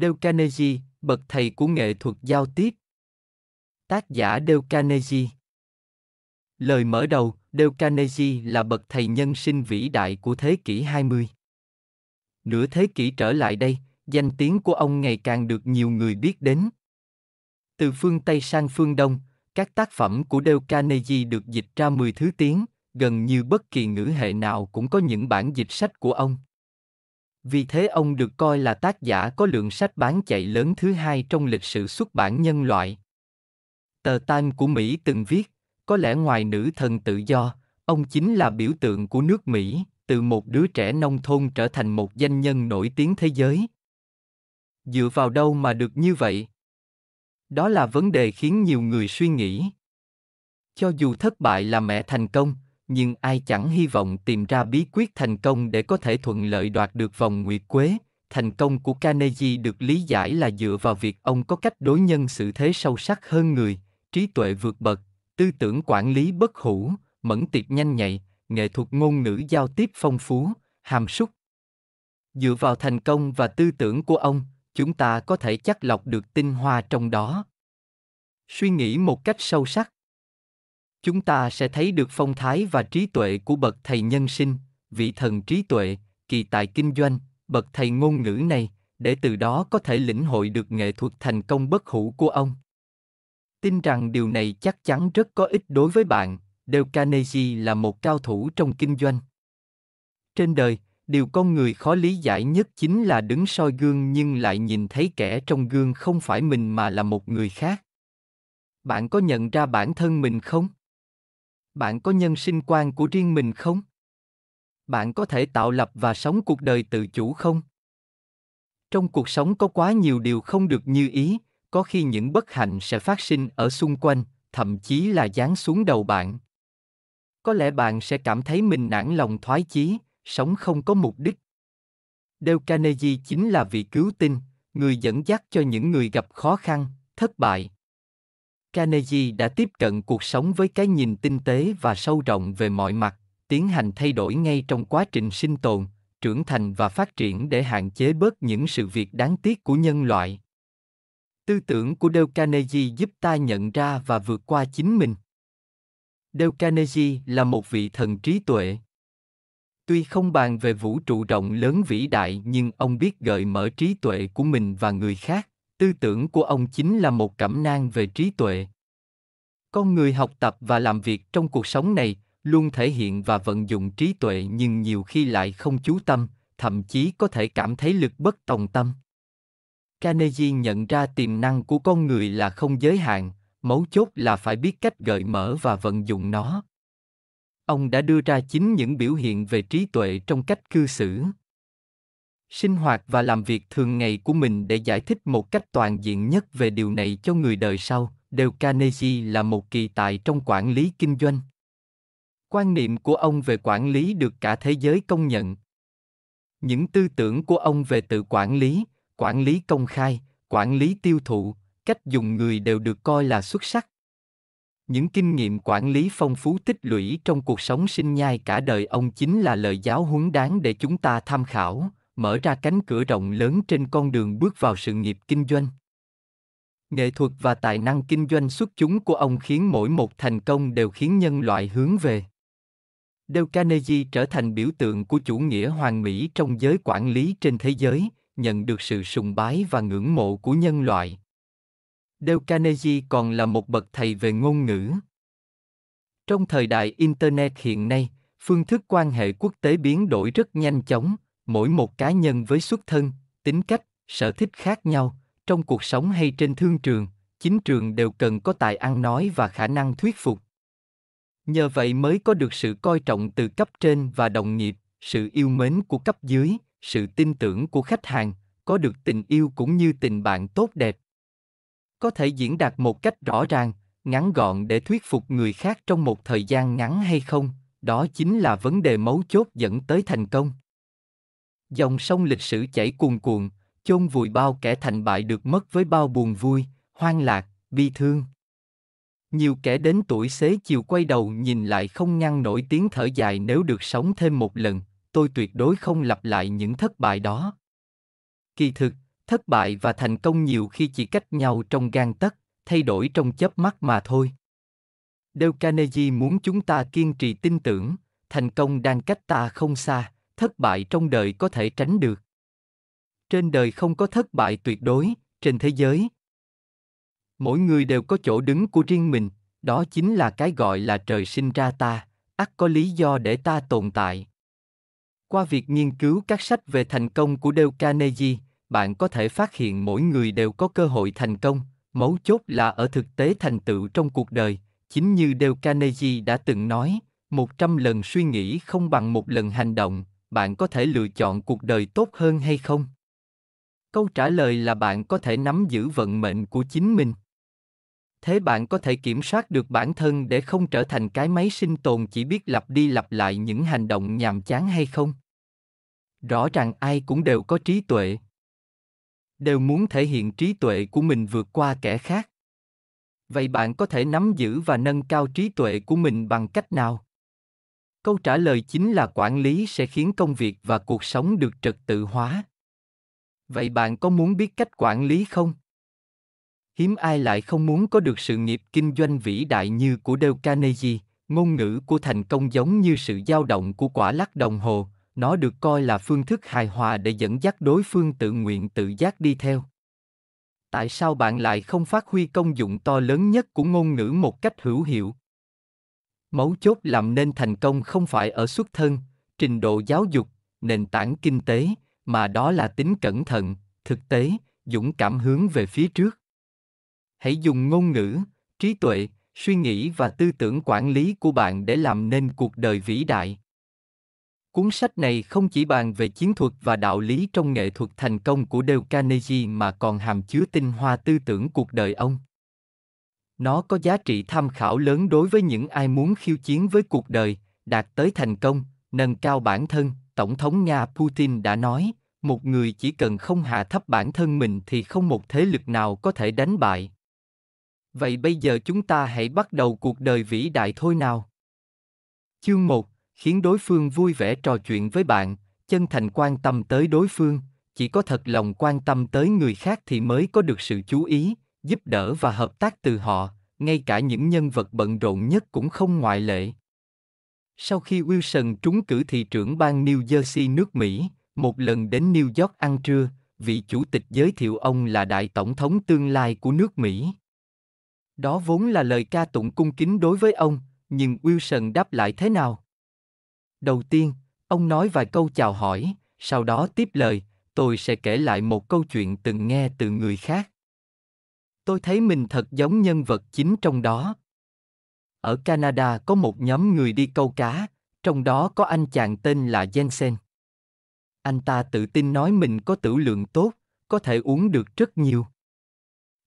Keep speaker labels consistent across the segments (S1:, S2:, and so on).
S1: Dale Carnegie, bậc thầy của nghệ thuật giao tiếp. Tác giả Dale Carnegie Lời mở đầu, Dale Carnegie là bậc thầy nhân sinh vĩ đại của thế kỷ 20. Nửa thế kỷ trở lại đây, danh tiếng của ông ngày càng được nhiều người biết đến. Từ phương Tây sang phương Đông, các tác phẩm của Dale Carnegie được dịch ra 10 thứ tiếng, gần như bất kỳ ngữ hệ nào cũng có những bản dịch sách của ông. Vì thế ông được coi là tác giả có lượng sách bán chạy lớn thứ hai trong lịch sử xuất bản nhân loại. Tờ Time của Mỹ từng viết, có lẽ ngoài nữ thần tự do, ông chính là biểu tượng của nước Mỹ, từ một đứa trẻ nông thôn trở thành một danh nhân nổi tiếng thế giới. Dựa vào đâu mà được như vậy? Đó là vấn đề khiến nhiều người suy nghĩ. Cho dù thất bại là mẹ thành công, nhưng ai chẳng hy vọng tìm ra bí quyết thành công để có thể thuận lợi đoạt được vòng nguyệt quế. Thành công của Carnegie được lý giải là dựa vào việc ông có cách đối nhân sự thế sâu sắc hơn người, trí tuệ vượt bậc, tư tưởng quản lý bất hủ, mẫn tiệp nhanh nhạy, nghệ thuật ngôn ngữ giao tiếp phong phú, hàm súc. Dựa vào thành công và tư tưởng của ông, chúng ta có thể chắc lọc được tinh hoa trong đó. Suy nghĩ một cách sâu sắc chúng ta sẽ thấy được phong thái và trí tuệ của bậc thầy nhân sinh, vị thần trí tuệ, kỳ tài kinh doanh, bậc thầy ngôn ngữ này, để từ đó có thể lĩnh hội được nghệ thuật thành công bất hủ của ông. Tin rằng điều này chắc chắn rất có ích đối với bạn, Dale Carnegie là một cao thủ trong kinh doanh. Trên đời, điều con người khó lý giải nhất chính là đứng soi gương nhưng lại nhìn thấy kẻ trong gương không phải mình mà là một người khác. Bạn có nhận ra bản thân mình không? bạn có nhân sinh quan của riêng mình không bạn có thể tạo lập và sống cuộc đời tự chủ không trong cuộc sống có quá nhiều điều không được như ý có khi những bất hạnh sẽ phát sinh ở xung quanh thậm chí là giáng xuống đầu bạn có lẽ bạn sẽ cảm thấy mình nản lòng thoái chí sống không có mục đích Dale Carnegie chính là vị cứu tinh, người dẫn dắt cho những người gặp khó khăn, thất bại, Carnegie đã tiếp cận cuộc sống với cái nhìn tinh tế và sâu rộng về mọi mặt, tiến hành thay đổi ngay trong quá trình sinh tồn, trưởng thành và phát triển để hạn chế bớt những sự việc đáng tiếc của nhân loại. Tư tưởng của Dale Carnegie giúp ta nhận ra và vượt qua chính mình. Dale Carnegie là một vị thần trí tuệ. Tuy không bàn về vũ trụ rộng lớn vĩ đại nhưng ông biết gợi mở trí tuệ của mình và người khác tư tưởng của ông chính là một cảm nang về trí tuệ con người học tập và làm việc trong cuộc sống này luôn thể hiện và vận dụng trí tuệ nhưng nhiều khi lại không chú tâm thậm chí có thể cảm thấy lực bất tòng tâm carnegie nhận ra tiềm năng của con người là không giới hạn mấu chốt là phải biết cách gợi mở và vận dụng nó ông đã đưa ra chính những biểu hiện về trí tuệ trong cách cư xử sinh hoạt và làm việc thường ngày của mình để giải thích một cách toàn diện nhất về điều này cho người đời sau đều carnegie là một kỳ tài trong quản lý kinh doanh quan niệm của ông về quản lý được cả thế giới công nhận những tư tưởng của ông về tự quản lý quản lý công khai quản lý tiêu thụ cách dùng người đều được coi là xuất sắc những kinh nghiệm quản lý phong phú tích lũy trong cuộc sống sinh nhai cả đời ông chính là lời giáo huấn đáng để chúng ta tham khảo mở ra cánh cửa rộng lớn trên con đường bước vào sự nghiệp kinh doanh. Nghệ thuật và tài năng kinh doanh xuất chúng của ông khiến mỗi một thành công đều khiến nhân loại hướng về. Dale Carnegie trở thành biểu tượng của chủ nghĩa hoàng mỹ trong giới quản lý trên thế giới, nhận được sự sùng bái và ngưỡng mộ của nhân loại. Dale Carnegie còn là một bậc thầy về ngôn ngữ. Trong thời đại Internet hiện nay, phương thức quan hệ quốc tế biến đổi rất nhanh chóng, mỗi một cá nhân với xuất thân tính cách sở thích khác nhau trong cuộc sống hay trên thương trường chính trường đều cần có tài ăn nói và khả năng thuyết phục nhờ vậy mới có được sự coi trọng từ cấp trên và đồng nghiệp sự yêu mến của cấp dưới sự tin tưởng của khách hàng có được tình yêu cũng như tình bạn tốt đẹp có thể diễn đạt một cách rõ ràng ngắn gọn để thuyết phục người khác trong một thời gian ngắn hay không đó chính là vấn đề mấu chốt dẫn tới thành công Dòng sông lịch sử chảy cuồn cuộn, chôn vùi bao kẻ thành bại được mất với bao buồn vui, hoang lạc, bi thương. Nhiều kẻ đến tuổi xế chiều quay đầu nhìn lại không ngăn nổi tiếng thở dài nếu được sống thêm một lần, tôi tuyệt đối không lặp lại những thất bại đó. Kỳ thực, thất bại và thành công nhiều khi chỉ cách nhau trong gan tấc, thay đổi trong chớp mắt mà thôi. Dale Carnegie muốn chúng ta kiên trì tin tưởng, thành công đang cách ta không xa, thất bại trong đời có thể tránh được trên đời không có thất bại tuyệt đối trên thế giới mỗi người đều có chỗ đứng của riêng mình đó chính là cái gọi là trời sinh ra ta ắt có lý do để ta tồn tại qua việc nghiên cứu các sách về thành công của Dale Carnegie, bạn có thể phát hiện mỗi người đều có cơ hội thành công, mấu chốt là ở thực tế thành tựu trong cuộc đời, chính như Dale Carnegie đã từng nói, 100 lần suy nghĩ không bằng một lần hành động, bạn có thể lựa chọn cuộc đời tốt hơn hay không câu trả lời là bạn có thể nắm giữ vận mệnh của chính mình thế bạn có thể kiểm soát được bản thân để không trở thành cái máy sinh tồn chỉ biết lặp đi lặp lại những hành động nhàm chán hay không rõ ràng ai cũng đều có trí tuệ đều muốn thể hiện trí tuệ của mình vượt qua kẻ khác vậy bạn có thể nắm giữ và nâng cao trí tuệ của mình bằng cách nào câu trả lời chính là quản lý sẽ khiến công việc và cuộc sống được trật tự hóa vậy bạn có muốn biết cách quản lý không hiếm ai lại không muốn có được sự nghiệp kinh doanh vĩ đại như của Dale Carnegie, ngôn ngữ của thành công giống như sự dao động của quả lắc đồng hồ, nó được coi là phương thức hài hòa để dẫn dắt đối phương tự nguyện tự giác đi theo. Tại sao bạn lại không phát huy công dụng to lớn nhất của ngôn ngữ một cách hữu hiệu? mấu chốt làm nên thành công không phải ở xuất thân trình độ giáo dục nền tảng kinh tế mà đó là tính cẩn thận thực tế dũng cảm hướng về phía trước hãy dùng ngôn ngữ trí tuệ suy nghĩ và tư tưởng quản lý của bạn để làm nên cuộc đời vĩ đại cuốn sách này không chỉ bàn về chiến thuật và đạo lý trong nghệ thuật thành công của Dale Carnegie mà còn hàm chứa tinh hoa tư tưởng cuộc đời ông nó có giá trị tham khảo lớn đối với những ai muốn khiêu chiến với cuộc đời đạt tới thành công nâng cao bản thân tổng thống nga putin đã nói một người chỉ cần không hạ thấp bản thân mình thì không một thế lực nào có thể đánh bại vậy bây giờ chúng ta hãy bắt đầu cuộc đời vĩ đại thôi nào chương một: khiến đối phương vui vẻ trò chuyện với bạn chân thành quan tâm tới đối phương chỉ có thật lòng quan tâm tới người khác thì mới có được sự chú ý giúp đỡ và hợp tác từ họ, ngay cả những nhân vật bận rộn nhất cũng không ngoại lệ. Sau khi Wilson trúng cử thị trưởng bang New Jersey nước Mỹ, một lần đến New York ăn trưa, vị chủ tịch giới thiệu ông là đại tổng thống tương lai của nước Mỹ. Đó vốn là lời ca tụng cung kính đối với ông, nhưng Wilson đáp lại thế nào? Đầu tiên, ông nói vài câu chào hỏi, sau đó tiếp lời, tôi sẽ kể lại một câu chuyện từng nghe từ người khác tôi thấy mình thật giống nhân vật chính trong đó ở canada có một nhóm người đi câu cá trong đó có anh chàng tên là jensen anh ta tự tin nói mình có tử lượng tốt có thể uống được rất nhiều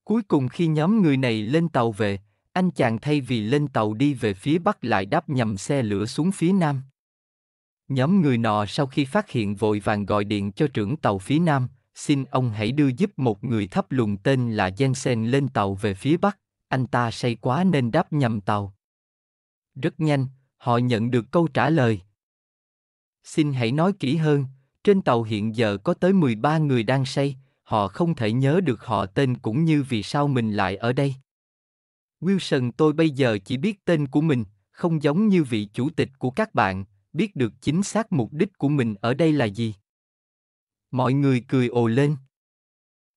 S1: cuối cùng khi nhóm người này lên tàu về anh chàng thay vì lên tàu đi về phía bắc lại đáp nhầm xe lửa xuống phía nam nhóm người nọ sau khi phát hiện vội vàng gọi điện cho trưởng tàu phía nam xin ông hãy đưa giúp một người thấp lùn tên là Jensen lên tàu về phía Bắc, anh ta say quá nên đáp nhầm tàu. Rất nhanh, họ nhận được câu trả lời. Xin hãy nói kỹ hơn, trên tàu hiện giờ có tới 13 người đang say, họ không thể nhớ được họ tên cũng như vì sao mình lại ở đây. Wilson tôi bây giờ chỉ biết tên của mình, không giống như vị chủ tịch của các bạn, biết được chính xác mục đích của mình ở đây là gì. Mọi người cười ồ lên.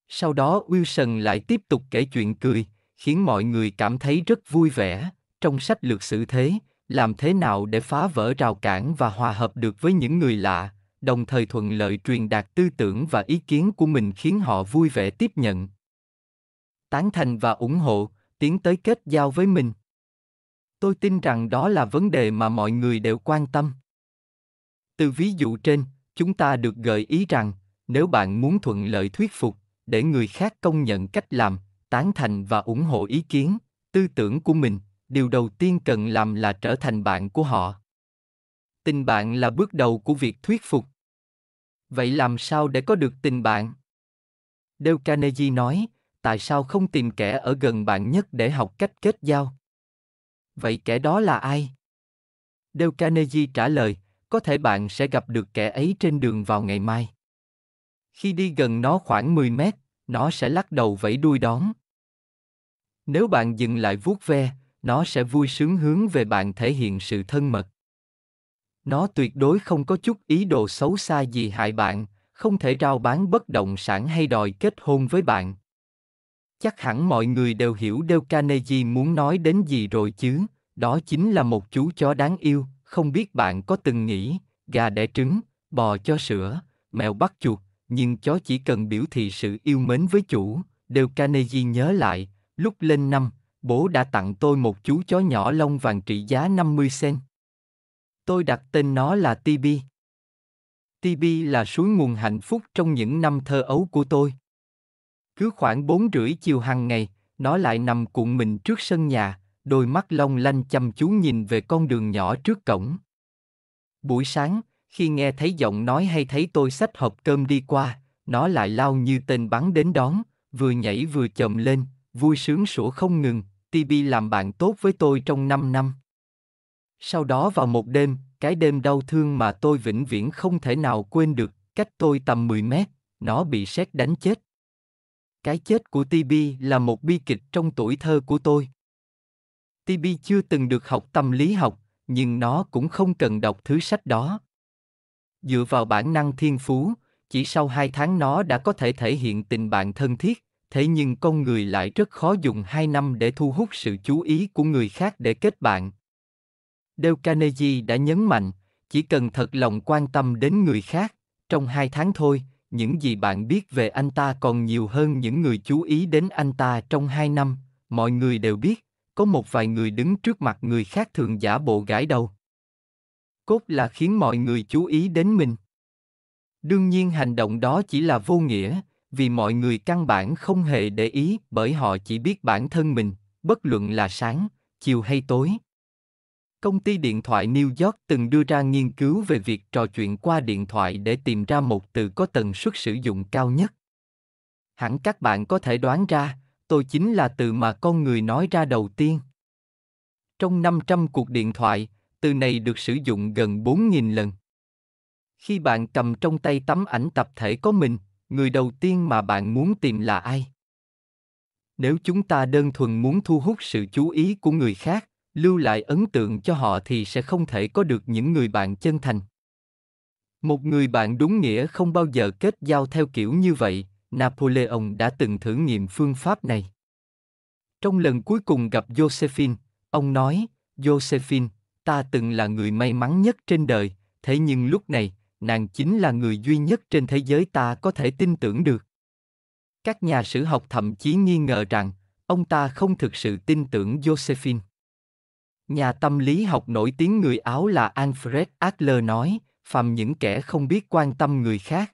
S1: Sau đó Wilson lại tiếp tục kể chuyện cười, khiến mọi người cảm thấy rất vui vẻ. Trong sách lược sự thế, làm thế nào để phá vỡ rào cản và hòa hợp được với những người lạ, đồng thời thuận lợi truyền đạt tư tưởng và ý kiến của mình khiến họ vui vẻ tiếp nhận. Tán thành và ủng hộ, tiến tới kết giao với mình. Tôi tin rằng đó là vấn đề mà mọi người đều quan tâm. Từ ví dụ trên, chúng ta được gợi ý rằng nếu bạn muốn thuận lợi thuyết phục để người khác công nhận cách làm tán thành và ủng hộ ý kiến tư tưởng của mình điều đầu tiên cần làm là trở thành bạn của họ tình bạn là bước đầu của việc thuyết phục vậy làm sao để có được tình bạn Dale Carnegie nói, tại sao không tìm kẻ ở gần bạn nhất để học cách kết giao? Vậy kẻ đó là ai? Dale Carnegie trả lời, có thể bạn sẽ gặp được kẻ ấy trên đường vào ngày mai. Khi đi gần nó khoảng 10 mét, nó sẽ lắc đầu vẫy đuôi đón. Nếu bạn dừng lại vuốt ve, nó sẽ vui sướng hướng về bạn thể hiện sự thân mật. Nó tuyệt đối không có chút ý đồ xấu xa gì hại bạn, không thể rao bán bất động sản hay đòi kết hôn với bạn. Chắc hẳn mọi người đều hiểu Dale Carnegie muốn nói đến gì rồi chứ, đó chính là một chú chó đáng yêu, không biết bạn có từng nghĩ, gà đẻ trứng, bò cho sữa, mèo bắt chuột, nhưng chó chỉ cần biểu thị sự yêu mến với chủ, đều Carnegie nhớ lại, lúc lên năm, bố đã tặng tôi một chú chó nhỏ lông vàng trị giá 50 sen. Tôi đặt tên nó là Tibi. Tibi là suối nguồn hạnh phúc trong những năm thơ ấu của tôi. Cứ khoảng 4 rưỡi chiều hàng ngày, nó lại nằm cuộn mình trước sân nhà, đôi mắt long lanh chăm chú nhìn về con đường nhỏ trước cổng. Buổi sáng, khi nghe thấy giọng nói hay thấy tôi xách hộp cơm đi qua, nó lại lao như tên bắn đến đón, vừa nhảy vừa chậm lên, vui sướng sủa không ngừng, TB làm bạn tốt với tôi trong 5 năm. Sau đó vào một đêm, cái đêm đau thương mà tôi vĩnh viễn không thể nào quên được, cách tôi tầm 10 mét, nó bị sét đánh chết. Cái chết của TB là một bi kịch trong tuổi thơ của tôi. TB chưa từng được học tâm lý học, nhưng nó cũng không cần đọc thứ sách đó, dựa vào bản năng thiên phú chỉ sau hai tháng nó đã có thể thể hiện tình bạn thân thiết thế nhưng con người lại rất khó dùng hai năm để thu hút sự chú ý của người khác để kết bạn Dale Carnegie đã nhấn mạnh, chỉ cần thật lòng quan tâm đến người khác, trong hai tháng thôi, những gì bạn biết về anh ta còn nhiều hơn những người chú ý đến anh ta trong hai năm, mọi người đều biết, có một vài người đứng trước mặt người khác thường giả bộ gãi đầu, cốt là khiến mọi người chú ý đến mình đương nhiên hành động đó chỉ là vô nghĩa vì mọi người căn bản không hề để ý bởi họ chỉ biết bản thân mình bất luận là sáng chiều hay tối công ty điện thoại new york từng đưa ra nghiên cứu về việc trò chuyện qua điện thoại để tìm ra một từ có tần suất sử dụng cao nhất hẳn các bạn có thể đoán ra tôi chính là từ mà con người nói ra đầu tiên trong 500 cuộc điện thoại, từ này được sử dụng gần 4.000 lần. Khi bạn cầm trong tay tấm ảnh tập thể có mình, người đầu tiên mà bạn muốn tìm là ai? Nếu chúng ta đơn thuần muốn thu hút sự chú ý của người khác, lưu lại ấn tượng cho họ thì sẽ không thể có được những người bạn chân thành. Một người bạn đúng nghĩa không bao giờ kết giao theo kiểu như vậy, Napoleon đã từng thử nghiệm phương pháp này. Trong lần cuối cùng gặp Josephine, ông nói, Josephine, ta từng là người may mắn nhất trên đời thế nhưng lúc này nàng chính là người duy nhất trên thế giới ta có thể tin tưởng được các nhà sử học thậm chí nghi ngờ rằng ông ta không thực sự tin tưởng josephine nhà tâm lý học nổi tiếng người áo là alfred adler nói phàm những kẻ không biết quan tâm người khác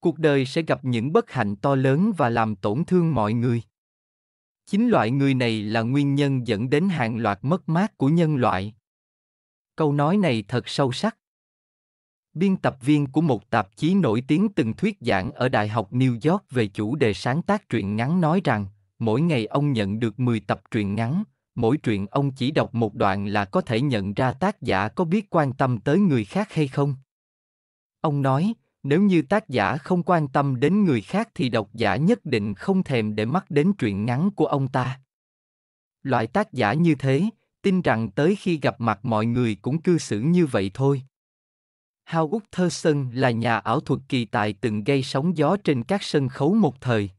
S1: cuộc đời sẽ gặp những bất hạnh to lớn và làm tổn thương mọi người chính loại người này là nguyên nhân dẫn đến hàng loạt mất mát của nhân loại câu nói này thật sâu sắc biên tập viên của một tạp chí nổi tiếng từng thuyết giảng ở Đại học New York về chủ đề sáng tác truyện ngắn nói rằng, mỗi ngày ông nhận được 10 tập truyện ngắn, mỗi truyện ông chỉ đọc một đoạn là có thể nhận ra tác giả có biết quan tâm tới người khác hay không. Ông nói, nếu như tác giả không quan tâm đến người khác thì độc giả nhất định không thèm để mắt đến truyện ngắn của ông ta loại tác giả như thế tin rằng tới khi gặp mặt mọi người cũng cư xử như vậy thôi Howard Thurston là nhà ảo thuật kỳ tài từng gây sóng gió trên các sân khấu một thời.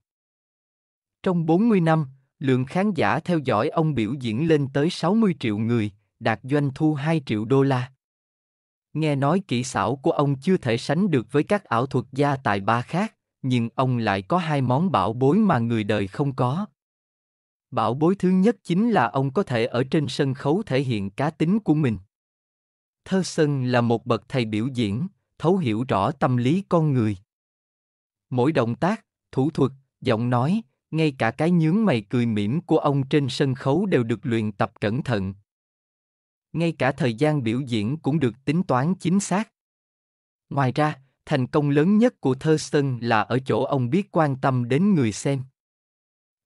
S1: Trong 40 năm, lượng khán giả theo dõi ông biểu diễn lên tới 60 triệu người, đạt doanh thu 2 triệu đô la. Nghe nói kỹ xảo của ông chưa thể sánh được với các ảo thuật gia tài ba khác, nhưng ông lại có hai món bảo bối mà người đời không có. Bảo bối thứ nhất chính là ông có thể ở trên sân khấu thể hiện cá tính của mình. Thơ sân là một bậc thầy biểu diễn, thấu hiểu rõ tâm lý con người. Mỗi động tác, thủ thuật, giọng nói, ngay cả cái nhướng mày cười mỉm của ông trên sân khấu đều được luyện tập cẩn thận, ngay cả thời gian biểu diễn cũng được tính toán chính xác. Ngoài ra, thành công lớn nhất của Thurston là ở chỗ ông biết quan tâm đến người xem.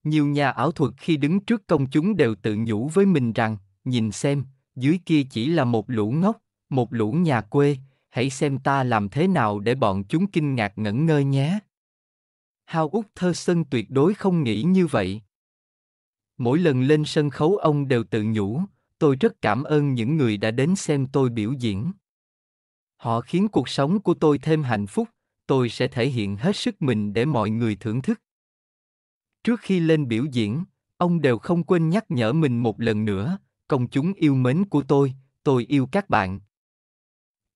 S1: Nhiều nhà ảo thuật khi đứng trước công chúng đều tự nhủ với mình rằng, nhìn xem, dưới kia chỉ là một lũ ngốc, một lũ nhà quê, hãy xem ta làm thế nào để bọn chúng kinh ngạc ngẩn ngơ nhé. Hao Úc Thơ Sân tuyệt đối không nghĩ như vậy. Mỗi lần lên sân khấu ông đều tự nhủ, tôi rất cảm ơn những người đã đến xem tôi biểu diễn họ khiến cuộc sống của tôi thêm hạnh phúc tôi sẽ thể hiện hết sức mình để mọi người thưởng thức trước khi lên biểu diễn ông đều không quên nhắc nhở mình một lần nữa công chúng yêu mến của tôi tôi yêu các bạn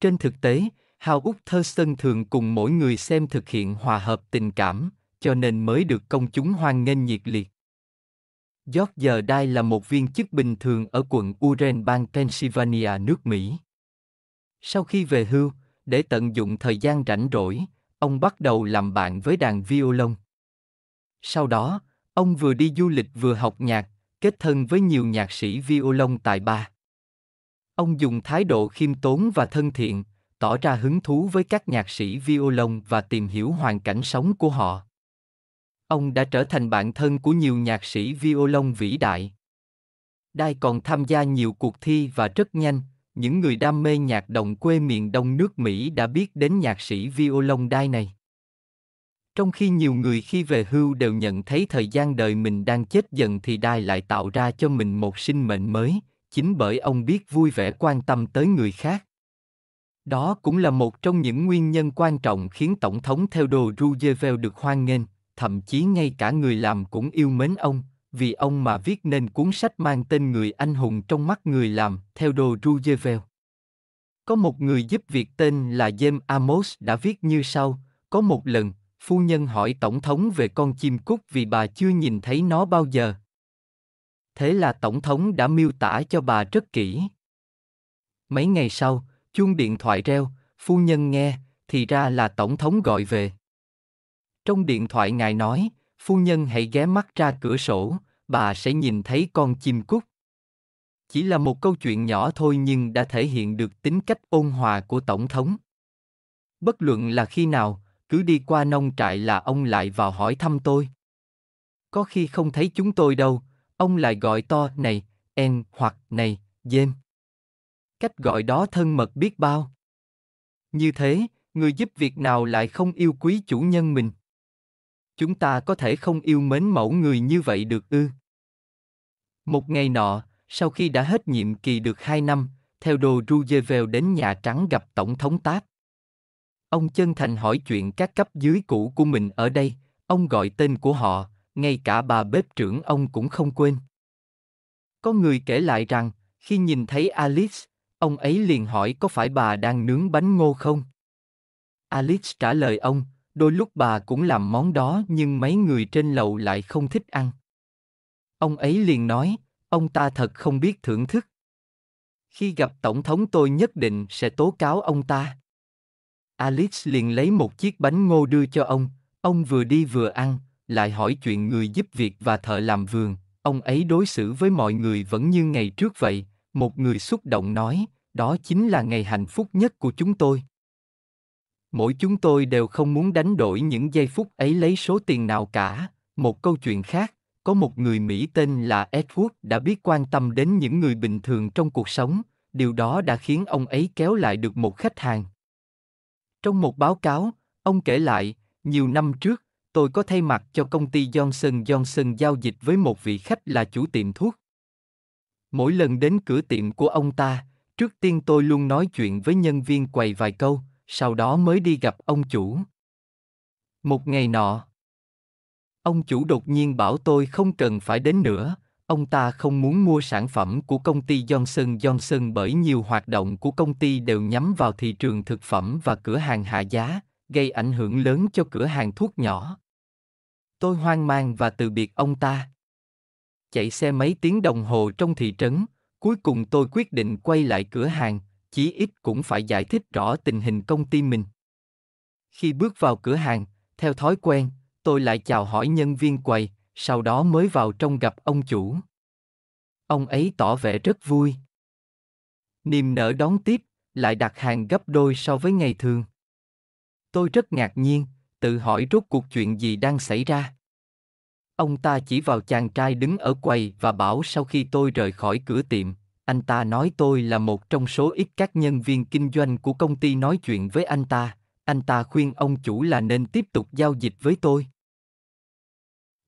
S1: trên thực tế hào úc thurston thường cùng mỗi người xem thực hiện hòa hợp tình cảm cho nên mới được công chúng hoan nghênh nhiệt liệt George Dye là một viên chức bình thường ở quận Uren bang Pennsylvania nước Mỹ. Sau khi về hưu, để tận dụng thời gian rảnh rỗi, ông bắt đầu làm bạn với đàn violon. Sau đó, ông vừa đi du lịch vừa học nhạc, kết thân với nhiều nhạc sĩ violon tài ba. Ông dùng thái độ khiêm tốn và thân thiện, tỏ ra hứng thú với các nhạc sĩ violon và tìm hiểu hoàn cảnh sống của họ. Ông đã trở thành bạn thân của nhiều nhạc sĩ violon vĩ đại. Đai còn tham gia nhiều cuộc thi và rất nhanh, những người đam mê nhạc đồng quê miền đông nước Mỹ đã biết đến nhạc sĩ violon Đai này. Trong khi nhiều người khi về hưu đều nhận thấy thời gian đời mình đang chết dần thì Đai lại tạo ra cho mình một sinh mệnh mới, chính bởi ông biết vui vẻ quan tâm tới người khác. Đó cũng là một trong những nguyên nhân quan trọng khiến Tổng thống Theodore Roosevelt được hoan nghênh, thậm chí ngay cả người làm cũng yêu mến ông, vì ông mà viết nên cuốn sách mang tên Người Anh Hùng trong mắt người làm, theo đồ Roosevelt. Có một người giúp việc tên là James Amos đã viết như sau, có một lần, phu nhân hỏi tổng thống về con chim cút vì bà chưa nhìn thấy nó bao giờ. Thế là tổng thống đã miêu tả cho bà rất kỹ. Mấy ngày sau, chuông điện thoại reo, phu nhân nghe, thì ra là tổng thống gọi về. Trong điện thoại ngài nói, phu nhân hãy ghé mắt ra cửa sổ, bà sẽ nhìn thấy con chim cút. Chỉ là một câu chuyện nhỏ thôi nhưng đã thể hiện được tính cách ôn hòa của Tổng thống. Bất luận là khi nào, cứ đi qua nông trại là ông lại vào hỏi thăm tôi. Có khi không thấy chúng tôi đâu, ông lại gọi to này, en hoặc này, dêm. Cách gọi đó thân mật biết bao. Như thế, người giúp việc nào lại không yêu quý chủ nhân mình? chúng ta có thể không yêu mến mẫu người như vậy được ư một ngày nọ sau khi đã hết nhiệm kỳ được hai năm, theo đồ Roosevelt đến Nhà Trắng gặp Tổng thống Táp. Ông chân thành hỏi chuyện các cấp dưới cũ của mình ở đây, ông gọi tên của họ, ngay cả bà bếp trưởng ông cũng không quên. Có người kể lại rằng, khi nhìn thấy Alice, ông ấy liền hỏi có phải bà đang nướng bánh ngô không? Alice trả lời ông, đôi lúc bà cũng làm món đó nhưng mấy người trên lầu lại không thích ăn ông ấy liền nói ông ta thật không biết thưởng thức khi gặp tổng thống tôi nhất định sẽ tố cáo ông ta alice liền lấy một chiếc bánh ngô đưa cho ông ông vừa đi vừa ăn lại hỏi chuyện người giúp việc và thợ làm vườn ông ấy đối xử với mọi người vẫn như ngày trước vậy một người xúc động nói đó chính là ngày hạnh phúc nhất của chúng tôi mỗi chúng tôi đều không muốn đánh đổi những giây phút ấy lấy số tiền nào cả một câu chuyện khác có một người mỹ tên là edward đã biết quan tâm đến những người bình thường trong cuộc sống điều đó đã khiến ông ấy kéo lại được một khách hàng trong một báo cáo ông kể lại nhiều năm trước tôi có thay mặt cho công ty johnson johnson giao dịch với một vị khách là chủ tiệm thuốc mỗi lần đến cửa tiệm của ông ta trước tiên tôi luôn nói chuyện với nhân viên quầy vài câu sau đó mới đi gặp ông chủ. Một ngày nọ, ông chủ đột nhiên bảo tôi không cần phải đến nữa, ông ta không muốn mua sản phẩm của công ty Johnson Johnson bởi nhiều hoạt động của công ty đều nhắm vào thị trường thực phẩm và cửa hàng hạ giá, gây ảnh hưởng lớn cho cửa hàng thuốc nhỏ. Tôi hoang mang và từ biệt ông ta. Chạy xe mấy tiếng đồng hồ trong thị trấn, cuối cùng tôi quyết định quay lại cửa hàng, chí ít cũng phải giải thích rõ tình hình công ty mình. Khi bước vào cửa hàng, theo thói quen, tôi lại chào hỏi nhân viên quầy, sau đó mới vào trong gặp ông chủ. Ông ấy tỏ vẻ rất vui. Niềm nở đón tiếp, lại đặt hàng gấp đôi so với ngày thường. Tôi rất ngạc nhiên, tự hỏi rốt cuộc chuyện gì đang xảy ra. Ông ta chỉ vào chàng trai đứng ở quầy và bảo sau khi tôi rời khỏi cửa tiệm, anh ta nói tôi là một trong số ít các nhân viên kinh doanh của công ty nói chuyện với anh ta anh ta khuyên ông chủ là nên tiếp tục giao dịch với tôi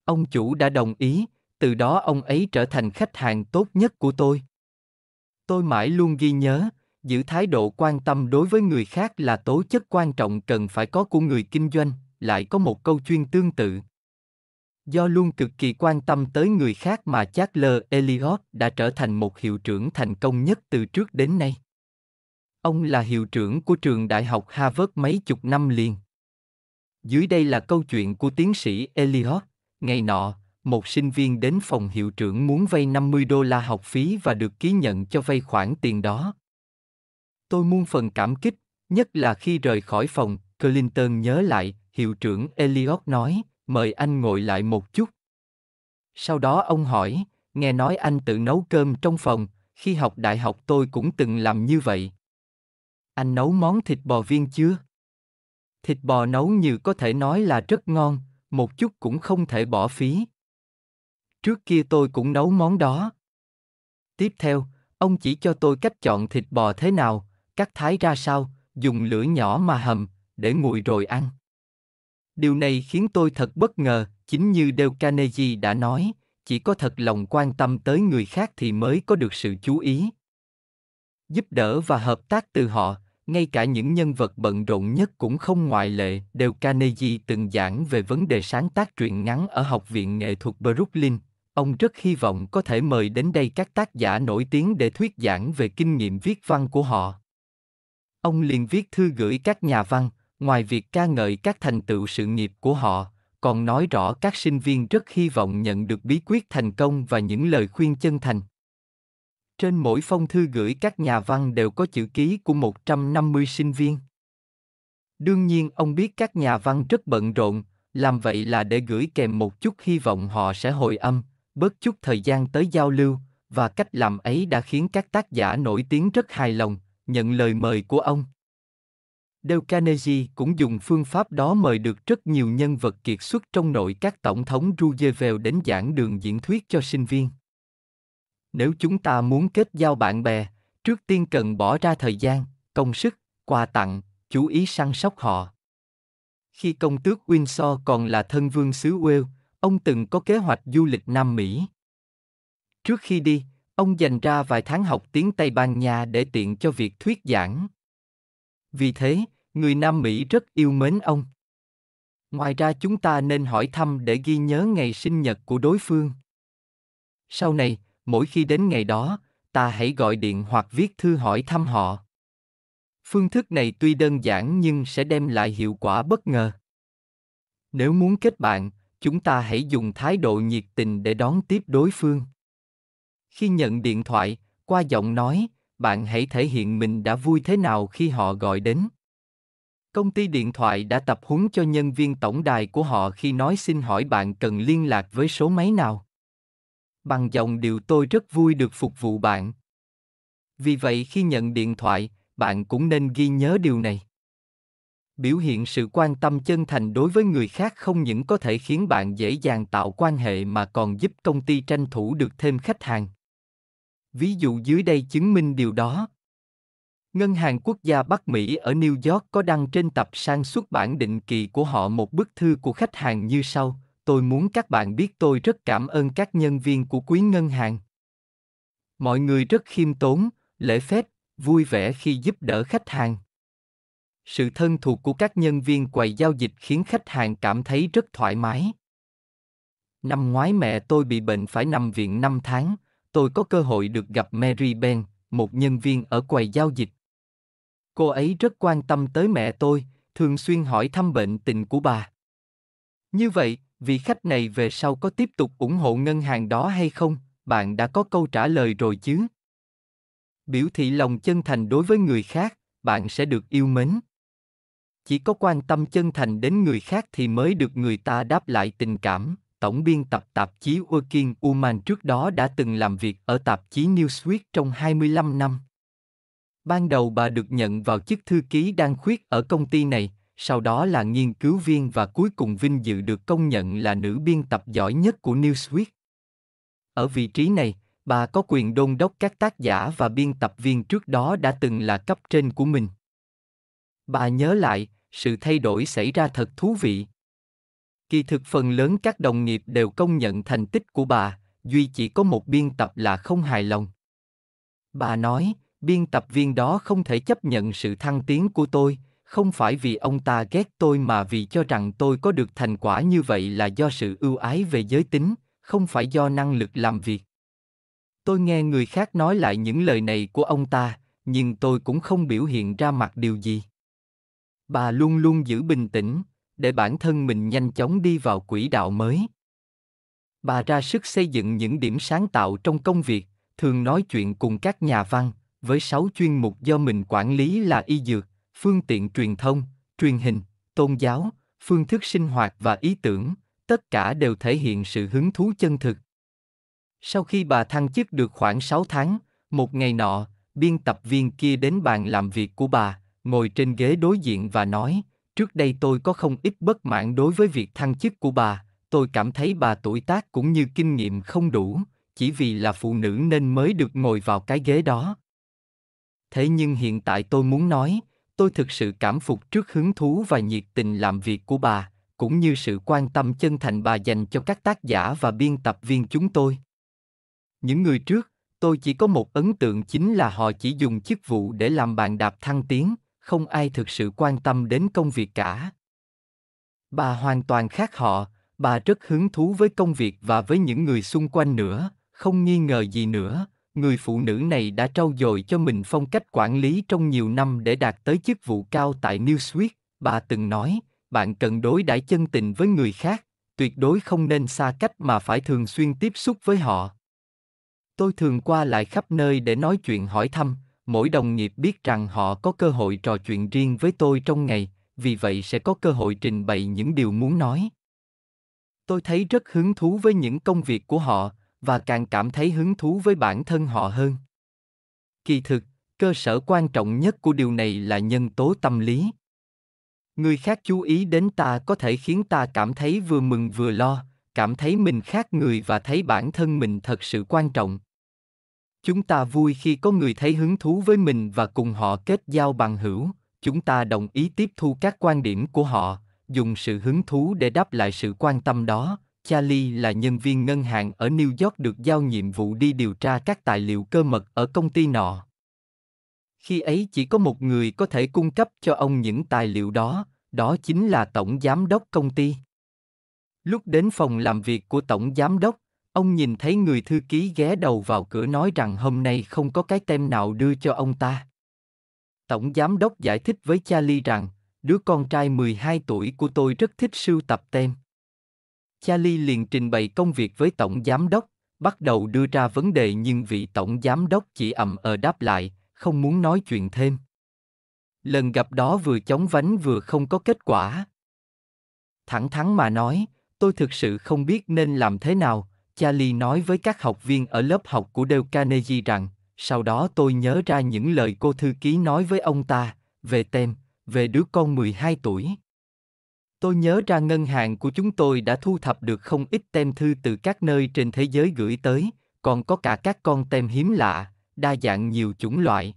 S1: ông chủ đã đồng ý từ đó ông ấy trở thành khách hàng tốt nhất của tôi tôi mãi luôn ghi nhớ giữ thái độ quan tâm đối với người khác là tố chất quan trọng cần phải có của người kinh doanh lại có một câu chuyên tương tự Do luôn cực kỳ quan tâm tới người khác mà Charles Eliot đã trở thành một hiệu trưởng thành công nhất từ trước đến nay. Ông là hiệu trưởng của trường đại học Harvard mấy chục năm liền. Dưới đây là câu chuyện của tiến sĩ Eliot. Ngày nọ, một sinh viên đến phòng hiệu trưởng muốn vay 50 đô la học phí và được ký nhận cho vay khoản tiền đó. Tôi muôn phần cảm kích, nhất là khi rời khỏi phòng, Clinton nhớ lại, hiệu trưởng Eliot nói, mời anh ngồi lại một chút. Sau đó ông hỏi, nghe nói anh tự nấu cơm trong phòng, khi học đại học tôi cũng từng làm như vậy. Anh nấu món thịt bò viên chưa? Thịt bò nấu như có thể nói là rất ngon, một chút cũng không thể bỏ phí. Trước kia tôi cũng nấu món đó. Tiếp theo, ông chỉ cho tôi cách chọn thịt bò thế nào, cắt thái ra sao, dùng lửa nhỏ mà hầm, để nguội rồi ăn. Điều này khiến tôi thật bất ngờ, chính như Dale Carnegie đã nói, chỉ có thật lòng quan tâm tới người khác thì mới có được sự chú ý. Giúp đỡ và hợp tác từ họ, ngay cả những nhân vật bận rộn nhất cũng không ngoại lệ, đều Carnegie từng giảng về vấn đề sáng tác truyện ngắn ở Học viện Nghệ thuật Brooklyn. Ông rất hy vọng có thể mời đến đây các tác giả nổi tiếng để thuyết giảng về kinh nghiệm viết văn của họ. Ông liền viết thư gửi các nhà văn, ngoài việc ca ngợi các thành tựu sự nghiệp của họ còn nói rõ các sinh viên rất hy vọng nhận được bí quyết thành công và những lời khuyên chân thành. Trên mỗi phong thư gửi các nhà văn đều có chữ ký của 150 sinh viên. Đương nhiên ông biết các nhà văn rất bận rộn, làm vậy là để gửi kèm một chút hy vọng họ sẽ hồi âm, bớt chút thời gian tới giao lưu, và cách làm ấy đã khiến các tác giả nổi tiếng rất hài lòng, nhận lời mời của ông. Dale Carnegie cũng dùng phương pháp đó mời được rất nhiều nhân vật kiệt xuất trong nội các tổng thống Roosevelt đến giảng đường diễn thuyết cho sinh viên. Nếu chúng ta muốn kết giao bạn bè, trước tiên cần bỏ ra thời gian, công sức, quà tặng, chú ý săn sóc họ. Khi công tước Windsor còn là thân vương xứ Wales, ông từng có kế hoạch du lịch Nam Mỹ. Trước khi đi, ông dành ra vài tháng học tiếng Tây Ban Nha để tiện cho việc thuyết giảng. Vì thế, người Nam Mỹ rất yêu mến ông. Ngoài ra chúng ta nên hỏi thăm để ghi nhớ ngày sinh nhật của đối phương. Sau này, mỗi khi đến ngày đó, ta hãy gọi điện hoặc viết thư hỏi thăm họ. Phương thức này tuy đơn giản nhưng sẽ đem lại hiệu quả bất ngờ. Nếu muốn kết bạn, chúng ta hãy dùng thái độ nhiệt tình để đón tiếp đối phương. Khi nhận điện thoại, qua giọng nói, bạn hãy thể hiện mình đã vui thế nào khi họ gọi đến. Công ty điện thoại đã tập huấn cho nhân viên tổng đài của họ khi nói xin hỏi bạn cần liên lạc với số máy nào. Bằng dòng điều tôi rất vui được phục vụ bạn. Vì vậy khi nhận điện thoại, bạn cũng nên ghi nhớ điều này. Biểu hiện sự quan tâm chân thành đối với người khác không những có thể khiến bạn dễ dàng tạo quan hệ mà còn giúp công ty tranh thủ được thêm khách hàng. Ví dụ dưới đây chứng minh điều đó. Ngân hàng Quốc gia Bắc Mỹ ở New York có đăng trên tập sang xuất bản định kỳ của họ một bức thư của khách hàng như sau. Tôi muốn các bạn biết tôi rất cảm ơn các nhân viên của quý ngân hàng. Mọi người rất khiêm tốn, lễ phép, vui vẻ khi giúp đỡ khách hàng. Sự thân thuộc của các nhân viên quầy giao dịch khiến khách hàng cảm thấy rất thoải mái. Năm ngoái mẹ tôi bị bệnh phải nằm viện 5 tháng, tôi có cơ hội được gặp Mary Ben, một nhân viên ở quầy giao dịch cô ấy rất quan tâm tới mẹ tôi thường xuyên hỏi thăm bệnh tình của bà như vậy vị khách này về sau có tiếp tục ủng hộ ngân hàng đó hay không bạn đã có câu trả lời rồi chứ biểu thị lòng chân thành đối với người khác bạn sẽ được yêu mến chỉ có quan tâm chân thành đến người khác thì mới được người ta đáp lại tình cảm tổng biên tập tạp chí Working Woman trước đó đã từng làm việc ở tạp chí Newsweek trong 25 năm. Ban đầu bà được nhận vào chức thư ký đang khuyết ở công ty này, sau đó là nghiên cứu viên và cuối cùng vinh dự được công nhận là nữ biên tập giỏi nhất của Newsweek. Ở vị trí này, bà có quyền đôn đốc các tác giả và biên tập viên trước đó đã từng là cấp trên của mình. Bà nhớ lại, sự thay đổi xảy ra thật thú vị. Kỳ thực phần lớn các đồng nghiệp đều công nhận thành tích của bà, duy chỉ có một biên tập là không hài lòng. Bà nói, biên tập viên đó không thể chấp nhận sự thăng tiến của tôi không phải vì ông ta ghét tôi mà vì cho rằng tôi có được thành quả như vậy là do sự ưu ái về giới tính không phải do năng lực làm việc tôi nghe người khác nói lại những lời này của ông ta nhưng tôi cũng không biểu hiện ra mặt điều gì bà luôn luôn giữ bình tĩnh để bản thân mình nhanh chóng đi vào quỹ đạo mới bà ra sức xây dựng những điểm sáng tạo trong công việc thường nói chuyện cùng các nhà văn với 6 chuyên mục do mình quản lý là y dược, phương tiện truyền thông, truyền hình, tôn giáo, phương thức sinh hoạt và ý tưởng, tất cả đều thể hiện sự hứng thú chân thực. Sau khi bà thăng chức được khoảng 6 tháng, một ngày nọ, biên tập viên kia đến bàn làm việc của bà, ngồi trên ghế đối diện và nói, trước đây tôi có không ít bất mãn đối với việc thăng chức của bà, tôi cảm thấy bà tuổi tác cũng như kinh nghiệm không đủ, chỉ vì là phụ nữ nên mới được ngồi vào cái ghế đó thế nhưng hiện tại tôi muốn nói, tôi thực sự cảm phục trước hứng thú và nhiệt tình làm việc của bà, cũng như sự quan tâm chân thành bà dành cho các tác giả và biên tập viên chúng tôi. Những người trước, tôi chỉ có một ấn tượng chính là họ chỉ dùng chức vụ để làm bàn đạp thăng tiến, không ai thực sự quan tâm đến công việc cả. Bà hoàn toàn khác họ, bà rất hứng thú với công việc và với những người xung quanh nữa, không nghi ngờ gì nữa, người phụ nữ này đã trau dồi cho mình phong cách quản lý trong nhiều năm để đạt tới chức vụ cao tại Newsweek. Bà từng nói, bạn cần đối đãi chân tình với người khác, tuyệt đối không nên xa cách mà phải thường xuyên tiếp xúc với họ. Tôi thường qua lại khắp nơi để nói chuyện hỏi thăm, mỗi đồng nghiệp biết rằng họ có cơ hội trò chuyện riêng với tôi trong ngày, vì vậy sẽ có cơ hội trình bày những điều muốn nói. Tôi thấy rất hứng thú với những công việc của họ, và càng cảm thấy hứng thú với bản thân họ hơn kỳ thực cơ sở quan trọng nhất của điều này là nhân tố tâm lý người khác chú ý đến ta có thể khiến ta cảm thấy vừa mừng vừa lo cảm thấy mình khác người và thấy bản thân mình thật sự quan trọng chúng ta vui khi có người thấy hứng thú với mình và cùng họ kết giao bằng hữu chúng ta đồng ý tiếp thu các quan điểm của họ dùng sự hứng thú để đáp lại sự quan tâm đó Charlie là nhân viên ngân hàng ở New York được giao nhiệm vụ đi điều tra các tài liệu cơ mật ở công ty nọ. Khi ấy chỉ có một người có thể cung cấp cho ông những tài liệu đó, đó chính là tổng giám đốc công ty. Lúc đến phòng làm việc của tổng giám đốc, ông nhìn thấy người thư ký ghé đầu vào cửa nói rằng hôm nay không có cái tem nào đưa cho ông ta. Tổng giám đốc giải thích với Charlie rằng, đứa con trai 12 tuổi của tôi rất thích sưu tập tem. Charlie liền trình bày công việc với tổng giám đốc, bắt đầu đưa ra vấn đề nhưng vị tổng giám đốc chỉ ậm ờ đáp lại, không muốn nói chuyện thêm. Lần gặp đó vừa chóng vánh vừa không có kết quả. Thẳng thắn mà nói, tôi thực sự không biết nên làm thế nào, Charlie nói với các học viên ở lớp học của Dale Carnegie rằng, sau đó tôi nhớ ra những lời cô thư ký nói với ông ta, về tem, về đứa con 12 tuổi. Tôi nhớ ra ngân hàng của chúng tôi đã thu thập được không ít tem thư từ các nơi trên thế giới gửi tới, còn có cả các con tem hiếm lạ, đa dạng nhiều chủng loại.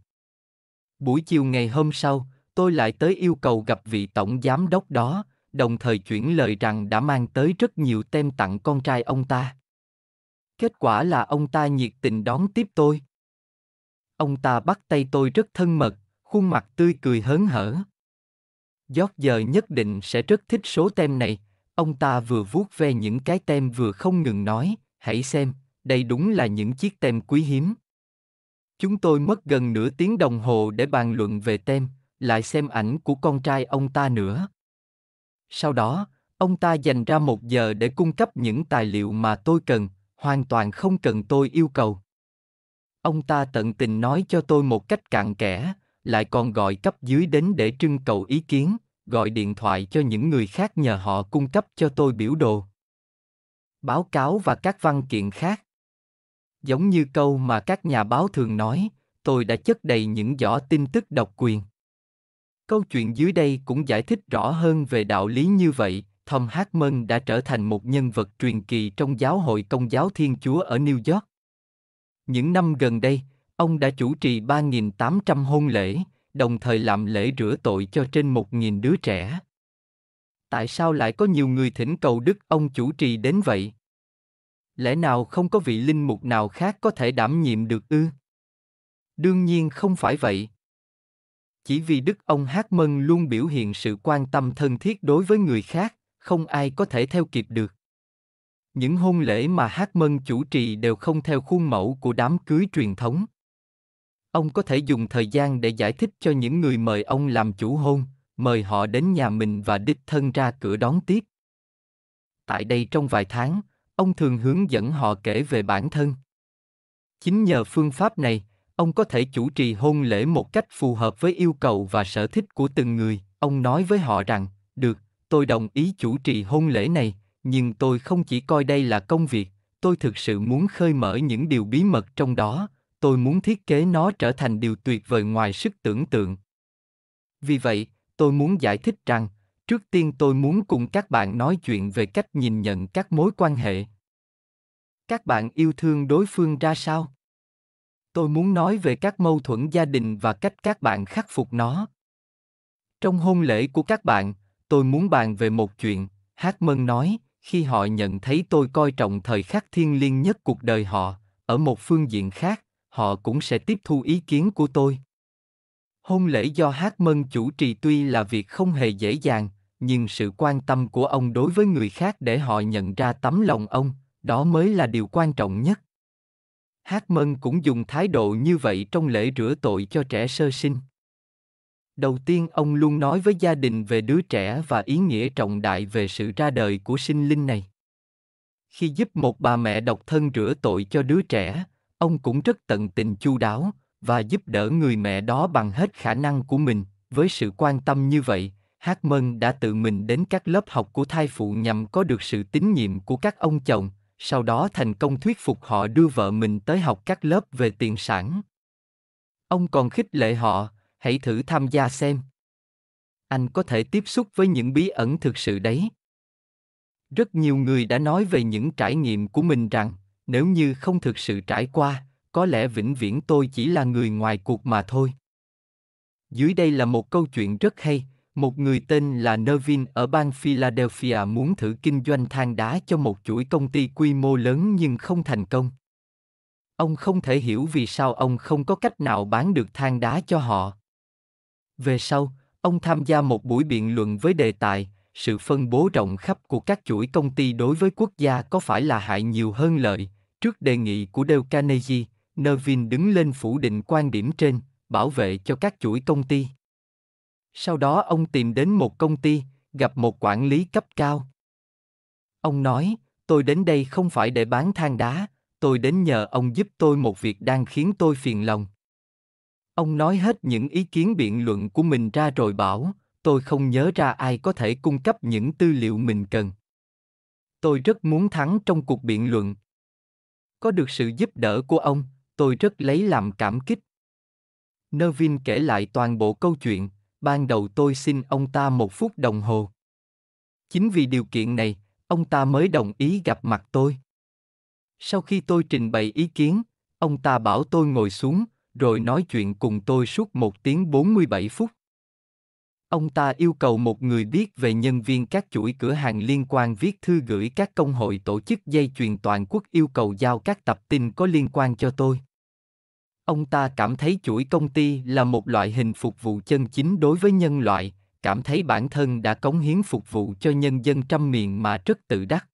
S1: Buổi chiều ngày hôm sau, tôi lại tới yêu cầu gặp vị tổng giám đốc đó, đồng thời chuyển lời rằng đã mang tới rất nhiều tem tặng con trai ông ta. Kết quả là ông ta nhiệt tình đón tiếp tôi. Ông ta bắt tay tôi rất thân mật, khuôn mặt tươi cười hớn hở giờ nhất định sẽ rất thích số tem này. Ông ta vừa vuốt ve những cái tem vừa không ngừng nói, hãy xem, đây đúng là những chiếc tem quý hiếm. Chúng tôi mất gần nửa tiếng đồng hồ để bàn luận về tem, lại xem ảnh của con trai ông ta nữa. Sau đó, ông ta dành ra một giờ để cung cấp những tài liệu mà tôi cần, hoàn toàn không cần tôi yêu cầu. Ông ta tận tình nói cho tôi một cách cạn kẽ, lại còn gọi cấp dưới đến để trưng cầu ý kiến, gọi điện thoại cho những người khác nhờ họ cung cấp cho tôi biểu đồ. Báo cáo và các văn kiện khác. Giống như câu mà các nhà báo thường nói, tôi đã chất đầy những giỏ tin tức độc quyền. Câu chuyện dưới đây cũng giải thích rõ hơn về đạo lý như vậy, Tom Hartman đã trở thành một nhân vật truyền kỳ trong giáo hội công giáo Thiên Chúa ở New York. Những năm gần đây, Ông đã chủ trì 3.800 hôn lễ, đồng thời làm lễ rửa tội cho trên 1.000 đứa trẻ. Tại sao lại có nhiều người thỉnh cầu đức ông chủ trì đến vậy? Lẽ nào không có vị linh mục nào khác có thể đảm nhiệm được ư? Đương nhiên không phải vậy. Chỉ vì đức ông Hát Mân luôn biểu hiện sự quan tâm thân thiết đối với người khác, không ai có thể theo kịp được. Những hôn lễ mà Hát Mân chủ trì đều không theo khuôn mẫu của đám cưới truyền thống ông có thể dùng thời gian để giải thích cho những người mời ông làm chủ hôn mời họ đến nhà mình và đích thân ra cửa đón tiếp tại đây trong vài tháng ông thường hướng dẫn họ kể về bản thân chính nhờ phương pháp này ông có thể chủ trì hôn lễ một cách phù hợp với yêu cầu và sở thích của từng người ông nói với họ rằng được tôi đồng ý chủ trì hôn lễ này nhưng tôi không chỉ coi đây là công việc tôi thực sự muốn khơi mở những điều bí mật trong đó tôi muốn thiết kế nó trở thành điều tuyệt vời ngoài sức tưởng tượng vì vậy tôi muốn giải thích rằng trước tiên tôi muốn cùng các bạn nói chuyện về cách nhìn nhận các mối quan hệ các bạn yêu thương đối phương ra sao tôi muốn nói về các mâu thuẫn gia đình và cách các bạn khắc phục nó trong hôn lễ của các bạn tôi muốn bàn về một chuyện hát mân nói khi họ nhận thấy tôi coi trọng thời khắc thiêng liêng nhất cuộc đời họ ở một phương diện khác họ cũng sẽ tiếp thu ý kiến của tôi. Hôn lễ do Hát Mân chủ trì tuy là việc không hề dễ dàng, nhưng sự quan tâm của ông đối với người khác để họ nhận ra tấm lòng ông, đó mới là điều quan trọng nhất. Hát Mân cũng dùng thái độ như vậy trong lễ rửa tội cho trẻ sơ sinh. Đầu tiên ông luôn nói với gia đình về đứa trẻ và ý nghĩa trọng đại về sự ra đời của sinh linh này. Khi giúp một bà mẹ độc thân rửa tội cho đứa trẻ, ông cũng rất tận tình chu đáo và giúp đỡ người mẹ đó bằng hết khả năng của mình với sự quan tâm như vậy hát mân đã tự mình đến các lớp học của thai phụ nhằm có được sự tín nhiệm của các ông chồng sau đó thành công thuyết phục họ đưa vợ mình tới học các lớp về tiền sản ông còn khích lệ họ hãy thử tham gia xem anh có thể tiếp xúc với những bí ẩn thực sự đấy rất nhiều người đã nói về những trải nghiệm của mình rằng nếu như không thực sự trải qua có lẽ vĩnh viễn tôi chỉ là người ngoài cuộc mà thôi dưới đây là một câu chuyện rất hay một người tên là Nervin ở bang Philadelphia muốn thử kinh doanh than đá cho một chuỗi công ty quy mô lớn nhưng không thành công. Ông không thể hiểu vì sao ông không có cách nào bán được than đá cho họ. Về sau, ông tham gia một buổi biện luận với đề tài sự phân bố rộng khắp của các chuỗi công ty đối với quốc gia có phải là hại nhiều hơn lợi. Trước đề nghị của Dale Carnegie, Nervin đứng lên phủ định quan điểm trên, bảo vệ cho các chuỗi công ty. Sau đó ông tìm đến một công ty, gặp một quản lý cấp cao. Ông nói, tôi đến đây không phải để bán than đá, tôi đến nhờ ông giúp tôi một việc đang khiến tôi phiền lòng. Ông nói hết những ý kiến biện luận của mình ra rồi bảo, tôi không nhớ ra ai có thể cung cấp những tư liệu mình cần tôi rất muốn thắng trong cuộc biện luận có được sự giúp đỡ của ông tôi rất lấy làm cảm kích nervin kể lại toàn bộ câu chuyện ban đầu tôi xin ông ta một phút đồng hồ chính vì điều kiện này ông ta mới đồng ý gặp mặt tôi sau khi tôi trình bày ý kiến ông ta bảo tôi ngồi xuống rồi nói chuyện cùng tôi suốt một tiếng 47 phút ông ta yêu cầu một người biết về nhân viên các chuỗi cửa hàng liên quan viết thư gửi các công hội tổ chức dây chuyền toàn quốc yêu cầu giao các tập tin có liên quan cho tôi. Ông ta cảm thấy chuỗi công ty là một loại hình phục vụ chân chính đối với nhân loại, cảm thấy bản thân đã cống hiến phục vụ cho nhân dân trăm miền mà rất tự đắc.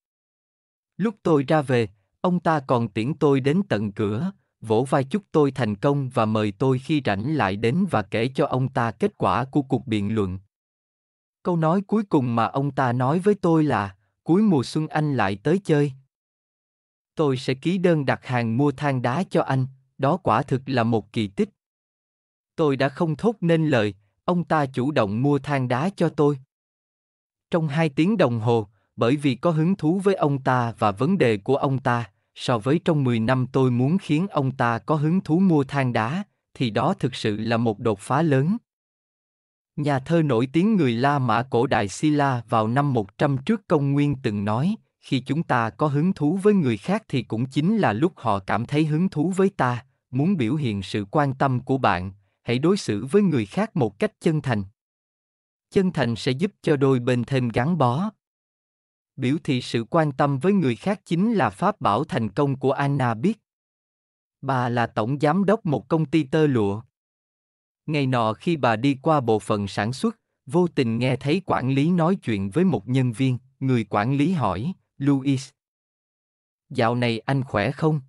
S1: Lúc tôi ra về, ông ta còn tiễn tôi đến tận cửa, vỗ vai chúc tôi thành công và mời tôi khi rảnh lại đến và kể cho ông ta kết quả của cuộc biện luận. Câu nói cuối cùng mà ông ta nói với tôi là, cuối mùa xuân anh lại tới chơi. Tôi sẽ ký đơn đặt hàng mua than đá cho anh, đó quả thực là một kỳ tích. Tôi đã không thốt nên lời, ông ta chủ động mua than đá cho tôi. Trong hai tiếng đồng hồ, bởi vì có hứng thú với ông ta và vấn đề của ông ta, so với trong 10 năm tôi muốn khiến ông ta có hứng thú mua than đá, thì đó thực sự là một đột phá lớn. Nhà thơ nổi tiếng người La Mã cổ đại Sila vào năm 100 trước công nguyên từng nói, khi chúng ta có hứng thú với người khác thì cũng chính là lúc họ cảm thấy hứng thú với ta, muốn biểu hiện sự quan tâm của bạn, hãy đối xử với người khác một cách chân thành. Chân thành sẽ giúp cho đôi bên thêm gắn bó, biểu thị sự quan tâm với người khác chính là pháp bảo thành công của Anna biết. Bà là tổng giám đốc một công ty tơ lụa. Ngày nọ khi bà đi qua bộ phận sản xuất, vô tình nghe thấy quản lý nói chuyện với một nhân viên, người quản lý hỏi, Louis. Dạo này anh khỏe không?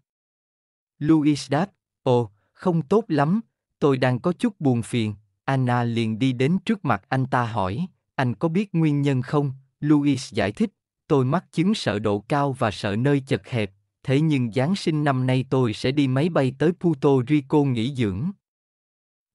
S1: Louis đáp, ồ, không tốt lắm, tôi đang có chút buồn phiền. Anna liền đi đến trước mặt anh ta hỏi, anh có biết nguyên nhân không? Louis giải thích, tôi mắc chứng sợ độ cao và sợ nơi chật hẹp, thế nhưng Giáng sinh năm nay tôi sẽ đi máy bay tới Puerto Rico nghỉ dưỡng.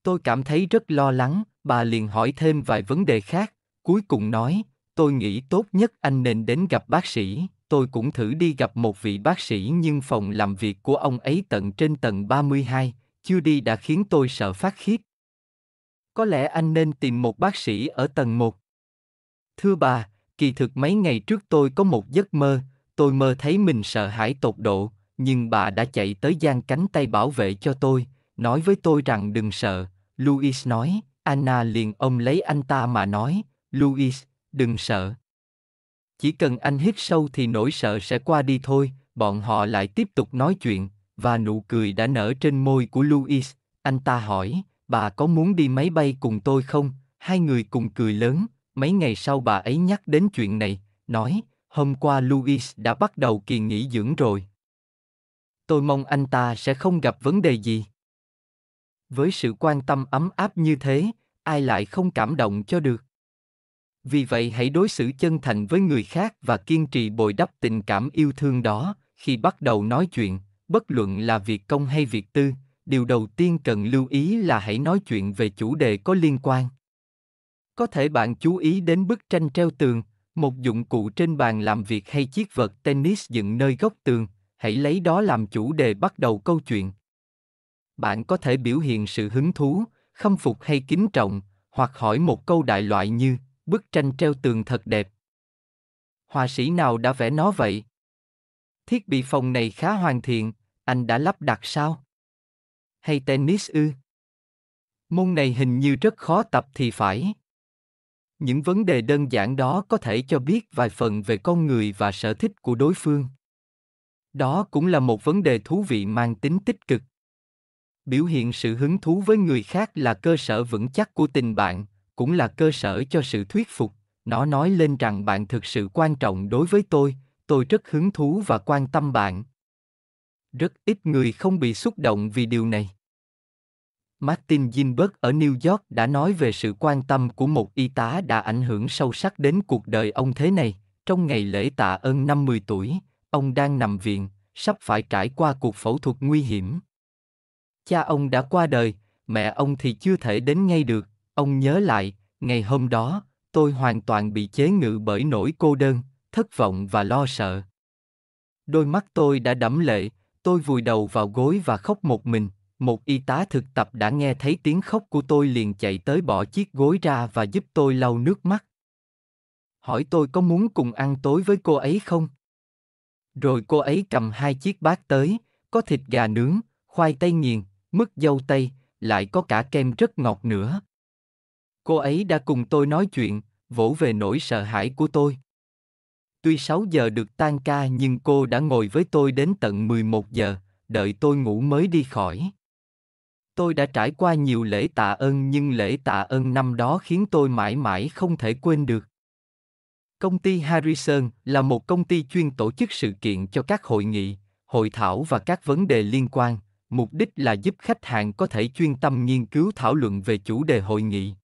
S1: Tôi cảm thấy rất lo lắng, bà liền hỏi thêm vài vấn đề khác, cuối cùng nói, tôi nghĩ tốt nhất anh nên đến gặp bác sĩ, tôi cũng thử đi gặp một vị bác sĩ nhưng phòng làm việc của ông ấy tận trên tầng 32, chưa đi đã khiến tôi sợ phát khiếp. Có lẽ anh nên tìm một bác sĩ ở tầng 1. Thưa bà, Kỳ thực mấy ngày trước tôi có một giấc mơ, tôi mơ thấy mình sợ hãi tột độ, nhưng bà đã chạy tới giang cánh tay bảo vệ cho tôi, nói với tôi rằng đừng sợ. Louis nói, Anna liền ôm lấy anh ta mà nói, Louis, đừng sợ. Chỉ cần anh hít sâu thì nỗi sợ sẽ qua đi thôi, bọn họ lại tiếp tục nói chuyện, và nụ cười đã nở trên môi của Louis. Anh ta hỏi, bà có muốn đi máy bay cùng tôi không? Hai người cùng cười lớn, Mấy ngày sau bà ấy nhắc đến chuyện này, nói, hôm qua Louis đã bắt đầu kỳ nghỉ dưỡng rồi. Tôi mong anh ta sẽ không gặp vấn đề gì. Với sự quan tâm ấm áp như thế, ai lại không cảm động cho được. Vì vậy hãy đối xử chân thành với người khác và kiên trì bồi đắp tình cảm yêu thương đó, khi bắt đầu nói chuyện, bất luận là việc công hay việc tư, điều đầu tiên cần lưu ý là hãy nói chuyện về chủ đề có liên quan có thể bạn chú ý đến bức tranh treo tường, một dụng cụ trên bàn làm việc hay chiếc vợt tennis dựng nơi góc tường, hãy lấy đó làm chủ đề bắt đầu câu chuyện. Bạn có thể biểu hiện sự hứng thú, khâm phục hay kính trọng, hoặc hỏi một câu đại loại như, bức tranh treo tường thật đẹp. Họa sĩ nào đã vẽ nó vậy? Thiết bị phòng này khá hoàn thiện, anh đã lắp đặt sao? Hay tennis ư? Môn này hình như rất khó tập thì phải những vấn đề đơn giản đó có thể cho biết vài phần về con người và sở thích của đối phương đó cũng là một vấn đề thú vị mang tính tích cực biểu hiện sự hứng thú với người khác là cơ sở vững chắc của tình bạn cũng là cơ sở cho sự thuyết phục nó nói lên rằng bạn thực sự quan trọng đối với tôi tôi rất hứng thú và quan tâm bạn rất ít người không bị xúc động vì điều này Martin Gilbert ở New York đã nói về sự quan tâm của một y tá đã ảnh hưởng sâu sắc đến cuộc đời ông thế này. Trong ngày lễ tạ ơn 50 tuổi, ông đang nằm viện, sắp phải trải qua cuộc phẫu thuật nguy hiểm. Cha ông đã qua đời, mẹ ông thì chưa thể đến ngay được. Ông nhớ lại, ngày hôm đó, tôi hoàn toàn bị chế ngự bởi nỗi cô đơn, thất vọng và lo sợ. Đôi mắt tôi đã đẫm lệ, tôi vùi đầu vào gối và khóc một mình, một y tá thực tập đã nghe thấy tiếng khóc của tôi liền chạy tới bỏ chiếc gối ra và giúp tôi lau nước mắt hỏi tôi có muốn cùng ăn tối với cô ấy không rồi cô ấy cầm hai chiếc bát tới có thịt gà nướng khoai tây nghiền mứt dâu tây lại có cả kem rất ngọt nữa cô ấy đã cùng tôi nói chuyện vỗ về nỗi sợ hãi của tôi tuy 6 giờ được tan ca nhưng cô đã ngồi với tôi đến tận 11 giờ, đợi tôi ngủ mới đi khỏi. Tôi đã trải qua nhiều lễ tạ ơn nhưng lễ tạ ơn năm đó khiến tôi mãi mãi không thể quên được. Công ty Harrison là một công ty chuyên tổ chức sự kiện cho các hội nghị, hội thảo và các vấn đề liên quan, mục đích là giúp khách hàng có thể chuyên tâm nghiên cứu thảo luận về chủ đề hội nghị.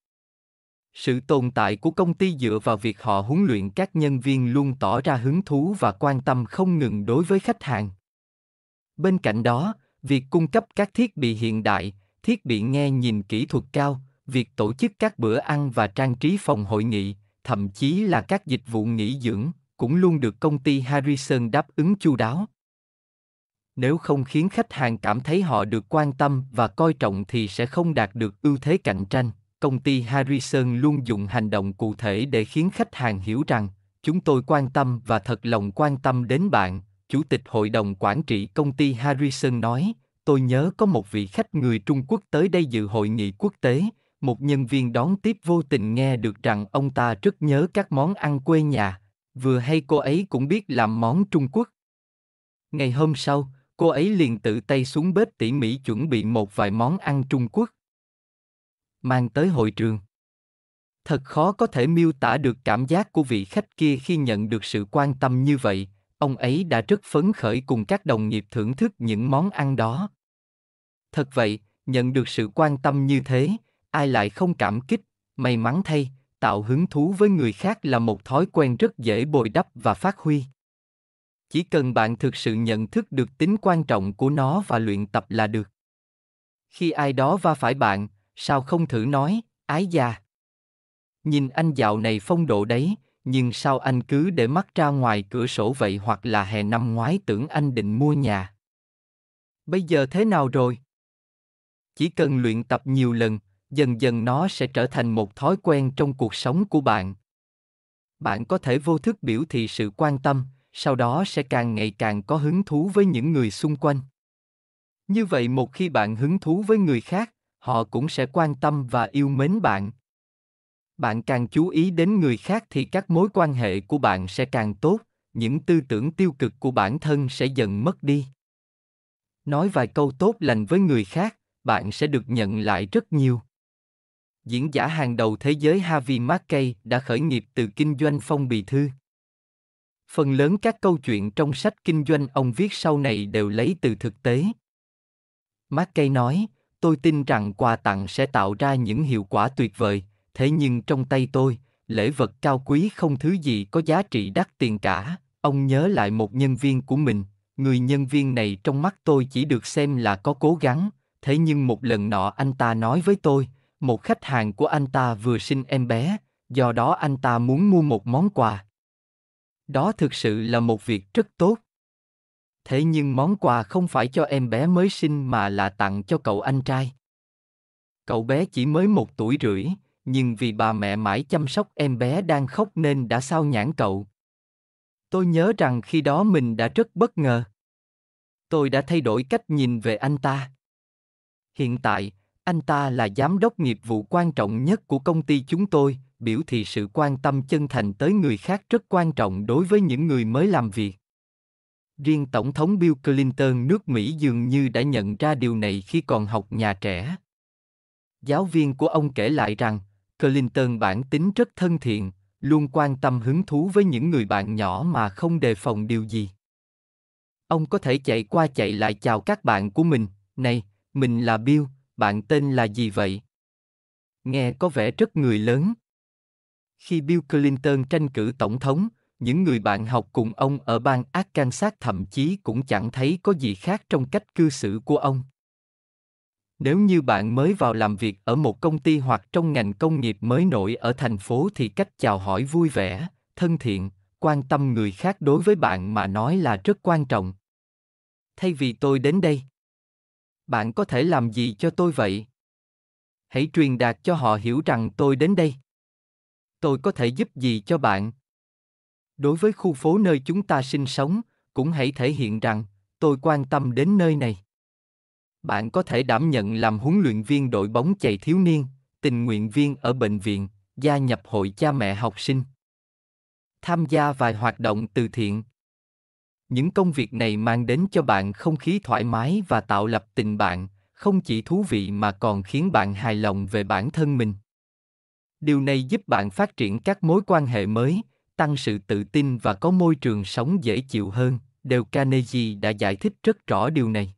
S1: Sự tồn tại của công ty dựa vào việc họ huấn luyện các nhân viên luôn tỏ ra hứng thú và quan tâm không ngừng đối với khách hàng. Bên cạnh đó, việc cung cấp các thiết bị hiện đại, thiết bị nghe nhìn kỹ thuật cao, việc tổ chức các bữa ăn và trang trí phòng hội nghị, thậm chí là các dịch vụ nghỉ dưỡng, cũng luôn được công ty Harrison đáp ứng chu đáo. Nếu không khiến khách hàng cảm thấy họ được quan tâm và coi trọng thì sẽ không đạt được ưu thế cạnh tranh. Công ty Harrison luôn dùng hành động cụ thể để khiến khách hàng hiểu rằng chúng tôi quan tâm và thật lòng quan tâm đến bạn, Chủ tịch Hội đồng Quản trị công ty Harrison nói, tôi nhớ có một vị khách người Trung Quốc tới đây dự hội nghị quốc tế, một nhân viên đón tiếp vô tình nghe được rằng ông ta rất nhớ các món ăn quê nhà, vừa hay cô ấy cũng biết làm món Trung Quốc. Ngày hôm sau, cô ấy liền tự tay xuống bếp tỉ mỉ chuẩn bị một vài món ăn Trung Quốc. Mang tới hội trường. Thật khó có thể miêu tả được cảm giác của vị khách kia khi nhận được sự quan tâm như vậy, ông ấy đã rất phấn khởi cùng các đồng nghiệp thưởng thức những món ăn đó. Thật vậy, nhận được sự quan tâm như thế, ai lại không cảm kích, may mắn thay, tạo hứng thú với người khác là một thói quen rất dễ bồi đắp và phát huy. Chỉ cần bạn thực sự nhận thức được tính quan trọng của nó và luyện tập là được. Khi ai đó va phải bạn, sao không thử nói, ái già. Nhìn anh dạo này phong độ đấy, nhưng sao anh cứ để mắt ra ngoài cửa sổ vậy hoặc là hè năm ngoái tưởng anh định mua nhà. Bây giờ thế nào rồi? Chỉ cần luyện tập nhiều lần, dần dần nó sẽ trở thành một thói quen trong cuộc sống của bạn. Bạn có thể vô thức biểu thị sự quan tâm, sau đó sẽ càng ngày càng có hứng thú với những người xung quanh. Như vậy một khi bạn hứng thú với người khác, họ cũng sẽ quan tâm và yêu mến bạn bạn càng chú ý đến người khác thì các mối quan hệ của bạn sẽ càng tốt những tư tưởng tiêu cực của bản thân sẽ dần mất đi nói vài câu tốt lành với người khác bạn sẽ được nhận lại rất nhiều diễn giả hàng đầu thế giới Harvey Mackay đã khởi nghiệp từ kinh doanh phong bì thư. Phần lớn các câu chuyện trong sách kinh doanh ông viết sau này đều lấy từ thực tế. Mackay nói, tôi tin rằng quà tặng sẽ tạo ra những hiệu quả tuyệt vời, thế nhưng trong tay tôi, lễ vật cao quý không thứ gì có giá trị đắt tiền cả. Ông nhớ lại một nhân viên của mình, người nhân viên này trong mắt tôi chỉ được xem là có cố gắng, thế nhưng một lần nọ anh ta nói với tôi, một khách hàng của anh ta vừa sinh em bé, do đó anh ta muốn mua một món quà. Đó thực sự là một việc rất tốt. Thế nhưng món quà không phải cho em bé mới sinh mà là tặng cho cậu anh trai. Cậu bé chỉ mới một tuổi rưỡi, nhưng vì bà mẹ mãi chăm sóc em bé đang khóc nên đã sao nhãn cậu. Tôi nhớ rằng khi đó mình đã rất bất ngờ. Tôi đã thay đổi cách nhìn về anh ta. Hiện tại, anh ta là giám đốc nghiệp vụ quan trọng nhất của công ty chúng tôi, biểu thị sự quan tâm chân thành tới người khác rất quan trọng đối với những người mới làm việc. Riêng Tổng thống Bill Clinton nước Mỹ dường như đã nhận ra điều này khi còn học nhà trẻ. Giáo viên của ông kể lại rằng, Clinton bản tính rất thân thiện, luôn quan tâm hứng thú với những người bạn nhỏ mà không đề phòng điều gì. Ông có thể chạy qua chạy lại chào các bạn của mình, này, mình là Bill, bạn tên là gì vậy? Nghe có vẻ rất người lớn. Khi Bill Clinton tranh cử tổng thống, những người bạn học cùng ông ở bang Arkansas thậm chí cũng chẳng thấy có gì khác trong cách cư xử của ông nếu như bạn mới vào làm việc ở một công ty hoặc trong ngành công nghiệp mới nổi ở thành phố thì cách chào hỏi vui vẻ thân thiện quan tâm người khác đối với bạn mà nói là rất quan trọng thay vì tôi đến đây bạn có thể làm gì cho tôi vậy hãy truyền đạt cho họ hiểu rằng tôi đến đây tôi có thể giúp gì cho bạn đối với khu phố nơi chúng ta sinh sống cũng hãy thể hiện rằng tôi quan tâm đến nơi này bạn có thể đảm nhận làm huấn luyện viên đội bóng chày thiếu niên, tình nguyện viên ở bệnh viện, gia nhập hội cha mẹ học sinh. Tham gia vài hoạt động từ thiện. Những công việc này mang đến cho bạn không khí thoải mái và tạo lập tình bạn, không chỉ thú vị mà còn khiến bạn hài lòng về bản thân mình. Điều này giúp bạn phát triển các mối quan hệ mới, tăng sự tự tin và có môi trường sống dễ chịu hơn. Đều Carnegie đã giải thích rất rõ điều này.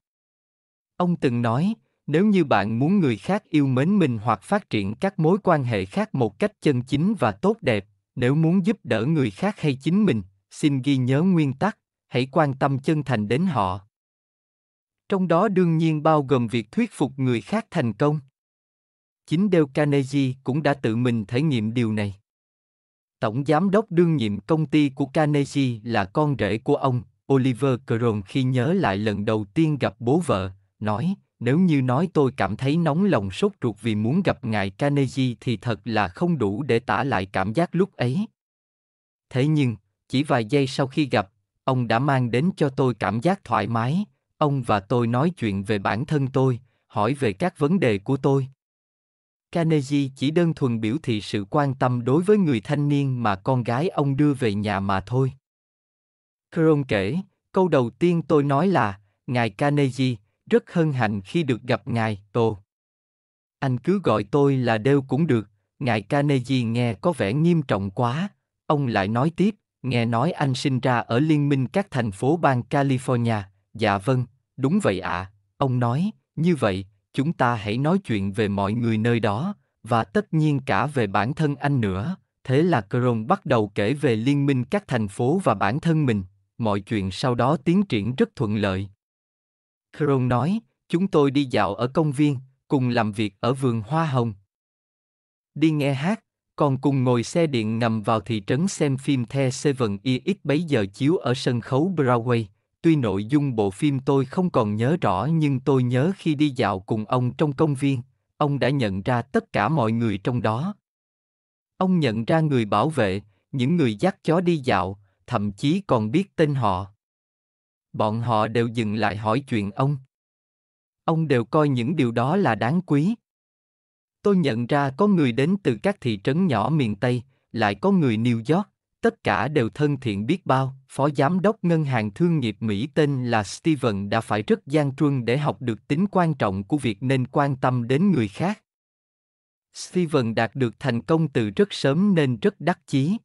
S1: Ông từng nói, nếu như bạn muốn người khác yêu mến mình hoặc phát triển các mối quan hệ khác một cách chân chính và tốt đẹp, nếu muốn giúp đỡ người khác hay chính mình, xin ghi nhớ nguyên tắc, hãy quan tâm chân thành đến họ. Trong đó đương nhiên bao gồm việc thuyết phục người khác thành công. Chính Dale Carnegie cũng đã tự mình thể nghiệm điều này. Tổng giám đốc đương nhiệm công ty của Carnegie là con rể của ông, Oliver Cron khi nhớ lại lần đầu tiên gặp bố vợ, nói, nếu như nói tôi cảm thấy nóng lòng sốt ruột vì muốn gặp ngài Carnegie thì thật là không đủ để tả lại cảm giác lúc ấy. Thế nhưng, chỉ vài giây sau khi gặp, ông đã mang đến cho tôi cảm giác thoải mái, ông và tôi nói chuyện về bản thân tôi, hỏi về các vấn đề của tôi. Carnegie chỉ đơn thuần biểu thị sự quan tâm đối với người thanh niên mà con gái ông đưa về nhà mà thôi. Kron kể, câu đầu tiên tôi nói là, Ngài Carnegie, rất hân hạnh khi được gặp ngài, Tô. Anh cứ gọi tôi là Đêu cũng được, ngài Carnegie nghe có vẻ nghiêm trọng quá. Ông lại nói tiếp, nghe nói anh sinh ra ở Liên minh các thành phố bang California. Dạ vâng, đúng vậy ạ, à. ông nói, như vậy, chúng ta hãy nói chuyện về mọi người nơi đó, và tất nhiên cả về bản thân anh nữa. Thế là Cron bắt đầu kể về liên minh các thành phố và bản thân mình. Mọi chuyện sau đó tiến triển rất thuận lợi, Ron nói, chúng tôi đi dạo ở công viên, cùng làm việc ở vườn hoa hồng. Đi nghe hát, còn cùng ngồi xe điện ngầm vào thị trấn xem phim The Seven EX bấy giờ chiếu ở sân khấu Broadway. Tuy nội dung bộ phim tôi không còn nhớ rõ nhưng tôi nhớ khi đi dạo cùng ông trong công viên, ông đã nhận ra tất cả mọi người trong đó. Ông nhận ra người bảo vệ, những người dắt chó đi dạo, thậm chí còn biết tên họ bọn họ đều dừng lại hỏi chuyện ông ông đều coi những điều đó là đáng quý tôi nhận ra có người đến từ các thị trấn nhỏ miền tây lại có người new york tất cả đều thân thiện biết bao phó giám đốc ngân hàng thương nghiệp mỹ tên là steven đã phải rất gian truân để học được tính quan trọng của việc nên quan tâm đến người khác Steven đạt được thành công từ rất sớm nên rất đắc chí.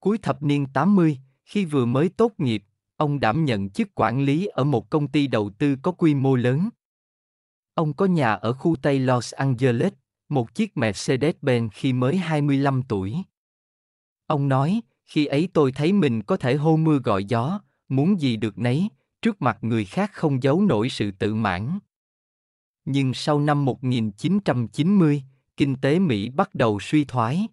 S1: Cuối thập niên 80, khi vừa mới tốt nghiệp, Ông đảm nhận chức quản lý ở một công ty đầu tư có quy mô lớn. Ông có nhà ở khu Tây Los Angeles, một chiếc Mercedes-Benz khi mới 25 tuổi. Ông nói, khi ấy tôi thấy mình có thể hô mưa gọi gió, muốn gì được nấy, trước mặt người khác không giấu nổi sự tự mãn. Nhưng sau năm 1990, kinh tế Mỹ bắt đầu suy thoái.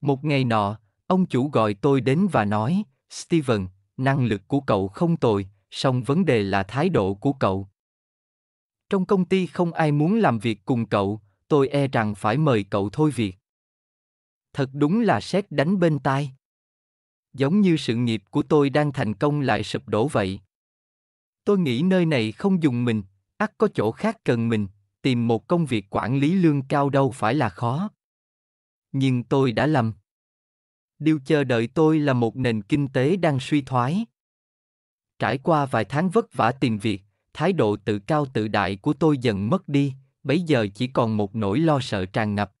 S1: Một ngày nọ, ông chủ gọi tôi đến và nói, Steven, năng lực của cậu không tồi song vấn đề là thái độ của cậu trong công ty không ai muốn làm việc cùng cậu tôi e rằng phải mời cậu thôi việc thật đúng là xét đánh bên tai giống như sự nghiệp của tôi đang thành công lại sụp đổ vậy tôi nghĩ nơi này không dùng mình ắt có chỗ khác cần mình tìm một công việc quản lý lương cao đâu phải là khó nhưng tôi đã lầm điều chờ đợi tôi là một nền kinh tế đang suy thoái trải qua vài tháng vất vả tìm việc thái độ tự cao tự đại của tôi dần mất đi bấy giờ chỉ còn một nỗi lo sợ tràn ngập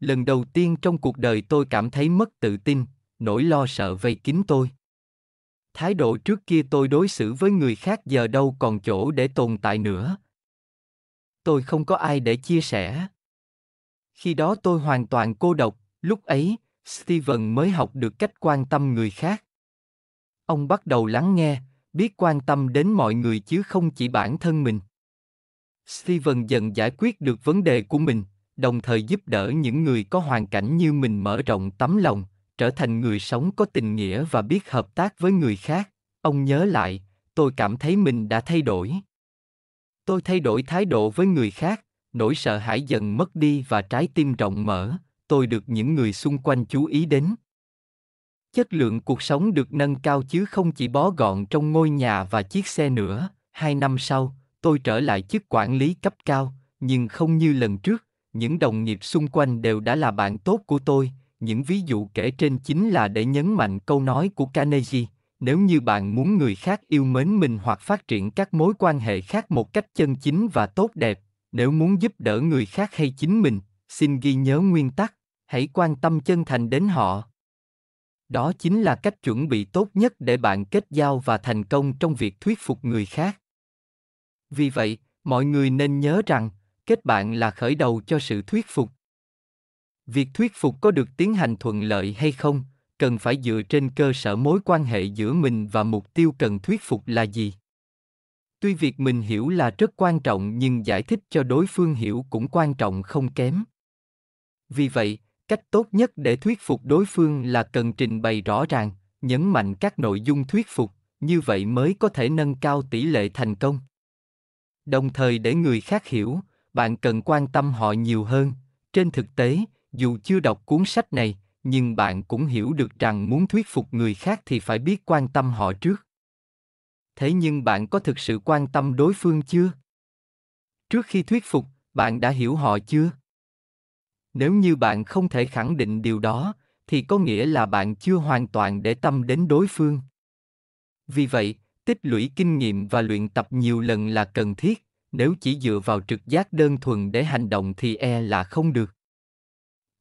S1: lần đầu tiên trong cuộc đời tôi cảm thấy mất tự tin nỗi lo sợ vây kín tôi thái độ trước kia tôi đối xử với người khác giờ đâu còn chỗ để tồn tại nữa tôi không có ai để chia sẻ khi đó tôi hoàn toàn cô độc lúc ấy Steven mới học được cách quan tâm người khác. Ông bắt đầu lắng nghe, biết quan tâm đến mọi người chứ không chỉ bản thân mình. Steven dần giải quyết được vấn đề của mình, đồng thời giúp đỡ những người có hoàn cảnh như mình mở rộng tấm lòng, trở thành người sống có tình nghĩa và biết hợp tác với người khác. Ông nhớ lại, tôi cảm thấy mình đã thay đổi. Tôi thay đổi thái độ với người khác, nỗi sợ hãi dần mất đi và trái tim rộng mở, tôi được những người xung quanh chú ý đến chất lượng cuộc sống được nâng cao chứ không chỉ bó gọn trong ngôi nhà và chiếc xe nữa hai năm sau tôi trở lại chức quản lý cấp cao nhưng không như lần trước những đồng nghiệp xung quanh đều đã là bạn tốt của tôi những ví dụ kể trên chính là để nhấn mạnh câu nói của carnegie nếu như bạn muốn người khác yêu mến mình hoặc phát triển các mối quan hệ khác một cách chân chính và tốt đẹp nếu muốn giúp đỡ người khác hay chính mình xin ghi nhớ nguyên tắc hãy quan tâm chân thành đến họ đó chính là cách chuẩn bị tốt nhất để bạn kết giao và thành công trong việc thuyết phục người khác vì vậy mọi người nên nhớ rằng kết bạn là khởi đầu cho sự thuyết phục việc thuyết phục có được tiến hành thuận lợi hay không cần phải dựa trên cơ sở mối quan hệ giữa mình và mục tiêu cần thuyết phục là gì tuy việc mình hiểu là rất quan trọng nhưng giải thích cho đối phương hiểu cũng quan trọng không kém vì vậy cách tốt nhất để thuyết phục đối phương là cần trình bày rõ ràng nhấn mạnh các nội dung thuyết phục như vậy mới có thể nâng cao tỷ lệ thành công đồng thời để người khác hiểu bạn cần quan tâm họ nhiều hơn trên thực tế dù chưa đọc cuốn sách này nhưng bạn cũng hiểu được rằng muốn thuyết phục người khác thì phải biết quan tâm họ trước thế nhưng bạn có thực sự quan tâm đối phương chưa trước khi thuyết phục bạn đã hiểu họ chưa nếu như bạn không thể khẳng định điều đó thì có nghĩa là bạn chưa hoàn toàn để tâm đến đối phương vì vậy tích lũy kinh nghiệm và luyện tập nhiều lần là cần thiết nếu chỉ dựa vào trực giác đơn thuần để hành động thì e là không được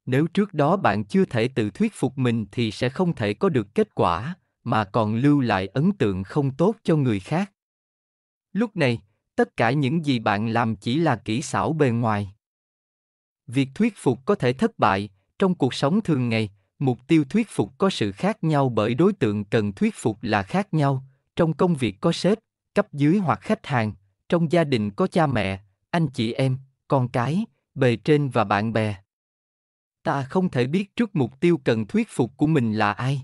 S1: nếu trước đó bạn chưa thể tự thuyết phục mình thì sẽ không thể có được kết quả mà còn lưu lại ấn tượng không tốt cho người khác lúc này tất cả những gì bạn làm chỉ là kỹ xảo bề ngoài việc thuyết phục có thể thất bại trong cuộc sống thường ngày mục tiêu thuyết phục có sự khác nhau bởi đối tượng cần thuyết phục là khác nhau trong công việc có sếp cấp dưới hoặc khách hàng trong gia đình có cha mẹ anh chị em con cái bề trên và bạn bè ta không thể biết trước mục tiêu cần thuyết phục của mình là ai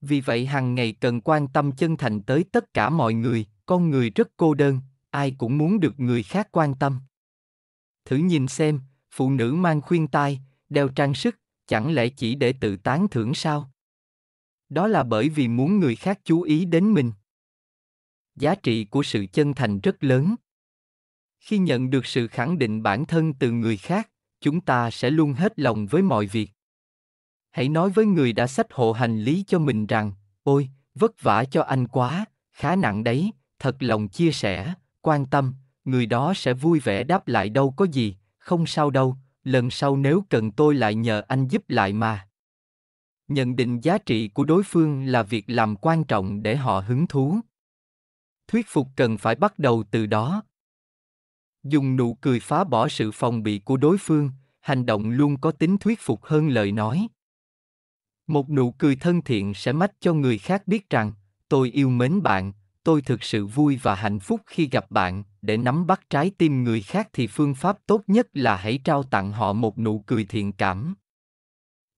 S1: vì vậy hàng ngày cần quan tâm chân thành tới tất cả mọi người con người rất cô đơn ai cũng muốn được người khác quan tâm thử nhìn xem phụ nữ mang khuyên tai, đeo trang sức, chẳng lẽ chỉ để tự tán thưởng sao? Đó là bởi vì muốn người khác chú ý đến mình. Giá trị của sự chân thành rất lớn. Khi nhận được sự khẳng định bản thân từ người khác, chúng ta sẽ luôn hết lòng với mọi việc. Hãy nói với người đã sách hộ hành lý cho mình rằng, ôi, vất vả cho anh quá, khá nặng đấy, thật lòng chia sẻ, quan tâm, người đó sẽ vui vẻ đáp lại đâu có gì, không sao đâu, lần sau nếu cần tôi lại nhờ anh giúp lại mà. Nhận định giá trị của đối phương là việc làm quan trọng để họ hứng thú. Thuyết phục cần phải bắt đầu từ đó. Dùng nụ cười phá bỏ sự phòng bị của đối phương, hành động luôn có tính thuyết phục hơn lời nói. Một nụ cười thân thiện sẽ mách cho người khác biết rằng tôi yêu mến bạn, tôi thực sự vui và hạnh phúc khi gặp bạn để nắm bắt trái tim người khác thì phương pháp tốt nhất là hãy trao tặng họ một nụ cười thiện cảm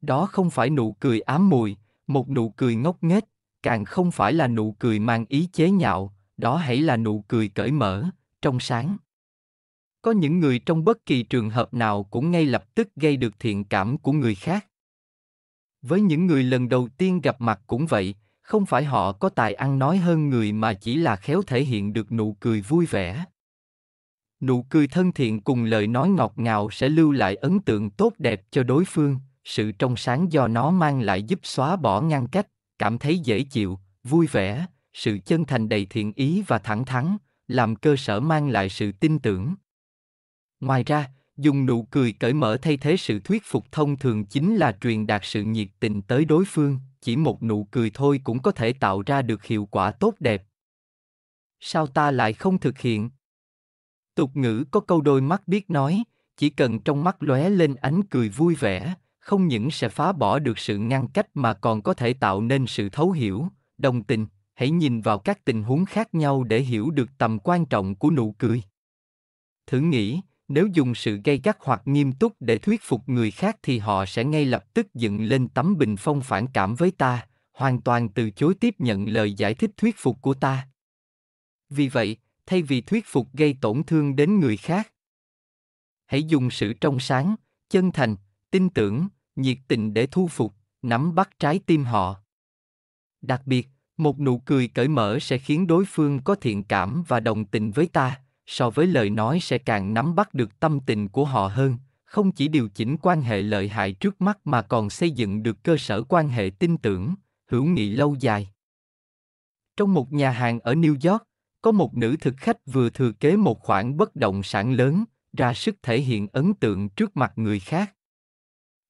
S1: đó không phải nụ cười ám mùi một nụ cười ngốc nghếch càng không phải là nụ cười mang ý chế nhạo đó hãy là nụ cười cởi mở trong sáng có những người trong bất kỳ trường hợp nào cũng ngay lập tức gây được thiện cảm của người khác với những người lần đầu tiên gặp mặt cũng vậy không phải họ có tài ăn nói hơn người mà chỉ là khéo thể hiện được nụ cười vui vẻ nụ cười thân thiện cùng lời nói ngọt ngào sẽ lưu lại ấn tượng tốt đẹp cho đối phương sự trong sáng do nó mang lại giúp xóa bỏ ngăn cách cảm thấy dễ chịu vui vẻ sự chân thành đầy thiện ý và thẳng thắn làm cơ sở mang lại sự tin tưởng ngoài ra dùng nụ cười cởi mở thay thế sự thuyết phục thông thường chính là truyền đạt sự nhiệt tình tới đối phương chỉ một nụ cười thôi cũng có thể tạo ra được hiệu quả tốt đẹp sao ta lại không thực hiện tục ngữ có câu đôi mắt biết nói chỉ cần trong mắt lóe lên ánh cười vui vẻ không những sẽ phá bỏ được sự ngăn cách mà còn có thể tạo nên sự thấu hiểu đồng tình hãy nhìn vào các tình huống khác nhau để hiểu được tầm quan trọng của nụ cười thử nghĩ nếu dùng sự gây gắt hoặc nghiêm túc để thuyết phục người khác thì họ sẽ ngay lập tức dựng lên tấm bình phong phản cảm với ta hoàn toàn từ chối tiếp nhận lời giải thích thuyết phục của ta vì vậy thay vì thuyết phục gây tổn thương đến người khác hãy dùng sự trong sáng chân thành tin tưởng nhiệt tình để thu phục nắm bắt trái tim họ đặc biệt một nụ cười cởi mở sẽ khiến đối phương có thiện cảm và đồng tình với ta so với lời nói sẽ càng nắm bắt được tâm tình của họ hơn không chỉ điều chỉnh quan hệ lợi hại trước mắt mà còn xây dựng được cơ sở quan hệ tin tưởng hữu nghị lâu dài trong một nhà hàng ở new york có một nữ thực khách vừa thừa kế một khoản bất động sản lớn ra sức thể hiện ấn tượng trước mặt người khác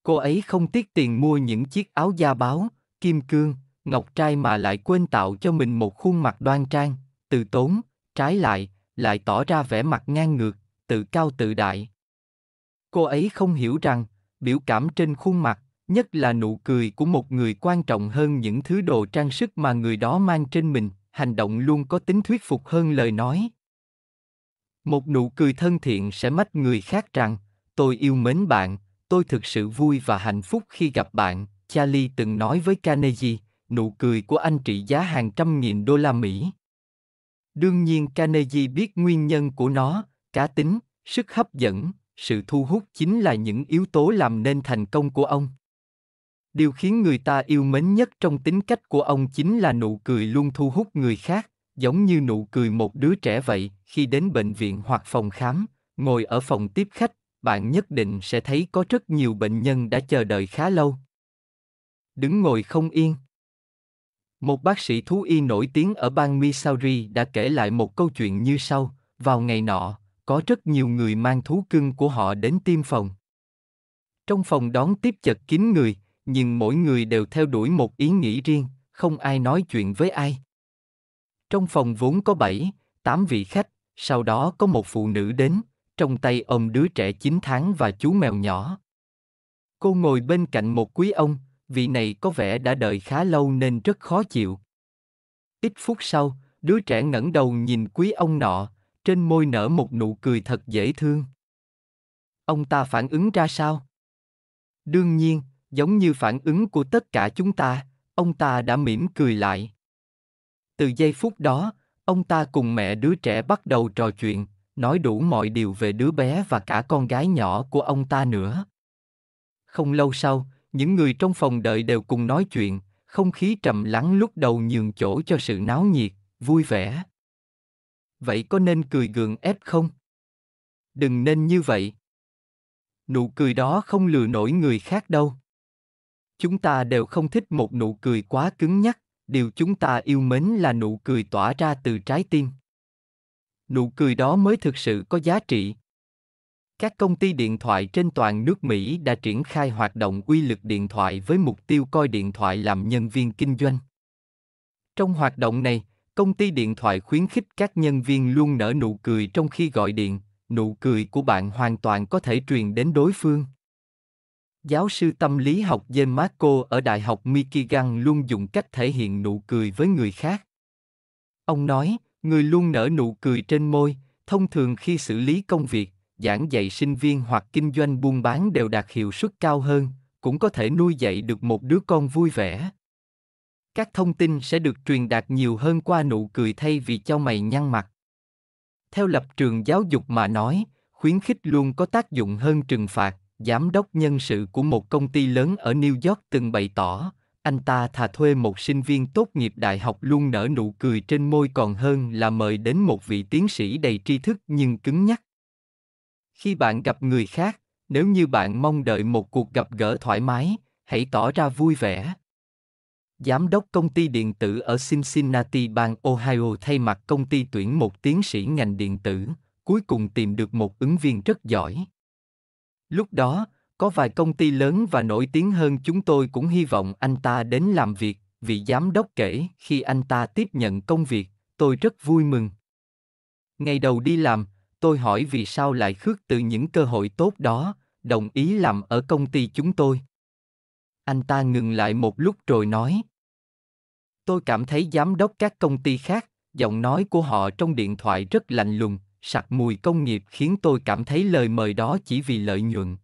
S1: cô ấy không tiếc tiền mua những chiếc áo da báo kim cương ngọc trai mà lại quên tạo cho mình một khuôn mặt đoan trang từ tốn trái lại lại tỏ ra vẻ mặt ngang ngược, tự cao tự đại. Cô ấy không hiểu rằng, biểu cảm trên khuôn mặt, nhất là nụ cười của một người quan trọng hơn những thứ đồ trang sức mà người đó mang trên mình, hành động luôn có tính thuyết phục hơn lời nói. Một nụ cười thân thiện sẽ mách người khác rằng, tôi yêu mến bạn, tôi thực sự vui và hạnh phúc khi gặp bạn, Charlie từng nói với Carnegie, nụ cười của anh trị giá hàng trăm nghìn đô la Mỹ. Đương nhiên Carnegie biết nguyên nhân của nó, cá tính, sức hấp dẫn, sự thu hút chính là những yếu tố làm nên thành công của ông. Điều khiến người ta yêu mến nhất trong tính cách của ông chính là nụ cười luôn thu hút người khác, giống như nụ cười một đứa trẻ vậy, khi đến bệnh viện hoặc phòng khám, ngồi ở phòng tiếp khách, bạn nhất định sẽ thấy có rất nhiều bệnh nhân đã chờ đợi khá lâu. Đứng ngồi không yên một bác sĩ thú y nổi tiếng ở bang Missouri đã kể lại một câu chuyện như sau. Vào ngày nọ, có rất nhiều người mang thú cưng của họ đến tiêm phòng. Trong phòng đón tiếp chật kín người, nhưng mỗi người đều theo đuổi một ý nghĩ riêng, không ai nói chuyện với ai. Trong phòng vốn có 7, 8 vị khách, sau đó có một phụ nữ đến, trong tay ôm đứa trẻ 9 tháng và chú mèo nhỏ. Cô ngồi bên cạnh một quý ông, vị này có vẻ đã đợi khá lâu nên rất khó chịu. Ít phút sau, đứa trẻ ngẩng đầu nhìn quý ông nọ, trên môi nở một nụ cười thật dễ thương. Ông ta phản ứng ra sao? Đương nhiên, giống như phản ứng của tất cả chúng ta, ông ta đã mỉm cười lại. Từ giây phút đó, ông ta cùng mẹ đứa trẻ bắt đầu trò chuyện, nói đủ mọi điều về đứa bé và cả con gái nhỏ của ông ta nữa. Không lâu sau, những người trong phòng đợi đều cùng nói chuyện, không khí trầm lắng lúc đầu nhường chỗ cho sự náo nhiệt, vui vẻ. Vậy có nên cười gượng ép không? Đừng nên như vậy. Nụ cười đó không lừa nổi người khác đâu. Chúng ta đều không thích một nụ cười quá cứng nhắc, điều chúng ta yêu mến là nụ cười tỏa ra từ trái tim. Nụ cười đó mới thực sự có giá trị các công ty điện thoại trên toàn nước Mỹ đã triển khai hoạt động uy lực điện thoại với mục tiêu coi điện thoại làm nhân viên kinh doanh. Trong hoạt động này, công ty điện thoại khuyến khích các nhân viên luôn nở nụ cười trong khi gọi điện, nụ cười của bạn hoàn toàn có thể truyền đến đối phương. Giáo sư tâm lý học James Marco ở Đại học Michigan luôn dùng cách thể hiện nụ cười với người khác. Ông nói, người luôn nở nụ cười trên môi, thông thường khi xử lý công việc, giảng dạy sinh viên hoặc kinh doanh buôn bán đều đạt hiệu suất cao hơn, cũng có thể nuôi dạy được một đứa con vui vẻ. Các thông tin sẽ được truyền đạt nhiều hơn qua nụ cười thay vì cho mày nhăn mặt. Theo lập trường giáo dục mà nói, khuyến khích luôn có tác dụng hơn trừng phạt, giám đốc nhân sự của một công ty lớn ở New York từng bày tỏ, anh ta thà thuê một sinh viên tốt nghiệp đại học luôn nở nụ cười trên môi còn hơn là mời đến một vị tiến sĩ đầy tri thức nhưng cứng nhắc khi bạn gặp người khác nếu như bạn mong đợi một cuộc gặp gỡ thoải mái hãy tỏ ra vui vẻ giám đốc công ty điện tử ở cincinnati bang ohio thay mặt công ty tuyển một tiến sĩ ngành điện tử cuối cùng tìm được một ứng viên rất giỏi lúc đó có vài công ty lớn và nổi tiếng hơn chúng tôi cũng hy vọng anh ta đến làm việc vị giám đốc kể khi anh ta tiếp nhận công việc tôi rất vui mừng ngày đầu đi làm tôi hỏi vì sao lại khước từ những cơ hội tốt đó, đồng ý làm ở công ty chúng tôi. Anh ta ngừng lại một lúc rồi nói. Tôi cảm thấy giám đốc các công ty khác, giọng nói của họ trong điện thoại rất lạnh lùng, sặc mùi công nghiệp khiến tôi cảm thấy lời mời đó chỉ vì lợi nhuận.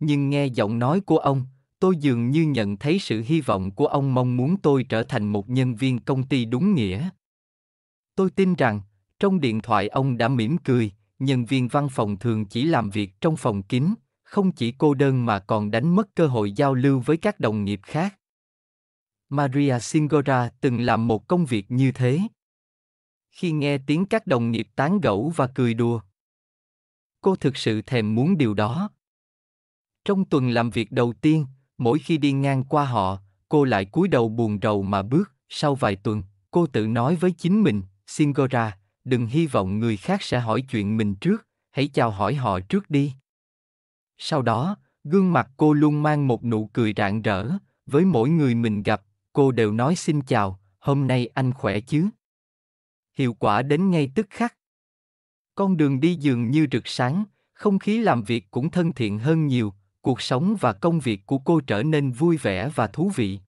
S1: Nhưng nghe giọng nói của ông, tôi dường như nhận thấy sự hy vọng của ông mong muốn tôi trở thành một nhân viên công ty đúng nghĩa. Tôi tin rằng, trong điện thoại ông đã mỉm cười, nhân viên văn phòng thường chỉ làm việc trong phòng kín, không chỉ cô đơn mà còn đánh mất cơ hội giao lưu với các đồng nghiệp khác. Maria Singora từng làm một công việc như thế. Khi nghe tiếng các đồng nghiệp tán gẫu và cười đùa, cô thực sự thèm muốn điều đó. Trong tuần làm việc đầu tiên, mỗi khi đi ngang qua họ, cô lại cúi đầu buồn rầu mà bước, sau vài tuần, cô tự nói với chính mình, Singora, đừng hy vọng người khác sẽ hỏi chuyện mình trước hãy chào hỏi họ trước đi sau đó gương mặt cô luôn mang một nụ cười rạng rỡ với mỗi người mình gặp cô đều nói xin chào hôm nay anh khỏe chứ hiệu quả đến ngay tức khắc con đường đi dường như rực sáng không khí làm việc cũng thân thiện hơn nhiều cuộc sống và công việc của cô trở nên vui vẻ và thú vị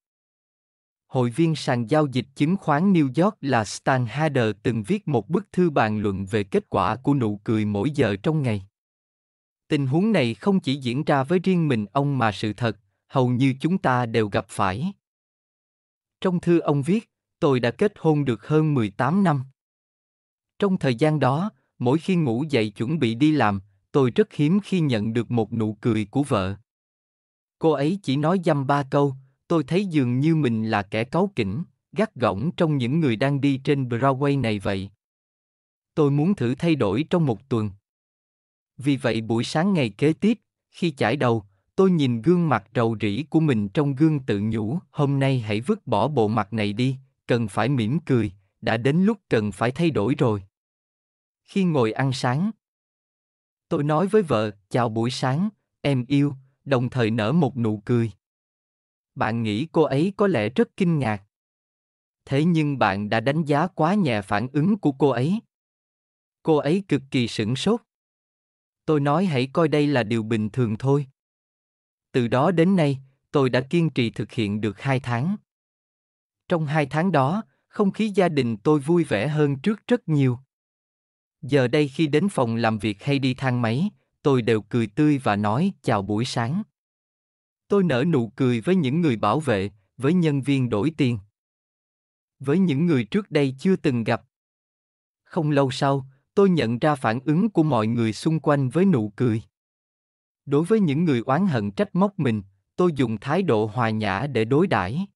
S1: hội viên sàn giao dịch chứng khoán New York là Stan Hader từng viết một bức thư bàn luận về kết quả của nụ cười mỗi giờ trong ngày. Tình huống này không chỉ diễn ra với riêng mình ông mà sự thật, hầu như chúng ta đều gặp phải. Trong thư ông viết, tôi đã kết hôn được hơn 18 năm. Trong thời gian đó, mỗi khi ngủ dậy chuẩn bị đi làm, tôi rất hiếm khi nhận được một nụ cười của vợ. Cô ấy chỉ nói dăm ba câu, tôi thấy dường như mình là kẻ cáu kỉnh, gắt gỏng trong những người đang đi trên Broadway này vậy. Tôi muốn thử thay đổi trong một tuần. Vì vậy buổi sáng ngày kế tiếp, khi chải đầu, tôi nhìn gương mặt rầu rĩ của mình trong gương tự nhủ, hôm nay hãy vứt bỏ bộ mặt này đi, cần phải mỉm cười, đã đến lúc cần phải thay đổi rồi. Khi ngồi ăn sáng, tôi nói với vợ, chào buổi sáng, em yêu, đồng thời nở một nụ cười bạn nghĩ cô ấy có lẽ rất kinh ngạc thế nhưng bạn đã đánh giá quá nhẹ phản ứng của cô ấy cô ấy cực kỳ sửng sốt tôi nói hãy coi đây là điều bình thường thôi từ đó đến nay tôi đã kiên trì thực hiện được hai tháng trong hai tháng đó không khí gia đình tôi vui vẻ hơn trước rất nhiều giờ đây khi đến phòng làm việc hay đi thang máy tôi đều cười tươi và nói chào buổi sáng Tôi nở nụ cười với những người bảo vệ, với nhân viên đổi tiền. Với những người trước đây chưa từng gặp. Không lâu sau, tôi nhận ra phản ứng của mọi người xung quanh với nụ cười. Đối với những người oán hận trách móc mình, tôi dùng thái độ hòa nhã để đối đãi.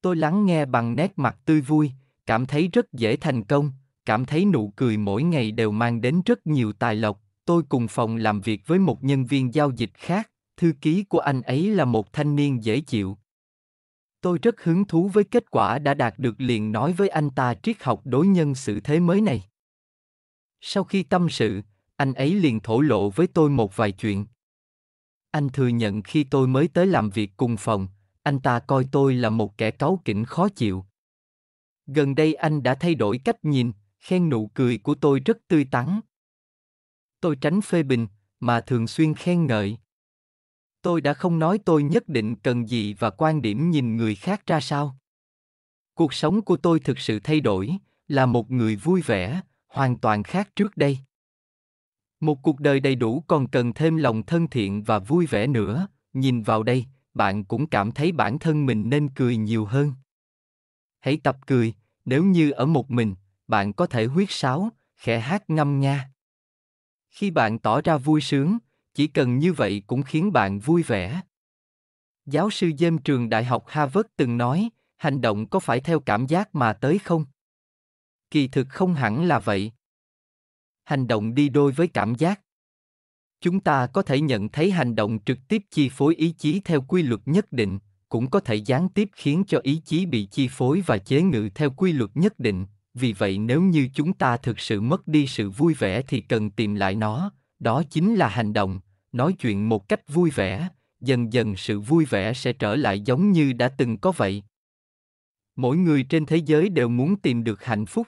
S1: Tôi lắng nghe bằng nét mặt tươi vui, cảm thấy rất dễ thành công, cảm thấy nụ cười mỗi ngày đều mang đến rất nhiều tài lộc. Tôi cùng phòng làm việc với một nhân viên giao dịch khác thư ký của anh ấy là một thanh niên dễ chịu tôi rất hứng thú với kết quả đã đạt được liền nói với anh ta triết học đối nhân xử thế mới này sau khi tâm sự anh ấy liền thổ lộ với tôi một vài chuyện anh thừa nhận khi tôi mới tới làm việc cùng phòng anh ta coi tôi là một kẻ cáu kỉnh khó chịu gần đây anh đã thay đổi cách nhìn khen nụ cười của tôi rất tươi tắn tôi tránh phê bình mà thường xuyên khen ngợi tôi đã không nói tôi nhất định cần gì và quan điểm nhìn người khác ra sao cuộc sống của tôi thực sự thay đổi là một người vui vẻ hoàn toàn khác trước đây một cuộc đời đầy đủ còn cần thêm lòng thân thiện và vui vẻ nữa nhìn vào đây bạn cũng cảm thấy bản thân mình nên cười nhiều hơn hãy tập cười nếu như ở một mình bạn có thể huyết sáo khẽ hát ngâm nga khi bạn tỏ ra vui sướng chỉ cần như vậy cũng khiến bạn vui vẻ giáo sư dêm trường đại học harvard từng nói hành động có phải theo cảm giác mà tới không kỳ thực không hẳn là vậy hành động đi đôi với cảm giác chúng ta có thể nhận thấy hành động trực tiếp chi phối ý chí theo quy luật nhất định cũng có thể gián tiếp khiến cho ý chí bị chi phối và chế ngự theo quy luật nhất định vì vậy nếu như chúng ta thực sự mất đi sự vui vẻ thì cần tìm lại nó đó chính là hành động nói chuyện một cách vui vẻ dần dần sự vui vẻ sẽ trở lại giống như đã từng có vậy mỗi người trên thế giới đều muốn tìm được hạnh phúc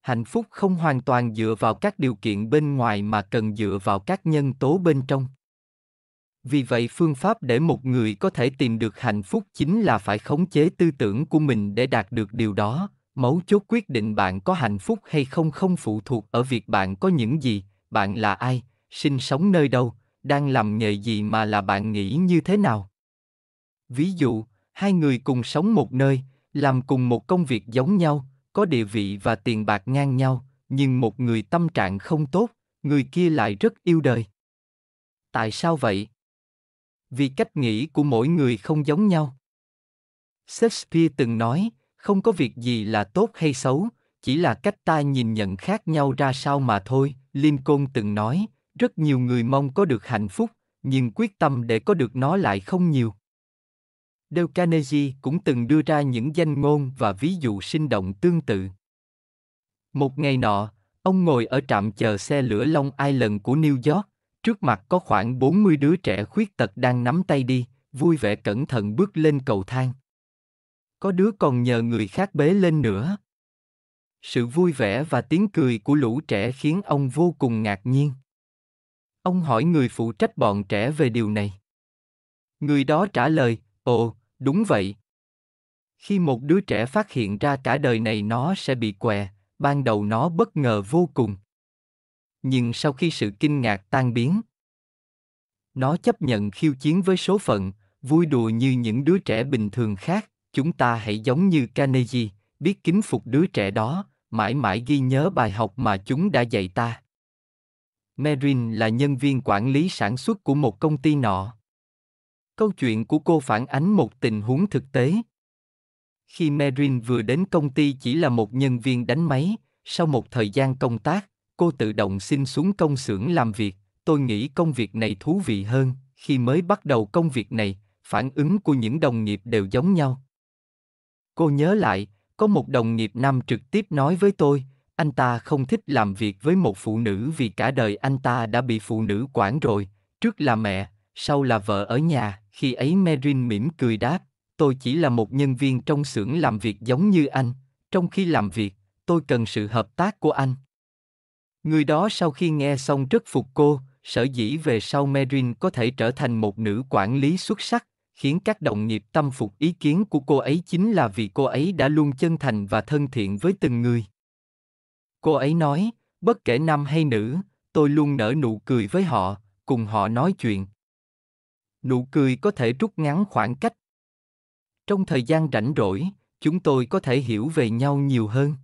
S1: hạnh phúc không hoàn toàn dựa vào các điều kiện bên ngoài mà cần dựa vào các nhân tố bên trong vì vậy phương pháp để một người có thể tìm được hạnh phúc chính là phải khống chế tư tưởng của mình để đạt được điều đó mấu chốt quyết định bạn có hạnh phúc hay không không phụ thuộc ở việc bạn có những gì bạn là ai sinh sống nơi đâu, đang làm nghề gì mà là bạn nghĩ như thế nào. Ví dụ, hai người cùng sống một nơi, làm cùng một công việc giống nhau, có địa vị và tiền bạc ngang nhau, nhưng một người tâm trạng không tốt, người kia lại rất yêu đời. Tại sao vậy? Vì cách nghĩ của mỗi người không giống nhau. Shakespeare từng nói, không có việc gì là tốt hay xấu, chỉ là cách ta nhìn nhận khác nhau ra sao mà thôi, Lincoln từng nói, rất nhiều người mong có được hạnh phúc nhưng quyết tâm để có được nó lại không nhiều Dale Carnegie cũng từng đưa ra những danh ngôn và ví dụ sinh động tương tự. Một ngày nọ, ông ngồi ở trạm chờ xe lửa Long Island của New York, trước mặt có khoảng 40 đứa trẻ khuyết tật đang nắm tay đi, vui vẻ cẩn thận bước lên cầu thang. Có đứa còn nhờ người khác bế lên nữa. Sự vui vẻ và tiếng cười của lũ trẻ khiến ông vô cùng ngạc nhiên. Ông hỏi người phụ trách bọn trẻ về điều này. Người đó trả lời, ồ, đúng vậy. Khi một đứa trẻ phát hiện ra cả đời này nó sẽ bị què, ban đầu nó bất ngờ vô cùng. Nhưng sau khi sự kinh ngạc tan biến, nó chấp nhận khiêu chiến với số phận, vui đùa như những đứa trẻ bình thường khác, chúng ta hãy giống như Carnegie, biết kính phục đứa trẻ đó, mãi mãi ghi nhớ bài học mà chúng đã dạy ta. Merin là nhân viên quản lý sản xuất của một công ty nọ. Câu chuyện của cô phản ánh một tình huống thực tế. Khi Merin vừa đến công ty chỉ là một nhân viên đánh máy, sau một thời gian công tác, cô tự động xin xuống công xưởng làm việc. Tôi nghĩ công việc này thú vị hơn, khi mới bắt đầu công việc này, phản ứng của những đồng nghiệp đều giống nhau. Cô nhớ lại, có một đồng nghiệp nam trực tiếp nói với tôi, anh ta không thích làm việc với một phụ nữ vì cả đời anh ta đã bị phụ nữ quản rồi, trước là mẹ, sau là vợ ở nhà, khi ấy Merin mỉm cười đáp, tôi chỉ là một nhân viên trong xưởng làm việc giống như anh, trong khi làm việc, tôi cần sự hợp tác của anh. Người đó sau khi nghe xong rất phục cô, sở dĩ về sau Merin có thể trở thành một nữ quản lý xuất sắc, khiến các đồng nghiệp tâm phục ý kiến của cô ấy chính là vì cô ấy đã luôn chân thành và thân thiện với từng người. Cô ấy nói, bất kể nam hay nữ, tôi luôn nở nụ cười với họ, cùng họ nói chuyện. Nụ cười có thể rút ngắn khoảng cách. Trong thời gian rảnh rỗi, chúng tôi có thể hiểu về nhau nhiều hơn.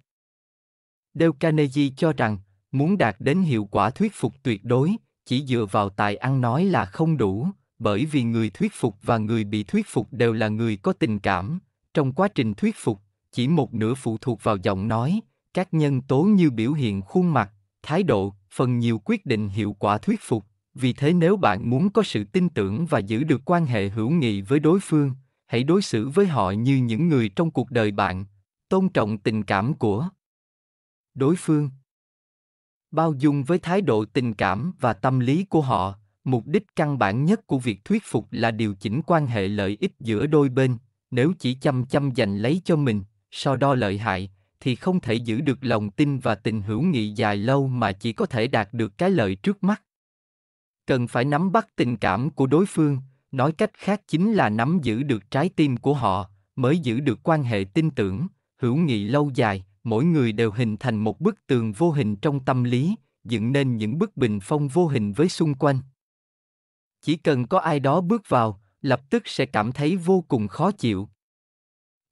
S1: Dale Carnegie cho rằng, muốn đạt đến hiệu quả thuyết phục tuyệt đối, chỉ dựa vào tài ăn nói là không đủ, bởi vì người thuyết phục và người bị thuyết phục đều là người có tình cảm. Trong quá trình thuyết phục, chỉ một nửa phụ thuộc vào giọng nói, các nhân tố như biểu hiện khuôn mặt thái độ phần nhiều quyết định hiệu quả thuyết phục vì thế nếu bạn muốn có sự tin tưởng và giữ được quan hệ hữu nghị với đối phương hãy đối xử với họ như những người trong cuộc đời bạn tôn trọng tình cảm của đối phương bao dung với thái độ tình cảm và tâm lý của họ mục đích căn bản nhất của việc thuyết phục là điều chỉnh quan hệ lợi ích giữa đôi bên nếu chỉ chăm chăm dành lấy cho mình so đo lợi hại thì không thể giữ được lòng tin và tình hữu nghị dài lâu mà chỉ có thể đạt được cái lợi trước mắt cần phải nắm bắt tình cảm của đối phương nói cách khác chính là nắm giữ được trái tim của họ mới giữ được quan hệ tin tưởng hữu nghị lâu dài mỗi người đều hình thành một bức tường vô hình trong tâm lý dựng nên những bức bình phong vô hình với xung quanh chỉ cần có ai đó bước vào lập tức sẽ cảm thấy vô cùng khó chịu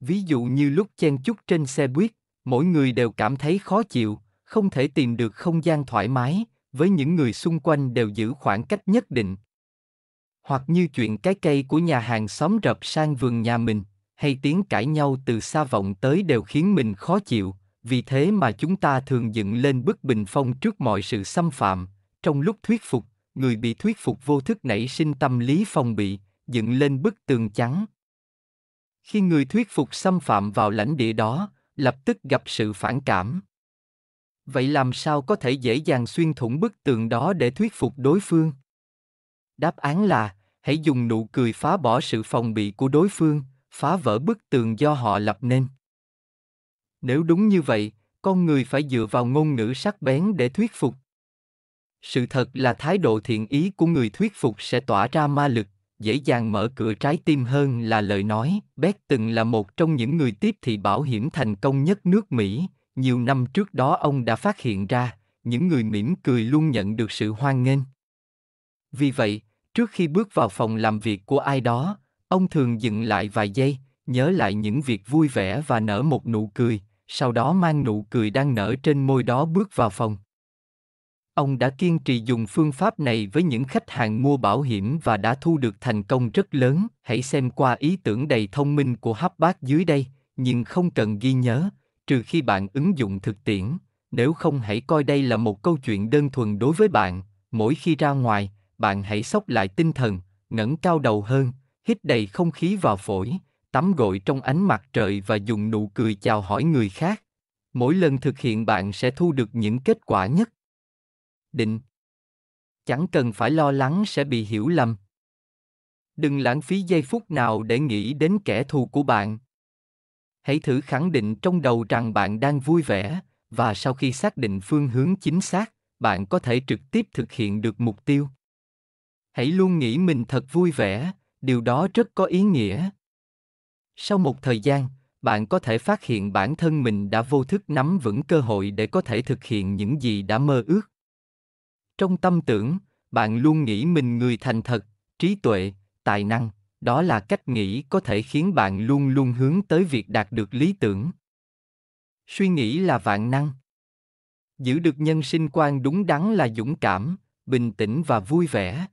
S1: ví dụ như lúc chen chúc trên xe buýt mỗi người đều cảm thấy khó chịu không thể tìm được không gian thoải mái với những người xung quanh đều giữ khoảng cách nhất định hoặc như chuyện cái cây của nhà hàng xóm rập sang vườn nhà mình hay tiếng cãi nhau từ xa vọng tới đều khiến mình khó chịu vì thế mà chúng ta thường dựng lên bức bình phong trước mọi sự xâm phạm trong lúc thuyết phục người bị thuyết phục vô thức nảy sinh tâm lý phòng bị dựng lên bức tường chắn. khi người thuyết phục xâm phạm vào lãnh địa đó lập tức gặp sự phản cảm vậy làm sao có thể dễ dàng xuyên thủng bức tường đó để thuyết phục đối phương đáp án là hãy dùng nụ cười phá bỏ sự phòng bị của đối phương phá vỡ bức tường do họ lập nên nếu đúng như vậy con người phải dựa vào ngôn ngữ sắc bén để thuyết phục sự thật là thái độ thiện ý của người thuyết phục sẽ tỏa ra ma lực dễ dàng mở cửa trái tim hơn là lời nói. Beck từng là một trong những người tiếp thị bảo hiểm thành công nhất nước Mỹ. Nhiều năm trước đó ông đã phát hiện ra, những người mỉm cười luôn nhận được sự hoan nghênh. Vì vậy, trước khi bước vào phòng làm việc của ai đó, ông thường dừng lại vài giây, nhớ lại những việc vui vẻ và nở một nụ cười, sau đó mang nụ cười đang nở trên môi đó bước vào phòng. Ông đã kiên trì dùng phương pháp này với những khách hàng mua bảo hiểm và đã thu được thành công rất lớn. Hãy xem qua ý tưởng đầy thông minh của Hubbard dưới đây, nhưng không cần ghi nhớ, trừ khi bạn ứng dụng thực tiễn. Nếu không hãy coi đây là một câu chuyện đơn thuần đối với bạn. Mỗi khi ra ngoài, bạn hãy sốc lại tinh thần, ngẩng cao đầu hơn, hít đầy không khí vào phổi, tắm gội trong ánh mặt trời và dùng nụ cười chào hỏi người khác. Mỗi lần thực hiện bạn sẽ thu được những kết quả nhất định chẳng cần phải lo lắng sẽ bị hiểu lầm đừng lãng phí giây phút nào để nghĩ đến kẻ thù của bạn hãy thử khẳng định trong đầu rằng bạn đang vui vẻ và sau khi xác định phương hướng chính xác bạn có thể trực tiếp thực hiện được mục tiêu hãy luôn nghĩ mình thật vui vẻ điều đó rất có ý nghĩa sau một thời gian bạn có thể phát hiện bản thân mình đã vô thức nắm vững cơ hội để có thể thực hiện những gì đã mơ ước trong tâm tưởng, bạn luôn nghĩ mình người thành thật, trí tuệ, tài năng, đó là cách nghĩ có thể khiến bạn luôn luôn hướng tới việc đạt được lý tưởng. Suy nghĩ là vạn năng. Giữ được nhân sinh quan đúng đắn là dũng cảm, bình tĩnh và vui vẻ.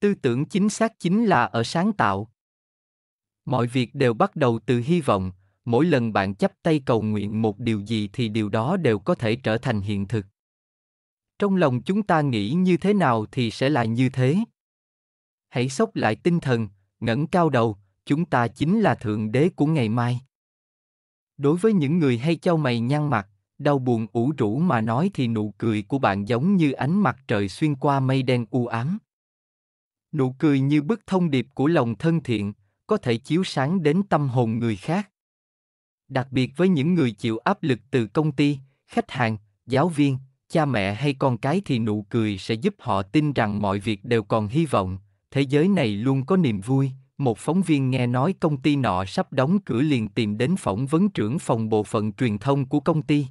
S1: Tư tưởng chính xác chính là ở sáng tạo. Mọi việc đều bắt đầu từ hy vọng, mỗi lần bạn chấp tay cầu nguyện một điều gì thì điều đó đều có thể trở thành hiện thực trong lòng chúng ta nghĩ như thế nào thì sẽ là như thế hãy sốc lại tinh thần ngẩng cao đầu chúng ta chính là thượng đế của ngày mai đối với những người hay cho mày nhăn mặt đau buồn ủ rũ mà nói thì nụ cười của bạn giống như ánh mặt trời xuyên qua mây đen u ám nụ cười như bức thông điệp của lòng thân thiện có thể chiếu sáng đến tâm hồn người khác đặc biệt với những người chịu áp lực từ công ty khách hàng giáo viên cha mẹ hay con cái thì nụ cười sẽ giúp họ tin rằng mọi việc đều còn hy vọng thế giới này luôn có niềm vui một phóng viên nghe nói công ty nọ sắp đóng cửa liền tìm đến phỏng vấn trưởng phòng bộ phận truyền thông của công ty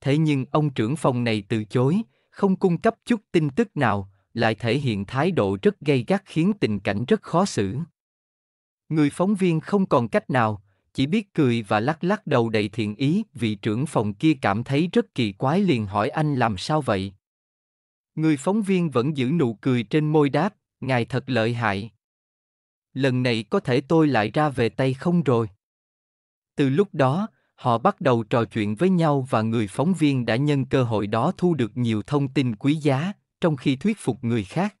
S1: thế nhưng ông trưởng phòng này từ chối không cung cấp chút tin tức nào lại thể hiện thái độ rất gay gắt khiến tình cảnh rất khó xử người phóng viên không còn cách nào chỉ biết cười và lắc lắc đầu đầy thiện ý vị trưởng phòng kia cảm thấy rất kỳ quái liền hỏi anh làm sao vậy người phóng viên vẫn giữ nụ cười trên môi đáp ngài thật lợi hại lần này có thể tôi lại ra về tay không rồi từ lúc đó họ bắt đầu trò chuyện với nhau và người phóng viên đã nhân cơ hội đó thu được nhiều thông tin quý giá trong khi thuyết phục người khác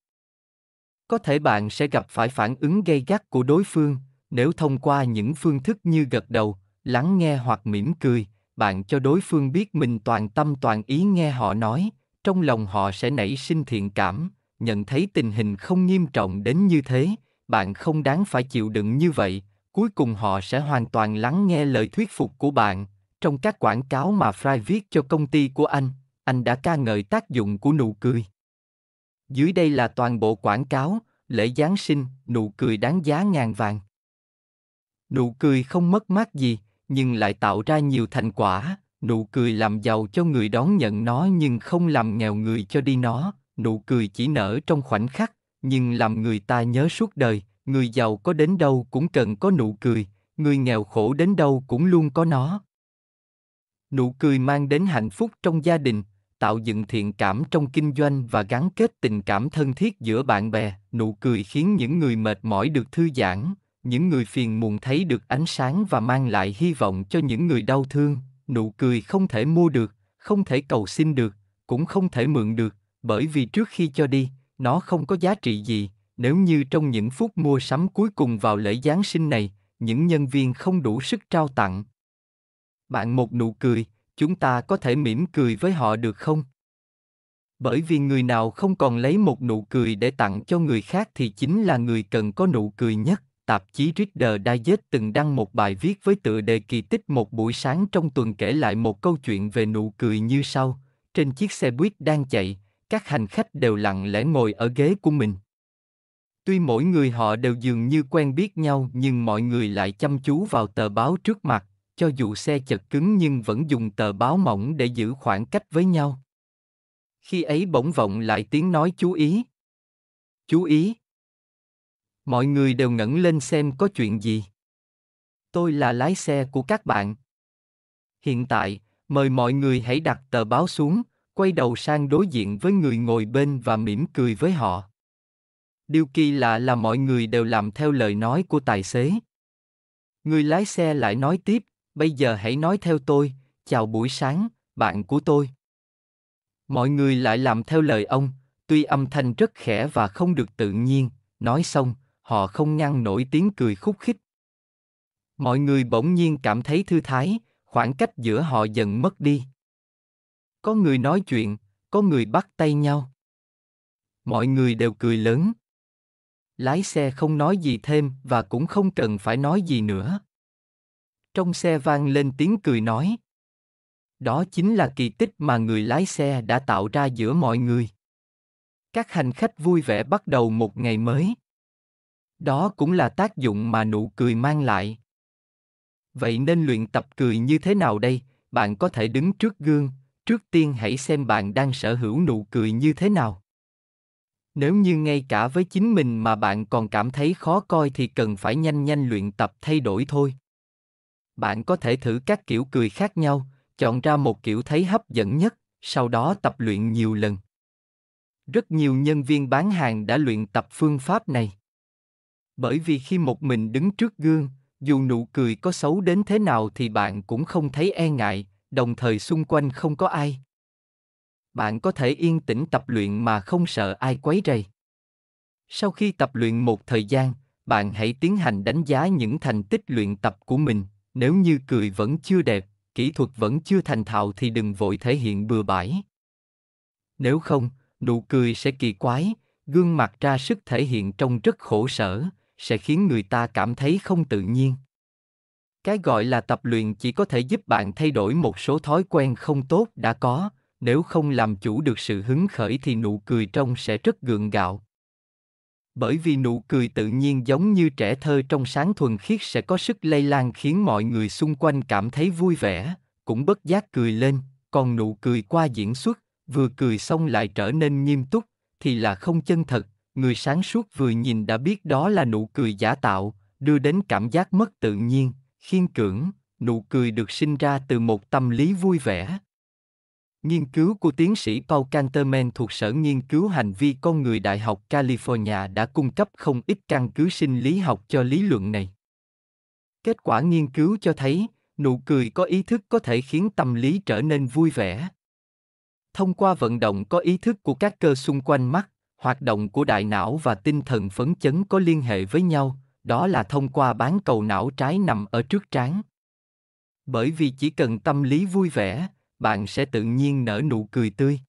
S1: có thể bạn sẽ gặp phải phản ứng gây gắt của đối phương nếu thông qua những phương thức như gật đầu lắng nghe hoặc mỉm cười bạn cho đối phương biết mình toàn tâm toàn ý nghe họ nói trong lòng họ sẽ nảy sinh thiện cảm nhận thấy tình hình không nghiêm trọng đến như thế bạn không đáng phải chịu đựng như vậy cuối cùng họ sẽ hoàn toàn lắng nghe lời thuyết phục của bạn trong các quảng cáo mà fry viết cho công ty của anh anh đã ca ngợi tác dụng của nụ cười dưới đây là toàn bộ quảng cáo lễ giáng sinh nụ cười đáng giá ngàn vàng Nụ cười không mất mát gì, nhưng lại tạo ra nhiều thành quả. Nụ cười làm giàu cho người đón nhận nó nhưng không làm nghèo người cho đi nó. Nụ cười chỉ nở trong khoảnh khắc, nhưng làm người ta nhớ suốt đời. Người giàu có đến đâu cũng cần có nụ cười, người nghèo khổ đến đâu cũng luôn có nó. Nụ cười mang đến hạnh phúc trong gia đình, tạo dựng thiện cảm trong kinh doanh và gắn kết tình cảm thân thiết giữa bạn bè nụ cười khiến những người mệt mỏi được thư giãn những người phiền muộn thấy được ánh sáng và mang lại hy vọng cho những người đau thương nụ cười không thể mua được không thể cầu xin được cũng không thể mượn được bởi vì trước khi cho đi nó không có giá trị gì nếu như trong những phút mua sắm cuối cùng vào lễ giáng sinh này những nhân viên không đủ sức trao tặng bạn một nụ cười chúng ta có thể mỉm cười với họ được không bởi vì người nào không còn lấy một nụ cười để tặng cho người khác thì chính là người cần có nụ cười nhất tạp chí Reader Digest từng đăng một bài viết với tựa đề kỳ tích một buổi sáng trong tuần kể lại một câu chuyện về nụ cười như sau. Trên chiếc xe buýt đang chạy, các hành khách đều lặng lẽ ngồi ở ghế của mình. Tuy mỗi người họ đều dường như quen biết nhau nhưng mọi người lại chăm chú vào tờ báo trước mặt, cho dù xe chật cứng nhưng vẫn dùng tờ báo mỏng để giữ khoảng cách với nhau. Khi ấy bỗng vọng lại tiếng nói chú ý. Chú ý! Mọi người đều ngẩng lên xem có chuyện gì. Tôi là lái xe của các bạn. Hiện tại, mời mọi người hãy đặt tờ báo xuống, quay đầu sang đối diện với người ngồi bên và mỉm cười với họ. Điều kỳ lạ là mọi người đều làm theo lời nói của tài xế. Người lái xe lại nói tiếp, bây giờ hãy nói theo tôi, chào buổi sáng, bạn của tôi. Mọi người lại làm theo lời ông, tuy âm thanh rất khẽ và không được tự nhiên, nói xong, họ không ngăn nổi tiếng cười khúc khích. Mọi người bỗng nhiên cảm thấy thư thái, khoảng cách giữa họ dần mất đi. Có người nói chuyện, có người bắt tay nhau. Mọi người đều cười lớn. Lái xe không nói gì thêm và cũng không cần phải nói gì nữa. Trong xe vang lên tiếng cười nói. Đó chính là kỳ tích mà người lái xe đã tạo ra giữa mọi người. Các hành khách vui vẻ bắt đầu một ngày mới. Đó cũng là tác dụng mà nụ cười mang lại. Vậy nên luyện tập cười như thế nào đây? Bạn có thể đứng trước gương, trước tiên hãy xem bạn đang sở hữu nụ cười như thế nào. Nếu như ngay cả với chính mình mà bạn còn cảm thấy khó coi thì cần phải nhanh nhanh luyện tập thay đổi thôi. Bạn có thể thử các kiểu cười khác nhau, chọn ra một kiểu thấy hấp dẫn nhất, sau đó tập luyện nhiều lần. Rất nhiều nhân viên bán hàng đã luyện tập phương pháp này bởi vì khi một mình đứng trước gương dù nụ cười có xấu đến thế nào thì bạn cũng không thấy e ngại đồng thời xung quanh không có ai bạn có thể yên tĩnh tập luyện mà không sợ ai quấy rầy sau khi tập luyện một thời gian bạn hãy tiến hành đánh giá những thành tích luyện tập của mình nếu như cười vẫn chưa đẹp kỹ thuật vẫn chưa thành thạo thì đừng vội thể hiện bừa bãi nếu không nụ cười sẽ kỳ quái gương mặt ra sức thể hiện trông rất khổ sở sẽ khiến người ta cảm thấy không tự nhiên cái gọi là tập luyện chỉ có thể giúp bạn thay đổi một số thói quen không tốt đã có nếu không làm chủ được sự hứng khởi thì nụ cười trong sẽ rất gượng gạo bởi vì nụ cười tự nhiên giống như trẻ thơ trong sáng thuần khiết sẽ có sức lây lan khiến mọi người xung quanh cảm thấy vui vẻ cũng bất giác cười lên còn nụ cười qua diễn xuất vừa cười xong lại trở nên nghiêm túc thì là không chân thật người sáng suốt vừa nhìn đã biết đó là nụ cười giả tạo, đưa đến cảm giác mất tự nhiên, khiên cưỡng, nụ cười được sinh ra từ một tâm lý vui vẻ. Nghiên cứu của tiến sĩ Paul Canterman thuộc Sở Nghiên cứu Hành vi Con Người Đại học California đã cung cấp không ít căn cứ sinh lý học cho lý luận này. Kết quả nghiên cứu cho thấy, nụ cười có ý thức có thể khiến tâm lý trở nên vui vẻ. Thông qua vận động có ý thức của các cơ xung quanh mắt, hoạt động của đại não và tinh thần phấn chấn có liên hệ với nhau đó là thông qua bán cầu não trái nằm ở trước trán bởi vì chỉ cần tâm lý vui vẻ bạn sẽ tự nhiên nở nụ cười tươi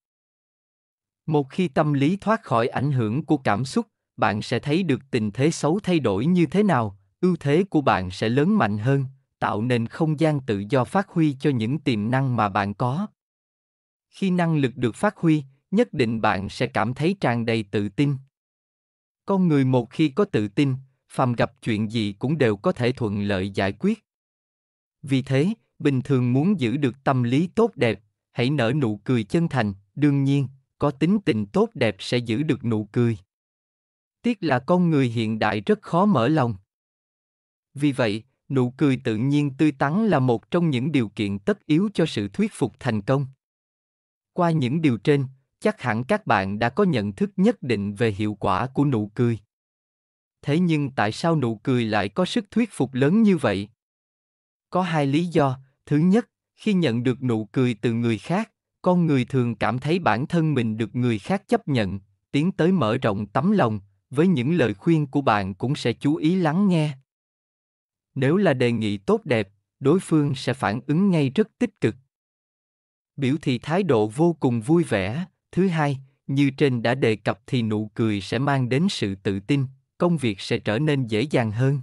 S1: một khi tâm lý thoát khỏi ảnh hưởng của cảm xúc bạn sẽ thấy được tình thế xấu thay đổi như thế nào ưu thế của bạn sẽ lớn mạnh hơn tạo nên không gian tự do phát huy cho những tiềm năng mà bạn có khi năng lực được phát huy nhất định bạn sẽ cảm thấy tràn đầy tự tin con người một khi có tự tin phàm gặp chuyện gì cũng đều có thể thuận lợi giải quyết vì thế bình thường muốn giữ được tâm lý tốt đẹp hãy nở nụ cười chân thành đương nhiên có tính tình tốt đẹp sẽ giữ được nụ cười tiếc là con người hiện đại rất khó mở lòng vì vậy nụ cười tự nhiên tươi tắn là một trong những điều kiện tất yếu cho sự thuyết phục thành công qua những điều trên chắc hẳn các bạn đã có nhận thức nhất định về hiệu quả của nụ cười thế nhưng tại sao nụ cười lại có sức thuyết phục lớn như vậy có hai lý do thứ nhất khi nhận được nụ cười từ người khác con người thường cảm thấy bản thân mình được người khác chấp nhận tiến tới mở rộng tấm lòng với những lời khuyên của bạn cũng sẽ chú ý lắng nghe nếu là đề nghị tốt đẹp đối phương sẽ phản ứng ngay rất tích cực biểu thị thái độ vô cùng vui vẻ Thứ hai, như trên đã đề cập thì nụ cười sẽ mang đến sự tự tin, công việc sẽ trở nên dễ dàng hơn.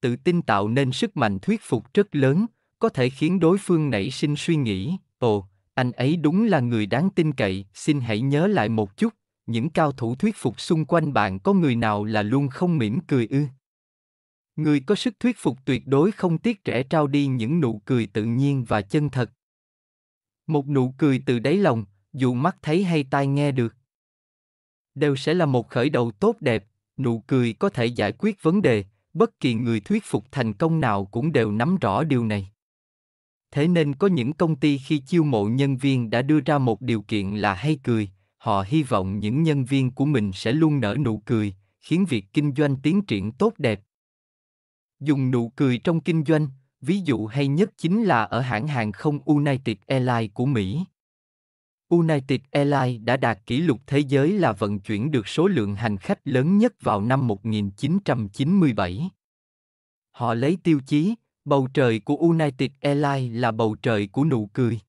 S1: Tự tin tạo nên sức mạnh thuyết phục rất lớn, có thể khiến đối phương nảy sinh suy nghĩ, ồ, anh ấy đúng là người đáng tin cậy, xin hãy nhớ lại một chút, những cao thủ thuyết phục xung quanh bạn có người nào là luôn không mỉm cười ư? Người có sức thuyết phục tuyệt đối không tiếc trẻ trao đi những nụ cười tự nhiên và chân thật. Một nụ cười từ đáy lòng, dù mắt thấy hay tai nghe được đều sẽ là một khởi đầu tốt đẹp nụ cười có thể giải quyết vấn đề bất kỳ người thuyết phục thành công nào cũng đều nắm rõ điều này thế nên có những công ty khi chiêu mộ nhân viên đã đưa ra một điều kiện là hay cười họ hy vọng những nhân viên của mình sẽ luôn nở nụ cười khiến việc kinh doanh tiến triển tốt đẹp dùng nụ cười trong kinh doanh ví dụ hay nhất chính là ở hãng hàng không united airlines của mỹ United Airlines đã đạt kỷ lục thế giới là vận chuyển được số lượng hành khách lớn nhất vào năm 1997. Họ lấy tiêu chí, bầu trời của United Airlines là bầu trời của nụ cười.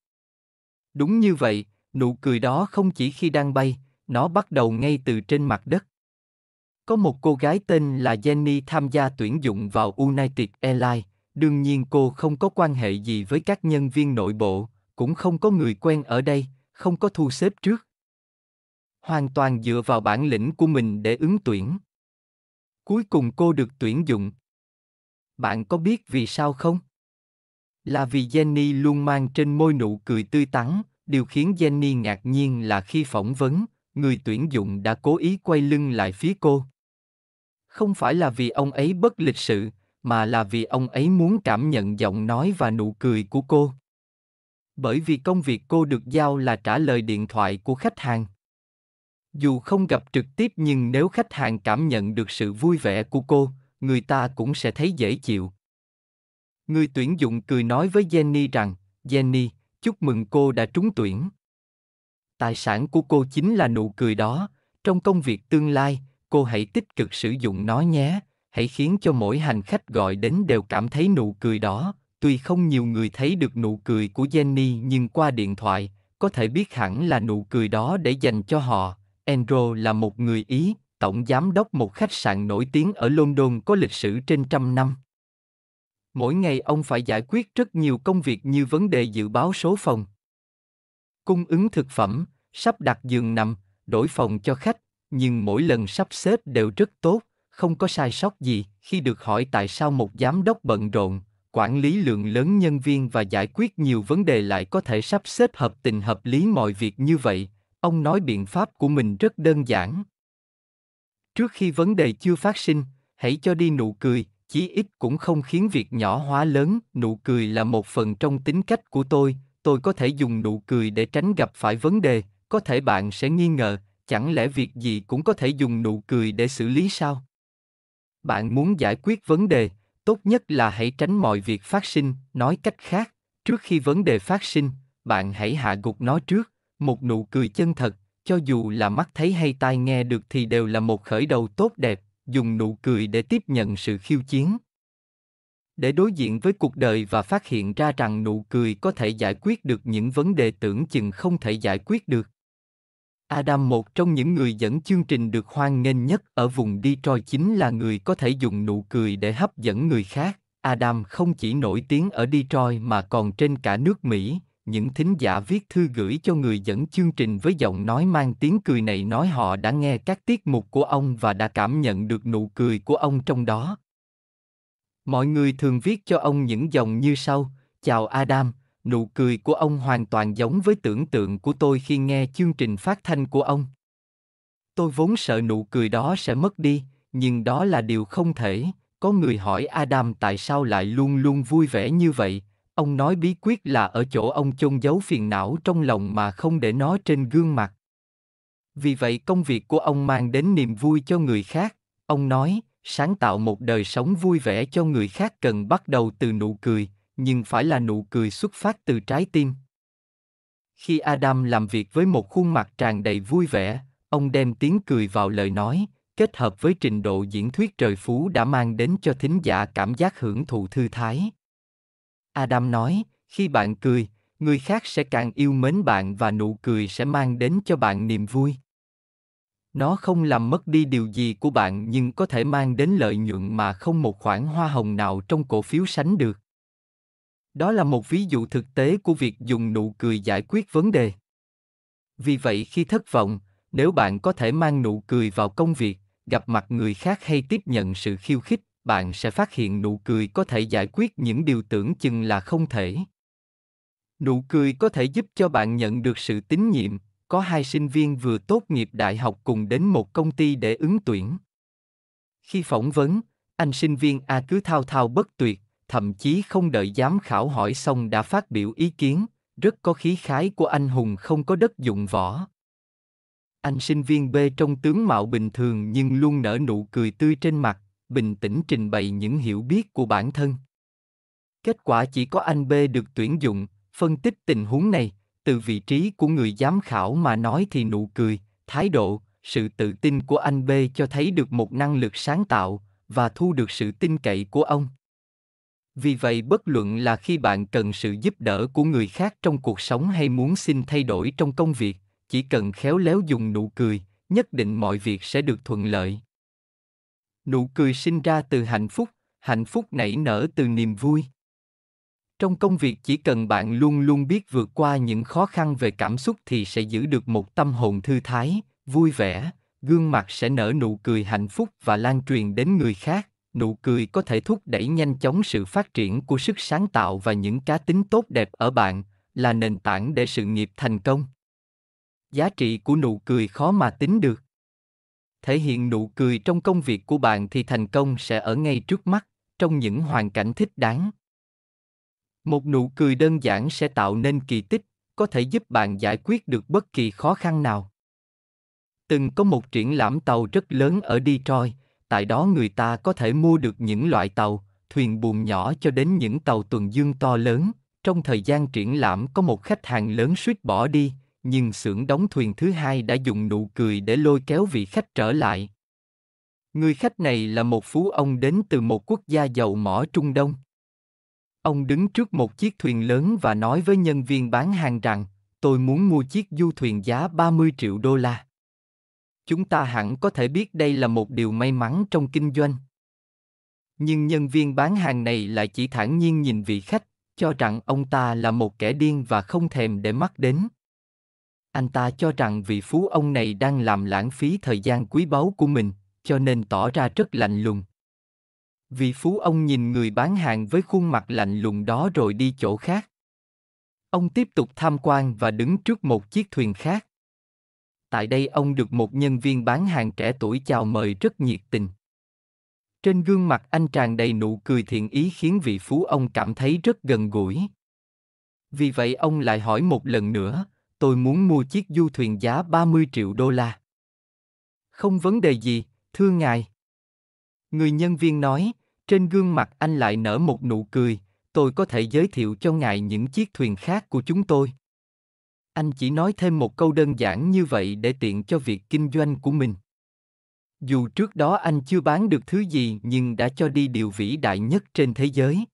S1: Đúng như vậy, nụ cười đó không chỉ khi đang bay, nó bắt đầu ngay từ trên mặt đất. Có một cô gái tên là Jenny tham gia tuyển dụng vào United Airlines, đương nhiên cô không có quan hệ gì với các nhân viên nội bộ, cũng không có người quen ở đây, không có thu xếp trước. Hoàn toàn dựa vào bản lĩnh của mình để ứng tuyển. Cuối cùng cô được tuyển dụng. Bạn có biết vì sao không? Là vì Jenny luôn mang trên môi nụ cười tươi tắn, điều khiến Jenny ngạc nhiên là khi phỏng vấn, người tuyển dụng đã cố ý quay lưng lại phía cô. Không phải là vì ông ấy bất lịch sự, mà là vì ông ấy muốn cảm nhận giọng nói và nụ cười của cô bởi vì công việc cô được giao là trả lời điện thoại của khách hàng dù không gặp trực tiếp nhưng nếu khách hàng cảm nhận được sự vui vẻ của cô người ta cũng sẽ thấy dễ chịu người tuyển dụng cười nói với jenny rằng jenny chúc mừng cô đã trúng tuyển tài sản của cô chính là nụ cười đó trong công việc tương lai cô hãy tích cực sử dụng nó nhé hãy khiến cho mỗi hành khách gọi đến đều cảm thấy nụ cười đó Tuy không nhiều người thấy được nụ cười của Jenny nhưng qua điện thoại, có thể biết hẳn là nụ cười đó để dành cho họ. Andrew là một người Ý, tổng giám đốc một khách sạn nổi tiếng ở London có lịch sử trên trăm năm. Mỗi ngày ông phải giải quyết rất nhiều công việc như vấn đề dự báo số phòng, cung ứng thực phẩm, sắp đặt giường nằm, đổi phòng cho khách, nhưng mỗi lần sắp xếp đều rất tốt, không có sai sót gì. Khi được hỏi tại sao một giám đốc bận rộn, quản lý lượng lớn nhân viên và giải quyết nhiều vấn đề lại có thể sắp xếp hợp tình hợp lý mọi việc như vậy ông nói biện pháp của mình rất đơn giản trước khi vấn đề chưa phát sinh hãy cho đi nụ cười chí ít cũng không khiến việc nhỏ hóa lớn nụ cười là một phần trong tính cách của tôi tôi có thể dùng nụ cười để tránh gặp phải vấn đề có thể bạn sẽ nghi ngờ chẳng lẽ việc gì cũng có thể dùng nụ cười để xử lý sao bạn muốn giải quyết vấn đề tốt nhất là hãy tránh mọi việc phát sinh nói cách khác trước khi vấn đề phát sinh bạn hãy hạ gục nó trước một nụ cười chân thật cho dù là mắt thấy hay tai nghe được thì đều là một khởi đầu tốt đẹp dùng nụ cười để tiếp nhận sự khiêu chiến để đối diện với cuộc đời và phát hiện ra rằng nụ cười có thể giải quyết được những vấn đề tưởng chừng không thể giải quyết được Adam một trong những người dẫn chương trình được hoan nghênh nhất ở vùng Detroit chính là người có thể dùng nụ cười để hấp dẫn người khác. Adam không chỉ nổi tiếng ở Detroit mà còn trên cả nước Mỹ. Những thính giả viết thư gửi cho người dẫn chương trình với giọng nói mang tiếng cười này nói họ đã nghe các tiết mục của ông và đã cảm nhận được nụ cười của ông trong đó. Mọi người thường viết cho ông những dòng như sau: Chào Adam, nụ cười của ông hoàn toàn giống với tưởng tượng của tôi khi nghe chương trình phát thanh của ông tôi vốn sợ nụ cười đó sẽ mất đi nhưng đó là điều không thể có người hỏi adam tại sao lại luôn luôn vui vẻ như vậy ông nói bí quyết là ở chỗ ông chôn giấu phiền não trong lòng mà không để nó trên gương mặt vì vậy công việc của ông mang đến niềm vui cho người khác ông nói sáng tạo một đời sống vui vẻ cho người khác cần bắt đầu từ nụ cười nhưng phải là nụ cười xuất phát từ trái tim. Khi Adam làm việc với một khuôn mặt tràn đầy vui vẻ, ông đem tiếng cười vào lời nói, kết hợp với trình độ diễn thuyết trời phú đã mang đến cho thính giả cảm giác hưởng thụ thư thái. Adam nói, khi bạn cười, người khác sẽ càng yêu mến bạn và nụ cười sẽ mang đến cho bạn niềm vui. Nó không làm mất đi điều gì của bạn nhưng có thể mang đến lợi nhuận mà không một khoản hoa hồng nào trong cổ phiếu sánh được đó là một ví dụ thực tế của việc dùng nụ cười giải quyết vấn đề vì vậy khi thất vọng nếu bạn có thể mang nụ cười vào công việc gặp mặt người khác hay tiếp nhận sự khiêu khích bạn sẽ phát hiện nụ cười có thể giải quyết những điều tưởng chừng là không thể nụ cười có thể giúp cho bạn nhận được sự tín nhiệm có hai sinh viên vừa tốt nghiệp đại học cùng đến một công ty để ứng tuyển khi phỏng vấn anh sinh viên a cứ thao thao bất tuyệt thậm chí không đợi giám khảo hỏi xong đã phát biểu ý kiến, rất có khí khái của anh hùng không có đất dụng võ. Anh sinh viên B trong tướng mạo bình thường nhưng luôn nở nụ cười tươi trên mặt, bình tĩnh trình bày những hiểu biết của bản thân. Kết quả chỉ có anh B được tuyển dụng, phân tích tình huống này, từ vị trí của người giám khảo mà nói thì nụ cười, thái độ, sự tự tin của anh B cho thấy được một năng lực sáng tạo và thu được sự tin cậy của ông vì vậy bất luận là khi bạn cần sự giúp đỡ của người khác trong cuộc sống hay muốn xin thay đổi trong công việc chỉ cần khéo léo dùng nụ cười nhất định mọi việc sẽ được thuận lợi nụ cười sinh ra từ hạnh phúc hạnh phúc nảy nở từ niềm vui trong công việc chỉ cần bạn luôn luôn biết vượt qua những khó khăn về cảm xúc thì sẽ giữ được một tâm hồn thư thái vui vẻ gương mặt sẽ nở nụ cười hạnh phúc và lan truyền đến người khác nụ cười có thể thúc đẩy nhanh chóng sự phát triển của sức sáng tạo và những cá tính tốt đẹp ở bạn là nền tảng để sự nghiệp thành công giá trị của nụ cười khó mà tính được thể hiện nụ cười trong công việc của bạn thì thành công sẽ ở ngay trước mắt trong những hoàn cảnh thích đáng một nụ cười đơn giản sẽ tạo nên kỳ tích có thể giúp bạn giải quyết được bất kỳ khó khăn nào từng có một triển lãm tàu rất lớn ở detroit tại đó người ta có thể mua được những loại tàu, thuyền buồm nhỏ cho đến những tàu tuần dương to lớn. Trong thời gian triển lãm có một khách hàng lớn suýt bỏ đi, nhưng xưởng đóng thuyền thứ hai đã dùng nụ cười để lôi kéo vị khách trở lại. Người khách này là một phú ông đến từ một quốc gia giàu mỏ Trung Đông. Ông đứng trước một chiếc thuyền lớn và nói với nhân viên bán hàng rằng, tôi muốn mua chiếc du thuyền giá 30 triệu đô la chúng ta hẳn có thể biết đây là một điều may mắn trong kinh doanh nhưng nhân viên bán hàng này lại chỉ thản nhiên nhìn vị khách cho rằng ông ta là một kẻ điên và không thèm để mắt đến anh ta cho rằng vị phú ông này đang làm lãng phí thời gian quý báu của mình cho nên tỏ ra rất lạnh lùng vị phú ông nhìn người bán hàng với khuôn mặt lạnh lùng đó rồi đi chỗ khác ông tiếp tục tham quan và đứng trước một chiếc thuyền khác tại đây ông được một nhân viên bán hàng trẻ tuổi chào mời rất nhiệt tình. Trên gương mặt anh tràn đầy nụ cười thiện ý khiến vị phú ông cảm thấy rất gần gũi. Vì vậy ông lại hỏi một lần nữa, tôi muốn mua chiếc du thuyền giá 30 triệu đô la. Không vấn đề gì, thưa ngài. Người nhân viên nói, trên gương mặt anh lại nở một nụ cười, tôi có thể giới thiệu cho ngài những chiếc thuyền khác của chúng tôi. Anh chỉ nói thêm một câu đơn giản như vậy để tiện cho việc kinh doanh của mình. Dù trước đó anh chưa bán được thứ gì nhưng đã cho đi điều vĩ đại nhất trên thế giới.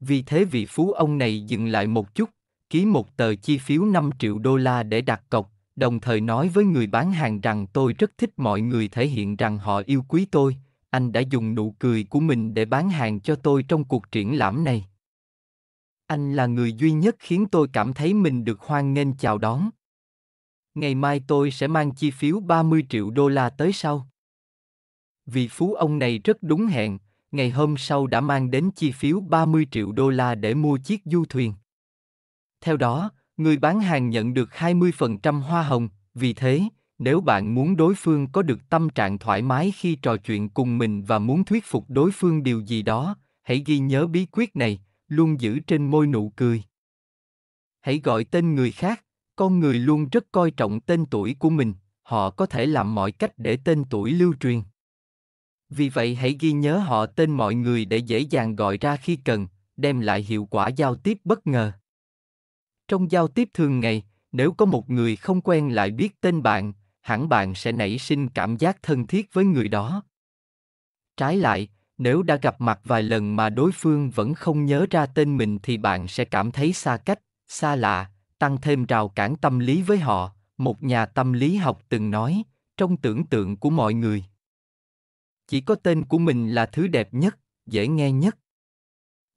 S1: Vì thế vị phú ông này dừng lại một chút, ký một tờ chi phiếu 5 triệu đô la để đặt cọc, đồng thời nói với người bán hàng rằng tôi rất thích mọi người thể hiện rằng họ yêu quý tôi, anh đã dùng nụ cười của mình để bán hàng cho tôi trong cuộc triển lãm này. Anh là người duy nhất khiến tôi cảm thấy mình được hoan nghênh chào đón. Ngày mai tôi sẽ mang chi phiếu 30 triệu đô la tới sau. Vị phú ông này rất đúng hẹn, ngày hôm sau đã mang đến chi phiếu 30 triệu đô la để mua chiếc du thuyền. Theo đó, người bán hàng nhận được 20% hoa hồng, vì thế, nếu bạn muốn đối phương có được tâm trạng thoải mái khi trò chuyện cùng mình và muốn thuyết phục đối phương điều gì đó, hãy ghi nhớ bí quyết này, luôn giữ trên môi nụ cười hãy gọi tên người khác con người luôn rất coi trọng tên tuổi của mình họ có thể làm mọi cách để tên tuổi lưu truyền vì vậy hãy ghi nhớ họ tên mọi người để dễ dàng gọi ra khi cần đem lại hiệu quả giao tiếp bất ngờ trong giao tiếp thường ngày nếu có một người không quen lại biết tên bạn hẳn bạn sẽ nảy sinh cảm giác thân thiết với người đó trái lại nếu đã gặp mặt vài lần mà đối phương vẫn không nhớ ra tên mình thì bạn sẽ cảm thấy xa cách xa lạ tăng thêm rào cản tâm lý với họ một nhà tâm lý học từng nói trong tưởng tượng của mọi người chỉ có tên của mình là thứ đẹp nhất dễ nghe nhất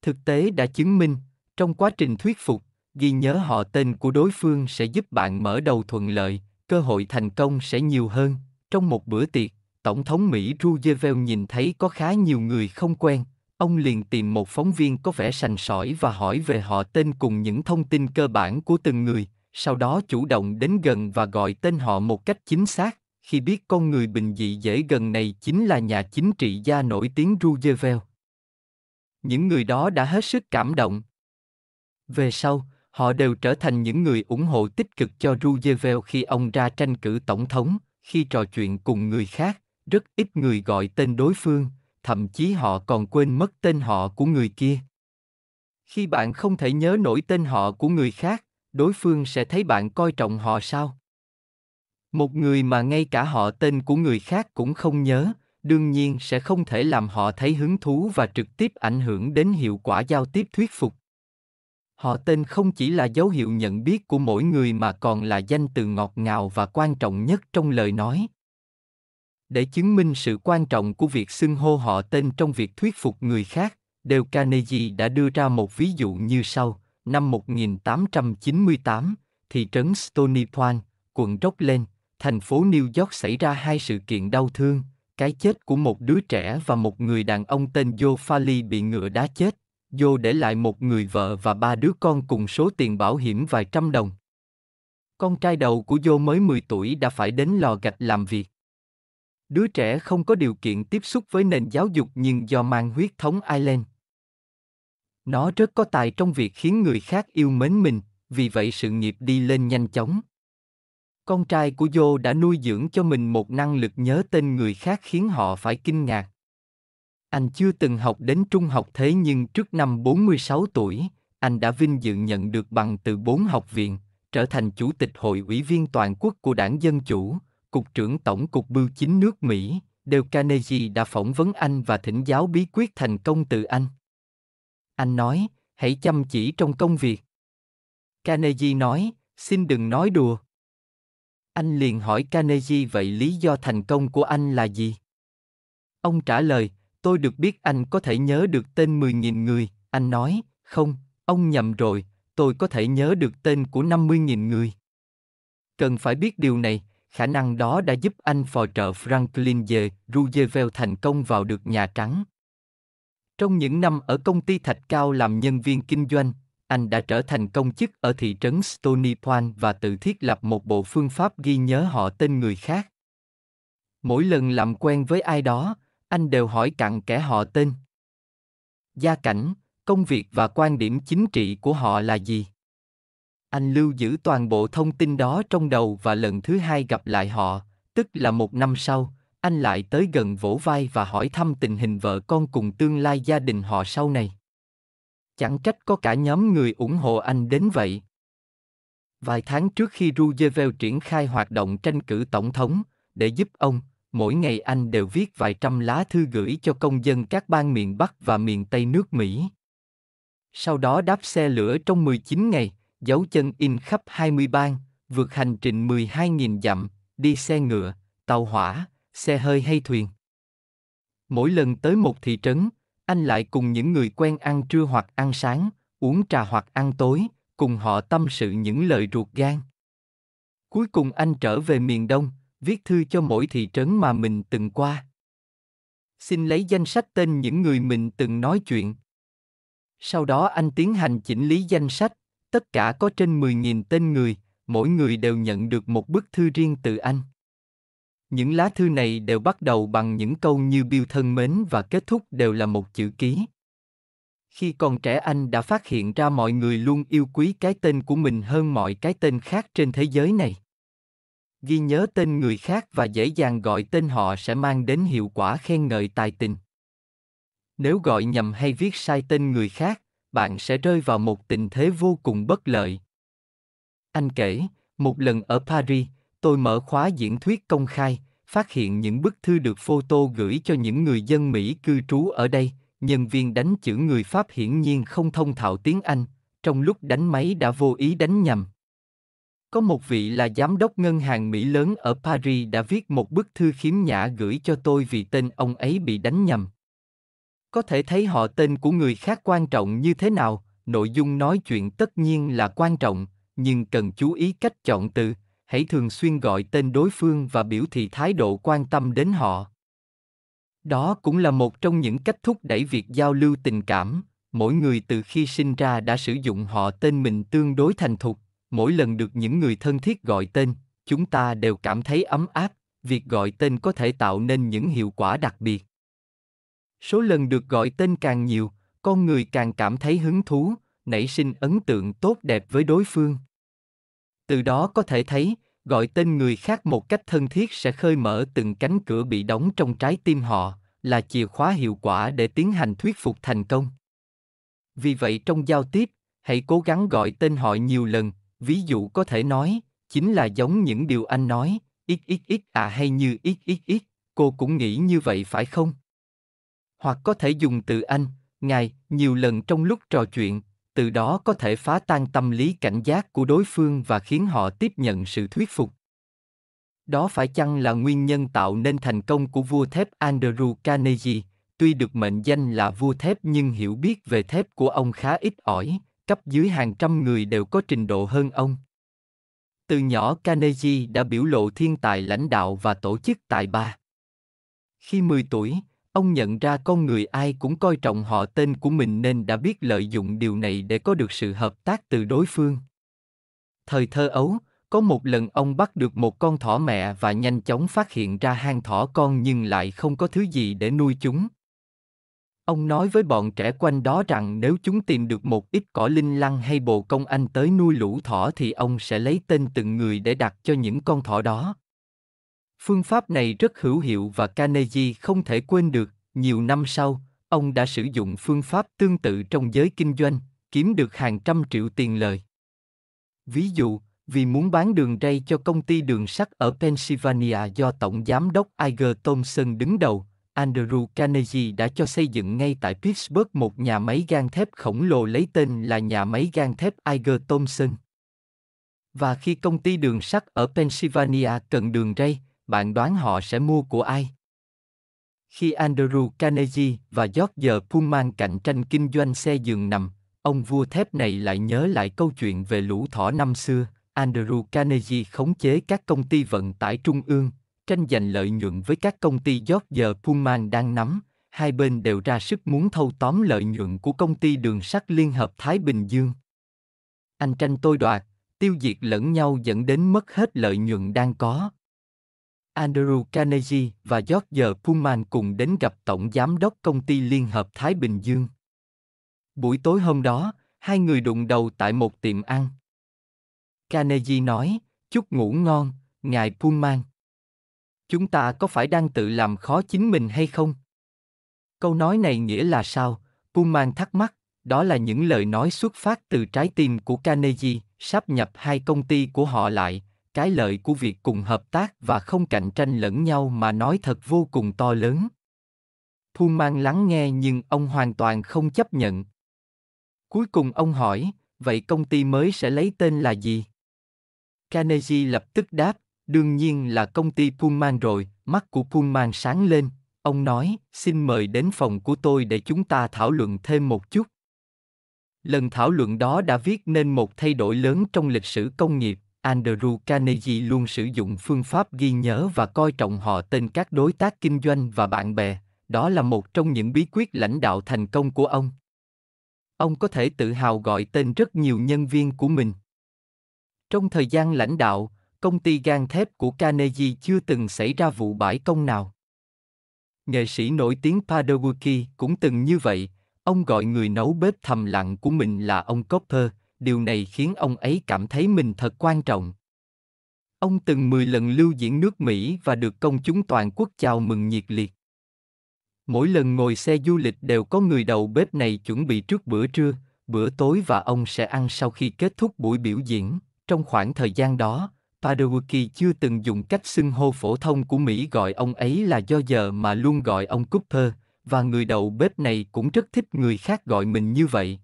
S1: thực tế đã chứng minh trong quá trình thuyết phục ghi nhớ họ tên của đối phương sẽ giúp bạn mở đầu thuận lợi cơ hội thành công sẽ nhiều hơn trong một bữa tiệc Tổng thống Mỹ Roosevelt nhìn thấy có khá nhiều người không quen, ông liền tìm một phóng viên có vẻ sành sỏi và hỏi về họ tên cùng những thông tin cơ bản của từng người, sau đó chủ động đến gần và gọi tên họ một cách chính xác, khi biết con người bình dị dễ gần này chính là nhà chính trị gia nổi tiếng Roosevelt. Những người đó đã hết sức cảm động. Về sau, họ đều trở thành những người ủng hộ tích cực cho Roosevelt khi ông ra tranh cử tổng thống, khi trò chuyện cùng người khác, rất ít người gọi tên đối phương thậm chí họ còn quên mất tên họ của người kia khi bạn không thể nhớ nổi tên họ của người khác đối phương sẽ thấy bạn coi trọng họ sao một người mà ngay cả họ tên của người khác cũng không nhớ đương nhiên sẽ không thể làm họ thấy hứng thú và trực tiếp ảnh hưởng đến hiệu quả giao tiếp thuyết phục họ tên không chỉ là dấu hiệu nhận biết của mỗi người mà còn là danh từ ngọt ngào và quan trọng nhất trong lời nói để chứng minh sự quan trọng của việc xưng hô họ tên trong việc thuyết phục người khác, Dale Carnegie đã đưa ra một ví dụ như sau. Năm 1898, thị trấn Stony Point, quận Rockland, thành phố New York xảy ra hai sự kiện đau thương, cái chết của một đứa trẻ và một người đàn ông tên Joe Farley bị ngựa đá chết. Joe để lại một người vợ và ba đứa con cùng số tiền bảo hiểm vài trăm đồng. Con trai đầu của Joe mới 10 tuổi đã phải đến lò gạch làm việc. Đứa trẻ không có điều kiện tiếp xúc với nền giáo dục nhưng do mang huyết thống Ireland. Nó rất có tài trong việc khiến người khác yêu mến mình, vì vậy sự nghiệp đi lên nhanh chóng. Con trai của Joe đã nuôi dưỡng cho mình một năng lực nhớ tên người khác khiến họ phải kinh ngạc. Anh chưa từng học đến trung học thế nhưng trước năm 46 tuổi, anh đã vinh dự nhận được bằng từ bốn học viện, trở thành chủ tịch hội ủy viên toàn quốc của đảng Dân Chủ, Cục trưởng Tổng cục Bưu chính nước Mỹ, Dale Carnegie đã phỏng vấn anh và thỉnh giáo bí quyết thành công từ anh. Anh nói, hãy chăm chỉ trong công việc. Carnegie nói, xin đừng nói đùa. Anh liền hỏi Carnegie vậy lý do thành công của anh là gì? Ông trả lời, tôi được biết anh có thể nhớ được tên 10.000 người, anh nói, không, ông nhầm rồi, tôi có thể nhớ được tên của 50.000 người. Cần phải biết điều này, Khả năng đó đã giúp anh phò trợ Franklin D. Roosevelt thành công vào được Nhà Trắng. Trong những năm ở công ty Thạch Cao làm nhân viên kinh doanh, anh đã trở thành công chức ở thị trấn Stony Point và tự thiết lập một bộ phương pháp ghi nhớ họ tên người khác. Mỗi lần làm quen với ai đó, anh đều hỏi cặn kẻ họ tên. Gia cảnh, công việc và quan điểm chính trị của họ là gì? anh lưu giữ toàn bộ thông tin đó trong đầu và lần thứ hai gặp lại họ, tức là một năm sau, anh lại tới gần vỗ vai và hỏi thăm tình hình vợ con cùng tương lai gia đình họ sau này. Chẳng trách có cả nhóm người ủng hộ anh đến vậy. Vài tháng trước khi Roosevelt triển khai hoạt động tranh cử tổng thống, để giúp ông, mỗi ngày anh đều viết vài trăm lá thư gửi cho công dân các bang miền Bắc và miền Tây nước Mỹ. Sau đó đáp xe lửa trong 19 ngày, dấu chân in khắp 20 bang, vượt hành trình 12.000 dặm, đi xe ngựa, tàu hỏa, xe hơi hay thuyền. Mỗi lần tới một thị trấn, anh lại cùng những người quen ăn trưa hoặc ăn sáng, uống trà hoặc ăn tối, cùng họ tâm sự những lời ruột gan. Cuối cùng anh trở về miền Đông, viết thư cho mỗi thị trấn mà mình từng qua. Xin lấy danh sách tên những người mình từng nói chuyện. Sau đó anh tiến hành chỉnh lý danh sách, tất cả có trên 10.000 tên người, mỗi người đều nhận được một bức thư riêng từ anh. Những lá thư này đều bắt đầu bằng những câu như biêu thân mến và kết thúc đều là một chữ ký. Khi còn trẻ anh đã phát hiện ra mọi người luôn yêu quý cái tên của mình hơn mọi cái tên khác trên thế giới này. Ghi nhớ tên người khác và dễ dàng gọi tên họ sẽ mang đến hiệu quả khen ngợi tài tình. Nếu gọi nhầm hay viết sai tên người khác, bạn sẽ rơi vào một tình thế vô cùng bất lợi. Anh kể, một lần ở Paris, tôi mở khóa diễn thuyết công khai, phát hiện những bức thư được photo gửi cho những người dân Mỹ cư trú ở đây, nhân viên đánh chữ người Pháp hiển nhiên không thông thạo tiếng Anh, trong lúc đánh máy đã vô ý đánh nhầm. Có một vị là giám đốc ngân hàng Mỹ lớn ở Paris đã viết một bức thư khiếm nhã gửi cho tôi vì tên ông ấy bị đánh nhầm. Có thể thấy họ tên của người khác quan trọng như thế nào, nội dung nói chuyện tất nhiên là quan trọng, nhưng cần chú ý cách chọn từ, hãy thường xuyên gọi tên đối phương và biểu thị thái độ quan tâm đến họ. Đó cũng là một trong những cách thúc đẩy việc giao lưu tình cảm, mỗi người từ khi sinh ra đã sử dụng họ tên mình tương đối thành thục, mỗi lần được những người thân thiết gọi tên, chúng ta đều cảm thấy ấm áp, việc gọi tên có thể tạo nên những hiệu quả đặc biệt. Số lần được gọi tên càng nhiều, con người càng cảm thấy hứng thú, nảy sinh ấn tượng tốt đẹp với đối phương. Từ đó có thể thấy, gọi tên người khác một cách thân thiết sẽ khơi mở từng cánh cửa bị đóng trong trái tim họ, là chìa khóa hiệu quả để tiến hành thuyết phục thành công. Vì vậy trong giao tiếp, hãy cố gắng gọi tên họ nhiều lần, ví dụ có thể nói, chính là giống những điều anh nói, xxx à hay như xxx, cô cũng nghĩ như vậy phải không? hoặc có thể dùng từ anh, ngài, nhiều lần trong lúc trò chuyện, từ đó có thể phá tan tâm lý cảnh giác của đối phương và khiến họ tiếp nhận sự thuyết phục. Đó phải chăng là nguyên nhân tạo nên thành công của vua thép Andrew Carnegie, tuy được mệnh danh là vua thép nhưng hiểu biết về thép của ông khá ít ỏi, cấp dưới hàng trăm người đều có trình độ hơn ông. Từ nhỏ Carnegie đã biểu lộ thiên tài lãnh đạo và tổ chức tài ba. Khi 10 tuổi, ông nhận ra con người ai cũng coi trọng họ tên của mình nên đã biết lợi dụng điều này để có được sự hợp tác từ đối phương thời thơ ấu có một lần ông bắt được một con thỏ mẹ và nhanh chóng phát hiện ra hang thỏ con nhưng lại không có thứ gì để nuôi chúng ông nói với bọn trẻ quanh đó rằng nếu chúng tìm được một ít cỏ linh lăng hay bồ công anh tới nuôi lũ thỏ thì ông sẽ lấy tên từng người để đặt cho những con thỏ đó Phương pháp này rất hữu hiệu và Carnegie không thể quên được, nhiều năm sau, ông đã sử dụng phương pháp tương tự trong giới kinh doanh, kiếm được hàng trăm triệu tiền lời. Ví dụ, vì muốn bán đường ray cho công ty đường sắt ở Pennsylvania do Tổng Giám đốc Iger Thompson đứng đầu, Andrew Carnegie đã cho xây dựng ngay tại Pittsburgh một nhà máy gang thép khổng lồ lấy tên là nhà máy gang thép Iger Thompson. Và khi công ty đường sắt ở Pennsylvania cần đường ray, bạn đoán họ sẽ mua của ai? Khi Andrew Carnegie và George Pullman cạnh tranh kinh doanh xe giường nằm, ông vua thép này lại nhớ lại câu chuyện về lũ thỏ năm xưa. Andrew Carnegie khống chế các công ty vận tải trung ương, tranh giành lợi nhuận với các công ty George Pullman đang nắm. Hai bên đều ra sức muốn thâu tóm lợi nhuận của công ty đường sắt Liên hợp Thái Bình Dương. Anh tranh tôi đoạt, tiêu diệt lẫn nhau dẫn đến mất hết lợi nhuận đang có. Andrew Carnegie và George Pullman cùng đến gặp Tổng Giám đốc Công ty Liên Hợp Thái Bình Dương. Buổi tối hôm đó, hai người đụng đầu tại một tiệm ăn. Carnegie nói, chúc ngủ ngon, ngài Pullman. Chúng ta có phải đang tự làm khó chính mình hay không? Câu nói này nghĩa là sao? Pullman thắc mắc, đó là những lời nói xuất phát từ trái tim của Carnegie, sắp nhập hai công ty của họ lại, cái lợi của việc cùng hợp tác và không cạnh tranh lẫn nhau mà nói thật vô cùng to lớn thu mang lắng nghe nhưng ông hoàn toàn không chấp nhận cuối cùng ông hỏi vậy công ty mới sẽ lấy tên là gì carnegie lập tức đáp đương nhiên là công ty pullman rồi mắt của pullman sáng lên ông nói xin mời đến phòng của tôi để chúng ta thảo luận thêm một chút lần thảo luận đó đã viết nên một thay đổi lớn trong lịch sử công nghiệp Andrew Carnegie luôn sử dụng phương pháp ghi nhớ và coi trọng họ tên các đối tác kinh doanh và bạn bè, đó là một trong những bí quyết lãnh đạo thành công của ông. Ông có thể tự hào gọi tên rất nhiều nhân viên của mình. Trong thời gian lãnh đạo, công ty gang thép của Carnegie chưa từng xảy ra vụ bãi công nào. Nghệ sĩ nổi tiếng Padowoki cũng từng như vậy, ông gọi người nấu bếp thầm lặng của mình là ông Copper, điều này khiến ông ấy cảm thấy mình thật quan trọng. Ông từng 10 lần lưu diễn nước Mỹ và được công chúng toàn quốc chào mừng nhiệt liệt. Mỗi lần ngồi xe du lịch đều có người đầu bếp này chuẩn bị trước bữa trưa, bữa tối và ông sẽ ăn sau khi kết thúc buổi biểu diễn. Trong khoảng thời gian đó, Paderewski chưa từng dùng cách xưng hô phổ thông của Mỹ gọi ông ấy là do giờ mà luôn gọi ông Cooper, và người đầu bếp này cũng rất thích người khác gọi mình như vậy.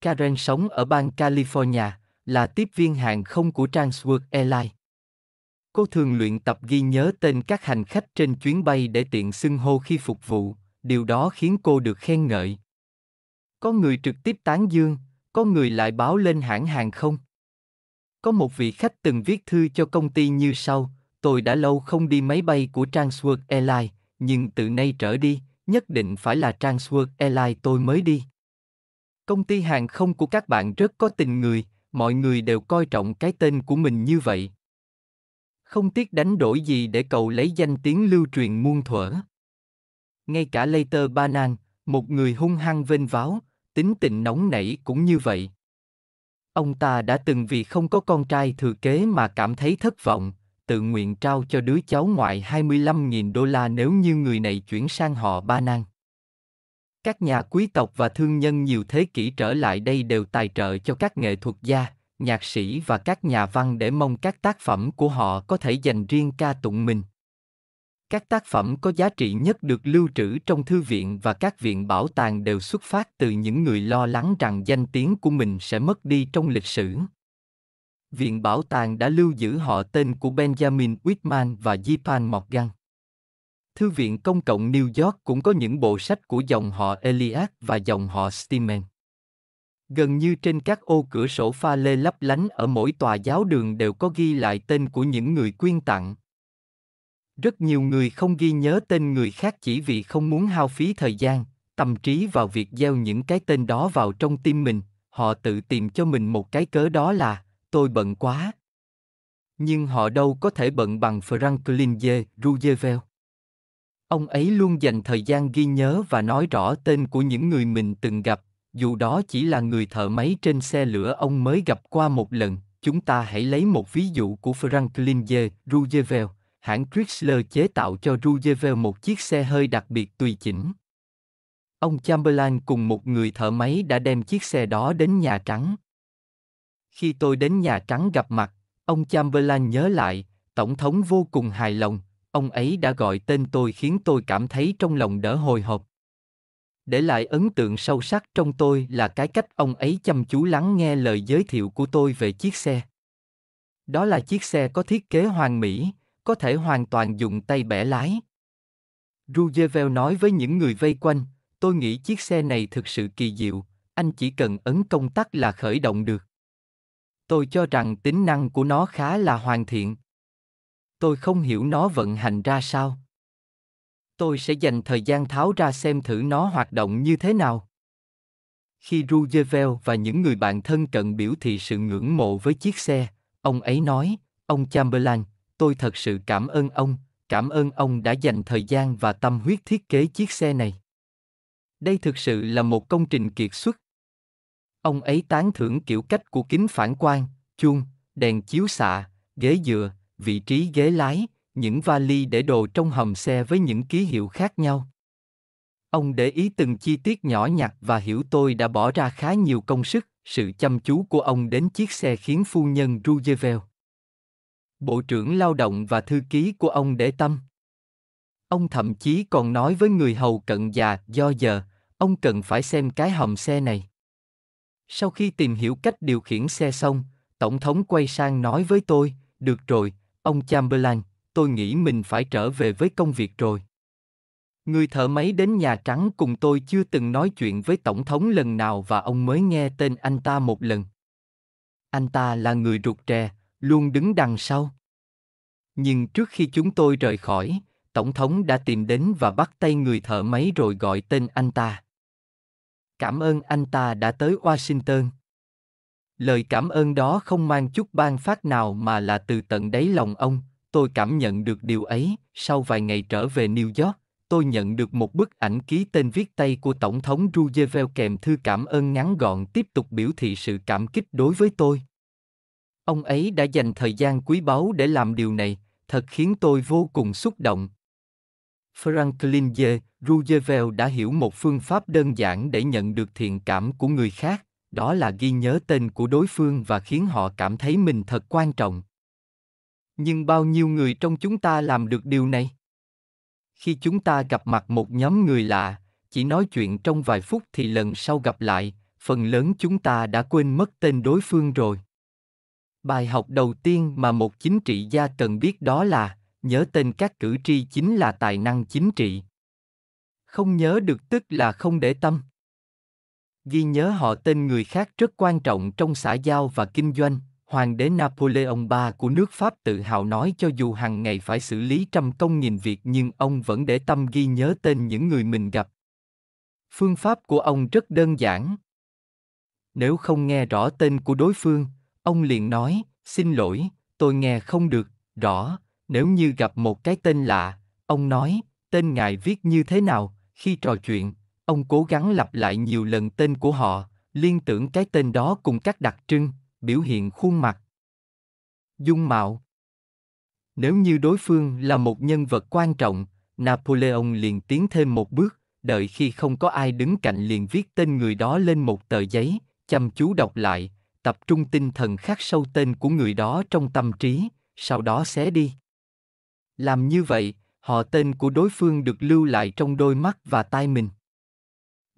S1: Karen sống ở bang California, là tiếp viên hàng không của Transworld Airlines. Cô thường luyện tập ghi nhớ tên các hành khách trên chuyến bay để tiện xưng hô khi phục vụ, điều đó khiến cô được khen ngợi. Có người trực tiếp tán dương, có người lại báo lên hãng hàng không. Có một vị khách từng viết thư cho công ty như sau, tôi đã lâu không đi máy bay của Transworld Airlines, nhưng từ nay trở đi, nhất định phải là Transworld Airlines tôi mới đi. Công ty hàng không của các bạn rất có tình người, mọi người đều coi trọng cái tên của mình như vậy. Không tiếc đánh đổi gì để cầu lấy danh tiếng lưu truyền muôn thuở. Ngay cả Later Banan, một người hung hăng vênh váo, tính tình nóng nảy cũng như vậy. Ông ta đã từng vì không có con trai thừa kế mà cảm thấy thất vọng, tự nguyện trao cho đứa cháu ngoại 25.000 đô la nếu như người này chuyển sang họ Ba Nang. Các nhà quý tộc và thương nhân nhiều thế kỷ trở lại đây đều tài trợ cho các nghệ thuật gia, nhạc sĩ và các nhà văn để mong các tác phẩm của họ có thể dành riêng ca tụng mình. Các tác phẩm có giá trị nhất được lưu trữ trong thư viện và các viện bảo tàng đều xuất phát từ những người lo lắng rằng danh tiếng của mình sẽ mất đi trong lịch sử. Viện bảo tàng đã lưu giữ họ tên của Benjamin Whitman và Jipan Morgan. Thư viện Công cộng New York cũng có những bộ sách của dòng họ Elias và dòng họ Steeman. Gần như trên các ô cửa sổ pha lê lấp lánh ở mỗi tòa giáo đường đều có ghi lại tên của những người quyên tặng. Rất nhiều người không ghi nhớ tên người khác chỉ vì không muốn hao phí thời gian, tâm trí vào việc gieo những cái tên đó vào trong tim mình, họ tự tìm cho mình một cái cớ đó là tôi bận quá. Nhưng họ đâu có thể bận bằng Franklin D. Roosevelt. Ông ấy luôn dành thời gian ghi nhớ và nói rõ tên của những người mình từng gặp, dù đó chỉ là người thợ máy trên xe lửa ông mới gặp qua một lần. Chúng ta hãy lấy một ví dụ của Franklin D. Roosevelt, hãng Chrysler chế tạo cho Roosevelt một chiếc xe hơi đặc biệt tùy chỉnh. Ông Chamberlain cùng một người thợ máy đã đem chiếc xe đó đến Nhà Trắng. Khi tôi đến Nhà Trắng gặp mặt, ông Chamberlain nhớ lại, Tổng thống vô cùng hài lòng, ông ấy đã gọi tên tôi khiến tôi cảm thấy trong lòng đỡ hồi hộp để lại ấn tượng sâu sắc trong tôi là cái cách ông ấy chăm chú lắng nghe lời giới thiệu của tôi về chiếc xe đó là chiếc xe có thiết kế hoàn mỹ có thể hoàn toàn dùng tay bẻ lái roosevelt nói với những người vây quanh tôi nghĩ chiếc xe này thực sự kỳ diệu anh chỉ cần ấn công tắc là khởi động được tôi cho rằng tính năng của nó khá là hoàn thiện tôi không hiểu nó vận hành ra sao tôi sẽ dành thời gian tháo ra xem thử nó hoạt động như thế nào khi roosevelt và những người bạn thân cận biểu thị sự ngưỡng mộ với chiếc xe ông ấy nói ông chamberlain tôi thật sự cảm ơn ông cảm ơn ông đã dành thời gian và tâm huyết thiết kế chiếc xe này đây thực sự là một công trình kiệt xuất ông ấy tán thưởng kiểu cách của kính phản quang chuông đèn chiếu xạ ghế dựa vị trí ghế lái, những vali để đồ trong hầm xe với những ký hiệu khác nhau. Ông để ý từng chi tiết nhỏ nhặt và hiểu tôi đã bỏ ra khá nhiều công sức, sự chăm chú của ông đến chiếc xe khiến phu nhân Roosevelt. Bộ trưởng lao động và thư ký của ông để tâm. Ông thậm chí còn nói với người hầu cận già do giờ, ông cần phải xem cái hầm xe này. Sau khi tìm hiểu cách điều khiển xe xong, tổng thống quay sang nói với tôi, được rồi, Ông Chamberlain, tôi nghĩ mình phải trở về với công việc rồi. Người thợ máy đến Nhà Trắng cùng tôi chưa từng nói chuyện với Tổng thống lần nào và ông mới nghe tên anh ta một lần. Anh ta là người ruột rè, luôn đứng đằng sau. Nhưng trước khi chúng tôi rời khỏi, Tổng thống đã tìm đến và bắt tay người thợ máy rồi gọi tên anh ta. Cảm ơn anh ta đã tới Washington. Lời cảm ơn đó không mang chút ban phát nào mà là từ tận đáy lòng ông, tôi cảm nhận được điều ấy, sau vài ngày trở về New York, tôi nhận được một bức ảnh ký tên viết tay của Tổng thống Roosevelt kèm thư cảm ơn ngắn gọn tiếp tục biểu thị sự cảm kích đối với tôi. Ông ấy đã dành thời gian quý báu để làm điều này, thật khiến tôi vô cùng xúc động. Franklin D. Roosevelt đã hiểu một phương pháp đơn giản để nhận được thiện cảm của người khác, đó là ghi nhớ tên của đối phương và khiến họ cảm thấy mình thật quan trọng nhưng bao nhiêu người trong chúng ta làm được điều này khi chúng ta gặp mặt một nhóm người lạ chỉ nói chuyện trong vài phút thì lần sau gặp lại phần lớn chúng ta đã quên mất tên đối phương rồi bài học đầu tiên mà một chính trị gia cần biết đó là nhớ tên các cử tri chính là tài năng chính trị không nhớ được tức là không để tâm Ghi nhớ họ tên người khác rất quan trọng trong xã giao và kinh doanh. Hoàng đế Napoleon III của nước Pháp tự hào nói cho dù hàng ngày phải xử lý trăm công nghìn việc nhưng ông vẫn để tâm ghi nhớ tên những người mình gặp. Phương pháp của ông rất đơn giản. Nếu không nghe rõ tên của đối phương, ông liền nói, xin lỗi, tôi nghe không được, rõ, nếu như gặp một cái tên lạ, ông nói, tên ngài viết như thế nào, khi trò chuyện, Ông cố gắng lặp lại nhiều lần tên của họ, liên tưởng cái tên đó cùng các đặc trưng, biểu hiện khuôn mặt. Dung mạo Nếu như đối phương là một nhân vật quan trọng, Napoleon liền tiến thêm một bước, đợi khi không có ai đứng cạnh liền viết tên người đó lên một tờ giấy, chăm chú đọc lại, tập trung tinh thần khắc sâu tên của người đó trong tâm trí, sau đó xé đi. Làm như vậy, họ tên của đối phương được lưu lại trong đôi mắt và tai mình.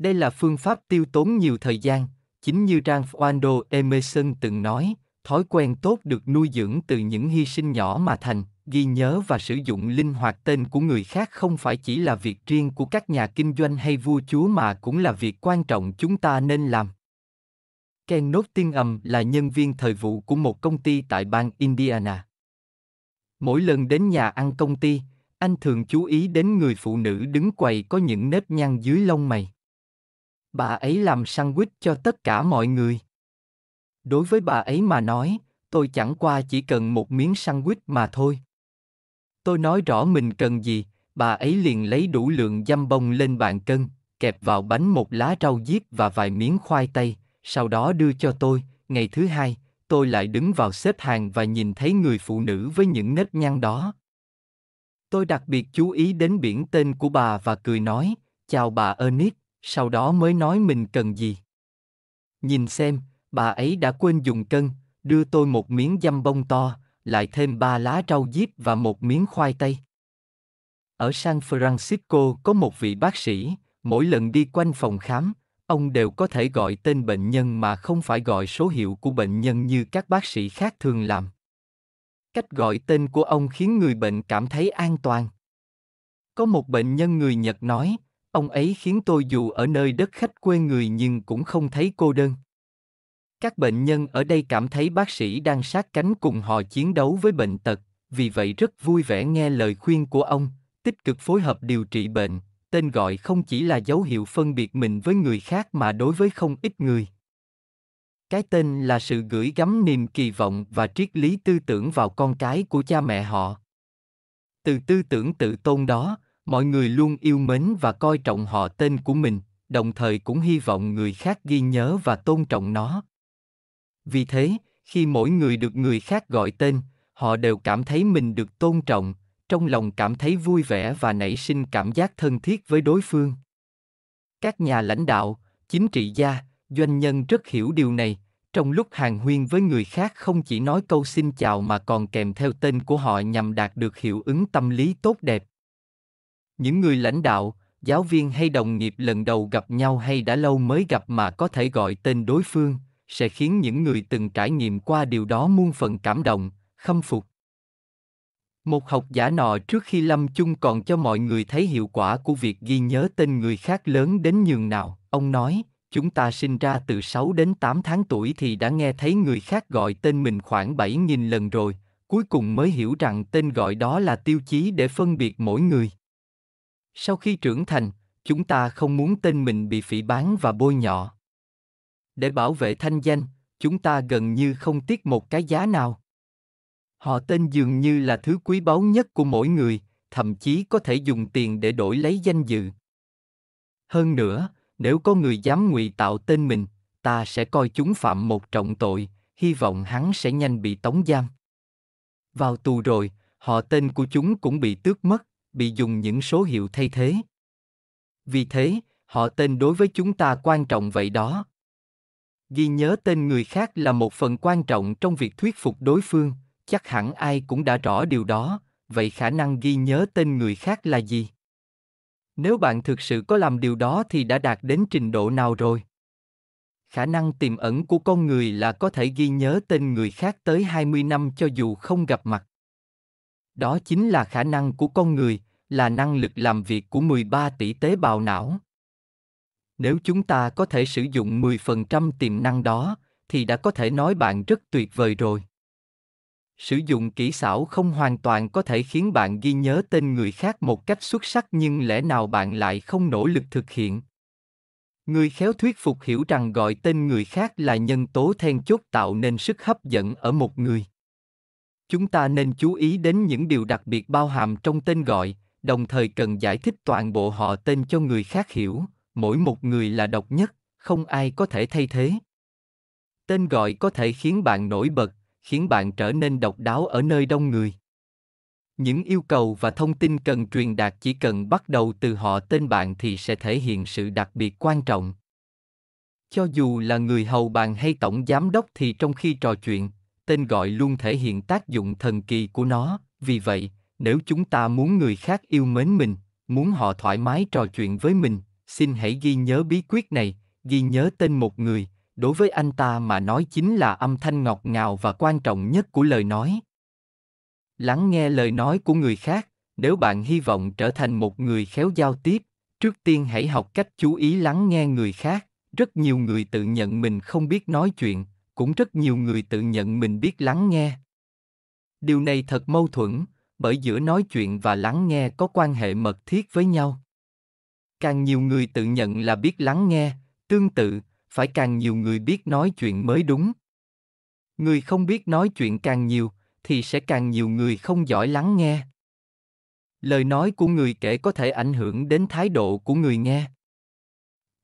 S1: Đây là phương pháp tiêu tốn nhiều thời gian, chính như trang Waldo Emerson từng nói, thói quen tốt được nuôi dưỡng từ những hy sinh nhỏ mà thành ghi nhớ và sử dụng linh hoạt tên của người khác không phải chỉ là việc riêng của các nhà kinh doanh hay vua chúa mà cũng là việc quan trọng chúng ta nên làm ken nốt tiên ầm là nhân viên thời vụ của một công ty tại bang indiana mỗi lần đến nhà ăn công ty anh thường chú ý đến người phụ nữ đứng quầy có những nếp nhăn dưới lông mày bà ấy làm sandwich cho tất cả mọi người. Đối với bà ấy mà nói, tôi chẳng qua chỉ cần một miếng sandwich mà thôi. Tôi nói rõ mình cần gì, bà ấy liền lấy đủ lượng dăm bông lên bàn cân, kẹp vào bánh một lá rau diếp và vài miếng khoai tây, sau đó đưa cho tôi, ngày thứ hai, tôi lại đứng vào xếp hàng và nhìn thấy người phụ nữ với những nếp nhăn đó. Tôi đặc biệt chú ý đến biển tên của bà và cười nói, chào bà Ernest, sau đó mới nói mình cần gì. Nhìn xem, bà ấy đã quên dùng cân, đưa tôi một miếng dăm bông to, lại thêm ba lá rau diếp và một miếng khoai tây. Ở San Francisco có một vị bác sĩ, mỗi lần đi quanh phòng khám, ông đều có thể gọi tên bệnh nhân mà không phải gọi số hiệu của bệnh nhân như các bác sĩ khác thường làm. Cách gọi tên của ông khiến người bệnh cảm thấy an toàn. Có một bệnh nhân người Nhật nói, Ông ấy khiến tôi dù ở nơi đất khách quê người nhưng cũng không thấy cô đơn. Các bệnh nhân ở đây cảm thấy bác sĩ đang sát cánh cùng họ chiến đấu với bệnh tật, vì vậy rất vui vẻ nghe lời khuyên của ông, tích cực phối hợp điều trị bệnh, tên gọi không chỉ là dấu hiệu phân biệt mình với người khác mà đối với không ít người cái tên là sự gửi gắm niềm kỳ vọng và triết lý tư tưởng vào con cái của cha mẹ họ từ tư tưởng tự tôn đó mọi người luôn yêu mến và coi trọng họ tên của mình đồng thời cũng hy vọng người khác ghi nhớ và tôn trọng nó vì thế khi mỗi người được người khác gọi tên họ đều cảm thấy mình được tôn trọng trong lòng cảm thấy vui vẻ và nảy sinh cảm giác thân thiết với đối phương các nhà lãnh đạo chính trị gia doanh nhân rất hiểu điều này trong lúc hàn huyên với người khác không chỉ nói câu xin chào mà còn kèm theo tên của họ nhằm đạt được hiệu ứng tâm lý tốt đẹp những người lãnh đạo giáo viên hay đồng nghiệp lần đầu gặp nhau hay đã lâu mới gặp mà có thể gọi tên đối phương sẽ khiến những người từng trải nghiệm qua điều đó muôn phần cảm động khâm phục một học giả nọ trước khi lâm chung còn cho mọi người thấy hiệu quả của việc ghi nhớ tên người khác lớn đến nhường nào ông nói chúng ta sinh ra từ 6 đến 8 tháng tuổi thì đã nghe thấy người khác gọi tên mình khoảng 7.000 lần rồi, cuối cùng mới hiểu rằng tên gọi đó là tiêu chí để phân biệt mỗi người sau khi trưởng thành chúng ta không muốn tên mình bị phỉ báng và bôi nhọ để bảo vệ thanh danh chúng ta gần như không tiếc một cái giá nào họ tên dường như là thứ quý báu nhất của mỗi người thậm chí có thể dùng tiền để đổi lấy danh dự hơn nữa nếu có người dám ngụy tạo tên mình ta sẽ coi chúng phạm một trọng tội hy vọng hắn sẽ nhanh bị tống giam vào tù rồi họ tên của chúng cũng bị tước mất bị dùng những số hiệu thay thế. Vì thế, họ tên đối với chúng ta quan trọng vậy đó. Ghi nhớ tên người khác là một phần quan trọng trong việc thuyết phục đối phương, chắc hẳn ai cũng đã rõ điều đó, vậy khả năng ghi nhớ tên người khác là gì? Nếu bạn thực sự có làm điều đó thì đã đạt đến trình độ nào rồi? khả năng tiềm ẩn của con người là có thể ghi nhớ tên người khác tới 20 năm cho dù không gặp mặt. Đó chính là khả năng của con người, là năng lực làm việc của 13 tỷ tế bào não. Nếu chúng ta có thể sử dụng 10% tiềm năng đó, thì đã có thể nói bạn rất tuyệt vời rồi. Sử dụng kỹ xảo không hoàn toàn có thể khiến bạn ghi nhớ tên người khác một cách xuất sắc nhưng lẽ nào bạn lại không nỗ lực thực hiện? Người khéo thuyết phục hiểu rằng gọi tên người khác là nhân tố then chốt tạo nên sức hấp dẫn ở một người chúng ta nên chú ý đến những điều đặc biệt bao hàm trong tên gọi đồng thời cần giải thích toàn bộ họ tên cho người khác hiểu mỗi một người là độc nhất không ai có thể thay thế tên gọi có thể khiến bạn nổi bật khiến bạn trở nên độc đáo ở nơi đông người những yêu cầu và thông tin cần truyền đạt chỉ cần bắt đầu từ họ tên bạn thì sẽ thể hiện sự đặc biệt quan trọng cho dù là người hầu bàn hay tổng giám đốc thì trong khi trò chuyện tên gọi luôn thể hiện tác dụng thần kỳ của nó vì vậy nếu chúng ta muốn người khác yêu mến mình muốn họ thoải mái trò chuyện với mình xin hãy ghi nhớ bí quyết này ghi nhớ tên một người đối với anh ta mà nói chính là âm thanh ngọt ngào và quan trọng nhất của lời nói lắng nghe lời nói của người khác nếu bạn hy vọng trở thành một người khéo giao tiếp trước tiên hãy học cách chú ý lắng nghe người khác rất nhiều người tự nhận mình không biết nói chuyện cũng rất nhiều người tự nhận mình biết lắng nghe điều này thật mâu thuẫn bởi giữa nói chuyện và lắng nghe có quan hệ mật thiết với nhau càng nhiều người tự nhận là biết lắng nghe tương tự phải càng nhiều người biết nói chuyện mới đúng người không biết nói chuyện càng nhiều thì sẽ càng nhiều người không giỏi lắng nghe lời nói của người kể có thể ảnh hưởng đến thái độ của người nghe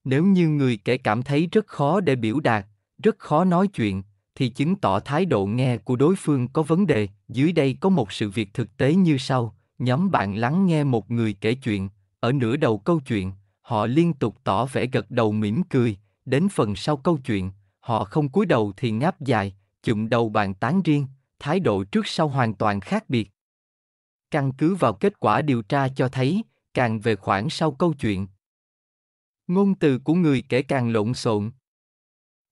S1: nếu như người kể cảm thấy rất khó để biểu đạt rất khó nói chuyện thì chứng tỏ thái độ nghe của đối phương có vấn đề dưới đây có một sự việc thực tế như sau nhóm bạn lắng nghe một người kể chuyện ở nửa đầu câu chuyện họ liên tục tỏ vẻ gật đầu mỉm cười đến phần sau câu chuyện họ không cúi đầu thì ngáp dài chụm đầu bàn tán riêng thái độ trước sau hoàn toàn khác biệt căn cứ vào kết quả điều tra cho thấy càng về khoảng sau câu chuyện ngôn từ của người kể càng lộn xộn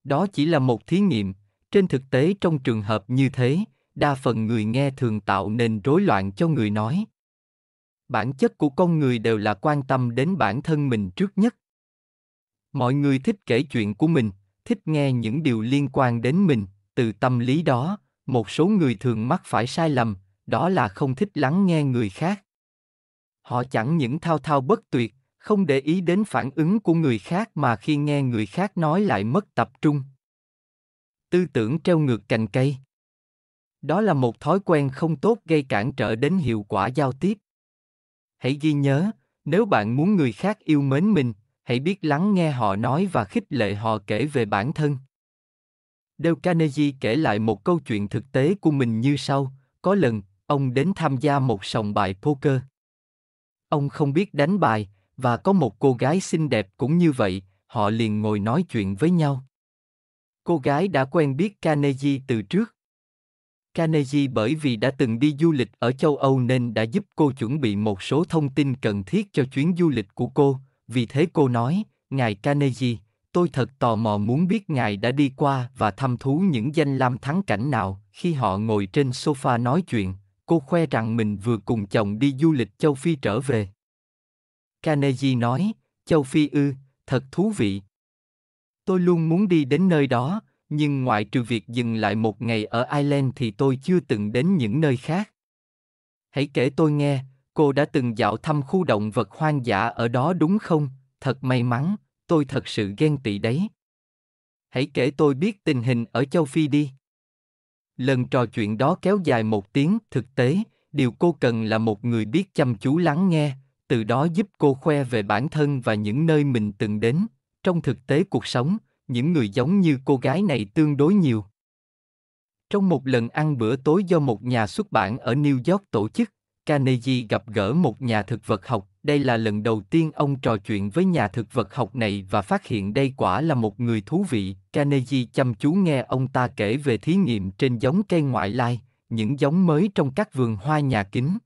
S1: đó chỉ là một thí nghiệm, trên thực tế trong trường hợp như thế, đa phần người nghe thường tạo nên rối loạn cho người nói. Bản chất của con người đều là quan tâm đến bản thân mình trước nhất. Mọi người thích kể chuyện của mình, thích nghe những điều liên quan đến mình, từ tâm lý đó, một số người thường mắc phải sai lầm, đó là không thích lắng nghe người khác. Họ chẳng những thao thao bất tuyệt, không để ý đến phản ứng của người khác mà khi nghe người khác nói lại mất tập trung tư tưởng treo ngược cành cây đó là một thói quen không tốt gây cản trở đến hiệu quả giao tiếp hãy ghi nhớ nếu bạn muốn người khác yêu mến mình hãy biết lắng nghe họ nói và khích lệ họ kể về bản thân Dale Carnegie kể lại một câu chuyện thực tế của mình như sau. Có lần, ông đến tham gia một sòng bài poker. Ông không biết đánh bài, và có một cô gái xinh đẹp cũng như vậy, họ liền ngồi nói chuyện với nhau. Cô gái đã quen biết Carnegie từ trước. Carnegie bởi vì đã từng đi du lịch ở châu Âu nên đã giúp cô chuẩn bị một số thông tin cần thiết cho chuyến du lịch của cô, vì thế cô nói, Ngài Carnegie, tôi thật tò mò muốn biết Ngài đã đi qua và thăm thú những danh lam thắng cảnh nào. Khi họ ngồi trên sofa nói chuyện, cô khoe rằng mình vừa cùng chồng đi du lịch châu Phi trở về. Carnegie nói, châu Phi ư, thật thú vị. Tôi luôn muốn đi đến nơi đó, nhưng ngoại trừ việc dừng lại một ngày ở Ireland thì tôi chưa từng đến những nơi khác. Hãy kể tôi nghe, cô đã từng dạo thăm khu động vật hoang dã ở đó đúng không? Thật may mắn, tôi thật sự ghen tị đấy. Hãy kể tôi biết tình hình ở châu Phi đi. Lần trò chuyện đó kéo dài một tiếng, thực tế, điều cô cần là một người biết chăm chú lắng nghe, từ đó giúp cô khoe về bản thân và những nơi mình từng đến trong thực tế cuộc sống những người giống như cô gái này tương đối nhiều trong một lần ăn bữa tối do một nhà xuất bản ở New York tổ chức, Carnegie gặp gỡ một nhà thực vật học. Đây là lần đầu tiên ông trò chuyện với nhà thực vật học này và phát hiện đây quả là một người thú vị. Carnegie chăm chú nghe ông ta kể về thí nghiệm trên giống cây ngoại lai, những giống mới trong các vườn hoa nhà kính.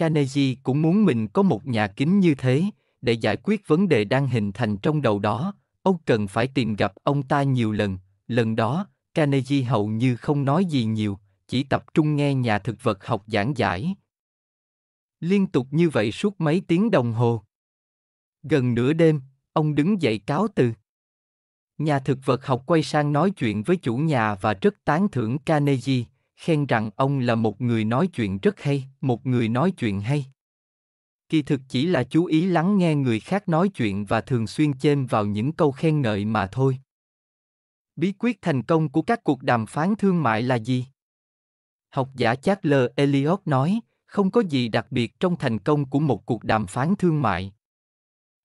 S1: Carnegie cũng muốn mình có một nhà kính như thế, để giải quyết vấn đề đang hình thành trong đầu đó, ông cần phải tìm gặp ông ta nhiều lần. Lần đó, Carnegie hầu như không nói gì nhiều, chỉ tập trung nghe nhà thực vật học giảng giải. Liên tục như vậy suốt mấy tiếng đồng hồ. Gần nửa đêm, ông đứng dậy cáo từ. Nhà thực vật học quay sang nói chuyện với chủ nhà và rất tán thưởng Carnegie, khen rằng ông là một người nói chuyện rất hay một người nói chuyện hay kỳ thực chỉ là chú ý lắng nghe người khác nói chuyện và thường xuyên chêm vào những câu khen ngợi mà thôi bí quyết thành công của các cuộc đàm phán thương mại là gì học giả charles Eliot nói không có gì đặc biệt trong thành công của một cuộc đàm phán thương mại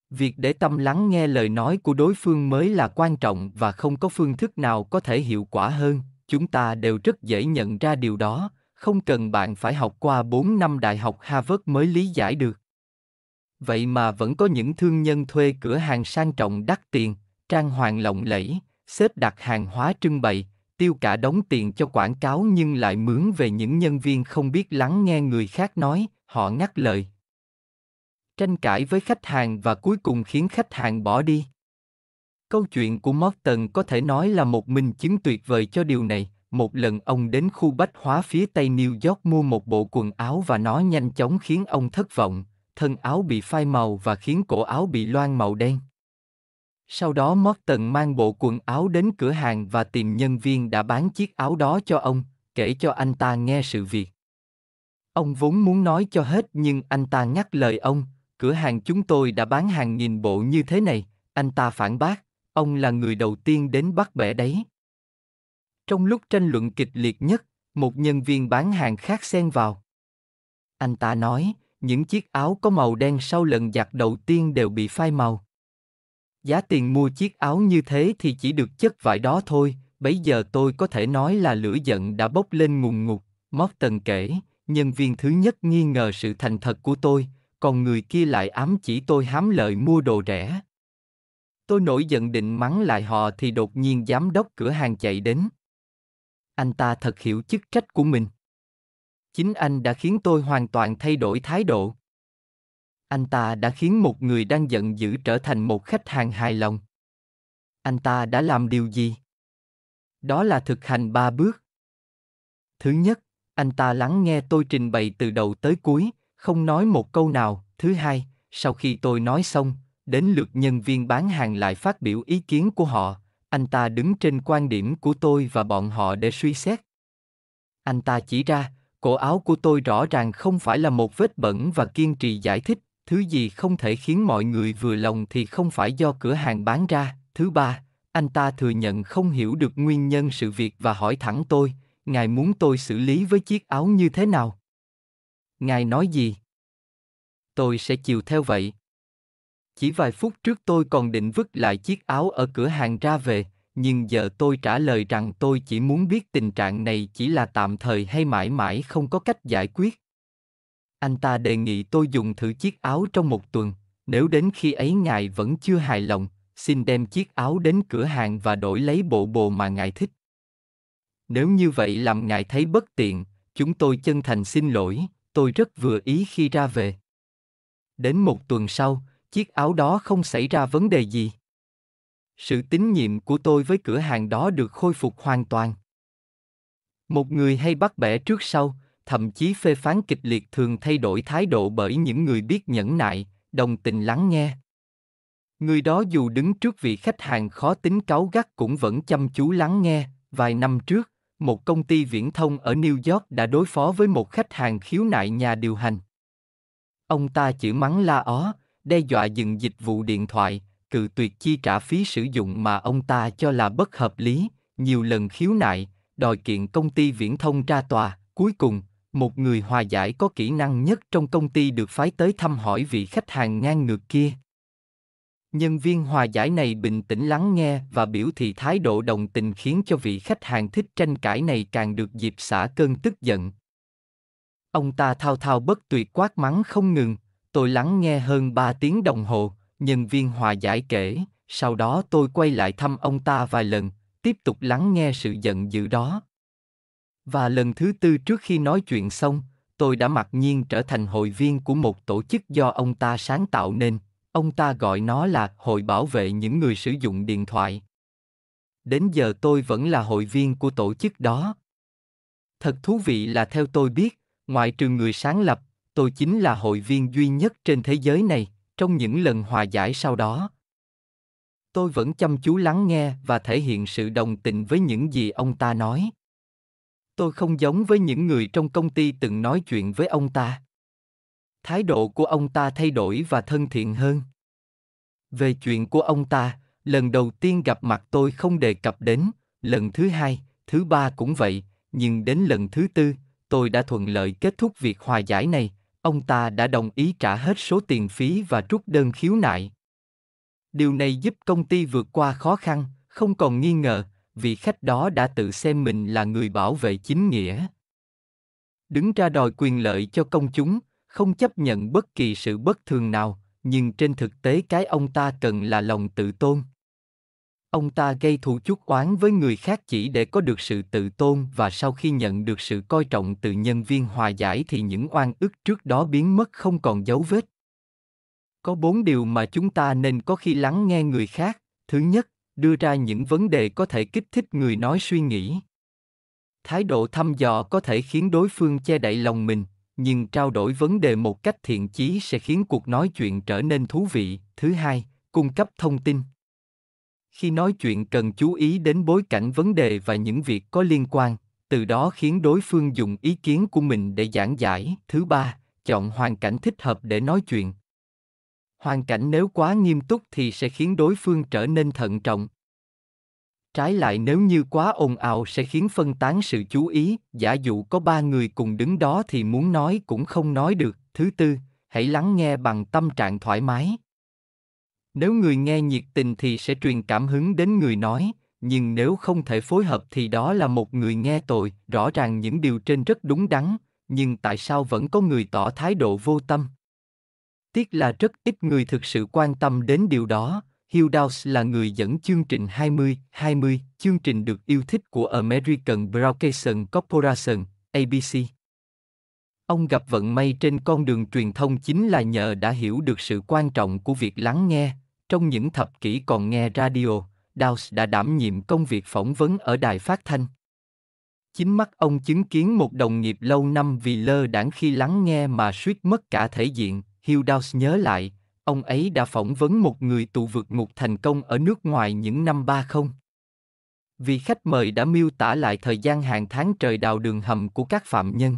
S1: việc để tâm lắng nghe lời nói của đối phương mới là quan trọng và không có phương thức nào có thể hiệu quả hơn chúng ta đều rất dễ nhận ra điều đó, không cần bạn phải học qua 4 năm đại học Harvard mới lý giải được. Vậy mà vẫn có những thương nhân thuê cửa hàng sang trọng đắt tiền, trang hoàng lộng lẫy, xếp đặt hàng hóa trưng bày, tiêu cả đóng tiền cho quảng cáo nhưng lại mướn về những nhân viên không biết lắng nghe người khác nói, họ ngắt lời. Tranh cãi với khách hàng và cuối cùng khiến khách hàng bỏ đi. Câu chuyện của Morton có thể nói là một minh chứng tuyệt vời cho điều này. Một lần ông đến khu bách hóa phía tây New York mua một bộ quần áo và nó nhanh chóng khiến ông thất vọng. Thân áo bị phai màu và khiến cổ áo bị loang màu đen. Sau đó Morton mang bộ quần áo đến cửa hàng và tìm nhân viên đã bán chiếc áo đó cho ông, kể cho anh ta nghe sự việc. Ông vốn muốn nói cho hết nhưng anh ta ngắt lời ông, cửa hàng chúng tôi đã bán hàng nghìn bộ như thế này, anh ta phản bác. Ông là người đầu tiên đến bắt bẻ đấy. Trong lúc tranh luận kịch liệt nhất, một nhân viên bán hàng khác xen vào. Anh ta nói, những chiếc áo có màu đen sau lần giặt đầu tiên đều bị phai màu. Giá tiền mua chiếc áo như thế thì chỉ được chất vải đó thôi, bấy giờ tôi có thể nói là lửa giận đã bốc lên ngùng ngục, Mót tần kể, nhân viên thứ nhất nghi ngờ sự thành thật của tôi, còn người kia lại ám chỉ tôi hám lợi mua đồ rẻ. Tôi nổi giận định mắng lại họ thì đột nhiên giám đốc cửa hàng chạy đến. Anh ta thật hiểu chức trách của mình. Chính anh đã khiến tôi hoàn toàn thay đổi thái độ. Anh ta đã khiến một người đang giận dữ trở thành một khách hàng hài lòng. Anh ta đã làm điều gì? Đó là thực hành ba bước. Thứ nhất, anh ta lắng nghe tôi trình bày từ đầu tới cuối, không nói một câu nào. Thứ hai, sau khi tôi nói xong, đến lượt nhân viên bán hàng lại phát biểu ý kiến của họ anh ta đứng trên quan điểm của tôi và bọn họ để suy xét anh ta chỉ ra cổ áo của tôi rõ ràng không phải là một vết bẩn và kiên trì giải thích thứ gì không thể khiến mọi người vừa lòng thì không phải do cửa hàng bán ra thứ ba anh ta thừa nhận không hiểu được nguyên nhân sự việc và hỏi thẳng tôi ngài muốn tôi xử lý với chiếc áo như thế nào ngài nói gì tôi sẽ chiều theo vậy chỉ vài phút trước tôi còn định vứt lại chiếc áo ở cửa hàng ra về, nhưng giờ tôi trả lời rằng tôi chỉ muốn biết tình trạng này chỉ là tạm thời hay mãi mãi không có cách giải quyết. Anh ta đề nghị tôi dùng thử chiếc áo trong một tuần, nếu đến khi ấy ngài vẫn chưa hài lòng, xin đem chiếc áo đến cửa hàng và đổi lấy bộ bồ mà ngài thích. Nếu như vậy làm ngài thấy bất tiện, chúng tôi chân thành xin lỗi, tôi rất vừa ý khi ra về. Đến một tuần sau, chiếc áo đó không xảy ra vấn đề gì. Sự tín nhiệm của tôi với cửa hàng đó được khôi phục hoàn toàn. Một người hay bắt bẻ trước sau, thậm chí phê phán kịch liệt thường thay đổi thái độ bởi những người biết nhẫn nại, đồng tình lắng nghe. Người đó dù đứng trước vị khách hàng khó tính cáu gắt cũng vẫn chăm chú lắng nghe, vài năm trước, một công ty viễn thông ở New York đã đối phó với một khách hàng khiếu nại nhà điều hành. Ông ta chửi mắng la ó, đe dọa dừng dịch vụ điện thoại, cự tuyệt chi trả phí sử dụng mà ông ta cho là bất hợp lý, nhiều lần khiếu nại, đòi kiện công ty viễn thông ra tòa, cuối cùng, một người hòa giải có kỹ năng nhất trong công ty được phái tới thăm hỏi vị khách hàng ngang ngược kia. Nhân viên hòa giải này bình tĩnh lắng nghe và biểu thị thái độ đồng tình khiến cho vị khách hàng thích tranh cãi này càng được dịp xả cơn tức giận. Ông ta thao thao bất tuyệt quát mắng không ngừng, Tôi lắng nghe hơn 3 tiếng đồng hồ, nhân viên hòa giải kể, sau đó tôi quay lại thăm ông ta vài lần, tiếp tục lắng nghe sự giận dữ đó. Và lần thứ tư trước khi nói chuyện xong, tôi đã mặc nhiên trở thành hội viên của một tổ chức do ông ta sáng tạo nên, ông ta gọi nó là Hội bảo vệ những người sử dụng điện thoại. Đến giờ tôi vẫn là hội viên của tổ chức đó. Thật thú vị là theo tôi biết, ngoại trừ người sáng lập tôi chính là hội viên duy nhất trên thế giới này, trong những lần hòa giải sau đó. Tôi vẫn chăm chú lắng nghe và thể hiện sự đồng tình với những gì ông ta nói. Tôi không giống với những người trong công ty từng nói chuyện với ông ta. Thái độ của ông ta thay đổi và thân thiện hơn. Về chuyện của ông ta, lần đầu tiên gặp mặt tôi không đề cập đến, lần thứ hai, thứ ba cũng vậy, nhưng đến lần thứ tư, tôi đã thuận lợi kết thúc việc hòa giải này, Ông ta đã đồng ý trả hết số tiền phí và rút đơn khiếu nại. Điều này giúp công ty vượt qua khó khăn, không còn nghi ngờ, vị khách đó đã tự xem mình là người bảo vệ chính nghĩa. Đứng ra đòi quyền lợi cho công chúng, không chấp nhận bất kỳ sự bất thường nào, nhưng trên thực tế cái ông ta cần là lòng tự tôn ông ta gây thù chuốc oán với người khác chỉ để có được sự tự tôn và sau khi nhận được sự coi trọng từ nhân viên hòa giải thì những oan ức trước đó biến mất không còn dấu vết. Có bốn điều mà chúng ta nên có khi lắng nghe người khác. Thứ nhất, đưa ra những vấn đề có thể kích thích người nói suy nghĩ. Thái độ thăm dò có thể khiến đối phương che đậy lòng mình, nhưng trao đổi vấn đề một cách thiện chí sẽ khiến cuộc nói chuyện trở nên thú vị. Thứ hai, cung cấp thông tin khi nói chuyện cần chú ý đến bối cảnh vấn đề và những việc có liên quan từ đó khiến đối phương dùng ý kiến của mình để giảng giải thứ ba chọn hoàn cảnh thích hợp để nói chuyện hoàn cảnh nếu quá nghiêm túc thì sẽ khiến đối phương trở nên thận trọng trái lại nếu như quá ồn ào sẽ khiến phân tán sự chú ý giả dụ có ba người cùng đứng đó thì muốn nói cũng không nói được thứ tư hãy lắng nghe bằng tâm trạng thoải mái nếu người nghe nhiệt tình thì sẽ truyền cảm hứng đến người nói nhưng nếu không thể phối hợp thì đó là một người nghe tội rõ ràng những điều trên rất đúng đắn nhưng tại sao vẫn có người tỏ thái độ vô tâm tiếc là rất ít người thực sự quan tâm đến điều đó Hildaus là người dẫn chương trình 20, 20, chương trình được yêu thích của American Broadcasting Corporation, ABC. Ông gặp vận may trên con đường truyền thông chính là nhờ đã hiểu được sự quan trọng của việc lắng nghe, trong những thập kỷ còn nghe radio, Dawes đã đảm nhiệm công việc phỏng vấn ở đài phát thanh. Chính mắt ông chứng kiến một đồng nghiệp lâu năm vì lơ đãng khi lắng nghe mà suýt mất cả thể diện, Hugh Dawes nhớ lại, ông ấy đã phỏng vấn một người tù vượt ngục thành công ở nước ngoài những năm 30. Vì khách mời đã miêu tả lại thời gian hàng tháng trời đào đường hầm của các phạm nhân.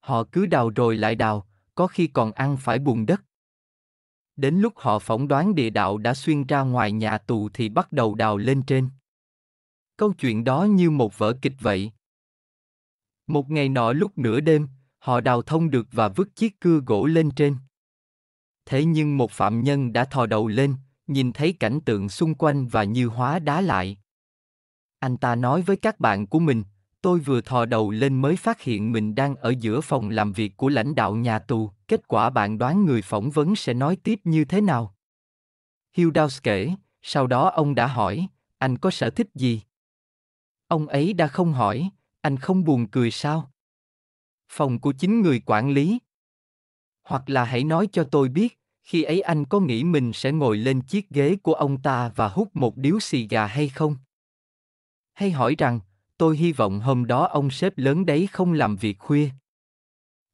S1: Họ cứ đào rồi lại đào, có khi còn ăn phải bùn đất đến lúc họ phỏng đoán địa đạo đã xuyên ra ngoài nhà tù thì bắt đầu đào lên trên. Câu chuyện đó như một vở kịch vậy. Một ngày nọ lúc nửa đêm, họ đào thông được và vứt chiếc cưa gỗ lên trên. Thế nhưng một phạm nhân đã thò đầu lên, nhìn thấy cảnh tượng xung quanh và như hóa đá lại. Anh ta nói với các bạn của mình, Tôi vừa thò đầu lên mới phát hiện mình đang ở giữa phòng làm việc của lãnh đạo nhà tù, kết quả bạn đoán người phỏng vấn sẽ nói tiếp như thế nào? Hildaus kể, sau đó ông đã hỏi, anh có sở thích gì? Ông ấy đã không hỏi, anh không buồn cười sao? Phòng của chính người quản lý. Hoặc là hãy nói cho tôi biết, khi ấy anh có nghĩ mình sẽ ngồi lên chiếc ghế của ông ta và hút một điếu xì gà hay không? Hay hỏi rằng, tôi hy vọng hôm đó ông sếp lớn đấy không làm việc khuya.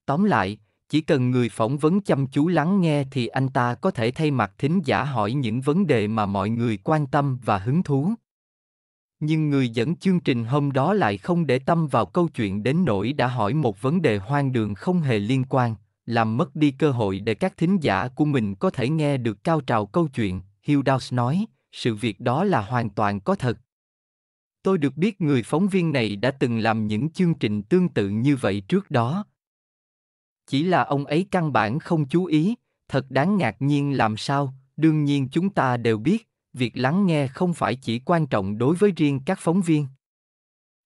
S1: Tóm lại, chỉ cần người phỏng vấn chăm chú lắng nghe thì anh ta có thể thay mặt thính giả hỏi những vấn đề mà mọi người quan tâm và hứng thú. Nhưng người dẫn chương trình hôm đó lại không để tâm vào câu chuyện đến nỗi đã hỏi một vấn đề hoang đường không hề liên quan, làm mất đi cơ hội để các thính giả của mình có thể nghe được cao trào câu chuyện, Hugh Dowes nói, sự việc đó là hoàn toàn có thật, Tôi được biết người phóng viên này đã từng làm những chương trình tương tự như vậy trước đó. Chỉ là ông ấy căn bản không chú ý, thật đáng ngạc nhiên làm sao, đương nhiên chúng ta đều biết, việc lắng nghe không phải chỉ quan trọng đối với riêng các phóng viên.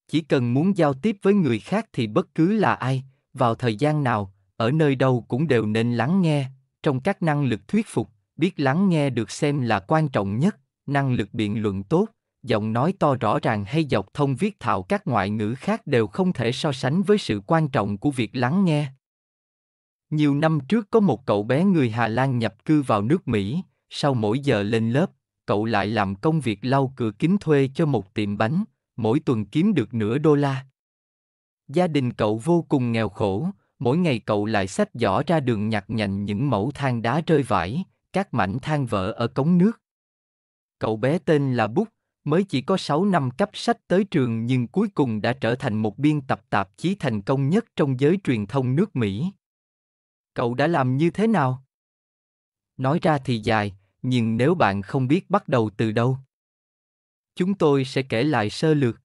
S1: Chỉ cần muốn giao tiếp với người khác thì bất cứ là ai, vào thời gian nào, ở nơi đâu cũng đều nên lắng nghe, trong các năng lực thuyết phục, biết lắng nghe được xem là quan trọng nhất, năng lực biện luận tốt, giọng nói to rõ ràng hay dọc thông viết thạo các ngoại ngữ khác đều không thể so sánh với sự quan trọng của việc lắng nghe. Nhiều năm trước có một cậu bé người Hà Lan nhập cư vào nước Mỹ, sau mỗi giờ lên lớp, cậu lại làm công việc lau cửa kính thuê cho một tiệm bánh, mỗi tuần kiếm được nửa đô la. Gia đình cậu vô cùng nghèo khổ, mỗi ngày cậu lại xách giỏ ra đường nhặt nhạnh những mẫu than đá rơi vãi, các mảnh than vỡ ở cống nước. Cậu bé tên là Bút, mới chỉ có 6 năm cấp sách tới trường nhưng cuối cùng đã trở thành một biên tập tạp chí thành công nhất trong giới truyền thông nước Mỹ. Cậu đã làm như thế nào? Nói ra thì dài, nhưng nếu bạn không biết bắt đầu từ đâu, chúng tôi sẽ kể lại sơ lược.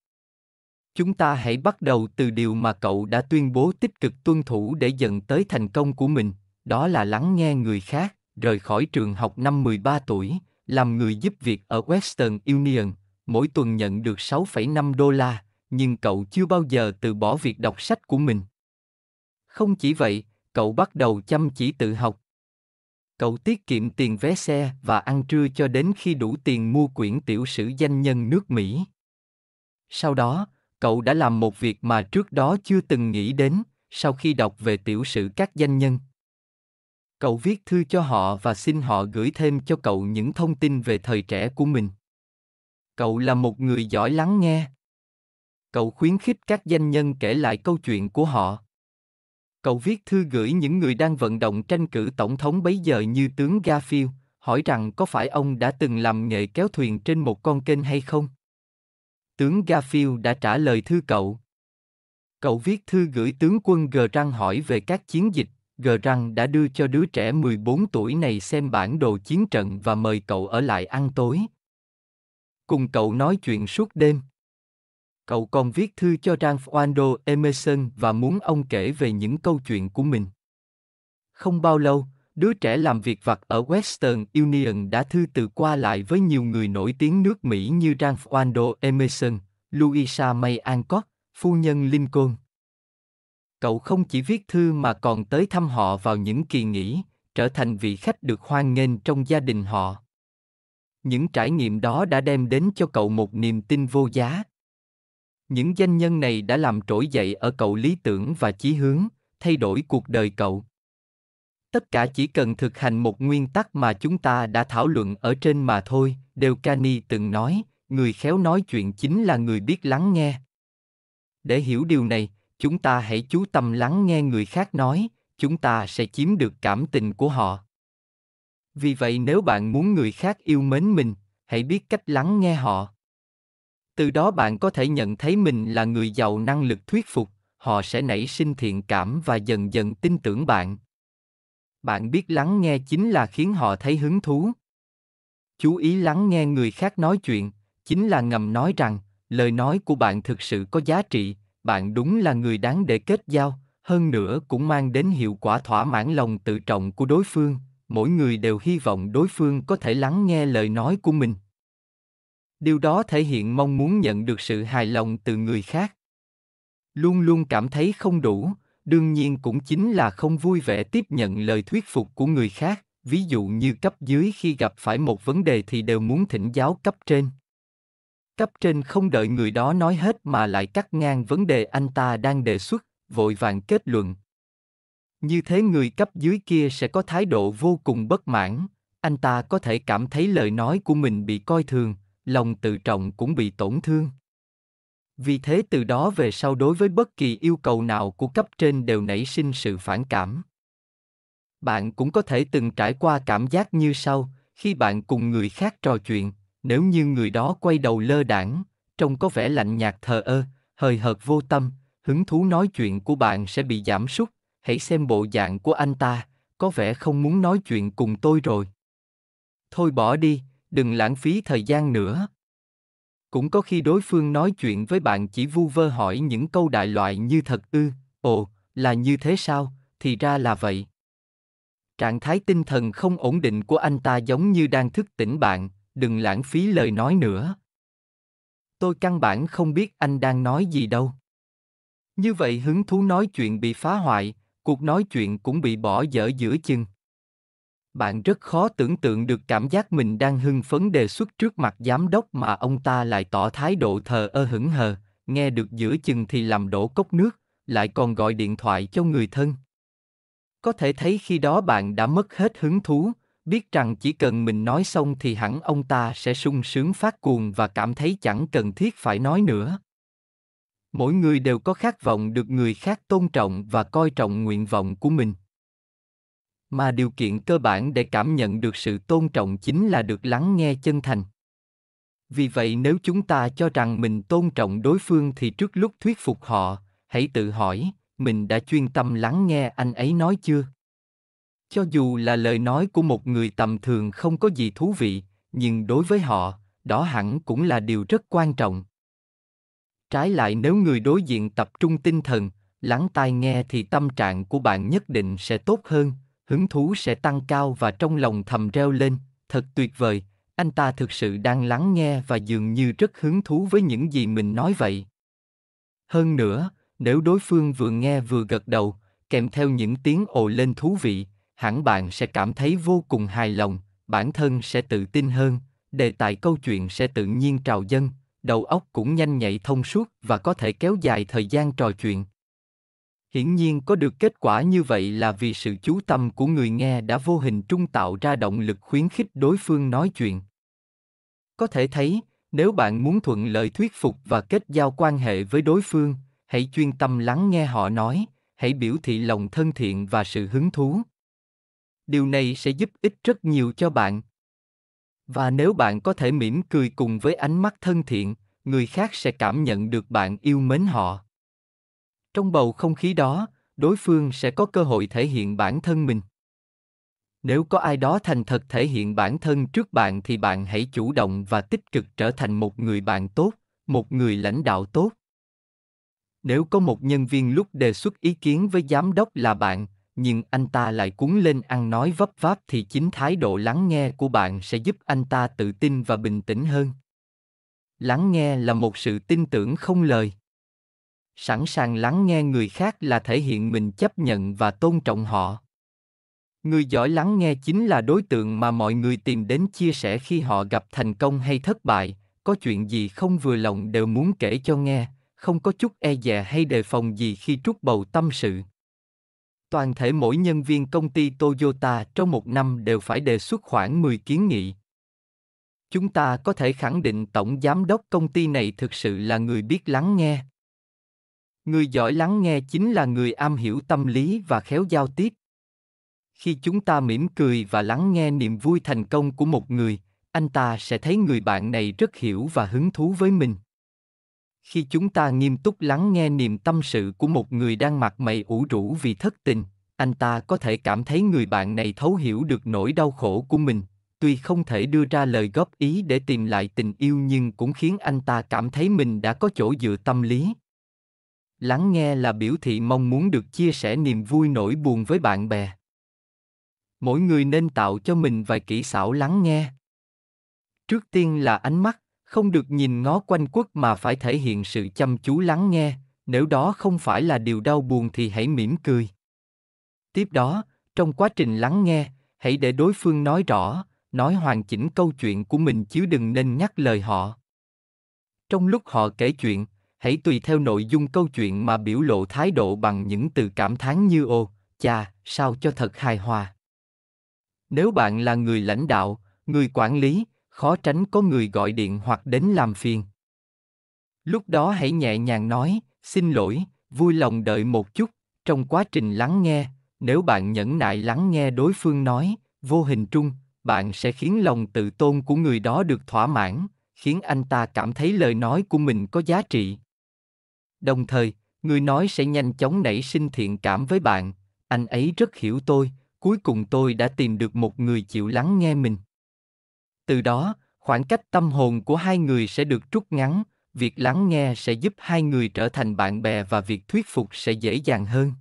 S1: Chúng ta hãy bắt đầu từ điều mà cậu đã tuyên bố tích cực tuân thủ để dần tới thành công của mình, đó là lắng nghe người khác, rời khỏi trường học năm 13 tuổi, làm người giúp việc ở Western Union, mỗi tuần nhận được 6,5 đô la, nhưng cậu chưa bao giờ từ bỏ việc đọc sách của mình. Không chỉ vậy, cậu bắt đầu chăm chỉ tự học. Cậu tiết kiệm tiền vé xe và ăn trưa cho đến khi đủ tiền mua quyển tiểu sử danh nhân nước Mỹ. Sau đó, cậu đã làm một việc mà trước đó chưa từng nghĩ đến, sau khi đọc về tiểu sử các danh nhân. Cậu viết thư cho họ và xin họ gửi thêm cho cậu những thông tin về thời trẻ của mình cậu là một người giỏi lắng nghe cậu khuyến khích các doanh nhân kể lại câu chuyện của họ cậu viết thư gửi những người đang vận động tranh cử tổng thống bấy giờ như tướng garfield hỏi rằng có phải ông đã từng làm nghề kéo thuyền trên một con kênh hay không tướng garfield đã trả lời thư cậu cậu viết thư gửi tướng quân G. Răng hỏi về các chiến dịch. G. Răng đã đưa cho đứa trẻ 14 tuổi này xem bản đồ chiến trận và mời cậu ở lại ăn tối cùng cậu nói chuyện suốt đêm. Cậu còn viết thư cho Ralph Emerson và muốn ông kể về những câu chuyện của mình. Không bao lâu, đứa trẻ làm việc vặt ở Western Union đã thư từ qua lại với nhiều người nổi tiếng nước Mỹ như Ralph Waldo Emerson, Louisa May Alcott, phu nhân Lincoln. Cậu không chỉ viết thư mà còn tới thăm họ vào những kỳ nghỉ, trở thành vị khách được hoan nghênh trong gia đình họ những trải nghiệm đó đã đem đến cho cậu một niềm tin vô giá những danh nhân này đã làm trỗi dậy ở cậu lý tưởng và chí hướng thay đổi cuộc đời cậu tất cả chỉ cần thực hành một nguyên tắc mà chúng ta đã thảo luận ở trên mà thôi đều cani từng nói người khéo nói chuyện chính là người biết lắng nghe để hiểu điều này chúng ta hãy chú tâm lắng nghe người khác nói chúng ta sẽ chiếm được cảm tình của họ vì vậy nếu bạn muốn người khác yêu mến mình hãy biết cách lắng nghe họ từ đó bạn có thể nhận thấy mình là người giàu năng lực thuyết phục họ sẽ nảy sinh thiện cảm và dần dần tin tưởng bạn bạn biết lắng nghe chính là khiến họ thấy hứng thú chú ý lắng nghe người khác nói chuyện chính là ngầm nói rằng lời nói của bạn thực sự có giá trị bạn đúng là người đáng để kết giao hơn nữa cũng mang đến hiệu quả thỏa mãn lòng tự trọng của đối phương mỗi người đều hy vọng đối phương có thể lắng nghe lời nói của mình điều đó thể hiện mong muốn nhận được sự hài lòng từ người khác luôn luôn cảm thấy không đủ đương nhiên cũng chính là không vui vẻ tiếp nhận lời thuyết phục của người khác ví dụ như cấp dưới khi gặp phải một vấn đề thì đều muốn thỉnh giáo cấp trên cấp trên không đợi người đó nói hết mà lại cắt ngang vấn đề anh ta đang đề xuất vội vàng kết luận như thế người cấp dưới kia sẽ có thái độ vô cùng bất mãn anh ta có thể cảm thấy lời nói của mình bị coi thường lòng tự trọng cũng bị tổn thương vì thế từ đó về sau đối với bất kỳ yêu cầu nào của cấp trên đều nảy sinh sự phản cảm bạn cũng có thể từng trải qua cảm giác như sau khi bạn cùng người khác trò chuyện nếu như người đó quay đầu lơ đảng trông có vẻ lạnh nhạt thờ ơ hời hợt vô tâm hứng thú nói chuyện của bạn sẽ bị giảm sút hãy xem bộ dạng của anh ta, có vẻ không muốn nói chuyện cùng tôi rồi. Thôi bỏ đi, đừng lãng phí thời gian nữa. Cũng có khi đối phương nói chuyện với bạn chỉ vu vơ hỏi những câu đại loại như thật ư, ồ, là như thế sao, thì ra là vậy. Trạng thái tinh thần không ổn định của anh ta giống như đang thức tỉnh bạn, đừng lãng phí lời nói nữa. Tôi căn bản không biết anh đang nói gì đâu. Như vậy hứng thú nói chuyện bị phá hoại, cuộc nói chuyện cũng bị bỏ dở giữa chừng bạn rất khó tưởng tượng được cảm giác mình đang hưng phấn đề xuất trước mặt giám đốc mà ông ta lại tỏ thái độ thờ ơ hững hờ nghe được giữa chừng thì làm đổ cốc nước lại còn gọi điện thoại cho người thân có thể thấy khi đó bạn đã mất hết hứng thú biết rằng chỉ cần mình nói xong thì hẳn ông ta sẽ sung sướng phát cuồng và cảm thấy chẳng cần thiết phải nói nữa mỗi người đều có khát vọng được người khác tôn trọng và coi trọng nguyện vọng của mình mà điều kiện cơ bản để cảm nhận được sự tôn trọng chính là được lắng nghe chân thành vì vậy nếu chúng ta cho rằng mình tôn trọng đối phương thì trước lúc thuyết phục họ hãy tự hỏi mình đã chuyên tâm lắng nghe anh ấy nói chưa cho dù là lời nói của một người tầm thường không có gì thú vị nhưng đối với họ đó hẳn cũng là điều rất quan trọng trái lại nếu người đối diện tập trung tinh thần lắng tai nghe thì tâm trạng của bạn nhất định sẽ tốt hơn hứng thú sẽ tăng cao và trong lòng thầm reo lên thật tuyệt vời anh ta thực sự đang lắng nghe và dường như rất hứng thú với những gì mình nói vậy hơn nữa nếu đối phương vừa nghe vừa gật đầu kèm theo những tiếng ồ lên thú vị hẳn bạn sẽ cảm thấy vô cùng hài lòng bản thân sẽ tự tin hơn đề tài câu chuyện sẽ tự nhiên trào dâng đầu óc cũng nhanh nhạy thông suốt và có thể kéo dài thời gian trò chuyện hiển nhiên có được kết quả như vậy là vì sự chú tâm của người nghe đã vô hình trung tạo ra động lực khuyến khích đối phương nói chuyện có thể thấy nếu bạn muốn thuận lợi thuyết phục và kết giao quan hệ với đối phương hãy chuyên tâm lắng nghe họ nói hãy biểu thị lòng thân thiện và sự hứng thú điều này sẽ giúp ích rất nhiều cho bạn và nếu bạn có thể mỉm cười cùng với ánh mắt thân thiện người khác sẽ cảm nhận được bạn yêu mến họ trong bầu không khí đó đối phương sẽ có cơ hội thể hiện bản thân mình nếu có ai đó thành thật thể hiện bản thân trước bạn thì bạn hãy chủ động và tích cực trở thành một người bạn tốt một người lãnh đạo tốt nếu có một nhân viên lúc đề xuất ý kiến với giám đốc là bạn nhưng anh ta lại cuốn lên ăn nói vấp váp thì chính thái độ lắng nghe của bạn sẽ giúp anh ta tự tin và bình tĩnh hơn lắng nghe là một sự tin tưởng không lời sẵn sàng lắng nghe người khác là thể hiện mình chấp nhận và tôn trọng họ người giỏi lắng nghe chính là đối tượng mà mọi người tìm đến chia sẻ khi họ gặp thành công hay thất bại có chuyện gì không vừa lòng đều muốn kể cho nghe không có chút e dè hay đề phòng gì khi trút bầu tâm sự toàn thể mỗi nhân viên công ty Toyota trong một năm đều phải đề xuất khoảng 10 kiến nghị. Chúng ta có thể khẳng định tổng giám đốc công ty này thực sự là người biết lắng nghe. Người giỏi lắng nghe chính là người am hiểu tâm lý và khéo giao tiếp. Khi chúng ta mỉm cười và lắng nghe niềm vui thành công của một người, anh ta sẽ thấy người bạn này rất hiểu và hứng thú với mình khi chúng ta nghiêm túc lắng nghe niềm tâm sự của một người đang mặt mày ủ rũ vì thất tình anh ta có thể cảm thấy người bạn này thấu hiểu được nỗi đau khổ của mình tuy không thể đưa ra lời góp ý để tìm lại tình yêu nhưng cũng khiến anh ta cảm thấy mình đã có chỗ dựa tâm lý lắng nghe là biểu thị mong muốn được chia sẻ niềm vui nỗi buồn với bạn bè mỗi người nên tạo cho mình vài kỹ xảo lắng nghe trước tiên là ánh mắt không được nhìn ngó quanh quất mà phải thể hiện sự chăm chú lắng nghe, nếu đó không phải là điều đau buồn thì hãy mỉm cười. Tiếp đó, trong quá trình lắng nghe, hãy để đối phương nói rõ, nói hoàn chỉnh câu chuyện của mình chứ đừng nên nhắc lời họ. Trong lúc họ kể chuyện, hãy tùy theo nội dung câu chuyện mà biểu lộ thái độ bằng những từ cảm thán như ô, cha, sao cho thật hài hòa. Nếu bạn là người lãnh đạo, người quản lý, khó tránh có người gọi điện hoặc đến làm phiền. Lúc đó hãy nhẹ nhàng nói, xin lỗi, vui lòng đợi một chút, trong quá trình lắng nghe, nếu bạn nhẫn nại lắng nghe đối phương nói, vô hình trung, bạn sẽ khiến lòng tự tôn của người đó được thỏa mãn, khiến anh ta cảm thấy lời nói của mình có giá trị. Đồng thời, người nói sẽ nhanh chóng nảy sinh thiện cảm với bạn, anh ấy rất hiểu tôi, cuối cùng tôi đã tìm được một người chịu lắng nghe mình từ đó khoảng cách tâm hồn của hai người sẽ được rút ngắn việc lắng nghe sẽ giúp hai người trở thành bạn bè và việc thuyết phục sẽ dễ dàng hơn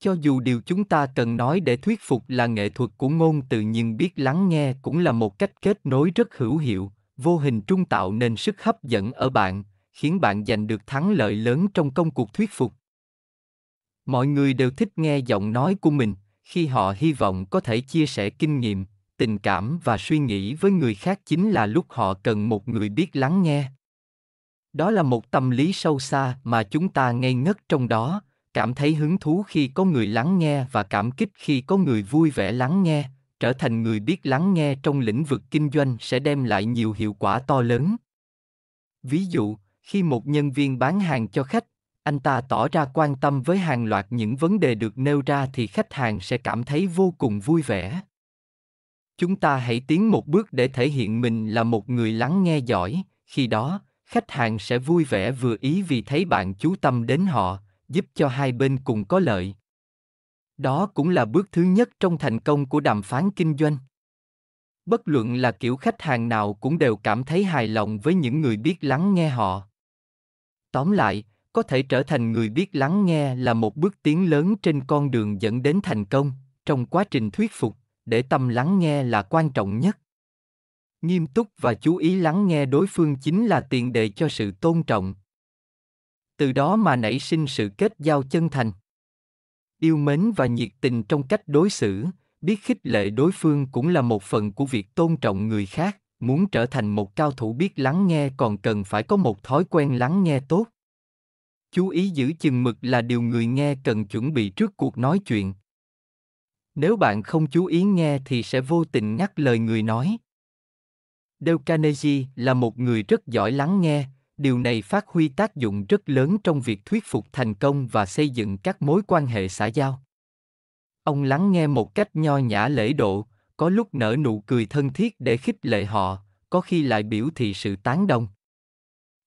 S1: cho dù điều chúng ta cần nói để thuyết phục là nghệ thuật của ngôn từ nhưng biết lắng nghe cũng là một cách kết nối rất hữu hiệu vô hình trung tạo nên sức hấp dẫn ở bạn khiến bạn giành được thắng lợi lớn trong công cuộc thuyết phục mọi người đều thích nghe giọng nói của mình khi họ hy vọng có thể chia sẻ kinh nghiệm tình cảm và suy nghĩ với người khác chính là lúc họ cần một người biết lắng nghe đó là một tâm lý sâu xa mà chúng ta ngây ngất trong đó cảm thấy hứng thú khi có người lắng nghe và cảm kích khi có người vui vẻ lắng nghe trở thành người biết lắng nghe trong lĩnh vực kinh doanh sẽ đem lại nhiều hiệu quả to lớn ví dụ khi một nhân viên bán hàng cho khách anh ta tỏ ra quan tâm với hàng loạt những vấn đề được nêu ra thì khách hàng sẽ cảm thấy vô cùng vui vẻ chúng ta hãy tiến một bước để thể hiện mình là một người lắng nghe giỏi khi đó khách hàng sẽ vui vẻ vừa ý vì thấy bạn chú tâm đến họ giúp cho hai bên cùng có lợi đó cũng là bước thứ nhất trong thành công của đàm phán kinh doanh bất luận là kiểu khách hàng nào cũng đều cảm thấy hài lòng với những người biết lắng nghe họ tóm lại có thể trở thành người biết lắng nghe là một bước tiến lớn trên con đường dẫn đến thành công trong quá trình thuyết phục để tâm lắng nghe là quan trọng nhất nghiêm túc và chú ý lắng nghe đối phương chính là tiền đề cho sự tôn trọng từ đó mà nảy sinh sự kết giao chân thành yêu mến và nhiệt tình trong cách đối xử biết khích lệ đối phương cũng là một phần của việc tôn trọng người khác muốn trở thành một cao thủ biết lắng nghe còn cần phải có một thói quen lắng nghe tốt chú ý giữ chừng mực là điều người nghe cần chuẩn bị trước cuộc nói chuyện nếu bạn không chú ý nghe thì sẽ vô tình ngắt lời người nói. Dale Carnegie là một người rất giỏi lắng nghe, điều này phát huy tác dụng rất lớn trong việc thuyết phục thành công và xây dựng các mối quan hệ xã giao. Ông lắng nghe một cách nho nhã lễ độ, có lúc nở nụ cười thân thiết để khích lệ họ, có khi lại biểu thị sự tán đồng.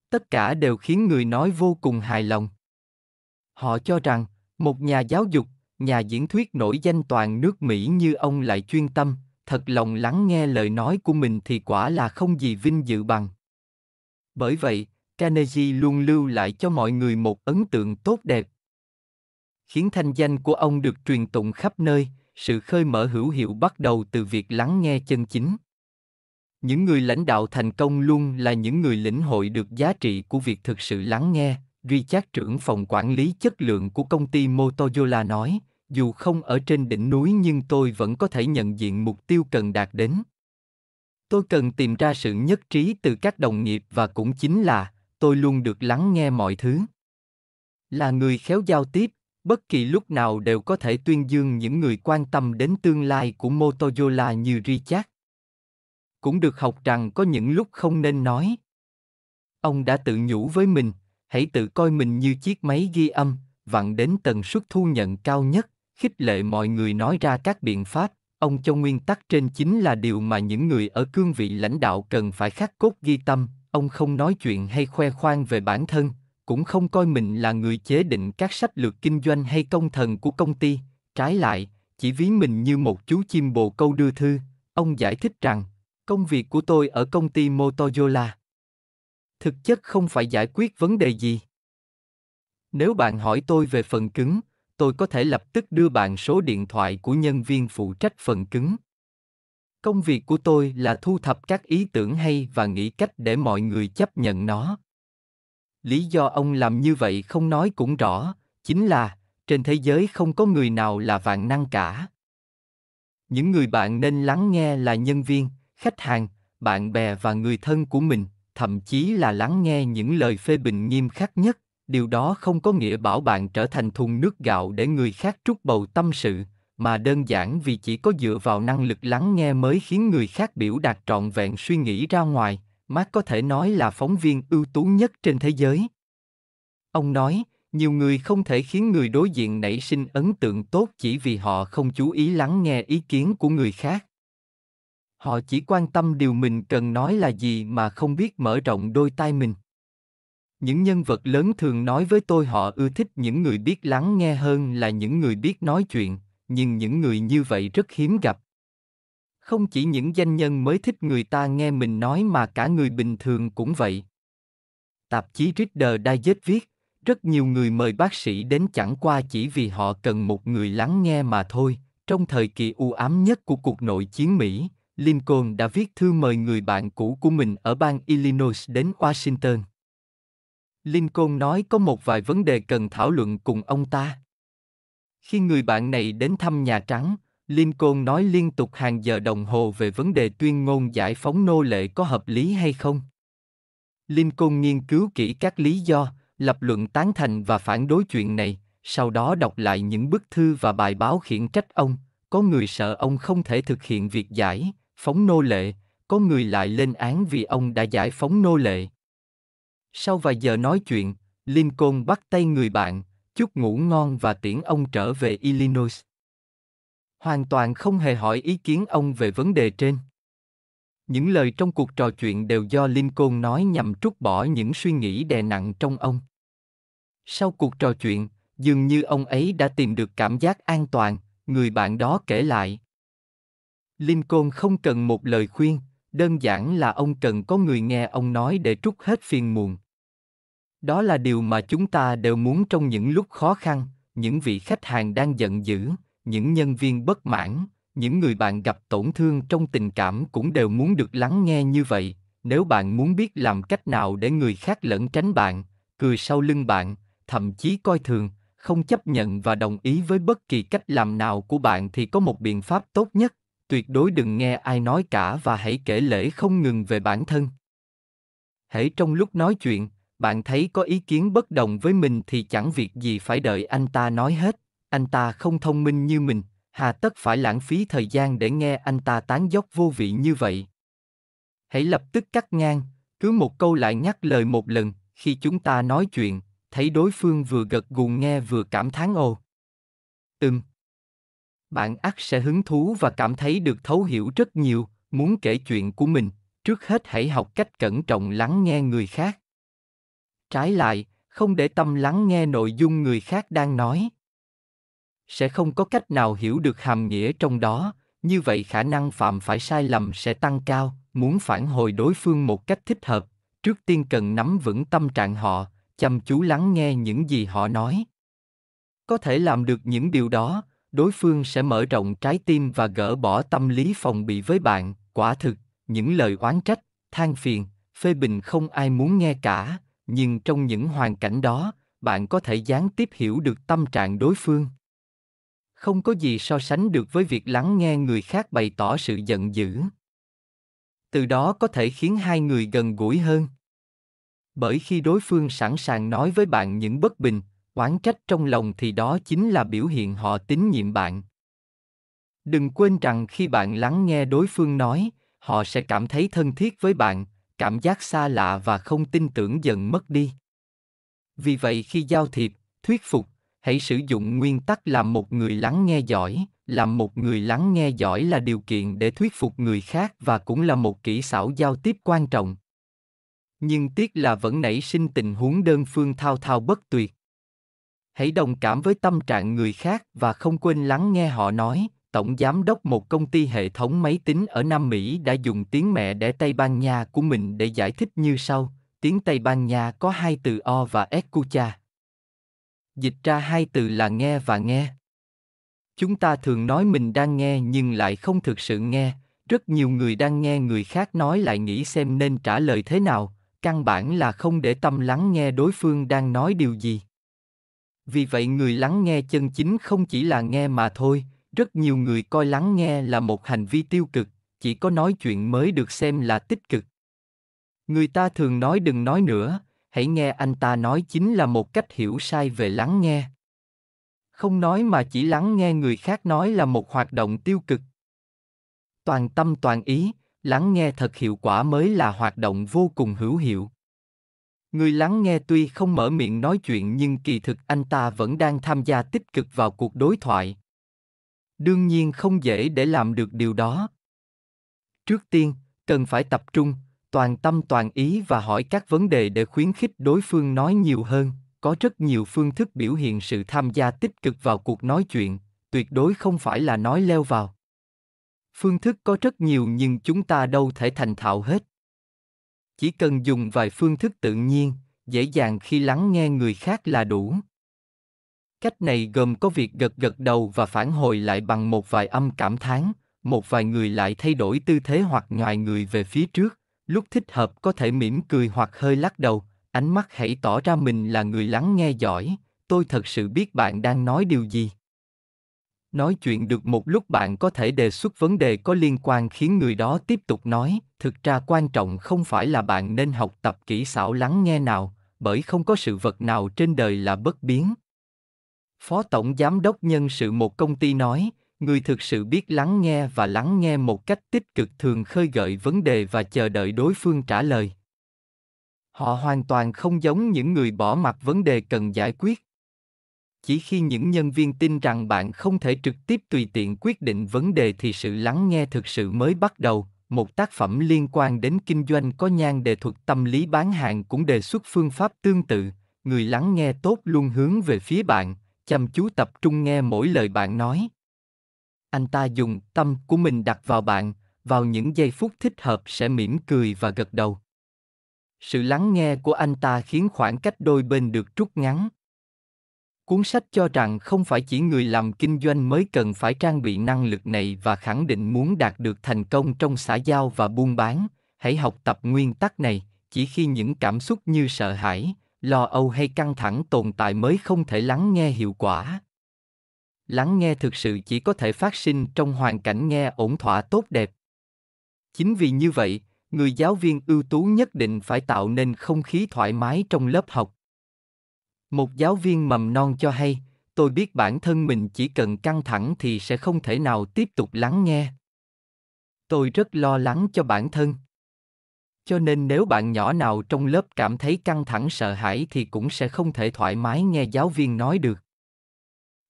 S1: Tất cả đều khiến người nói vô cùng hài lòng. Họ cho rằng, một nhà giáo dục nhà diễn thuyết nổi danh toàn nước Mỹ như ông lại chuyên tâm, thật lòng lắng nghe lời nói của mình thì quả là không gì vinh dự bằng. Bởi vậy, Carnegie luôn lưu lại cho mọi người một ấn tượng tốt đẹp. Khiến thanh danh của ông được truyền tụng khắp nơi, sự khơi mở hữu hiệu bắt đầu từ việc lắng nghe chân chính. Những người lãnh đạo thành công luôn là những người lĩnh hội được giá trị của việc thực sự lắng nghe, Richard trưởng phòng quản lý chất lượng của công ty Motorola nói, dù không ở trên đỉnh núi nhưng tôi vẫn có thể nhận diện mục tiêu cần đạt đến. Tôi cần tìm ra sự nhất trí từ các đồng nghiệp và cũng chính là tôi luôn được lắng nghe mọi thứ. Là người khéo giao tiếp, bất kỳ lúc nào đều có thể tuyên dương những người quan tâm đến tương lai của Motorola như Richard. Cũng được học rằng có những lúc không nên nói. Ông đã tự nhủ với mình, hãy tự coi mình như chiếc máy ghi âm, vặn đến tần suất thu nhận cao nhất, khích lệ mọi người nói ra các biện pháp, ông cho nguyên tắc trên chính là điều mà những người ở cương vị lãnh đạo cần phải khắc cốt ghi tâm, ông không nói chuyện hay khoe khoang về bản thân, cũng không coi mình là người chế định các sách lược kinh doanh hay công thần của công ty, trái lại, chỉ ví mình như một chú chim bồ câu đưa thư, ông giải thích rằng, công việc của tôi ở công ty Motorola thực chất không phải giải quyết vấn đề gì nếu bạn hỏi tôi về phần cứng tôi có thể lập tức đưa bạn số điện thoại của nhân viên phụ trách phần cứng công việc của tôi là thu thập các ý tưởng hay và nghĩ cách để mọi người chấp nhận nó lý do ông làm như vậy không nói cũng rõ chính là trên thế giới không có người nào là vạn năng cả những người bạn nên lắng nghe là nhân viên khách hàng bạn bè và người thân của mình thậm chí là lắng nghe những lời phê bình nghiêm khắc nhất điều đó không có nghĩa bảo bạn trở thành thùng nước gạo để người khác trút bầu tâm sự mà đơn giản vì chỉ có dựa vào năng lực lắng nghe mới khiến người khác biểu đạt trọn vẹn suy nghĩ ra ngoài mark có thể nói là phóng viên ưu tú nhất trên thế giới ông nói nhiều người không thể khiến người đối diện nảy sinh ấn tượng tốt chỉ vì họ không chú ý lắng nghe ý kiến của người khác họ chỉ quan tâm điều mình cần nói là gì mà không biết mở rộng đôi tai mình những nhân vật lớn thường nói với tôi họ ưa thích những người biết lắng nghe hơn là những người biết nói chuyện nhưng những người như vậy rất hiếm gặp không chỉ những danh nhân mới thích người ta nghe mình nói mà cả người bình thường cũng vậy tạp chí reader digest viết rất nhiều người mời bác sĩ đến chẳng qua chỉ vì họ cần một người lắng nghe mà thôi trong thời kỳ u ám nhất của cuộc nội chiến mỹ Lincoln đã viết thư mời người bạn cũ của mình ở bang Illinois đến Washington. Lincoln nói có một vài vấn đề cần thảo luận cùng ông ta. Khi người bạn này đến thăm Nhà Trắng, Lincoln nói liên tục hàng giờ đồng hồ về vấn đề tuyên ngôn giải phóng nô lệ có hợp lý hay không. Lincoln nghiên cứu kỹ các lý do, lập luận tán thành và phản đối chuyện này, sau đó đọc lại những bức thư và bài báo khiển trách ông, có người sợ ông không thể thực hiện việc giải, phóng nô lệ, có người lại lên án vì ông đã giải phóng nô lệ. Sau vài giờ nói chuyện, Lincoln bắt tay người bạn, chúc ngủ ngon và tiễn ông trở về Illinois. Hoàn toàn không hề hỏi ý kiến ông về vấn đề trên. Những lời trong cuộc trò chuyện đều do Lincoln nói nhằm trút bỏ những suy nghĩ đè nặng trong ông. Sau cuộc trò chuyện, dường như ông ấy đã tìm được cảm giác an toàn, người bạn đó kể lại. Lincoln không cần một lời khuyên, đơn giản là ông cần có người nghe ông nói để trút hết phiền muộn. Đó là điều mà chúng ta đều muốn trong những lúc khó khăn, những vị khách hàng đang giận dữ, những nhân viên bất mãn, những người bạn gặp tổn thương trong tình cảm cũng đều muốn được lắng nghe như vậy. Nếu bạn muốn biết làm cách nào để người khác lẩn tránh bạn, cười sau lưng bạn, thậm chí coi thường, không chấp nhận và đồng ý với bất kỳ cách làm nào của bạn thì có một biện pháp tốt nhất, tuyệt đối đừng nghe ai nói cả và hãy kể lễ không ngừng về bản thân hễ trong lúc nói chuyện bạn thấy có ý kiến bất đồng với mình thì chẳng việc gì phải đợi anh ta nói hết anh ta không thông minh như mình hà tất phải lãng phí thời gian để nghe anh ta tán dốc vô vị như vậy hãy lập tức cắt ngang cứ một câu lại nhắc lời một lần khi chúng ta nói chuyện thấy đối phương vừa gật gù nghe vừa cảm thán ồ ừm bạn ắt sẽ hứng thú và cảm thấy được thấu hiểu rất nhiều muốn kể chuyện của mình trước hết hãy học cách cẩn trọng lắng nghe người khác trái lại không để tâm lắng nghe nội dung người khác đang nói sẽ không có cách nào hiểu được hàm nghĩa trong đó như vậy khả năng phạm phải sai lầm sẽ tăng cao muốn phản hồi đối phương một cách thích hợp trước tiên cần nắm vững tâm trạng họ chăm chú lắng nghe những gì họ nói có thể làm được những điều đó đối phương sẽ mở rộng trái tim và gỡ bỏ tâm lý phòng bị với bạn quả thực những lời oán trách than phiền phê bình không ai muốn nghe cả nhưng trong những hoàn cảnh đó bạn có thể gián tiếp hiểu được tâm trạng đối phương không có gì so sánh được với việc lắng nghe người khác bày tỏ sự giận dữ từ đó có thể khiến hai người gần gũi hơn bởi khi đối phương sẵn sàng nói với bạn những bất bình oán trách trong lòng thì đó chính là biểu hiện họ tín nhiệm bạn đừng quên rằng khi bạn lắng nghe đối phương nói họ sẽ cảm thấy thân thiết với bạn cảm giác xa lạ và không tin tưởng dần mất đi vì vậy khi giao thiệp thuyết phục hãy sử dụng nguyên tắc làm một người lắng nghe giỏi làm một người lắng nghe giỏi là điều kiện để thuyết phục người khác và cũng là một kỹ xảo giao tiếp quan trọng nhưng tiếc là vẫn nảy sinh tình huống đơn phương thao thao bất tuyệt hãy đồng cảm với tâm trạng người khác và không quên lắng nghe họ nói tổng giám đốc một công ty hệ thống máy tính ở nam mỹ đã dùng tiếng mẹ đẻ tây ban nha của mình để giải thích như sau tiếng tây ban nha có hai từ o và escucha dịch ra hai từ là nghe và nghe chúng ta thường nói mình đang nghe nhưng lại không thực sự nghe rất nhiều người đang nghe người khác nói lại nghĩ xem nên trả lời thế nào căn bản là không để tâm lắng nghe đối phương đang nói điều gì vì vậy người lắng nghe chân chính không chỉ là nghe mà thôi rất nhiều người coi lắng nghe là một hành vi tiêu cực chỉ có nói chuyện mới được xem là tích cực người ta thường nói đừng nói nữa hãy nghe anh ta nói chính là một cách hiểu sai về lắng nghe không nói mà chỉ lắng nghe người khác nói là một hoạt động tiêu cực toàn tâm toàn ý lắng nghe thật hiệu quả mới là hoạt động vô cùng hữu hiệu Người lắng nghe tuy không mở miệng nói chuyện nhưng kỳ thực anh ta vẫn đang tham gia tích cực vào cuộc đối thoại. Đương nhiên không dễ để làm được điều đó. Trước tiên, cần phải tập trung, toàn tâm toàn ý và hỏi các vấn đề để khuyến khích đối phương nói nhiều hơn. Có rất nhiều phương thức biểu hiện sự tham gia tích cực vào cuộc nói chuyện, tuyệt đối không phải là nói leo vào. Phương thức có rất nhiều nhưng chúng ta đâu thể thành thạo hết chỉ cần dùng vài phương thức tự nhiên dễ dàng khi lắng nghe người khác là đủ cách này gồm có việc gật gật đầu và phản hồi lại bằng một vài âm cảm thán một vài người lại thay đổi tư thế hoặc ngoài người về phía trước lúc thích hợp có thể mỉm cười hoặc hơi lắc đầu ánh mắt hãy tỏ ra mình là người lắng nghe giỏi tôi thật sự biết bạn đang nói điều gì nói chuyện được một lúc bạn có thể đề xuất vấn đề có liên quan khiến người đó tiếp tục nói thực ra quan trọng không phải là bạn nên học tập kỹ xảo lắng nghe nào bởi không có sự vật nào trên đời là bất biến phó tổng giám đốc nhân sự một công ty nói người thực sự biết lắng nghe và lắng nghe một cách tích cực thường khơi gợi vấn đề và chờ đợi đối phương trả lời họ hoàn toàn không giống những người bỏ mặt vấn đề cần giải quyết chỉ khi những nhân viên tin rằng bạn không thể trực tiếp tùy tiện quyết định vấn đề thì sự lắng nghe thực sự mới bắt đầu một tác phẩm liên quan đến kinh doanh có nhan đề thuật tâm lý bán hàng cũng đề xuất phương pháp tương tự, người lắng nghe tốt luôn hướng về phía bạn, chăm chú tập trung nghe mỗi lời bạn nói. Anh ta dùng tâm của mình đặt vào bạn, vào những giây phút thích hợp sẽ mỉm cười và gật đầu. Sự lắng nghe của anh ta khiến khoảng cách đôi bên được rút ngắn. Cuốn sách cho rằng không phải chỉ người làm kinh doanh mới cần phải trang bị năng lực này và khẳng định muốn đạt được thành công trong xã giao và buôn bán, hãy học tập nguyên tắc này, chỉ khi những cảm xúc như sợ hãi, lo âu hay căng thẳng tồn tại mới không thể lắng nghe hiệu quả. Lắng nghe thực sự chỉ có thể phát sinh trong hoàn cảnh nghe ổn thỏa tốt đẹp. Chính vì như vậy, người giáo viên ưu tú nhất định phải tạo nên không khí thoải mái trong lớp học một giáo viên mầm non cho hay, tôi biết bản thân mình chỉ cần căng thẳng thì sẽ không thể nào tiếp tục lắng nghe. Tôi rất lo lắng cho bản thân. Cho nên nếu bạn nhỏ nào trong lớp cảm thấy căng thẳng sợ hãi thì cũng sẽ không thể thoải mái nghe giáo viên nói được.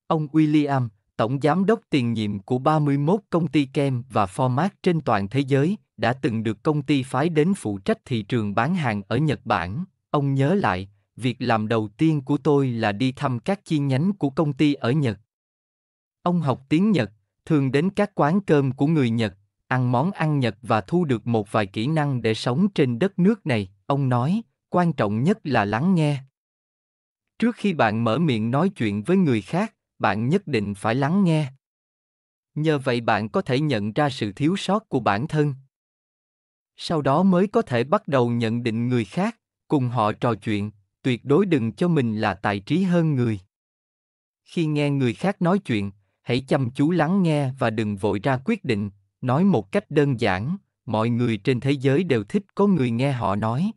S1: Ông William, tổng giám đốc tiền nhiệm của 31 công ty kem và format trên toàn thế giới, đã từng được công ty phái đến phụ trách thị trường bán hàng ở Nhật Bản. Ông nhớ lại, việc làm đầu tiên của tôi là đi thăm các chi nhánh của công ty ở Nhật. Ông học tiếng Nhật, thường đến các quán cơm của người Nhật, ăn món ăn Nhật và thu được một vài kỹ năng để sống trên đất nước này, ông nói, quan trọng nhất là lắng nghe. Trước khi bạn mở miệng nói chuyện với người khác, bạn nhất định phải lắng nghe. Nhờ vậy bạn có thể nhận ra sự thiếu sót của bản thân. Sau đó mới có thể bắt đầu nhận định người khác, cùng họ trò chuyện tuyệt đối đừng cho mình là tài trí hơn người khi nghe người khác nói chuyện hãy chăm chú lắng nghe và đừng vội ra quyết định nói một cách đơn giản mọi người trên thế giới đều thích có người nghe họ nói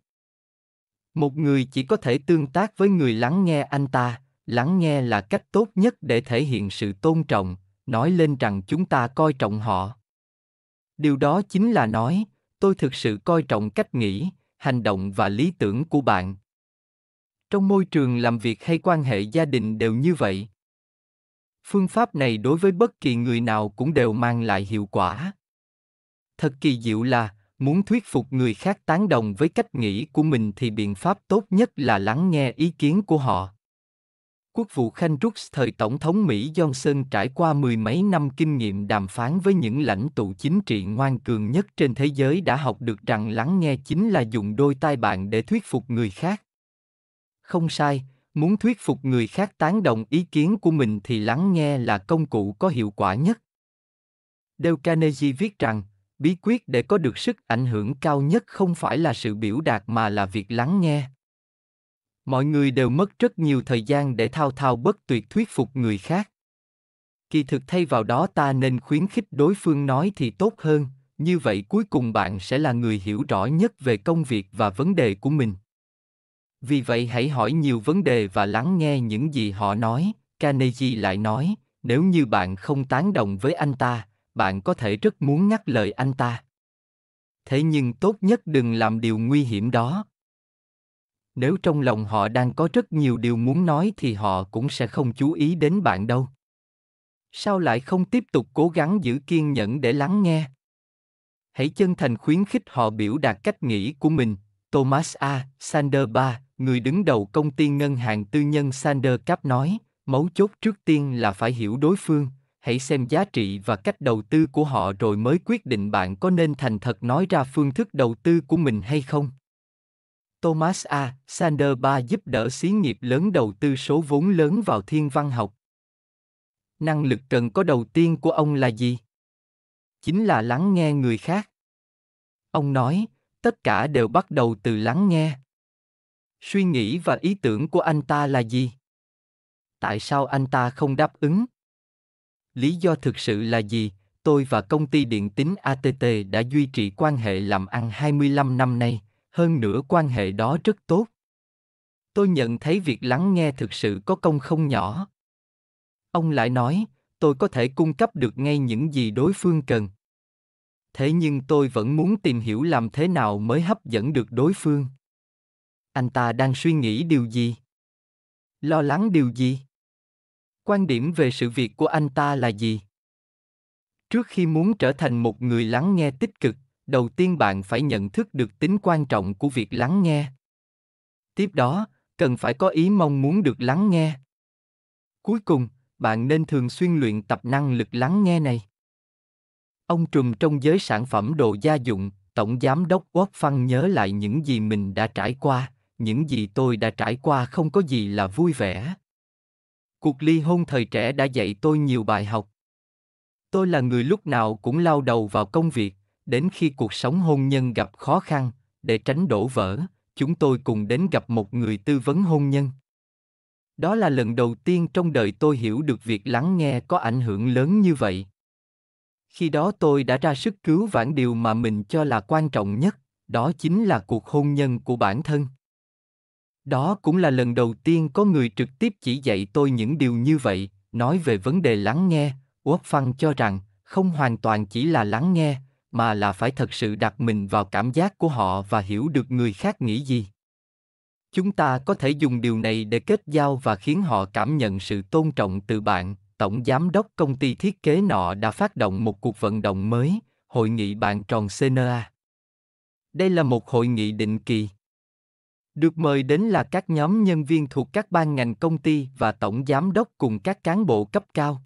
S1: một người chỉ có thể tương tác với người lắng nghe anh ta lắng nghe là cách tốt nhất để thể hiện sự tôn trọng nói lên rằng chúng ta coi trọng họ điều đó chính là nói tôi thực sự coi trọng cách nghĩ hành động và lý tưởng của bạn trong môi trường làm việc hay quan hệ gia đình đều như vậy phương pháp này đối với bất kỳ người nào cũng đều mang lại hiệu quả thật kỳ diệu là muốn thuyết phục người khác tán đồng với cách nghĩ của mình thì biện pháp tốt nhất là lắng nghe ý kiến của họ quốc vụ khanh Rooks thời Tổng thống Mỹ Johnson trải qua mười mấy năm kinh nghiệm đàm phán với những lãnh tụ chính trị ngoan cường nhất trên thế giới đã học được rằng lắng nghe chính là dùng đôi tai bạn để thuyết phục người khác không sai muốn thuyết phục người khác tán đồng ý kiến của mình thì lắng nghe là công cụ có hiệu quả nhất Dale Carnegie viết rằng bí quyết để có được sức ảnh hưởng cao nhất không phải là sự biểu đạt mà là việc lắng nghe mọi người đều mất rất nhiều thời gian để thao thao bất tuyệt thuyết phục người khác kỳ thực thay vào đó ta nên khuyến khích đối phương nói thì tốt hơn như vậy cuối cùng bạn sẽ là người hiểu rõ nhất về công việc và vấn đề của mình vì vậy hãy hỏi nhiều vấn đề và lắng nghe những gì họ nói, Carnegie lại nói, nếu như bạn không tán đồng với anh ta, bạn có thể rất muốn ngắt lời anh ta. Thế nhưng tốt nhất đừng làm điều nguy hiểm đó. Nếu trong lòng họ đang có rất nhiều điều muốn nói thì họ cũng sẽ không chú ý đến bạn đâu. Sao lại không tiếp tục cố gắng giữ kiên nhẫn để lắng nghe? Hãy chân thành khuyến khích họ biểu đạt cách nghĩ của mình. Thomas A. Sander 3, người đứng đầu công ty ngân hàng tư nhân Sander Cap nói, mấu chốt trước tiên là phải hiểu đối phương, hãy xem giá trị và cách đầu tư của họ rồi mới quyết định bạn có nên thành thật nói ra phương thức đầu tư của mình hay không. Thomas A. Sander 3 giúp đỡ xí nghiệp lớn đầu tư số vốn lớn vào thiên văn học. Năng lực cần có đầu tiên của ông là gì? Chính là lắng nghe người khác. Ông nói, tất cả đều bắt đầu từ lắng nghe suy nghĩ và ý tưởng của anh ta là gì tại sao anh ta không đáp ứng lý do thực sự là gì tôi và công ty điện tính ATT đã duy trì quan hệ làm ăn 25 năm nay, hơn nữa quan hệ đó rất tốt. Tôi nhận thấy việc lắng nghe thực sự có công không nhỏ. Ông lại nói, tôi có thể cung cấp được ngay những gì đối phương cần. Thế nhưng tôi vẫn muốn tìm hiểu làm thế nào mới hấp dẫn được đối phương anh ta đang suy nghĩ điều gì lo lắng điều gì quan điểm về sự việc của anh ta là gì trước khi muốn trở thành một người lắng nghe tích cực đầu tiên bạn phải nhận thức được tính quan trọng của việc lắng nghe tiếp đó cần phải có ý mong muốn được lắng nghe cuối cùng bạn nên thường xuyên luyện tập năng lực lắng nghe này ông trùm trong giới sản phẩm đồ gia dụng tổng giám đốc Quốc Phân nhớ lại những gì mình đã trải qua, những gì tôi đã trải qua không có gì là vui vẻ cuộc ly hôn thời trẻ đã dạy tôi nhiều bài học tôi là người lúc nào cũng lao đầu vào công việc đến khi cuộc sống hôn nhân gặp khó khăn để tránh đổ vỡ chúng tôi cùng đến gặp một người tư vấn hôn nhân đó là lần đầu tiên trong đời tôi hiểu được việc lắng nghe có ảnh hưởng lớn như vậy khi đó tôi đã ra sức cứu vãn điều mà mình cho là quan trọng nhất đó chính là cuộc hôn nhân của bản thân đó cũng là lần đầu tiên có người trực tiếp chỉ dạy tôi những điều như vậy, nói về vấn đề lắng nghe, Quốc Phăng cho rằng không hoàn toàn chỉ là lắng nghe, mà là phải thật sự đặt mình vào cảm giác của họ và hiểu được người khác nghĩ gì. Chúng ta có thể dùng điều này để kết giao và khiến họ cảm nhận sự tôn trọng từ bạn. Tổng giám đốc công ty thiết kế nọ đã phát động một cuộc vận động mới, hội nghị bạn tròn CNA. Đây là một hội nghị định kỳ được mời đến là các nhóm nhân viên thuộc các ban ngành công ty và tổng giám đốc cùng các cán bộ cấp cao.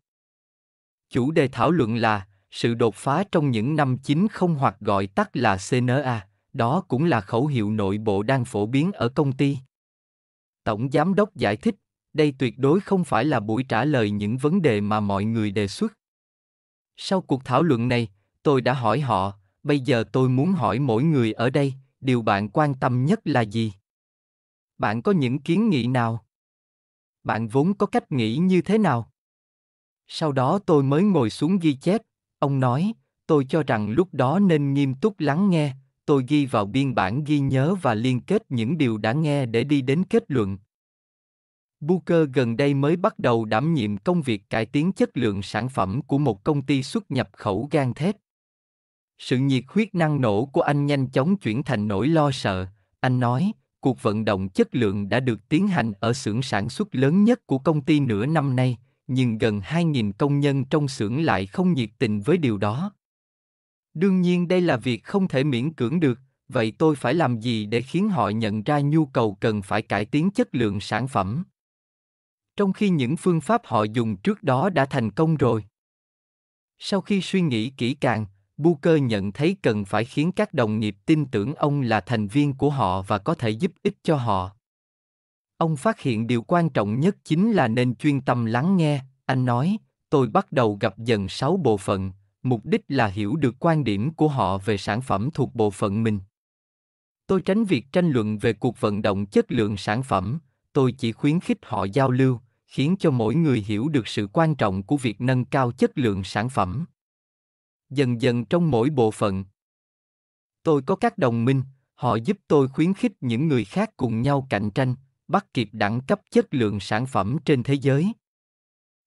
S1: Chủ đề thảo luận là sự đột phá trong những năm 90 hoặc gọi tắt là CNA, đó cũng là khẩu hiệu nội bộ đang phổ biến ở công ty. Tổng giám đốc giải thích, đây tuyệt đối không phải là buổi trả lời những vấn đề mà mọi người đề xuất. Sau cuộc thảo luận này, tôi đã hỏi họ, bây giờ tôi muốn hỏi mỗi người ở đây, điều bạn quan tâm nhất là gì? bạn có những kiến nghị nào bạn vốn có cách nghĩ như thế nào sau đó tôi mới ngồi xuống ghi chép ông nói tôi cho rằng lúc đó nên nghiêm túc lắng nghe tôi ghi vào biên bản ghi nhớ và liên kết những điều đã nghe để đi đến kết luận Booker gần đây mới bắt đầu đảm nhiệm công việc cải tiến chất lượng sản phẩm của một công ty xuất nhập khẩu gan thép. Sự nhiệt huyết năng nổ của anh nhanh chóng chuyển thành nỗi lo sợ. Anh nói, cuộc vận động chất lượng đã được tiến hành ở xưởng sản xuất lớn nhất của công ty nửa năm nay, nhưng gần 2.000 công nhân trong xưởng lại không nhiệt tình với điều đó. Đương nhiên đây là việc không thể miễn cưỡng được, vậy tôi phải làm gì để khiến họ nhận ra nhu cầu cần phải cải tiến chất lượng sản phẩm? Trong khi những phương pháp họ dùng trước đó đã thành công rồi. Sau khi suy nghĩ kỹ càng, Booker nhận thấy cần phải khiến các đồng nghiệp tin tưởng ông là thành viên của họ và có thể giúp ích cho họ. Ông phát hiện điều quan trọng nhất chính là nên chuyên tâm lắng nghe, anh nói, tôi bắt đầu gặp dần 6 bộ phận, mục đích là hiểu được quan điểm của họ về sản phẩm thuộc bộ phận mình. Tôi tránh việc tranh luận về cuộc vận động chất lượng sản phẩm, tôi chỉ khuyến khích họ giao lưu, khiến cho mỗi người hiểu được sự quan trọng của việc nâng cao chất lượng sản phẩm dần dần trong mỗi bộ phận. Tôi có các đồng minh, họ giúp tôi khuyến khích những người khác cùng nhau cạnh tranh, bắt kịp đẳng cấp chất lượng sản phẩm trên thế giới.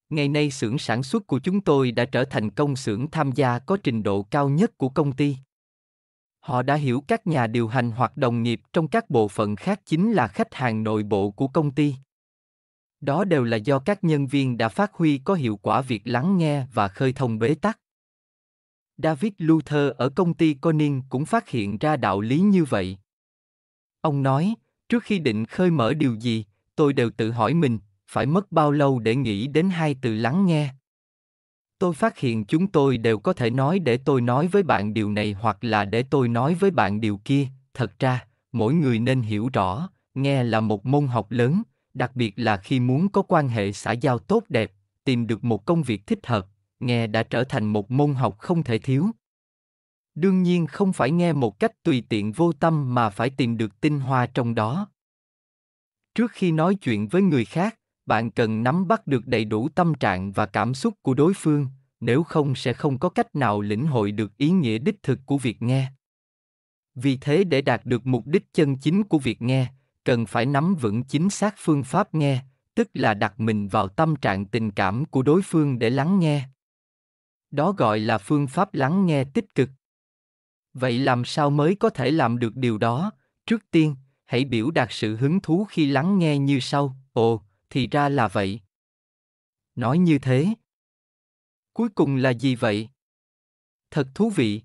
S1: Ngày nay xưởng sản xuất của chúng tôi đã trở thành công xưởng tham gia có trình độ cao nhất của công ty. Họ đã hiểu các nhà điều hành hoặc đồng nghiệp trong các bộ phận khác chính là khách hàng nội bộ của công ty. Đó đều là do các nhân viên đã phát huy có hiệu quả việc lắng nghe và khơi thông bế tắc. David Luther ở công ty Corning cũng phát hiện ra đạo lý như vậy. Ông nói, trước khi định khơi mở điều gì, tôi đều tự hỏi mình, phải mất bao lâu để nghĩ đến hai từ lắng nghe. Tôi phát hiện chúng tôi đều có thể nói để tôi nói với bạn điều này hoặc là để tôi nói với bạn điều kia, thật ra, mỗi người nên hiểu rõ, nghe là một môn học lớn, đặc biệt là khi muốn có quan hệ xã giao tốt đẹp, tìm được một công việc thích hợp, nghe đã trở thành một môn học không thể thiếu đương nhiên không phải nghe một cách tùy tiện vô tâm mà phải tìm được tinh hoa trong đó trước khi nói chuyện với người khác bạn cần nắm bắt được đầy đủ tâm trạng và cảm xúc của đối phương nếu không sẽ không có cách nào lĩnh hội được ý nghĩa đích thực của việc nghe vì thế để đạt được mục đích chân chính của việc nghe cần phải nắm vững chính xác phương pháp nghe tức là đặt mình vào tâm trạng tình cảm của đối phương để lắng nghe đó gọi là phương pháp lắng nghe tích cực vậy làm sao mới có thể làm được điều đó trước tiên hãy biểu đạt sự hứng thú khi lắng nghe như sau ồ thì ra là vậy nói như thế cuối cùng là gì vậy thật thú vị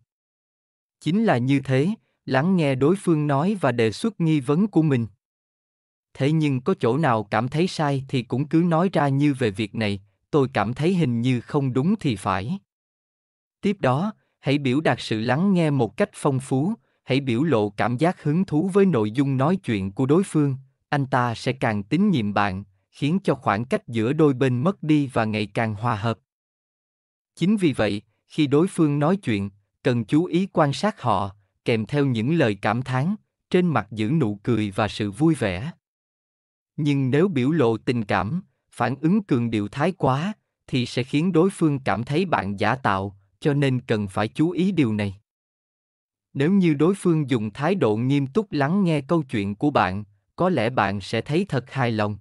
S1: chính là như thế lắng nghe đối phương nói và đề xuất nghi vấn của mình thế nhưng có chỗ nào cảm thấy sai thì cũng cứ nói ra như về việc này tôi cảm thấy hình như không đúng thì phải Tiếp đó, hãy biểu đạt sự lắng nghe một cách phong phú, hãy biểu lộ cảm giác hứng thú với nội dung nói chuyện của đối phương, anh ta sẽ càng tín nhiệm bạn, khiến cho khoảng cách giữa đôi bên mất đi và ngày càng hòa hợp. Chính vì vậy, khi đối phương nói chuyện, cần chú ý quan sát họ, kèm theo những lời cảm thán, trên mặt giữ nụ cười và sự vui vẻ. Nhưng nếu biểu lộ tình cảm, phản ứng cường điệu thái quá thì sẽ khiến đối phương cảm thấy bạn giả tạo, cho nên cần phải chú ý điều này nếu như đối phương dùng thái độ nghiêm túc lắng nghe câu chuyện của bạn có lẽ bạn sẽ thấy thật hài lòng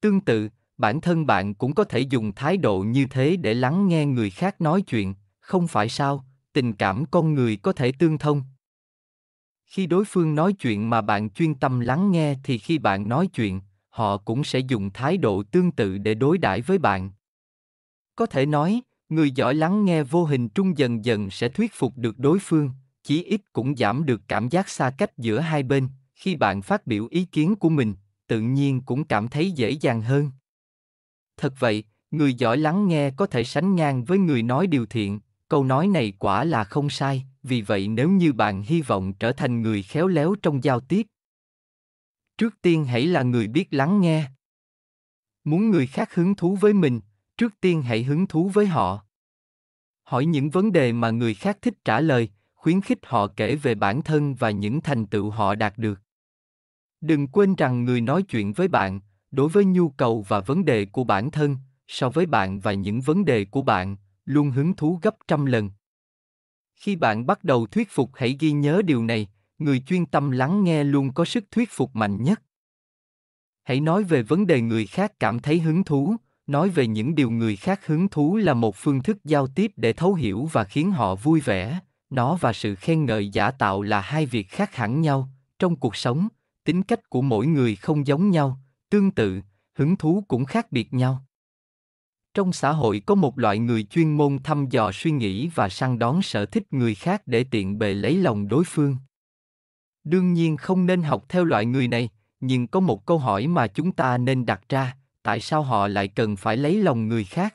S1: tương tự bản thân bạn cũng có thể dùng thái độ như thế để lắng nghe người khác nói chuyện không phải sao tình cảm con người có thể tương thông khi đối phương nói chuyện mà bạn chuyên tâm lắng nghe thì khi bạn nói chuyện họ cũng sẽ dùng thái độ tương tự để đối đãi với bạn có thể nói người giỏi lắng nghe vô hình trung dần dần sẽ thuyết phục được đối phương chí ít cũng giảm được cảm giác xa cách giữa hai bên khi bạn phát biểu ý kiến của mình tự nhiên cũng cảm thấy dễ dàng hơn thật vậy người giỏi lắng nghe có thể sánh ngang với người nói điều thiện câu nói này quả là không sai vì vậy nếu như bạn hy vọng trở thành người khéo léo trong giao tiếp trước tiên hãy là người biết lắng nghe muốn người khác hứng thú với mình trước tiên hãy hứng thú với họ hỏi những vấn đề mà người khác thích trả lời khuyến khích họ kể về bản thân và những thành tựu họ đạt được đừng quên rằng người nói chuyện với bạn đối với nhu cầu và vấn đề của bản thân so với bạn và những vấn đề của bạn luôn hứng thú gấp trăm lần khi bạn bắt đầu thuyết phục hãy ghi nhớ điều này người chuyên tâm lắng nghe luôn có sức thuyết phục mạnh nhất hãy nói về vấn đề người khác cảm thấy hứng thú nói về những điều người khác hứng thú là một phương thức giao tiếp để thấu hiểu và khiến họ vui vẻ nó và sự khen ngợi giả tạo là hai việc khác hẳn nhau trong cuộc sống tính cách của mỗi người không giống nhau tương tự hứng thú cũng khác biệt nhau trong xã hội có một loại người chuyên môn thăm dò suy nghĩ và săn đón sở thích người khác để tiện bề lấy lòng đối phương đương nhiên không nên học theo loại người này nhưng có một câu hỏi mà chúng ta nên đặt ra tại sao họ lại cần phải lấy lòng người khác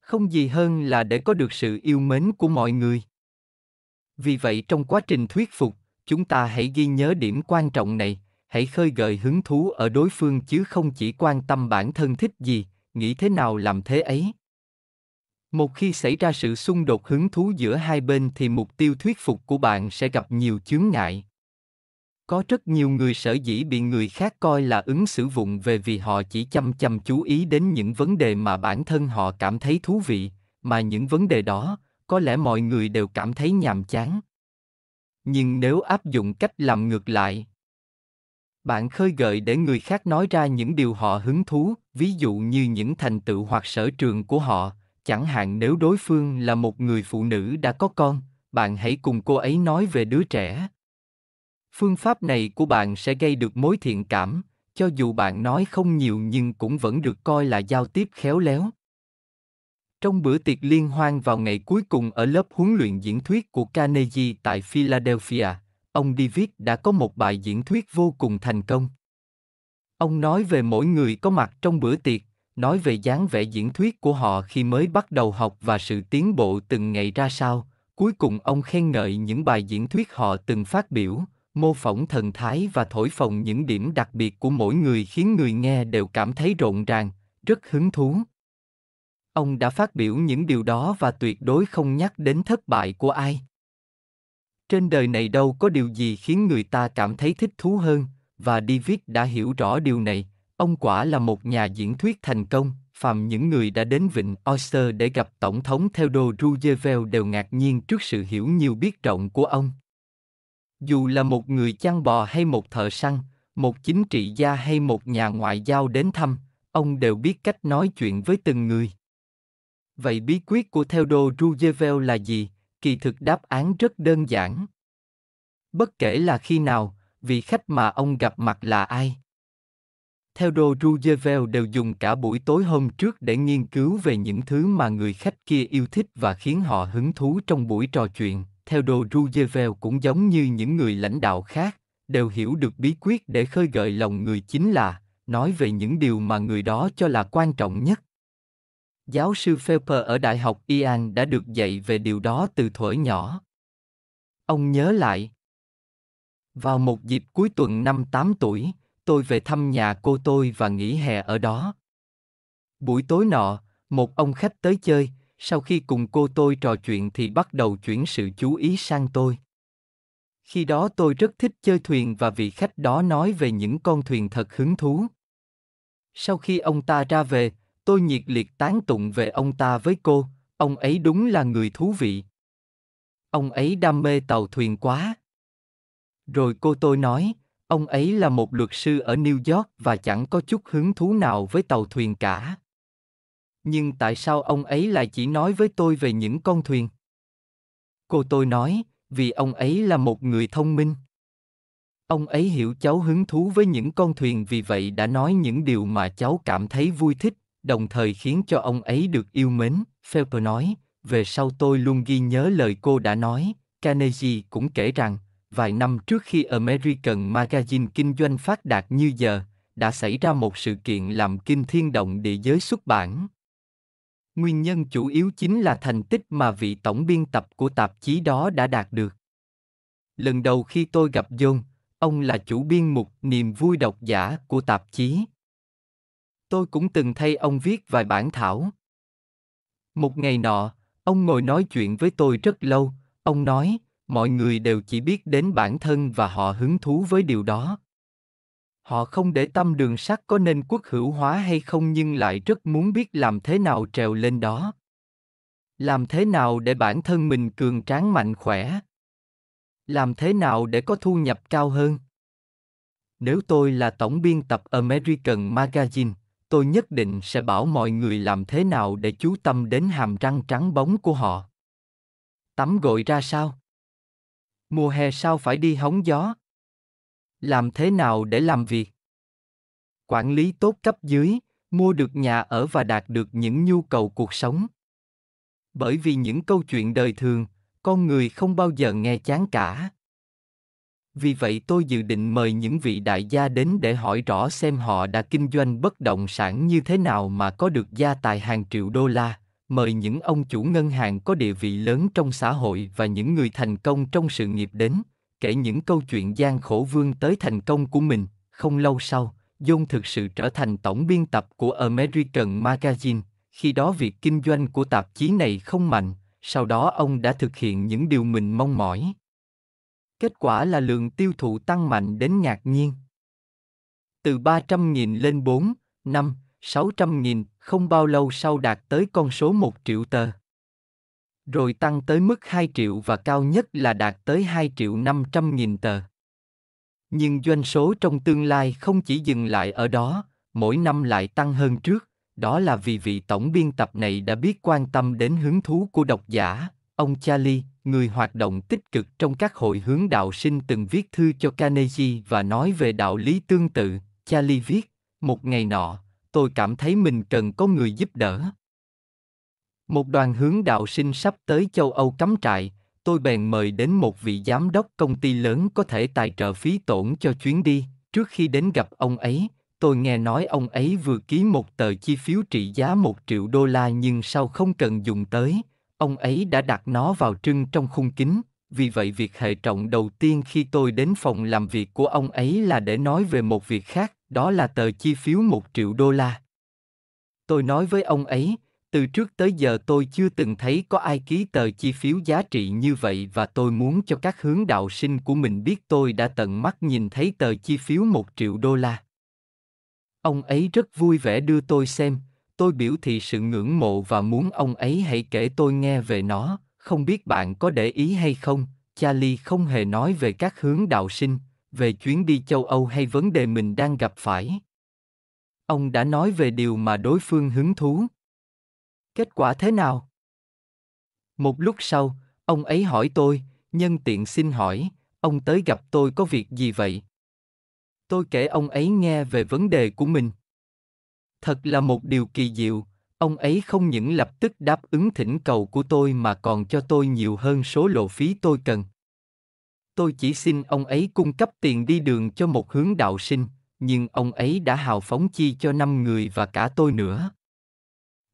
S1: không gì hơn là để có được sự yêu mến của mọi người vì vậy trong quá trình thuyết phục chúng ta hãy ghi nhớ điểm quan trọng này hãy khơi gợi hứng thú ở đối phương chứ không chỉ quan tâm bản thân thích gì nghĩ thế nào làm thế ấy một khi xảy ra sự xung đột hứng thú giữa hai bên thì mục tiêu thuyết phục của bạn sẽ gặp nhiều chướng ngại có rất nhiều người sở dĩ bị người khác coi là ứng xử vụng về vì họ chỉ chăm chăm chú ý đến những vấn đề mà bản thân họ cảm thấy thú vị mà những vấn đề đó có lẽ mọi người đều cảm thấy nhàm chán nhưng nếu áp dụng cách làm ngược lại bạn khơi gợi để người khác nói ra những điều họ hứng thú ví dụ như những thành tựu hoặc sở trường của họ chẳng hạn nếu đối phương là một người phụ nữ đã có con bạn hãy cùng cô ấy nói về đứa trẻ phương pháp này của bạn sẽ gây được mối thiện cảm cho dù bạn nói không nhiều nhưng cũng vẫn được coi là giao tiếp khéo léo trong bữa tiệc liên hoan vào ngày cuối cùng ở lớp huấn luyện diễn thuyết của carnegie tại philadelphia ông david đã có một bài diễn thuyết vô cùng thành công ông nói về mỗi người có mặt trong bữa tiệc nói về dáng vẻ diễn thuyết của họ khi mới bắt đầu học và sự tiến bộ từng ngày ra sao cuối cùng ông khen ngợi những bài diễn thuyết họ từng phát biểu mô phỏng thần thái và thổi phồng những điểm đặc biệt của mỗi người khiến người nghe đều cảm thấy rộn ràng, rất hứng thú. Ông đã phát biểu những điều đó và tuyệt đối không nhắc đến thất bại của ai. Trên đời này đâu có điều gì khiến người ta cảm thấy thích thú hơn, và David đã hiểu rõ điều này, ông quả là một nhà diễn thuyết thành công, phàm những người đã đến Vịnh Oyster để gặp Tổng thống Theodore Roosevelt đều ngạc nhiên trước sự hiểu nhiều biết rộng của ông. Dù là một người chăn bò hay một thợ săn, một chính trị gia hay một nhà ngoại giao đến thăm, ông đều biết cách nói chuyện với từng người. Vậy bí quyết của Theodore Roosevelt là gì? Kỳ thực đáp án rất đơn giản. Bất kể là khi nào, vị khách mà ông gặp mặt là ai. Theodore Roosevelt đều dùng cả buổi tối hôm trước để nghiên cứu về những thứ mà người khách kia yêu thích và khiến họ hứng thú trong buổi trò chuyện. Theodore Roosevelt cũng giống như những người lãnh đạo khác, đều hiểu được bí quyết để khơi gợi lòng người chính là nói về những điều mà người đó cho là quan trọng nhất. Giáo sư Phelper ở Đại học Ian đã được dạy về điều đó từ thuở nhỏ. Ông nhớ lại. Vào một dịp cuối tuần năm 8 tuổi, tôi về thăm nhà cô tôi và nghỉ hè ở đó. Buổi tối nọ, một ông khách tới chơi, sau khi cùng cô tôi trò chuyện thì bắt đầu chuyển sự chú ý sang tôi khi đó tôi rất thích chơi thuyền và vị khách đó nói về những con thuyền thật hứng thú sau khi ông ta ra về tôi nhiệt liệt tán tụng về ông ta với cô ông ấy đúng là người thú vị ông ấy đam mê tàu thuyền quá rồi cô tôi nói ông ấy là một luật sư ở new york và chẳng có chút hứng thú nào với tàu thuyền cả nhưng tại sao ông ấy lại chỉ nói với tôi về những con thuyền cô tôi nói vì ông ấy là một người thông minh ông ấy hiểu cháu hứng thú với những con thuyền vì vậy đã nói những điều mà cháu cảm thấy vui thích đồng thời khiến cho ông ấy được yêu mến felper nói về sau tôi luôn ghi nhớ lời cô đã nói carnegie cũng kể rằng vài năm trước khi american magazine kinh doanh phát đạt như giờ đã xảy ra một sự kiện làm kinh thiên động địa giới xuất bản Nguyên nhân chủ yếu chính là thành tích mà vị tổng biên tập của tạp chí đó đã đạt được. Lần đầu khi tôi gặp John, ông là chủ biên mục Niềm vui độc giả của tạp chí. Tôi cũng từng thay ông viết vài bản thảo. Một ngày nọ, ông ngồi nói chuyện với tôi rất lâu, ông nói, mọi người đều chỉ biết đến bản thân và họ hứng thú với điều đó. Họ không để tâm đường sắt có nên quốc hữu hóa hay không nhưng lại rất muốn biết làm thế nào trèo lên đó. Làm thế nào để bản thân mình cường tráng mạnh khỏe? Làm thế nào để có thu nhập cao hơn? Nếu tôi là tổng biên tập American Magazine, tôi nhất định sẽ bảo mọi người làm thế nào để chú tâm đến hàm răng trắng bóng của họ. Tắm gội ra sao? Mùa hè sao phải đi hóng gió? làm thế nào để làm việc quản lý tốt cấp dưới mua được nhà ở và đạt được những nhu cầu cuộc sống bởi vì những câu chuyện đời thường con người không bao giờ nghe chán cả vì vậy tôi dự định mời những vị đại gia đến để hỏi rõ xem họ đã kinh doanh bất động sản như thế nào mà có được gia tài hàng triệu đô la mời những ông chủ ngân hàng có địa vị lớn trong xã hội và những người thành công trong sự nghiệp đến kể những câu chuyện gian khổ vươn tới thành công của mình. Không lâu sau, John thực sự trở thành tổng biên tập của American Magazine. Khi đó việc kinh doanh của tạp chí này không mạnh, sau đó ông đã thực hiện những điều mình mong mỏi. Kết quả là lượng tiêu thụ tăng mạnh đến ngạc nhiên. Từ 300.000 lên 4, 5, 600.000, không bao lâu sau đạt tới con số 1 triệu tờ rồi tăng tới mức 2 triệu và cao nhất là đạt tới 2 triệu 500 nghìn tờ. Nhưng doanh số trong tương lai không chỉ dừng lại ở đó, mỗi năm lại tăng hơn trước, đó là vì vị tổng biên tập này đã biết quan tâm đến hứng thú của độc giả. Ông Charlie, người hoạt động tích cực trong các hội hướng đạo sinh từng viết thư cho Carnegie và nói về đạo lý tương tự. Charlie viết, một ngày nọ, tôi cảm thấy mình cần có người giúp đỡ một đoàn hướng đạo sinh sắp tới châu Âu cắm trại, tôi bèn mời đến một vị giám đốc công ty lớn có thể tài trợ phí tổn cho chuyến đi. Trước khi đến gặp ông ấy, tôi nghe nói ông ấy vừa ký một tờ chi phiếu trị giá một triệu đô la nhưng sau không cần dùng tới, ông ấy đã đặt nó vào trưng trong khung kính. Vì vậy việc hệ trọng đầu tiên khi tôi đến phòng làm việc của ông ấy là để nói về một việc khác, đó là tờ chi phiếu một triệu đô la. Tôi nói với ông ấy, từ trước tới giờ tôi chưa từng thấy có ai ký tờ chi phiếu giá trị như vậy và tôi muốn cho các hướng đạo sinh của mình biết tôi đã tận mắt nhìn thấy tờ chi phiếu một triệu đô la. Ông ấy rất vui vẻ đưa tôi xem, tôi biểu thị sự ngưỡng mộ và muốn ông ấy hãy kể tôi nghe về nó, không biết bạn có để ý hay không, Charlie không hề nói về các hướng đạo sinh, về chuyến đi châu Âu hay vấn đề mình đang gặp phải. Ông đã nói về điều mà đối phương hứng thú kết quả thế nào một lúc sau ông ấy hỏi tôi nhân tiện xin hỏi ông tới gặp tôi có việc gì vậy tôi kể ông ấy nghe về vấn đề của mình thật là một điều kỳ diệu ông ấy không những lập tức đáp ứng thỉnh cầu của tôi mà còn cho tôi nhiều hơn số lộ phí tôi cần tôi chỉ xin ông ấy cung cấp tiền đi đường cho một hướng đạo sinh nhưng ông ấy đã hào phóng chi cho năm người và cả tôi nữa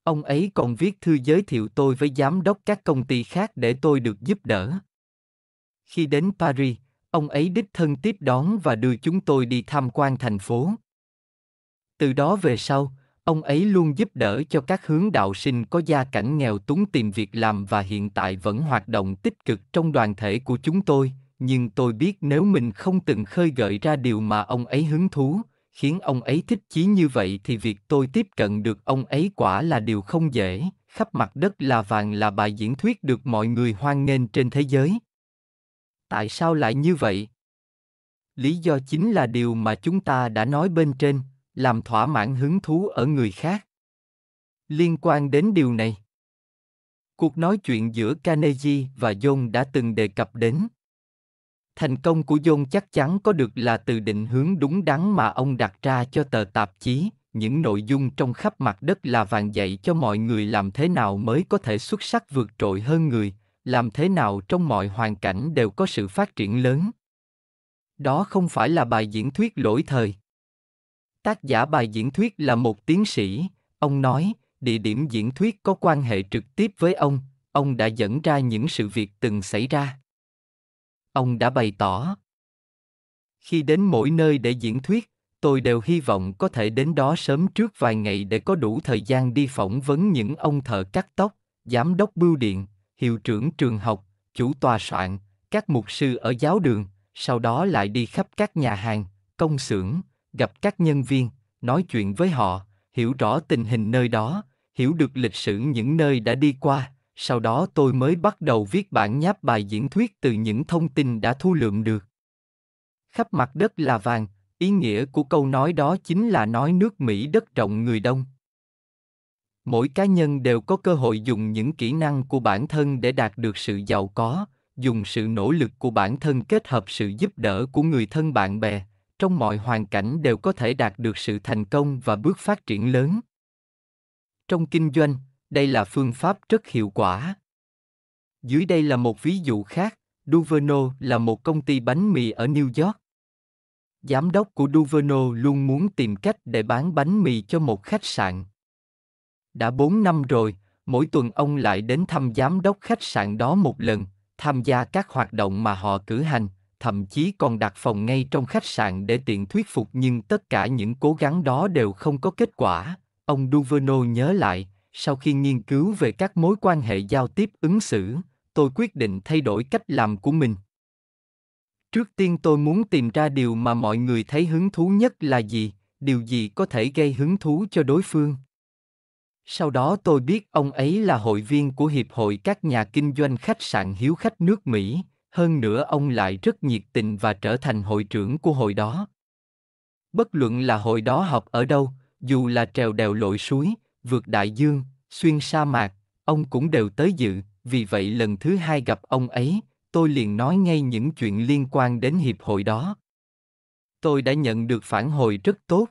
S1: Ông ấy còn viết thư giới thiệu tôi với giám đốc các công ty khác để tôi được giúp đỡ. Khi đến Paris, ông ấy đích thân tiếp đón và đưa chúng tôi đi tham quan thành phố. Từ đó về sau, ông ấy luôn giúp đỡ cho các hướng đạo sinh có gia cảnh nghèo túng tìm việc làm và hiện tại vẫn hoạt động tích cực trong đoàn thể của chúng tôi nhưng tôi biết nếu mình không từng khơi gợi ra điều mà ông ấy hứng thú khiến ông ấy thích chí như vậy thì việc tôi tiếp cận được ông ấy quả là điều không dễ khắp mặt đất là vàng là bài diễn thuyết được mọi người hoan nghênh trên thế giới tại sao lại như vậy lý do chính là điều mà chúng ta đã nói bên trên làm thỏa mãn hứng thú ở người khác liên quan đến điều này cuộc nói chuyện giữa carnegie và john đã từng đề cập đến thành công của john chắc chắn có được là từ định hướng đúng đắn mà ông đặt ra cho tờ tạp chí những nội dung trong khắp mặt đất là vàng dạy cho mọi người làm thế nào mới có thể xuất sắc vượt trội hơn người làm thế nào trong mọi hoàn cảnh đều có sự phát triển lớn đó không phải là bài diễn thuyết lỗi thời tác giả bài diễn thuyết là một tiến sĩ ông nói địa điểm diễn thuyết có quan hệ trực tiếp với ông ông đã dẫn ra những sự việc từng xảy ra ông đã bày tỏ. Khi đến mỗi nơi để diễn thuyết, tôi đều hy vọng có thể đến đó sớm trước vài ngày để có đủ thời gian đi phỏng vấn những ông thợ cắt tóc, giám đốc bưu điện, hiệu trưởng trường học, chủ tòa soạn, các mục sư ở giáo đường, sau đó lại đi khắp các nhà hàng, công xưởng, gặp các nhân viên, nói chuyện với họ, hiểu rõ tình hình nơi đó, hiểu được lịch sử những nơi đã đi qua, sau đó tôi mới bắt đầu viết bản nháp bài diễn thuyết từ những thông tin đã thu lượm được. Khắp mặt đất là vàng, ý nghĩa của câu nói đó chính là nói nước Mỹ đất rộng người đông. Mỗi cá nhân đều có cơ hội dùng những kỹ năng của bản thân để đạt được sự giàu có, dùng sự nỗ lực của bản thân kết hợp sự giúp đỡ của người thân bạn bè, trong mọi hoàn cảnh đều có thể đạt được sự thành công và bước phát triển lớn. Trong kinh doanh, đây là phương pháp rất hiệu quả. Dưới đây là một ví dụ khác, Duverno là một công ty bánh mì ở New York. Giám đốc của Duverno luôn muốn tìm cách để bán bánh mì cho một khách sạn. Đã 4 năm rồi, mỗi tuần ông lại đến thăm giám đốc khách sạn đó một lần, tham gia các hoạt động mà họ cử hành, thậm chí còn đặt phòng ngay trong khách sạn để tiện thuyết phục nhưng tất cả những cố gắng đó đều không có kết quả. Ông Duverno nhớ lại, sau khi nghiên cứu về các mối quan hệ giao tiếp ứng xử tôi quyết định thay đổi cách làm của mình trước tiên tôi muốn tìm ra điều mà mọi người thấy hứng thú nhất là gì điều gì có thể gây hứng thú cho đối phương sau đó tôi biết ông ấy là hội viên của hiệp hội các nhà kinh doanh khách sạn hiếu khách nước mỹ hơn nữa ông lại rất nhiệt tình và trở thành hội trưởng của hội đó bất luận là hội đó họp ở đâu dù là trèo đèo lội suối vượt đại dương, xuyên sa mạc, ông cũng đều tới dự, vì vậy lần thứ hai gặp ông ấy, tôi liền nói ngay những chuyện liên quan đến hiệp hội đó. Tôi đã nhận được phản hồi rất tốt.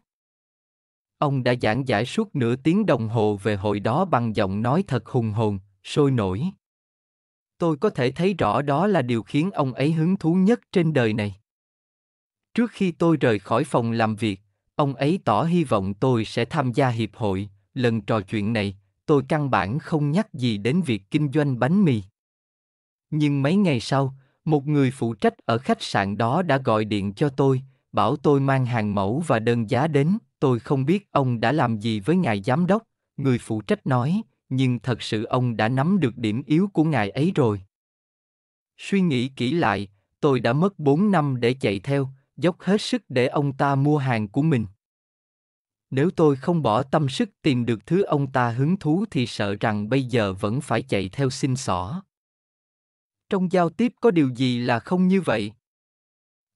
S1: Ông đã giảng giải suốt nửa tiếng đồng hồ về hội đó bằng giọng nói thật hùng hồn, sôi nổi. Tôi có thể thấy rõ đó là điều khiến ông ấy hứng thú nhất trên đời này. Trước khi tôi rời khỏi phòng làm việc, ông ấy tỏ hy vọng tôi sẽ tham gia hiệp hội, lần trò chuyện này, tôi căn bản không nhắc gì đến việc kinh doanh bánh mì. Nhưng mấy ngày sau, một người phụ trách ở khách sạn đó đã gọi điện cho tôi, bảo tôi mang hàng mẫu và đơn giá đến, tôi không biết ông đã làm gì với ngài giám đốc, người phụ trách nói, nhưng thật sự ông đã nắm được điểm yếu của ngài ấy rồi. Suy nghĩ kỹ lại, tôi đã mất 4 năm để chạy theo, dốc hết sức để ông ta mua hàng của mình. Nếu tôi không bỏ tâm sức tìm được thứ ông ta hứng thú thì sợ rằng bây giờ vẫn phải chạy theo xin xỏ. Trong giao tiếp có điều gì là không như vậy?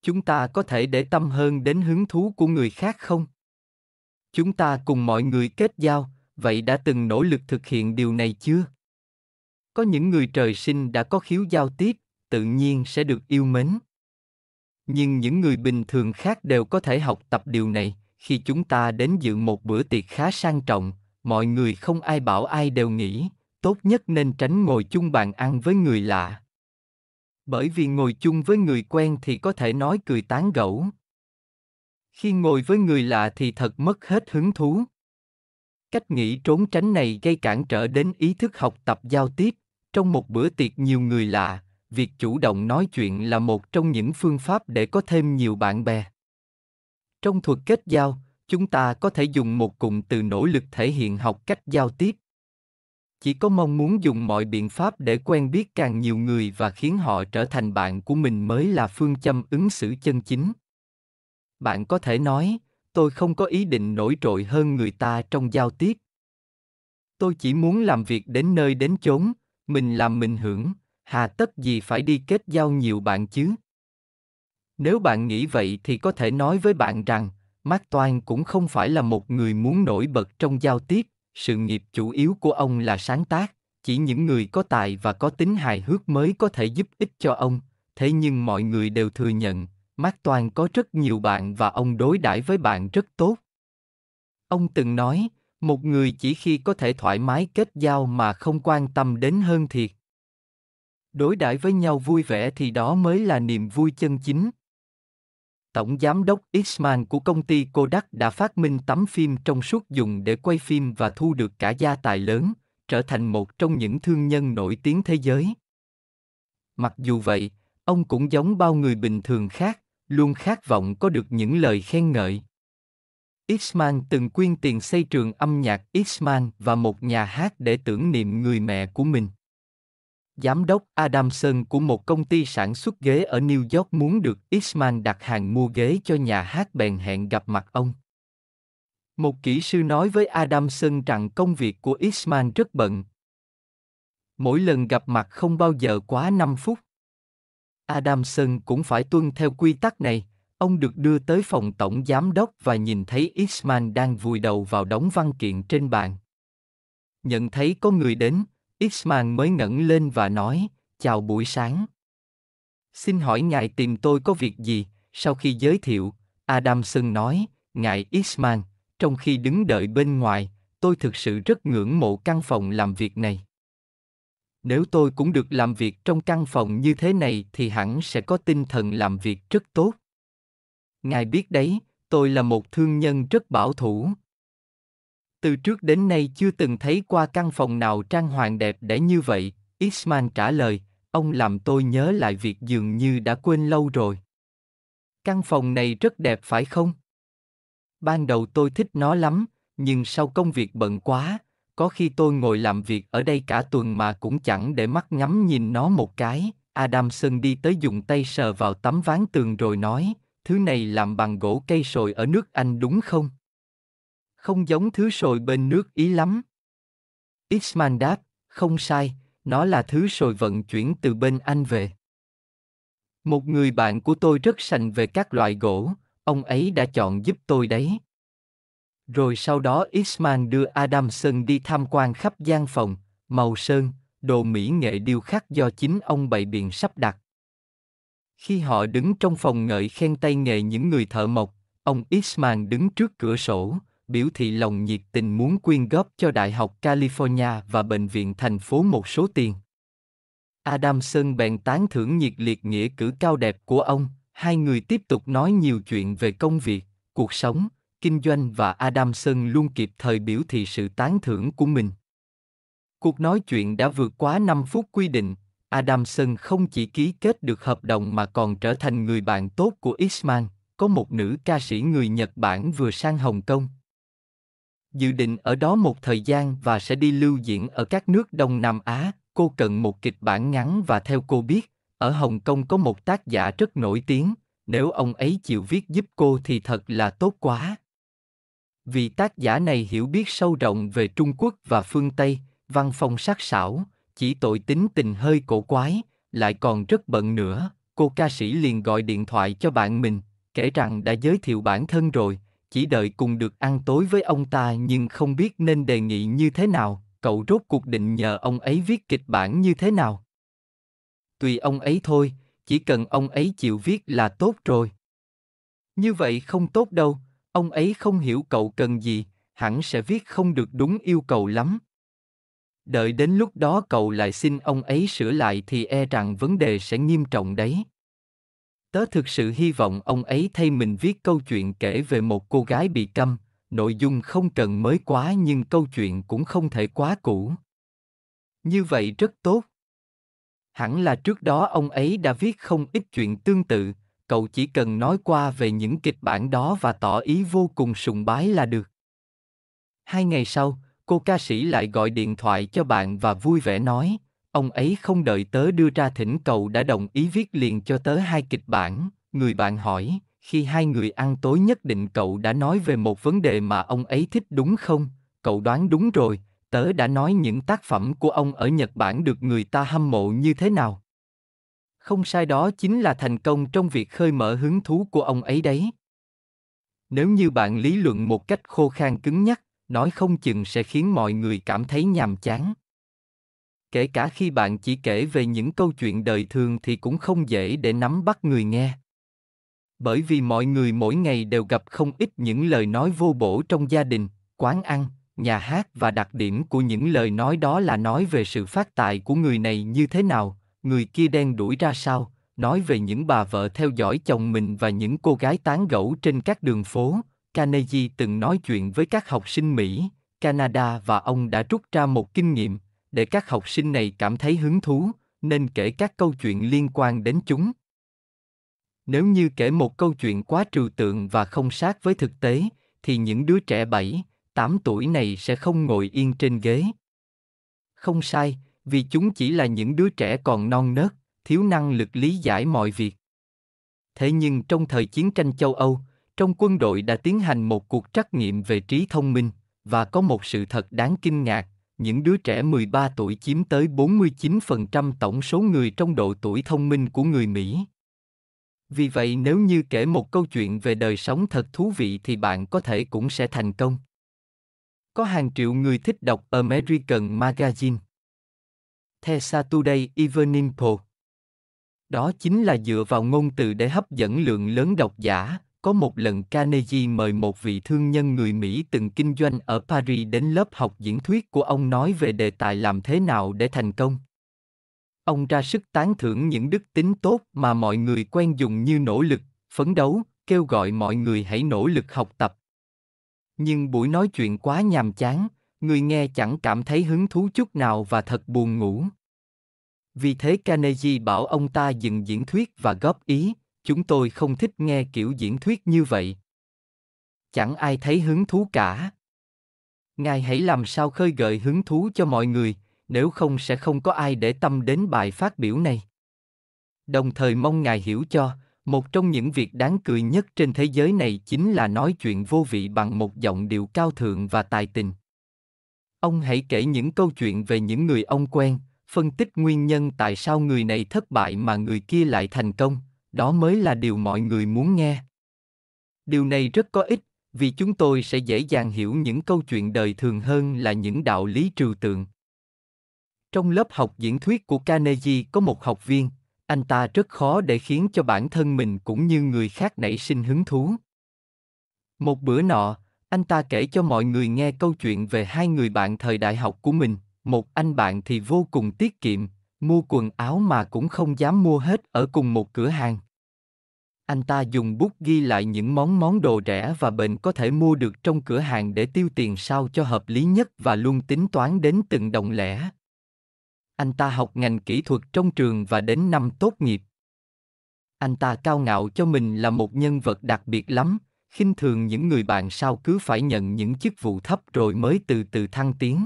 S1: Chúng ta có thể để tâm hơn đến hứng thú của người khác không? Chúng ta cùng mọi người kết giao, vậy đã từng nỗ lực thực hiện điều này chưa? Có những người trời sinh đã có khiếu giao tiếp, tự nhiên sẽ được yêu mến. Nhưng những người bình thường khác đều có thể học tập điều này khi chúng ta đến dự một bữa tiệc khá sang trọng mọi người không ai bảo ai đều nghĩ tốt nhất nên tránh ngồi chung bàn ăn với người lạ bởi vì ngồi chung với người quen thì có thể nói cười tán gẫu khi ngồi với người lạ thì thật mất hết hứng thú cách nghĩ trốn tránh này gây cản trở đến ý thức học tập giao tiếp trong một bữa tiệc nhiều người lạ việc chủ động nói chuyện là một trong những phương pháp để có thêm nhiều bạn bè trong thuật kết giao, chúng ta có thể dùng một cụm từ nỗ lực thể hiện học cách giao tiếp. Chỉ có mong muốn dùng mọi biện pháp để quen biết càng nhiều người và khiến họ trở thành bạn của mình mới là phương châm ứng xử chân chính. Bạn có thể nói, tôi không có ý định nổi trội hơn người ta trong giao tiếp. Tôi chỉ muốn làm việc đến nơi đến chốn, mình làm mình hưởng, hà tất gì phải đi kết giao nhiều bạn chứ? Nếu bạn nghĩ vậy thì có thể nói với bạn rằng, Mark Twain cũng không phải là một người muốn nổi bật trong giao tiếp, sự nghiệp chủ yếu của ông là sáng tác, chỉ những người có tài và có tính hài hước mới có thể giúp ích cho ông, thế nhưng mọi người đều thừa nhận, Mark Twain có rất nhiều bạn và ông đối đãi với bạn rất tốt. Ông từng nói, một người chỉ khi có thể thoải mái kết giao mà không quan tâm đến hơn thiệt. Đối đãi với nhau vui vẻ thì đó mới là niềm vui chân chính tổng giám đốc Xman của công ty Kodak đã phát minh tấm phim trong suốt dùng để quay phim và thu được cả gia tài lớn, trở thành một trong những thương nhân nổi tiếng thế giới. Mặc dù vậy, ông cũng giống bao người bình thường khác, luôn khát vọng có được những lời khen ngợi. Xman từng quyên tiền xây trường âm nhạc Xman và một nhà hát để tưởng niệm người mẹ của mình giám đốc Adamson của một công ty sản xuất ghế ở New York muốn được Eastman đặt hàng mua ghế cho nhà hát bèn hẹn gặp mặt ông. Một kỹ sư nói với Adamson rằng công việc của Eastman rất bận. Mỗi lần gặp mặt không bao giờ quá 5 phút. Adamson cũng phải tuân theo quy tắc này, ông được đưa tới phòng tổng giám đốc và nhìn thấy Eastman đang vùi đầu vào đống văn kiện trên bàn. Nhận thấy có người đến, Isman mới ngẩng lên và nói, chào buổi sáng. Xin hỏi ngài tìm tôi có việc gì? Sau khi giới thiệu, Adamson nói, ngài Isman, trong khi đứng đợi bên ngoài, tôi thực sự rất ngưỡng mộ căn phòng làm việc này. Nếu tôi cũng được làm việc trong căn phòng như thế này thì hẳn sẽ có tinh thần làm việc rất tốt. Ngài biết đấy, tôi là một thương nhân rất bảo thủ từ trước đến nay chưa từng thấy qua căn phòng nào trang hoàng đẹp để như vậy, Isman trả lời, ông làm tôi nhớ lại việc dường như đã quên lâu rồi. Căn phòng này rất đẹp phải không? Ban đầu tôi thích nó lắm, nhưng sau công việc bận quá, có khi tôi ngồi làm việc ở đây cả tuần mà cũng chẳng để mắt ngắm nhìn nó một cái. Adamson đi tới dùng tay sờ vào tấm ván tường rồi nói, thứ này làm bằng gỗ cây sồi ở nước Anh đúng không? không giống thứ sồi bên nước Ý lắm. Isman đáp, không sai, nó là thứ sồi vận chuyển từ bên Anh về. Một người bạn của tôi rất sành về các loại gỗ, ông ấy đã chọn giúp tôi đấy. Rồi sau đó Isman đưa Adamson đi tham quan khắp gian phòng, màu sơn, đồ mỹ nghệ điêu khắc do chính ông bày biện sắp đặt. Khi họ đứng trong phòng ngợi khen tay nghề những người thợ mộc, ông Isman đứng trước cửa sổ, biểu thị lòng nhiệt tình muốn quyên góp cho Đại học California và Bệnh viện thành phố một số tiền. Adamson bèn tán thưởng nhiệt liệt nghĩa cử cao đẹp của ông, hai người tiếp tục nói nhiều chuyện về công việc, cuộc sống, kinh doanh và Adamson luôn kịp thời biểu thị sự tán thưởng của mình. Cuộc nói chuyện đã vượt quá 5 phút quy định, Adamson không chỉ ký kết được hợp đồng mà còn trở thành người bạn tốt của Isman, có một nữ ca sĩ người Nhật Bản vừa sang Hồng Kông, dự định ở đó một thời gian và sẽ đi lưu diễn ở các nước Đông Nam Á. Cô cần một kịch bản ngắn và theo cô biết, ở Hồng Kông có một tác giả rất nổi tiếng, nếu ông ấy chịu viết giúp cô thì thật là tốt quá. Vì tác giả này hiểu biết sâu rộng về Trung Quốc và phương Tây, văn phong sắc sảo, chỉ tội tính tình hơi cổ quái, lại còn rất bận nữa, cô ca sĩ liền gọi điện thoại cho bạn mình, kể rằng đã giới thiệu bản thân rồi, chỉ đợi cùng được ăn tối với ông ta nhưng không biết nên đề nghị như thế nào, cậu rốt cuộc định nhờ ông ấy viết kịch bản như thế nào. Tùy ông ấy thôi, chỉ cần ông ấy chịu viết là tốt rồi. Như vậy không tốt đâu, ông ấy không hiểu cậu cần gì, hẳn sẽ viết không được đúng yêu cầu lắm. Đợi đến lúc đó cậu lại xin ông ấy sửa lại thì e rằng vấn đề sẽ nghiêm trọng đấy. Tớ thực sự hy vọng ông ấy thay mình viết câu chuyện kể về một cô gái bị câm, nội dung không cần mới quá nhưng câu chuyện cũng không thể quá cũ. Như vậy rất tốt. Hẳn là trước đó ông ấy đã viết không ít chuyện tương tự, cậu chỉ cần nói qua về những kịch bản đó và tỏ ý vô cùng sùng bái là được. Hai ngày sau, cô ca sĩ lại gọi điện thoại cho bạn và vui vẻ nói, Ông ấy không đợi tớ đưa ra thỉnh cầu đã đồng ý viết liền cho tớ hai kịch bản, người bạn hỏi, khi hai người ăn tối nhất định cậu đã nói về một vấn đề mà ông ấy thích đúng không? Cậu đoán đúng rồi, tớ đã nói những tác phẩm của ông ở Nhật Bản được người ta hâm mộ như thế nào. Không sai đó chính là thành công trong việc khơi mở hứng thú của ông ấy đấy. Nếu như bạn lý luận một cách khô khan cứng nhắc, nói không chừng sẽ khiến mọi người cảm thấy nhàm chán kể cả khi bạn chỉ kể về những câu chuyện đời thường thì cũng không dễ để nắm bắt người nghe bởi vì mọi người mỗi ngày đều gặp không ít những lời nói vô bổ trong gia đình quán ăn nhà hát và đặc điểm của những lời nói đó là nói về sự phát tài của người này như thế nào người kia đen đuổi ra sao nói về những bà vợ theo dõi chồng mình và những cô gái tán gẫu trên các đường phố carnegie từng nói chuyện với các học sinh mỹ canada và ông đã rút ra một kinh nghiệm để các học sinh này cảm thấy hứng thú nên kể các câu chuyện liên quan đến chúng nếu như kể một câu chuyện quá trừu tượng và không sát với thực tế thì những đứa trẻ 7, 8 tuổi này sẽ không ngồi yên trên ghế. Không sai, vì chúng chỉ là những đứa trẻ còn non nớt, thiếu năng lực lý giải mọi việc. Thế nhưng trong thời chiến tranh châu Âu, trong quân đội đã tiến hành một cuộc trắc nghiệm về trí thông minh và có một sự thật đáng kinh ngạc những đứa trẻ 13 tuổi chiếm tới 49% tổng số người trong độ tuổi thông minh của người Mỹ. Vì vậy nếu như kể một câu chuyện về đời sống thật thú vị thì bạn có thể cũng sẽ thành công. Có hàng triệu người thích đọc American Magazine. The Saturday Evening Post. Đó chính là dựa vào ngôn từ để hấp dẫn lượng lớn độc giả, có một lần Carnegie mời một vị thương nhân người Mỹ từng kinh doanh ở Paris đến lớp học diễn thuyết của ông nói về đề tài làm thế nào để thành công. Ông ra sức tán thưởng những đức tính tốt mà mọi người quen dùng như nỗ lực, phấn đấu, kêu gọi mọi người hãy nỗ lực học tập. Nhưng buổi nói chuyện quá nhàm chán, người nghe chẳng cảm thấy hứng thú chút nào và thật buồn ngủ. Vì thế Carnegie bảo ông ta dừng diễn thuyết và góp ý, chúng tôi không thích nghe kiểu diễn thuyết như vậy chẳng ai thấy hứng thú cả ngài hãy làm sao khơi gợi hứng thú cho mọi người nếu không sẽ không có ai để tâm đến bài phát biểu này đồng thời mong ngài hiểu cho một trong những việc đáng cười nhất trên thế giới này chính là nói chuyện vô vị bằng một giọng điệu cao thượng và tài tình ông hãy kể những câu chuyện về những người ông quen phân tích nguyên nhân tại sao người này thất bại mà người kia lại thành công đó mới là điều mọi người muốn nghe điều này rất có ích vì chúng tôi sẽ dễ dàng hiểu những câu chuyện đời thường hơn là những đạo lý trừu tượng trong lớp học diễn thuyết của carnegie có một học viên anh ta rất khó để khiến cho bản thân mình cũng như người khác nảy sinh hứng thú một bữa nọ anh ta kể cho mọi người nghe câu chuyện về hai người bạn thời đại học của mình một anh bạn thì vô cùng tiết kiệm mua quần áo mà cũng không dám mua hết ở cùng một cửa hàng anh ta dùng bút ghi lại những món món đồ rẻ và bền có thể mua được trong cửa hàng để tiêu tiền sao cho hợp lý nhất và luôn tính toán đến từng đồng lẻ. Anh ta học ngành kỹ thuật trong trường và đến năm tốt nghiệp. Anh ta cao ngạo cho mình là một nhân vật đặc biệt lắm, khinh thường những người bạn sao cứ phải nhận những chức vụ thấp rồi mới từ từ thăng tiến.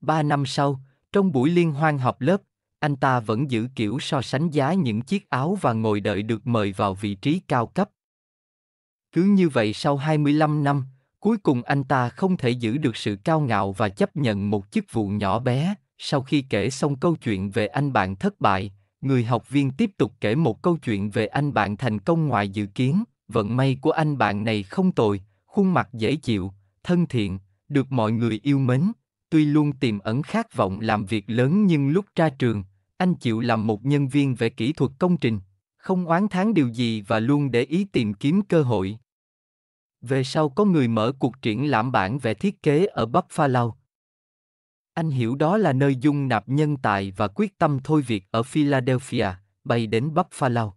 S1: Ba năm sau, trong buổi liên hoan họp lớp, anh ta vẫn giữ kiểu so sánh giá những chiếc áo và ngồi đợi được mời vào vị trí cao cấp. Cứ như vậy sau 25 năm, cuối cùng anh ta không thể giữ được sự cao ngạo và chấp nhận một chức vụ nhỏ bé. Sau khi kể xong câu chuyện về anh bạn thất bại, người học viên tiếp tục kể một câu chuyện về anh bạn thành công ngoài dự kiến. Vận may của anh bạn này không tồi, khuôn mặt dễ chịu, thân thiện, được mọi người yêu mến, tuy luôn tiềm ẩn khát vọng làm việc lớn nhưng lúc ra trường, anh chịu làm một nhân viên về kỹ thuật công trình, không oán tháng điều gì và luôn để ý tìm kiếm cơ hội. Về sau có người mở cuộc triển lãm bản về thiết kế ở Buffalo. Anh hiểu đó là nơi dung nạp nhân tài và quyết tâm thôi việc ở Philadelphia, bay đến Buffalo.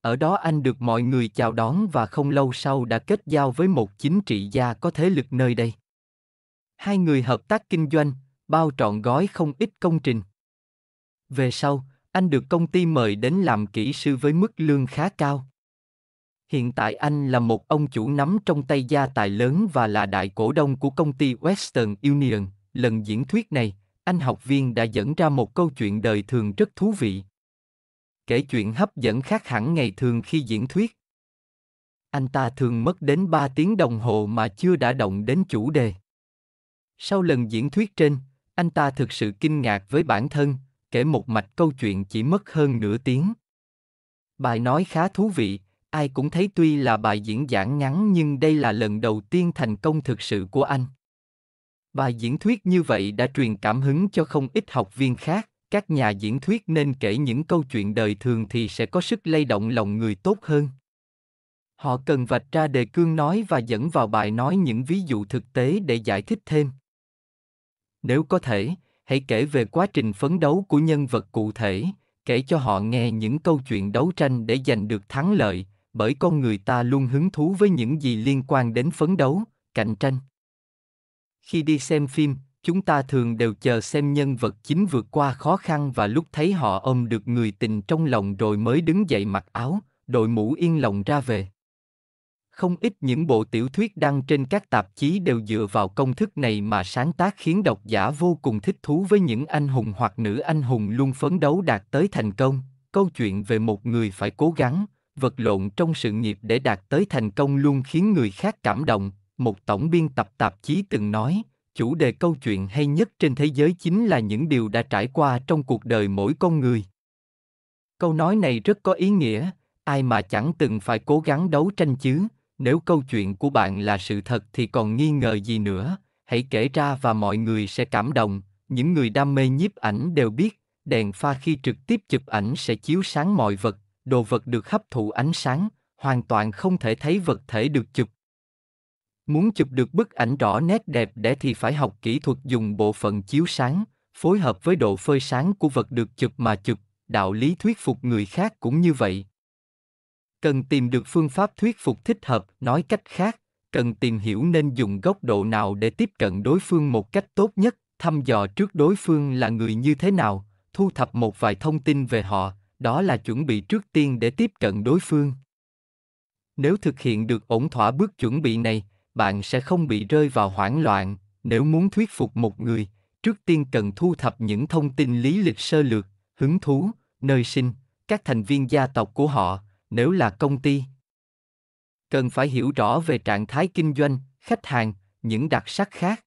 S1: Ở đó anh được mọi người chào đón và không lâu sau đã kết giao với một chính trị gia có thế lực nơi đây. Hai người hợp tác kinh doanh, bao trọn gói không ít công trình. Về sau, anh được công ty mời đến làm kỹ sư với mức lương khá cao. Hiện tại anh là một ông chủ nắm trong tay gia tài lớn và là đại cổ đông của công ty Western Union. Lần diễn thuyết này, anh học viên đã dẫn ra một câu chuyện đời thường rất thú vị. Kể chuyện hấp dẫn khác hẳn ngày thường khi diễn thuyết. Anh ta thường mất đến 3 tiếng đồng hồ mà chưa đã động đến chủ đề. Sau lần diễn thuyết trên, anh ta thực sự kinh ngạc với bản thân, kể một mạch câu chuyện chỉ mất hơn nửa tiếng. Bài nói khá thú vị, ai cũng thấy tuy là bài diễn giảng ngắn nhưng đây là lần đầu tiên thành công thực sự của anh. Bài diễn thuyết như vậy đã truyền cảm hứng cho không ít học viên khác, các nhà diễn thuyết nên kể những câu chuyện đời thường thì sẽ có sức lay động lòng người tốt hơn. Họ cần vạch ra đề cương nói và dẫn vào bài nói những ví dụ thực tế để giải thích thêm. Nếu có thể, hãy kể về quá trình phấn đấu của nhân vật cụ thể, kể cho họ nghe những câu chuyện đấu tranh để giành được thắng lợi, bởi con người ta luôn hứng thú với những gì liên quan đến phấn đấu, cạnh tranh. Khi đi xem phim, chúng ta thường đều chờ xem nhân vật chính vượt qua khó khăn và lúc thấy họ ôm được người tình trong lòng rồi mới đứng dậy mặc áo, đội mũ yên lòng ra về. Không ít những bộ tiểu thuyết đăng trên các tạp chí đều dựa vào công thức này mà sáng tác khiến độc giả vô cùng thích thú với những anh hùng hoặc nữ anh hùng luôn phấn đấu đạt tới thành công. Câu chuyện về một người phải cố gắng, vật lộn trong sự nghiệp để đạt tới thành công luôn khiến người khác cảm động, một tổng biên tập tạp chí từng nói, chủ đề câu chuyện hay nhất trên thế giới chính là những điều đã trải qua trong cuộc đời mỗi con người. Câu nói này rất có ý nghĩa, ai mà chẳng từng phải cố gắng đấu tranh chứ, nếu câu chuyện của bạn là sự thật thì còn nghi ngờ gì nữa hãy kể ra và mọi người sẽ cảm động những người đam mê nhiếp ảnh đều biết đèn pha khi trực tiếp chụp ảnh sẽ chiếu sáng mọi vật đồ vật được hấp thụ ánh sáng hoàn toàn không thể thấy vật thể được chụp muốn chụp được bức ảnh rõ nét đẹp đẽ thì phải học kỹ thuật dùng bộ phận chiếu sáng phối hợp với độ phơi sáng của vật được chụp mà chụp đạo lý thuyết phục người khác cũng như vậy cần tìm được phương pháp thuyết phục thích hợp nói cách khác cần tìm hiểu nên dùng góc độ nào để tiếp cận đối phương một cách tốt nhất thăm dò trước đối phương là người như thế nào thu thập một vài thông tin về họ đó là chuẩn bị trước tiên để tiếp cận đối phương nếu thực hiện được ổn thỏa bước chuẩn bị này bạn sẽ không bị rơi vào hoảng loạn nếu muốn thuyết phục một người trước tiên cần thu thập những thông tin lý lịch sơ lược hứng thú nơi sinh các thành viên gia tộc của họ nếu là công ty cần phải hiểu rõ về trạng thái kinh doanh khách hàng những đặc sắc khác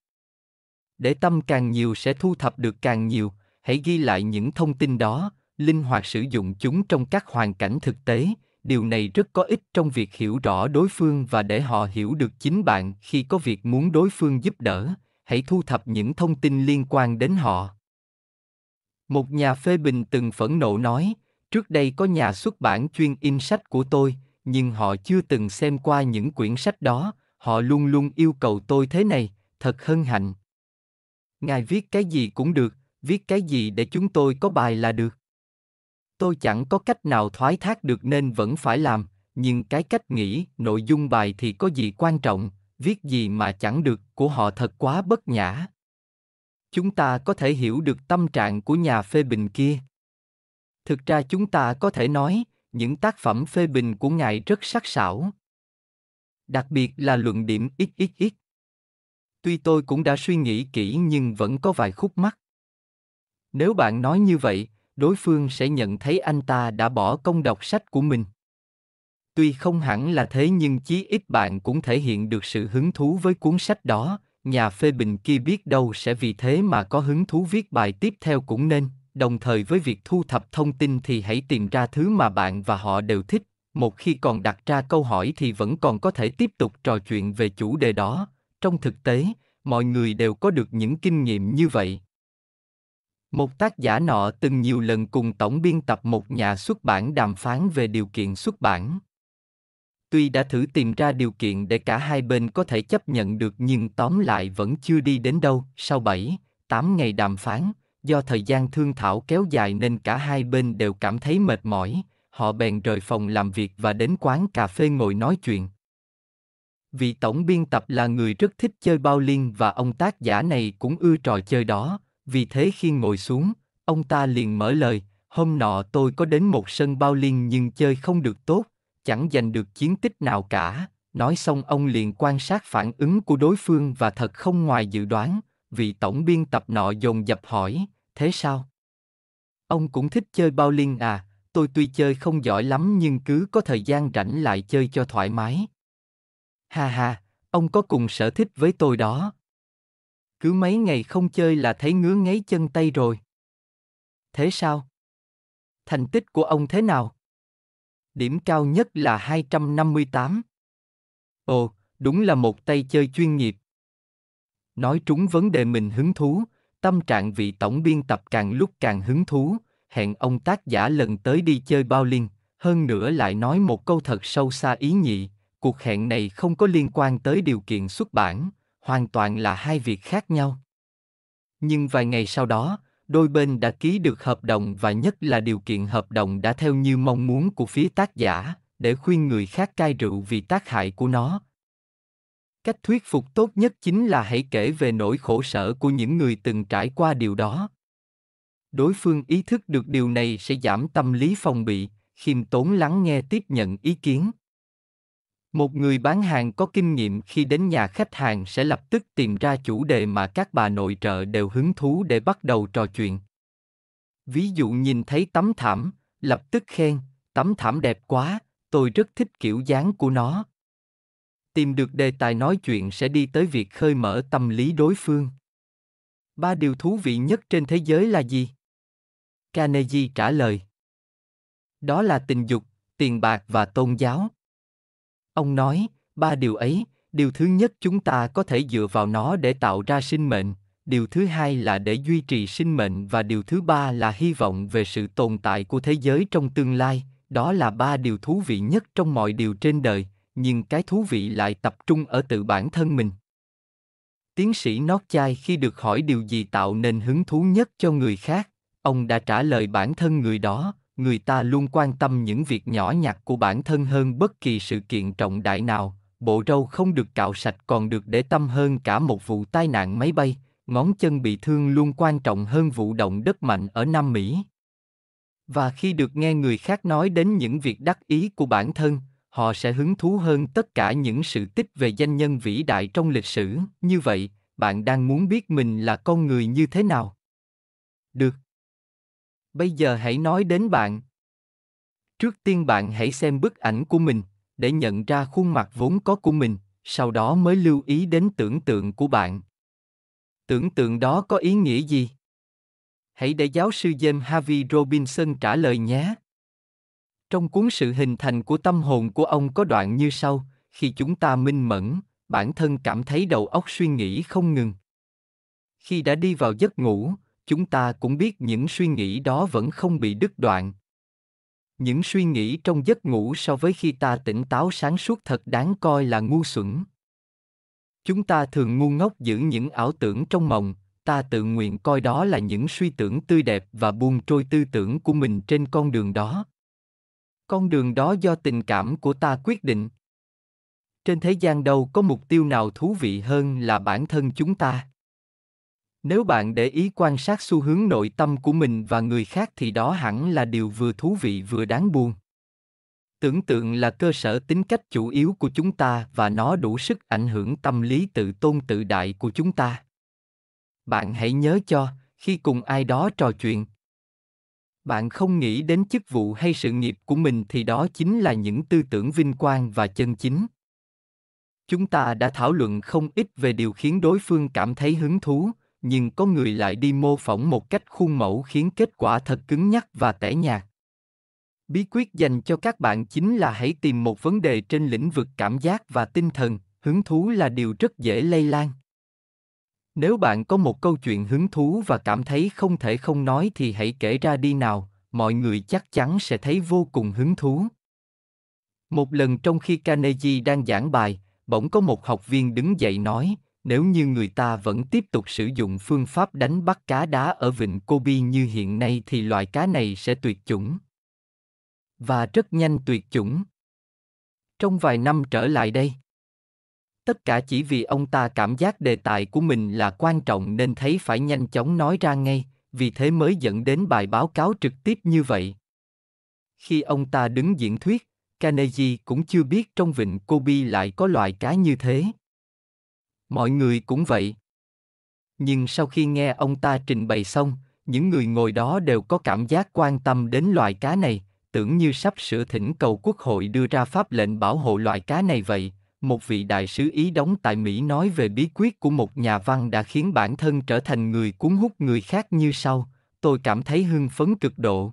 S1: để tâm càng nhiều sẽ thu thập được càng nhiều hãy ghi lại những thông tin đó linh hoạt sử dụng chúng trong các hoàn cảnh thực tế điều này rất có ích trong việc hiểu rõ đối phương và để họ hiểu được chính bạn khi có việc muốn đối phương giúp đỡ hãy thu thập những thông tin liên quan đến họ một nhà phê bình từng phẫn nộ nói trước đây có nhà xuất bản chuyên in sách của tôi nhưng họ chưa từng xem qua những quyển sách đó họ luôn luôn yêu cầu tôi thế này thật hân hạnh ngài viết cái gì cũng được viết cái gì để chúng tôi có bài là được tôi chẳng có cách nào thoái thác được nên vẫn phải làm nhưng cái cách nghĩ nội dung bài thì có gì quan trọng viết gì mà chẳng được của họ thật quá bất nhã chúng ta có thể hiểu được tâm trạng của nhà phê bình kia thực ra chúng ta có thể nói những tác phẩm phê bình của ngài rất sắc sảo đặc biệt là luận điểm xxx tuy tôi cũng đã suy nghĩ kỹ nhưng vẫn có vài khúc mắc nếu bạn nói như vậy đối phương sẽ nhận thấy anh ta đã bỏ công đọc sách của mình tuy không hẳn là thế nhưng chí ít bạn cũng thể hiện được sự hứng thú với cuốn sách đó nhà phê bình kia biết đâu sẽ vì thế mà có hứng thú viết bài tiếp theo cũng nên đồng thời với việc thu thập thông tin thì hãy tìm ra thứ mà bạn và họ đều thích một khi còn đặt ra câu hỏi thì vẫn còn có thể tiếp tục trò chuyện về chủ đề đó trong thực tế mọi người đều có được những kinh nghiệm như vậy một tác giả nọ từng nhiều lần cùng tổng biên tập một nhà xuất bản đàm phán về điều kiện xuất bản tuy đã thử tìm ra điều kiện để cả hai bên có thể chấp nhận được nhưng tóm lại vẫn chưa đi đến đâu sau 7, 8 ngày đàm phán, do thời gian thương thảo kéo dài nên cả hai bên đều cảm thấy mệt mỏi, họ bèn rời phòng làm việc và đến quán cà phê ngồi nói chuyện. Vị tổng biên tập là người rất thích chơi bao liên và ông tác giả này cũng ưa trò chơi đó, vì thế khi ngồi xuống, ông ta liền mở lời, hôm nọ tôi có đến một sân bao liên nhưng chơi không được tốt, chẳng giành được chiến tích nào cả. Nói xong ông liền quan sát phản ứng của đối phương và thật không ngoài dự đoán, vị tổng biên tập nọ dồn dập hỏi, thế sao? Ông cũng thích chơi bao liên à, tôi tuy chơi không giỏi lắm nhưng cứ có thời gian rảnh lại chơi cho thoải mái. Ha ha, ông có cùng sở thích với tôi đó. Cứ mấy ngày không chơi là thấy ngứa ngáy chân tay rồi. Thế sao? Thành tích của ông thế nào? Điểm cao nhất là 258. Ồ, đúng là một tay chơi chuyên nghiệp nói trúng vấn đề mình hứng thú, tâm trạng vị tổng biên tập càng lúc càng hứng thú, hẹn ông tác giả lần tới đi chơi bao liên. hơn nữa lại nói một câu thật sâu xa ý nhị, cuộc hẹn này không có liên quan tới điều kiện xuất bản, hoàn toàn là hai việc khác nhau. Nhưng vài ngày sau đó, đôi bên đã ký được hợp đồng và nhất là điều kiện hợp đồng đã theo như mong muốn của phía tác giả, để khuyên người khác cai rượu vì tác hại của nó, cách thuyết phục tốt nhất chính là hãy kể về nỗi khổ sở của những người từng trải qua điều đó đối phương ý thức được điều này sẽ giảm tâm lý phòng bị khiêm tốn lắng nghe tiếp nhận ý kiến một người bán hàng có kinh nghiệm khi đến nhà khách hàng sẽ lập tức tìm ra chủ đề mà các bà nội trợ đều hứng thú để bắt đầu trò chuyện ví dụ nhìn thấy tấm thảm lập tức khen tấm thảm đẹp quá tôi rất thích kiểu dáng của nó tìm được đề tài nói chuyện sẽ đi tới việc khơi mở tâm lý đối phương ba điều thú vị nhất trên thế giới là gì carnegie trả lời đó là tình dục tiền bạc và tôn giáo ông nói ba điều ấy điều thứ nhất chúng ta có thể dựa vào nó để tạo ra sinh mệnh điều thứ hai là để duy trì sinh mệnh và điều thứ ba là hy vọng về sự tồn tại của thế giới trong tương lai đó là ba điều thú vị nhất trong mọi điều trên đời nhưng cái thú vị lại tập trung ở tự bản thân mình. Tiến sĩ Notchai khi được hỏi điều gì tạo nên hứng thú nhất cho người khác, ông đã trả lời bản thân người đó, người ta luôn quan tâm những việc nhỏ nhặt của bản thân hơn bất kỳ sự kiện trọng đại nào, bộ râu không được cạo sạch còn được để tâm hơn cả một vụ tai nạn máy bay, ngón chân bị thương luôn quan trọng hơn vụ động đất mạnh ở Nam Mỹ. Và khi được nghe người khác nói đến những việc đắc ý của bản thân, họ sẽ hứng thú hơn tất cả những sự tích về danh nhân vĩ đại trong lịch sử như vậy bạn đang muốn biết mình là con người như thế nào được bây giờ hãy nói đến bạn trước tiên bạn hãy xem bức ảnh của mình để nhận ra khuôn mặt vốn có của mình sau đó mới lưu ý đến tưởng tượng của bạn tưởng tượng đó có ý nghĩa gì hãy để giáo sư james harvey robinson trả lời nhé trong cuốn sự hình thành của tâm hồn của ông có đoạn như sau, khi chúng ta minh mẫn, bản thân cảm thấy đầu óc suy nghĩ không ngừng. Khi đã đi vào giấc ngủ, chúng ta cũng biết những suy nghĩ đó vẫn không bị đứt đoạn. Những suy nghĩ trong giấc ngủ so với khi ta tỉnh táo sáng suốt thật đáng coi là ngu xuẩn. Chúng ta thường ngu ngốc giữ những ảo tưởng trong mộng, ta tự nguyện coi đó là những suy tưởng tươi đẹp và buông trôi tư tưởng của mình trên con đường đó con đường đó do tình cảm của ta quyết định trên thế gian đâu có mục tiêu nào thú vị hơn là bản thân chúng ta nếu bạn để ý quan sát xu hướng nội tâm của mình và người khác thì đó hẳn là điều vừa thú vị vừa đáng buồn tưởng tượng là cơ sở tính cách chủ yếu của chúng ta và nó đủ sức ảnh hưởng tâm lý tự tôn tự đại của chúng ta bạn hãy nhớ cho khi cùng ai đó trò chuyện bạn không nghĩ đến chức vụ hay sự nghiệp của mình thì đó chính là những tư tưởng vinh quang và chân chính chúng ta đã thảo luận không ít về điều khiến đối phương cảm thấy hứng thú nhưng có người lại đi mô phỏng một cách khuôn mẫu khiến kết quả thật cứng nhắc và tẻ nhạt bí quyết dành cho các bạn chính là hãy tìm một vấn đề trên lĩnh vực cảm giác và tinh thần hứng thú là điều rất dễ lây lan nếu bạn có một câu chuyện hứng thú và cảm thấy không thể không nói thì hãy kể ra đi nào, mọi người chắc chắn sẽ thấy vô cùng hứng thú. Một lần trong khi Carnegie đang giảng bài, bỗng có một học viên đứng dậy nói, nếu như người ta vẫn tiếp tục sử dụng phương pháp đánh bắt cá đá ở vịnh Kobe như hiện nay thì loài cá này sẽ tuyệt chủng. Và rất nhanh tuyệt chủng. Trong vài năm trở lại đây, tất cả chỉ vì ông ta cảm giác đề tài của mình là quan trọng nên thấy phải nhanh chóng nói ra ngay vì thế mới dẫn đến bài báo cáo trực tiếp như vậy khi ông ta đứng diễn thuyết carnegie cũng chưa biết trong vịnh kobe lại có loài cá như thế mọi người cũng vậy nhưng sau khi nghe ông ta trình bày xong những người ngồi đó đều có cảm giác quan tâm đến loài cá này tưởng như sắp sửa thỉnh cầu quốc hội đưa ra pháp lệnh bảo hộ loài cá này vậy một vị đại sứ Ý đóng tại Mỹ nói về bí quyết của một nhà văn đã khiến bản thân trở thành người cuốn hút người khác như sau, tôi cảm thấy hưng phấn cực độ.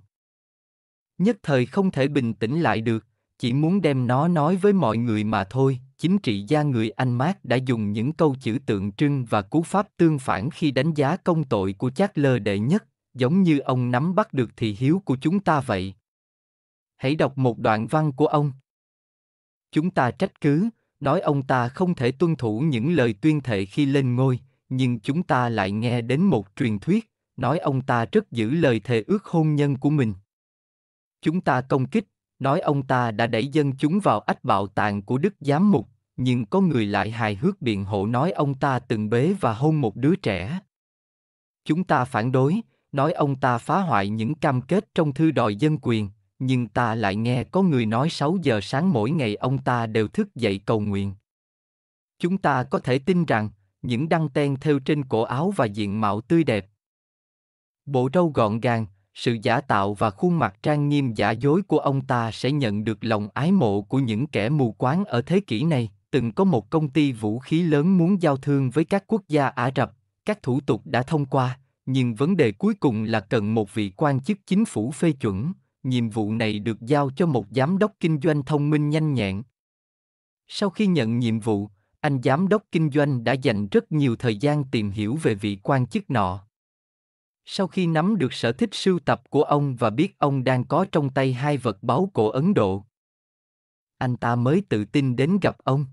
S1: Nhất thời không thể bình tĩnh lại được, chỉ muốn đem nó nói với mọi người mà thôi, chính trị gia người Anh Mát đã dùng những câu chữ tượng trưng và cú pháp tương phản khi đánh giá công tội của Chát Lơ đệ nhất, giống như ông nắm bắt được thị hiếu của chúng ta vậy. Hãy đọc một đoạn văn của ông. Chúng ta trách cứ, nói ông ta không thể tuân thủ những lời tuyên thệ khi lên ngôi, nhưng chúng ta lại nghe đến một truyền thuyết, nói ông ta rất giữ lời thề ước hôn nhân của mình. Chúng ta công kích, nói ông ta đã đẩy dân chúng vào ách bạo tạng của đức giám mục, nhưng có người lại hài hước biện hộ nói ông ta từng bế và hôn một đứa trẻ. Chúng ta phản đối, nói ông ta phá hoại những cam kết trong thư đòi dân quyền, nhưng ta lại nghe có người nói 6 giờ sáng mỗi ngày ông ta đều thức dậy cầu nguyện. Chúng ta có thể tin rằng, những đăng ten theo trên cổ áo và diện mạo tươi đẹp. Bộ râu gọn gàng, sự giả tạo và khuôn mặt trang nghiêm giả dối của ông ta sẽ nhận được lòng ái mộ của những kẻ mù quáng ở thế kỷ này. Từng có một công ty vũ khí lớn muốn giao thương với các quốc gia Ả Rập, các thủ tục đã thông qua, nhưng vấn đề cuối cùng là cần một vị quan chức chính phủ phê chuẩn nhiệm vụ này được giao cho một giám đốc kinh doanh thông minh nhanh nhẹn. Sau khi nhận nhiệm vụ, anh giám đốc kinh doanh đã dành rất nhiều thời gian tìm hiểu về vị quan chức nọ. Sau khi nắm được sở thích sưu tập của ông và biết ông đang có trong tay hai vật báu cổ Ấn Độ, anh ta mới tự tin đến gặp ông.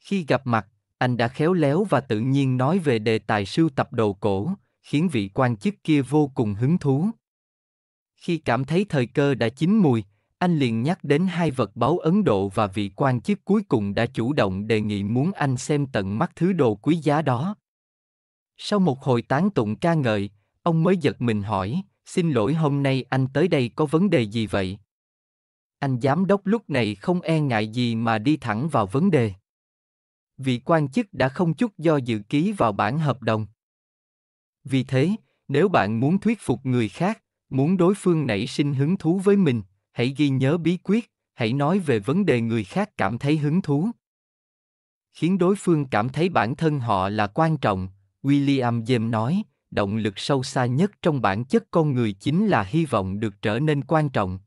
S1: Khi gặp mặt, anh đã khéo léo và tự nhiên nói về đề tài sưu tập đồ cổ, khiến vị quan chức kia vô cùng hứng thú. Khi cảm thấy thời cơ đã chín mùi, anh liền nhắc đến hai vật báu Ấn Độ và vị quan chức cuối cùng đã chủ động đề nghị muốn anh xem tận mắt thứ đồ quý giá đó. Sau một hồi tán tụng ca ngợi, ông mới giật mình hỏi, xin lỗi hôm nay anh tới đây có vấn đề gì vậy? Anh giám đốc lúc này không e ngại gì mà đi thẳng vào vấn đề. Vị quan chức đã không chút do dự ký vào bản hợp đồng. Vì thế, nếu bạn muốn thuyết phục người khác, muốn đối phương nảy sinh hứng thú với mình hãy ghi nhớ bí quyết hãy nói về vấn đề người khác cảm thấy hứng thú khiến đối phương cảm thấy bản thân họ là quan trọng william james nói động lực sâu xa nhất trong bản chất con người chính là hy vọng được trở nên quan trọng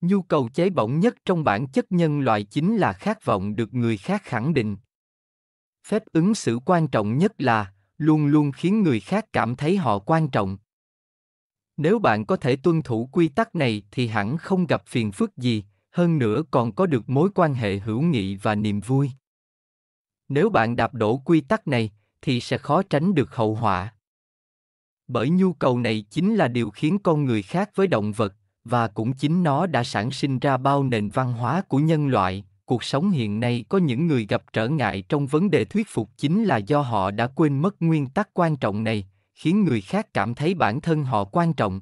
S1: nhu cầu cháy bỏng nhất trong bản chất nhân loại chính là khát vọng được người khác khẳng định phép ứng xử quan trọng nhất là luôn luôn khiến người khác cảm thấy họ quan trọng nếu bạn có thể tuân thủ quy tắc này thì hẳn không gặp phiền phức gì, hơn nữa còn có được mối quan hệ hữu nghị và niềm vui. Nếu bạn đạp đổ quy tắc này thì sẽ khó tránh được hậu họa. Bởi nhu cầu này chính là điều khiến con người khác với động vật và cũng chính nó đã sản sinh ra bao nền văn hóa của nhân loại cuộc sống hiện nay có những người gặp trở ngại trong vấn đề thuyết phục chính là do họ đã quên mất nguyên tắc quan trọng này khiến người khác cảm thấy bản thân họ quan trọng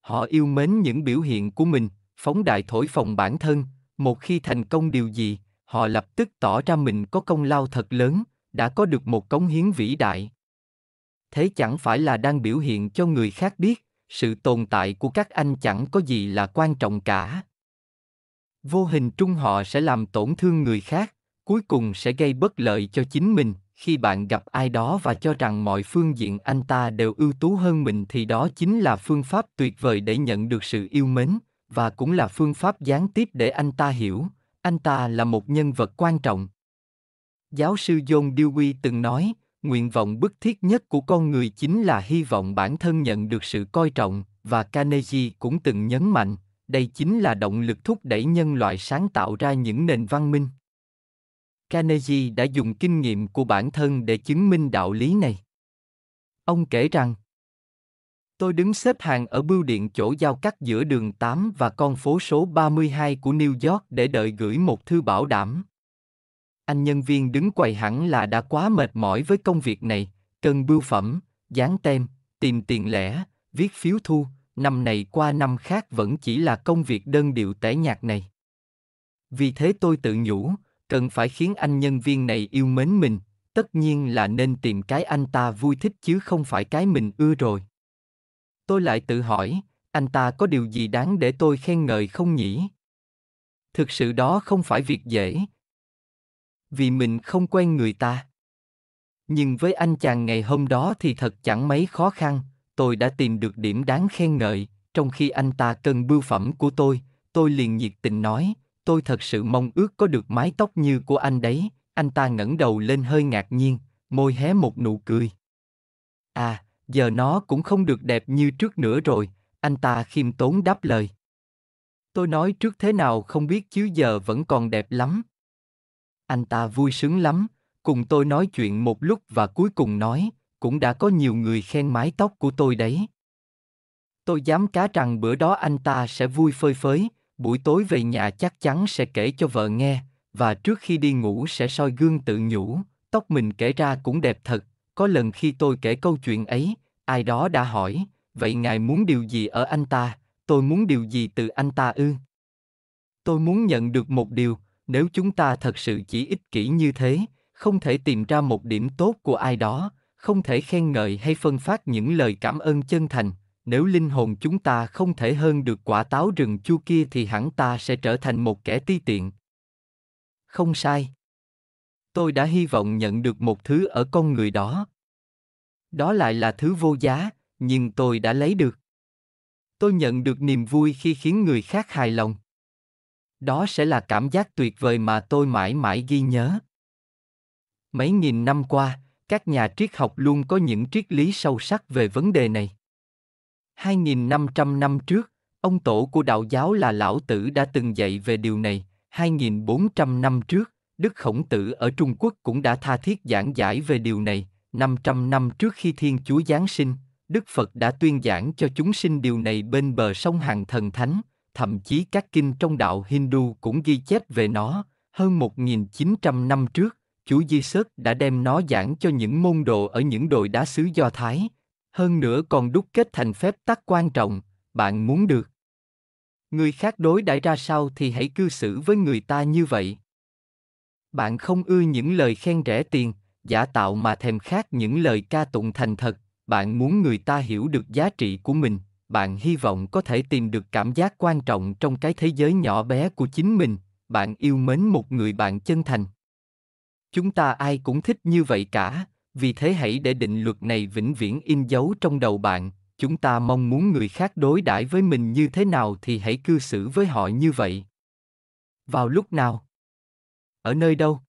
S1: họ yêu mến những biểu hiện của mình phóng đại thổi phồng bản thân một khi thành công điều gì họ lập tức tỏ ra mình có công lao thật lớn đã có được một cống hiến vĩ đại thế chẳng phải là đang biểu hiện cho người khác biết sự tồn tại của các anh chẳng có gì là quan trọng cả vô hình trung họ sẽ làm tổn thương người khác cuối cùng sẽ gây bất lợi cho chính mình khi bạn gặp ai đó và cho rằng mọi phương diện anh ta đều ưu tú hơn mình thì đó chính là phương pháp tuyệt vời để nhận được sự yêu mến và cũng là phương pháp gián tiếp để anh ta hiểu anh ta là một nhân vật quan trọng giáo sư john dewey từng nói nguyện vọng bức thiết nhất của con người chính là hy vọng bản thân nhận được sự coi trọng và carnegie cũng từng nhấn mạnh đây chính là động lực thúc đẩy nhân loại sáng tạo ra những nền văn minh Carnegie đã dùng kinh nghiệm của bản thân để chứng minh đạo lý này. Ông kể rằng, Tôi đứng xếp hàng ở bưu điện chỗ giao cắt giữa đường 8 và con phố số 32 của New York để đợi gửi một thư bảo đảm. Anh nhân viên đứng quầy hẳn là đã quá mệt mỏi với công việc này, cần bưu phẩm, dán tem, tìm tiền lẻ, viết phiếu thu, năm này qua năm khác vẫn chỉ là công việc đơn điệu tẻ nhạt này. Vì thế tôi tự nhủ, cần phải khiến anh nhân viên này yêu mến mình tất nhiên là nên tìm cái anh ta vui thích chứ không phải cái mình ưa rồi tôi lại tự hỏi anh ta có điều gì đáng để tôi khen ngợi không nhỉ thực sự đó không phải việc dễ vì mình không quen người ta nhưng với anh chàng ngày hôm đó thì thật chẳng mấy khó khăn tôi đã tìm được điểm đáng khen ngợi trong khi anh ta cần bưu phẩm của tôi tôi liền nhiệt tình nói tôi thật sự mong ước có được mái tóc như của anh đấy, anh ta ngẩng đầu lên hơi ngạc nhiên, môi hé một nụ cười. À, giờ nó cũng không được đẹp như trước nữa rồi, anh ta khiêm tốn đáp lời. Tôi nói trước thế nào không biết chứ giờ vẫn còn đẹp lắm. Anh ta vui sướng lắm, cùng tôi nói chuyện một lúc và cuối cùng nói, cũng đã có nhiều người khen mái tóc của tôi đấy. Tôi dám cá rằng bữa đó anh ta sẽ vui phơi phới, buổi tối về nhà chắc chắn sẽ kể cho vợ nghe, và trước khi đi ngủ sẽ soi gương tự nhủ, tóc mình kể ra cũng đẹp thật, có lần khi tôi kể câu chuyện ấy, ai đó đã hỏi, vậy ngài muốn điều gì ở anh ta, tôi muốn điều gì từ anh ta ư? Tôi muốn nhận được một điều, nếu chúng ta thật sự chỉ ích kỷ như thế, không thể tìm ra một điểm tốt của ai đó, không thể khen ngợi hay phân phát những lời cảm ơn chân thành nếu linh hồn chúng ta không thể hơn được quả táo rừng chua kia thì hẳn ta sẽ trở thành một kẻ ti tiện. Không sai. Tôi đã hy vọng nhận được một thứ ở con người đó. Đó lại là thứ vô giá, nhưng tôi đã lấy được. Tôi nhận được niềm vui khi khiến người khác hài lòng. Đó sẽ là cảm giác tuyệt vời mà tôi mãi mãi ghi nhớ. Mấy nghìn năm qua, các nhà triết học luôn có những triết lý sâu sắc về vấn đề này 2.500 năm trước, ông tổ của đạo giáo là Lão Tử đã từng dạy về điều này, 2.400 năm trước, Đức Khổng Tử ở Trung Quốc cũng đã tha thiết giảng giải về điều này, 500 năm trước khi Thiên Chúa Giáng sinh, Đức Phật đã tuyên giảng cho chúng sinh điều này bên bờ sông Hằng Thần Thánh, thậm chí các kinh trong đạo Hindu cũng ghi chép về nó, hơn 1.900 năm trước, Chúa Giêsu đã đem nó giảng cho những môn đồ ở những đồi đá xứ Do Thái, hơn nữa còn đúc kết thành phép tắc quan trọng, bạn muốn được. Người khác đối đãi ra sao thì hãy cư xử với người ta như vậy. Bạn không ưa những lời khen rẻ tiền, giả tạo mà thèm khát những lời ca tụng thành thật, bạn muốn người ta hiểu được giá trị của mình, bạn hy vọng có thể tìm được cảm giác quan trọng trong cái thế giới nhỏ bé của chính mình, bạn yêu mến một người bạn chân thành. Chúng ta ai cũng thích như vậy cả vì thế hãy để định luật này vĩnh viễn in dấu trong đầu bạn chúng ta mong muốn người khác đối đãi với mình như thế nào thì hãy cư xử với họ như vậy vào lúc nào ở nơi đâu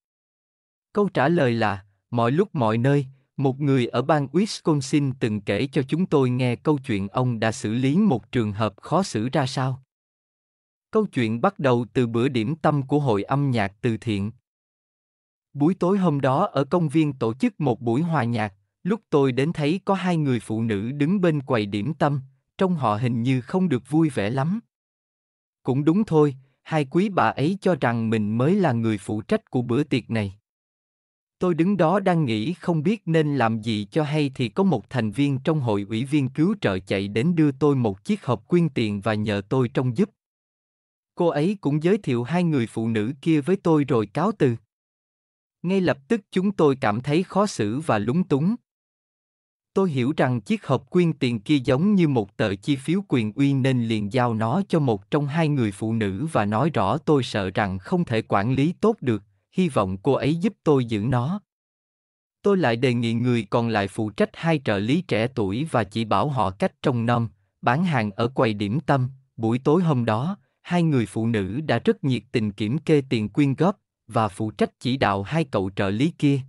S1: câu trả lời là mọi lúc mọi nơi một người ở bang wisconsin từng kể cho chúng tôi nghe câu chuyện ông đã xử lý một trường hợp khó xử ra sao câu chuyện bắt đầu từ bữa điểm tâm của hội âm nhạc từ thiện Buổi tối hôm đó ở công viên tổ chức một buổi hòa nhạc, lúc tôi đến thấy có hai người phụ nữ đứng bên quầy điểm tâm, trông họ hình như không được vui vẻ lắm. Cũng đúng thôi, hai quý bà ấy cho rằng mình mới là người phụ trách của bữa tiệc này. Tôi đứng đó đang nghĩ không biết nên làm gì cho hay thì có một thành viên trong hội ủy viên cứu trợ chạy đến đưa tôi một chiếc hộp quyên tiền và nhờ tôi trông giúp. Cô ấy cũng giới thiệu hai người phụ nữ kia với tôi rồi cáo từ ngay lập tức chúng tôi cảm thấy khó xử và lúng túng tôi hiểu rằng chiếc hộp quyên tiền kia giống như một tờ chi phiếu quyền uy nên liền giao nó cho một trong hai người phụ nữ và nói rõ tôi sợ rằng không thể quản lý tốt được hy vọng cô ấy giúp tôi giữ nó tôi lại đề nghị người còn lại phụ trách hai trợ lý trẻ tuổi và chỉ bảo họ cách trông nom bán hàng ở quầy điểm tâm buổi tối hôm đó hai người phụ nữ đã rất nhiệt tình kiểm kê tiền quyên góp và phụ trách chỉ đạo hai cậu trợ lý kia.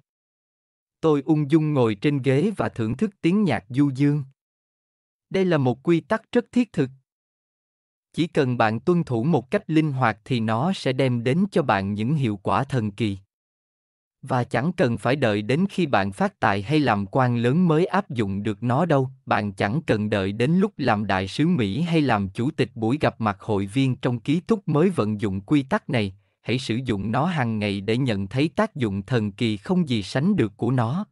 S1: Tôi ung dung ngồi trên ghế và thưởng thức tiếng nhạc du dương. Đây là một quy tắc rất thiết thực. Chỉ cần bạn tuân thủ một cách linh hoạt thì nó sẽ đem đến cho bạn những hiệu quả thần kỳ. Và chẳng cần phải đợi đến khi bạn phát tài hay làm quan lớn mới áp dụng được nó đâu, bạn chẳng cần đợi đến lúc làm đại sứ Mỹ hay làm chủ tịch buổi gặp mặt hội viên trong ký túc mới vận dụng quy tắc này, hãy sử dụng nó hàng ngày để nhận thấy tác dụng thần kỳ không gì sánh được của nó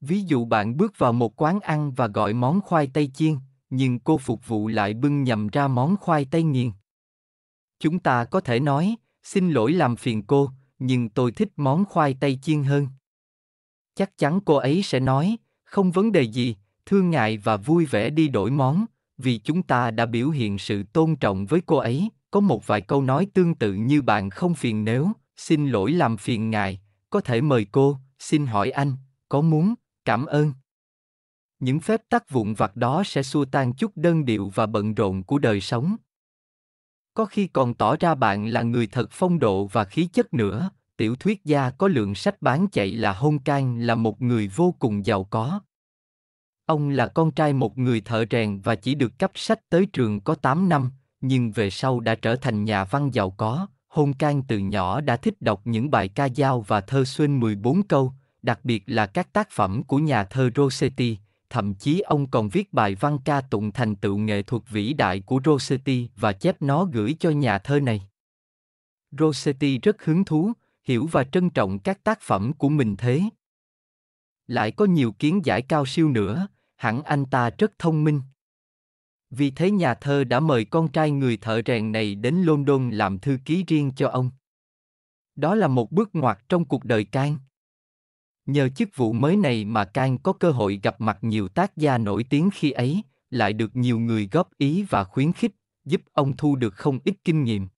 S1: ví dụ bạn bước vào một quán ăn và gọi món khoai tây chiên nhưng cô phục vụ lại bưng nhầm ra món khoai tây nghiền chúng ta có thể nói xin lỗi làm phiền cô nhưng tôi thích món khoai tây chiên hơn chắc chắn cô ấy sẽ nói không vấn đề gì thương ngại và vui vẻ đi đổi món vì chúng ta đã biểu hiện sự tôn trọng với cô ấy có một vài câu nói tương tự như bạn không phiền nếu, xin lỗi làm phiền ngài, có thể mời cô, xin hỏi anh, có muốn, cảm ơn. Những phép tắc vụn vặt đó sẽ xua tan chút đơn điệu và bận rộn của đời sống. Có khi còn tỏ ra bạn là người thật phong độ và khí chất nữa, tiểu thuyết gia có lượng sách bán chạy là Hôn Can là một người vô cùng giàu có. Ông là con trai một người thợ rèn và chỉ được cấp sách tới trường có 8 năm, nhưng về sau đã trở thành nhà văn giàu có. Hôn Can từ nhỏ đã thích đọc những bài ca dao và thơ xuyên 14 câu, đặc biệt là các tác phẩm của nhà thơ Rossetti, thậm chí ông còn viết bài văn ca tụng thành tựu nghệ thuật vĩ đại của Rossetti và chép nó gửi cho nhà thơ này. Rossetti rất hứng thú, hiểu và trân trọng các tác phẩm của mình thế. Lại có nhiều kiến giải cao siêu nữa, hẳn anh ta rất thông minh. Vì thế nhà thơ đã mời con trai người thợ rèn này đến London làm thư ký riêng cho ông. Đó là một bước ngoặt trong cuộc đời Can. Nhờ chức vụ mới này mà Can có cơ hội gặp mặt nhiều tác gia nổi tiếng khi ấy, lại được nhiều người góp ý và khuyến khích, giúp ông thu được không ít kinh nghiệm.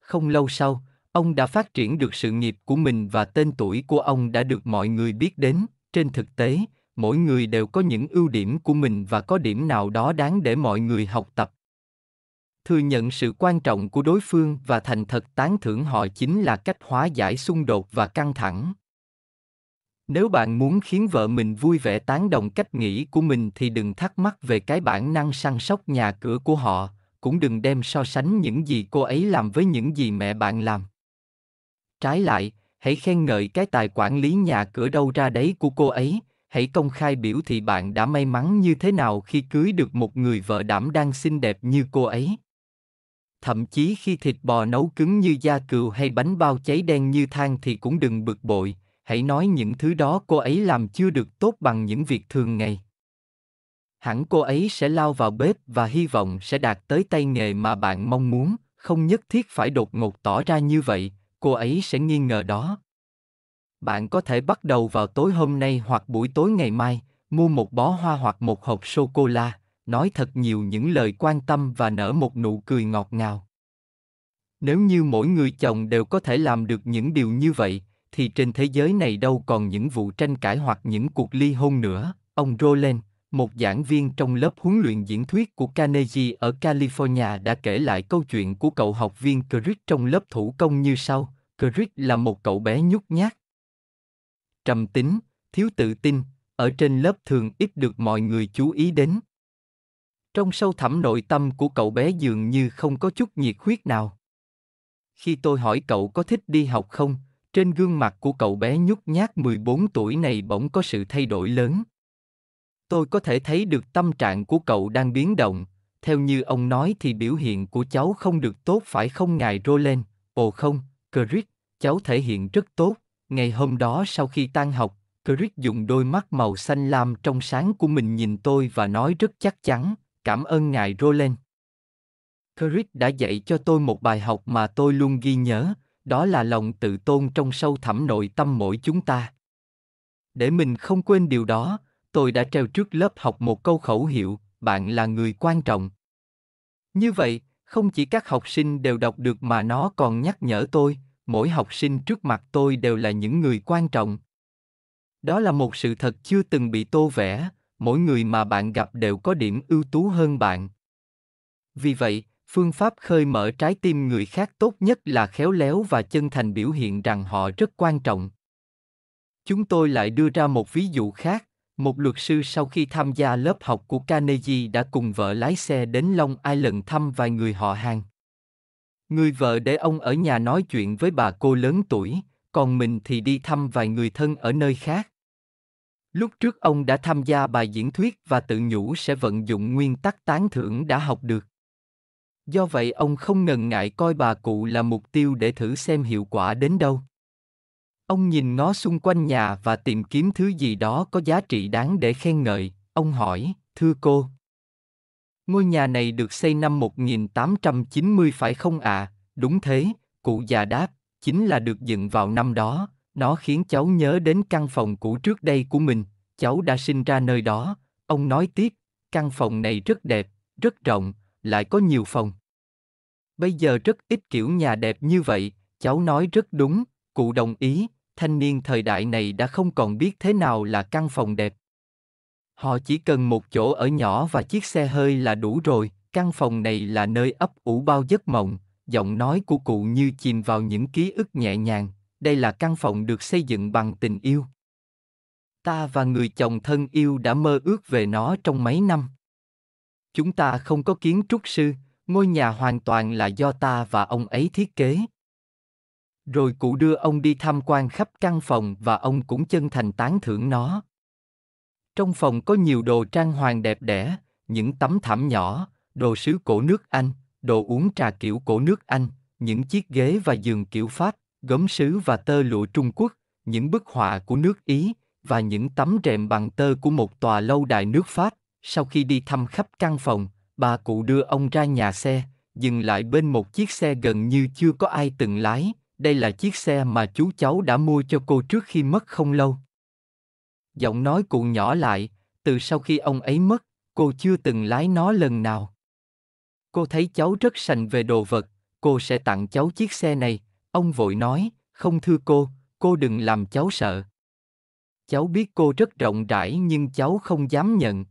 S1: Không lâu sau, ông đã phát triển được sự nghiệp của mình và tên tuổi của ông đã được mọi người biết đến. Trên thực tế, mỗi người đều có những ưu điểm của mình và có điểm nào đó đáng để mọi người học tập thừa nhận sự quan trọng của đối phương và thành thật tán thưởng họ chính là cách hóa giải xung đột và căng thẳng nếu bạn muốn khiến vợ mình vui vẻ tán đồng cách nghĩ của mình thì đừng thắc mắc về cái bản năng săn sóc nhà cửa của họ cũng đừng đem so sánh những gì cô ấy làm với những gì mẹ bạn làm trái lại hãy khen ngợi cái tài quản lý nhà cửa đâu ra đấy của cô ấy hãy công khai biểu thị bạn đã may mắn như thế nào khi cưới được một người vợ đảm đang xinh đẹp như cô ấy. Thậm chí khi thịt bò nấu cứng như da cừu hay bánh bao cháy đen như than thì cũng đừng bực bội, hãy nói những thứ đó cô ấy làm chưa được tốt bằng những việc thường ngày. Hẳn cô ấy sẽ lao vào bếp và hy vọng sẽ đạt tới tay nghề mà bạn mong muốn, không nhất thiết phải đột ngột tỏ ra như vậy, cô ấy sẽ nghi ngờ đó. Bạn có thể bắt đầu vào tối hôm nay hoặc buổi tối ngày mai, mua một bó hoa hoặc một hộp sô cô la, nói thật nhiều những lời quan tâm và nở một nụ cười ngọt ngào. Nếu như mỗi người chồng đều có thể làm được những điều như vậy, thì trên thế giới này đâu còn những vụ tranh cãi hoặc những cuộc ly hôn nữa. Ông Roland, một giảng viên trong lớp huấn luyện diễn thuyết của Carnegie ở California đã kể lại câu chuyện của cậu học viên Chris trong lớp thủ công như sau. Chris là một cậu bé nhút nhát, trầm tính, thiếu tự tin, ở trên lớp thường ít được mọi người chú ý đến. Trong sâu thẳm nội tâm của cậu bé dường như không có chút nhiệt huyết nào. Khi tôi hỏi cậu có thích đi học không, trên gương mặt của cậu bé nhút nhát 14 tuổi này bỗng có sự thay đổi lớn. Tôi có thể thấy được tâm trạng của cậu đang biến động, theo như ông nói thì biểu hiện của cháu không được tốt phải không ngài lên, ồ không, Chris, cháu thể hiện rất tốt. Ngày hôm đó sau khi tan học, Chris dùng đôi mắt màu xanh lam trong sáng của mình nhìn tôi và nói rất chắc chắn, cảm ơn ngài Roland. Chris đã dạy cho tôi một bài học mà tôi luôn ghi nhớ, đó là lòng tự tôn trong sâu thẳm nội tâm mỗi chúng ta. Để mình không quên điều đó, tôi đã treo trước lớp học một câu khẩu hiệu, bạn là người quan trọng. Như vậy, không chỉ các học sinh đều đọc được mà nó còn nhắc nhở tôi, mỗi học sinh trước mặt tôi đều là những người quan trọng đó là một sự thật chưa từng bị tô vẽ mỗi người mà bạn gặp đều có điểm ưu tú hơn bạn vì vậy phương pháp khơi mở trái tim người khác tốt nhất là khéo léo và chân thành biểu hiện rằng họ rất quan trọng chúng tôi lại đưa ra một ví dụ khác một luật sư sau khi tham gia lớp học của carnegie đã cùng vợ lái xe đến long island thăm vài người họ hàng Người vợ để ông ở nhà nói chuyện với bà cô lớn tuổi, còn mình thì đi thăm vài người thân ở nơi khác. Lúc trước ông đã tham gia bài diễn thuyết và tự nhủ sẽ vận dụng nguyên tắc tán thưởng đã học được. Do vậy ông không ngần ngại coi bà cụ là mục tiêu để thử xem hiệu quả đến đâu. Ông nhìn ngó xung quanh nhà và tìm kiếm thứ gì đó có giá trị đáng để khen ngợi, ông hỏi, thưa cô, Ngôi nhà này được xây năm 1890 phải không ạ? À? Đúng thế, cụ già đáp, chính là được dựng vào năm đó, nó khiến cháu nhớ đến căn phòng cũ trước đây của mình, cháu đã sinh ra nơi đó, ông nói tiếp, căn phòng này rất đẹp, rất rộng, lại có nhiều phòng. Bây giờ rất ít kiểu nhà đẹp như vậy, cháu nói rất đúng, cụ đồng ý, thanh niên thời đại này đã không còn biết thế nào là căn phòng đẹp. Họ chỉ cần một chỗ ở nhỏ và chiếc xe hơi là đủ rồi, căn phòng này là nơi ấp ủ bao giấc mộng, giọng nói của cụ như chìm vào những ký ức nhẹ nhàng, đây là căn phòng được xây dựng bằng tình yêu. Ta và người chồng thân yêu đã mơ ước về nó trong mấy năm. Chúng ta không có kiến trúc sư, ngôi nhà hoàn toàn là do ta và ông ấy thiết kế. Rồi cụ đưa ông đi tham quan khắp căn phòng và ông cũng chân thành tán thưởng nó trong phòng có nhiều đồ trang hoàng đẹp đẽ, những tấm thảm nhỏ, đồ sứ cổ nước Anh, đồ uống trà kiểu cổ nước Anh, những chiếc ghế và giường kiểu Pháp, gốm sứ và tơ lụa Trung Quốc, những bức họa của nước Ý và những tấm rèm bằng tơ của một tòa lâu đài nước Pháp. Sau khi đi thăm khắp căn phòng, bà cụ đưa ông ra nhà xe, dừng lại bên một chiếc xe gần như chưa có ai từng lái. Đây là chiếc xe mà chú cháu đã mua cho cô trước khi mất không lâu giọng nói cuộn nhỏ lại, từ sau khi ông ấy mất, cô chưa từng lái nó lần nào. Cô thấy cháu rất sành về đồ vật, cô sẽ tặng cháu chiếc xe này, ông vội nói, không thưa cô, cô đừng làm cháu sợ. Cháu biết cô rất rộng rãi nhưng cháu không dám nhận.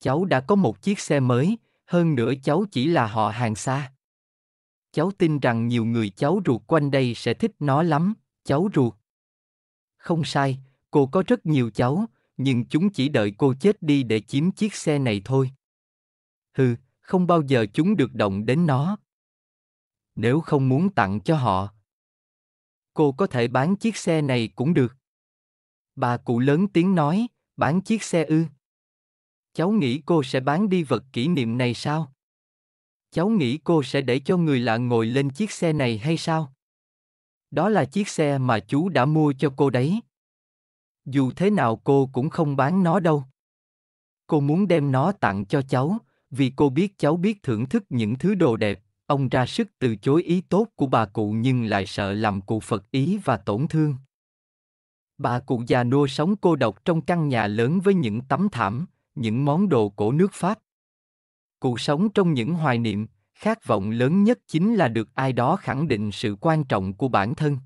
S1: Cháu đã có một chiếc xe mới, hơn nữa cháu chỉ là họ hàng xa. Cháu tin rằng nhiều người cháu ruột quanh đây sẽ thích nó lắm, cháu ruột. Không sai, cô có rất nhiều cháu, nhưng chúng chỉ đợi cô chết đi để chiếm chiếc xe này thôi. Hừ, không bao giờ chúng được động đến nó. Nếu không muốn tặng cho họ, cô có thể bán chiếc xe này cũng được. Bà cụ lớn tiếng nói, bán chiếc xe ư? Cháu nghĩ cô sẽ bán đi vật kỷ niệm này sao? Cháu nghĩ cô sẽ để cho người lạ ngồi lên chiếc xe này hay sao? Đó là chiếc xe mà chú đã mua cho cô đấy dù thế nào cô cũng không bán nó đâu. Cô muốn đem nó tặng cho cháu, vì cô biết cháu biết thưởng thức những thứ đồ đẹp. Ông ra sức từ chối ý tốt của bà cụ nhưng lại sợ làm cụ phật ý và tổn thương. Bà cụ già nua sống cô độc trong căn nhà lớn với những tấm thảm, những món đồ cổ nước Pháp. Cụ sống trong những hoài niệm, khát vọng lớn nhất chính là được ai đó khẳng định sự quan trọng của bản thân.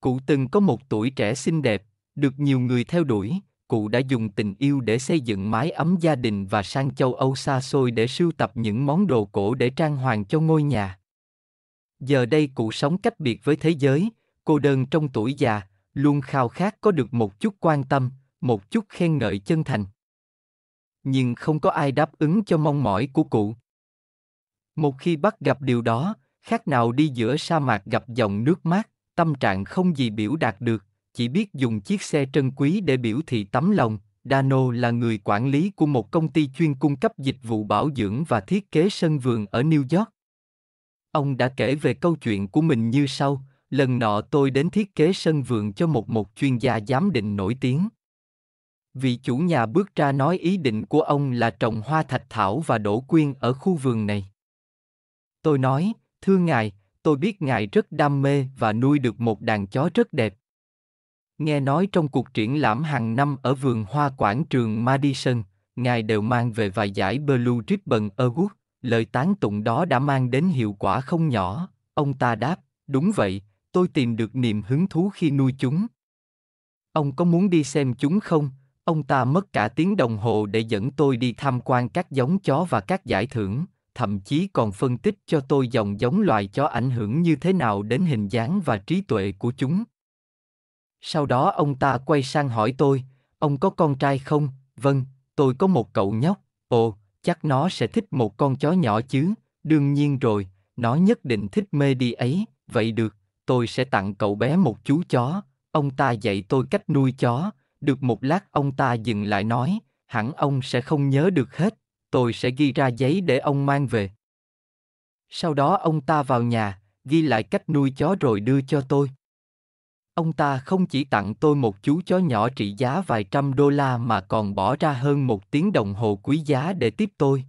S1: Cụ từng có một tuổi trẻ xinh đẹp, được nhiều người theo đuổi, cụ đã dùng tình yêu để xây dựng mái ấm gia đình và sang châu Âu xa xôi để sưu tập những món đồ cổ để trang hoàng cho ngôi nhà. Giờ đây cụ sống cách biệt với thế giới, cô đơn trong tuổi già, luôn khao khát có được một chút quan tâm, một chút khen ngợi chân thành. Nhưng không có ai đáp ứng cho mong mỏi của cụ. Một khi bắt gặp điều đó, khác nào đi giữa sa mạc gặp dòng nước mát, tâm trạng không gì biểu đạt được, chỉ biết dùng chiếc xe trân quý để biểu thị tấm lòng. Dano là người quản lý của một công ty chuyên cung cấp dịch vụ bảo dưỡng và thiết kế sân vườn ở New York. Ông đã kể về câu chuyện của mình như sau, lần nọ tôi đến thiết kế sân vườn cho một một chuyên gia giám định nổi tiếng. Vị chủ nhà bước ra nói ý định của ông là trồng hoa thạch thảo và đổ quyên ở khu vườn này. Tôi nói, thưa ngài, tôi biết ngài rất đam mê và nuôi được một đàn chó rất đẹp, Nghe nói trong cuộc triển lãm hàng năm ở vườn hoa quảng trường Madison, ngài đều mang về vài giải Blue Ribbon Award, lời tán tụng đó đã mang đến hiệu quả không nhỏ, ông ta đáp, đúng vậy, tôi tìm được niềm hứng thú khi nuôi chúng. Ông có muốn đi xem chúng không? Ông ta mất cả tiếng đồng hồ để dẫn tôi đi tham quan các giống chó và các giải thưởng, thậm chí còn phân tích cho tôi dòng giống loài chó ảnh hưởng như thế nào đến hình dáng và trí tuệ của chúng. Sau đó ông ta quay sang hỏi tôi, ông có con trai không? Vâng, tôi có một cậu nhóc. Ồ, chắc nó sẽ thích một con chó nhỏ chứ? Đương nhiên rồi, nó nhất định thích mê đi ấy. Vậy được, tôi sẽ tặng cậu bé một chú chó. Ông ta dạy tôi cách nuôi chó. Được một lát ông ta dừng lại nói, hẳn ông sẽ không nhớ được hết. Tôi sẽ ghi ra giấy để ông mang về. Sau đó ông ta vào nhà, ghi lại cách nuôi chó rồi đưa cho tôi. Ông ta không chỉ tặng tôi một chú chó nhỏ trị giá vài trăm đô la mà còn bỏ ra hơn một tiếng đồng hồ quý giá để tiếp tôi.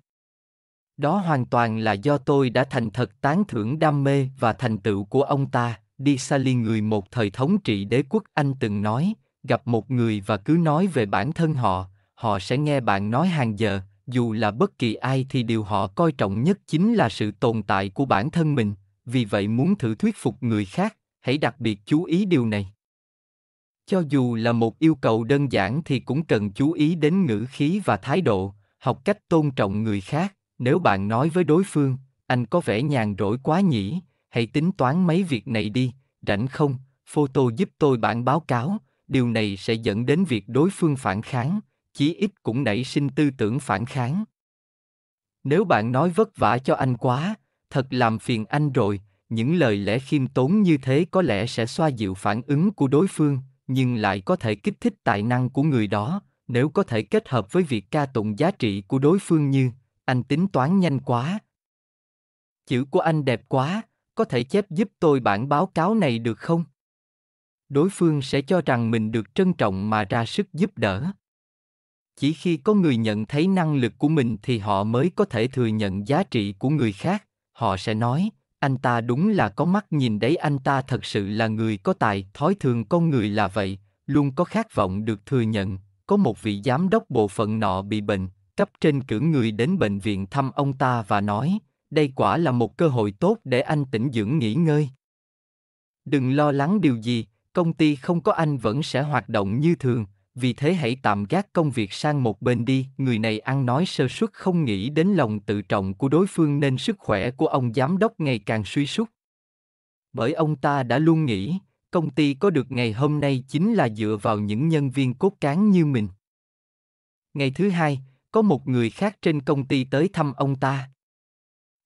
S1: Đó hoàn toàn là do tôi đã thành thật tán thưởng đam mê và thành tựu của ông ta, đi Sally người một thời thống trị đế quốc Anh từng nói, gặp một người và cứ nói về bản thân họ, họ sẽ nghe bạn nói hàng giờ, dù là bất kỳ ai thì điều họ coi trọng nhất chính là sự tồn tại của bản thân mình vì vậy muốn thử thuyết phục người khác hãy đặc biệt chú ý điều này cho dù là một yêu cầu đơn giản thì cũng cần chú ý đến ngữ khí và thái độ học cách tôn trọng người khác nếu bạn nói với đối phương anh có vẻ nhàn rỗi quá nhỉ hãy tính toán mấy việc này đi rảnh không photo giúp tôi bản báo cáo điều này sẽ dẫn đến việc đối phương phản kháng chí ít cũng nảy sinh tư tưởng phản kháng nếu bạn nói vất vả cho anh quá thật làm phiền anh rồi những lời lẽ khiêm tốn như thế có lẽ sẽ xoa dịu phản ứng của đối phương nhưng lại có thể kích thích tài năng của người đó nếu có thể kết hợp với việc ca tụng giá trị của đối phương như anh tính toán nhanh quá chữ của anh đẹp quá có thể chép giúp tôi bản báo cáo này được không đối phương sẽ cho rằng mình được trân trọng mà ra sức giúp đỡ chỉ khi có người nhận thấy năng lực của mình thì họ mới có thể thừa nhận giá trị của người khác họ sẽ nói anh ta đúng là có mắt nhìn đấy anh ta thật sự là người có tài thói thường con người là vậy luôn có khát vọng được thừa nhận có một vị giám đốc bộ phận nọ bị bệnh cấp trên cử người đến bệnh viện thăm ông ta và nói đây quả là một cơ hội tốt để anh tỉnh dưỡng nghỉ ngơi đừng lo lắng điều gì công ty không có anh vẫn sẽ hoạt động như thường vì thế hãy tạm gác công việc sang một bên đi. Người này ăn nói sơ suất không nghĩ đến lòng tự trọng của đối phương nên sức khỏe của ông giám đốc ngày càng suy sút. Bởi ông ta đã luôn nghĩ, công ty có được ngày hôm nay chính là dựa vào những nhân viên cốt cán như mình. Ngày thứ hai, có một người khác trên công ty tới thăm ông ta.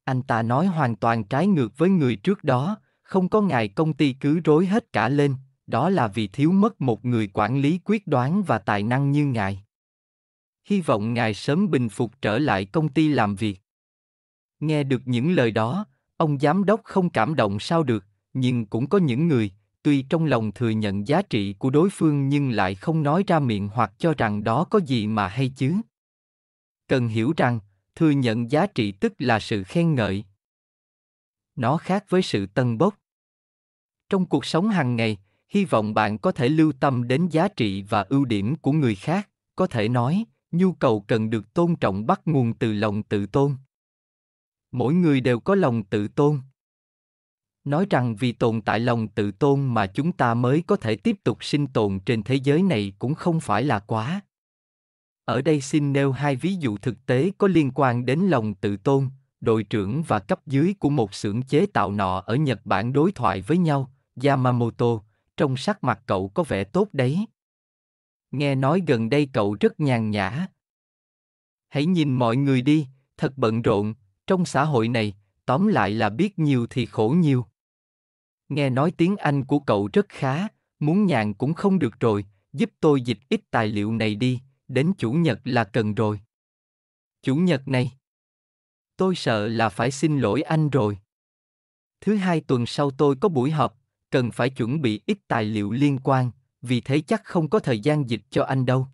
S1: Anh ta nói hoàn toàn trái ngược với người trước đó, không có ngày công ty cứ rối hết cả lên, đó là vì thiếu mất một người quản lý quyết đoán và tài năng như ngài hy vọng ngài sớm bình phục trở lại công ty làm việc nghe được những lời đó ông giám đốc không cảm động sao được nhưng cũng có những người tuy trong lòng thừa nhận giá trị của đối phương nhưng lại không nói ra miệng hoặc cho rằng đó có gì mà hay chứ cần hiểu rằng thừa nhận giá trị tức là sự khen ngợi nó khác với sự tân bốc trong cuộc sống hàng ngày hy vọng bạn có thể lưu tâm đến giá trị và ưu điểm của người khác có thể nói nhu cầu cần được tôn trọng bắt nguồn từ lòng tự tôn mỗi người đều có lòng tự tôn nói rằng vì tồn tại lòng tự tôn mà chúng ta mới có thể tiếp tục sinh tồn trên thế giới này cũng không phải là quá ở đây xin nêu hai ví dụ thực tế có liên quan đến lòng tự tôn đội trưởng và cấp dưới của một xưởng chế tạo nọ ở nhật bản đối thoại với nhau yamamoto trong sắc mặt cậu có vẻ tốt đấy. Nghe nói gần đây cậu rất nhàn nhã. Hãy nhìn mọi người đi, thật bận rộn, trong xã hội này, tóm lại là biết nhiều thì khổ nhiều. Nghe nói tiếng Anh của cậu rất khá, muốn nhàn cũng không được rồi, giúp tôi dịch ít tài liệu này đi, đến chủ nhật là cần rồi. Chủ nhật này, tôi sợ là phải xin lỗi anh rồi. Thứ hai tuần sau tôi có buổi họp, cần phải chuẩn bị ít tài liệu liên quan, vì thế chắc không có thời gian dịch cho anh đâu.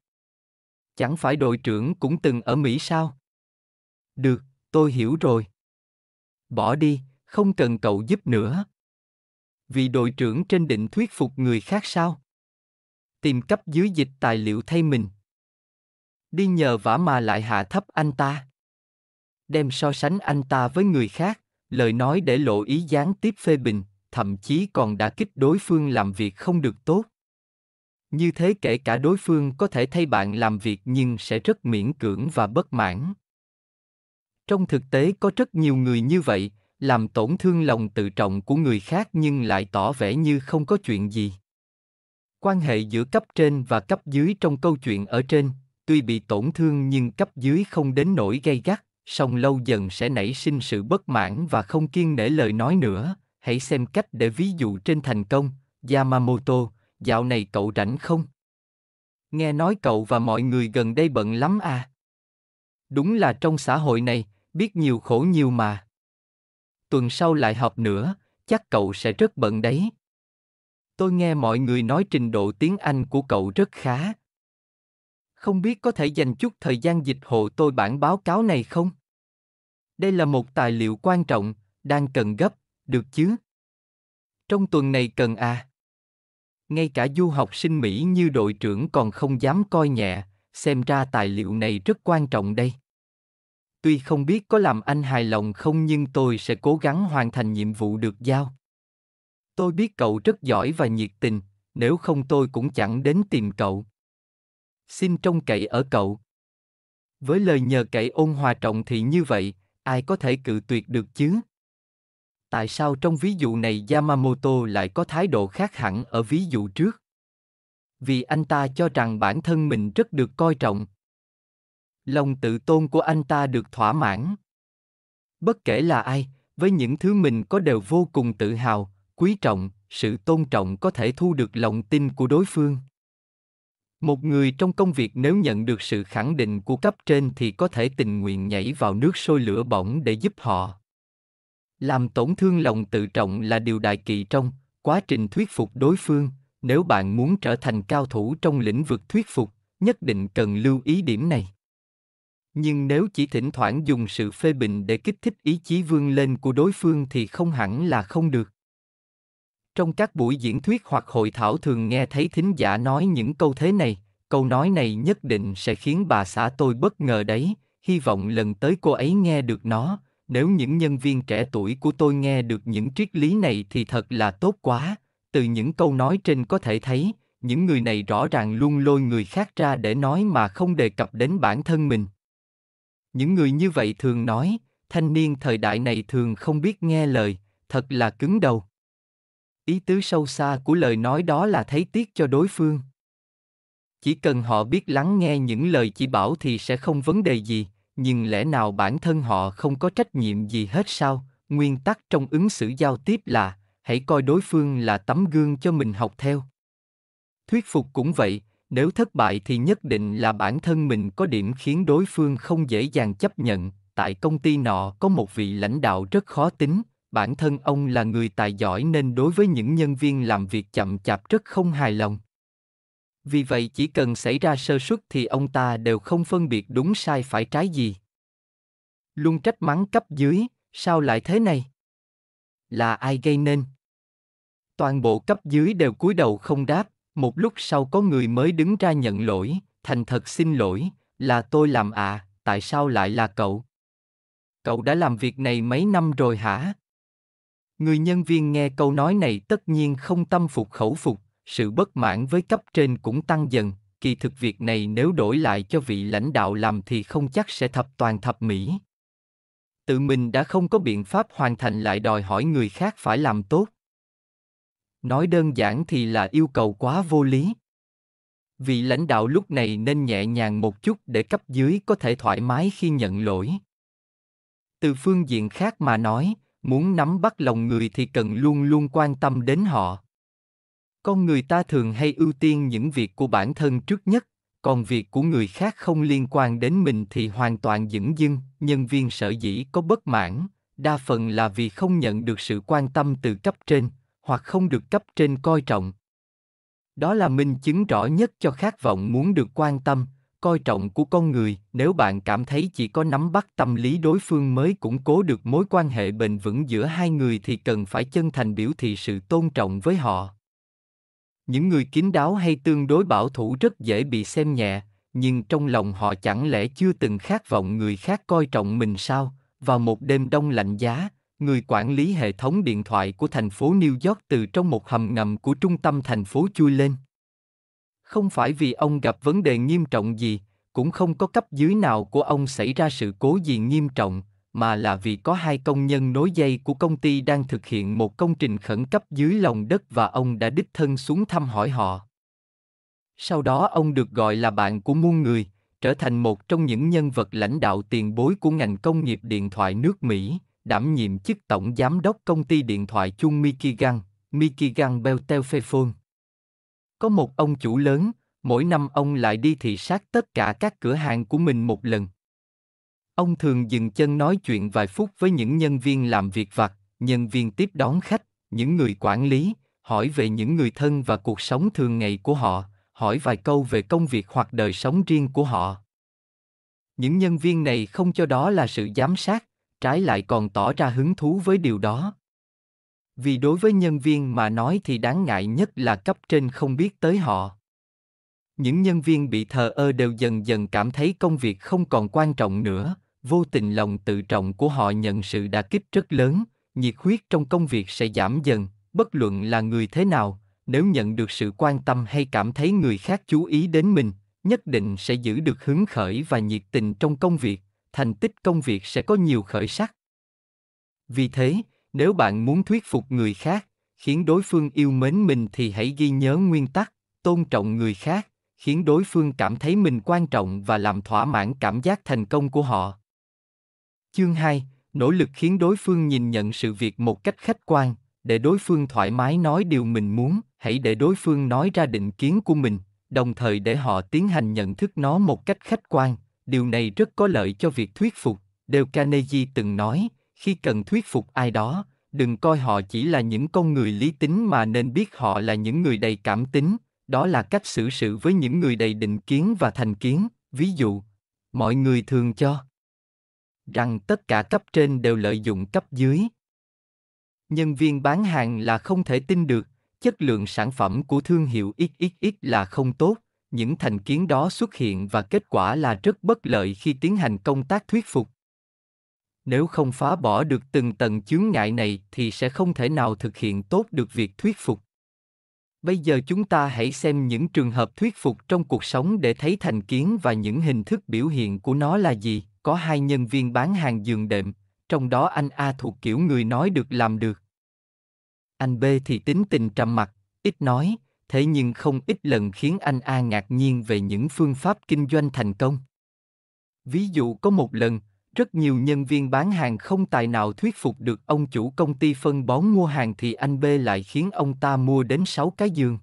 S1: Chẳng phải đội trưởng cũng từng ở Mỹ sao? Được, tôi hiểu rồi. Bỏ đi, không cần cậu giúp nữa. Vì đội trưởng trên định thuyết phục người khác sao? Tìm cấp dưới dịch tài liệu thay mình. Đi nhờ vả mà lại hạ thấp anh ta. Đem so sánh anh ta với người khác, lời nói để lộ ý gián tiếp phê bình, thậm chí còn đã kích đối phương làm việc không được tốt như thế kể cả đối phương có thể thay bạn làm việc nhưng sẽ rất miễn cưỡng và bất mãn trong thực tế có rất nhiều người như vậy làm tổn thương lòng tự trọng của người khác nhưng lại tỏ vẻ như không có chuyện gì quan hệ giữa cấp trên và cấp dưới trong câu chuyện ở trên tuy bị tổn thương nhưng cấp dưới không đến nỗi gay gắt song lâu dần sẽ nảy sinh sự bất mãn và không kiên nể lời nói nữa hãy xem cách để ví dụ trên thành công, Yamamoto, dạo này cậu rảnh không? Nghe nói cậu và mọi người gần đây bận lắm à? Đúng là trong xã hội này, biết nhiều khổ nhiều mà. Tuần sau lại họp nữa, chắc cậu sẽ rất bận đấy. Tôi nghe mọi người nói trình độ tiếng Anh của cậu rất khá. Không biết có thể dành chút thời gian dịch hộ tôi bản báo cáo này không? Đây là một tài liệu quan trọng, đang cần gấp được chứ? Trong tuần này cần à? Ngay cả du học sinh Mỹ như đội trưởng còn không dám coi nhẹ, xem ra tài liệu này rất quan trọng đây. Tuy không biết có làm anh hài lòng không nhưng tôi sẽ cố gắng hoàn thành nhiệm vụ được giao. Tôi biết cậu rất giỏi và nhiệt tình, nếu không tôi cũng chẳng đến tìm cậu. Xin trông cậy ở cậu. Với lời nhờ cậy ôn hòa trọng thì như vậy, ai có thể cự tuyệt được chứ? tại sao trong ví dụ này Yamamoto lại có thái độ khác hẳn ở ví dụ trước? Vì anh ta cho rằng bản thân mình rất được coi trọng. Lòng tự tôn của anh ta được thỏa mãn. Bất kể là ai, với những thứ mình có đều vô cùng tự hào, quý trọng, sự tôn trọng có thể thu được lòng tin của đối phương. Một người trong công việc nếu nhận được sự khẳng định của cấp trên thì có thể tình nguyện nhảy vào nước sôi lửa bỏng để giúp họ làm tổn thương lòng tự trọng là điều đại kỵ trong quá trình thuyết phục đối phương nếu bạn muốn trở thành cao thủ trong lĩnh vực thuyết phục nhất định cần lưu ý điểm này nhưng nếu chỉ thỉnh thoảng dùng sự phê bình để kích thích ý chí vươn lên của đối phương thì không hẳn là không được trong các buổi diễn thuyết hoặc hội thảo thường nghe thấy thính giả nói những câu thế này câu nói này nhất định sẽ khiến bà xã tôi bất ngờ đấy hy vọng lần tới cô ấy nghe được nó nếu những nhân viên trẻ tuổi của tôi nghe được những triết lý này thì thật là tốt quá từ những câu nói trên có thể thấy những người này rõ ràng luôn lôi người khác ra để nói mà không đề cập đến bản thân mình những người như vậy thường nói thanh niên thời đại này thường không biết nghe lời thật là cứng đầu ý tứ sâu xa của lời nói đó là thấy tiếc cho đối phương chỉ cần họ biết lắng nghe những lời chỉ bảo thì sẽ không vấn đề gì nhưng lẽ nào bản thân họ không có trách nhiệm gì hết sao nguyên tắc trong ứng xử giao tiếp là hãy coi đối phương là tấm gương cho mình học theo thuyết phục cũng vậy nếu thất bại thì nhất định là bản thân mình có điểm khiến đối phương không dễ dàng chấp nhận tại công ty nọ có một vị lãnh đạo rất khó tính bản thân ông là người tài giỏi nên đối với những nhân viên làm việc chậm chạp rất không hài lòng vì vậy chỉ cần xảy ra sơ suất thì ông ta đều không phân biệt đúng sai phải trái gì luôn trách mắng cấp dưới sao lại thế này là ai gây nên toàn bộ cấp dưới đều cúi đầu không đáp một lúc sau có người mới đứng ra nhận lỗi thành thật xin lỗi là tôi làm à tại sao lại là cậu cậu đã làm việc này mấy năm rồi hả người nhân viên nghe câu nói này tất nhiên không tâm phục khẩu phục sự bất mãn với cấp trên cũng tăng dần kỳ thực việc này nếu đổi lại cho vị lãnh đạo làm thì không chắc sẽ thập toàn thập mỹ tự mình đã không có biện pháp hoàn thành lại đòi hỏi người khác phải làm tốt nói đơn giản thì là yêu cầu quá vô lý vị lãnh đạo lúc này nên nhẹ nhàng một chút để cấp dưới có thể thoải mái khi nhận lỗi từ phương diện khác mà nói muốn nắm bắt lòng người thì cần luôn luôn quan tâm đến họ con người ta thường hay ưu tiên những việc của bản thân trước nhất còn việc của người khác không liên quan đến mình thì hoàn toàn dửng dưng nhân viên sở dĩ có bất mãn đa phần là vì không nhận được sự quan tâm từ cấp trên hoặc không được cấp trên coi trọng đó là minh chứng rõ nhất cho khát vọng muốn được quan tâm coi trọng của con người nếu bạn cảm thấy chỉ có nắm bắt tâm lý đối phương mới củng cố được mối quan hệ bền vững giữa hai người thì cần phải chân thành biểu thị sự tôn trọng với họ những người kín đáo hay tương đối bảo thủ rất dễ bị xem nhẹ nhưng trong lòng họ chẳng lẽ chưa từng khát vọng người khác coi trọng mình sao vào một đêm đông lạnh giá người quản lý hệ thống điện thoại của thành phố new york từ trong một hầm ngầm của trung tâm thành phố chui lên không phải vì ông gặp vấn đề nghiêm trọng gì cũng không có cấp dưới nào của ông xảy ra sự cố gì nghiêm trọng mà là vì có hai công nhân nối dây của công ty đang thực hiện một công trình khẩn cấp dưới lòng đất và ông đã đích thân xuống thăm hỏi họ. Sau đó ông được gọi là bạn của muôn người, trở thành một trong những nhân vật lãnh đạo tiền bối của ngành công nghiệp điện thoại nước Mỹ, đảm nhiệm chức tổng giám đốc công ty điện thoại chung Michigan, Michigan Bell Telephone. Có một ông chủ lớn, mỗi năm ông lại đi thị sát tất cả các cửa hàng của mình một lần, Ông thường dừng chân nói chuyện vài phút với những nhân viên làm việc vặt, nhân viên tiếp đón khách, những người quản lý, hỏi về những người thân và cuộc sống thường ngày của họ, hỏi vài câu về công việc hoặc đời sống riêng của họ. Những nhân viên này không cho đó là sự giám sát, trái lại còn tỏ ra hứng thú với điều đó. Vì đối với nhân viên mà nói thì đáng ngại nhất là cấp trên không biết tới họ. Những nhân viên bị thờ ơ đều dần dần cảm thấy công việc không còn quan trọng nữa, vô tình lòng tự trọng của họ nhận sự đả kích rất lớn nhiệt huyết trong công việc sẽ giảm dần bất luận là người thế nào nếu nhận được sự quan tâm hay cảm thấy người khác chú ý đến mình nhất định sẽ giữ được hứng khởi và nhiệt tình trong công việc thành tích công việc sẽ có nhiều khởi sắc vì thế nếu bạn muốn thuyết phục người khác khiến đối phương yêu mến mình thì hãy ghi nhớ nguyên tắc tôn trọng người khác khiến đối phương cảm thấy mình quan trọng và làm thỏa mãn cảm giác thành công của họ Chương 2, nỗ lực khiến đối phương nhìn nhận sự việc một cách khách quan, để đối phương thoải mái nói điều mình muốn, hãy để đối phương nói ra định kiến của mình, đồng thời để họ tiến hành nhận thức nó một cách khách quan, điều này rất có lợi cho việc thuyết phục. Đều Carnegie từng nói, khi cần thuyết phục ai đó, đừng coi họ chỉ là những con người lý tính mà nên biết họ là những người đầy cảm tính, đó là cách xử sự với những người đầy định kiến và thành kiến, ví dụ, mọi người thường cho rằng tất cả cấp trên đều lợi dụng cấp dưới. Nhân viên bán hàng là không thể tin được, chất lượng sản phẩm của thương hiệu XXX là không tốt, những thành kiến đó xuất hiện và kết quả là rất bất lợi khi tiến hành công tác thuyết phục. Nếu không phá bỏ được từng tầng chướng ngại này thì sẽ không thể nào thực hiện tốt được việc thuyết phục. Bây giờ chúng ta hãy xem những trường hợp thuyết phục trong cuộc sống để thấy thành kiến và những hình thức biểu hiện của nó là gì có hai nhân viên bán hàng giường đệm, trong đó anh A thuộc kiểu người nói được làm được. Anh B thì tính tình trầm mặc, ít nói, thế nhưng không ít lần khiến anh A ngạc nhiên về những phương pháp kinh doanh thành công. Ví dụ có một lần, rất nhiều nhân viên bán hàng không tài nào thuyết phục được ông chủ công ty phân bón mua hàng thì anh B lại khiến ông ta mua đến 6 cái giường.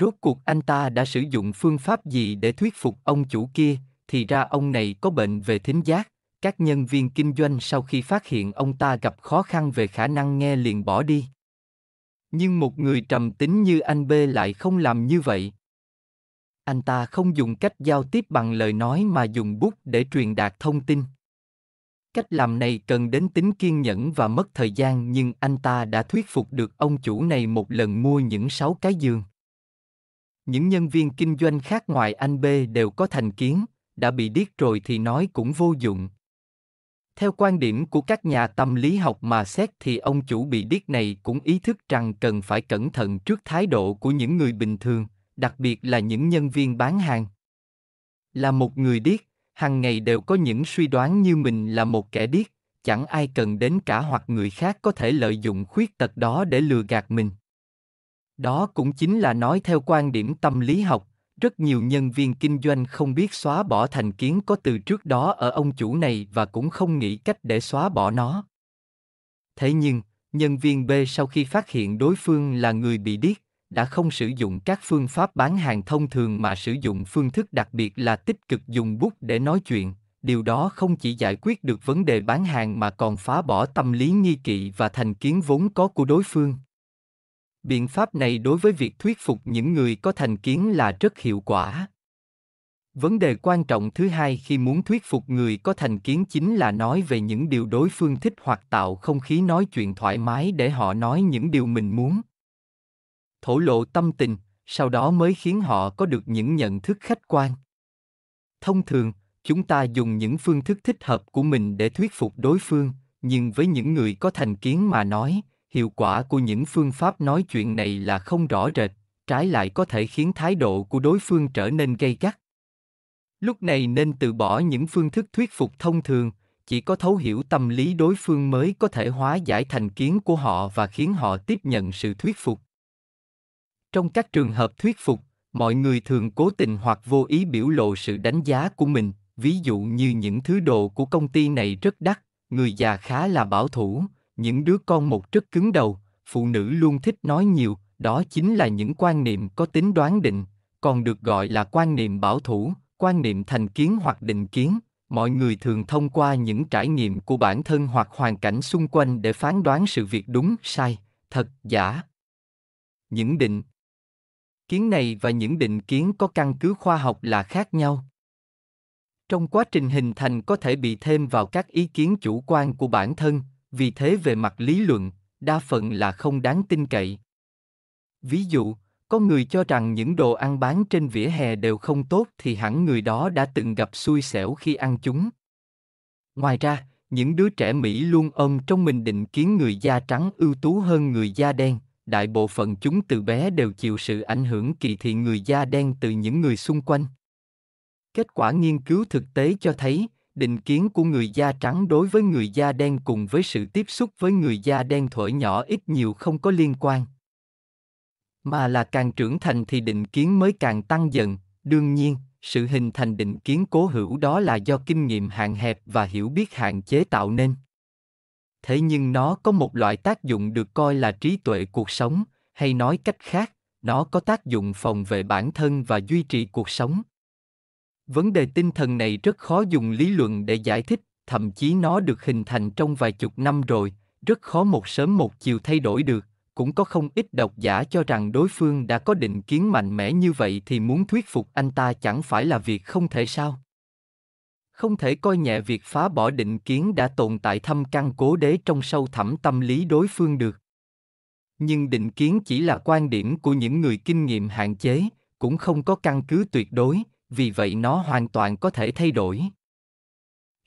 S1: Rốt cuộc anh ta đã sử dụng phương pháp gì để thuyết phục ông chủ kia, thì ra ông này có bệnh về thính giác, các nhân viên kinh doanh sau khi phát hiện ông ta gặp khó khăn về khả năng nghe liền bỏ đi. Nhưng một người trầm tính như anh B lại không làm như vậy. Anh ta không dùng cách giao tiếp bằng lời nói mà dùng bút để truyền đạt thông tin. Cách làm này cần đến tính kiên nhẫn và mất thời gian nhưng anh ta đã thuyết phục được ông chủ này một lần mua những sáu cái giường. Những nhân viên kinh doanh khác ngoài anh B đều có thành kiến, đã bị điếc rồi thì nói cũng vô dụng. Theo quan điểm của các nhà tâm lý học mà xét thì ông chủ bị điếc này cũng ý thức rằng cần phải cẩn thận trước thái độ của những người bình thường, đặc biệt là những nhân viên bán hàng. Là một người điếc, hàng ngày đều có những suy đoán như mình là một kẻ điếc, chẳng ai cần đến cả hoặc người khác có thể lợi dụng khuyết tật đó để lừa gạt mình. Đó cũng chính là nói theo quan điểm tâm lý học, rất nhiều nhân viên kinh doanh không biết xóa bỏ thành kiến có từ trước đó ở ông chủ này và cũng không nghĩ cách để xóa bỏ nó thế nhưng nhân viên b sau khi phát hiện đối phương là người bị điếc đã không sử dụng các phương pháp bán hàng thông thường mà sử dụng phương thức đặc biệt là tích cực dùng bút để nói chuyện điều đó không chỉ giải quyết được vấn đề bán hàng mà còn phá bỏ tâm lý nghi kỵ và thành kiến vốn có của đối phương biện pháp này đối với việc thuyết phục những người có thành kiến là rất hiệu quả vấn đề quan trọng thứ hai khi muốn thuyết phục người có thành kiến chính là nói về những điều đối phương thích hoặc tạo không khí nói chuyện thoải mái để họ nói những điều mình muốn thổ lộ tâm tình sau đó mới khiến họ có được những nhận thức khách quan thông thường chúng ta dùng những phương thức thích hợp của mình để thuyết phục đối phương nhưng với những người có thành kiến mà nói hiệu quả của những phương pháp nói chuyện này là không rõ rệt trái lại có thể khiến thái độ của đối phương trở nên gây gắt lúc này nên từ bỏ những phương thức thuyết phục thông thường chỉ có thấu hiểu tâm lý đối phương mới có thể hóa giải thành kiến của họ và khiến họ tiếp nhận sự thuyết phục trong các trường hợp thuyết phục mọi người thường cố tình hoặc vô ý biểu lộ sự đánh giá của mình ví dụ như những thứ đồ của công ty này rất đắt người già khá là bảo thủ những đứa con một rất cứng đầu phụ nữ luôn thích nói nhiều đó chính là những quan niệm có tính đoán định còn được gọi là quan niệm bảo thủ quan niệm thành kiến hoặc định kiến mọi người thường thông qua những trải nghiệm của bản thân hoặc hoàn cảnh xung quanh để phán đoán sự việc đúng sai thật giả những định kiến này và những định kiến có căn cứ khoa học là khác nhau trong quá trình hình thành có thể bị thêm vào các ý kiến chủ quan của bản thân vì thế về mặt lý luận đa phần là không đáng tin cậy ví dụ có người cho rằng những đồ ăn bán trên vỉa hè đều không tốt thì hẳn người đó đã từng gặp xui xẻo khi ăn chúng ngoài ra những đứa trẻ mỹ luôn ôm trong mình định kiến người da trắng ưu tú hơn người da đen đại bộ phận chúng từ bé đều chịu sự ảnh hưởng kỳ thị người da đen từ những người xung quanh kết quả nghiên cứu thực tế cho thấy định kiến của người da trắng đối với người da đen cùng với sự tiếp xúc với người da đen thuở nhỏ ít nhiều không có liên quan mà là càng trưởng thành thì định kiến mới càng tăng dần đương nhiên sự hình thành định kiến cố hữu đó là do kinh nghiệm hạn hẹp và hiểu biết hạn chế tạo nên thế nhưng nó có một loại tác dụng được coi là trí tuệ cuộc sống hay nói cách khác nó có tác dụng phòng vệ bản thân và duy trì cuộc sống vấn đề tinh thần này rất khó dùng lý luận để giải thích thậm chí nó được hình thành trong vài chục năm rồi rất khó một sớm một chiều thay đổi được cũng có không ít độc giả cho rằng đối phương đã có định kiến mạnh mẽ như vậy thì muốn thuyết phục anh ta chẳng phải là việc không thể sao không thể coi nhẹ việc phá bỏ định kiến đã tồn tại thâm căn cố đế trong sâu thẳm tâm lý đối phương được nhưng định kiến chỉ là quan điểm của những người kinh nghiệm hạn chế cũng không có căn cứ tuyệt đối vì vậy nó hoàn toàn có thể thay đổi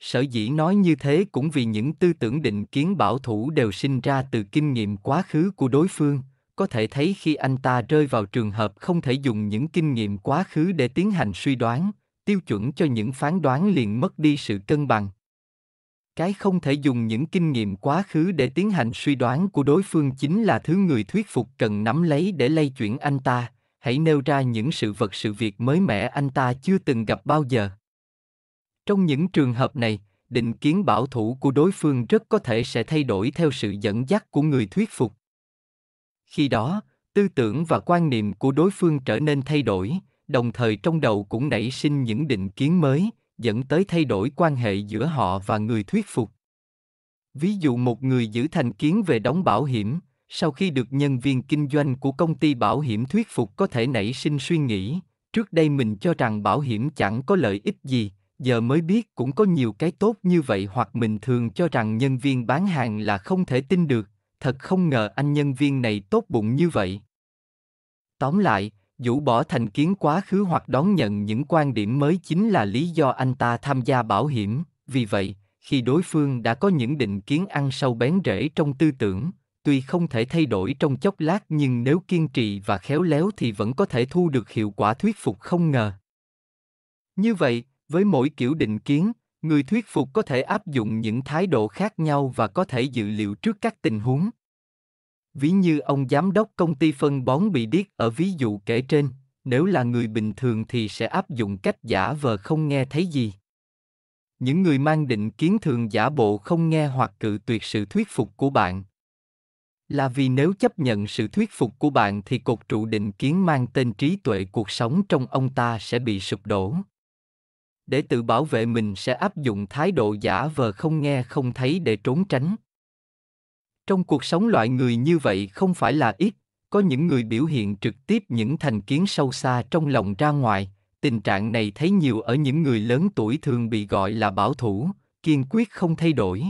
S1: sở dĩ nói như thế cũng vì những tư tưởng định kiến bảo thủ đều sinh ra từ kinh nghiệm quá khứ của đối phương có thể thấy khi anh ta rơi vào trường hợp không thể dùng những kinh nghiệm quá khứ để tiến hành suy đoán tiêu chuẩn cho những phán đoán liền mất đi sự cân bằng cái không thể dùng những kinh nghiệm quá khứ để tiến hành suy đoán của đối phương chính là thứ người thuyết phục cần nắm lấy để lay chuyển anh ta hãy nêu ra những sự vật sự việc mới mẻ anh ta chưa từng gặp bao giờ trong những trường hợp này định kiến bảo thủ của đối phương rất có thể sẽ thay đổi theo sự dẫn dắt của người thuyết phục khi đó tư tưởng và quan niệm của đối phương trở nên thay đổi đồng thời trong đầu cũng nảy sinh những định kiến mới dẫn tới thay đổi quan hệ giữa họ và người thuyết phục ví dụ một người giữ thành kiến về đóng bảo hiểm sau khi được nhân viên kinh doanh của công ty bảo hiểm thuyết phục có thể nảy sinh suy nghĩ trước đây mình cho rằng bảo hiểm chẳng có lợi ích gì giờ mới biết cũng có nhiều cái tốt như vậy hoặc mình thường cho rằng nhân viên bán hàng là không thể tin được thật không ngờ anh nhân viên này tốt bụng như vậy tóm lại dũ bỏ thành kiến quá khứ hoặc đón nhận những quan điểm mới chính là lý do anh ta tham gia bảo hiểm vì vậy khi đối phương đã có những định kiến ăn sâu bén rễ trong tư tưởng tuy không thể thay đổi trong chốc lát nhưng nếu kiên trì và khéo léo thì vẫn có thể thu được hiệu quả thuyết phục không ngờ. Như vậy, với mỗi kiểu định kiến, người thuyết phục có thể áp dụng những thái độ khác nhau và có thể dự liệu trước các tình huống. Ví như ông giám đốc công ty phân bón bị điếc ở ví dụ kể trên, nếu là người bình thường thì sẽ áp dụng cách giả vờ không nghe thấy gì những người mang định kiến thường giả bộ không nghe hoặc cự tuyệt sự thuyết phục của bạn là vì nếu chấp nhận sự thuyết phục của bạn thì cột trụ định kiến mang tên trí tuệ cuộc sống trong ông ta sẽ bị sụp đổ để tự bảo vệ mình sẽ áp dụng thái độ giả vờ không nghe không thấy để trốn tránh trong cuộc sống loại người như vậy không phải là ít có những người biểu hiện trực tiếp những thành kiến sâu xa trong lòng ra ngoài tình trạng này thấy nhiều ở những người lớn tuổi thường bị gọi là bảo thủ kiên quyết không thay đổi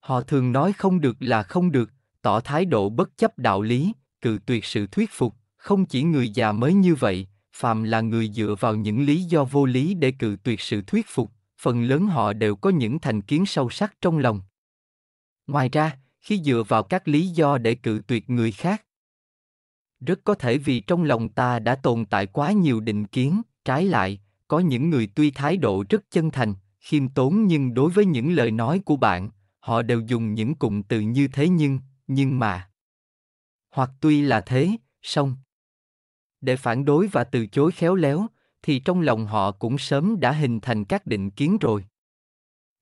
S1: họ thường nói không được là không được tỏ thái độ bất chấp đạo lý, cự tuyệt sự thuyết phục, không chỉ người già mới như vậy, phàm là người dựa vào những lý do vô lý để cự tuyệt sự thuyết phục, phần lớn họ đều có những thành kiến sâu sắc trong lòng. Ngoài ra, khi dựa vào các lý do để cự tuyệt người khác, rất có thể vì trong lòng ta đã tồn tại quá nhiều định kiến, trái lại, có những người tuy thái độ rất chân thành, khiêm tốn nhưng đối với những lời nói của bạn, họ đều dùng những cụm từ như thế nhưng nhưng mà hoặc tuy là thế song để phản đối và từ chối khéo léo thì trong lòng họ cũng sớm đã hình thành các định kiến rồi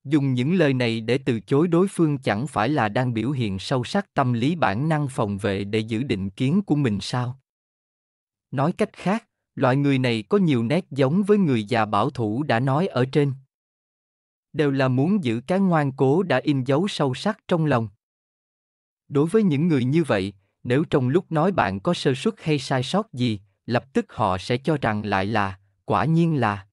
S1: dùng những lời này để từ chối đối phương chẳng phải là đang biểu hiện sâu sắc tâm lý bản năng phòng vệ để giữ định kiến của mình sao nói cách khác loại người này có nhiều nét giống với người già bảo thủ đã nói ở trên đều là muốn giữ cái ngoan cố đã in dấu sâu sắc trong lòng Đối với những người như vậy, nếu trong lúc nói bạn có sơ suất hay sai sót gì, lập tức họ sẽ cho rằng lại là, quả nhiên là.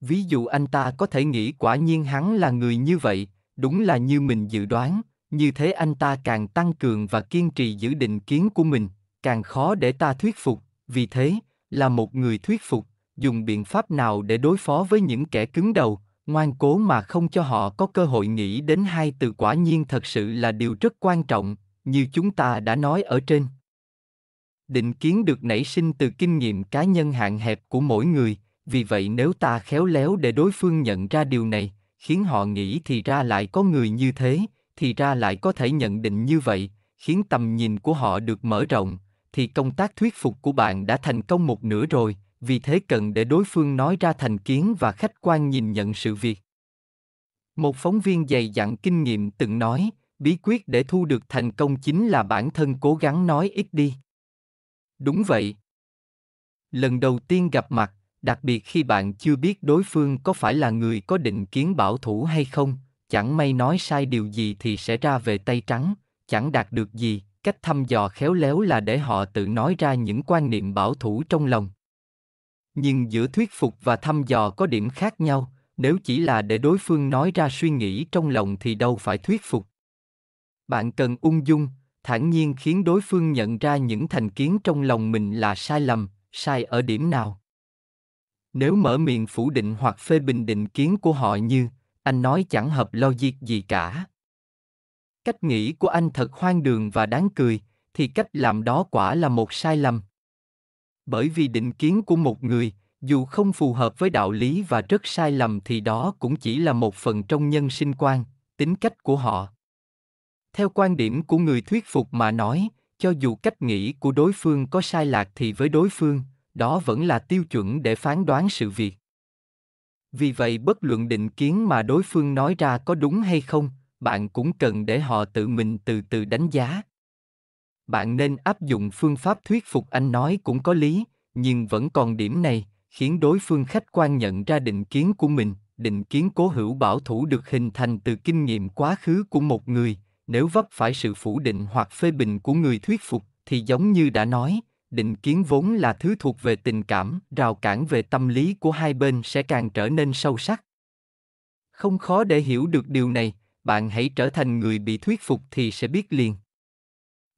S1: Ví dụ anh ta có thể nghĩ quả nhiên hắn là người như vậy, đúng là như mình dự đoán, như thế anh ta càng tăng cường và kiên trì giữ định kiến của mình, càng khó để ta thuyết phục, vì thế, là một người thuyết phục, dùng biện pháp nào để đối phó với những kẻ cứng đầu, ngoan cố mà không cho họ có cơ hội nghĩ đến hai từ quả nhiên thật sự là điều rất quan trọng như chúng ta đã nói ở trên định kiến được nảy sinh từ kinh nghiệm cá nhân hạn hẹp của mỗi người vì vậy nếu ta khéo léo để đối phương nhận ra điều này khiến họ nghĩ thì ra lại có người như thế thì ra lại có thể nhận định như vậy khiến tầm nhìn của họ được mở rộng thì công tác thuyết phục của bạn đã thành công một nửa rồi vì thế cần để đối phương nói ra thành kiến và khách quan nhìn nhận sự việc. Một phóng viên dày dặn kinh nghiệm từng nói, bí quyết để thu được thành công chính là bản thân cố gắng nói ít đi. Đúng vậy. Lần đầu tiên gặp mặt, đặc biệt khi bạn chưa biết đối phương có phải là người có định kiến bảo thủ hay không, chẳng may nói sai điều gì thì sẽ ra về tay trắng, chẳng đạt được gì, cách thăm dò khéo léo là để họ tự nói ra những quan niệm bảo thủ trong lòng nhưng giữa thuyết phục và thăm dò có điểm khác nhau nếu chỉ là để đối phương nói ra suy nghĩ trong lòng thì đâu phải thuyết phục bạn cần ung dung thản nhiên khiến đối phương nhận ra những thành kiến trong lòng mình là sai lầm sai ở điểm nào nếu mở miệng phủ định hoặc phê bình định kiến của họ như anh nói chẳng hợp logic gì cả cách nghĩ của anh thật hoang đường và đáng cười thì cách làm đó quả là một sai lầm bởi vì định kiến của một người dù không phù hợp với đạo lý và rất sai lầm thì đó cũng chỉ là một phần trong nhân sinh quan tính cách của họ theo quan điểm của người thuyết phục mà nói cho dù cách nghĩ của đối phương có sai lạc thì với đối phương đó vẫn là tiêu chuẩn để phán đoán sự việc vì vậy bất luận định kiến mà đối phương nói ra có đúng hay không bạn cũng cần để họ tự mình từ từ đánh giá bạn nên áp dụng phương pháp thuyết phục anh nói cũng có lý nhưng vẫn còn điểm này khiến đối phương khách quan nhận ra định kiến của mình định kiến cố hữu bảo thủ được hình thành từ kinh nghiệm quá khứ của một người nếu vấp phải sự phủ định hoặc phê bình của người thuyết phục thì giống như đã nói định kiến vốn là thứ thuộc về tình cảm rào cản về tâm lý của hai bên sẽ càng trở nên sâu sắc không khó để hiểu được điều này bạn hãy trở thành người bị thuyết phục thì sẽ biết liền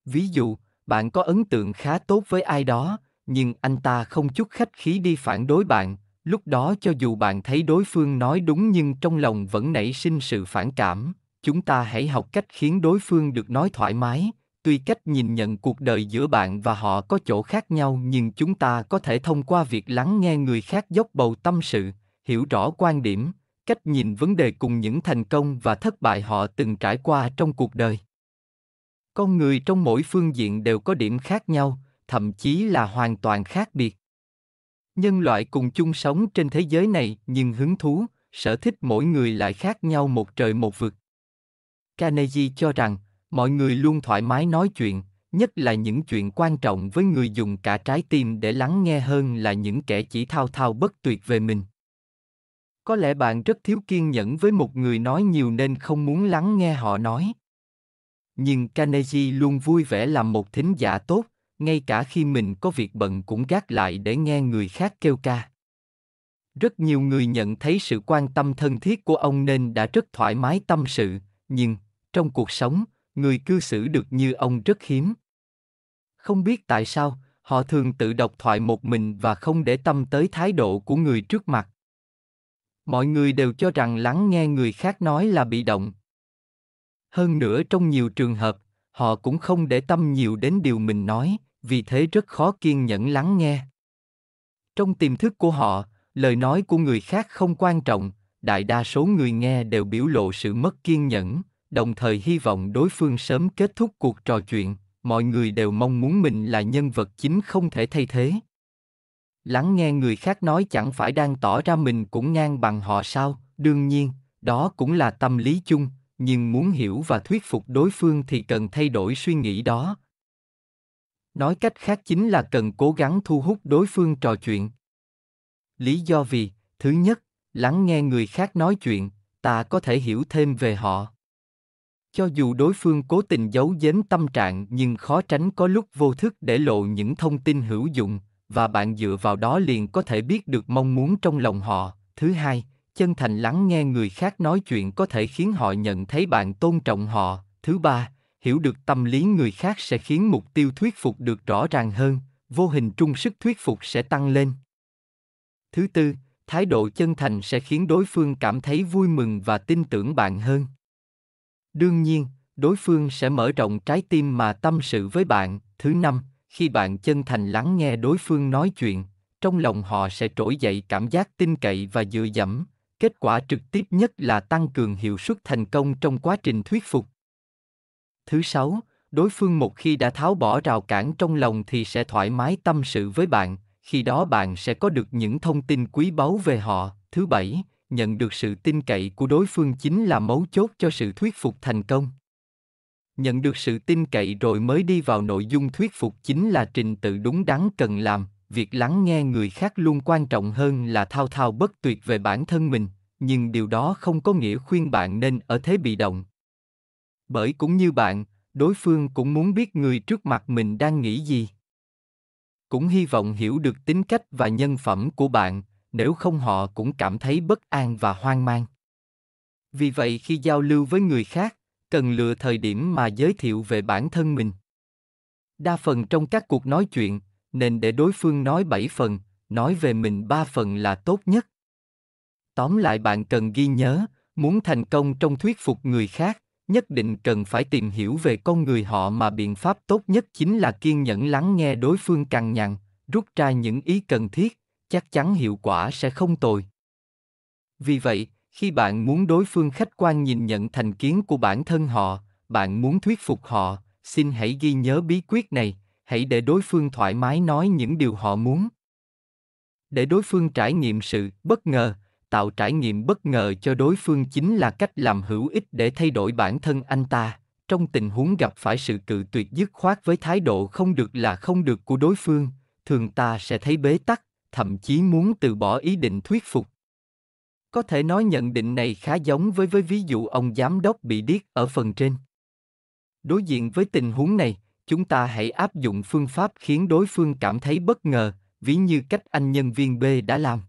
S1: Ví dụ, bạn có ấn tượng khá tốt với ai đó, nhưng anh ta không chút khách khí đi phản đối bạn, lúc đó cho dù bạn thấy đối phương nói đúng nhưng trong lòng vẫn nảy sinh sự phản cảm, chúng ta hãy học cách khiến đối phương được nói thoải mái, tuy cách nhìn nhận cuộc đời giữa bạn và họ có chỗ khác nhau nhưng chúng ta có thể thông qua việc lắng nghe người khác dốc bầu tâm sự hiểu rõ quan điểm cách nhìn vấn đề cùng những thành công và thất bại họ từng trải qua trong cuộc đời con người trong mỗi phương diện đều có điểm khác nhau thậm chí là hoàn toàn khác biệt nhân loại cùng chung sống trên thế giới này nhưng hứng thú sở thích mỗi người lại khác nhau một trời một vực carnegie cho rằng mọi người luôn thoải mái nói chuyện nhất là những chuyện quan trọng với người dùng cả trái tim để lắng nghe hơn là những kẻ chỉ thao thao bất tuyệt về mình có lẽ bạn rất thiếu kiên nhẫn với một người nói nhiều nên không muốn lắng nghe họ nói nhưng Carnegie luôn vui vẻ làm một thính giả tốt, ngay cả khi mình có việc bận cũng gác lại để nghe người khác kêu ca. Rất nhiều người nhận thấy sự quan tâm thân thiết của ông nên đã rất thoải mái tâm sự, nhưng trong cuộc sống, người cư xử được như ông rất hiếm. Không biết tại sao, họ thường tự độc thoại một mình và không để tâm tới thái độ của người trước mặt mọi người đều cho rằng lắng nghe người khác nói là bị động hơn nữa trong nhiều trường hợp họ cũng không để tâm nhiều đến điều mình nói vì thế rất khó kiên nhẫn lắng nghe trong tiềm thức của họ lời nói của người khác không quan trọng đại đa số người nghe đều biểu lộ sự mất kiên nhẫn đồng thời hy vọng đối phương sớm kết thúc cuộc trò chuyện mọi người đều mong muốn mình là nhân vật chính không thể thay thế lắng nghe người khác nói chẳng phải đang tỏ ra mình cũng ngang bằng họ sao đương nhiên đó cũng là tâm lý chung nhưng muốn hiểu và thuyết phục đối phương thì cần thay đổi suy nghĩ đó nói cách khác chính là cần cố gắng thu hút đối phương trò chuyện lý do vì thứ nhất lắng nghe người khác nói chuyện ta có thể hiểu thêm về họ cho dù đối phương cố tình giấu giếm tâm trạng nhưng khó tránh có lúc vô thức để lộ những thông tin hữu dụng và bạn dựa vào đó liền có thể biết được mong muốn trong lòng họ thứ hai chân thành lắng nghe người khác nói chuyện có thể khiến họ nhận thấy bạn tôn trọng họ thứ ba hiểu được tâm lý người khác sẽ khiến mục tiêu thuyết phục được rõ ràng hơn vô hình trung sức thuyết phục sẽ tăng lên thứ tư thái độ chân thành sẽ khiến đối phương cảm thấy vui mừng và tin tưởng bạn hơn đương nhiên đối phương sẽ mở rộng trái tim mà tâm sự với bạn thứ năm khi bạn chân thành lắng nghe đối phương nói chuyện trong lòng họ sẽ trỗi dậy cảm giác tin cậy và dựa dẫm kết quả trực tiếp nhất là tăng cường hiệu suất thành công trong quá trình thuyết phục thứ sáu đối phương một khi đã tháo bỏ rào cản trong lòng thì sẽ thoải mái tâm sự với bạn khi đó bạn sẽ có được những thông tin quý báu về họ thứ bảy nhận được sự tin cậy của đối phương chính là mấu chốt cho sự thuyết phục thành công nhận được sự tin cậy rồi mới đi vào nội dung thuyết phục chính là trình tự đúng đắn cần làm việc lắng nghe người khác luôn quan trọng hơn là thao thao bất tuyệt về bản thân mình nhưng điều đó không có nghĩa khuyên bạn nên ở thế bị động bởi cũng như bạn đối phương cũng muốn biết người trước mặt mình đang nghĩ gì cũng hy vọng hiểu được tính cách và nhân phẩm của bạn nếu không họ cũng cảm thấy bất an và hoang mang vì vậy khi giao lưu với người khác cần lựa thời điểm mà giới thiệu về bản thân mình đa phần trong các cuộc nói chuyện nên để đối phương nói 7 phần, nói về mình 3 phần là tốt nhất. Tóm lại bạn cần ghi nhớ, muốn thành công trong thuyết phục người khác, nhất định cần phải tìm hiểu về con người họ mà biện pháp tốt nhất chính là kiên nhẫn lắng nghe đối phương cằn nhằn, rút ra những ý cần thiết, chắc chắn hiệu quả sẽ không tồi. Vì vậy, khi bạn muốn đối phương khách quan nhìn nhận thành kiến của bản thân họ, bạn muốn thuyết phục họ, xin hãy ghi nhớ bí quyết này, hãy để đối phương thoải mái nói những điều họ muốn để đối phương trải nghiệm sự bất ngờ tạo trải nghiệm bất ngờ cho đối phương chính là cách làm hữu ích để thay đổi bản thân anh ta trong tình huống gặp phải sự cự tuyệt dứt khoát với thái độ không được là không được của đối phương thường ta sẽ thấy bế tắc thậm chí muốn từ bỏ ý định thuyết phục có thể nói nhận định này khá giống với với ví dụ ông giám đốc bị điếc ở phần trên đối diện với tình huống này chúng ta hãy áp dụng phương pháp khiến đối phương cảm thấy bất ngờ ví như cách anh nhân viên b đã làm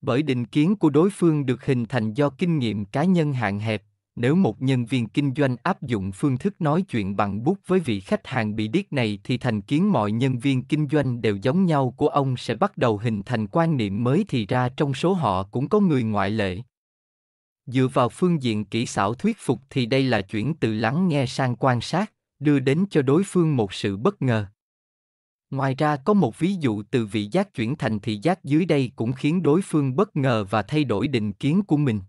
S1: bởi định kiến của đối phương được hình thành do kinh nghiệm cá nhân hạn hẹp nếu một nhân viên kinh doanh áp dụng phương thức nói chuyện bằng bút với vị khách hàng bị điếc này thì thành kiến mọi nhân viên kinh doanh đều giống nhau của ông sẽ bắt đầu hình thành quan niệm mới thì ra trong số họ cũng có người ngoại lệ dựa vào phương diện kỹ xảo thuyết phục thì đây là chuyển từ lắng nghe sang quan sát đưa đến cho đối phương một sự bất ngờ. Ngoài ra có một ví dụ từ vị giác chuyển thành thị giác dưới đây cũng khiến đối phương bất ngờ và thay đổi định kiến của mình.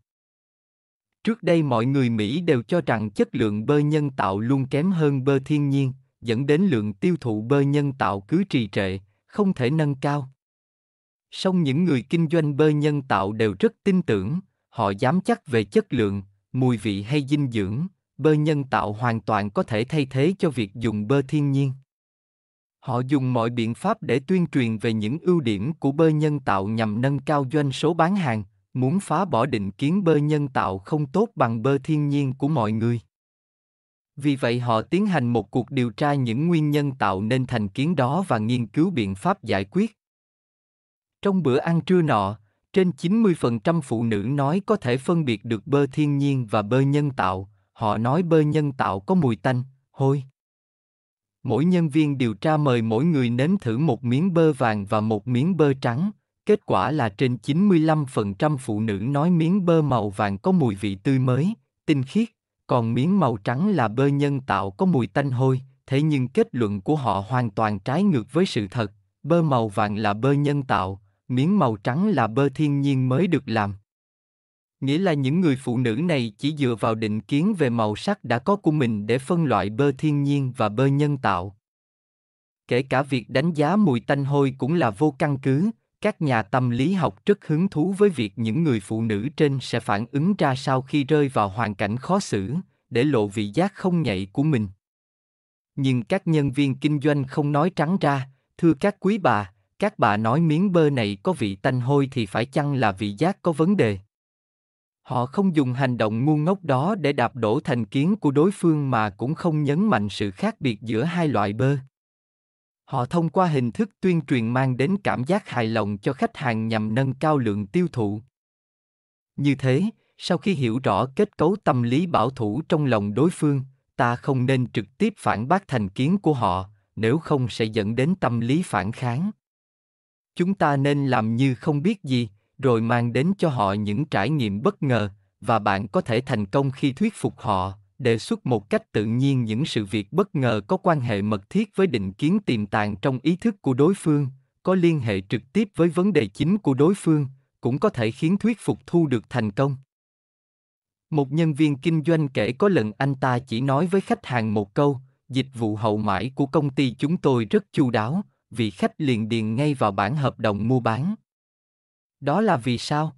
S1: Trước đây mọi người Mỹ đều cho rằng chất lượng bơ nhân tạo luôn kém hơn bơ thiên nhiên, dẫn đến lượng tiêu thụ bơ nhân tạo cứ trì trệ, không thể nâng cao. Song những người kinh doanh bơ nhân tạo đều rất tin tưởng, họ dám chắc về chất lượng, mùi vị hay dinh dưỡng, bơ nhân tạo hoàn toàn có thể thay thế cho việc dùng bơ thiên nhiên họ dùng mọi biện pháp để tuyên truyền về những ưu điểm của bơ nhân tạo nhằm nâng cao doanh số bán hàng muốn phá bỏ định kiến bơ nhân tạo không tốt bằng bơ thiên nhiên của mọi người vì vậy họ tiến hành một cuộc điều tra những nguyên nhân tạo nên thành kiến đó và nghiên cứu biện pháp giải quyết. Trong bữa ăn trưa nọ, trên 90% phụ nữ nói có thể phân biệt được bơ thiên nhiên và bơ nhân tạo, Họ nói bơ nhân tạo có mùi tanh, hôi. Mỗi nhân viên điều tra mời mỗi người nếm thử một miếng bơ vàng và một miếng bơ trắng. Kết quả là trên 95% phụ nữ nói miếng bơ màu vàng có mùi vị tươi mới, tinh khiết, còn miếng màu trắng là bơ nhân tạo có mùi tanh hôi, thế nhưng kết luận của họ hoàn toàn trái ngược với sự thật, bơ màu vàng là bơ nhân tạo, miếng màu trắng là bơ thiên nhiên mới được làm nghĩa là những người phụ nữ này chỉ dựa vào định kiến về màu sắc đã có của mình để phân loại bơ thiên nhiên và bơ nhân tạo. Kể cả việc đánh giá mùi tanh hôi cũng là vô căn cứ, các nhà tâm lý học rất hứng thú với việc những người phụ nữ trên sẽ phản ứng ra sao khi rơi vào hoàn cảnh khó xử, để lộ vị giác không nhạy của mình. Nhưng các nhân viên kinh doanh không nói trắng ra, thưa các quý bà, các bà nói miếng bơ này có vị tanh hôi thì phải chăng là vị giác có vấn đề? Họ không dùng hành động ngu ngốc đó để đạp đổ thành kiến của đối phương mà cũng không nhấn mạnh sự khác biệt giữa hai loại bơ. Họ thông qua hình thức tuyên truyền mang đến cảm giác hài lòng cho khách hàng nhằm nâng cao lượng tiêu thụ. Như thế, sau khi hiểu rõ kết cấu tâm lý bảo thủ trong lòng đối phương, ta không nên trực tiếp phản bác thành kiến của họ, nếu không sẽ dẫn đến tâm lý phản kháng. Chúng ta nên làm như không biết gì, rồi mang đến cho họ những trải nghiệm bất ngờ và bạn có thể thành công khi thuyết phục họ đề xuất một cách tự nhiên những sự việc bất ngờ có quan hệ mật thiết với định kiến tiềm tàng trong ý thức của đối phương có liên hệ trực tiếp với vấn đề chính của đối phương cũng có thể khiến thuyết phục thu được thành công một nhân viên kinh doanh kể có lần anh ta chỉ nói với khách hàng một câu dịch vụ hậu mãi của công ty chúng tôi rất chu đáo vì khách liền điền ngay vào bản hợp đồng mua bán đó là vì sao?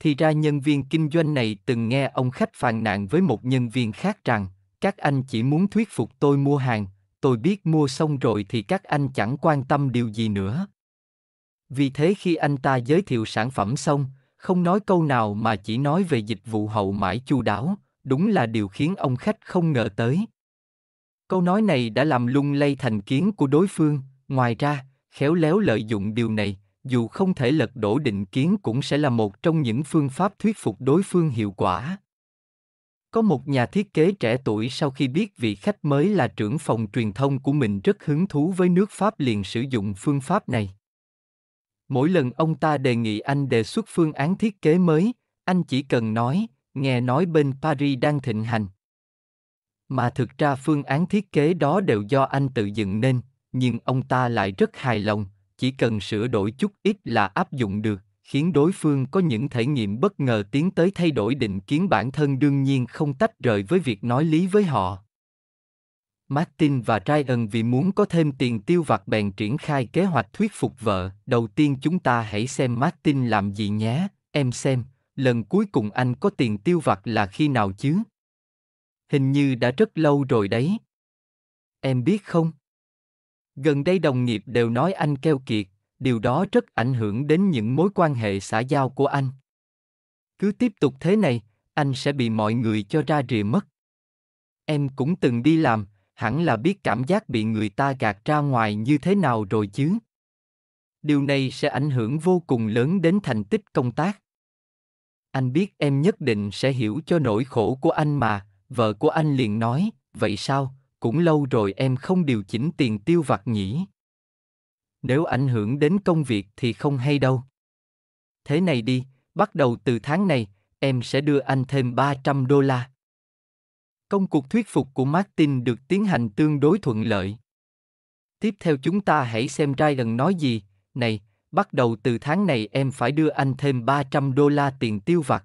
S1: Thì ra nhân viên kinh doanh này từng nghe ông khách phàn nàn với một nhân viên khác rằng, các anh chỉ muốn thuyết phục tôi mua hàng, tôi biết mua xong rồi thì các anh chẳng quan tâm điều gì nữa. Vì thế khi anh ta giới thiệu sản phẩm xong, không nói câu nào mà chỉ nói về dịch vụ hậu mãi chu đáo, đúng là điều khiến ông khách không ngờ tới. Câu nói này đã làm lung lay thành kiến của đối phương, ngoài ra, khéo léo lợi dụng điều này, dù không thể lật đổ định kiến cũng sẽ là một trong những phương pháp thuyết phục đối phương hiệu quả có một nhà thiết kế trẻ tuổi sau khi biết vị khách mới là trưởng phòng truyền thông của mình rất hứng thú với nước pháp liền sử dụng phương pháp này mỗi lần ông ta đề nghị anh đề xuất phương án thiết kế mới anh chỉ cần nói nghe nói bên paris đang thịnh hành mà thực ra phương án thiết kế đó đều do anh tự dựng nên nhưng ông ta lại rất hài lòng chỉ cần sửa đổi chút ít là áp dụng được khiến đối phương có những thể nghiệm bất ngờ tiến tới thay đổi định kiến bản thân đương nhiên không tách rời với việc nói lý với họ. Martin và Ryan vì muốn có thêm tiền tiêu vặt bèn triển khai kế hoạch thuyết phục vợ. Đầu tiên chúng ta hãy xem Martin làm gì nhé, em xem, lần cuối cùng anh có tiền tiêu vặt là khi nào chứ? Hình như đã rất lâu rồi đấy. Em biết không? Gần đây đồng nghiệp đều nói anh keo kiệt, điều đó rất ảnh hưởng đến những mối quan hệ xã giao của anh. Cứ tiếp tục thế này, anh sẽ bị mọi người cho ra rìa mất. Em cũng từng đi làm, hẳn là biết cảm giác bị người ta gạt ra ngoài như thế nào rồi chứ. Điều này sẽ ảnh hưởng vô cùng lớn đến thành tích công tác. Anh biết em nhất định sẽ hiểu cho nỗi khổ của anh mà, vợ của anh liền nói, vậy sao, cũng lâu rồi em không điều chỉnh tiền tiêu vặt nhỉ nếu ảnh hưởng đến công việc thì không hay đâu thế này đi bắt đầu từ tháng này em sẽ đưa anh thêm 300 đô la. Công cuộc thuyết phục của Martin được tiến hành tương đối thuận lợi. Tiếp theo chúng ta hãy xem Ryan nói gì. Này, bắt đầu từ tháng này em phải đưa anh thêm 300 đô la tiền tiêu vặt.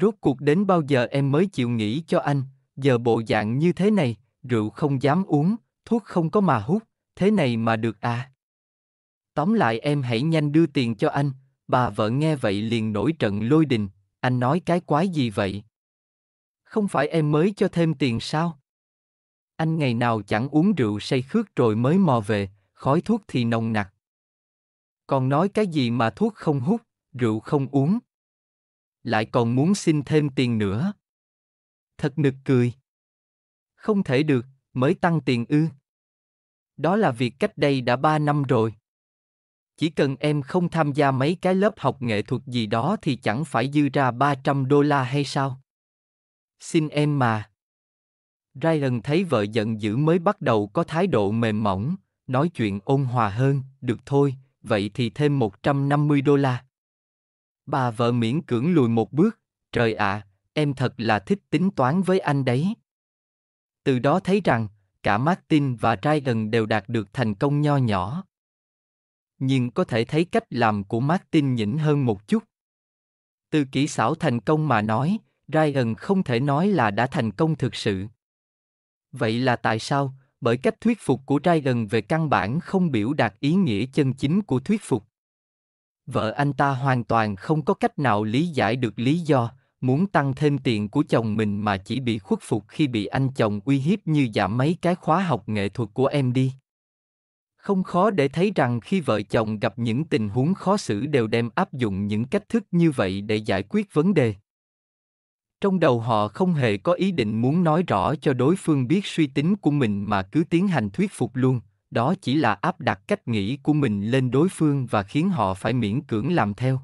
S1: Rốt cuộc đến bao giờ em mới chịu nghĩ cho anh, giờ bộ dạng như thế này? rượu không dám uống, thuốc không có mà hút, thế này mà được à. Tóm lại em hãy nhanh đưa tiền cho anh, bà vợ nghe vậy liền nổi trận lôi đình, anh nói cái quái gì vậy? Không phải em mới cho thêm tiền sao? Anh ngày nào chẳng uống rượu say khước rồi mới mò về, khói thuốc thì nồng nặc. Còn nói cái gì mà thuốc không hút, rượu không uống. Lại còn muốn xin thêm tiền nữa. Thật nực cười. Không thể được, mới tăng tiền ư. Đó là việc cách đây đã 3 năm rồi. Chỉ cần em không tham gia mấy cái lớp học nghệ thuật gì đó thì chẳng phải dư ra 300 đô la hay sao? Xin em mà. Ryan thấy vợ giận dữ mới bắt đầu có thái độ mềm mỏng, nói chuyện ôn hòa hơn, được thôi, vậy thì thêm 150 đô la. Bà vợ miễn cưỡng lùi một bước, trời ạ, à, em thật là thích tính toán với anh đấy từ đó thấy rằng cả Martin và Ryan đều đạt được thành công nho nhỏ. Nhưng có thể thấy cách làm của Martin nhỉnh hơn một chút. Từ kỹ xảo thành công mà nói, Ryan không thể nói là đã thành công thực sự. Vậy là tại sao? Bởi cách thuyết phục của Ryan về căn bản không biểu đạt ý nghĩa chân chính của thuyết phục. Vợ anh ta hoàn toàn không có cách nào lý giải được lý do, muốn tăng thêm tiền của chồng mình mà chỉ bị khuất phục khi bị anh chồng uy hiếp như giảm mấy cái khóa học nghệ thuật của em đi không khó để thấy rằng khi vợ chồng gặp những tình huống khó xử đều đem áp dụng những cách thức như vậy để giải quyết vấn đề trong đầu họ không hề có ý định muốn nói rõ cho đối phương biết suy tính của mình mà cứ tiến hành thuyết phục luôn đó chỉ là áp đặt cách nghĩ của mình lên đối phương và khiến họ phải miễn cưỡng làm theo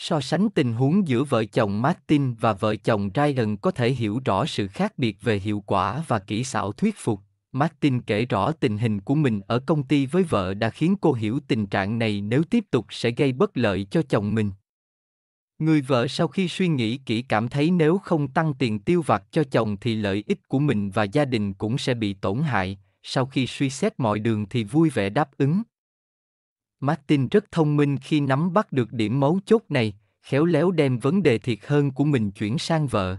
S1: So sánh tình huống giữa vợ chồng Martin và vợ chồng Ryan có thể hiểu rõ sự khác biệt về hiệu quả và kỹ xảo thuyết phục. Martin kể rõ tình hình của mình ở công ty với vợ đã khiến cô hiểu tình trạng này nếu tiếp tục sẽ gây bất lợi cho chồng mình. Người vợ sau khi suy nghĩ kỹ cảm thấy nếu không tăng tiền tiêu vặt cho chồng thì lợi ích của mình và gia đình cũng sẽ bị tổn hại, sau khi suy xét mọi đường thì vui vẻ đáp ứng. Martin rất thông minh khi nắm bắt được điểm mấu chốt này, khéo léo đem vấn đề thiệt hơn của mình chuyển sang vợ.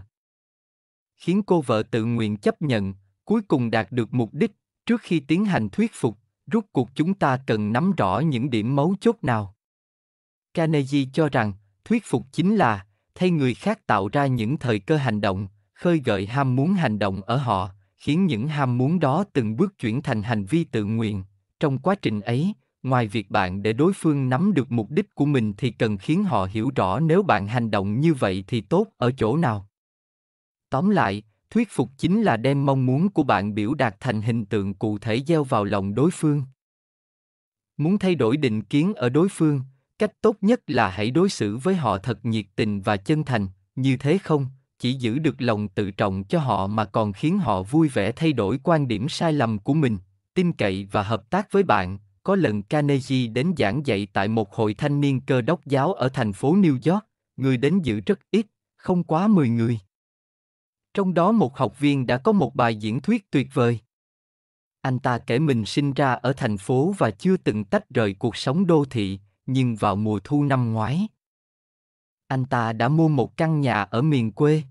S1: Khiến cô vợ tự nguyện chấp nhận, cuối cùng đạt được mục đích, trước khi tiến hành thuyết phục, rút cuộc chúng ta cần nắm rõ những điểm mấu chốt nào. Carnegie cho rằng, thuyết phục chính là thay người khác tạo ra những thời cơ hành động, khơi gợi ham muốn hành động ở họ, khiến những ham muốn đó từng bước chuyển thành hành vi tự nguyện. Trong quá trình ấy, ngoài việc bạn để đối phương nắm được mục đích của mình thì cần khiến họ hiểu rõ nếu bạn hành động như vậy thì tốt ở chỗ nào tóm lại thuyết phục chính là đem mong muốn của bạn biểu đạt thành hình tượng cụ thể gieo vào lòng đối phương muốn thay đổi định kiến ở đối phương cách tốt nhất là hãy đối xử với họ thật nhiệt tình và chân thành như thế không chỉ giữ được lòng tự trọng cho họ mà còn khiến họ vui vẻ thay đổi quan điểm sai lầm của mình tin cậy và hợp tác với bạn có lần Carnegie đến giảng dạy tại một hội thanh niên cơ đốc giáo ở thành phố New York, người đến dự rất ít, không quá 10 người. Trong đó một học viên đã có một bài diễn thuyết tuyệt vời. Anh ta kể mình sinh ra ở thành phố và chưa từng tách rời cuộc sống đô thị, nhưng vào mùa thu năm ngoái, anh ta đã mua một căn nhà ở miền quê.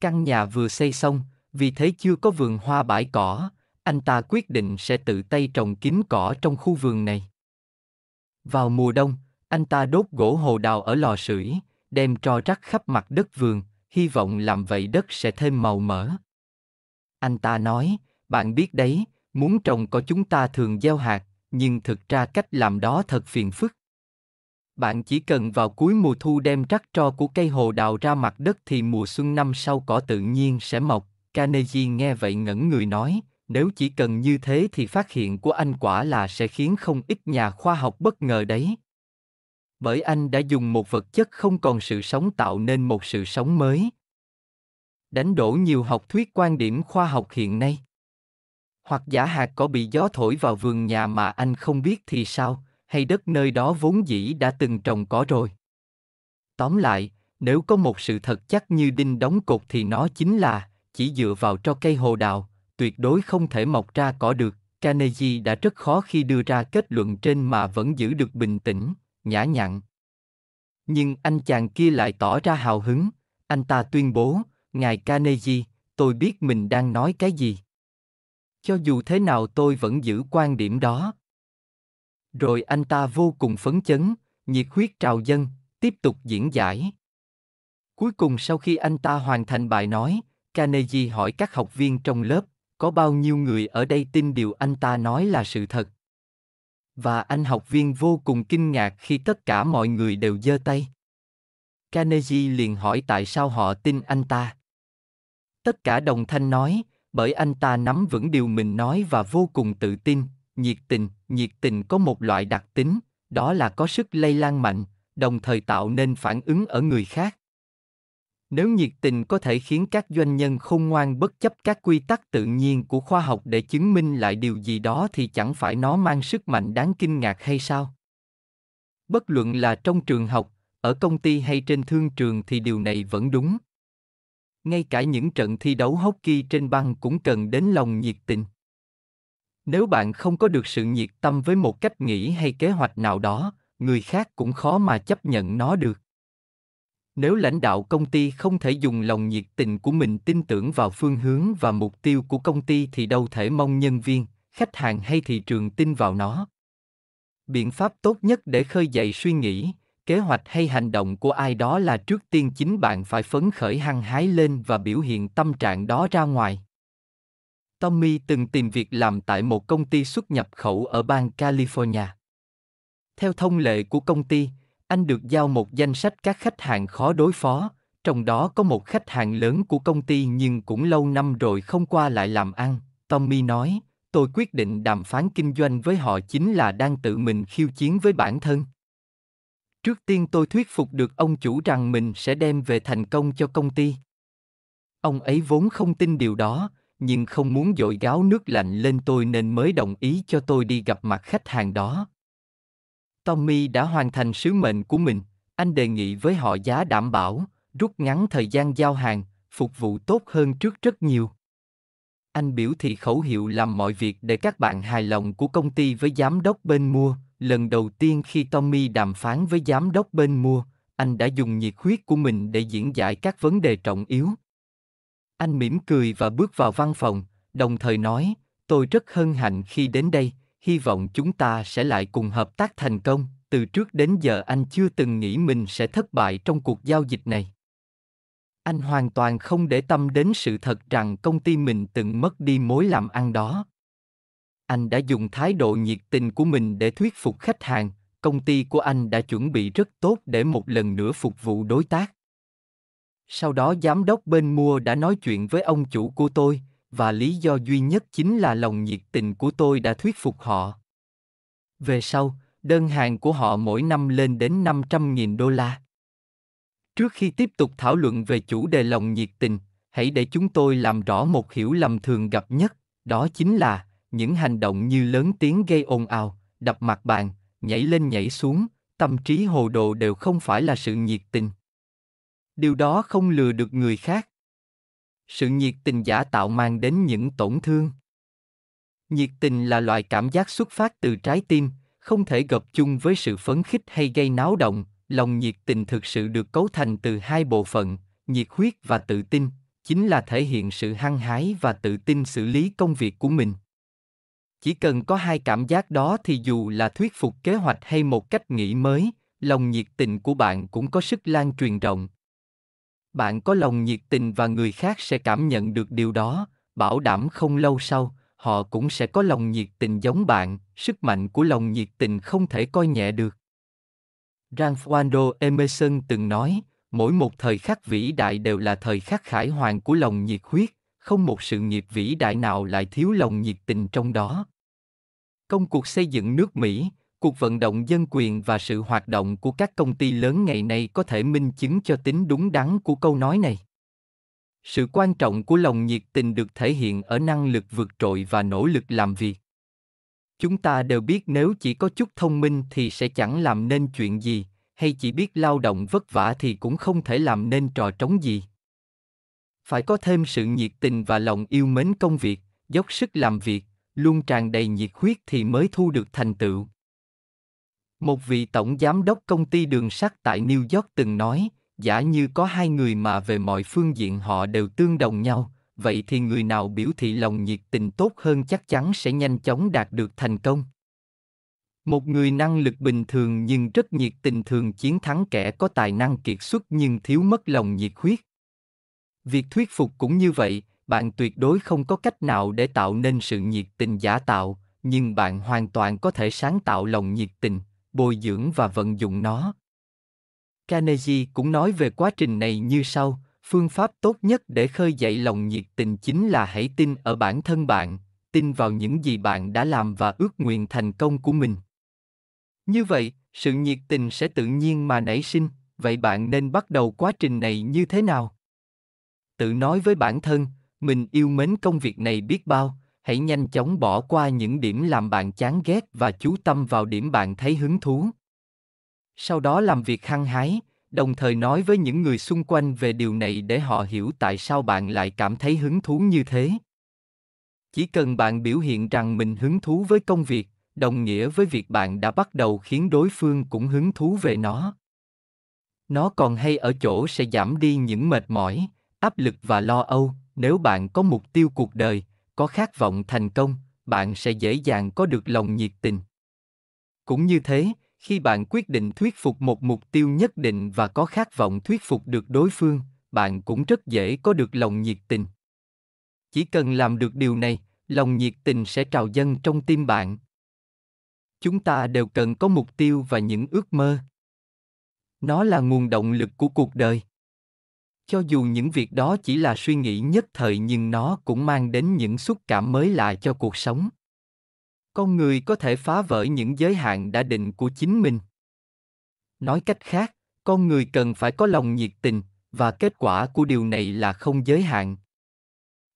S1: Căn nhà vừa xây xong, vì thế chưa có vườn hoa bãi cỏ, anh ta quyết định sẽ tự tay trồng kín cỏ trong khu vườn này. Vào mùa đông, anh ta đốt gỗ hồ đào ở lò sưởi, đem tro rắc khắp mặt đất vườn, hy vọng làm vậy đất sẽ thêm màu mỡ. Anh ta nói, bạn biết đấy, muốn trồng cỏ chúng ta thường gieo hạt, nhưng thực ra cách làm đó thật phiền phức. Bạn chỉ cần vào cuối mùa thu đem rắc tro của cây hồ đào ra mặt đất thì mùa xuân năm sau cỏ tự nhiên sẽ mọc. Carnegie nghe vậy ngẩn người nói, nếu chỉ cần như thế thì phát hiện của anh quả là sẽ khiến không ít nhà khoa học bất ngờ đấy. Bởi anh đã dùng một vật chất không còn sự sống tạo nên một sự sống mới. Đánh đổ nhiều học thuyết quan điểm khoa học hiện nay. Hoặc giả hạt có bị gió thổi vào vườn nhà mà anh không biết thì sao, hay đất nơi đó vốn dĩ đã từng trồng có rồi. Tóm lại, nếu có một sự thật chắc như đinh đóng cột thì nó chính là chỉ dựa vào cho cây hồ đào, tuyệt đối không thể mọc ra cỏ được. Carnegie đã rất khó khi đưa ra kết luận trên mà vẫn giữ được bình tĩnh, nhã nhặn. Nhưng anh chàng kia lại tỏ ra hào hứng, anh ta tuyên bố, Ngài Carnegie, tôi biết mình đang nói cái gì. Cho dù thế nào tôi vẫn giữ quan điểm đó. Rồi anh ta vô cùng phấn chấn, nhiệt huyết trào dân, tiếp tục diễn giải. Cuối cùng sau khi anh ta hoàn thành bài nói, Carnegie hỏi các học viên trong lớp, có bao nhiêu người ở đây tin điều anh ta nói là sự thật và anh học viên vô cùng kinh ngạc khi tất cả mọi người đều giơ tay carnegie liền hỏi tại sao họ tin anh ta tất cả đồng thanh nói bởi anh ta nắm vững điều mình nói và vô cùng tự tin nhiệt tình nhiệt tình có một loại đặc tính đó là có sức lây lan mạnh đồng thời tạo nên phản ứng ở người khác nếu nhiệt tình có thể khiến các doanh nhân khôn ngoan bất chấp các quy tắc tự nhiên của khoa học để chứng minh lại điều gì đó thì chẳng phải nó mang sức mạnh đáng kinh ngạc hay sao bất luận là trong trường học ở công ty hay trên thương trường thì điều này vẫn đúng ngay cả những trận thi đấu hockey trên băng cũng cần đến lòng nhiệt tình nếu bạn không có được sự nhiệt tâm với một cách nghĩ hay kế hoạch nào đó người khác cũng khó mà chấp nhận nó được nếu lãnh đạo công ty không thể dùng lòng nhiệt tình của mình tin tưởng vào phương hướng và mục tiêu của công ty thì đâu thể mong nhân viên khách hàng hay thị trường tin vào nó biện pháp tốt nhất để khơi dậy suy nghĩ kế hoạch hay hành động của ai đó là trước tiên chính bạn phải phấn khởi hăng hái lên và biểu hiện tâm trạng đó ra ngoài tommy từng tìm việc làm tại một công ty xuất nhập khẩu ở bang california theo thông lệ của công ty anh được giao một danh sách các khách hàng khó đối phó, trong đó có một khách hàng lớn của công ty nhưng cũng lâu năm rồi không qua lại làm ăn. Tommy nói, tôi quyết định đàm phán kinh doanh với họ chính là đang tự mình khiêu chiến với bản thân. Trước tiên tôi thuyết phục được ông chủ rằng mình sẽ đem về thành công cho công ty. Ông ấy vốn không tin điều đó, nhưng không muốn dội gáo nước lạnh lên tôi nên mới đồng ý cho tôi đi gặp mặt khách hàng đó. Tommy đã hoàn thành sứ mệnh của mình, anh đề nghị với họ giá đảm bảo, rút ngắn thời gian giao hàng, phục vụ tốt hơn trước rất nhiều. Anh biểu thị khẩu hiệu làm mọi việc để các bạn hài lòng của công ty với giám đốc bên mua. Lần đầu tiên khi Tommy đàm phán với giám đốc bên mua, anh đã dùng nhiệt huyết của mình để diễn giải các vấn đề trọng yếu. Anh mỉm cười và bước vào văn phòng, đồng thời nói, tôi rất hân hạnh khi đến đây, hy vọng chúng ta sẽ lại cùng hợp tác thành công từ trước đến giờ anh chưa từng nghĩ mình sẽ thất bại trong cuộc giao dịch này anh hoàn toàn không để tâm đến sự thật rằng công ty mình từng mất đi mối làm ăn đó anh đã dùng thái độ nhiệt tình của mình để thuyết phục khách hàng công ty của anh đã chuẩn bị rất tốt để một lần nữa phục vụ đối tác sau đó giám đốc bên mua đã nói chuyện với ông chủ của tôi và lý do duy nhất chính là lòng nhiệt tình của tôi đã thuyết phục họ. Về sau, đơn hàng của họ mỗi năm lên đến 500.000 đô la. Trước khi tiếp tục thảo luận về chủ đề lòng nhiệt tình, hãy để chúng tôi làm rõ một hiểu lầm thường gặp nhất, đó chính là những hành động như lớn tiếng gây ồn ào, đập mặt bàn, nhảy lên nhảy xuống, tâm trí hồ đồ đều không phải là sự nhiệt tình. Điều đó không lừa được người khác, sự nhiệt tình giả tạo mang đến những tổn thương nhiệt tình là loại cảm giác xuất phát từ trái tim không thể gộp chung với sự phấn khích hay gây náo động lòng nhiệt tình thực sự được cấu thành từ hai bộ phận nhiệt huyết và tự tin chính là thể hiện sự hăng hái và tự tin xử lý công việc của mình chỉ cần có hai cảm giác đó thì dù là thuyết phục kế hoạch hay một cách nghĩ mới lòng nhiệt tình của bạn cũng có sức lan truyền rộng bạn có lòng nhiệt tình và người khác sẽ cảm nhận được điều đó bảo đảm không lâu sau họ cũng sẽ có lòng nhiệt tình giống bạn sức mạnh của lòng nhiệt tình không thể coi nhẹ được Ralph Emerson từng nói, mỗi một thời khắc vĩ đại đều là thời khắc khải hoàn của lòng nhiệt huyết, không một sự nghiệp vĩ đại nào lại thiếu lòng nhiệt tình trong đó. Công cuộc xây dựng nước Mỹ, cuộc vận động dân quyền và sự hoạt động của các công ty lớn ngày nay có thể minh chứng cho tính đúng đắn của câu nói này sự quan trọng của lòng nhiệt tình được thể hiện ở năng lực vượt trội và nỗ lực làm việc chúng ta đều biết nếu chỉ có chút thông minh thì sẽ chẳng làm nên chuyện gì hay chỉ biết lao động vất vả thì cũng không thể làm nên trò trống gì phải có thêm sự nhiệt tình và lòng yêu mến công việc dốc sức làm việc luôn tràn đầy nhiệt huyết thì mới thu được thành tựu một vị tổng giám đốc công ty đường sắt tại New York từng nói, giả như có hai người mà về mọi phương diện họ đều tương đồng nhau, vậy thì người nào biểu thị lòng nhiệt tình tốt hơn chắc chắn sẽ nhanh chóng đạt được thành công. Một người năng lực bình thường nhưng rất nhiệt tình thường chiến thắng kẻ có tài năng kiệt xuất nhưng thiếu mất lòng nhiệt huyết. Việc thuyết phục cũng như vậy, bạn tuyệt đối không có cách nào để tạo nên sự nhiệt tình giả tạo, nhưng bạn hoàn toàn có thể sáng tạo lòng nhiệt tình bồi dưỡng và vận dụng nó. Carnegie cũng nói về quá trình này như sau, phương pháp tốt nhất để khơi dậy lòng nhiệt tình chính là hãy tin ở bản thân bạn, tin vào những gì bạn đã làm và ước nguyện thành công của mình. Như vậy, sự nhiệt tình sẽ tự nhiên mà nảy sinh, vậy bạn nên bắt đầu quá trình này như thế nào? Tự nói với bản thân, mình yêu mến công việc này biết bao, hãy nhanh chóng bỏ qua những điểm làm bạn chán ghét và chú tâm vào điểm bạn thấy hứng thú sau đó làm việc hăng hái đồng thời nói với những người xung quanh về điều này để họ hiểu tại sao bạn lại cảm thấy hứng thú như thế chỉ cần bạn biểu hiện rằng mình hứng thú với công việc đồng nghĩa với việc bạn đã bắt đầu khiến đối phương cũng hứng thú về nó nó còn hay ở chỗ sẽ giảm đi những mệt mỏi áp lực và lo âu nếu bạn có mục tiêu cuộc đời có khát vọng thành công bạn sẽ dễ dàng có được lòng nhiệt tình cũng như thế khi bạn quyết định thuyết phục một mục tiêu nhất định và có khát vọng thuyết phục được đối phương bạn cũng rất dễ có được lòng nhiệt tình chỉ cần làm được điều này lòng nhiệt tình sẽ trào dâng trong tim bạn chúng ta đều cần có mục tiêu và những ước mơ nó là nguồn động lực của cuộc đời cho dù những việc đó chỉ là suy nghĩ nhất thời nhưng nó cũng mang đến những xúc cảm mới lạ cho cuộc sống con người có thể phá vỡ những giới hạn đã định của chính mình nói cách khác con người cần phải có lòng nhiệt tình và kết quả của điều này là không giới hạn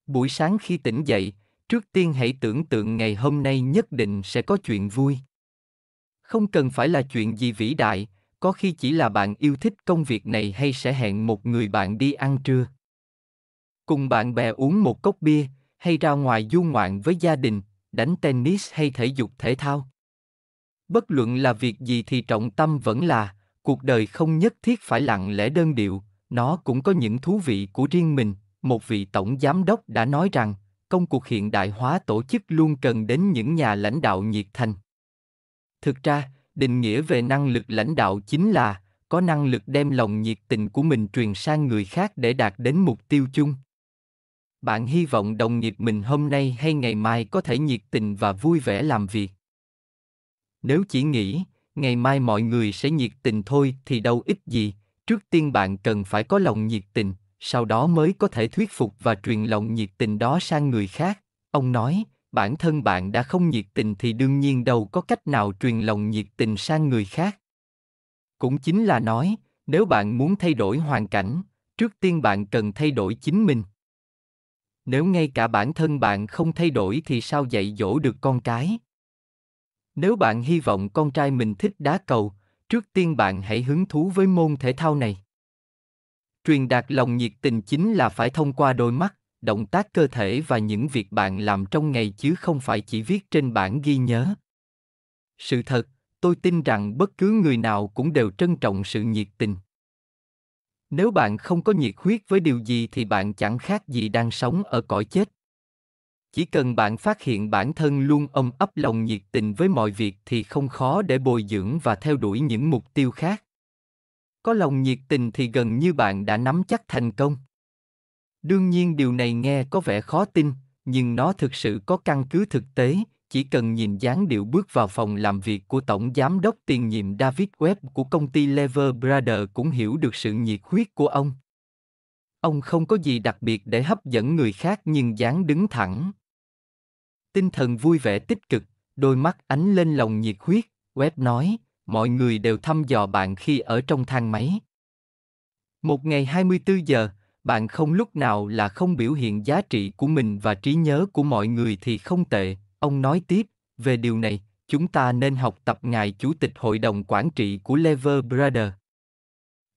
S1: buổi sáng khi tỉnh dậy trước tiên hãy tưởng tượng ngày hôm nay nhất định sẽ có chuyện vui không cần phải là chuyện gì vĩ đại có khi chỉ là bạn yêu thích công việc này hay sẽ hẹn một người bạn đi ăn trưa cùng bạn bè uống một cốc bia hay ra ngoài du ngoạn với gia đình đánh tennis hay thể dục thể thao bất luận là việc gì thì trọng tâm vẫn là cuộc đời không nhất thiết phải lặng lẽ đơn điệu nó cũng có những thú vị của riêng mình một vị tổng giám đốc đã nói rằng công cuộc hiện đại hóa tổ chức luôn cần đến những nhà lãnh đạo nhiệt thành thực ra định nghĩa về năng lực lãnh đạo chính là có năng lực đem lòng nhiệt tình của mình truyền sang người khác để đạt đến mục tiêu chung bạn hy vọng đồng nghiệp mình hôm nay hay ngày mai có thể nhiệt tình và vui vẻ làm việc nếu chỉ nghĩ ngày mai mọi người sẽ nhiệt tình thôi thì đâu ích gì trước tiên bạn cần phải có lòng nhiệt tình sau đó mới có thể thuyết phục và truyền lòng nhiệt tình đó sang người khác ông nói bản thân bạn đã không nhiệt tình thì đương nhiên đâu có cách nào truyền lòng nhiệt tình sang người khác cũng chính là nói nếu bạn muốn thay đổi hoàn cảnh trước tiên bạn cần thay đổi chính mình nếu ngay cả bản thân bạn không thay đổi thì sao dạy dỗ được con cái nếu bạn hy vọng con trai mình thích đá cầu trước tiên bạn hãy hứng thú với môn thể thao này truyền đạt lòng nhiệt tình chính là phải thông qua đôi mắt động tác cơ thể và những việc bạn làm trong ngày chứ không phải chỉ viết trên bản ghi nhớ sự thật tôi tin rằng bất cứ người nào cũng đều trân trọng sự nhiệt tình nếu bạn không có nhiệt huyết với điều gì thì bạn chẳng khác gì đang sống ở cõi chết chỉ cần bạn phát hiện bản thân luôn ôm ấp lòng nhiệt tình với mọi việc thì không khó để bồi dưỡng và theo đuổi những mục tiêu khác có lòng nhiệt tình thì gần như bạn đã nắm chắc thành công đương nhiên điều này nghe có vẻ khó tin nhưng nó thực sự có căn cứ thực tế chỉ cần nhìn dáng điệu bước vào phòng làm việc của tổng giám đốc tiền nhiệm David Webb của công ty Lever Brothers cũng hiểu được sự nhiệt huyết của ông. Ông không có gì đặc biệt để hấp dẫn người khác nhưng dáng đứng thẳng. Tinh thần vui vẻ tích cực, đôi mắt ánh lên lòng nhiệt huyết, Webb nói, mọi người đều thăm dò bạn khi ở trong thang máy. Một ngày 24 giờ, bạn không lúc nào là không biểu hiện giá trị của mình và trí nhớ của mọi người thì không tệ ông nói tiếp về điều này chúng ta nên học tập ngài chủ tịch hội đồng quản trị của lever brother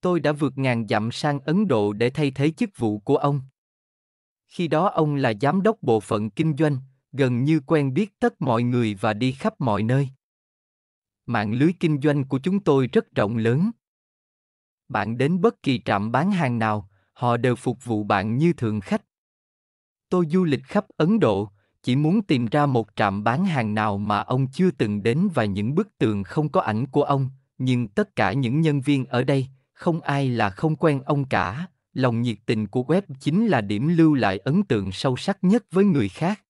S1: tôi đã vượt ngàn dặm sang ấn độ để thay thế chức vụ của ông khi đó ông là giám đốc bộ phận kinh doanh gần như quen biết tất mọi người và đi khắp mọi nơi mạng lưới kinh doanh của chúng tôi rất rộng lớn bạn đến bất kỳ trạm bán hàng nào họ đều phục vụ bạn như thường khách. Tôi du lịch khắp Ấn Độ, chỉ muốn tìm ra một trạm bán hàng nào mà ông chưa từng đến và những bức tường không có ảnh của ông, nhưng tất cả những nhân viên ở đây, không ai là không quen ông cả, lòng nhiệt tình của web chính là điểm lưu lại ấn tượng sâu sắc nhất với người khác.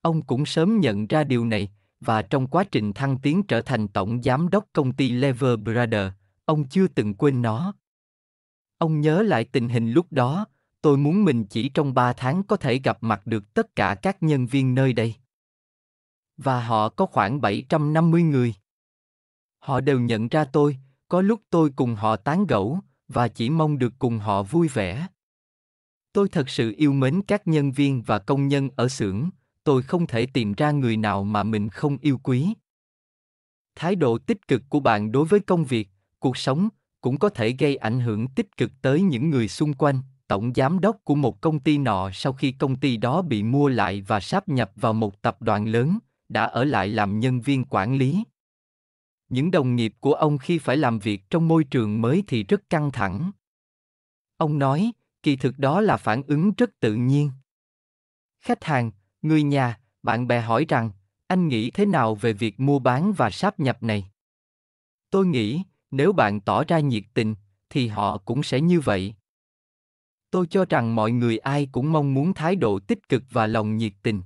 S1: Ông cũng sớm nhận ra điều này, và trong quá trình thăng tiến trở thành tổng giám đốc công ty Lever Brothers, ông chưa từng quên nó. Ông nhớ lại tình hình lúc đó, tôi muốn mình chỉ trong ba tháng có thể gặp mặt được tất cả các nhân viên nơi đây. Và họ có khoảng 750 người. Họ đều nhận ra tôi, có lúc tôi cùng họ tán gẫu và chỉ mong được cùng họ vui vẻ. Tôi thật sự yêu mến các nhân viên và công nhân ở xưởng, tôi không thể tìm ra người nào mà mình không yêu quý. Thái độ tích cực của bạn đối với công việc, cuộc sống cũng có thể gây ảnh hưởng tích cực tới những người xung quanh tổng giám đốc của một công ty nọ sau khi công ty đó bị mua lại và sáp nhập vào một tập đoàn lớn đã ở lại làm nhân viên quản lý những đồng nghiệp của ông khi phải làm việc trong môi trường mới thì rất căng thẳng ông nói kỳ thực đó là phản ứng rất tự nhiên khách hàng người nhà bạn bè hỏi rằng anh nghĩ thế nào về việc mua bán và sáp nhập này tôi nghĩ nếu bạn tỏ ra nhiệt tình thì họ cũng sẽ như vậy tôi cho rằng mọi người ai cũng mong muốn thái độ tích cực và lòng nhiệt tình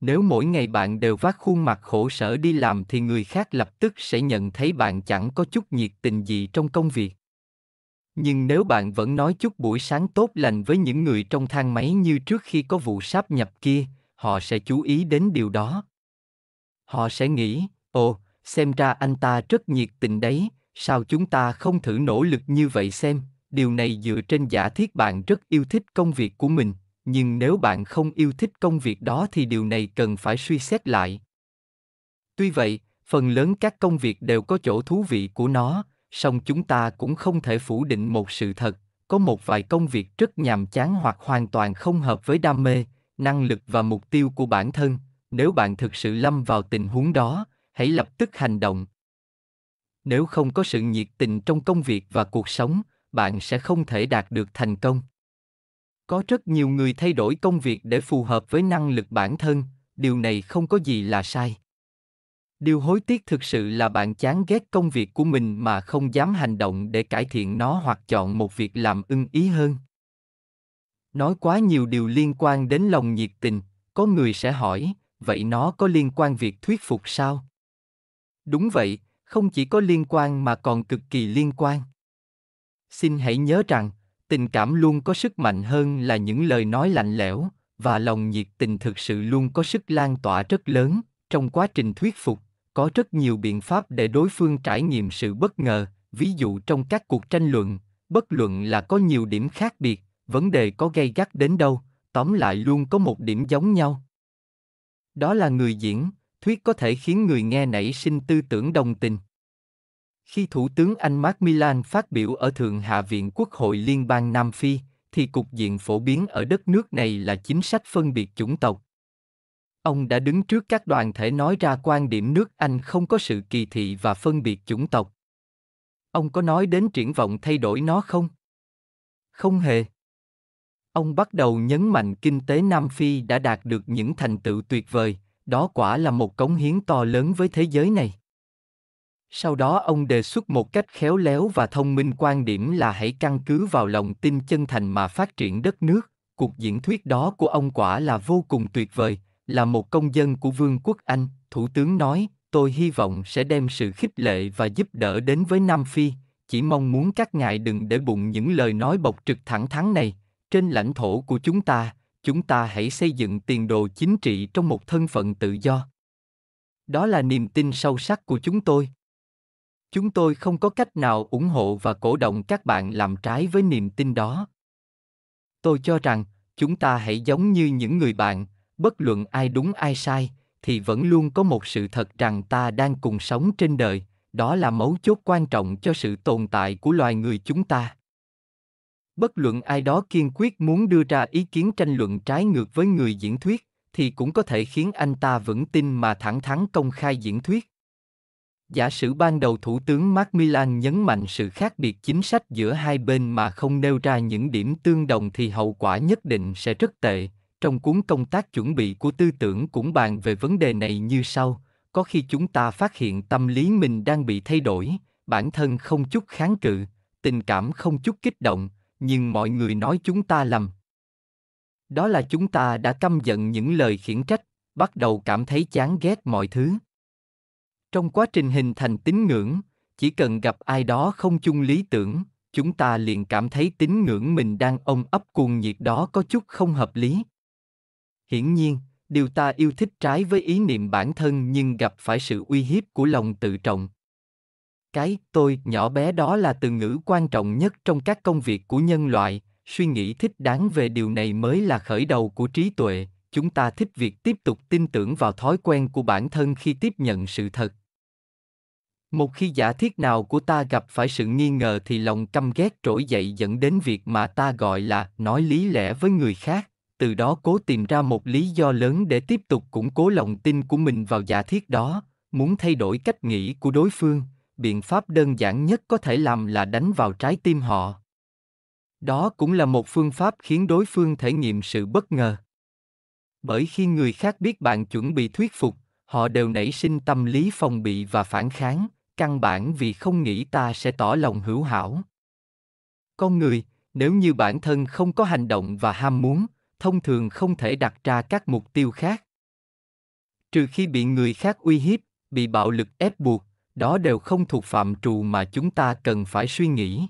S1: nếu mỗi ngày bạn đều vác khuôn mặt khổ sở đi làm thì người khác lập tức sẽ nhận thấy bạn chẳng có chút nhiệt tình gì trong công việc nhưng nếu bạn vẫn nói chút buổi sáng tốt lành với những người trong thang máy như trước khi có vụ sáp nhập kia họ sẽ chú ý đến điều đó họ sẽ nghĩ ồ xem ra anh ta rất nhiệt tình đấy, sao chúng ta không thử nỗ lực như vậy xem, điều này dựa trên giả thiết bạn rất yêu thích công việc của mình, nhưng nếu bạn không yêu thích công việc đó thì điều này cần phải suy xét lại. Tuy vậy, phần lớn các công việc đều có chỗ thú vị của nó, song chúng ta cũng không thể phủ định một sự thật, có một vài công việc rất nhàm chán hoặc hoàn toàn không hợp với đam mê, năng lực và mục tiêu của bản thân, nếu bạn thực sự lâm vào tình huống đó, hãy lập tức hành động nếu không có sự nhiệt tình trong công việc và cuộc sống bạn sẽ không thể đạt được thành công có rất nhiều người thay đổi công việc để phù hợp với năng lực bản thân điều này không có gì là sai điều hối tiếc thực sự là bạn chán ghét công việc của mình mà không dám hành động để cải thiện nó hoặc chọn một việc làm ưng ý hơn nói quá nhiều điều liên quan đến lòng nhiệt tình có người sẽ hỏi vậy nó có liên quan việc thuyết phục sao Đúng vậy, không chỉ có liên quan mà còn cực kỳ liên quan. Xin hãy nhớ rằng, tình cảm luôn có sức mạnh hơn là những lời nói lạnh lẽo, và lòng nhiệt tình thực sự luôn có sức lan tỏa rất lớn, trong quá trình thuyết phục, có rất nhiều biện pháp để đối phương trải nghiệm sự bất ngờ, ví dụ trong các cuộc tranh luận, bất luận là có nhiều điểm khác biệt, vấn đề có gay gắt đến đâu, tóm lại luôn có một điểm giống nhau. Đó là người diễn, thuyết có thể khiến người nghe nảy sinh tư tưởng đồng tình. Khi Thủ tướng Anh Mark Macmillan phát biểu ở Thượng Hạ viện Quốc hội Liên bang Nam Phi, thì cục diện phổ biến ở đất nước này là chính sách phân biệt chủng tộc. Ông đã đứng trước các đoàn thể nói ra quan điểm nước Anh không có sự kỳ thị và phân biệt chủng tộc. Ông có nói đến triển vọng thay đổi nó không? Không hề. Ông bắt đầu nhấn mạnh kinh tế Nam Phi đã đạt được những thành tựu tuyệt vời, đó quả là một cống hiến to lớn với thế giới này. Sau đó ông đề xuất một cách khéo léo và thông minh quan điểm là hãy căn cứ vào lòng tin chân thành mà phát triển đất nước. Cuộc diễn thuyết đó của ông quả là vô cùng tuyệt vời, là một công dân của Vương quốc Anh, Thủ tướng nói, tôi hy vọng sẽ đem sự khích lệ và giúp đỡ đến với Nam Phi, chỉ mong muốn các ngài đừng để bụng những lời nói bộc trực thẳng thắn này, trên lãnh thổ của chúng ta, chúng ta hãy xây dựng tiền đồ chính trị trong một thân phận tự do đó là niềm tin sâu sắc của chúng tôi chúng tôi không có cách nào ủng hộ và cổ động các bạn làm trái với niềm tin đó tôi cho rằng chúng ta hãy giống như những người bạn bất luận ai đúng ai sai thì vẫn luôn có một sự thật rằng ta đang cùng sống trên đời đó là mấu chốt quan trọng cho sự tồn tại của loài người chúng ta bất luận ai đó kiên quyết muốn đưa ra ý kiến tranh luận trái ngược với người diễn thuyết thì cũng có thể khiến anh ta vững tin mà thẳng thắn công khai diễn thuyết giả sử ban đầu thủ tướng macmillan nhấn mạnh sự khác biệt chính sách giữa hai bên mà không nêu ra những điểm tương đồng thì hậu quả nhất định sẽ rất tệ trong cuốn công tác chuẩn bị của tư tưởng cũng bàn về vấn đề này như sau có khi chúng ta phát hiện tâm lý mình đang bị thay đổi bản thân không chút kháng cự tình cảm không chút kích động nhưng mọi người nói chúng ta lầm. Đó là chúng ta đã căm giận những lời khiển trách, bắt đầu cảm thấy chán ghét mọi thứ. Trong quá trình hình thành tín ngưỡng, chỉ cần gặp ai đó không chung lý tưởng, chúng ta liền cảm thấy tín ngưỡng mình đang ôm ấp cuồng nhiệt đó có chút không hợp lý. Hiển nhiên, điều ta yêu thích trái với ý niệm bản thân nhưng gặp phải sự uy hiếp của lòng tự trọng cái tôi nhỏ bé đó là từ ngữ quan trọng nhất trong các công việc của nhân loại suy nghĩ thích đáng về điều này mới là khởi đầu của trí tuệ chúng ta thích việc tiếp tục tin tưởng vào thói quen của bản thân khi tiếp nhận sự thật một khi giả thiết nào của ta gặp phải sự nghi ngờ thì lòng căm ghét trỗi dậy dẫn đến việc mà ta gọi là nói lý lẽ với người khác từ đó cố tìm ra một lý do lớn để tiếp tục củng cố lòng tin của mình vào giả thiết đó muốn thay đổi cách nghĩ của đối phương biện pháp đơn giản nhất có thể làm là đánh vào trái tim họ đó cũng là một phương pháp khiến đối phương thể nghiệm sự bất ngờ bởi khi người khác biết bạn chuẩn bị thuyết phục họ đều nảy sinh tâm lý phòng bị và phản kháng căn bản vì không nghĩ ta sẽ tỏ lòng hữu hảo con người nếu như bản thân không có hành động và ham muốn thông thường không thể đặt ra các mục tiêu khác trừ khi bị người khác uy hiếp bị bạo lực ép buộc đó đều không thuộc phạm trù mà chúng ta cần phải suy nghĩ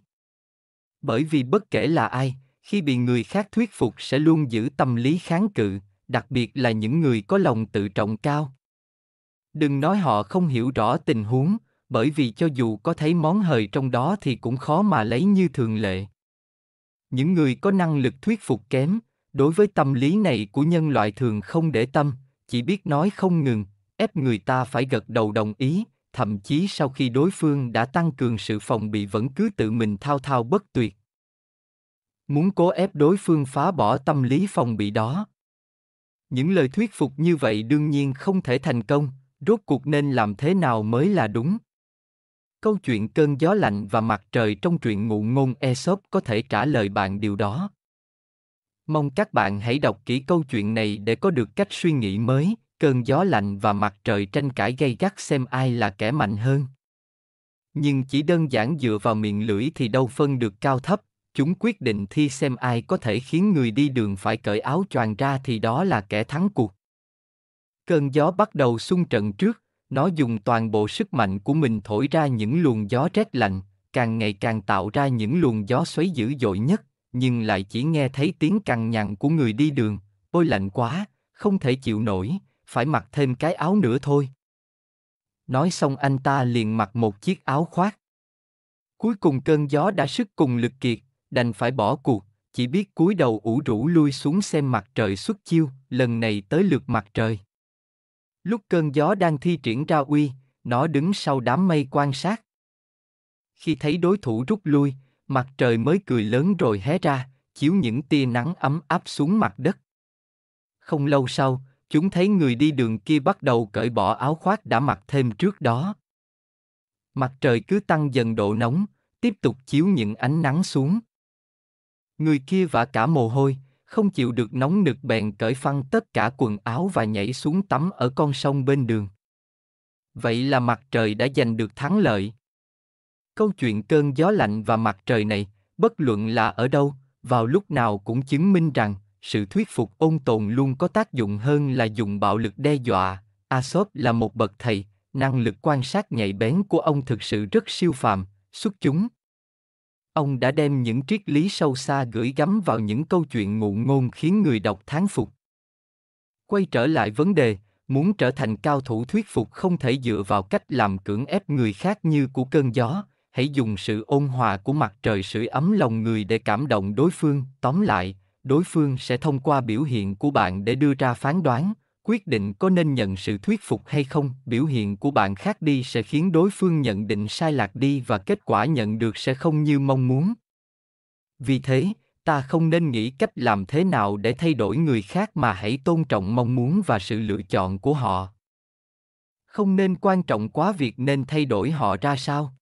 S1: bởi vì bất kể là ai khi bị người khác thuyết phục sẽ luôn giữ tâm lý kháng cự đặc biệt là những người có lòng tự trọng cao đừng nói họ không hiểu rõ tình huống bởi vì cho dù có thấy món hời trong đó thì cũng khó mà lấy như thường lệ những người có năng lực thuyết phục kém đối với tâm lý này của nhân loại thường không để tâm chỉ biết nói không ngừng ép người ta phải gật đầu đồng ý thậm chí sau khi đối phương đã tăng cường sự phòng bị vẫn cứ tự mình thao thao bất tuyệt muốn cố ép đối phương phá bỏ tâm lý phòng bị đó những lời thuyết phục như vậy đương nhiên không thể thành công rốt cuộc nên làm thế nào mới là đúng câu chuyện cơn gió lạnh và mặt trời trong truyện ngụ ngôn aesop có thể trả lời bạn điều đó mong các bạn hãy đọc kỹ câu chuyện này để có được cách suy nghĩ mới cơn gió lạnh và mặt trời tranh cãi gay gắt xem ai là kẻ mạnh hơn. Nhưng chỉ đơn giản dựa vào miệng lưỡi thì đâu phân được cao thấp, chúng quyết định thi xem ai có thể khiến người đi đường phải cởi áo choàng ra thì đó là kẻ thắng cuộc. Cơn gió bắt đầu xung trận trước, nó dùng toàn bộ sức mạnh của mình thổi ra những luồng gió rét lạnh, càng ngày càng tạo ra những luồng gió xoáy dữ dội nhất, nhưng lại chỉ nghe thấy tiếng cằn nhằn của người đi đường, ôi lạnh quá, không thể chịu nổi, phải mặc thêm cái áo nữa thôi. Nói xong anh ta liền mặc một chiếc áo khoác. Cuối cùng cơn gió đã sức cùng lực kiệt, đành phải bỏ cuộc, chỉ biết cúi đầu ủ rũ lui xuống xem mặt trời xuất chiêu, lần này tới lượt mặt trời. Lúc cơn gió đang thi triển ra uy, nó đứng sau đám mây quan sát. Khi thấy đối thủ rút lui, mặt trời mới cười lớn rồi hé ra, chiếu những tia nắng ấm áp xuống mặt đất. Không lâu sau, Chúng thấy người đi đường kia bắt đầu cởi bỏ áo khoác đã mặc thêm trước đó. Mặt trời cứ tăng dần độ nóng, tiếp tục chiếu những ánh nắng xuống. Người kia vả cả mồ hôi, không chịu được nóng nực bèn cởi phăng tất cả quần áo và nhảy xuống tắm ở con sông bên đường. Vậy là mặt trời đã giành được thắng lợi. Câu chuyện cơn gió lạnh và mặt trời này, bất luận là ở đâu, vào lúc nào cũng chứng minh rằng sự thuyết phục ôn tồn luôn có tác dụng hơn là dùng bạo lực đe dọa. Aesop là một bậc thầy, năng lực quan sát nhạy bén của ông thực sự rất siêu phàm, xuất chúng. Ông đã đem những triết lý sâu xa gửi gắm vào những câu chuyện ngụ ngôn khiến người đọc thán phục. Quay trở lại vấn đề, muốn trở thành cao thủ thuyết phục không thể dựa vào cách làm cưỡng ép người khác như của cơn gió, hãy dùng sự ôn hòa của mặt trời sưởi ấm lòng người để cảm động đối phương. Tóm lại, đối phương sẽ thông qua biểu hiện của bạn để đưa ra phán đoán quyết định có nên nhận sự thuyết phục hay không biểu hiện của bạn khác đi sẽ khiến đối phương nhận định sai lạc đi và kết quả nhận được sẽ không như mong muốn vì thế ta không nên nghĩ cách làm thế nào để thay đổi người khác mà hãy tôn trọng mong muốn và sự lựa chọn của họ không nên quan trọng quá việc nên thay đổi họ ra sao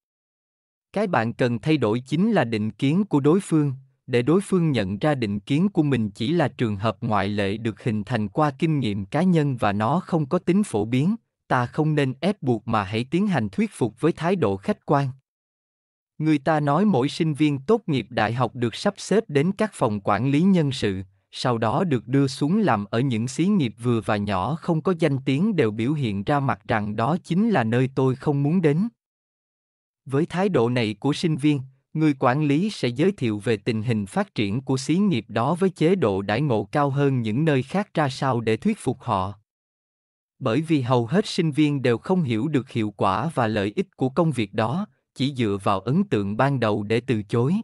S1: cái bạn cần thay đổi chính là định kiến của đối phương để đối phương nhận ra định kiến của mình chỉ là trường hợp ngoại lệ được hình thành qua kinh nghiệm cá nhân và nó không có tính phổ biến ta không nên ép buộc mà hãy tiến hành thuyết phục với thái độ khách quan người ta nói mỗi sinh viên tốt nghiệp đại học được sắp xếp đến các phòng quản lý nhân sự sau đó được đưa xuống làm ở những xí nghiệp vừa và nhỏ không có danh tiếng đều biểu hiện ra mặt rằng đó chính là nơi tôi không muốn đến với thái độ này của sinh viên người quản lý sẽ giới thiệu về tình hình phát triển của xí nghiệp đó với chế độ đãi ngộ cao hơn những nơi khác ra sao để thuyết phục họ bởi vì hầu hết sinh viên đều không hiểu được hiệu quả và lợi ích của công việc đó chỉ dựa vào ấn tượng ban đầu để từ chối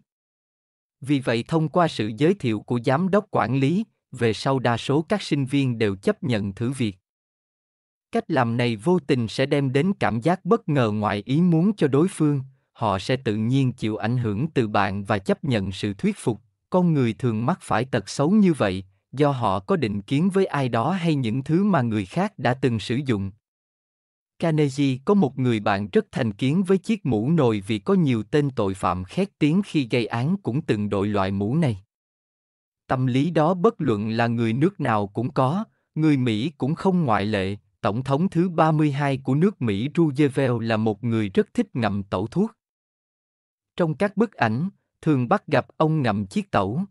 S1: vì vậy thông qua sự giới thiệu của giám đốc quản lý về sau đa số các sinh viên đều chấp nhận thử việc cách làm này vô tình sẽ đem đến cảm giác bất ngờ ngoại ý muốn cho đối phương họ sẽ tự nhiên chịu ảnh hưởng từ bạn và chấp nhận sự thuyết phục con người thường mắc phải tật xấu như vậy do họ có định kiến với ai đó hay những thứ mà người khác đã từng sử dụng carnegie có một người bạn rất thành kiến với chiếc mũ nồi vì có nhiều tên tội phạm khét tiếng khi gây án cũng từng đội loại mũ này tâm lý đó bất luận là người nước nào cũng có, người Mỹ cũng không ngoại lệ. Tổng thống thứ 32 của nước Mỹ Roosevelt là một người rất thích ngậm tẩu thuốc. Trong các bức ảnh, thường bắt gặp ông ngậm chiếc tẩu.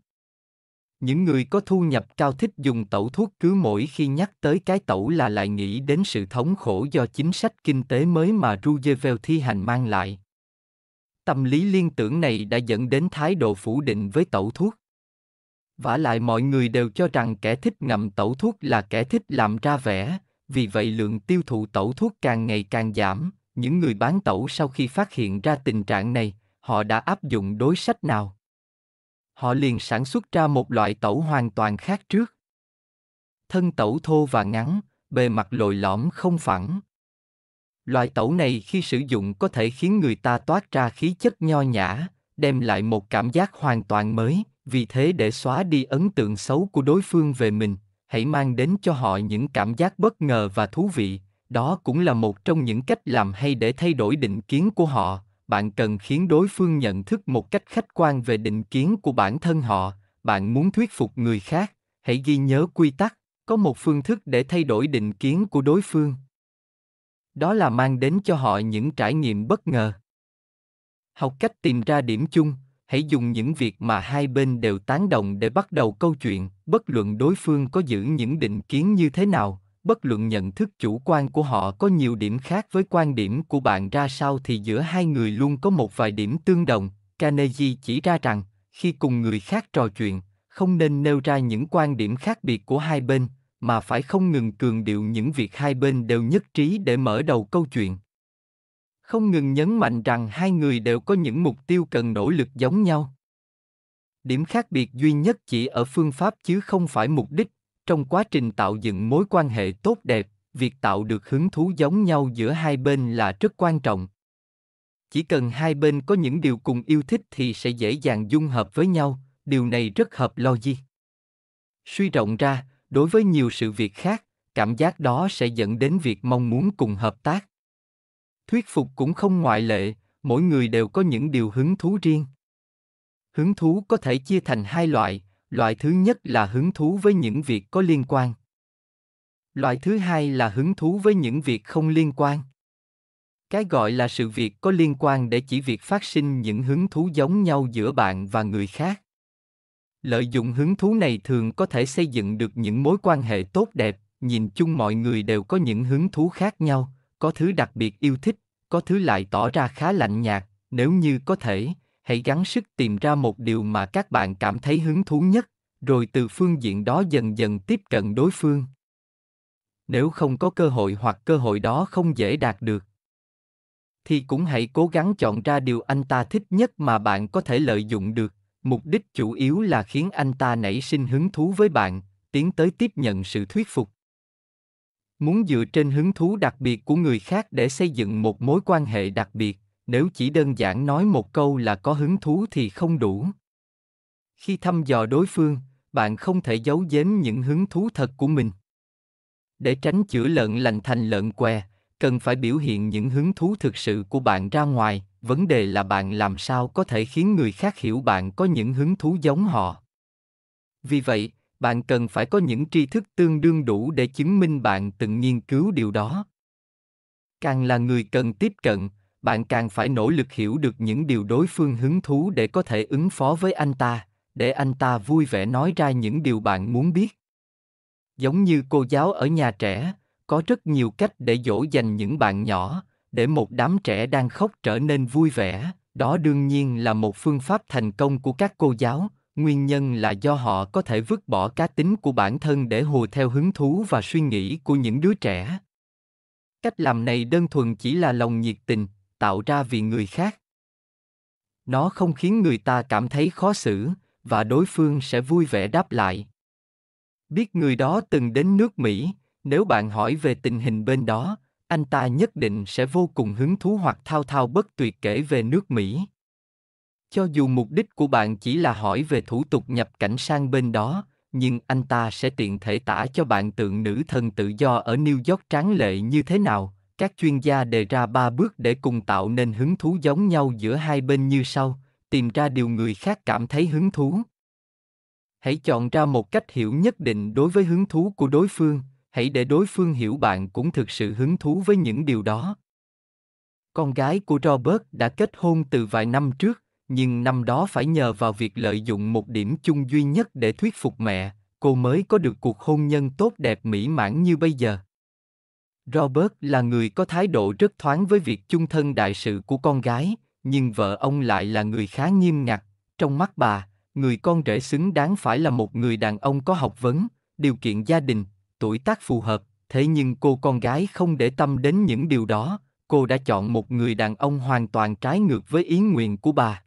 S1: Những người có thu nhập cao thích dùng tẩu thuốc cứ mỗi khi nhắc tới cái tẩu là lại nghĩ đến sự thống khổ do chính sách kinh tế mới mà Roosevelt thi hành mang lại. Tâm lý liên tưởng này đã dẫn đến thái độ phủ định với tẩu thuốc. Vả lại mọi người đều cho rằng kẻ thích ngậm tẩu thuốc là kẻ thích làm ra vẻ, vì vậy lượng tiêu thụ tẩu thuốc càng ngày càng giảm. Những người bán tẩu sau khi phát hiện ra tình trạng này, họ đã áp dụng đối sách nào họ liền sản xuất ra một loại tẩu hoàn toàn khác trước thân tẩu thô và ngắn bề mặt lồi lõm không phẳng loại tẩu này khi sử dụng có thể khiến người ta toát ra khí chất nho nhã đem lại một cảm giác hoàn toàn mới vì thế để xóa đi ấn tượng xấu của đối phương về mình hãy mang đến cho họ những cảm giác bất ngờ và thú vị đó cũng là một trong những cách làm hay để thay đổi định kiến của họ bạn cần khiến đối phương nhận thức một cách khách quan về định kiến của bản thân họ bạn muốn thuyết phục người khác hãy ghi nhớ quy tắc có một phương thức để thay đổi định kiến của đối phương đó là mang đến cho họ những trải nghiệm bất ngờ học cách tìm ra điểm chung hãy dùng những việc mà hai bên đều tán đồng để bắt đầu câu chuyện bất luận đối phương có giữ những định kiến như thế nào bất luận nhận thức chủ quan của họ có nhiều điểm khác với quan điểm của bạn ra sao thì giữa hai người luôn có một vài điểm tương đồng carnegie chỉ ra rằng khi cùng người khác trò chuyện không nên nêu ra những quan điểm khác biệt của hai bên mà phải không ngừng cường điệu những việc hai bên đều nhất trí để mở đầu câu chuyện không ngừng nhấn mạnh rằng hai người đều có những mục tiêu cần nỗ lực giống nhau điểm khác biệt duy nhất chỉ ở phương pháp chứ không phải mục đích trong quá trình tạo dựng mối quan hệ tốt đẹp việc tạo được hứng thú giống nhau giữa hai bên là rất quan trọng chỉ cần hai bên có những điều cùng yêu thích thì sẽ dễ dàng dung hợp với nhau điều này rất hợp logic suy rộng ra đối với nhiều sự việc khác cảm giác đó sẽ dẫn đến việc mong muốn cùng hợp tác thuyết phục cũng không ngoại lệ mỗi người đều có những điều hứng thú riêng hứng thú có thể chia thành hai loại loại thứ nhất là hứng thú với những việc có liên quan loại thứ hai là hứng thú với những việc không liên quan cái gọi là sự việc có liên quan để chỉ việc phát sinh những hứng thú giống nhau giữa bạn và người khác lợi dụng hứng thú này thường có thể xây dựng được những mối quan hệ tốt đẹp nhìn chung mọi người đều có những hứng thú khác nhau có thứ đặc biệt yêu thích có thứ lại tỏ ra khá lạnh nhạt nếu như có thể hãy gắng sức tìm ra một điều mà các bạn cảm thấy hứng thú nhất rồi từ phương diện đó dần dần tiếp cận đối phương nếu không có cơ hội hoặc cơ hội đó không dễ đạt được thì cũng hãy cố gắng chọn ra điều anh ta thích nhất mà bạn có thể lợi dụng được mục đích chủ yếu là khiến anh ta nảy sinh hứng thú với bạn tiến tới tiếp nhận sự thuyết phục muốn dựa trên hứng thú đặc biệt của người khác để xây dựng một mối quan hệ đặc biệt nếu chỉ đơn giản nói một câu là có hứng thú thì không đủ khi thăm dò đối phương bạn không thể giấu giếm những hứng thú thật của mình để tránh chữa lợn lành thành lợn què cần phải biểu hiện những hứng thú thực sự của bạn ra ngoài vấn đề là bạn làm sao có thể khiến người khác hiểu bạn có những hứng thú giống họ vì vậy bạn cần phải có những tri thức tương đương đủ để chứng minh bạn từng nghiên cứu điều đó càng là người cần tiếp cận bạn càng phải nỗ lực hiểu được những điều đối phương hứng thú để có thể ứng phó với anh ta để anh ta vui vẻ nói ra những điều bạn muốn biết giống như cô giáo ở nhà trẻ có rất nhiều cách để dỗ dành những bạn nhỏ để một đám trẻ đang khóc trở nên vui vẻ đó đương nhiên là một phương pháp thành công của các cô giáo nguyên nhân là do họ có thể vứt bỏ cá tính của bản thân để hồ theo hứng thú và suy nghĩ của những đứa trẻ cách làm này đơn thuần chỉ là lòng nhiệt tình tạo ra vì người khác nó không khiến người ta cảm thấy khó xử và đối phương sẽ vui vẻ đáp lại biết người đó từng đến nước mỹ nếu bạn hỏi về tình hình bên đó anh ta nhất định sẽ vô cùng hứng thú hoặc thao thao bất tuyệt kể về nước mỹ cho dù mục đích của bạn chỉ là hỏi về thủ tục nhập cảnh sang bên đó nhưng anh ta sẽ tiện thể tả cho bạn tượng nữ thần tự do ở new york tráng lệ như thế nào các chuyên gia đề ra ba bước để cùng tạo nên hứng thú giống nhau giữa hai bên như sau tìm ra điều người khác cảm thấy hứng thú hãy chọn ra một cách hiểu nhất định đối với hứng thú của đối phương hãy để đối phương hiểu bạn cũng thực sự hứng thú với những điều đó con gái của robert đã kết hôn từ vài năm trước nhưng năm đó phải nhờ vào việc lợi dụng một điểm chung duy nhất để thuyết phục mẹ cô mới có được cuộc hôn nhân tốt đẹp mỹ mãn như bây giờ Robert là người có thái độ rất thoáng với việc chung thân đại sự của con gái, nhưng vợ ông lại là người khá nghiêm ngặt. Trong mắt bà, người con rể xứng đáng phải là một người đàn ông có học vấn, điều kiện gia đình, tuổi tác phù hợp, thế nhưng cô con gái không để tâm đến những điều đó, cô đã chọn một người đàn ông hoàn toàn trái ngược với ý nguyện của bà.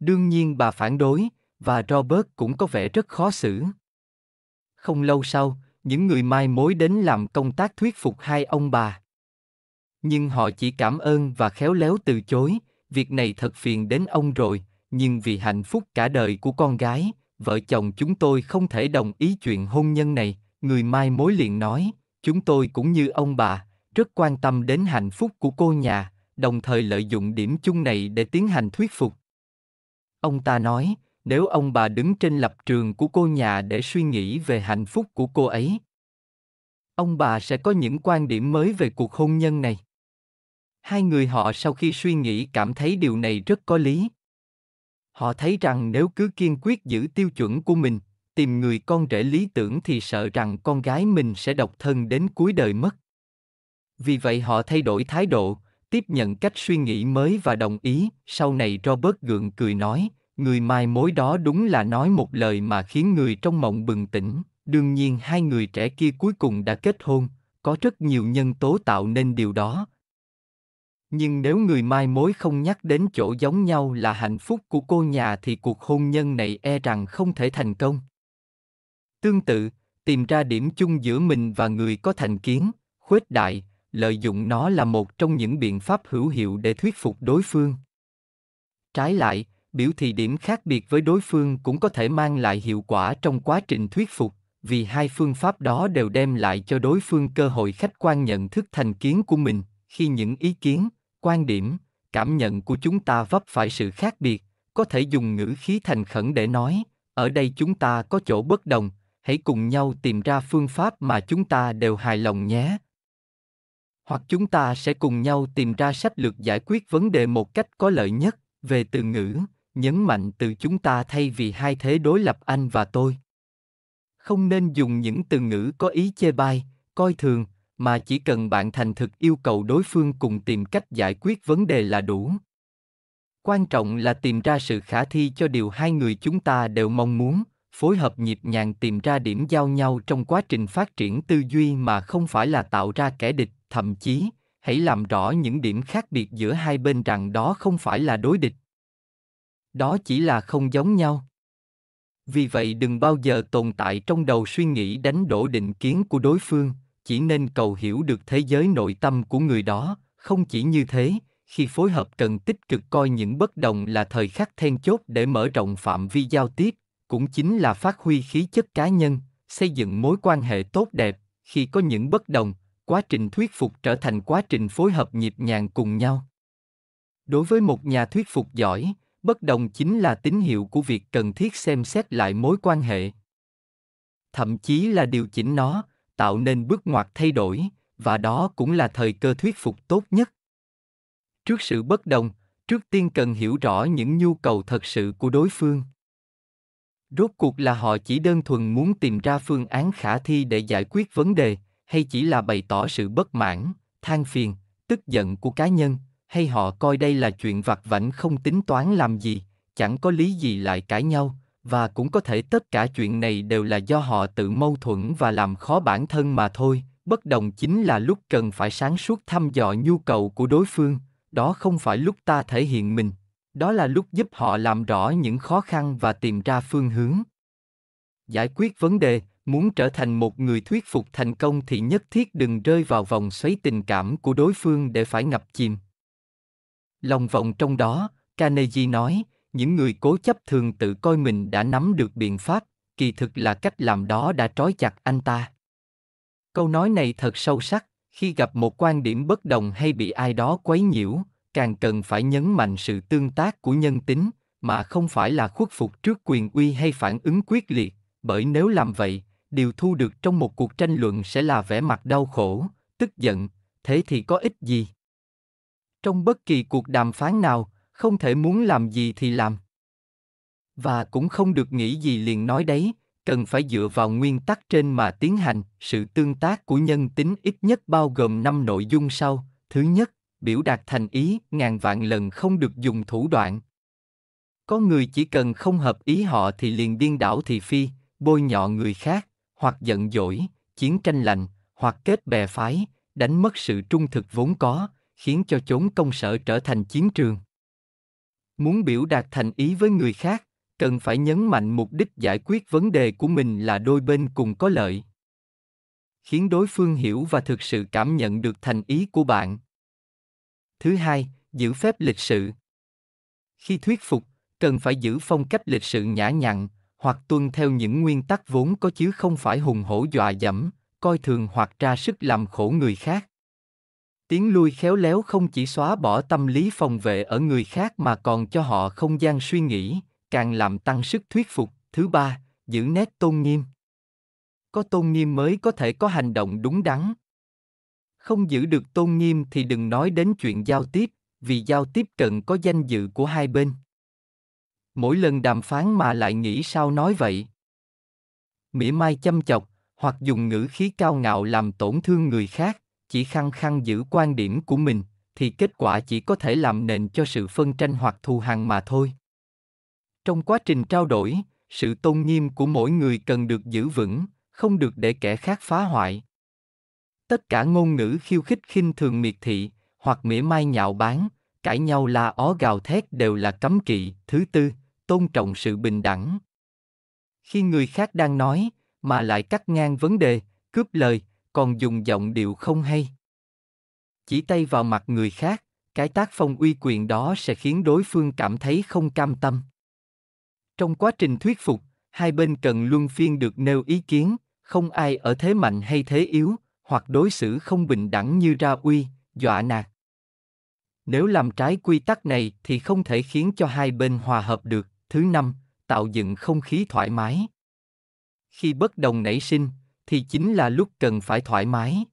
S1: Đương nhiên bà phản đối, và Robert cũng có vẻ rất khó xử. Không lâu sau, những người mai mối đến làm công tác thuyết phục hai ông bà. Nhưng họ chỉ cảm ơn và khéo léo từ chối, việc này thật phiền đến ông rồi, nhưng vì hạnh phúc cả đời của con gái, vợ chồng chúng tôi không thể đồng ý chuyện hôn nhân này, người mai mối liền nói, chúng tôi cũng như ông bà, rất quan tâm đến hạnh phúc của cô nhà, đồng thời lợi dụng điểm chung này để tiến hành thuyết phục. Ông ta nói, nếu ông bà đứng trên lập trường của cô nhà để suy nghĩ về hạnh phúc của cô ấy ông bà sẽ có những quan điểm mới về cuộc hôn nhân này hai người họ sau khi suy nghĩ cảm thấy điều này rất có lý họ thấy rằng nếu cứ kiên quyết giữ tiêu chuẩn của mình tìm người con rể lý tưởng thì sợ rằng con gái mình sẽ độc thân đến cuối đời mất vì vậy họ thay đổi thái độ tiếp nhận cách suy nghĩ mới và đồng ý sau này robert gượng cười nói người mai mối đó đúng là nói một lời mà khiến người trong mộng bừng tỉnh đương nhiên hai người trẻ kia cuối cùng đã kết hôn có rất nhiều nhân tố tạo nên điều đó nhưng nếu người mai mối không nhắc đến chỗ giống nhau là hạnh phúc của cô nhà thì cuộc hôn nhân này e rằng không thể thành công tương tự tìm ra điểm chung giữa mình và người có thành kiến khuếch đại lợi dụng nó là một trong những biện pháp hữu hiệu để thuyết phục đối phương trái lại biểu thị điểm khác biệt với đối phương cũng có thể mang lại hiệu quả trong quá trình thuyết phục vì hai phương pháp đó đều đem lại cho đối phương cơ hội khách quan nhận thức thành kiến của mình khi những ý kiến quan điểm cảm nhận của chúng ta vấp phải sự khác biệt có thể dùng ngữ khí thành khẩn để nói ở đây chúng ta có chỗ bất đồng hãy cùng nhau tìm ra phương pháp mà chúng ta đều hài lòng nhé hoặc chúng ta sẽ cùng nhau tìm ra sách lược giải quyết vấn đề một cách có lợi nhất về từ ngữ nhấn mạnh từ chúng ta thay vì hai thế đối lập anh và tôi không nên dùng những từ ngữ có ý chê bai coi thường mà chỉ cần bạn thành thực yêu cầu đối phương cùng tìm cách giải quyết vấn đề là đủ quan trọng là tìm ra sự khả thi cho điều hai người chúng ta đều mong muốn phối hợp nhịp nhàng tìm ra điểm giao nhau trong quá trình phát triển tư duy mà không phải là tạo ra kẻ địch thậm chí hãy làm rõ những điểm khác biệt giữa hai bên rằng đó không phải là đối địch đó chỉ là không giống nhau vì vậy đừng bao giờ tồn tại trong đầu suy nghĩ đánh đổ định kiến của đối phương chỉ nên cầu hiểu được thế giới nội tâm của người đó không chỉ như thế khi phối hợp cần tích cực coi những bất đồng là thời khắc then chốt để mở rộng phạm vi giao tiếp cũng chính là phát huy khí chất cá nhân xây dựng mối quan hệ tốt đẹp khi có những bất đồng quá trình thuyết phục trở thành quá trình phối hợp nhịp nhàng cùng nhau đối với một nhà thuyết phục giỏi bất đồng chính là tín hiệu của việc cần thiết xem xét lại mối quan hệ thậm chí là điều chỉnh nó tạo nên bước ngoặt thay đổi và đó cũng là thời cơ thuyết phục tốt nhất trước sự bất đồng trước tiên cần hiểu rõ những nhu cầu thật sự của đối phương rốt cuộc là họ chỉ đơn thuần muốn tìm ra phương án khả thi để giải quyết vấn đề hay chỉ là bày tỏ sự bất mãn than phiền tức giận của cá nhân hay họ coi đây là chuyện vặt vãnh không tính toán làm gì, chẳng có lý gì lại cãi nhau, và cũng có thể tất cả chuyện này đều là do họ tự mâu thuẫn và làm khó bản thân mà thôi, bất đồng chính là lúc cần phải sáng suốt thăm dò nhu cầu của đối phương, đó không phải lúc ta thể hiện mình, đó là lúc giúp họ làm rõ những khó khăn và tìm ra phương hướng. Giải quyết vấn đề, muốn trở thành một người thuyết phục thành công thì nhất thiết đừng rơi vào vòng xoáy tình cảm của đối phương để phải ngập chìm Lòng vọng trong đó, Carnegie nói, những người cố chấp thường tự coi mình đã nắm được biện pháp, kỳ thực là cách làm đó đã trói chặt anh ta. Câu nói này thật sâu sắc, khi gặp một quan điểm bất đồng hay bị ai đó quấy nhiễu, càng cần phải nhấn mạnh sự tương tác của nhân tính, mà không phải là khuất phục trước quyền uy hay phản ứng quyết liệt, bởi nếu làm vậy, điều thu được trong một cuộc tranh luận sẽ là vẻ mặt đau khổ, tức giận, thế thì có ích gì? Trong bất kỳ cuộc đàm phán nào, không thể muốn làm gì thì làm. Và cũng không được nghĩ gì liền nói đấy, cần phải dựa vào nguyên tắc trên mà tiến hành, sự tương tác của nhân tính ít nhất bao gồm năm nội dung sau. Thứ nhất, biểu đạt thành ý ngàn vạn lần không được dùng thủ đoạn. Có người chỉ cần không hợp ý họ thì liền điên đảo thị phi, bôi nhọ người khác, hoặc giận dỗi, chiến tranh lạnh, hoặc kết bè phái, đánh mất sự trung thực vốn có, khiến cho chốn công sở trở thành chiến trường. Muốn biểu đạt thành ý với người khác, cần phải nhấn mạnh mục đích giải quyết vấn đề của mình là đôi bên cùng có lợi. Khiến đối phương hiểu và thực sự cảm nhận được thành ý của bạn. Thứ hai, giữ phép lịch sự. Khi thuyết phục, cần phải giữ phong cách lịch sự nhã nhặn, hoặc tuân theo những nguyên tắc vốn có chứ không phải hùng hổ dọa dẫm, coi thường hoặc ra sức làm khổ người khác. Tiếng lui khéo léo không chỉ xóa bỏ tâm lý phòng vệ ở người khác mà còn cho họ không gian suy nghĩ, càng làm tăng sức thuyết phục. Thứ ba, giữ nét tôn nghiêm. Có tôn nghiêm mới có thể có hành động đúng đắn. Không giữ được tôn nghiêm thì đừng nói đến chuyện giao tiếp, vì giao tiếp cần có danh dự của hai bên. Mỗi lần đàm phán mà lại nghĩ sao nói vậy. Mỉa mai chăm chọc, hoặc dùng ngữ khí cao ngạo làm tổn thương người khác, chỉ khăng khăng giữ quan điểm của mình thì kết quả chỉ có thể làm nền cho sự phân tranh hoặc thù hằn mà thôi trong quá trình trao đổi sự tôn nghiêm của mỗi người cần được giữ vững không được để kẻ khác phá hoại tất cả ngôn ngữ khiêu khích khinh thường miệt thị hoặc mỉa mai nhạo báng cãi nhau la ó gào thét đều là cấm kỵ thứ tư tôn trọng sự bình đẳng khi người khác đang nói mà lại cắt ngang vấn đề cướp lời còn dùng giọng điệu không hay. Chỉ tay vào mặt người khác, cái tác phong uy quyền đó sẽ khiến đối phương cảm thấy không cam tâm. Trong quá trình thuyết phục, hai bên cần luân phiên được nêu ý kiến, không ai ở thế mạnh hay thế yếu, hoặc đối xử không bình đẳng như ra uy, dọa nạt. Nếu làm trái quy tắc này thì không thể khiến cho hai bên hòa hợp được. Thứ năm, tạo dựng không khí thoải mái. Khi bất đồng nảy sinh, thì chính là lúc cần phải thoải mái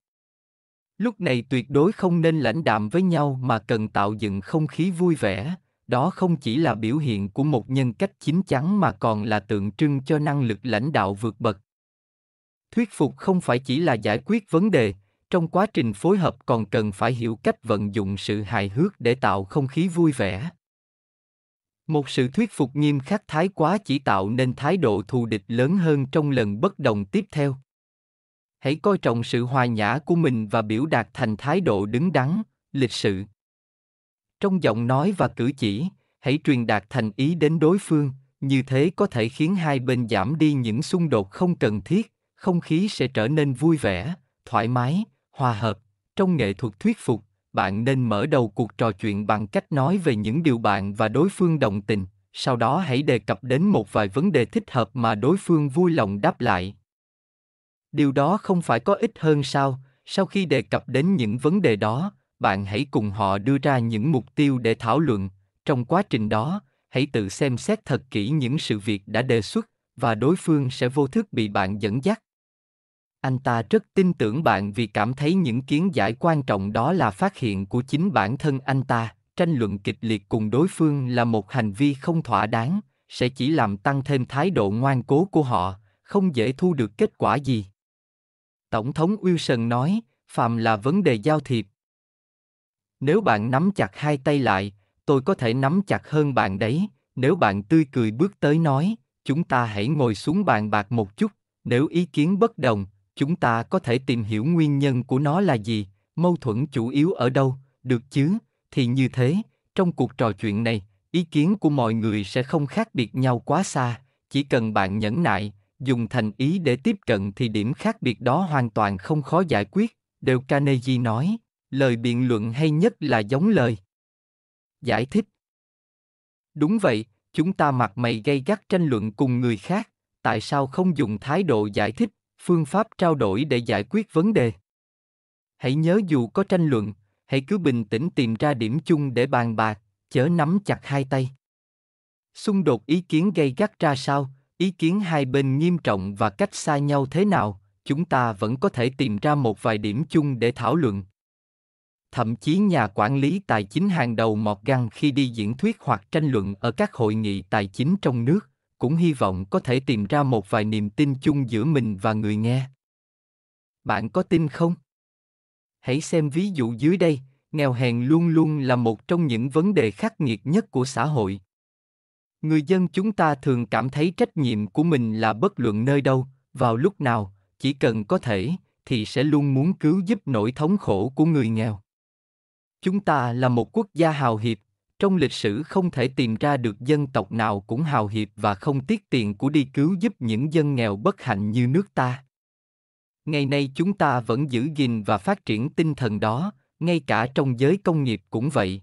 S1: lúc này tuyệt đối không nên lãnh đạm với nhau mà cần tạo dựng không khí vui vẻ đó không chỉ là biểu hiện của một nhân cách chín chắn mà còn là tượng trưng cho năng lực lãnh đạo vượt bậc thuyết phục không phải chỉ là giải quyết vấn đề trong quá trình phối hợp còn cần phải hiểu cách vận dụng sự hài hước để tạo không khí vui vẻ một sự thuyết phục nghiêm khắc thái quá chỉ tạo nên thái độ thù địch lớn hơn trong lần bất đồng tiếp theo hãy coi trọng sự hòa nhã của mình và biểu đạt thành thái độ đứng đắn lịch sự trong giọng nói và cử chỉ hãy truyền đạt thành ý đến đối phương như thế có thể khiến hai bên giảm đi những xung đột không cần thiết không khí sẽ trở nên vui vẻ thoải mái hòa hợp trong nghệ thuật thuyết phục bạn nên mở đầu cuộc trò chuyện bằng cách nói về những điều bạn và đối phương đồng tình sau đó hãy đề cập đến một vài vấn đề thích hợp mà đối phương vui lòng đáp lại điều đó không phải có ích hơn sao sau khi đề cập đến những vấn đề đó bạn hãy cùng họ đưa ra những mục tiêu để thảo luận trong quá trình đó hãy tự xem xét thật kỹ những sự việc đã đề xuất và đối phương sẽ vô thức bị bạn dẫn dắt anh ta rất tin tưởng bạn vì cảm thấy những kiến giải quan trọng đó là phát hiện của chính bản thân anh ta tranh luận kịch liệt cùng đối phương là một hành vi không thỏa đáng sẽ chỉ làm tăng thêm thái độ ngoan cố của họ không dễ thu được kết quả gì Tổng thống Wilson nói, phàm là vấn đề giao thiệp. Nếu bạn nắm chặt hai tay lại, tôi có thể nắm chặt hơn bạn đấy, nếu bạn tươi cười bước tới nói, chúng ta hãy ngồi xuống bàn bạc một chút, nếu ý kiến bất đồng, chúng ta có thể tìm hiểu nguyên nhân của nó là gì, mâu thuẫn chủ yếu ở đâu, được chứ? Thì như thế, trong cuộc trò chuyện này, ý kiến của mọi người sẽ không khác biệt nhau quá xa, chỉ cần bạn nhẫn nại, dùng thành ý để tiếp cận thì điểm khác biệt đó hoàn toàn không khó giải quyết, đều Carnegie nói, lời biện luận hay nhất là giống lời. Giải thích Đúng vậy, chúng ta mặt mày gây gắt tranh luận cùng người khác, tại sao không dùng thái độ giải thích, phương pháp trao đổi để giải quyết vấn đề? Hãy nhớ dù có tranh luận, hãy cứ bình tĩnh tìm ra điểm chung để bàn bạc, chớ nắm chặt hai tay. Xung đột ý kiến gây gắt ra sao, ý kiến hai bên nghiêm trọng và cách xa nhau thế nào chúng ta vẫn có thể tìm ra một vài điểm chung để thảo luận thậm chí nhà quản lý tài chính hàng đầu mọt găng khi đi diễn thuyết hoặc tranh luận ở các hội nghị tài chính trong nước, cũng hy vọng có thể tìm ra một vài niềm tin chung giữa mình và người nghe. Bạn có tin không? Hãy xem ví dụ dưới đây, nghèo hèn luôn luôn là một trong những vấn đề khắc nghiệt nhất của xã hội người dân chúng ta thường cảm thấy trách nhiệm của mình là bất luận nơi đâu vào lúc nào chỉ cần có thể thì sẽ luôn muốn cứu giúp nỗi thống khổ của người nghèo chúng ta là một quốc gia hào hiệp trong lịch sử không thể tìm ra được dân tộc nào cũng hào hiệp và không tiếc tiền của đi cứu giúp những dân nghèo bất hạnh như nước ta ngày nay chúng ta vẫn giữ gìn và phát triển tinh thần đó ngay cả trong giới công nghiệp cũng vậy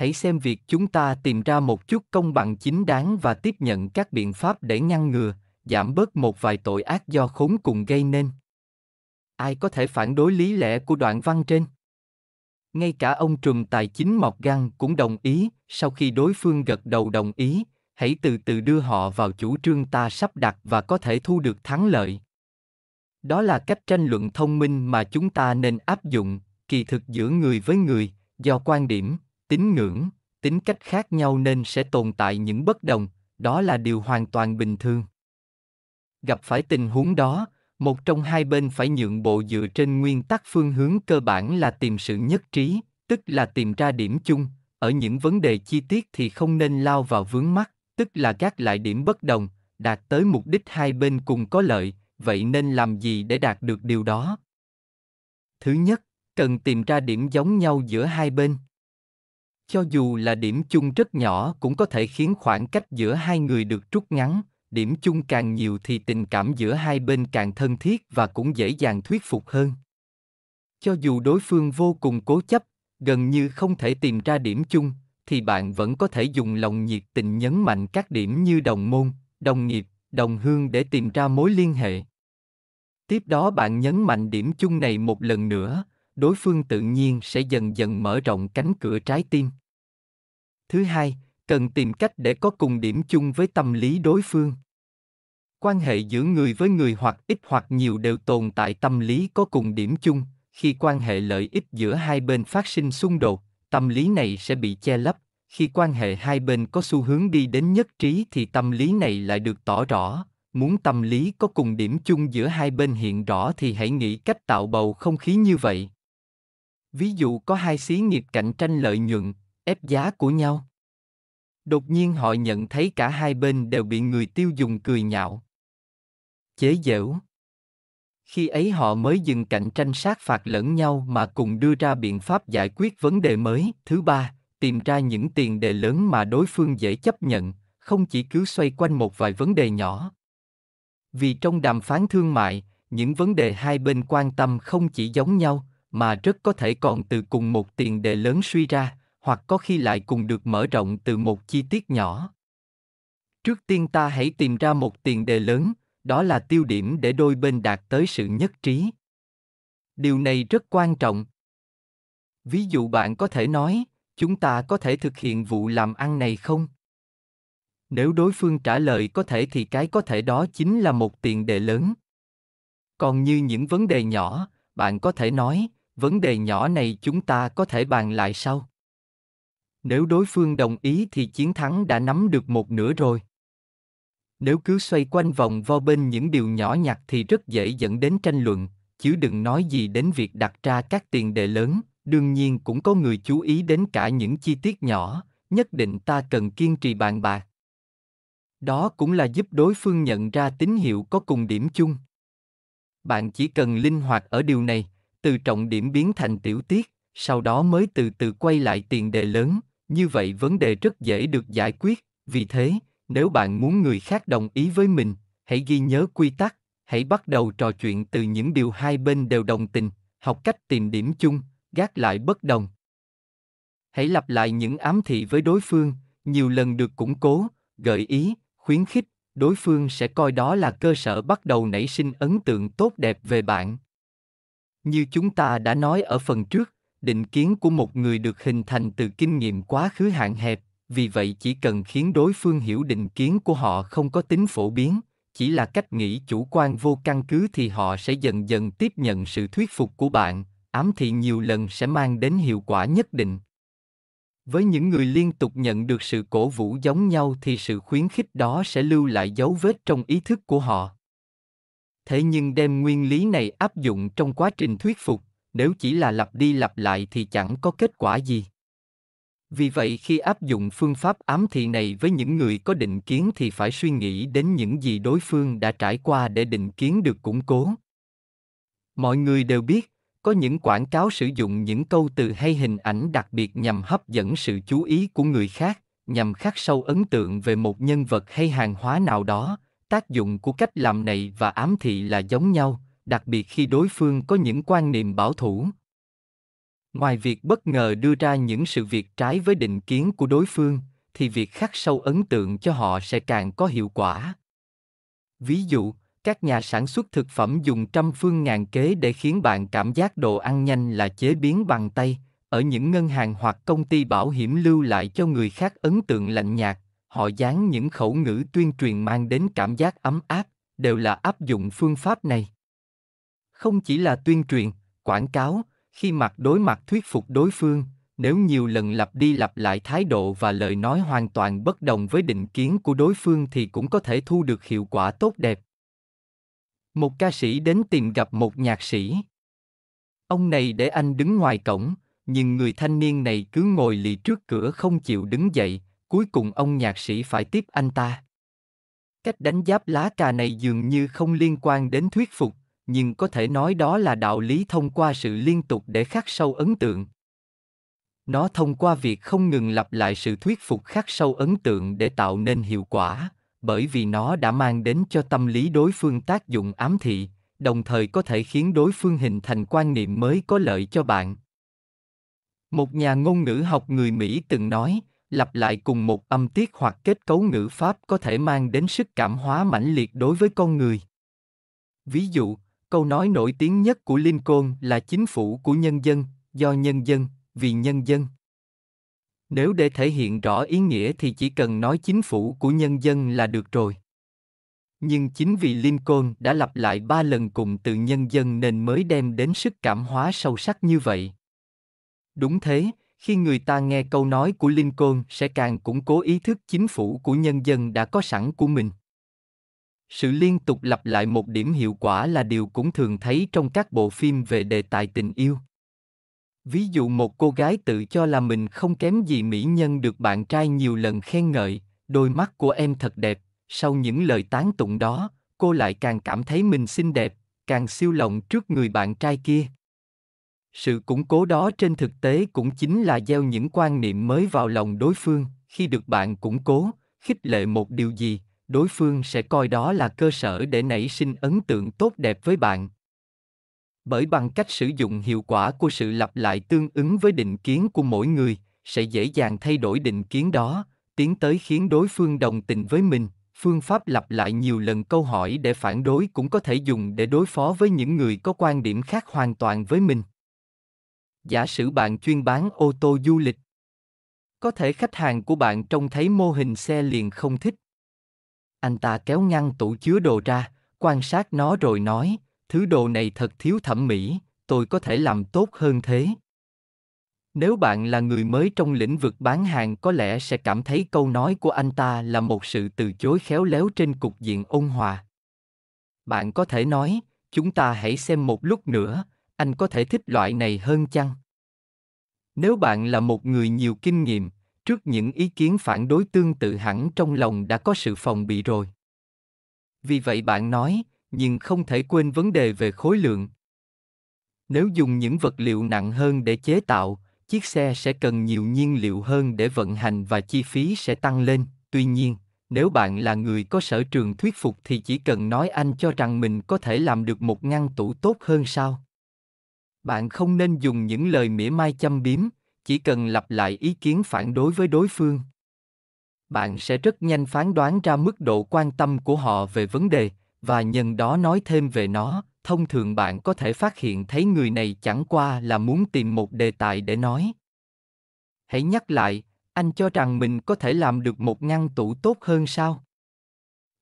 S1: hãy xem việc chúng ta tìm ra một chút công bằng chính đáng và tiếp nhận các biện pháp để ngăn ngừa, giảm bớt một vài tội ác do khốn cùng gây nên. Ai có thể phản đối lý lẽ của đoạn văn trên? Ngay cả ông trùm tài chính mọc găng cũng đồng ý, sau khi đối phương gật đầu đồng ý, hãy từ từ đưa họ vào chủ trương ta sắp đặt và có thể thu được thắng lợi. Đó là cách tranh luận thông minh mà chúng ta nên áp dụng, kỳ thực giữa người với người, do quan điểm, tín ngưỡng tính cách khác nhau nên sẽ tồn tại những bất đồng đó là điều hoàn toàn bình thường gặp phải tình huống đó một trong hai bên phải nhượng bộ dựa trên nguyên tắc phương hướng cơ bản là tìm sự nhất trí tức là tìm ra điểm chung ở những vấn đề chi tiết thì không nên lao vào vướng mắc tức là gác lại điểm bất đồng đạt tới mục đích hai bên cùng có lợi vậy nên làm gì để đạt được điều đó thứ nhất cần tìm ra điểm giống nhau giữa hai bên cho dù là điểm chung rất nhỏ cũng có thể khiến khoảng cách giữa hai người được rút ngắn điểm chung càng nhiều thì tình cảm giữa hai bên càng thân thiết và cũng dễ dàng thuyết phục hơn cho dù đối phương vô cùng cố chấp gần như không thể tìm ra điểm chung thì bạn vẫn có thể dùng lòng nhiệt tình nhấn mạnh các điểm như đồng môn đồng nghiệp đồng hương để tìm ra mối liên hệ tiếp đó bạn nhấn mạnh điểm chung này một lần nữa đối phương tự nhiên sẽ dần dần mở rộng cánh cửa trái tim thứ hai cần tìm cách để có cùng điểm chung với tâm lý đối phương quan hệ giữa người với người hoặc ít hoặc nhiều đều tồn tại tâm lý có cùng điểm chung khi quan hệ lợi ích giữa hai bên phát sinh xung đột tâm lý này sẽ bị che lấp khi quan hệ hai bên có xu hướng đi đến nhất trí thì tâm lý này lại được tỏ rõ muốn tâm lý có cùng điểm chung giữa hai bên hiện rõ thì hãy nghĩ cách tạo bầu không khí như vậy ví dụ có hai xí nghiệp cạnh tranh lợi nhuận ép giá của nhau. Đột nhiên họ nhận thấy cả hai bên đều bị người tiêu dùng cười nhạo. Chế giễu. Khi ấy họ mới dừng cạnh tranh sát phạt lẫn nhau mà cùng đưa ra biện pháp giải quyết vấn đề mới. Thứ ba, tìm ra những tiền đề lớn mà đối phương dễ chấp nhận, không chỉ cứ xoay quanh một vài vấn đề nhỏ. Vì trong đàm phán thương mại, những vấn đề hai bên quan tâm không chỉ giống nhau, mà rất có thể còn từ cùng một tiền đề lớn suy ra hoặc có khi lại cùng được mở rộng từ một chi tiết nhỏ trước tiên ta hãy tìm ra một tiền đề lớn đó là tiêu điểm để đôi bên đạt tới sự nhất trí điều này rất quan trọng ví dụ bạn có thể nói chúng ta có thể thực hiện vụ làm ăn này không nếu đối phương trả lời có thể thì cái có thể đó chính là một tiền đề lớn còn như những vấn đề nhỏ bạn có thể nói vấn đề nhỏ này chúng ta có thể bàn lại sau nếu đối phương đồng ý thì chiến thắng đã nắm được một nửa rồi. Nếu cứ xoay quanh vòng vo bên những điều nhỏ nhặt thì rất dễ dẫn đến tranh luận, chứ đừng nói gì đến việc đặt ra các tiền đề lớn, đương nhiên cũng có người chú ý đến cả những chi tiết nhỏ, nhất định ta cần kiên trì bàn bạc. Đó cũng là giúp đối phương nhận ra tín hiệu có cùng điểm chung. Bạn chỉ cần linh hoạt ở điều này, từ trọng điểm biến thành tiểu tiết, sau đó mới từ từ quay lại tiền đề lớn, như vậy vấn đề rất dễ được giải quyết vì thế nếu bạn muốn người khác đồng ý với mình hãy ghi nhớ quy tắc hãy bắt đầu trò chuyện từ những điều hai bên đều đồng tình học cách tìm điểm chung gác lại bất đồng hãy lặp lại những ám thị với đối phương nhiều lần được củng cố gợi ý khuyến khích đối phương sẽ coi đó là cơ sở bắt đầu nảy sinh ấn tượng tốt đẹp về bạn như chúng ta đã nói ở phần trước định kiến của một người được hình thành từ kinh nghiệm quá khứ hạn hẹp vì vậy chỉ cần khiến đối phương hiểu định kiến của họ không có tính phổ biến chỉ là cách nghĩ chủ quan vô căn cứ thì họ sẽ dần dần tiếp nhận sự thuyết phục của bạn ám thị nhiều lần sẽ mang đến hiệu quả nhất định với những người liên tục nhận được sự cổ vũ giống nhau thì sự khuyến khích đó sẽ lưu lại dấu vết trong ý thức của họ thế nhưng đem nguyên lý này áp dụng trong quá trình thuyết phục nếu chỉ là lặp đi lặp lại thì chẳng có kết quả gì vì vậy khi áp dụng phương pháp ám thị này với những người có định kiến thì phải suy nghĩ đến những gì đối phương đã trải qua để định kiến được củng cố mọi người đều biết có những quảng cáo sử dụng những câu từ hay hình ảnh đặc biệt nhằm hấp dẫn sự chú ý của người khác nhằm khắc sâu ấn tượng về một nhân vật hay hàng hóa nào đó tác dụng của cách làm này và ám thị là giống nhau đặc biệt khi đối phương có những quan niệm bảo thủ ngoài việc bất ngờ đưa ra những sự việc trái với định kiến của đối phương thì việc khắc sâu ấn tượng cho họ sẽ càng có hiệu quả ví dụ các nhà sản xuất thực phẩm dùng trăm phương ngàn kế để khiến bạn cảm giác đồ ăn nhanh là chế biến bằng tay ở những ngân hàng hoặc công ty bảo hiểm lưu lại cho người khác ấn tượng lạnh nhạt họ dán những khẩu ngữ tuyên truyền mang đến cảm giác ấm áp đều là áp dụng phương pháp này không chỉ là tuyên truyền quảng cáo khi mặt đối mặt thuyết phục đối phương nếu nhiều lần lặp đi lặp lại thái độ và lời nói hoàn toàn bất đồng với định kiến của đối phương thì cũng có thể thu được hiệu quả tốt đẹp một ca sĩ đến tìm gặp một nhạc sĩ ông này để anh đứng ngoài cổng nhưng người thanh niên này cứ ngồi lì trước cửa không chịu đứng dậy cuối cùng ông nhạc sĩ phải tiếp anh ta cách đánh giáp lá cà này dường như không liên quan đến thuyết phục nhưng có thể nói đó là đạo lý thông qua sự liên tục để khắc sâu ấn tượng nó thông qua việc không ngừng lặp lại sự thuyết phục khắc sâu ấn tượng để tạo nên hiệu quả bởi vì nó đã mang đến cho tâm lý đối phương tác dụng ám thị đồng thời có thể khiến đối phương hình thành quan niệm mới có lợi cho bạn một nhà ngôn ngữ học người mỹ từng nói lặp lại cùng một âm tiết hoặc kết cấu ngữ pháp có thể mang đến sức cảm hóa mãnh liệt đối với con người ví dụ Câu nói nổi tiếng nhất của Lincoln là chính phủ của nhân dân, do nhân dân, vì nhân dân. Nếu để thể hiện rõ ý nghĩa thì chỉ cần nói chính phủ của nhân dân là được rồi. Nhưng chính vì Lincoln đã lặp lại ba lần cùng từ nhân dân nên mới đem đến sức cảm hóa sâu sắc như vậy. Đúng thế, khi người ta nghe câu nói của Lincoln sẽ càng củng cố ý thức chính phủ của nhân dân đã có sẵn của mình sự liên tục lặp lại một điểm hiệu quả là điều cũng thường thấy trong các bộ phim về đề tài tình yêu ví dụ một cô gái tự cho là mình không kém gì mỹ nhân được bạn trai nhiều lần khen ngợi đôi mắt của em thật đẹp sau những lời tán tụng đó cô lại càng cảm thấy mình xinh đẹp càng siêu lòng trước người bạn trai kia sự củng cố đó trên thực tế cũng chính là gieo những quan niệm mới vào lòng đối phương khi được bạn củng cố khích lệ một điều gì đối phương sẽ coi đó là cơ sở để nảy sinh ấn tượng tốt đẹp với bạn bởi bằng cách sử dụng hiệu quả của sự lặp lại tương ứng với định kiến của mỗi người sẽ dễ dàng thay đổi định kiến đó tiến tới khiến đối phương đồng tình với mình phương pháp lặp lại nhiều lần câu hỏi để phản đối cũng có thể dùng để đối phó với những người có quan điểm khác hoàn toàn với mình giả sử bạn chuyên bán ô tô du lịch có thể khách hàng của bạn trông thấy mô hình xe liền không thích anh ta kéo ngăn tủ chứa đồ ra, quan sát nó rồi nói, thứ đồ này thật thiếu thẩm mỹ, tôi có thể làm tốt hơn thế. Nếu bạn là người mới trong lĩnh vực bán hàng có lẽ sẽ cảm thấy câu nói của anh ta là một sự từ chối khéo léo trên cục diện ôn hòa. Bạn có thể nói, chúng ta hãy xem một lúc nữa, anh có thể thích loại này hơn chăng? Nếu bạn là một người nhiều kinh nghiệm, trước những ý kiến phản đối tương tự hẳn trong lòng đã có sự phòng bị rồi vì vậy bạn nói nhưng không thể quên vấn đề về khối lượng nếu dùng những vật liệu nặng hơn để chế tạo chiếc xe sẽ cần nhiều nhiên liệu hơn để vận hành và chi phí sẽ tăng lên tuy nhiên nếu bạn là người có sở trường thuyết phục thì chỉ cần nói anh cho rằng mình có thể làm được một ngăn tủ tốt hơn sao bạn không nên dùng những lời mỉa mai châm biếm chỉ cần lặp lại ý kiến phản đối với đối phương bạn sẽ rất nhanh phán đoán ra mức độ quan tâm của họ về vấn đề và nhân đó nói thêm về nó thông thường bạn có thể phát hiện thấy người này chẳng qua là muốn tìm một đề tài để nói hãy nhắc lại anh cho rằng mình có thể làm được một ngăn tủ tốt hơn sao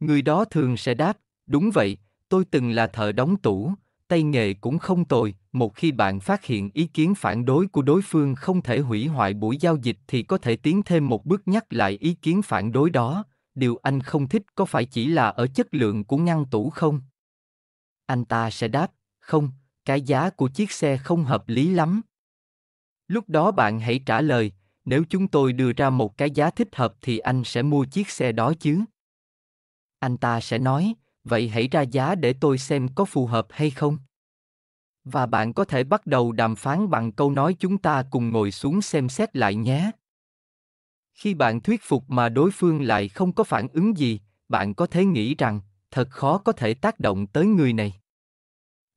S1: người đó thường sẽ đáp đúng vậy tôi từng là thợ đóng tủ tay nghề cũng không tồi một khi bạn phát hiện ý kiến phản đối của đối phương không thể hủy hoại buổi giao dịch thì có thể tiến thêm một bước nhắc lại ý kiến phản đối đó điều anh không thích có phải chỉ là ở chất lượng của ngăn tủ không anh ta sẽ đáp không cái giá của chiếc xe không hợp lý lắm lúc đó bạn hãy trả lời nếu chúng tôi đưa ra một cái giá thích hợp thì anh sẽ mua chiếc xe đó chứ anh ta sẽ nói vậy hãy ra giá để tôi xem có phù hợp hay không và bạn có thể bắt đầu đàm phán bằng câu nói chúng ta cùng ngồi xuống xem xét lại nhé khi bạn thuyết phục mà đối phương lại không có phản ứng gì bạn có thể nghĩ rằng thật khó có thể tác động tới người này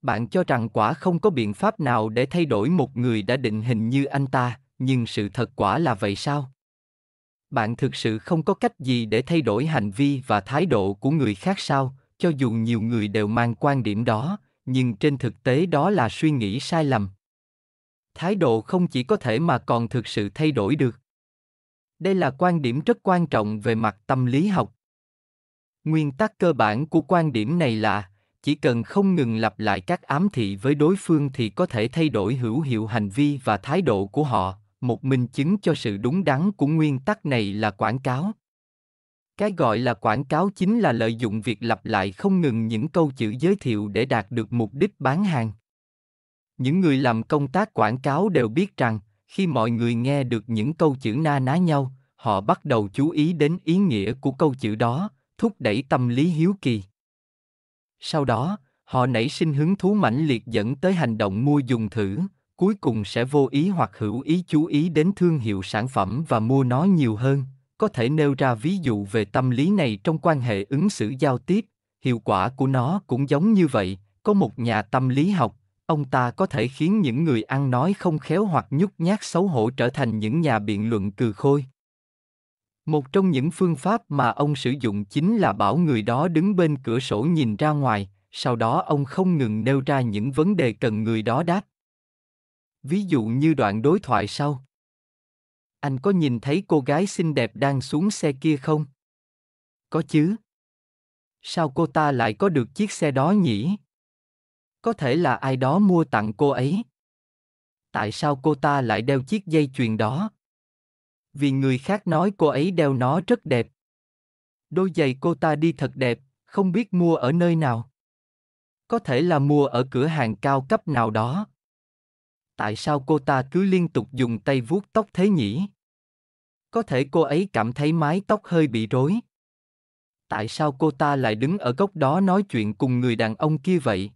S1: bạn cho rằng quả không có biện pháp nào để thay đổi một người đã định hình như anh ta nhưng sự thật quả là vậy sao bạn thực sự không có cách gì để thay đổi hành vi và thái độ của người khác sao cho dù nhiều người đều mang quan điểm đó nhưng trên thực tế đó là suy nghĩ sai lầm thái độ không chỉ có thể mà còn thực sự thay đổi được đây là quan điểm rất quan trọng về mặt tâm lý học nguyên tắc cơ bản của quan điểm này là chỉ cần không ngừng lặp lại các ám thị với đối phương thì có thể thay đổi hữu hiệu hành vi và thái độ của họ một minh chứng cho sự đúng đắn của nguyên tắc này là quảng cáo cái gọi là quảng cáo chính là lợi dụng việc lặp lại không ngừng những câu chữ giới thiệu để đạt được mục đích bán hàng những người làm công tác quảng cáo đều biết rằng khi mọi người nghe được những câu chữ na ná nhau họ bắt đầu chú ý đến ý nghĩa của câu chữ đó thúc đẩy tâm lý hiếu kỳ sau đó họ nảy sinh hứng thú mãnh liệt dẫn tới hành động mua dùng thử cuối cùng sẽ vô ý hoặc hữu ý chú ý đến thương hiệu sản phẩm và mua nó nhiều hơn có thể nêu ra ví dụ về tâm lý này trong quan hệ ứng xử giao tiếp hiệu quả của nó cũng giống như vậy có một nhà tâm lý học ông ta có thể khiến những người ăn nói không khéo hoặc nhút nhát xấu hổ trở thành những nhà biện luận cừ khôi một trong những phương pháp mà ông sử dụng chính là bảo người đó đứng bên cửa sổ nhìn ra ngoài sau đó ông không ngừng nêu ra những vấn đề cần người đó đáp ví dụ như đoạn đối thoại sau anh có nhìn thấy cô gái xinh đẹp đang xuống xe kia không? Có chứ. Sao cô ta lại có được chiếc xe đó nhỉ? Có thể là ai đó mua tặng cô ấy. Tại sao cô ta lại đeo chiếc dây chuyền đó? Vì người khác nói cô ấy đeo nó rất đẹp. Đôi giày cô ta đi thật đẹp, không biết mua ở nơi nào. Có thể là mua ở cửa hàng cao cấp nào đó tại sao cô ta cứ liên tục dùng tay vuốt tóc thế nhỉ? Có thể cô ấy cảm thấy mái tóc hơi bị rối. Tại sao cô ta lại đứng ở góc đó nói chuyện cùng người đàn ông kia vậy?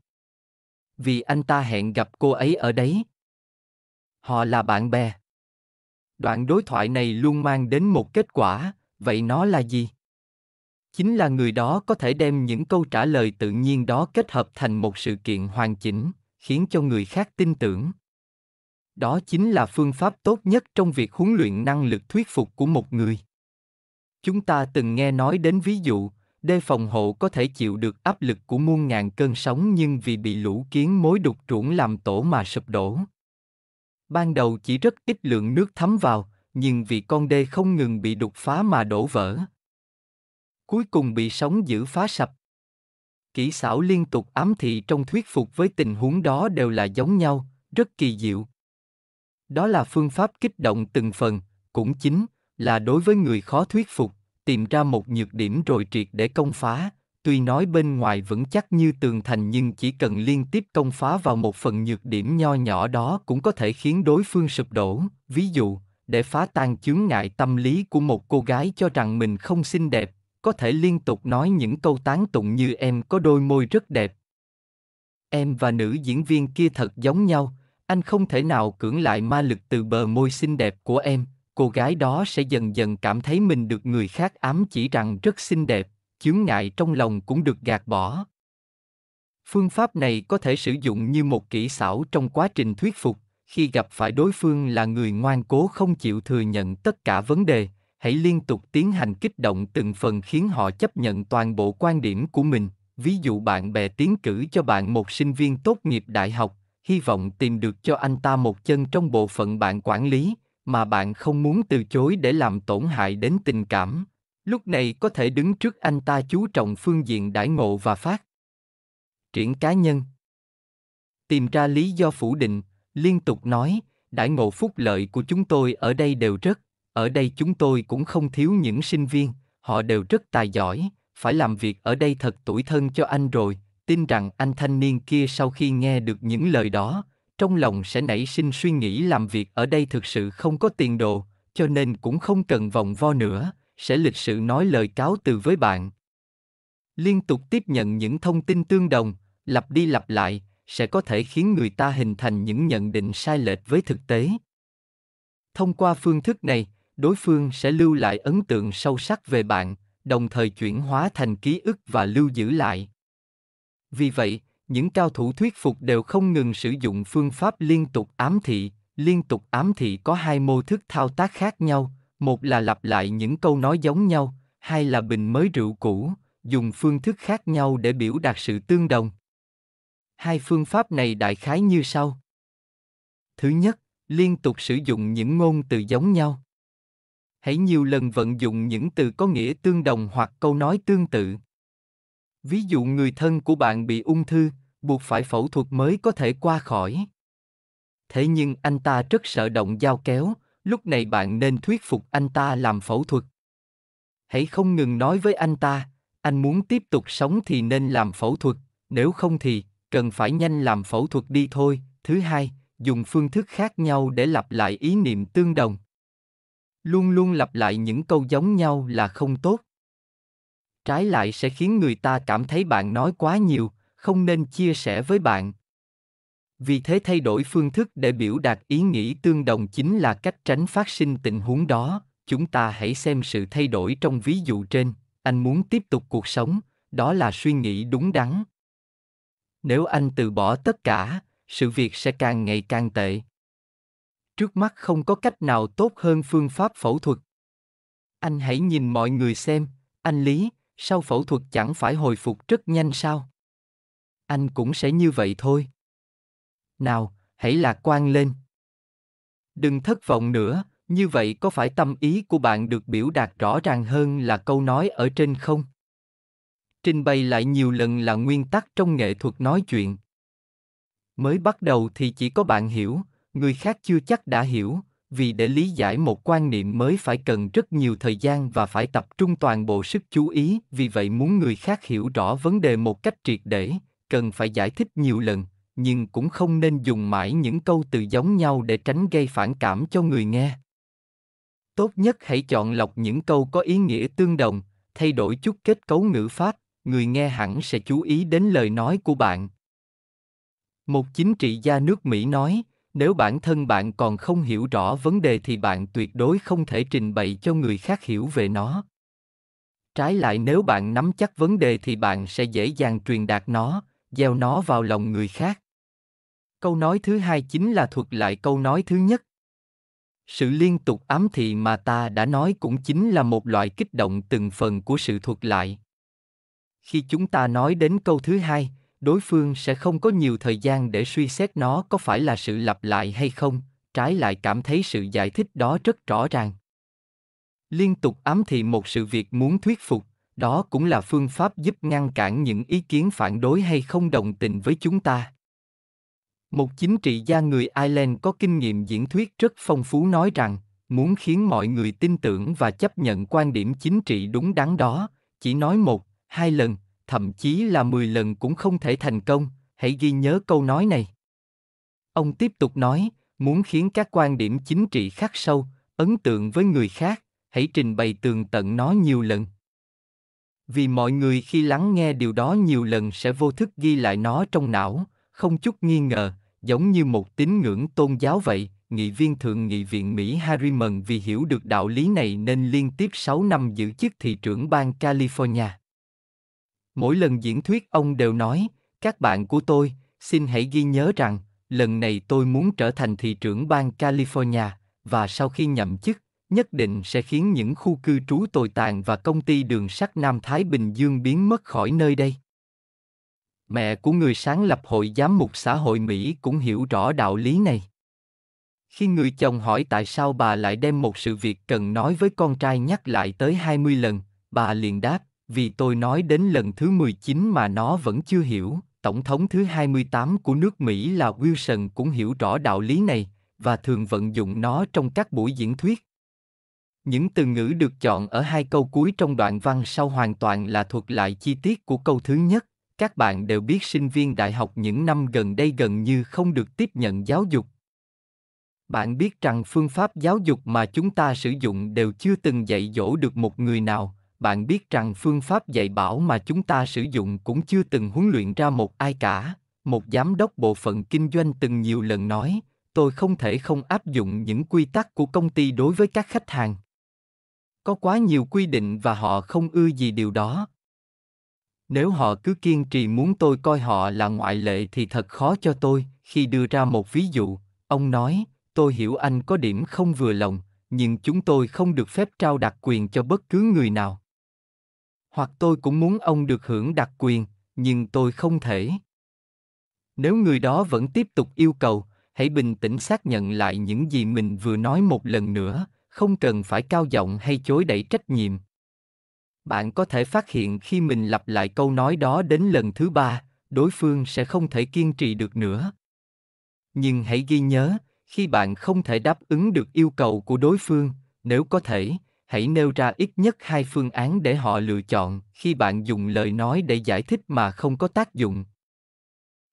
S1: Vì anh ta hẹn gặp cô ấy ở đấy. Họ là bạn bè. Đoạn đối thoại này luôn mang đến một kết quả, vậy nó là gì? Chính là người đó có thể đem những câu trả lời tự nhiên đó kết hợp thành một sự kiện hoàn chỉnh, khiến cho người khác tin tưởng đó chính là phương pháp tốt nhất trong việc huấn luyện năng lực thuyết phục của một người chúng ta từng nghe nói đến ví dụ đê phòng hộ có thể chịu được áp lực của muôn ngàn cơn sóng nhưng vì bị lũ kiến mối đục trũng làm tổ mà sụp đổ ban đầu chỉ rất ít lượng nước thấm vào nhưng vì con đê không ngừng bị đục phá mà đổ vỡ cuối cùng bị sóng giữ phá sập kỹ xảo liên tục ám thị trong thuyết phục với tình huống đó đều là giống nhau rất kỳ diệu đó là phương pháp kích động từng phần, cũng chính là đối với người khó thuyết phục, tìm ra một nhược điểm rồi triệt để công phá, tuy nói bên ngoài vững chắc như tường thành nhưng chỉ cần liên tiếp công phá vào một phần nhược điểm nho nhỏ đó cũng có thể khiến đối phương sụp đổ ví dụ để phá tan chướng ngại tâm lý của một cô gái cho rằng mình không xinh đẹp có thể liên tục nói những câu tán tụng như em có đôi môi rất đẹp em và nữ diễn viên kia thật giống nhau anh không thể nào cưỡng lại ma lực từ bờ môi xinh đẹp của em cô gái đó sẽ dần dần cảm thấy mình được người khác ám chỉ rằng rất xinh đẹp chướng ngại trong lòng cũng được gạt bỏ phương pháp này có thể sử dụng như một kỹ xảo trong quá trình thuyết phục khi gặp phải đối phương là người ngoan cố không chịu thừa nhận tất cả vấn đề hãy liên tục tiến hành kích động từng phần khiến họ chấp nhận toàn bộ quan điểm của mình ví dụ bạn bè tiến cử cho bạn một sinh viên tốt nghiệp đại học hy vọng tìm được cho anh ta một chân trong bộ phận bạn quản lý mà bạn không muốn từ chối để làm tổn hại đến tình cảm lúc này có thể đứng trước anh ta chú trọng phương diện đãi ngộ và phát triển cá nhân tìm ra lý do phủ định liên tục nói đãi ngộ phúc lợi của chúng tôi ở đây đều rất ở đây chúng tôi cũng không thiếu những sinh viên họ đều rất tài giỏi phải làm việc ở đây thật tuổi thân cho anh rồi tin rằng anh thanh niên kia sau khi nghe được những lời đó trong lòng sẽ nảy sinh suy nghĩ làm việc ở đây thực sự không có tiền đồ cho nên cũng không cần vòng vo nữa sẽ lịch sự nói lời cáo từ với bạn liên tục tiếp nhận những thông tin tương đồng lặp đi lặp lại sẽ có thể khiến người ta hình thành những nhận định sai lệch với thực tế thông qua phương thức này đối phương sẽ lưu lại ấn tượng sâu sắc về bạn đồng thời chuyển hóa thành ký ức và lưu giữ lại vì vậy, những cao thủ thuyết phục đều không ngừng sử dụng phương pháp liên tục ám thị, liên tục ám thị có hai mô thức thao tác khác nhau, một là lặp lại những câu nói giống nhau, hai là bình mới rượu cũ, dùng phương thức khác nhau để biểu đạt sự tương đồng. Hai phương pháp này đại khái như sau. Thứ nhất, liên tục sử dụng những ngôn từ giống nhau. Hãy nhiều lần vận dụng những từ có nghĩa tương đồng hoặc câu nói tương tự. Ví dụ người thân của bạn bị ung thư, buộc phải phẫu thuật mới có thể qua khỏi. Thế nhưng anh ta rất sợ động dao kéo, lúc này bạn nên thuyết phục anh ta làm phẫu thuật. Hãy không ngừng nói với anh ta, anh muốn tiếp tục sống thì nên làm phẫu thuật, nếu không thì cần phải nhanh làm phẫu thuật đi thôi. Thứ hai, dùng phương thức khác nhau để lặp lại ý niệm tương đồng. Luôn luôn lặp lại những câu giống nhau là không tốt trái lại sẽ khiến người ta cảm thấy bạn nói quá nhiều không nên chia sẻ với bạn vì thế thay đổi phương thức để biểu đạt ý nghĩ tương đồng chính là cách tránh phát sinh tình huống đó chúng ta hãy xem sự thay đổi trong ví dụ trên anh muốn tiếp tục cuộc sống đó là suy nghĩ đúng đắn nếu anh từ bỏ tất cả sự việc sẽ càng ngày càng tệ trước mắt không có cách nào tốt hơn phương pháp phẫu thuật anh hãy nhìn mọi người xem anh lý sau phẫu thuật chẳng phải hồi phục rất nhanh sao? Anh cũng sẽ như vậy thôi. Nào, hãy lạc quan lên. Đừng thất vọng nữa, như vậy có phải tâm ý của bạn được biểu đạt rõ ràng hơn là câu nói ở trên không? Trình bày lại nhiều lần là nguyên tắc trong nghệ thuật nói chuyện. Mới bắt đầu thì chỉ có bạn hiểu, người khác chưa chắc đã hiểu, vì để lý giải một quan niệm mới phải cần rất nhiều thời gian và phải tập trung toàn bộ sức chú ý vì vậy muốn người khác hiểu rõ vấn đề một cách triệt để cần phải giải thích nhiều lần nhưng cũng không nên dùng mãi những câu từ giống nhau để tránh gây phản cảm cho người nghe tốt nhất hãy chọn lọc những câu có ý nghĩa tương đồng thay đổi chút kết cấu ngữ pháp người nghe hẳn sẽ chú ý đến lời nói của bạn một chính trị gia nước mỹ nói nếu bản thân bạn còn không hiểu rõ vấn đề thì bạn tuyệt đối không thể trình bày cho người khác hiểu về nó trái lại nếu bạn nắm chắc vấn đề thì bạn sẽ dễ dàng truyền đạt nó gieo nó vào lòng người khác câu nói thứ hai chính là thuật lại câu nói thứ nhất sự liên tục ám thị mà ta đã nói cũng chính là một loại kích động từng phần của sự thuật lại khi chúng ta nói đến câu thứ hai đối phương sẽ không có nhiều thời gian để suy xét nó có phải là sự lặp lại hay không trái lại cảm thấy sự giải thích đó rất rõ ràng liên tục ám thị một sự việc muốn thuyết phục đó cũng là phương pháp giúp ngăn cản những ý kiến phản đối hay không đồng tình với chúng ta một chính trị gia người ireland có kinh nghiệm diễn thuyết rất phong phú nói rằng muốn khiến mọi người tin tưởng và chấp nhận quan điểm chính trị đúng đắn đó chỉ nói một hai lần thậm chí là 10 lần cũng không thể thành công, hãy ghi nhớ câu nói này. Ông tiếp tục nói, muốn khiến các quan điểm chính trị khắc sâu, ấn tượng với người khác, hãy trình bày tường tận nó nhiều lần. Vì mọi người khi lắng nghe điều đó nhiều lần sẽ vô thức ghi lại nó trong não, không chút nghi ngờ, giống như một tín ngưỡng tôn giáo vậy, nghị viên thượng nghị viện Mỹ Harriman vì hiểu được đạo lý này nên liên tiếp 6 năm giữ chức thị trưởng bang California. Mỗi lần diễn thuyết ông đều nói, các bạn của tôi, xin hãy ghi nhớ rằng, lần này tôi muốn trở thành thị trưởng bang California, và sau khi nhậm chức, nhất định sẽ khiến những khu cư trú tồi tàn và công ty đường sắt Nam Thái Bình Dương biến mất khỏi nơi đây. Mẹ của người sáng lập hội giám mục xã hội Mỹ cũng hiểu rõ đạo lý này. Khi người chồng hỏi tại sao bà lại đem một sự việc cần nói với con trai nhắc lại tới 20 lần, bà liền đáp, vì tôi nói đến lần thứ 19 mà nó vẫn chưa hiểu, Tổng thống thứ 28 của nước Mỹ là Wilson cũng hiểu rõ đạo lý này và thường vận dụng nó trong các buổi diễn thuyết. Những từ ngữ được chọn ở hai câu cuối trong đoạn văn sau hoàn toàn là thuật lại chi tiết của câu thứ nhất. Các bạn đều biết sinh viên đại học những năm gần đây gần như không được tiếp nhận giáo dục. Bạn biết rằng phương pháp giáo dục mà chúng ta sử dụng đều chưa từng dạy dỗ được một người nào, bạn biết rằng phương pháp dạy bảo mà chúng ta sử dụng cũng chưa từng huấn luyện ra một ai cả một giám đốc bộ phận kinh doanh từng nhiều lần nói tôi không thể không áp dụng những quy tắc của công ty đối với các khách hàng có quá nhiều quy định và họ không ưa gì điều đó nếu họ cứ kiên trì muốn tôi coi họ là ngoại lệ thì thật khó cho tôi khi đưa ra một ví dụ ông nói tôi hiểu anh có điểm không vừa lòng nhưng chúng tôi không được phép trao đặc quyền cho bất cứ người nào hoặc tôi cũng muốn ông được hưởng đặc quyền, nhưng tôi không thể. Nếu người đó vẫn tiếp tục yêu cầu, hãy bình tĩnh xác nhận lại những gì mình vừa nói một lần nữa, không cần phải cao giọng hay chối đẩy trách nhiệm. Bạn có thể phát hiện khi mình lặp lại câu nói đó đến lần thứ ba, đối phương sẽ không thể kiên trì được nữa. Nhưng hãy ghi nhớ, khi bạn không thể đáp ứng được yêu cầu của đối phương, nếu có thể, hãy nêu ra ít nhất hai phương án để họ lựa chọn khi bạn dùng lời nói để giải thích mà không có tác dụng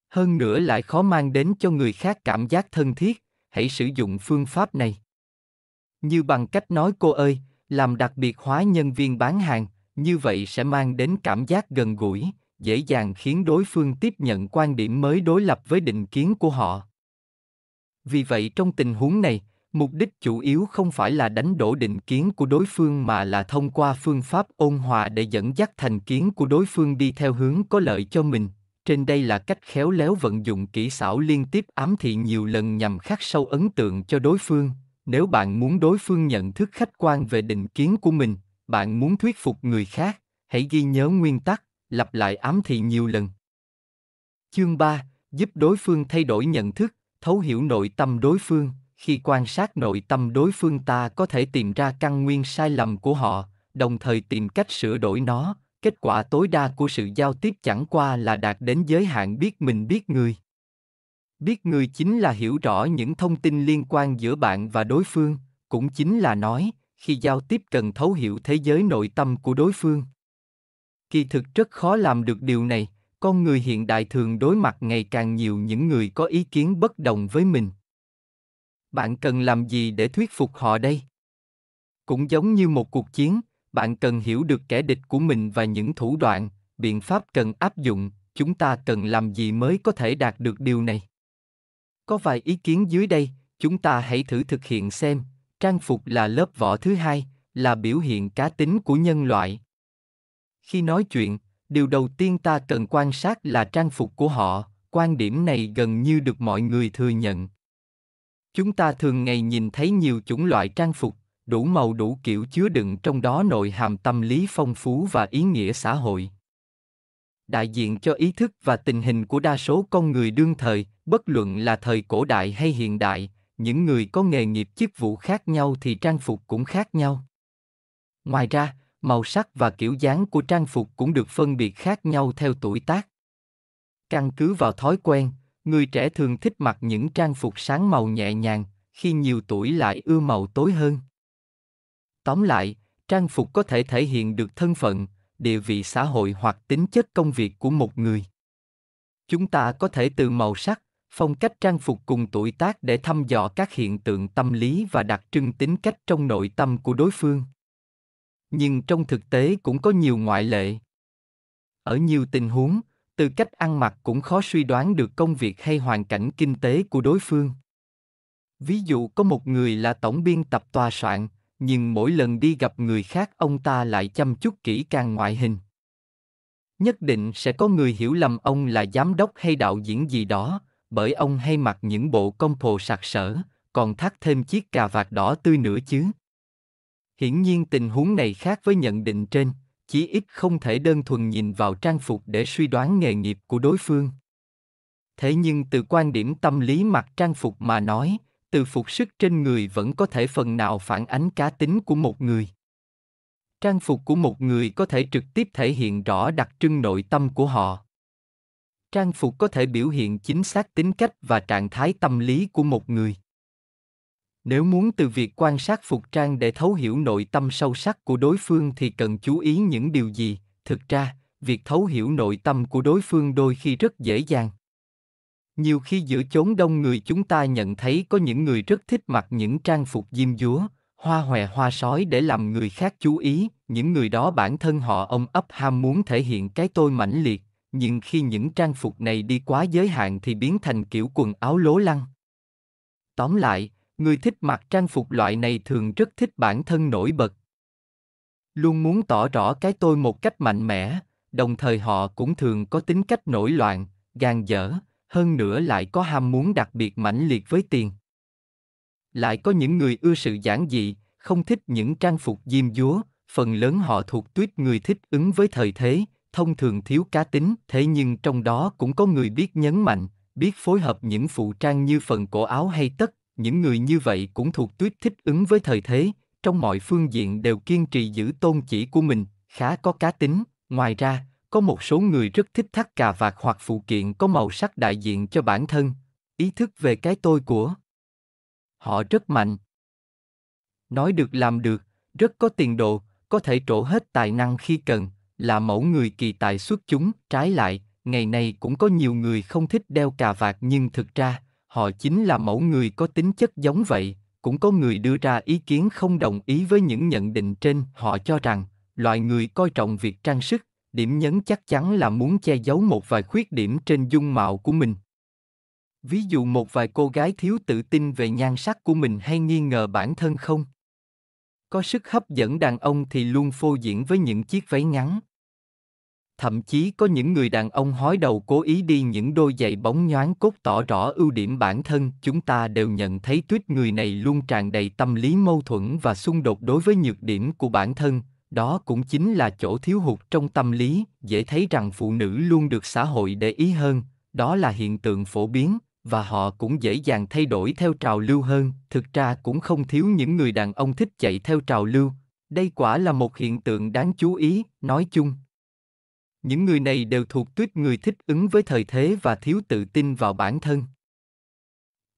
S1: hơn nữa lại khó mang đến cho người khác cảm giác thân thiết hãy sử dụng phương pháp này như bằng cách nói cô ơi làm đặc biệt hóa nhân viên bán hàng như vậy sẽ mang đến cảm giác gần gũi dễ dàng khiến đối phương tiếp nhận quan điểm mới đối lập với định kiến của họ vì vậy trong tình huống này mục đích chủ yếu không phải là đánh đổ định kiến của đối phương mà là thông qua phương pháp ôn hòa để dẫn dắt thành kiến của đối phương đi theo hướng có lợi cho mình trên đây là cách khéo léo vận dụng kỹ xảo liên tiếp ám thị nhiều lần nhằm khắc sâu ấn tượng cho đối phương nếu bạn muốn đối phương nhận thức khách quan về định kiến của mình bạn muốn thuyết phục người khác hãy ghi nhớ nguyên tắc lặp lại ám thị nhiều lần chương 3, giúp đối phương thay đổi nhận thức thấu hiểu nội tâm đối phương khi quan sát nội tâm đối phương ta có thể tìm ra căn nguyên sai lầm của họ đồng thời tìm cách sửa đổi nó kết quả tối đa của sự giao tiếp chẳng qua là đạt đến giới hạn biết mình biết người biết người chính là hiểu rõ những thông tin liên quan giữa bạn và đối phương cũng chính là nói khi giao tiếp cần thấu hiểu thế giới nội tâm của đối phương kỳ thực rất khó làm được điều này con người hiện đại thường đối mặt ngày càng nhiều những người có ý kiến bất đồng với mình bạn cần làm gì để thuyết phục họ đây cũng giống như một cuộc chiến bạn cần hiểu được kẻ địch của mình và những thủ đoạn biện pháp cần áp dụng chúng ta cần làm gì mới có thể đạt được điều này có vài ý kiến dưới đây chúng ta hãy thử thực hiện xem trang phục là lớp vỏ thứ hai là biểu hiện cá tính của nhân loại khi nói chuyện điều đầu tiên ta cần quan sát là trang phục của họ quan điểm này gần như được mọi người thừa nhận Chúng ta thường ngày nhìn thấy nhiều chủng loại trang phục, đủ màu đủ kiểu chứa đựng trong đó nội hàm tâm lý phong phú và ý nghĩa xã hội. Đại diện cho ý thức và tình hình của đa số con người đương thời, bất luận là thời cổ đại hay hiện đại, những người có nghề nghiệp chức vụ khác nhau thì trang phục cũng khác nhau. Ngoài ra, màu sắc và kiểu dáng của trang phục cũng được phân biệt khác nhau theo tuổi tác. Căn cứ vào thói quen, người trẻ thường thích mặc những trang phục sáng màu nhẹ nhàng khi nhiều tuổi lại ưa màu tối hơn tóm lại trang phục có thể thể hiện được thân phận địa vị xã hội hoặc tính chất công việc của một người chúng ta có thể từ màu sắc phong cách trang phục cùng tuổi tác để thăm dò các hiện tượng tâm lý và đặc trưng tính cách trong nội tâm của đối phương nhưng trong thực tế cũng có nhiều ngoại lệ ở nhiều tình huống từ cách ăn mặc cũng khó suy đoán được công việc hay hoàn cảnh kinh tế của đối phương. Ví dụ có một người là tổng biên tập tòa soạn, nhưng mỗi lần đi gặp người khác ông ta lại chăm chút kỹ càng ngoại hình. Nhất định sẽ có người hiểu lầm ông là giám đốc hay đạo diễn gì đó, bởi ông hay mặc những bộ công pồ sặc sỡ, còn thắt thêm chiếc cà vạt đỏ tươi nữa chứ. Hiển nhiên tình huống này khác với nhận định trên chí ít không thể đơn thuần nhìn vào trang phục để suy đoán nghề nghiệp của đối phương thế nhưng từ quan điểm tâm lý mặc trang phục mà nói từ phục sức trên người vẫn có thể phần nào phản ánh cá tính của một người trang phục của một người có thể trực tiếp thể hiện rõ đặc trưng nội tâm của họ trang phục có thể biểu hiện chính xác tính cách và trạng thái tâm lý của một người nếu muốn từ việc quan sát phục trang để thấu hiểu nội tâm sâu sắc của đối phương thì cần chú ý những điều gì thực ra việc thấu hiểu nội tâm của đối phương đôi khi rất dễ dàng nhiều khi giữa chốn đông người chúng ta nhận thấy có những người rất thích mặc những trang phục diêm dúa hoa hòe hoa sói để làm người khác chú ý những người đó bản thân họ ông ấp ham muốn thể hiện cái tôi mãnh liệt nhưng khi những trang phục này đi quá giới hạn thì biến thành kiểu quần áo lố lăng tóm lại người thích mặc trang phục loại này thường rất thích bản thân nổi bật luôn muốn tỏ rõ cái tôi một cách mạnh mẽ đồng thời họ cũng thường có tính cách nổi loạn gan dở hơn nữa lại có ham muốn đặc biệt mãnh liệt với tiền lại có những người ưa sự giản dị không thích những trang phục diêm dúa phần lớn họ thuộc tuyết người thích ứng với thời thế thông thường thiếu cá tính thế nhưng trong đó cũng có người biết nhấn mạnh biết phối hợp những phụ trang như phần cổ áo hay tất những người như vậy cũng thuộc tuyết thích ứng với thời thế, trong mọi phương diện đều kiên trì giữ tôn chỉ của mình, khá có cá tính. Ngoài ra, có một số người rất thích thắt cà vạt hoặc phụ kiện có màu sắc đại diện cho bản thân, ý thức về cái tôi của họ rất mạnh. Nói được làm được, rất có tiền đồ, có thể trổ hết tài năng khi cần, là mẫu người kỳ tài xuất chúng, trái lại, ngày nay cũng có nhiều người không thích đeo cà vạt nhưng thực ra, họ chính là mẫu người có tính chất giống vậy cũng có người đưa ra ý kiến không đồng ý với những nhận định trên họ cho rằng loài người coi trọng việc trang sức điểm nhấn chắc chắn là muốn che giấu một vài khuyết điểm trên dung mạo của mình ví dụ một vài cô gái thiếu tự tin về nhan sắc của mình hay nghi ngờ bản thân không có sức hấp dẫn đàn ông thì luôn phô diễn với những chiếc váy ngắn Thậm chí có những người đàn ông hói đầu cố ý đi những đôi giày bóng nhoáng cốt tỏ rõ ưu điểm bản thân. Chúng ta đều nhận thấy tuyết người này luôn tràn đầy tâm lý mâu thuẫn và xung đột đối với nhược điểm của bản thân. Đó cũng chính là chỗ thiếu hụt trong tâm lý, dễ thấy rằng phụ nữ luôn được xã hội để ý hơn. Đó là hiện tượng phổ biến, và họ cũng dễ dàng thay đổi theo trào lưu hơn thực ra cũng không thiếu những người đàn ông thích chạy theo trào lưu đây quả là một hiện tượng đáng chú ý nói chung những người này đều thuộc tuyết người thích ứng với thời thế và thiếu tự tin vào bản thân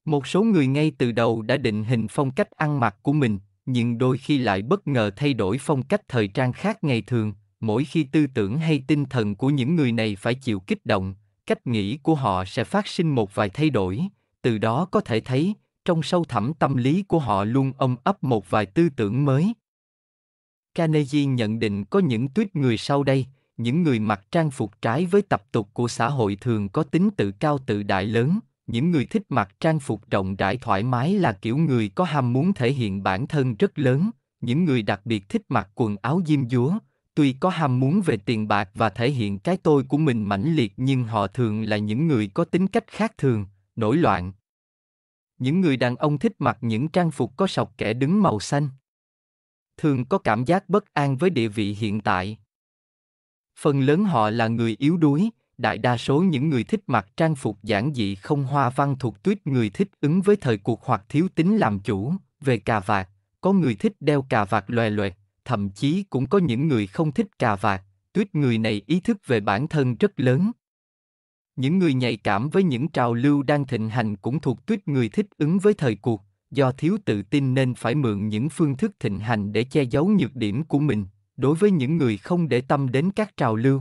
S1: một số người ngay từ đầu đã định hình phong cách ăn mặc của mình nhưng đôi khi lại bất ngờ thay đổi phong cách thời trang khác ngày thường mỗi khi tư tưởng hay tinh thần của những người này phải chịu kích động cách nghĩ của họ sẽ phát sinh một vài thay đổi từ đó có thể thấy trong sâu thẳm tâm lý của họ luôn ôm ấp một vài tư tưởng mới carnegie nhận định có những tuyết người sau đây những người mặc trang phục trái với tập tục của xã hội thường có tính tự cao tự đại lớn những người thích mặc trang phục rộng rãi thoải mái là kiểu người có ham muốn thể hiện bản thân rất lớn những người đặc biệt thích mặc quần áo diêm dúa tuy có ham muốn về tiền bạc và thể hiện cái tôi của mình mãnh liệt nhưng họ thường là những người có tính cách khác thường nổi loạn những người đàn ông thích mặc những trang phục có sọc kẻ đứng màu xanh thường có cảm giác bất an với địa vị hiện tại phần lớn họ là người yếu đuối đại đa số những người thích mặc trang phục giản dị không hoa văn thuộc tuyết người thích ứng với thời cuộc hoặc thiếu tính làm chủ về cà vạt có người thích đeo cà vạt loè loẹt thậm chí cũng có những người không thích cà vạt tuyết người này ý thức về bản thân rất lớn những người nhạy cảm với những trào lưu đang thịnh hành cũng thuộc tuyết người thích ứng với thời cuộc do thiếu tự tin nên phải mượn những phương thức thịnh hành để che giấu nhược điểm của mình đối với những người không để tâm đến các trào lưu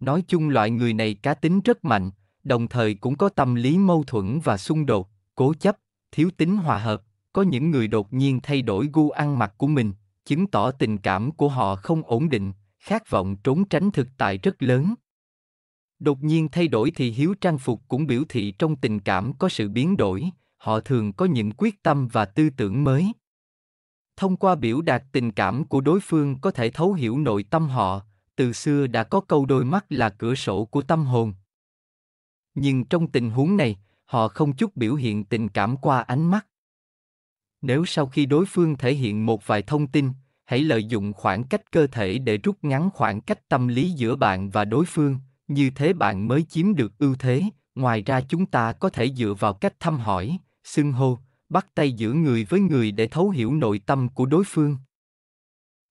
S1: nói chung loại người này cá tính rất mạnh đồng thời cũng có tâm lý mâu thuẫn và xung đột cố chấp thiếu tính hòa hợp có những người đột nhiên thay đổi gu ăn mặc của mình chứng tỏ tình cảm của họ không ổn định khát vọng trốn tránh thực tại rất lớn đột nhiên thay đổi thì hiếu trang phục cũng biểu thị trong tình cảm có sự biến đổi họ thường có những quyết tâm và tư tưởng mới thông qua biểu đạt tình cảm của đối phương có thể thấu hiểu nội tâm họ từ xưa đã có câu đôi mắt là cửa sổ của tâm hồn nhưng trong tình huống này họ không chút biểu hiện tình cảm qua ánh mắt nếu sau khi đối phương thể hiện một vài thông tin hãy lợi dụng khoảng cách cơ thể để rút ngắn khoảng cách tâm lý giữa bạn và đối phương như thế bạn mới chiếm được ưu thế ngoài ra chúng ta có thể dựa vào cách thăm hỏi xưng hô bắt tay giữa người với người để thấu hiểu nội tâm của đối phương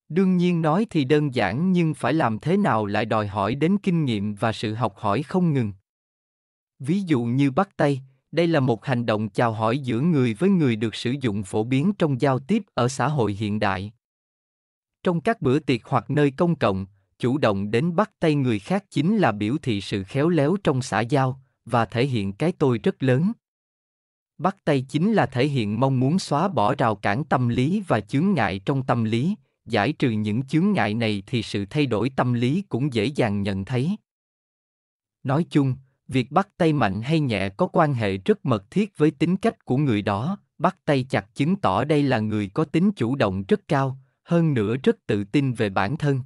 S1: đương nhiên nói thì đơn giản nhưng phải làm thế nào lại đòi hỏi đến kinh nghiệm và sự học hỏi không ngừng ví dụ như bắt tay đây là một hành động chào hỏi giữa người với người được sử dụng phổ biến trong giao tiếp ở xã hội hiện đại trong các bữa tiệc hoặc nơi công cộng chủ động đến bắt tay người khác chính là biểu thị sự khéo léo trong xã giao và thể hiện cái tôi rất lớn bắt tay chính là thể hiện mong muốn xóa bỏ rào cản tâm lý và chướng ngại trong tâm lý giải trừ những chướng ngại này thì sự thay đổi tâm lý cũng dễ dàng nhận thấy nói chung việc bắt tay mạnh hay nhẹ có quan hệ rất mật thiết với tính cách của người đó bắt tay chặt chứng tỏ đây là người có tính chủ động rất cao hơn nữa rất tự tin về bản thân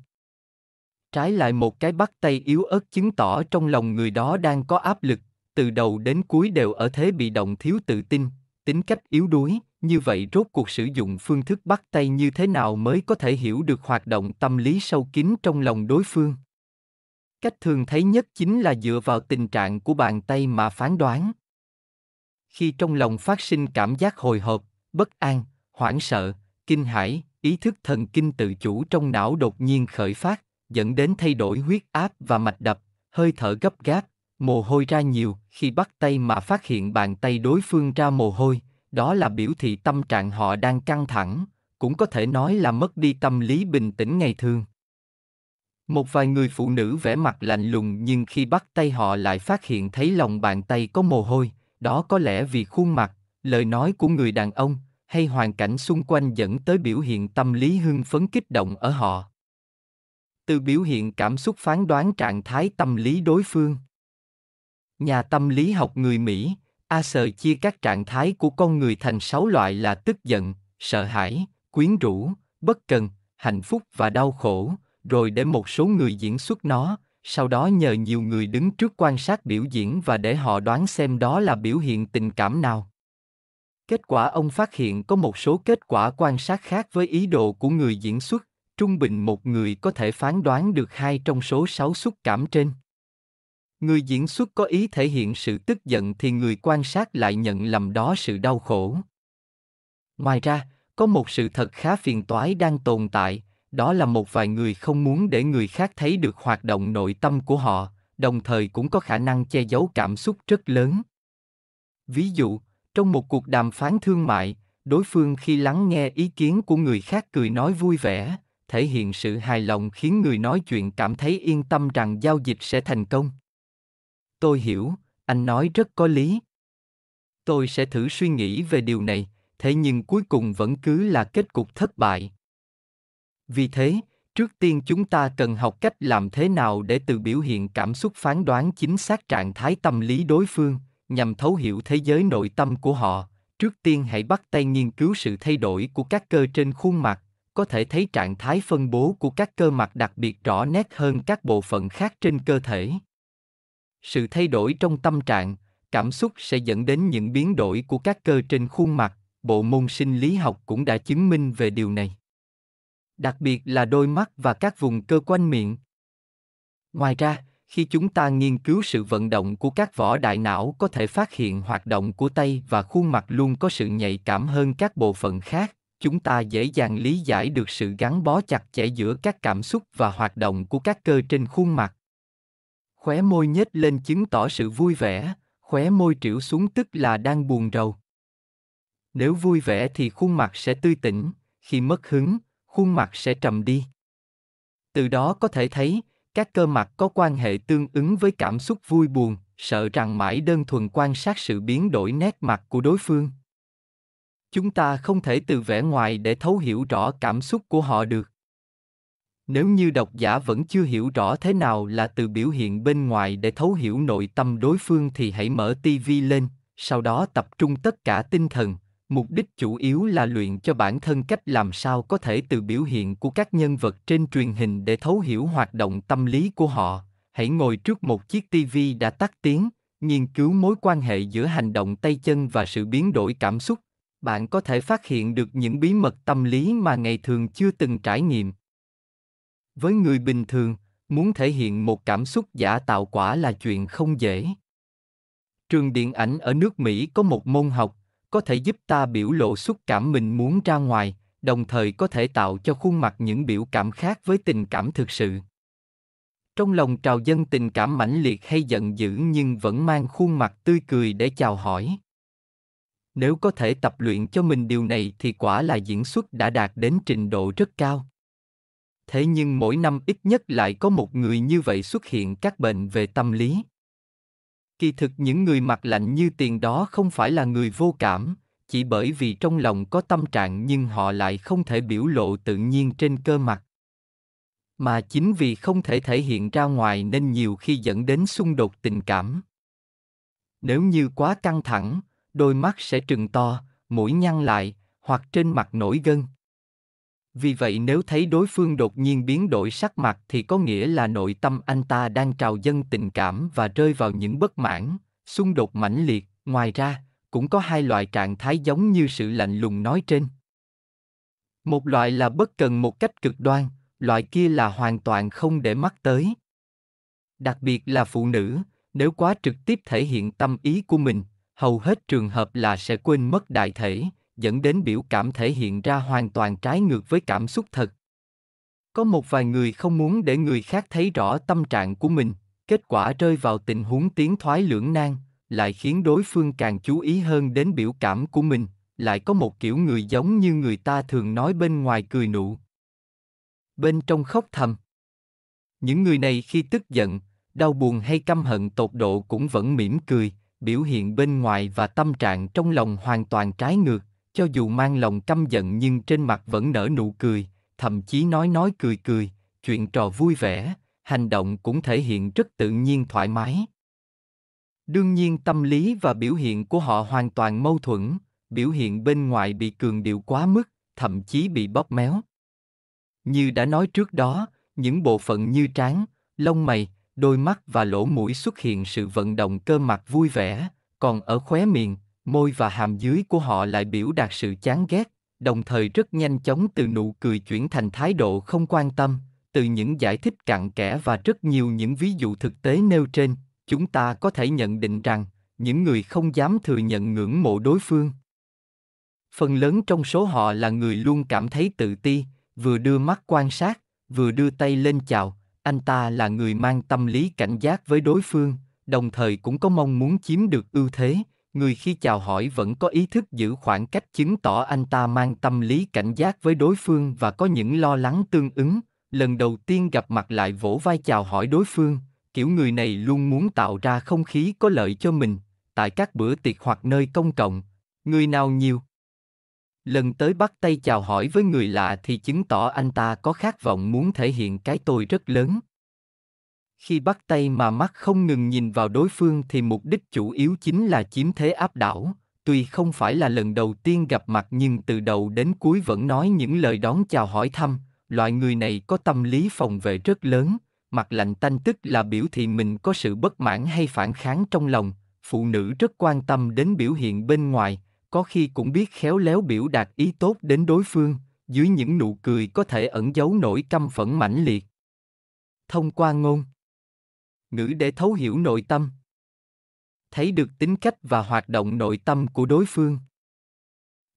S1: trái lại một cái bắt tay yếu ớt chứng tỏ trong lòng người đó đang có áp lực từ đầu đến cuối đều ở thế bị động thiếu tự tin, tính cách yếu đuối, như vậy rốt cuộc sử dụng phương thức bắt tay như thế nào mới có thể hiểu được hoạt động tâm lý sâu kín trong lòng đối phương. Cách thường thấy nhất chính là dựa vào tình trạng của bàn tay mà phán đoán. Khi trong lòng phát sinh cảm giác hồi hộp, bất an, hoảng sợ, kinh hãi, ý thức thần kinh tự chủ trong não đột nhiên khởi phát, dẫn đến thay đổi huyết áp và mạch đập, hơi thở gấp gáp, mồ hôi ra nhiều khi bắt tay mà phát hiện bàn tay đối phương ra mồ hôi đó là biểu thị tâm trạng họ đang căng thẳng cũng có thể nói là mất đi tâm lý bình tĩnh ngày thường một vài người phụ nữ vẻ mặt lạnh lùng nhưng khi bắt tay họ lại phát hiện thấy lòng bàn tay có mồ hôi đó có lẽ vì khuôn mặt lời nói của người đàn ông hay hoàn cảnh xung quanh dẫn tới biểu hiện tâm lý hưng phấn kích động ở họ từ biểu hiện cảm xúc phán đoán trạng thái tâm lý đối phương Nhà tâm lý học người Mỹ, A Sờ chia các trạng thái của con người thành 6 loại là tức giận, sợ hãi, quyến rũ, bất cần, hạnh phúc và đau khổ, rồi để một số người diễn xuất nó, sau đó nhờ nhiều người đứng trước quan sát biểu diễn và để họ đoán xem đó là biểu hiện tình cảm nào. Kết quả ông phát hiện có một số kết quả quan sát khác với ý đồ của người diễn xuất, trung bình một người có thể phán đoán được hai trong số 6 xúc cảm trên. Người diễn xuất có ý thể hiện sự tức giận thì người quan sát lại nhận lầm đó sự đau khổ. Ngoài ra, có một sự thật khá phiền toái đang tồn tại, đó là một vài người không muốn để người khác thấy được hoạt động nội tâm của họ, đồng thời cũng có khả năng che giấu cảm xúc rất lớn. Ví dụ, trong một cuộc đàm phán thương mại, đối phương khi lắng nghe ý kiến của người khác cười nói vui vẻ, thể hiện sự hài lòng khiến người nói chuyện cảm thấy yên tâm rằng giao dịch sẽ thành công tôi hiểu anh nói rất có lý tôi sẽ thử suy nghĩ về điều này thế nhưng cuối cùng vẫn cứ là kết cục thất bại vì thế trước tiên chúng ta cần học cách làm thế nào để từ biểu hiện cảm xúc phán đoán chính xác trạng thái tâm lý đối phương nhằm thấu hiểu thế giới nội tâm của họ trước tiên hãy bắt tay nghiên cứu sự thay đổi của các cơ trên khuôn mặt có thể thấy trạng thái phân bố của các cơ mặt đặc biệt rõ nét hơn các bộ phận khác trên cơ thể sự thay đổi trong tâm trạng cảm xúc sẽ dẫn đến những biến đổi của các cơ trên khuôn mặt bộ môn sinh lý học cũng đã chứng minh về điều này đặc biệt là đôi mắt và các vùng cơ quanh miệng ngoài ra khi chúng ta nghiên cứu sự vận động của các vỏ đại não có thể phát hiện hoạt động của tay và khuôn mặt luôn có sự nhạy cảm hơn các bộ phận khác chúng ta dễ dàng lý giải được sự gắn bó chặt chẽ giữa các cảm xúc và hoạt động của các cơ trên khuôn mặt khóe môi nhếch lên chứng tỏ sự vui vẻ, khóe môi trĩu xuống tức là đang buồn rầu. Nếu vui vẻ thì khuôn mặt sẽ tươi tỉnh, khi mất hứng, khuôn mặt sẽ trầm đi. Từ đó có thể thấy, các cơ mặt có quan hệ tương ứng với cảm xúc vui buồn, sợ rằng mãi đơn thuần quan sát sự biến đổi nét mặt của đối phương. Chúng ta không thể từ vẻ ngoài để thấu hiểu rõ cảm xúc của họ được nếu như độc giả vẫn chưa hiểu rõ thế nào là từ biểu hiện bên ngoài để thấu hiểu nội tâm đối phương thì hãy mở tv lên sau đó tập trung tất cả tinh thần mục đích chủ yếu là luyện cho bản thân cách làm sao có thể từ biểu hiện của các nhân vật trên truyền hình để thấu hiểu hoạt động tâm lý của họ hãy ngồi trước một chiếc tv đã tắt tiếng nghiên cứu mối quan hệ giữa hành động tay chân và sự biến đổi cảm xúc bạn có thể phát hiện được những bí mật tâm lý mà ngày thường chưa từng trải nghiệm với người bình thường muốn thể hiện một cảm xúc giả tạo quả là chuyện không dễ trường điện ảnh ở nước mỹ có một môn học có thể giúp ta biểu lộ xúc cảm mình muốn ra ngoài đồng thời có thể tạo cho khuôn mặt những biểu cảm khác với tình cảm thực sự trong lòng trào dân tình cảm mãnh liệt hay giận dữ nhưng vẫn mang khuôn mặt tươi cười để chào hỏi nếu có thể tập luyện cho mình điều này thì quả là diễn xuất đã đạt đến trình độ rất cao thế nhưng mỗi năm ít nhất lại có một người như vậy xuất hiện các bệnh về tâm lý kỳ thực những người mặt lạnh như tiền đó không phải là người vô cảm chỉ bởi vì trong lòng có tâm trạng nhưng họ lại không thể biểu lộ tự nhiên trên cơ mặt mà chính vì không thể thể hiện ra ngoài nên nhiều khi dẫn đến xung đột tình cảm nếu như quá căng thẳng đôi mắt sẽ trừng to mũi nhăn lại hoặc trên mặt nổi gân vì vậy nếu thấy đối phương đột nhiên biến đổi sắc mặt thì có nghĩa là nội tâm anh ta đang trào dâng tình cảm và rơi vào những bất mãn xung đột mãnh liệt ngoài ra cũng có hai loại trạng thái giống như sự lạnh lùng nói trên một loại là bất cần một cách cực đoan loại kia là hoàn toàn không để mắt tới đặc biệt là phụ nữ nếu quá trực tiếp thể hiện tâm ý của mình hầu hết trường hợp là sẽ quên mất đại thể dẫn đến biểu cảm thể hiện ra hoàn toàn trái ngược với cảm xúc thật có một vài người không muốn để người khác thấy rõ tâm trạng của mình kết quả rơi vào tình huống tiến thoái lưỡng nan lại khiến đối phương càng chú ý hơn đến biểu cảm của mình lại có một kiểu người giống như người ta thường nói bên ngoài cười nụ bên trong khóc thầm những người này khi tức giận đau buồn hay căm hận tột độ cũng vẫn mỉm cười biểu hiện bên ngoài và tâm trạng trong lòng hoàn toàn trái ngược cho dù mang lòng căm giận nhưng trên mặt vẫn nở nụ cười, thậm chí nói nói cười cười, chuyện trò vui vẻ, hành động cũng thể hiện rất tự nhiên thoải mái. Đương nhiên tâm lý và biểu hiện của họ hoàn toàn mâu thuẫn, biểu hiện bên ngoài bị cường điệu quá mức, thậm chí bị bóp méo. Như đã nói trước đó, những bộ phận như trán, lông mày, đôi mắt và lỗ mũi xuất hiện sự vận động cơ mặt vui vẻ, còn ở khóe miệng, môi và hàm dưới của họ lại biểu đạt sự chán ghét đồng thời rất nhanh chóng từ nụ cười chuyển thành thái độ không quan tâm từ những giải thích cặn kẽ và rất nhiều những ví dụ thực tế nêu trên chúng ta có thể nhận định rằng những người không dám thừa nhận ngưỡng mộ đối phương phần lớn trong số họ là người luôn cảm thấy tự ti vừa đưa mắt quan sát vừa đưa tay lên chào anh ta là người mang tâm lý cảnh giác với đối phương đồng thời cũng có mong muốn chiếm được ưu thế người khi chào hỏi vẫn có ý thức giữ khoảng cách chứng tỏ anh ta mang tâm lý cảnh giác với đối phương và có những lo lắng tương ứng lần đầu tiên gặp mặt lại vỗ vai chào hỏi đối phương kiểu người này luôn muốn tạo ra không khí có lợi cho mình tại các bữa tiệc hoặc nơi công cộng người nào nhiều lần tới bắt tay chào hỏi với người lạ thì chứng tỏ anh ta có khát vọng muốn thể hiện cái tôi rất lớn khi bắt tay mà mắt không ngừng nhìn vào đối phương thì mục đích chủ yếu chính là chiếm thế áp đảo tuy không phải là lần đầu tiên gặp mặt nhưng từ đầu đến cuối vẫn nói những lời đón chào hỏi thăm loại người này có tâm lý phòng vệ rất lớn mặt lạnh tanh tức là biểu thị mình có sự bất mãn hay phản kháng trong lòng phụ nữ rất quan tâm đến biểu hiện bên ngoài có khi cũng biết khéo léo biểu đạt ý tốt đến đối phương dưới những nụ cười có thể ẩn giấu nỗi căm phẫn mãnh liệt thông qua ngôn ngữ để thấu hiểu nội tâm thấy được tính cách và hoạt động nội tâm của đối phương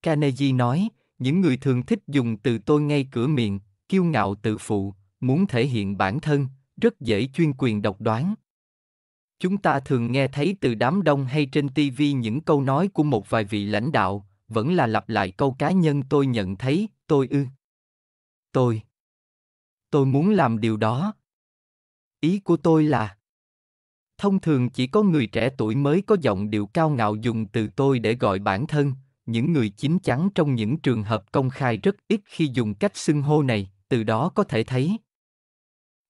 S1: carnegie nói những người thường thích dùng từ tôi ngay cửa miệng kiêu ngạo tự phụ muốn thể hiện bản thân rất dễ chuyên quyền độc đoán chúng ta thường nghe thấy từ đám đông hay trên tv những câu nói của một vài vị lãnh đạo vẫn là lặp lại câu cá nhân tôi nhận thấy tôi ư tôi tôi muốn làm điều đó ý của tôi là thông thường chỉ có người trẻ tuổi mới có giọng điệu cao ngạo dùng từ tôi để gọi bản thân những người chín chắn trong những trường hợp công khai rất ít khi dùng cách xưng hô này từ đó có thể thấy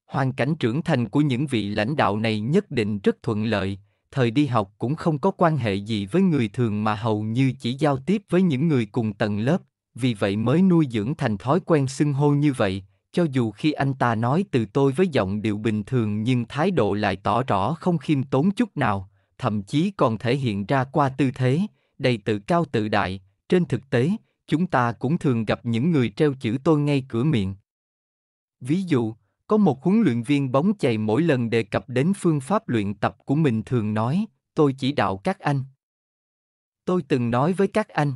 S1: hoàn cảnh trưởng thành của những vị lãnh đạo này nhất định rất thuận lợi thời đi học cũng không có quan hệ gì với người thường mà hầu như chỉ giao tiếp với những người cùng tầng lớp vì vậy mới nuôi dưỡng thành thói quen xưng hô như vậy cho dù khi anh ta nói từ tôi với giọng điệu bình thường nhưng thái độ lại tỏ rõ không khiêm tốn chút nào thậm chí còn thể hiện ra qua tư thế đầy tự cao tự đại trên thực tế chúng ta cũng thường gặp những người treo chữ tôi ngay cửa miệng ví dụ có một huấn luyện viên bóng chày mỗi lần đề cập đến phương pháp luyện tập của mình thường nói tôi chỉ đạo các anh tôi từng nói với các anh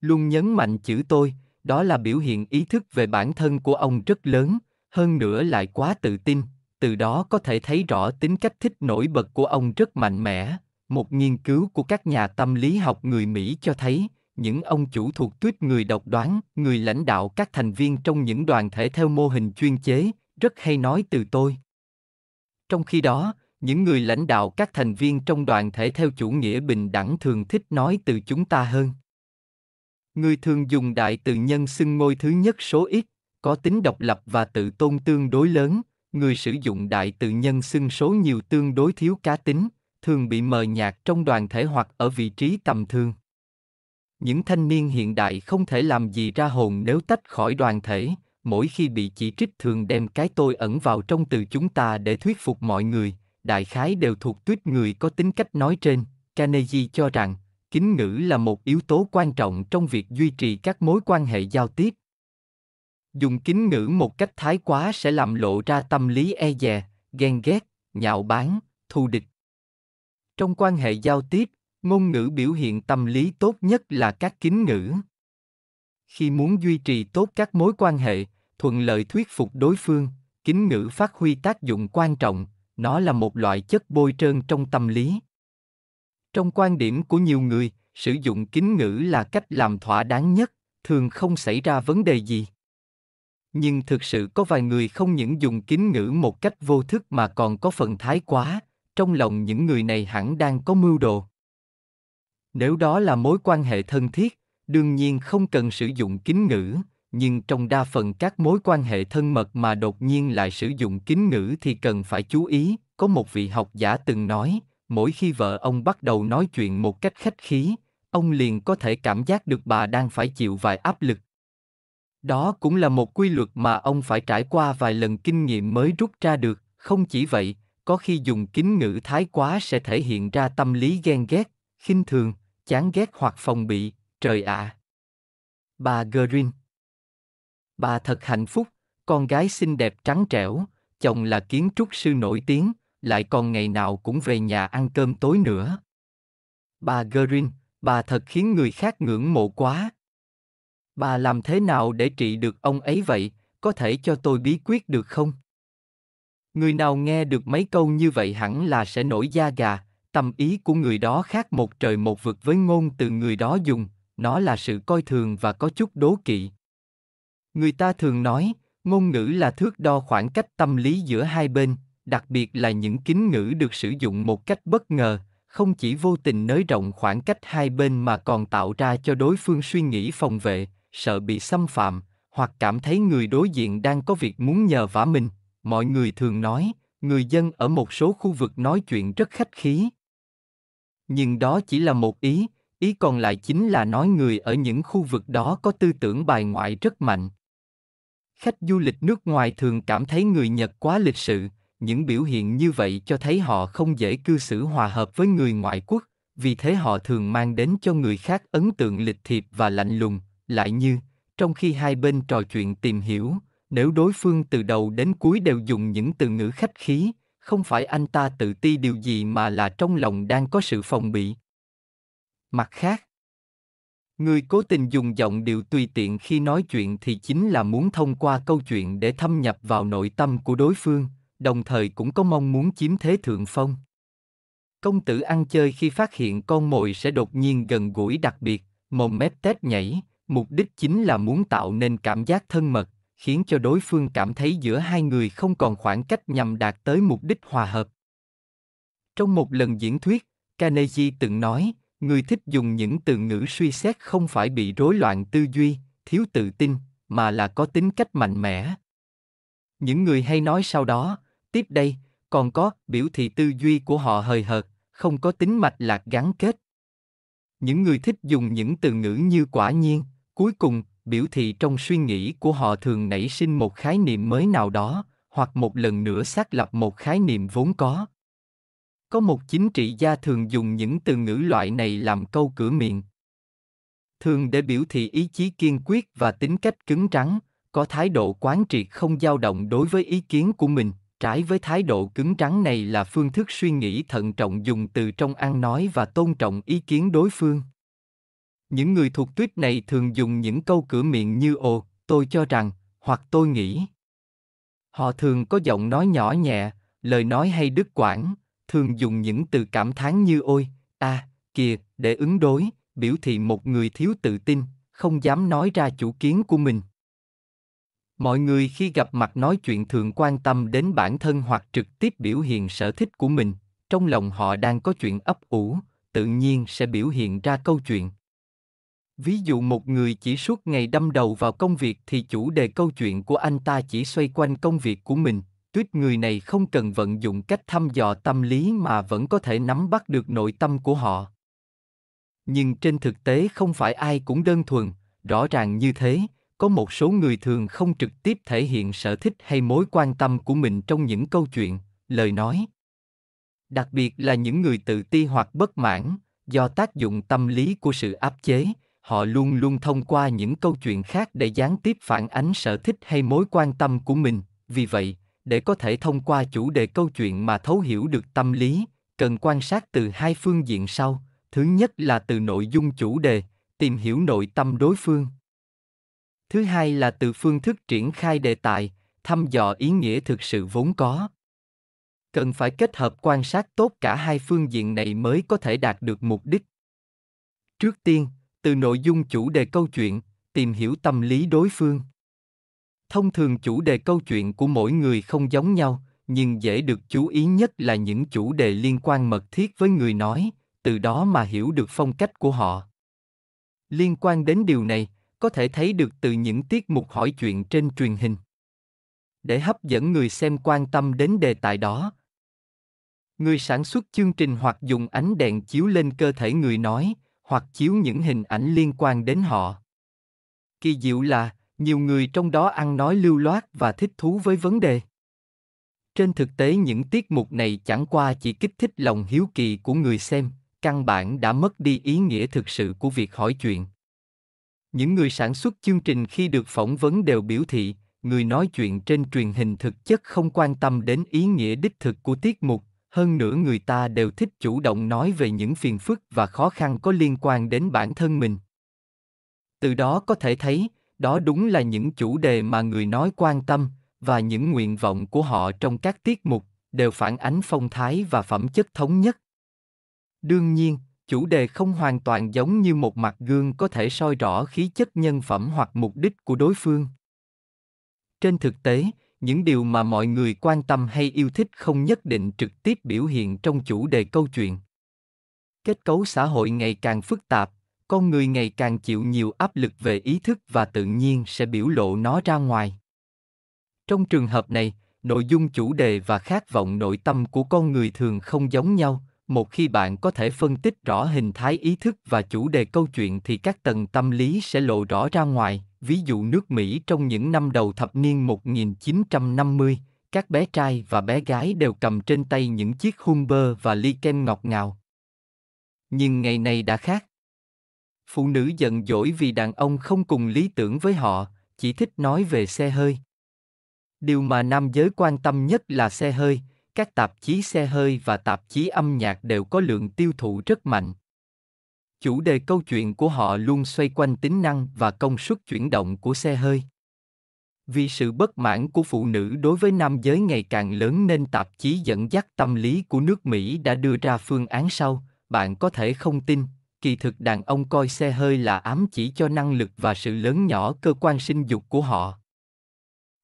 S1: luôn nhấn mạnh chữ tôi đó là biểu hiện ý thức về bản thân của ông rất lớn hơn nữa lại quá tự tin từ đó có thể thấy rõ tính cách thích nổi bật của ông rất mạnh mẽ một nghiên cứu của các nhà tâm lý học người mỹ cho thấy những ông chủ thuộc tuyết người độc đoán người lãnh đạo các thành viên trong những đoàn thể theo mô hình chuyên chế rất hay nói từ tôi trong khi đó những người lãnh đạo các thành viên trong đoàn thể theo chủ nghĩa bình đẳng thường thích nói từ chúng ta hơn Người thường dùng đại từ nhân xưng ngôi thứ nhất số ít, có tính độc lập và tự tôn tương đối lớn, người sử dụng đại từ nhân xưng số nhiều tương đối thiếu cá tính, thường bị mờ nhạt trong đoàn thể hoặc ở vị trí tầm thường. Những thanh niên hiện đại không thể làm gì ra hồn nếu tách khỏi đoàn thể, mỗi khi bị chỉ trích thường đem cái tôi ẩn vào trong từ chúng ta để thuyết phục mọi người, đại khái đều thuộc tuyết người có tính cách nói trên. Carnegie cho rằng, kính ngữ là một yếu tố quan trọng trong việc duy trì các mối quan hệ giao tiếp dùng kính ngữ một cách thái quá sẽ làm lộ ra tâm lý e dè ghen ghét nhạo báng thù địch trong quan hệ giao tiếp ngôn ngữ biểu hiện tâm lý tốt nhất là các kính ngữ khi muốn duy trì tốt các mối quan hệ thuận lợi thuyết phục đối phương kính ngữ phát huy tác dụng quan trọng nó là một loại chất bôi trơn trong tâm lý trong quan điểm của nhiều người sử dụng kính ngữ là cách làm thỏa đáng nhất thường không xảy ra vấn đề gì nhưng thực sự có vài người không những dùng kính ngữ một cách vô thức mà còn có phần thái quá trong lòng những người này hẳn đang có mưu đồ nếu đó là mối quan hệ thân thiết đương nhiên không cần sử dụng kính ngữ nhưng trong đa phần các mối quan hệ thân mật mà đột nhiên lại sử dụng kính ngữ thì cần phải chú ý có một vị học giả từng nói mỗi khi vợ ông bắt đầu nói chuyện một cách khách khí ông liền có thể cảm giác được bà đang phải chịu vài áp lực đó cũng là một quy luật mà ông phải trải qua vài lần kinh nghiệm mới rút ra được không chỉ vậy có khi dùng kính ngữ thái quá sẽ thể hiện ra tâm lý ghen ghét khinh thường chán ghét hoặc phòng bị trời ạ à. bà green bà thật hạnh phúc con gái xinh đẹp trắng trẻo chồng là kiến trúc sư nổi tiếng lại còn ngày nào cũng về nhà ăn cơm tối nữa. Bà Gerin, bà thật khiến người khác ngưỡng mộ quá. Bà làm thế nào để trị được ông ấy vậy, có thể cho tôi bí quyết được không? Người nào nghe được mấy câu như vậy hẳn là sẽ nổi da gà, tâm ý của người đó khác một trời một vực với ngôn từ người đó dùng, nó là sự coi thường và có chút đố kỵ. Người ta thường nói, ngôn ngữ là thước đo khoảng cách tâm lý giữa hai bên, đặc biệt là những kính ngữ được sử dụng một cách bất ngờ không chỉ vô tình nới rộng khoảng cách hai bên mà còn tạo ra cho đối phương suy nghĩ phòng vệ sợ bị xâm phạm hoặc cảm thấy người đối diện đang có việc muốn nhờ vả mình mọi người thường nói người dân ở một số khu vực nói chuyện rất khách khí nhưng đó chỉ là một ý ý còn lại chính là nói người ở những khu vực đó có tư tưởng bài ngoại rất mạnh khách du lịch nước ngoài thường cảm thấy người nhật quá lịch sự những biểu hiện như vậy cho thấy họ không dễ cư xử hòa hợp với người ngoại quốc vì thế họ thường mang đến cho người khác ấn tượng lịch thiệp và lạnh lùng lại như trong khi hai bên trò chuyện tìm hiểu nếu đối phương từ đầu đến cuối đều dùng những từ ngữ khách khí không phải anh ta tự ti điều gì mà là trong lòng đang có sự phòng bị mặt khác người cố tình dùng giọng điệu tùy tiện khi nói chuyện thì chính là muốn thông qua câu chuyện để thâm nhập vào nội tâm của đối phương đồng thời cũng có mong muốn chiếm thế thượng phong. Công tử ăn chơi khi phát hiện con mồi sẽ đột nhiên gần gũi đặc biệt, mồm mép tét nhảy, mục đích chính là muốn tạo nên cảm giác thân mật, khiến cho đối phương cảm thấy giữa hai người không còn khoảng cách nhằm đạt tới mục đích hòa hợp. Trong một lần diễn thuyết, Carnegie từng nói, người thích dùng những từ ngữ suy xét không phải bị rối loạn tư duy, thiếu tự tin, mà là có tính cách mạnh mẽ. Những người hay nói sau đó, Tiếp đây, còn có biểu thị tư duy của họ hời hợt, không có tính mạch lạc gắn kết. Những người thích dùng những từ ngữ như quả nhiên, cuối cùng, biểu thị trong suy nghĩ của họ thường nảy sinh một khái niệm mới nào đó, hoặc một lần nữa xác lập một khái niệm vốn có. Có một chính trị gia thường dùng những từ ngữ loại này làm câu cửa miệng. Thường để biểu thị ý chí kiên quyết và tính cách cứng rắn, có thái độ quán triệt không dao động đối với ý kiến của mình, trái với thái độ cứng trắng này là phương thức suy nghĩ thận trọng dùng từ trong ăn nói và tôn trọng ý kiến đối phương những người thuộc tuyết này thường dùng những câu cửa miệng như ồ tôi cho rằng hoặc tôi nghĩ họ thường có giọng nói nhỏ nhẹ lời nói hay đứt quãng thường dùng những từ cảm thán như ôi à kìa để ứng đối biểu thị một người thiếu tự tin không dám nói ra chủ kiến của mình mọi người khi gặp mặt nói chuyện thường quan tâm đến bản thân hoặc trực tiếp biểu hiện sở thích của mình trong lòng họ đang có chuyện ấp ủ tự nhiên sẽ biểu hiện ra câu chuyện ví dụ một người chỉ suốt ngày đâm đầu vào công việc thì chủ đề câu chuyện của anh ta chỉ xoay quanh công việc của mình tuyết người này không cần vận dụng cách thăm dò tâm lý mà vẫn có thể nắm bắt được nội tâm của họ nhưng trên thực tế không phải ai cũng đơn thuần rõ ràng như thế có một số người thường không trực tiếp thể hiện sở thích hay mối quan tâm của mình trong những câu chuyện lời nói đặc biệt là những người tự ti hoặc bất mãn do tác dụng tâm lý của sự áp chế họ luôn luôn thông qua những câu chuyện khác để gián tiếp phản ánh sở thích hay mối quan tâm của mình vì vậy để có thể thông qua chủ đề câu chuyện mà thấu hiểu được tâm lý cần quan sát từ hai phương diện sau thứ nhất là từ nội dung chủ đề tìm hiểu nội tâm đối phương Thứ hai là từ phương thức triển khai đề tài, thăm dò ý nghĩa thực sự vốn có. Cần phải kết hợp quan sát tốt cả hai phương diện này mới có thể đạt được mục đích. Trước tiên, từ nội dung chủ đề câu chuyện, tìm hiểu tâm lý đối phương. Thông thường chủ đề câu chuyện của mỗi người không giống nhau, nhưng dễ được chú ý nhất là những chủ đề liên quan mật thiết với người nói, từ đó mà hiểu được phong cách của họ. Liên quan đến điều này, có thể thấy được từ những tiết mục hỏi chuyện trên truyền hình. Để hấp dẫn người xem quan tâm đến đề tài đó, người sản xuất chương trình hoặc dùng ánh đèn chiếu lên cơ thể người nói, hoặc chiếu những hình ảnh liên quan đến họ. Kỳ diệu là, nhiều người trong đó ăn nói lưu loát và thích thú với vấn đề trên thực tế những tiết mục này chẳng qua chỉ kích thích lòng hiếu kỳ của người xem căn bản đã mất đi ý nghĩa thực sự của việc hỏi chuyện những người sản xuất chương trình khi được phỏng vấn đều biểu thị người nói chuyện trên truyền hình thực chất không quan tâm đến ý nghĩa đích thực của tiết mục hơn nữa người ta đều thích chủ động nói về những phiền phức và khó khăn có liên quan đến bản thân mình từ đó có thể thấy đó đúng là những chủ đề mà người nói quan tâm và những nguyện vọng của họ trong các tiết mục đều phản ánh phong thái và phẩm chất thống nhất đương nhiên chủ đề không hoàn toàn giống như một mặt gương có thể soi rõ khí chất nhân phẩm hoặc mục đích của đối phương trên thực tế những điều mà mọi người quan tâm hay yêu thích không nhất định trực tiếp biểu hiện trong chủ đề câu chuyện kết cấu xã hội ngày càng phức tạp con người ngày càng chịu nhiều áp lực về ý thức và tự nhiên sẽ biểu lộ nó ra ngoài trong trường hợp này nội dung chủ đề và khát vọng nội tâm của con người thường không giống nhau một khi bạn có thể phân tích rõ hình thái ý thức và chủ đề câu chuyện thì các tầng tâm lý sẽ lộ rõ ra ngoài, ví dụ nước Mỹ trong những năm đầu thập niên 1950, các bé trai và bé gái đều cầm trên tay những chiếc Humber và ly kem ngọt ngào. Nhưng ngày nay đã khác. Phụ nữ giận dỗi vì đàn ông không cùng lý tưởng với họ, chỉ thích nói về xe hơi. Điều mà nam giới quan tâm nhất là xe hơi, các tạp chí xe hơi và tạp chí âm nhạc đều có lượng tiêu thụ rất mạnh. Chủ đề câu chuyện của họ luôn xoay quanh tính năng và công suất chuyển động của xe hơi. Vì sự bất mãn của phụ nữ đối với nam giới ngày càng lớn nên tạp chí dẫn dắt tâm lý của nước Mỹ đã đưa ra phương án sau, bạn có thể không tin, kỳ thực đàn ông coi xe hơi là ám chỉ cho năng lực và sự lớn nhỏ cơ quan sinh dục của họ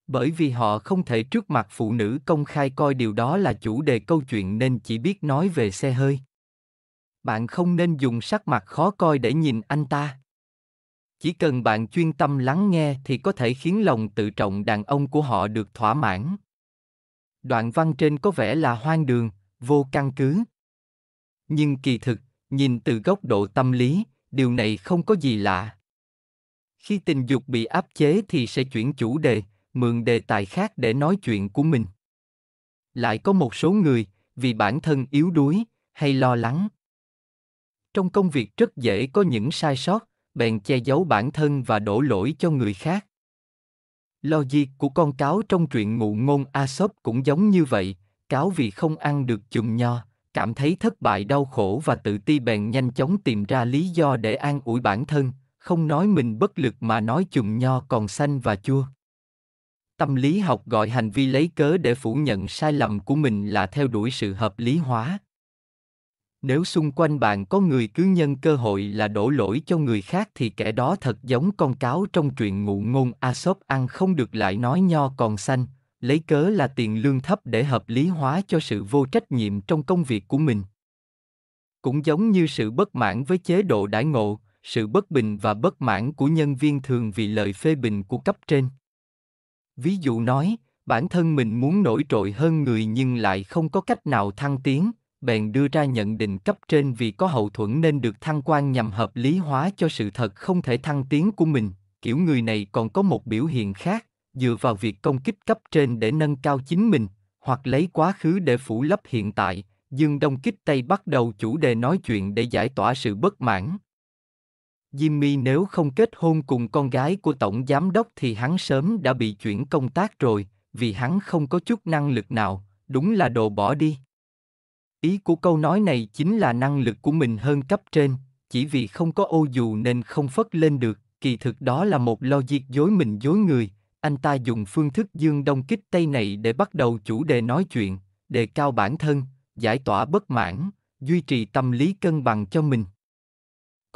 S1: bởi vì họ không thể trước mặt phụ nữ công khai coi điều đó là chủ đề câu chuyện nên chỉ biết nói về xe hơi bạn không nên dùng sắc mặt khó coi để nhìn anh ta chỉ cần bạn chuyên tâm lắng nghe thì có thể khiến lòng tự trọng đàn ông của họ được thỏa mãn đoạn văn trên có vẻ là hoang đường vô căn cứ nhưng kỳ thực nhìn từ góc độ tâm lý điều này không có gì lạ khi tình dục bị áp chế thì sẽ chuyển chủ đề mượn đề tài khác để nói chuyện của mình lại có một số người vì bản thân yếu đuối hay lo lắng trong công việc rất dễ có những sai sót bèn che giấu bản thân và đổ lỗi cho người khác logic của con cáo trong truyện ngụ ngôn aesop cũng giống như vậy cáo vì không ăn được chùm nho cảm thấy thất bại đau khổ và tự ti bèn nhanh chóng tìm ra lý do để an ủi bản thân không nói mình bất lực mà nói chùm nho còn xanh và chua tâm lý học gọi hành vi lấy cớ để phủ nhận sai lầm của mình là theo đuổi sự hợp lý hóa nếu xung quanh bạn có người cứ nhân cơ hội là đổ lỗi cho người khác thì kẻ đó thật giống con cáo trong truyện ngụ ngôn a ăn không được lại nói nho còn xanh lấy cớ là tiền lương thấp để hợp lý hóa cho sự vô trách nhiệm trong công việc của mình cũng giống như sự bất mãn với chế độ đãi ngộ sự bất bình và bất mãn của nhân viên thường vì lời phê bình của cấp trên Ví dụ nói, bản thân mình muốn nổi trội hơn người nhưng lại không có cách nào thăng tiến, bèn đưa ra nhận định cấp trên vì có hậu thuẫn nên được thăng quan nhằm hợp lý hóa cho sự thật không thể thăng tiến của mình. Kiểu người này còn có một biểu hiện khác, dựa vào việc công kích cấp trên để nâng cao chính mình, hoặc lấy quá khứ để phủ lấp hiện tại, Dương Đông kích Tây bắt đầu chủ đề nói chuyện để giải tỏa sự bất mãn, Jimmy nếu không kết hôn cùng con gái của tổng giám đốc thì hắn sớm đã bị chuyển công tác rồi, vì hắn không có chút năng lực nào, đúng là đồ bỏ đi. Ý của câu nói này chính là năng lực của mình hơn cấp trên, chỉ vì không có ô dù nên không phất lên được, kỳ thực đó là một logic dối mình dối người, anh ta dùng phương thức dương đông kích tây này để bắt đầu chủ đề nói chuyện, đề cao bản thân, giải tỏa bất mãn, duy trì tâm lý cân bằng cho mình.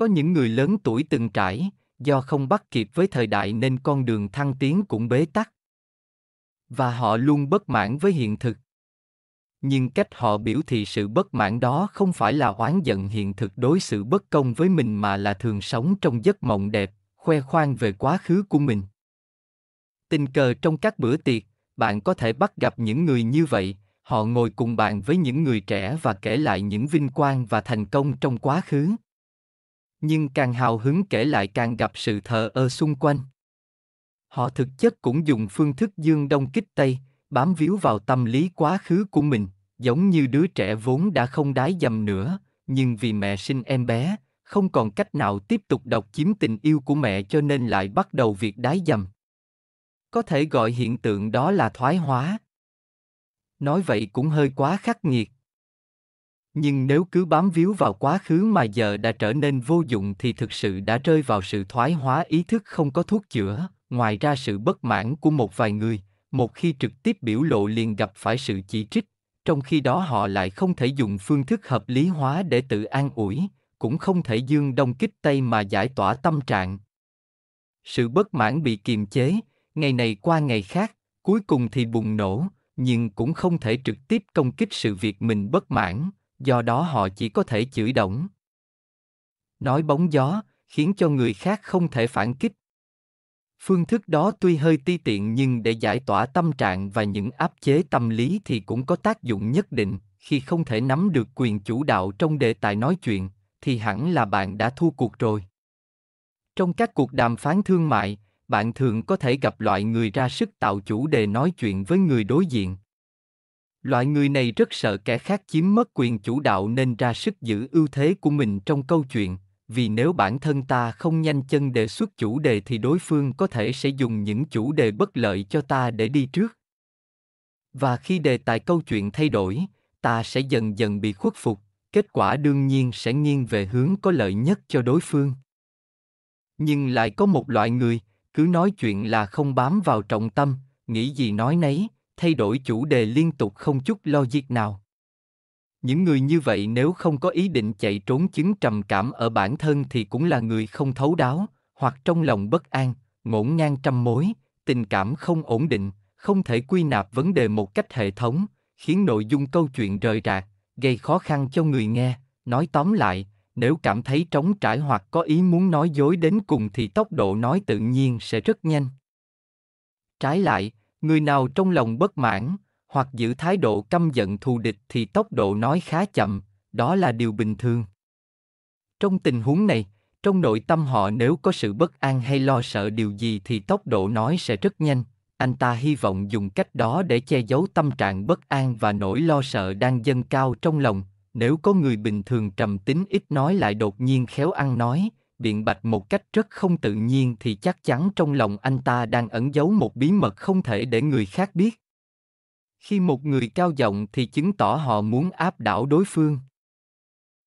S1: Có những người lớn tuổi từng trải, do không bắt kịp với thời đại nên con đường thăng tiến cũng bế tắc. Và họ luôn bất mãn với hiện thực. Nhưng cách họ biểu thị sự bất mãn đó không phải là oán giận hiện thực đối xử bất công với mình mà là thường sống trong giấc mộng đẹp, khoe khoang về quá khứ của mình. Tình cờ trong các bữa tiệc, bạn có thể bắt gặp những người như vậy, họ ngồi cùng bạn với những người trẻ và kể lại những vinh quang và thành công trong quá khứ nhưng càng hào hứng kể lại càng gặp sự thờ ơ xung quanh. Họ thực chất cũng dùng phương thức dương đông kích tây, bám víu vào tâm lý quá khứ của mình, giống như đứa trẻ vốn đã không đái dầm nữa, nhưng vì mẹ sinh em bé, không còn cách nào tiếp tục độc chiếm tình yêu của mẹ cho nên lại bắt đầu việc đái dầm. Có thể gọi hiện tượng đó là thoái hóa. Nói vậy cũng hơi quá khắc nghiệt, nhưng nếu cứ bám víu vào quá khứ mà giờ đã trở nên vô dụng thì thực sự đã rơi vào sự thoái hóa ý thức không có thuốc chữa ngoài ra sự bất mãn của một vài người một khi trực tiếp biểu lộ liền gặp phải sự chỉ trích trong khi đó họ lại không thể dùng phương thức hợp lý hóa để tự an ủi cũng không thể dương đông kích tây mà giải tỏa tâm trạng sự bất mãn bị kiềm chế ngày này qua ngày khác cuối cùng thì bùng nổ nhưng cũng không thể trực tiếp công kích sự việc mình bất mãn do đó họ chỉ có thể chửi đổng, Nói bóng gió, khiến cho người khác không thể phản kích. Phương thức đó tuy hơi ti tiện nhưng để giải tỏa tâm trạng và những áp chế tâm lý thì cũng có tác dụng nhất định, khi không thể nắm được quyền chủ đạo trong đề tài nói chuyện thì hẳn là bạn đã thua cuộc rồi. Trong các cuộc đàm phán thương mại, bạn thường có thể gặp loại người ra sức tạo chủ đề nói chuyện với người đối diện Loại người này rất sợ kẻ khác chiếm mất quyền chủ đạo nên ra sức giữ ưu thế của mình trong câu chuyện, vì nếu bản thân ta không nhanh chân đề xuất chủ đề thì đối phương có thể sẽ dùng những chủ đề bất lợi cho ta để đi trước. Và khi đề tài câu chuyện thay đổi, ta sẽ dần dần bị khuất phục, kết quả đương nhiên sẽ nghiêng về hướng có lợi nhất cho đối phương. Nhưng lại có một loại người, cứ nói chuyện là không bám vào trọng tâm, nghĩ gì nói nấy, thay đổi chủ đề liên tục không chút lo diệt nào. Những người như vậy nếu không có ý định chạy trốn chứng trầm cảm ở bản thân thì cũng là người không thấu đáo, hoặc trong lòng bất an, ngổn ngang trăm mối, tình cảm không ổn định, không thể quy nạp vấn đề một cách hệ thống, khiến nội dung câu chuyện rời rạc, gây khó khăn cho người nghe. Nói tóm lại, nếu cảm thấy trống trải hoặc có ý muốn nói dối đến cùng thì tốc độ nói tự nhiên sẽ rất nhanh. Trái lại, Người nào trong lòng bất mãn, hoặc giữ thái độ căm giận thù địch thì tốc độ nói khá chậm, đó là điều bình thường. Trong tình huống này, trong nội tâm họ nếu có sự bất an hay lo sợ điều gì thì tốc độ nói sẽ rất nhanh, anh ta hy vọng dùng cách đó để che giấu tâm trạng bất an và nỗi lo sợ đang dâng cao trong lòng nếu có người bình thường trầm tính ít nói lại đột nhiên khéo ăn nói biện bạch một cách rất không tự nhiên thì chắc chắn trong lòng anh ta đang ẩn giấu một bí mật không thể để người khác biết khi một người cao giọng thì chứng tỏ họ muốn áp đảo đối phương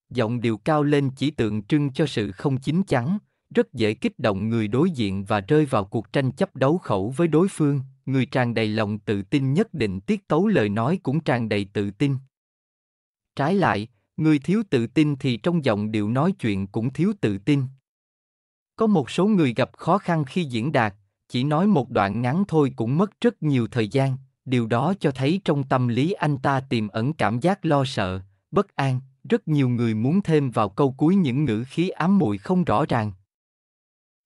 S1: giọng điệu cao lên chỉ tượng trưng cho sự không chính chắn rất dễ kích động người đối diện và rơi vào cuộc tranh chấp đấu khẩu với đối phương người tràn đầy lòng tự tin nhất định tiết tấu lời nói cũng tràn đầy tự tin trái lại người thiếu tự tin thì trong giọng điệu nói chuyện cũng thiếu tự tin có một số người gặp khó khăn khi diễn đạt, chỉ nói một đoạn ngắn thôi cũng mất rất nhiều thời gian, điều đó cho thấy trong tâm lý anh ta tiềm ẩn cảm giác lo sợ, bất an, rất nhiều người muốn thêm vào câu cuối những ngữ khí ám muội không rõ ràng.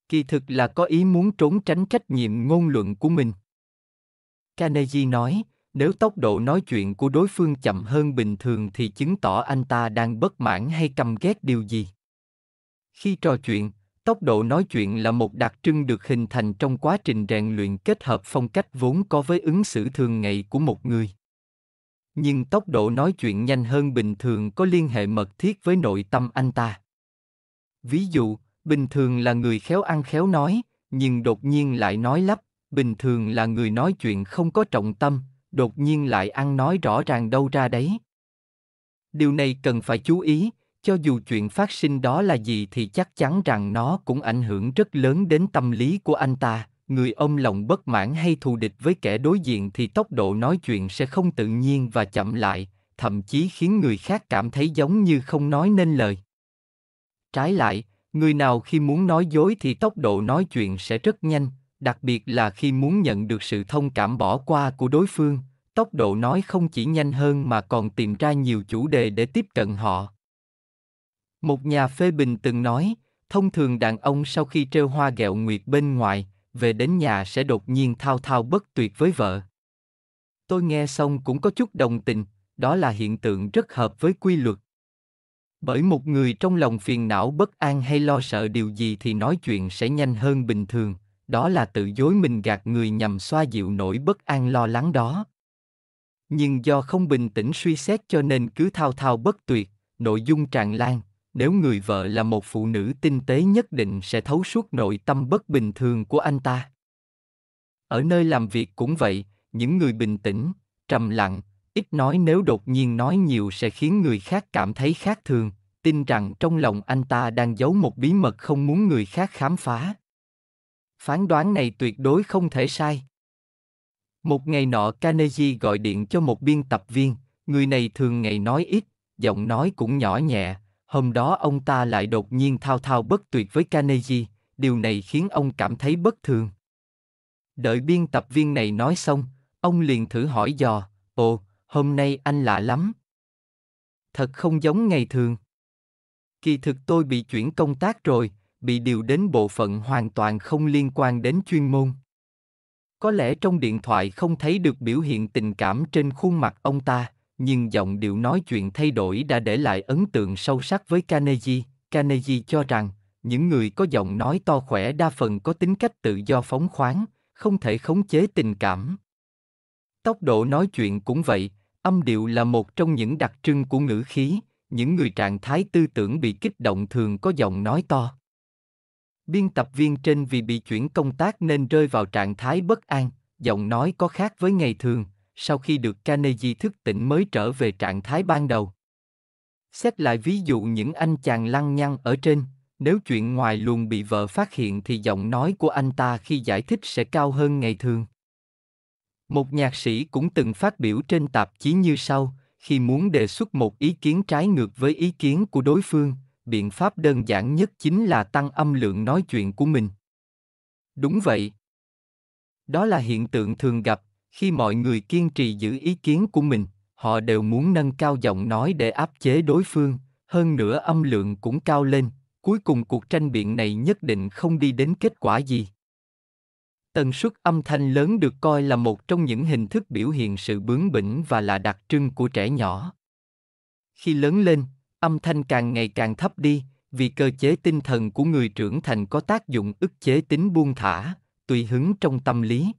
S1: Kỳ thực là có ý muốn trốn tránh trách nhiệm ngôn luận của mình. Carnegie nói, nếu tốc độ nói chuyện của đối phương chậm hơn bình thường thì chứng tỏ anh ta đang bất mãn hay căm ghét điều gì. Khi trò chuyện, Tốc độ nói chuyện là một đặc trưng được hình thành trong quá trình rèn luyện kết hợp phong cách vốn có với ứng xử thường ngày của một người. Nhưng tốc độ nói chuyện nhanh hơn bình thường có liên hệ mật thiết với nội tâm anh ta. Ví dụ, bình thường là người khéo ăn khéo nói, nhưng đột nhiên lại nói lắp, bình thường là người nói chuyện không có trọng tâm, đột nhiên lại ăn nói rõ ràng đâu ra đấy. Điều này cần phải chú ý, cho dù chuyện phát sinh đó là gì thì chắc chắn rằng nó cũng ảnh hưởng rất lớn đến tâm lý của anh ta người ông lòng bất mãn hay thù địch với kẻ đối diện thì tốc độ nói chuyện sẽ không tự nhiên và chậm lại thậm chí khiến người khác cảm thấy giống như không nói nên lời trái lại người nào khi muốn nói dối thì tốc độ nói chuyện sẽ rất nhanh đặc biệt là khi muốn nhận được sự thông cảm bỏ qua của đối phương tốc độ nói không chỉ nhanh hơn mà còn tìm ra nhiều chủ đề để tiếp cận họ một nhà phê bình từng nói, thông thường đàn ông sau khi treo hoa gẹo nguyệt bên ngoài, về đến nhà sẽ đột nhiên thao thao bất tuyệt với vợ. Tôi nghe xong cũng có chút đồng tình, đó là hiện tượng rất hợp với quy luật. Bởi một người trong lòng phiền não bất an hay lo sợ điều gì thì nói chuyện sẽ nhanh hơn bình thường, đó là tự dối mình gạt người nhằm xoa dịu nỗi bất an lo lắng đó. Nhưng do không bình tĩnh suy xét cho nên cứ thao thao bất tuyệt, nội dung tràn lan, nếu người vợ là một phụ nữ tinh tế nhất định sẽ thấu suốt nội tâm bất bình thường của anh ta ở nơi làm việc cũng vậy những người bình tĩnh trầm lặng ít nói nếu đột nhiên nói nhiều sẽ khiến người khác cảm thấy khác thường tin rằng trong lòng anh ta đang giấu một bí mật không muốn người khác khám phá phán đoán này tuyệt đối không thể sai một ngày nọ carnegie gọi điện cho một biên tập viên người này thường ngày nói ít giọng nói cũng nhỏ nhẹ Hôm đó ông ta lại đột nhiên thao thao bất tuyệt với Carnegie, điều này khiến ông cảm thấy bất thường. Đợi biên tập viên này nói xong, ông liền thử hỏi dò, ồ, hôm nay anh lạ lắm. Thật không giống ngày thường. Kỳ thực tôi bị chuyển công tác rồi, bị điều đến bộ phận hoàn toàn không liên quan đến chuyên môn. Có lẽ trong điện thoại không thấy được biểu hiện tình cảm trên khuôn mặt ông ta, nhưng giọng điệu nói chuyện thay đổi đã để lại ấn tượng sâu sắc với Carnegie. Carnegie cho rằng, những người có giọng nói to khỏe đa phần có tính cách tự do phóng khoáng, không thể khống chế tình cảm. Tốc độ nói chuyện cũng vậy, âm điệu là một trong những đặc trưng của ngữ khí, những người trạng thái tư tưởng bị kích động thường có giọng nói to. Biên tập viên trên vì bị chuyển công tác nên rơi vào trạng thái bất an, giọng nói có khác với ngày thường, sau khi được Carnegie thức tỉnh mới trở về trạng thái ban đầu. Xét lại ví dụ những anh chàng lăng nhăng ở trên, nếu chuyện ngoài luồng bị vợ phát hiện thì giọng nói của anh ta khi giải thích sẽ cao hơn ngày thường. Một nhạc sĩ cũng từng phát biểu trên tạp chí như sau, khi muốn đề xuất một ý kiến trái ngược với ý kiến của đối phương, biện pháp đơn giản nhất chính là tăng âm lượng nói chuyện của mình. Đúng vậy. Đó là hiện tượng thường gặp khi mọi người kiên trì giữ ý kiến của mình họ đều muốn nâng cao giọng nói để áp chế đối phương hơn nữa âm lượng cũng cao lên cuối cùng cuộc tranh biện này nhất định không đi đến kết quả gì tần suất âm thanh lớn được coi là một trong những hình thức biểu hiện sự bướng bỉnh và là đặc trưng của trẻ nhỏ khi lớn lên âm thanh càng ngày càng thấp đi vì cơ chế tinh thần của người trưởng thành có tác dụng ức chế tính buông thả tùy hứng trong tâm lý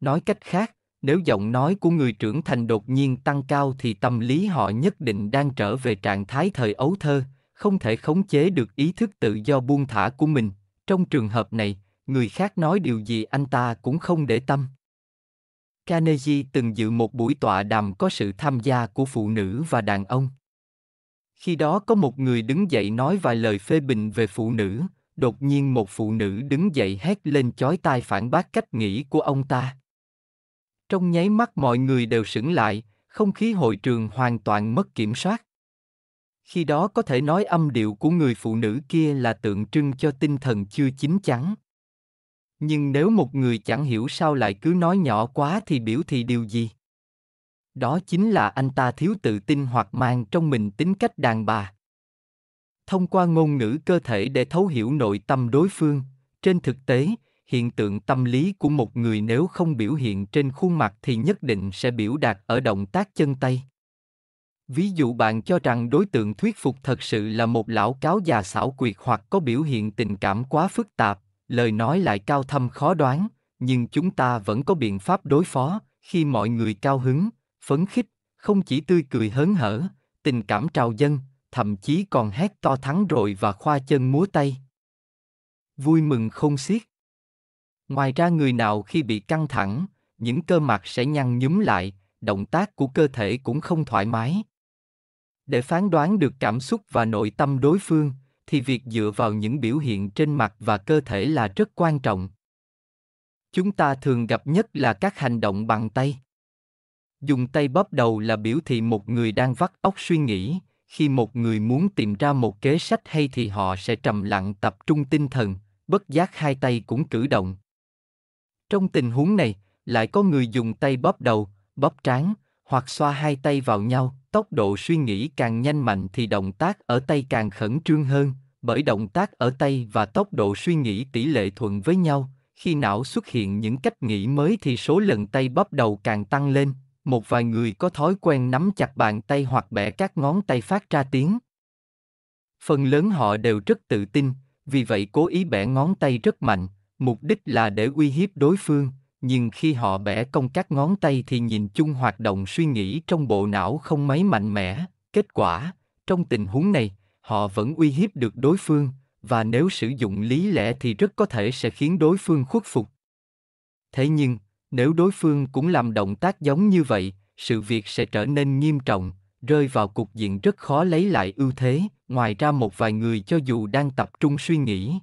S1: Nói cách khác, nếu giọng nói của người trưởng thành đột nhiên tăng cao thì tâm lý họ nhất định đang trở về trạng thái thời ấu thơ, không thể khống chế được ý thức tự do buông thả của mình. Trong trường hợp này, người khác nói điều gì anh ta cũng không để tâm. Carnegie từng dự một buổi tọa đàm có sự tham gia của phụ nữ và đàn ông. Khi đó có một người đứng dậy nói vài lời phê bình về phụ nữ, đột nhiên một phụ nữ đứng dậy hét lên chói tai phản bác cách nghĩ của ông ta. Trong nháy mắt mọi người đều sững lại, không khí hội trường hoàn toàn mất kiểm soát. Khi đó có thể nói âm điệu của người phụ nữ kia là tượng trưng cho tinh thần chưa chín chắn. Nhưng nếu một người chẳng hiểu sao lại cứ nói nhỏ quá thì biểu thị điều gì? Đó chính là anh ta thiếu tự tin hoặc mang trong mình tính cách đàn bà. Thông qua ngôn ngữ cơ thể để thấu hiểu nội tâm đối phương, trên thực tế, hiện tượng tâm lý của một người nếu không biểu hiện trên khuôn mặt thì nhất định sẽ biểu đạt ở động tác chân tay ví dụ bạn cho rằng đối tượng thuyết phục thật sự là một lão cáo già xảo quyệt hoặc có biểu hiện tình cảm quá phức tạp lời nói lại cao thâm khó đoán nhưng chúng ta vẫn có biện pháp đối phó khi mọi người cao hứng phấn khích không chỉ tươi cười hớn hở tình cảm trào dâng, thậm chí còn hét to thắng rồi và khoa chân múa tay vui mừng không xiết Ngoài ra người nào khi bị căng thẳng, những cơ mặt sẽ nhăn nhúm lại, động tác của cơ thể cũng không thoải mái. Để phán đoán được cảm xúc và nội tâm đối phương, thì việc dựa vào những biểu hiện trên mặt và cơ thể là rất quan trọng. Chúng ta thường gặp nhất là các hành động bằng tay. Dùng tay bóp đầu là biểu thị một người đang vắt óc suy nghĩ, khi một người muốn tìm ra một kế sách hay thì họ sẽ trầm lặng tập trung tinh thần, bất giác hai tay cũng cử động. Trong tình huống này, lại có người dùng tay bóp đầu, bóp trán, hoặc xoa hai tay vào nhau, tốc độ suy nghĩ càng nhanh mạnh thì động tác ở tay càng khẩn trương hơn, bởi động tác ở tay và tốc độ suy nghĩ tỷ lệ thuận với nhau, khi não xuất hiện những cách nghĩ mới thì số lần tay bóp đầu càng tăng lên, một vài người có thói quen nắm chặt bàn tay hoặc bẻ các ngón tay phát ra tiếng. Phần lớn họ đều rất tự tin, vì vậy cố ý bẻ ngón tay rất mạnh, mục đích là để uy hiếp đối phương nhưng khi họ bẻ cong các ngón tay thì nhìn chung hoạt động suy nghĩ trong bộ não không mấy mạnh mẽ kết quả trong tình huống này họ vẫn uy hiếp được đối phương và nếu sử dụng lý lẽ thì rất có thể sẽ khiến đối phương khuất phục thế nhưng nếu đối phương cũng làm động tác giống như vậy sự việc sẽ trở nên nghiêm trọng rơi vào cục diện rất khó lấy lại ưu thế ngoài ra một vài người cho dù đang tập trung suy nghĩ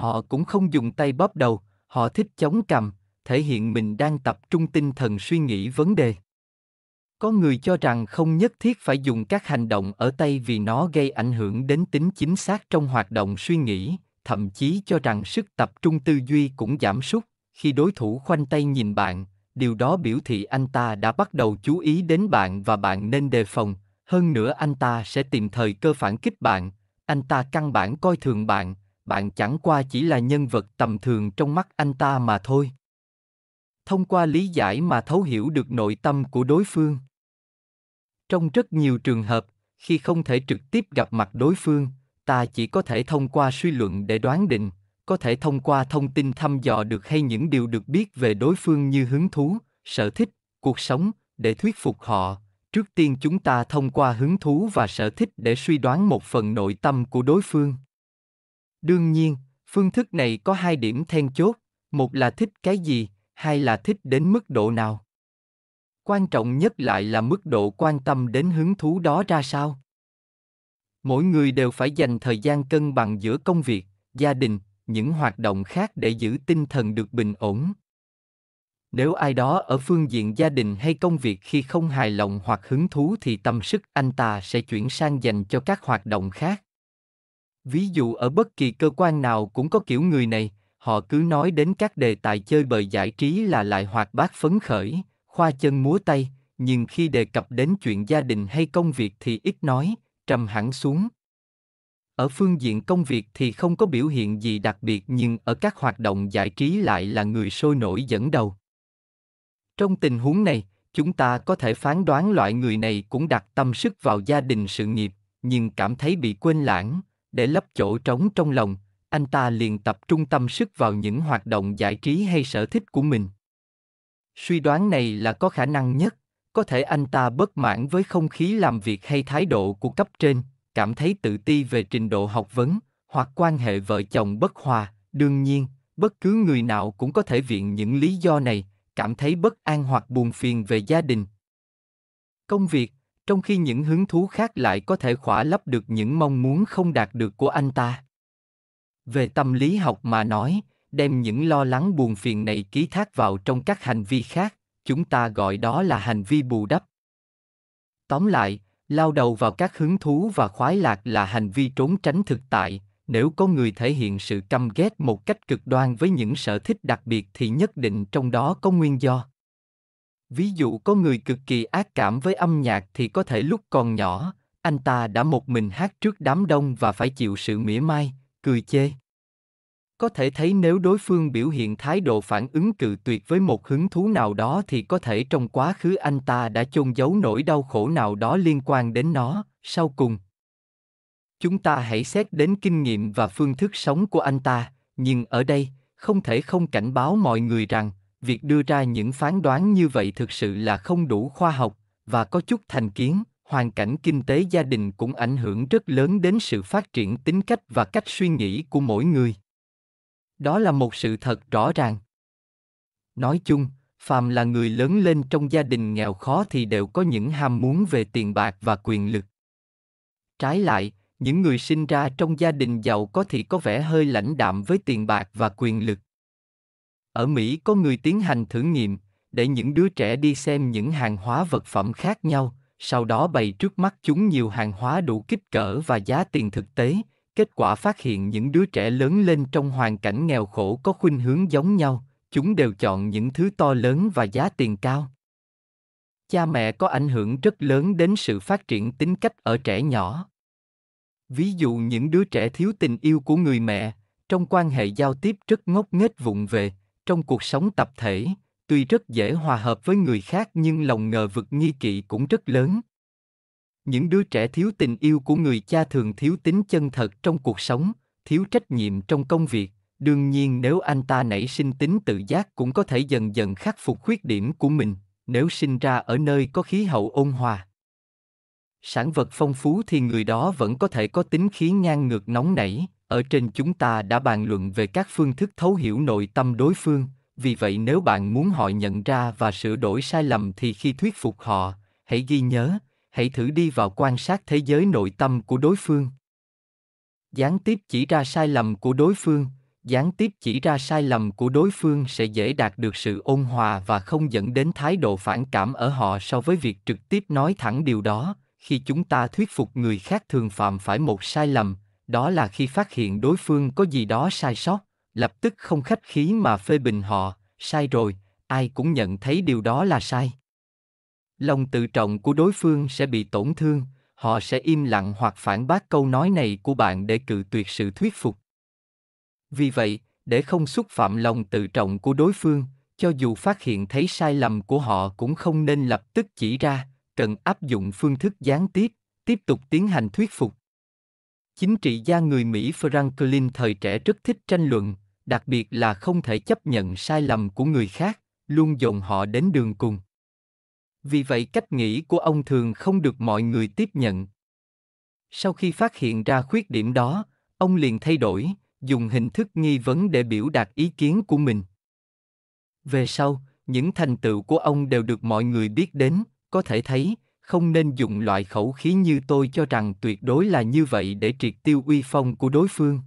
S1: họ cũng không dùng tay bóp đầu, họ thích chống cằm, thể hiện mình đang tập trung tinh thần suy nghĩ vấn đề. Có người cho rằng không nhất thiết phải dùng các hành động ở tay vì nó gây ảnh hưởng đến tính chính xác trong hoạt động suy nghĩ, thậm chí cho rằng sức tập trung tư duy cũng giảm sút khi đối thủ khoanh tay nhìn bạn, điều đó biểu thị anh ta đã bắt đầu chú ý đến bạn và bạn nên đề phòng hơn nữa anh ta sẽ tìm thời cơ phản kích bạn anh ta căn bản coi thường bạn bạn chẳng qua chỉ là nhân vật tầm thường trong mắt anh ta mà thôi thông qua lý giải mà thấu hiểu được nội tâm của đối phương trong rất nhiều trường hợp khi không thể trực tiếp gặp mặt đối phương ta chỉ có thể thông qua suy luận để đoán định có thể thông qua thông tin thăm dò được hay những điều được biết về đối phương như hứng thú sở thích cuộc sống để thuyết phục họ trước tiên chúng ta thông qua hứng thú và sở thích để suy đoán một phần nội tâm của đối phương Đương nhiên, phương thức này có hai điểm then chốt, một là thích cái gì, hai là thích đến mức độ nào. Quan trọng nhất lại là mức độ quan tâm đến hứng thú đó ra sao. Mỗi người đều phải dành thời gian cân bằng giữa công việc, gia đình, những hoạt động khác để giữ tinh thần được bình ổn nếu ai đó ở phương diện gia đình hay công việc khi không hài lòng hoặc hứng thú thì tâm sức anh ta sẽ chuyển sang dành cho các hoạt động khác ví dụ ở bất kỳ cơ quan nào cũng có kiểu người này họ cứ nói đến các đề tài chơi bời giải trí là lại hoạt bát phấn khởi khoa chân múa tay nhưng khi đề cập đến chuyện gia đình hay công việc thì ít nói trầm hẳn xuống ở phương diện công việc thì không có biểu hiện gì đặc biệt nhưng ở các hoạt động giải trí lại là người sôi nổi dẫn đầu trong tình huống này chúng ta có thể phán đoán loại người này cũng đặt tâm sức vào gia đình sự nghiệp nhưng cảm thấy bị quên lãng để lấp chỗ trống trong lòng anh ta liền tập trung tâm sức vào những hoạt động giải trí hay sở thích của mình suy đoán này là có khả năng nhất có thể anh ta bất mãn với không khí làm việc hay thái độ của cấp trên cảm thấy tự ti về trình độ học vấn hoặc quan hệ vợ chồng bất hòa đương nhiên bất cứ người nào cũng có thể viện những lý do này cảm thấy bất an hoặc buồn phiền về gia đình công việc trong khi những hứng thú khác lại có thể khỏa lấp được những mong muốn không đạt được của anh ta về tâm lý học mà nói đem những lo lắng buồn phiền này ký thác vào trong các hành vi khác chúng ta gọi đó là hành vi bù đắp tóm lại lao đầu vào các hứng thú và khoái lạc là hành vi trốn tránh thực tại nếu có người thể hiện sự căm ghét một cách cực đoan với những sở thích đặc biệt thì nhất định trong đó có nguyên do ví dụ có người cực kỳ ác cảm với âm nhạc thì có thể lúc còn nhỏ anh ta đã một mình hát trước đám đông và phải chịu sự mỉa mai cười chê có thể thấy nếu đối phương biểu hiện thái độ phản ứng cự tuyệt với một hứng thú nào đó thì có thể trong quá khứ anh ta đã chôn giấu nỗi đau khổ nào đó liên quan đến nó sau cùng chúng ta hãy xét đến kinh nghiệm và phương thức sống của anh ta nhưng ở đây không thể không cảnh báo mọi người rằng việc đưa ra những phán đoán như vậy thực sự là không đủ khoa học và có chút thành kiến hoàn cảnh kinh tế gia đình cũng ảnh hưởng rất lớn đến sự phát triển tính cách và cách suy nghĩ của mỗi người đó là một sự thật rõ ràng nói chung phàm là người lớn lên trong gia đình nghèo khó thì đều có những ham muốn về tiền bạc và quyền lực trái lại những người sinh ra trong gia đình giàu có thì có vẻ hơi lãnh đạm với tiền bạc và quyền lực ở Mỹ có người tiến hành thử nghiệm, để những đứa trẻ đi xem những hàng hóa vật phẩm khác nhau, sau đó bày trước mắt chúng nhiều hàng hóa đủ kích cỡ và giá tiền thực tế, kết quả phát hiện những đứa trẻ lớn lên trong hoàn cảnh nghèo khổ có khuynh hướng giống nhau, chúng đều chọn những thứ to lớn và giá tiền cao. Cha mẹ có ảnh hưởng rất lớn đến sự phát triển tính cách ở trẻ nhỏ. Ví dụ những đứa trẻ thiếu tình yêu của người mẹ, trong quan hệ giao tiếp rất ngốc nghếch vụng về, trong cuộc sống tập thể tuy rất dễ hòa hợp với người khác nhưng lòng ngờ vực nghi kỵ cũng rất lớn những đứa trẻ thiếu tình yêu của người cha thường thiếu tính chân thật trong cuộc sống thiếu trách nhiệm trong công việc đương nhiên nếu anh ta nảy sinh tính tự giác cũng có thể dần dần khắc phục khuyết điểm của mình nếu sinh ra ở nơi có khí hậu ôn hòa sản vật phong phú thì người đó vẫn có thể có tính khí ngang ngược nóng nảy ở trên chúng ta đã bàn luận về các phương thức thấu hiểu nội tâm đối phương vì vậy nếu bạn muốn họ nhận ra và sửa đổi sai lầm thì khi thuyết phục họ hãy ghi nhớ hãy thử đi vào quan sát thế giới nội tâm của đối phương gián tiếp chỉ ra sai lầm của đối phương gián tiếp chỉ ra sai lầm của đối phương sẽ dễ đạt được sự ôn hòa và không dẫn đến thái độ phản cảm ở họ so với việc trực tiếp nói thẳng điều đó khi chúng ta thuyết phục người khác thường phạm phải một sai lầm đó là khi phát hiện đối phương có gì đó sai sót lập tức không khách khí mà phê bình họ sai rồi ai cũng nhận thấy điều đó là sai lòng tự trọng của đối phương sẽ bị tổn thương họ sẽ im lặng hoặc phản bác câu nói này của bạn để cự tuyệt sự thuyết phục vì vậy để không xúc phạm lòng tự trọng của đối phương cho dù phát hiện thấy sai lầm của họ cũng không nên lập tức chỉ ra cần áp dụng phương thức gián tiếp tiếp tục tiến hành thuyết phục Chính trị gia người Mỹ Franklin thời trẻ rất thích tranh luận, đặc biệt là không thể chấp nhận sai lầm của người khác, luôn dồn họ đến đường cùng. Vì vậy cách nghĩ của ông thường không được mọi người tiếp nhận. Sau khi phát hiện ra khuyết điểm đó, ông liền thay đổi, dùng hình thức nghi vấn để biểu đạt ý kiến của mình. Về sau, những thành tựu của ông đều được mọi người biết đến, có thể thấy, không nên dùng loại khẩu khí như tôi cho rằng tuyệt đối là như vậy để triệt tiêu uy phong của đối phương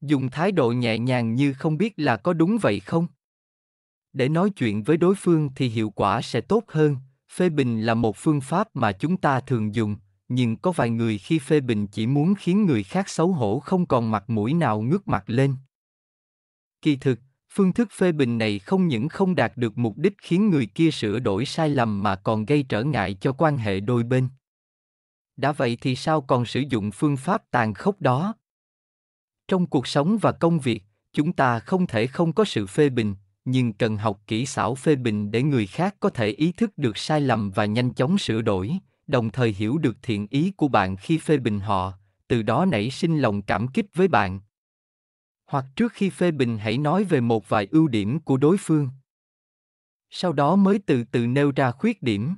S1: dùng thái độ nhẹ nhàng như không biết là có đúng vậy không để nói chuyện với đối phương thì hiệu quả sẽ tốt hơn phê bình là một phương pháp mà chúng ta thường dùng nhưng có vài người khi phê bình chỉ muốn khiến người khác xấu hổ không còn mặt mũi nào ngước mặt lên kỳ thực phương thức phê bình này không những không đạt được mục đích khiến người kia sửa đổi sai lầm mà còn gây trở ngại cho quan hệ đôi bên đã vậy thì sao còn sử dụng phương pháp tàn khốc đó trong cuộc sống và công việc chúng ta không thể không có sự phê bình nhưng cần học kỹ xảo phê bình để người khác có thể ý thức được sai lầm và nhanh chóng sửa đổi đồng thời hiểu được thiện ý của bạn khi phê bình họ từ đó nảy sinh lòng cảm kích với bạn hoặc trước khi phê bình hãy nói về một vài ưu điểm của đối phương sau đó mới từ từ nêu ra khuyết điểm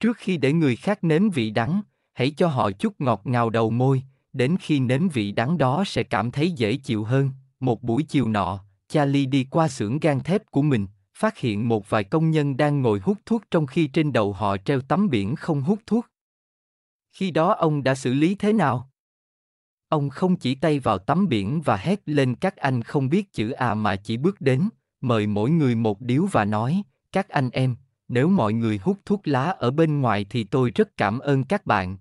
S1: trước khi để người khác nếm vị đắng hãy cho họ chút ngọt ngào đầu môi đến khi nếm vị đắng đó sẽ cảm thấy dễ chịu hơn một buổi chiều nọ charlie đi qua xưởng gang thép của mình phát hiện một vài công nhân đang ngồi hút thuốc trong khi trên đầu họ treo tấm biển không hút thuốc khi đó ông đã xử lý thế nào Ông không chỉ tay vào tấm biển và hét lên các anh không biết chữ à mà chỉ bước đến, mời mỗi người một điếu và nói, các anh em, nếu mọi người hút thuốc lá ở bên ngoài thì tôi rất cảm ơn các bạn.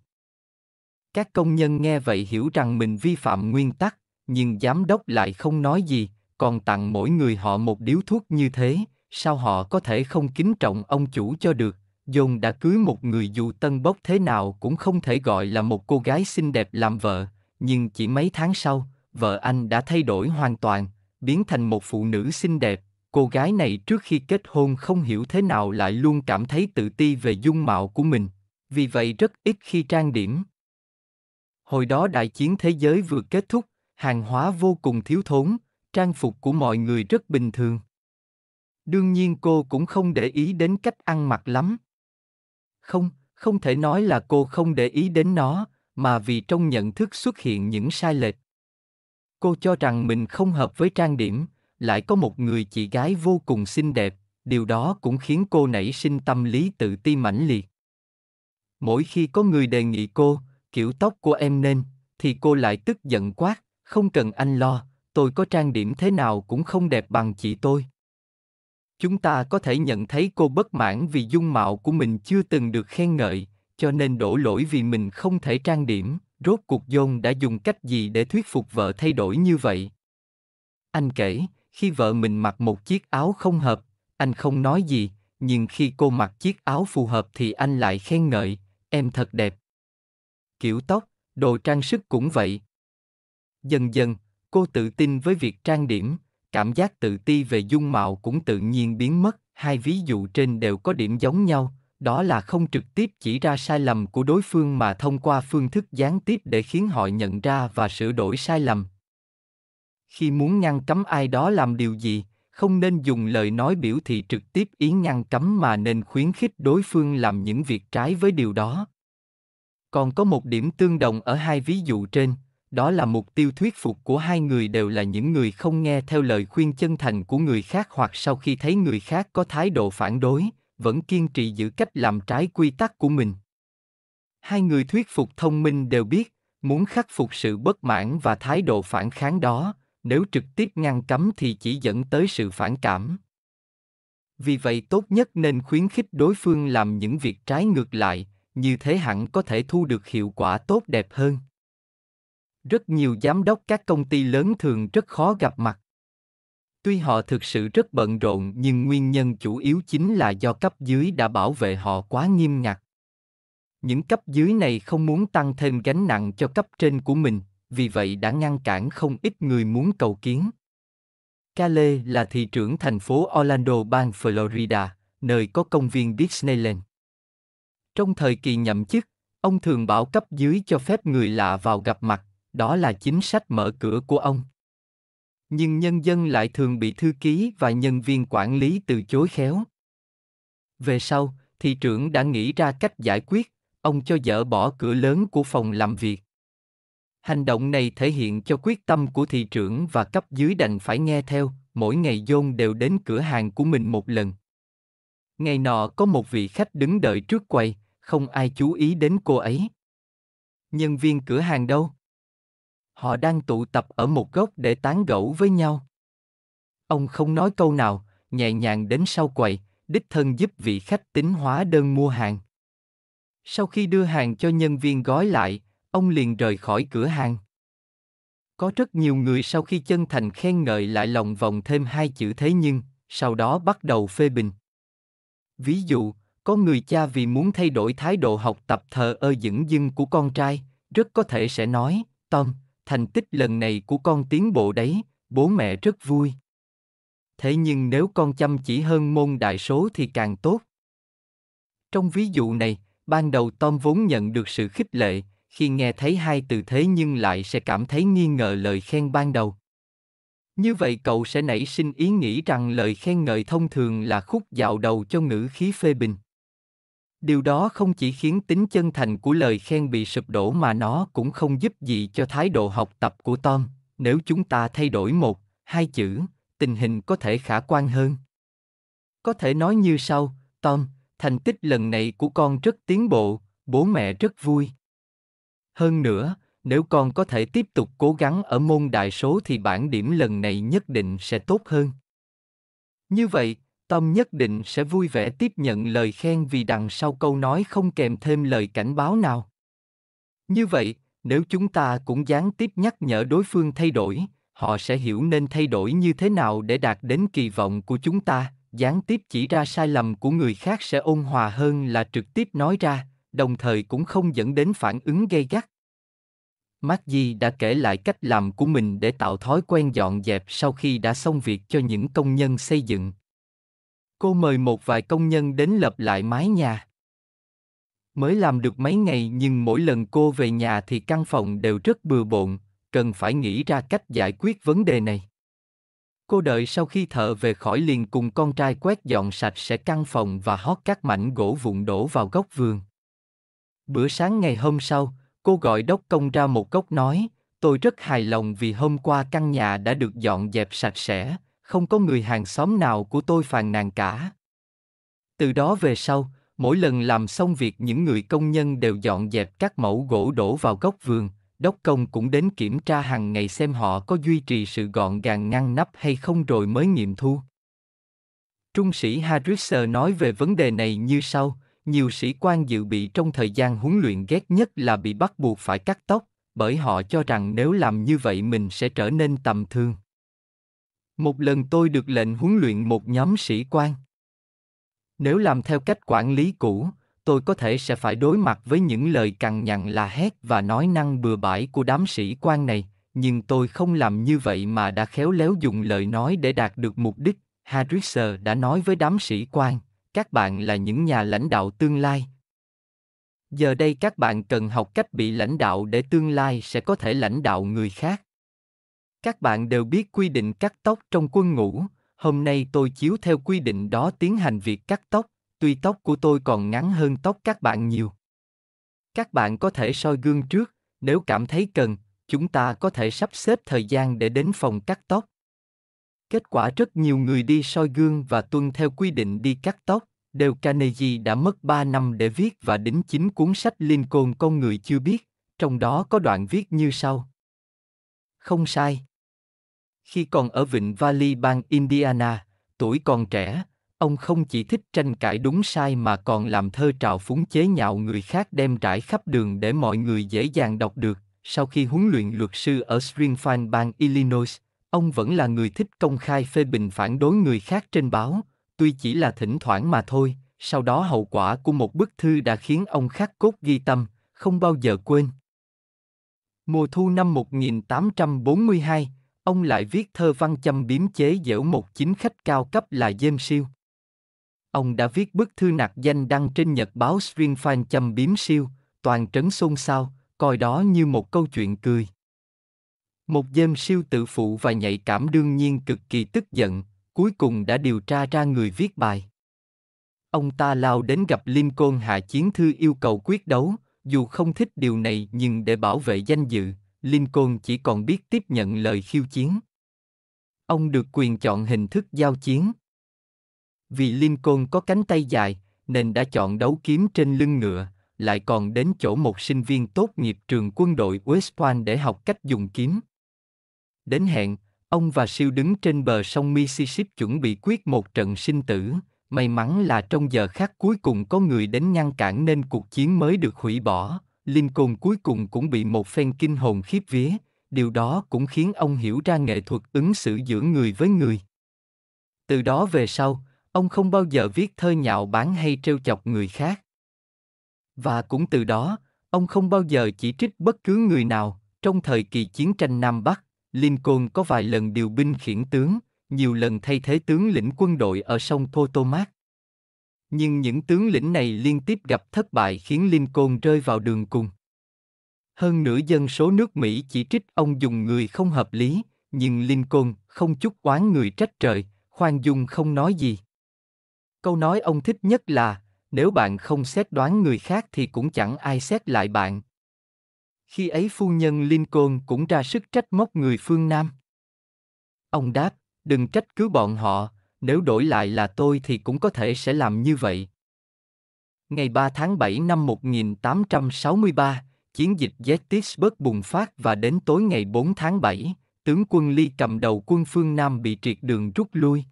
S1: Các công nhân nghe vậy hiểu rằng mình vi phạm nguyên tắc, nhưng giám đốc lại không nói gì, còn tặng mỗi người họ một điếu thuốc như thế, sao họ có thể không kính trọng ông chủ cho được? John đã cưới một người dù tân bốc thế nào cũng không thể gọi là một cô gái xinh đẹp làm vợ, nhưng chỉ mấy tháng sau, vợ anh đã thay đổi hoàn toàn, biến thành một phụ nữ xinh đẹp. Cô gái này trước khi kết hôn không hiểu thế nào lại luôn cảm thấy tự ti về dung mạo của mình, vì vậy rất ít khi trang điểm. Hồi đó đại chiến thế giới vừa kết thúc, hàng hóa vô cùng thiếu thốn, trang phục của mọi người rất bình thường. Đương nhiên cô cũng không để ý đến cách ăn mặc lắm. Không, không thể nói là cô không để ý đến nó, mà vì trong nhận thức xuất hiện những sai lệch cô cho rằng mình không hợp với trang điểm lại có một người chị gái vô cùng xinh đẹp điều đó cũng khiến cô nảy sinh tâm lý tự ti mãnh liệt mỗi khi có người đề nghị cô kiểu tóc của em nên thì cô lại tức giận quát không cần anh lo tôi có trang điểm thế nào cũng không đẹp bằng chị tôi chúng ta có thể nhận thấy cô bất mãn vì dung mạo của mình chưa từng được khen ngợi cho nên đổ lỗi vì mình không thể trang điểm, rốt cuộc John đã dùng cách gì để thuyết phục vợ thay đổi như vậy. Anh kể, khi vợ mình mặc một chiếc áo không hợp, anh không nói gì, nhưng khi cô mặc chiếc áo phù hợp thì anh lại khen ngợi, em thật đẹp. Kiểu tóc, đồ trang sức cũng vậy. Dần dần, cô tự tin với việc trang điểm, cảm giác tự ti về dung mạo cũng tự nhiên biến mất, hai ví dụ trên đều có điểm giống nhau, đó là không trực tiếp chỉ ra sai lầm của đối phương mà thông qua phương thức gián tiếp để khiến họ nhận ra và sửa đổi sai lầm khi muốn ngăn cấm ai đó làm điều gì không nên dùng lời nói biểu thị trực tiếp ý ngăn cấm mà nên khuyến khích đối phương làm những việc trái với điều đó còn có một điểm tương đồng ở hai ví dụ trên đó là mục tiêu thuyết phục của hai người đều là những người không nghe theo lời khuyên chân thành của người khác hoặc sau khi thấy người khác có thái độ phản đối vẫn kiên trì giữ cách làm trái quy tắc của mình. Hai người thuyết phục thông minh đều biết, muốn khắc phục sự bất mãn và thái độ phản kháng đó, nếu trực tiếp ngăn cấm thì chỉ dẫn tới sự phản cảm. Vì vậy tốt nhất nên khuyến khích đối phương làm những việc trái ngược lại, như thế hẳn có thể thu được hiệu quả tốt đẹp hơn. Rất nhiều giám đốc các công ty lớn thường rất khó gặp mặt. Tuy họ thực sự rất bận rộn nhưng nguyên nhân chủ yếu chính là do cấp dưới đã bảo vệ họ quá nghiêm ngặt. Những cấp dưới này không muốn tăng thêm gánh nặng cho cấp trên của mình, vì vậy đã ngăn cản không ít người muốn cầu kiến. Cale là thị trưởng thành phố Orlando bang Florida, nơi có công viên Disneyland. Trong thời kỳ nhậm chức, ông thường bảo cấp dưới cho phép người lạ vào gặp mặt, đó là chính sách mở cửa của ông nhưng nhân dân lại thường bị thư ký và nhân viên quản lý từ chối khéo. Về sau, thị trưởng đã nghĩ ra cách giải quyết, ông cho dỡ bỏ cửa lớn của phòng làm việc. Hành động này thể hiện cho quyết tâm của thị trưởng và cấp dưới đành phải nghe theo, mỗi ngày dôn đều đến cửa hàng của mình một lần. Ngày nọ có một vị khách đứng đợi trước quầy, không ai chú ý đến cô ấy. Nhân viên cửa hàng đâu? Họ đang tụ tập ở một góc để tán gẫu với nhau. Ông không nói câu nào, nhẹ nhàng đến sau quầy, đích thân giúp vị khách tính hóa đơn mua hàng. Sau khi đưa hàng cho nhân viên gói lại, ông liền rời khỏi cửa hàng. Có rất nhiều người sau khi chân thành khen ngợi lại lòng vòng thêm hai chữ thế nhưng, sau đó bắt đầu phê bình. Ví dụ, có người cha vì muốn thay đổi thái độ học tập thờ ơ dững dưng của con trai, rất có thể sẽ nói, Tom, thành tích lần này của con tiến bộ đấy, bố mẹ rất vui. Thế nhưng nếu con chăm chỉ hơn môn đại số thì càng tốt. Trong ví dụ này, ban đầu Tom vốn nhận được sự khích lệ, khi nghe thấy hai từ thế nhưng lại sẽ cảm thấy nghi ngờ lời khen ban đầu. Như vậy cậu sẽ nảy sinh ý nghĩ rằng lời khen ngợi thông thường là khúc dạo đầu cho ngữ khí phê bình điều đó không chỉ khiến tính chân thành của lời khen bị sụp đổ mà nó cũng không giúp gì cho thái độ học tập của tom nếu chúng ta thay đổi một hai chữ tình hình có thể khả quan hơn có thể nói như sau tom thành tích lần này của con rất tiến bộ bố mẹ rất vui hơn nữa nếu con có thể tiếp tục cố gắng ở môn đại số thì bản điểm lần này nhất định sẽ tốt hơn như vậy tâm nhất định sẽ vui vẻ tiếp nhận lời khen vì đằng sau câu nói không kèm thêm lời cảnh báo nào. Như vậy, nếu chúng ta cũng gián tiếp nhắc nhở đối phương thay đổi, họ sẽ hiểu nên thay đổi như thế nào để đạt đến kỳ vọng của chúng ta, gián tiếp chỉ ra sai lầm của người khác sẽ ôn hòa hơn là trực tiếp nói ra, đồng thời cũng không dẫn đến phản ứng gây gắt. Maggie đã kể lại cách làm của mình để tạo thói quen dọn dẹp sau khi đã xong việc cho những công nhân xây dựng, Cô mời một vài công nhân đến lập lại mái nhà. Mới làm được mấy ngày nhưng mỗi lần cô về nhà thì căn phòng đều rất bừa bộn, cần phải nghĩ ra cách giải quyết vấn đề này. Cô đợi sau khi thợ về khỏi liền cùng con trai quét dọn sạch sẽ căn phòng và hót các mảnh gỗ vụn đổ vào góc vườn. Bữa sáng ngày hôm sau, cô gọi đốc công ra một góc nói, tôi rất hài lòng vì hôm qua căn nhà đã được dọn dẹp sạch sẽ, không có người hàng xóm nào của tôi phàn nàn cả. Từ đó về sau, mỗi lần làm xong việc những người công nhân đều dọn dẹp các mẫu gỗ đổ vào góc vườn, đốc công cũng đến kiểm tra hàng ngày xem họ có duy trì sự gọn gàng ngăn nắp hay không rồi mới nghiệm thu. Trung sĩ Harrisser nói về vấn đề này như sau, nhiều sĩ quan dự bị trong thời gian huấn luyện ghét nhất là bị bắt buộc phải cắt tóc, bởi họ cho rằng nếu làm như vậy mình sẽ trở nên tầm thường. Một lần tôi được lệnh huấn luyện một nhóm sĩ quan. Nếu làm theo cách quản lý cũ, tôi có thể sẽ phải đối mặt với những lời cằn nhằn là hét và nói năng bừa bãi của đám sĩ quan này, nhưng tôi không làm như vậy mà đã khéo léo dùng lời nói để đạt được mục đích, Harrisser đã nói với đám sĩ quan, các bạn là những nhà lãnh đạo tương lai. Giờ đây các bạn cần học cách bị lãnh đạo để tương lai sẽ có thể lãnh đạo người khác. Các bạn đều biết quy định cắt tóc trong quân ngũ, hôm nay tôi chiếu theo quy định đó tiến hành việc cắt tóc, tuy tóc của tôi còn ngắn hơn tóc các bạn nhiều. Các bạn có thể soi gương trước, nếu cảm thấy cần, chúng ta có thể sắp xếp thời gian để đến phòng cắt tóc. Kết quả rất nhiều người đi soi gương và tuân theo quy định đi cắt tóc, đều Carnegie đã mất 3 năm để viết và đính chính cuốn sách Lincoln Con Người Chưa Biết, trong đó có đoạn viết như sau. Không sai, khi còn ở Vịnh Valley bang Indiana, tuổi còn trẻ, ông không chỉ thích tranh cãi đúng sai mà còn làm thơ trào phúng chế nhạo người khác đem trải khắp đường để mọi người dễ dàng đọc được. Sau khi huấn luyện luật sư ở Springfield bang Illinois, ông vẫn là người thích công khai phê bình phản đối người khác trên báo, tuy chỉ là thỉnh thoảng mà thôi. Sau đó hậu quả của một bức thư đã khiến ông khắc cốt ghi tâm, không bao giờ quên. Mùa thu năm 1842, Ông lại viết thơ văn châm biếm chế giễu một chính khách cao cấp là James Siêu. Ông đã viết bức thư nạc danh đăng trên nhật báo Spring Fan châm biếm siêu, toàn trấn xôn xao, coi đó như một câu chuyện cười. Một James siêu tự phụ và nhạy cảm đương nhiên cực kỳ tức giận, cuối cùng đã điều tra ra người viết bài. Ông ta lao đến gặp Lincoln hạ chiến thư yêu cầu quyết đấu, dù không thích điều này nhưng để bảo vệ danh dự, Lincoln chỉ còn biết tiếp nhận lời khiêu chiến. Ông được quyền chọn hình thức giao chiến. Vì Lincoln có cánh tay dài, nên đã chọn đấu kiếm trên lưng ngựa, lại còn đến chỗ một sinh viên tốt nghiệp trường quân đội West Point để học cách dùng kiếm. Đến hẹn, ông và siêu đứng trên bờ sông Mississippi chuẩn bị quyết một trận sinh tử, may mắn là trong giờ khắc cuối cùng có người đến ngăn cản nên cuộc chiến mới được hủy bỏ, Lincoln cuối cùng cũng bị một phen kinh hồn khiếp vía, điều đó cũng khiến ông hiểu ra nghệ thuật ứng xử giữa người với người. Từ đó về sau, ông không bao giờ viết thơ nhạo báng hay trêu chọc người khác. Và cũng từ đó, ông không bao giờ chỉ trích bất cứ người nào. Trong thời kỳ chiến tranh Nam Bắc, Lincoln có vài lần điều binh khiển tướng, nhiều lần thay thế tướng lĩnh quân đội ở sông Potomac. Nhưng những tướng lĩnh này liên tiếp gặp thất bại khiến Lincoln rơi vào đường cùng. Hơn nửa dân số nước Mỹ chỉ trích ông dùng người không hợp lý, nhưng Lincoln không chút oán người trách trời, khoan dung không nói gì. Câu nói ông thích nhất là, nếu bạn không xét đoán người khác thì cũng chẳng ai xét lại bạn. Khi ấy phu nhân Lincoln cũng ra sức trách móc người phương Nam. Ông đáp, đừng trách cứ bọn họ, nếu đổi lại là tôi thì cũng có thể sẽ làm như vậy. Ngày 3 tháng 7 năm 1863, chiến dịch Gettysburg bùng phát và đến tối ngày 4 tháng 7, tướng quân Lee cầm đầu quân phương Nam bị triệt đường rút lui.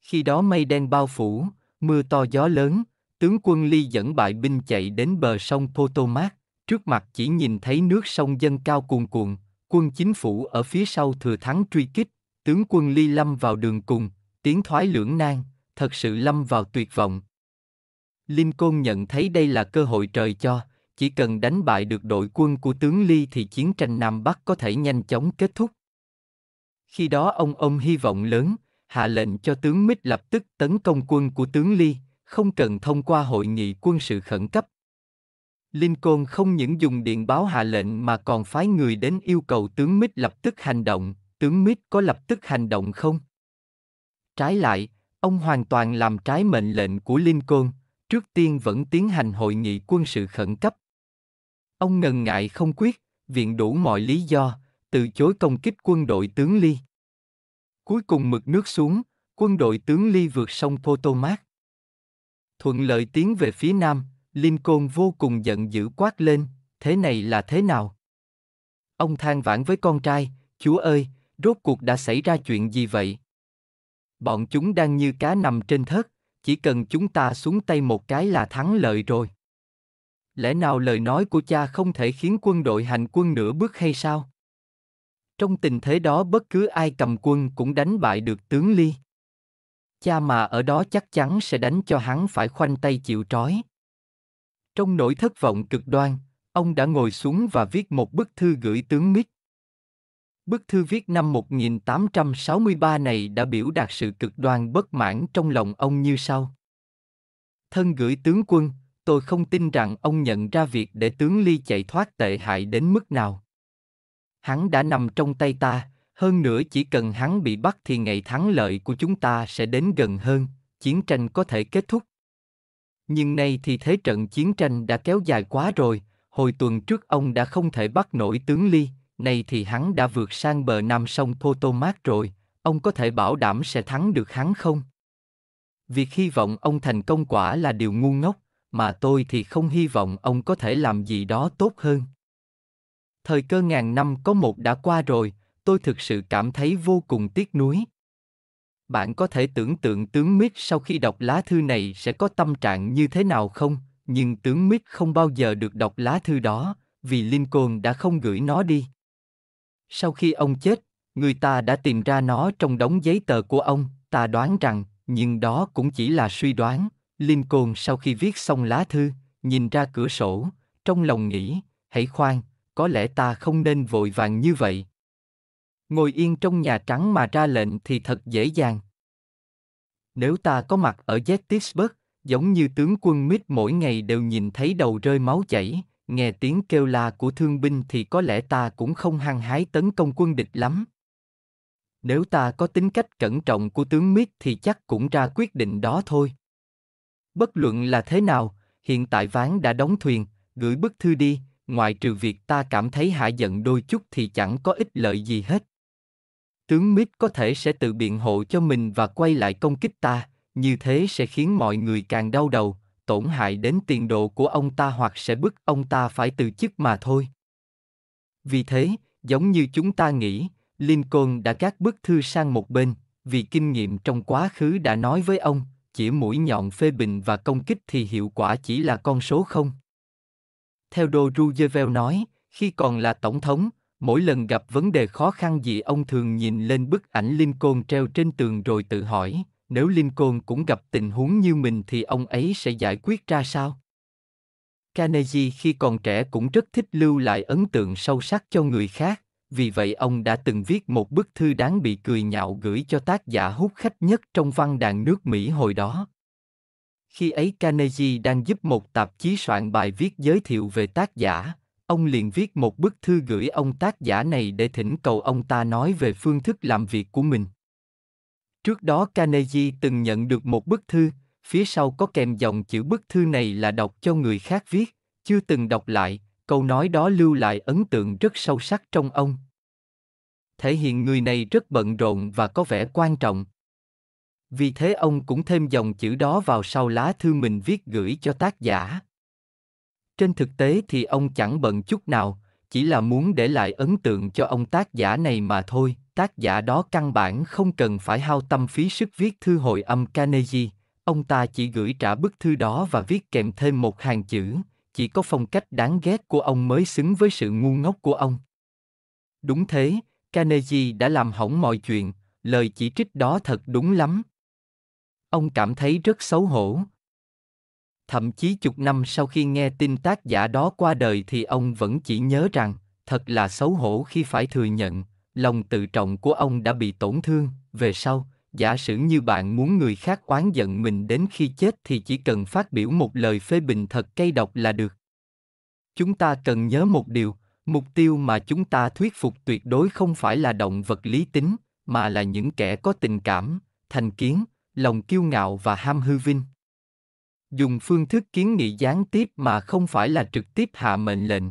S1: Khi đó mây đen bao phủ, mưa to gió lớn, tướng quân Lee dẫn bại binh chạy đến bờ sông Potomac, trước mặt chỉ nhìn thấy nước sông dâng cao cuồn cuộn, quân chính phủ ở phía sau thừa thắng truy kích, tướng quân Lee lâm vào đường cùng, tiếng thoái lưỡng nan, thật sự lâm vào tuyệt vọng. Lincoln nhận thấy đây là cơ hội trời cho, chỉ cần đánh bại được đội quân của tướng Lee thì chiến tranh Nam Bắc có thể nhanh chóng kết thúc. Khi đó ông ông hy vọng lớn, hạ lệnh cho tướng Mít lập tức tấn công quân của tướng Lee, không cần thông qua hội nghị quân sự khẩn cấp. Lincoln không những dùng điện báo hạ lệnh mà còn phái người đến yêu cầu tướng Mít lập tức hành động. Tướng Mít có lập tức hành động không? Trái lại, ông hoàn toàn làm trái mệnh lệnh của Lincoln, trước tiên vẫn tiến hành hội nghị quân sự khẩn cấp. Ông ngần ngại không quyết, viện đủ mọi lý do, từ chối công kích quân đội tướng Lee. Cuối cùng mực nước xuống, quân đội tướng Lee vượt sông Potomac. Thuận lợi tiến về phía nam, Lincoln vô cùng giận dữ quát lên, thế này là thế nào? Ông than vãn với con trai, chúa ơi, rốt cuộc đã xảy ra chuyện gì vậy? bọn chúng đang như cá nằm trên thớt, chỉ cần chúng ta xuống tay một cái là thắng lợi rồi. Lẽ nào lời nói của cha không thể khiến quân đội hành quân nửa bước hay sao? Trong tình thế đó bất cứ ai cầm quân cũng đánh bại được tướng Ly. Cha mà ở đó chắc chắn sẽ đánh cho hắn phải khoanh tay chịu trói. Trong nỗi thất vọng cực đoan, ông đã ngồi xuống và viết một bức thư gửi tướng Mít. Bức thư viết năm 1863 này đã biểu đạt sự cực đoan bất mãn trong lòng ông như sau. Thân gửi tướng quân, tôi không tin rằng ông nhận ra việc để tướng Ly chạy thoát tệ hại đến mức nào. Hắn đã nằm trong tay ta, hơn nữa chỉ cần hắn bị bắt thì ngày thắng lợi của chúng ta sẽ đến gần hơn, chiến tranh có thể kết thúc. Nhưng nay thì thế trận chiến tranh đã kéo dài quá rồi, hồi tuần trước ông đã không thể bắt nổi tướng Ly, này thì hắn đã vượt sang bờ nam sông Potomac rồi, ông có thể bảo đảm sẽ thắng được hắn không? Việc hy vọng ông thành công quả là điều ngu ngốc, mà tôi thì không hy vọng ông có thể làm gì đó tốt hơn. Thời cơ ngàn năm có một đã qua rồi, tôi thực sự cảm thấy vô cùng tiếc nuối. Bạn có thể tưởng tượng tướng Mít sau khi đọc lá thư này sẽ có tâm trạng như thế nào không? Nhưng tướng Mít không bao giờ được đọc lá thư đó, vì Lincoln đã không gửi nó đi. Sau khi ông chết, người ta đã tìm ra nó trong đống giấy tờ của ông, ta đoán rằng, nhưng đó cũng chỉ là suy đoán. Lincoln sau khi viết xong lá thư, nhìn ra cửa sổ, trong lòng nghĩ, hãy khoan, có lẽ ta không nên vội vàng như vậy. Ngồi yên trong Nhà Trắng mà ra lệnh thì thật dễ dàng. Nếu ta có mặt ở Gettysburg, giống như tướng quân Mít mỗi ngày đều nhìn thấy đầu rơi máu chảy, nghe tiếng kêu la của thương binh thì có lẽ ta cũng không hăng hái tấn công quân địch lắm. Nếu ta có tính cách cẩn trọng của tướng Miết thì chắc cũng ra quyết định đó thôi. Bất luận là thế nào, hiện tại ván đã đóng thuyền, gửi bức thư đi, ngoại trừ việc ta cảm thấy hạ giận đôi chút thì chẳng có ích lợi gì hết. Tướng Mít có thể sẽ tự biện hộ cho mình và quay lại công kích ta, như thế sẽ khiến mọi người càng đau đầu, tổn hại đến tiền đồ của ông ta hoặc sẽ bức ông ta phải từ chức mà thôi. Vì thế, giống như chúng ta nghĩ, Lincoln đã gác bức thư sang một bên, vì kinh nghiệm trong quá khứ đã nói với ông, chỉ mũi nhọn phê bình và công kích thì hiệu quả chỉ là con số không. Theo Đô Roosevelt nói, khi còn là tổng thống, mỗi lần gặp vấn đề khó khăn gì ông thường nhìn lên bức ảnh Lincoln treo trên tường rồi tự hỏi, nếu Lincoln cũng gặp tình huống như mình thì ông ấy sẽ giải quyết ra sao? Carnegie khi còn trẻ cũng rất thích lưu lại ấn tượng sâu sắc cho người khác, vì vậy ông đã từng viết một bức thư đáng bị cười nhạo gửi cho tác giả hút khách nhất trong văn đàn nước Mỹ hồi đó. Khi ấy Carnegie đang giúp một tạp chí soạn bài viết giới thiệu về tác giả, ông liền viết một bức thư gửi ông tác giả này để thỉnh cầu ông ta nói về phương thức làm việc của mình. Trước đó Carnegie từng nhận được một bức thư, phía sau có kèm dòng chữ bức thư này là đọc cho người khác viết, chưa từng đọc lại, câu nói đó lưu lại ấn tượng rất sâu sắc trong ông. Thể hiện người này rất bận rộn và có vẻ quan trọng. Vì thế ông cũng thêm dòng chữ đó vào sau lá thư mình viết gửi cho tác giả. Trên thực tế thì ông chẳng bận chút nào, chỉ là muốn để lại ấn tượng cho ông tác giả này mà thôi tác giả đó căn bản không cần phải hao tâm phí sức viết thư hội âm Carnegie, ông ta chỉ gửi trả bức thư đó và viết kèm thêm một hàng chữ, chỉ có phong cách đáng ghét của ông mới xứng với sự ngu ngốc của ông. Đúng thế, Carnegie đã làm hỏng mọi chuyện, lời chỉ trích đó thật đúng lắm. Ông cảm thấy rất xấu hổ. Thậm chí chục năm sau khi nghe tin tác giả đó qua đời thì ông vẫn chỉ nhớ rằng, thật là xấu hổ khi phải thừa nhận, lòng tự trọng của ông đã bị tổn thương về sau giả sử như bạn muốn người khác oán giận mình đến khi chết thì chỉ cần phát biểu một lời phê bình thật cay độc là được chúng ta cần nhớ một điều mục tiêu mà chúng ta thuyết phục tuyệt đối không phải là động vật lý tính mà là những kẻ có tình cảm thành kiến lòng kiêu ngạo và ham hư vinh dùng phương thức kiến nghị gián tiếp mà không phải là trực tiếp hạ mệnh lệnh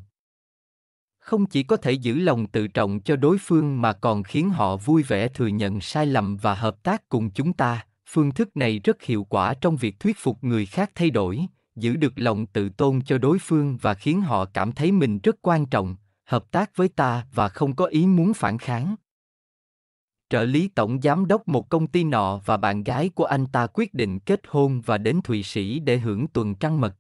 S1: không chỉ có thể giữ lòng tự trọng cho đối phương mà còn khiến họ vui vẻ thừa nhận sai lầm và hợp tác cùng chúng ta phương thức này rất hiệu quả trong việc thuyết phục người khác thay đổi giữ được lòng tự tôn cho đối phương và khiến họ cảm thấy mình rất quan trọng hợp tác với ta và không có ý muốn phản kháng trợ lý tổng giám đốc một công ty nọ và bạn gái của anh ta quyết định kết hôn và đến thụy sĩ để hưởng tuần trăng mật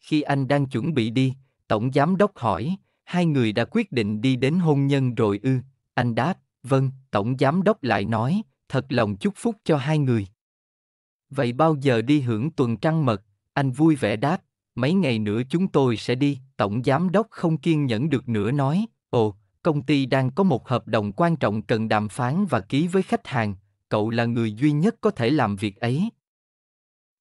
S1: khi anh đang chuẩn bị đi tổng giám đốc hỏi hai người đã quyết định đi đến hôn nhân rồi ư, anh đáp, vâng, tổng giám đốc lại nói, thật lòng chúc phúc cho hai người. Vậy bao giờ đi hưởng tuần trăng mật, anh vui vẻ đáp, mấy ngày nữa chúng tôi sẽ đi, tổng giám đốc không kiên nhẫn được nữa nói, ồ, công ty đang có một hợp đồng quan trọng cần đàm phán và ký với khách hàng, cậu là người duy nhất có thể làm việc ấy.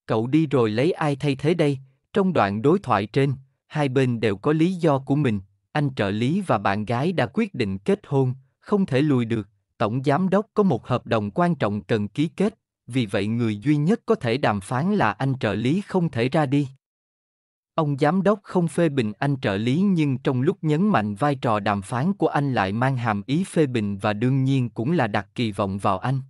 S1: Cậu đi rồi lấy ai thay thế đây? Trong đoạn đối thoại trên, hai bên đều có lý do của mình, anh trợ lý và bạn gái đã quyết định kết hôn, không thể lùi được, tổng giám đốc có một hợp đồng quan trọng cần ký kết, vì vậy người duy nhất có thể đàm phán là anh trợ lý không thể ra đi. Ông giám đốc không phê bình anh trợ lý nhưng trong lúc nhấn mạnh vai trò đàm phán của anh lại mang hàm ý phê bình và đương nhiên cũng là đặt kỳ vọng vào anh.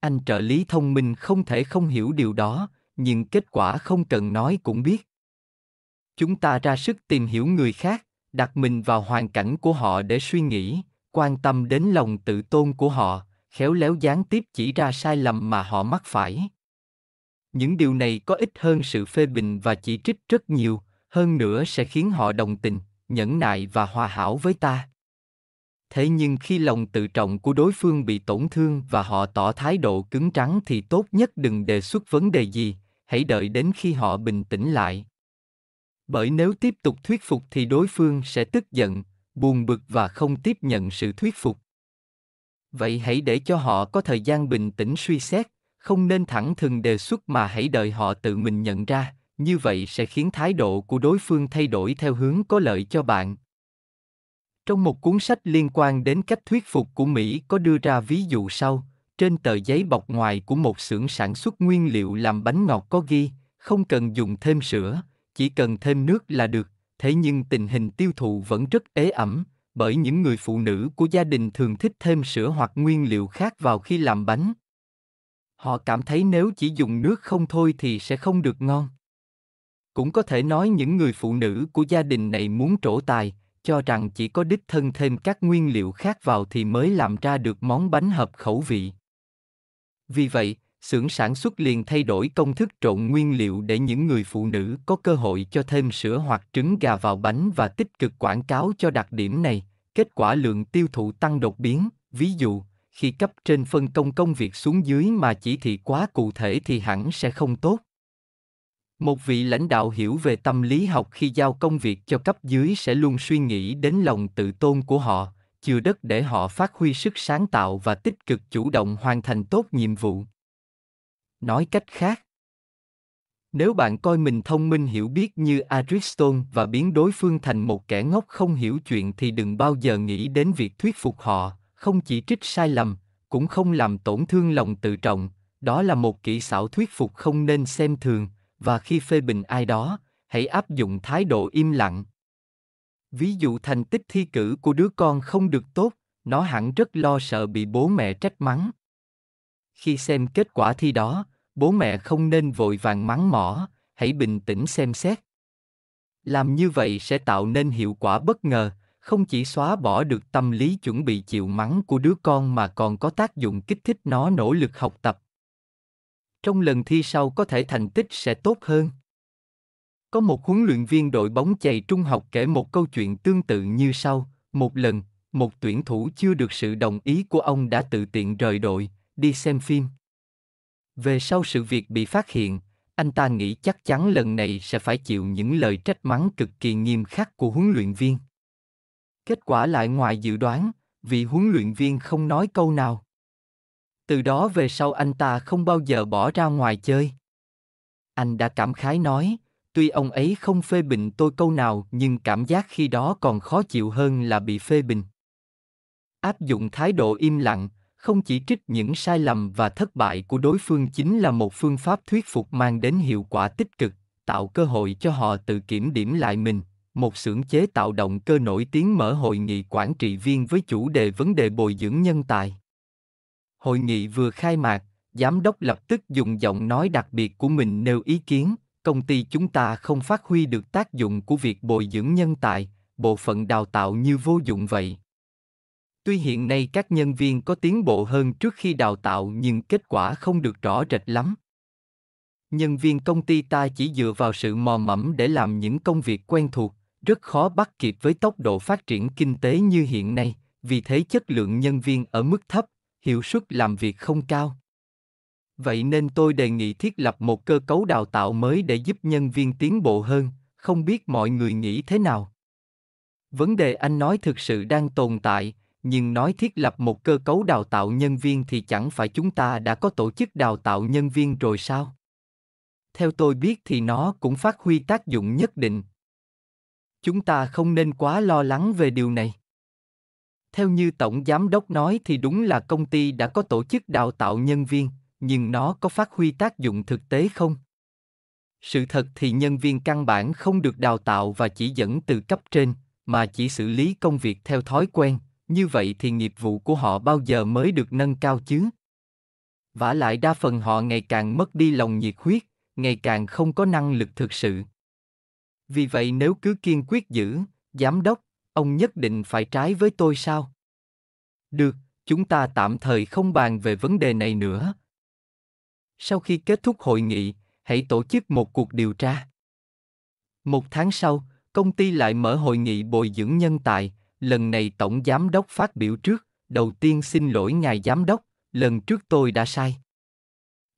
S1: Anh trợ lý thông minh không thể không hiểu điều đó, nhưng kết quả không cần nói cũng biết. Chúng ta ra sức tìm hiểu người khác, đặt mình vào hoàn cảnh của họ để suy nghĩ quan tâm đến lòng tự tôn của họ khéo léo gián tiếp chỉ ra sai lầm mà họ mắc phải những điều này có ích hơn sự phê bình và chỉ trích rất nhiều hơn nữa sẽ khiến họ đồng tình nhẫn nại và hòa hảo với ta thế nhưng khi lòng tự trọng của đối phương bị tổn thương và họ tỏ thái độ cứng trắng thì tốt nhất đừng đề xuất vấn đề gì hãy đợi đến khi họ bình tĩnh lại bởi nếu tiếp tục thuyết phục thì đối phương sẽ tức giận, buồn bực và không tiếp nhận sự thuyết phục. Vậy hãy để cho họ có thời gian bình tĩnh suy xét, không nên thẳng thừng đề xuất mà hãy đợi họ tự mình nhận ra, như vậy sẽ khiến thái độ của đối phương thay đổi theo hướng có lợi cho bạn. Trong một cuốn sách liên quan đến cách thuyết phục của Mỹ có đưa ra ví dụ sau, trên tờ giấy bọc ngoài của một xưởng sản xuất nguyên liệu làm bánh ngọt có ghi, không cần dùng thêm sữa, chỉ cần thêm nước là được, thế nhưng tình hình tiêu thụ vẫn rất ế ẩm, bởi những người phụ nữ của gia đình thường thích thêm sữa hoặc nguyên liệu khác vào khi làm bánh. Họ cảm thấy nếu chỉ dùng nước không thôi thì sẽ không được ngon. Cũng có thể nói những người phụ nữ của gia đình này muốn trổ tài, cho rằng chỉ có đích thân thêm các nguyên liệu khác vào thì mới làm ra được món bánh hợp khẩu vị. Vì vậy, xưởng sản xuất liền thay đổi công thức trộn nguyên liệu để những người phụ nữ có cơ hội cho thêm sữa hoặc trứng gà vào bánh và tích cực quảng cáo cho đặc điểm này, kết quả lượng tiêu thụ tăng đột biến, ví dụ, khi cấp trên phân công công việc xuống dưới mà chỉ thị quá cụ thể thì hẳn sẽ không tốt. Một vị lãnh đạo hiểu về tâm lý học khi giao công việc cho cấp dưới sẽ luôn suy nghĩ đến lòng tự tôn của họ, chừa đất để họ phát huy sức sáng tạo và tích cực chủ động hoàn thành tốt nhiệm vụ. Nói cách khác, nếu bạn coi mình thông minh hiểu biết như Aristotle và biến đối phương thành một kẻ ngốc không hiểu chuyện thì đừng bao giờ nghĩ đến việc thuyết phục họ, không chỉ trích sai lầm, cũng không làm tổn thương lòng tự trọng, đó là một kỹ xảo thuyết phục không nên xem thường, và khi phê bình ai đó, hãy áp dụng thái độ im lặng. Ví dụ thành tích thi cử của đứa con không được tốt, nó hẳn rất lo sợ bị bố mẹ trách mắng khi xem kết quả thi đó bố mẹ không nên vội vàng mắng mỏ hãy bình tĩnh xem xét làm như vậy sẽ tạo nên hiệu quả bất ngờ không chỉ xóa bỏ được tâm lý chuẩn bị chịu mắng của đứa con mà còn có tác dụng kích thích nó nỗ lực học tập trong lần thi sau có thể thành tích sẽ tốt hơn có một huấn luyện viên đội bóng chày trung học kể một câu chuyện tương tự như sau một lần một tuyển thủ chưa được sự đồng ý của ông đã tự tiện rời đội đi xem phim. Về sau sự việc bị phát hiện, anh ta nghĩ chắc chắn lần này sẽ phải chịu những lời trách mắng cực kỳ nghiêm khắc của huấn luyện viên. Kết quả lại ngoài dự đoán, vì huấn luyện viên không nói câu nào. Từ đó về sau anh ta không bao giờ bỏ ra ngoài chơi. Anh đã cảm khái nói, tuy ông ấy không phê bình tôi câu nào nhưng cảm giác khi đó còn khó chịu hơn là bị phê bình. Áp dụng thái độ im lặng, không chỉ trích những sai lầm và thất bại của đối phương chính là một phương pháp thuyết phục mang đến hiệu quả tích cực tạo cơ hội cho họ tự kiểm điểm lại mình một xưởng chế tạo động cơ nổi tiếng mở hội nghị quản trị viên với chủ đề vấn đề bồi dưỡng nhân tài hội nghị vừa khai mạc giám đốc lập tức dùng giọng nói đặc biệt của mình nêu ý kiến công ty chúng ta không phát huy được tác dụng của việc bồi dưỡng nhân tài bộ phận đào tạo như vô dụng vậy Tuy hiện nay các nhân viên có tiến bộ hơn trước khi đào tạo nhưng kết quả không được rõ rệt lắm. Nhân viên công ty ta chỉ dựa vào sự mò mẫm để làm những công việc quen thuộc, rất khó bắt kịp với tốc độ phát triển kinh tế như hiện nay, vì thế chất lượng nhân viên ở mức thấp, hiệu suất làm việc không cao. Vậy nên tôi đề nghị thiết lập một cơ cấu đào tạo mới để giúp nhân viên tiến bộ hơn, không biết mọi người nghĩ thế nào. Vấn đề anh nói thực sự đang tồn tại, nhưng nói thiết lập một cơ cấu đào tạo nhân viên thì chẳng phải chúng ta đã có tổ chức đào tạo nhân viên rồi sao theo tôi biết thì nó cũng phát huy tác dụng nhất định chúng ta không nên quá lo lắng về điều này theo như tổng giám đốc nói thì đúng là công ty đã có tổ chức đào tạo nhân viên nhưng nó có phát huy tác dụng thực tế không sự thật thì nhân viên căn bản không được đào tạo và chỉ dẫn từ cấp trên mà chỉ xử lý công việc theo thói quen như vậy thì nghiệp vụ của họ bao giờ mới được nâng cao chứ? Vả lại đa phần họ ngày càng mất đi lòng nhiệt huyết, ngày càng không có năng lực thực sự. Vì vậy nếu cứ kiên quyết giữ, giám đốc, ông nhất định phải trái với tôi sao? Được, chúng ta tạm thời không bàn về vấn đề này nữa. Sau khi kết thúc hội nghị, hãy tổ chức một cuộc điều tra. Một tháng sau, công ty lại mở hội nghị bồi dưỡng nhân tài, lần này tổng giám đốc phát biểu trước, đầu tiên xin lỗi ngài giám đốc, lần trước tôi đã sai.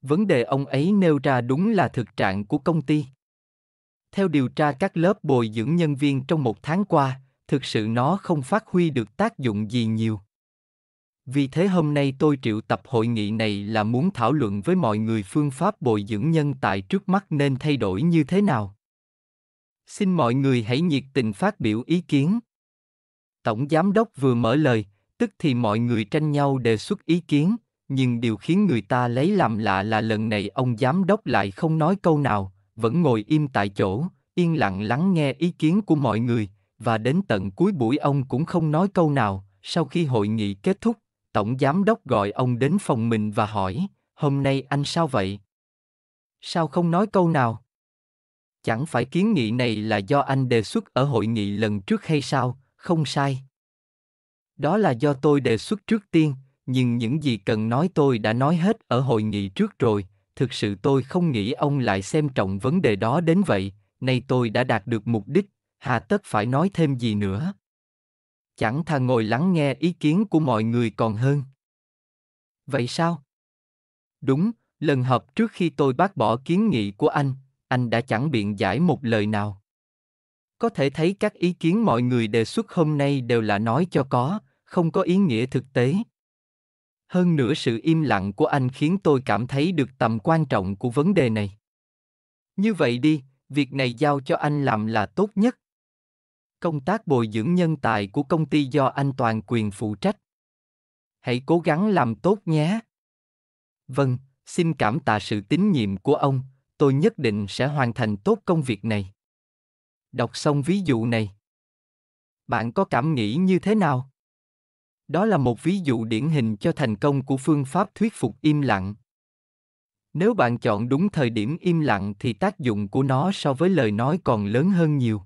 S1: Vấn đề ông ấy nêu ra đúng là thực trạng của công ty. Theo điều tra các lớp bồi dưỡng nhân viên trong một tháng qua, thực sự nó không phát huy được tác dụng gì nhiều. Vì thế hôm nay tôi triệu tập hội nghị này là muốn thảo luận với mọi người phương pháp bồi dưỡng nhân tài trước mắt nên thay đổi như thế nào. Xin mọi người hãy nhiệt tình phát biểu ý kiến tổng giám đốc vừa mở lời tức thì mọi người tranh nhau đề xuất ý kiến nhưng điều khiến người ta lấy làm lạ là lần này ông giám đốc lại không nói câu nào vẫn ngồi im tại chỗ yên lặng lắng nghe ý kiến của mọi người và đến tận cuối buổi ông cũng không nói câu nào sau khi hội nghị kết thúc tổng giám đốc gọi ông đến phòng mình và hỏi hôm nay anh sao vậy sao không nói câu nào chẳng phải kiến nghị này là do anh đề xuất ở hội nghị lần trước hay sao không sai. Đó là do tôi đề xuất trước tiên, nhưng những gì cần nói tôi đã nói hết ở hội nghị trước rồi, thực sự tôi không nghĩ ông lại xem trọng vấn đề đó đến vậy, nay tôi đã đạt được mục đích, hà tất phải nói thêm gì nữa. Chẳng thà ngồi lắng nghe ý kiến của mọi người còn hơn. Vậy sao? Đúng, lần họp trước khi tôi bác bỏ kiến nghị của anh, anh đã chẳng biện giải một lời nào. Có thể thấy các ý kiến mọi người đề xuất hôm nay đều là nói cho có, không có ý nghĩa thực tế. Hơn nữa sự im lặng của anh khiến tôi cảm thấy được tầm quan trọng của vấn đề này. Như vậy đi, việc này giao cho anh làm là tốt nhất. Công tác bồi dưỡng nhân tài của công ty do anh toàn quyền phụ trách. Hãy cố gắng làm tốt nhé. Vâng, xin cảm tạ sự tín nhiệm của ông, tôi nhất định sẽ hoàn thành tốt công việc này. Đọc xong ví dụ này, bạn có cảm nghĩ như thế nào? Đó là một ví dụ điển hình cho thành công của phương pháp thuyết phục im lặng. Nếu bạn chọn đúng thời điểm im lặng thì tác dụng của nó so với lời nói còn lớn hơn nhiều.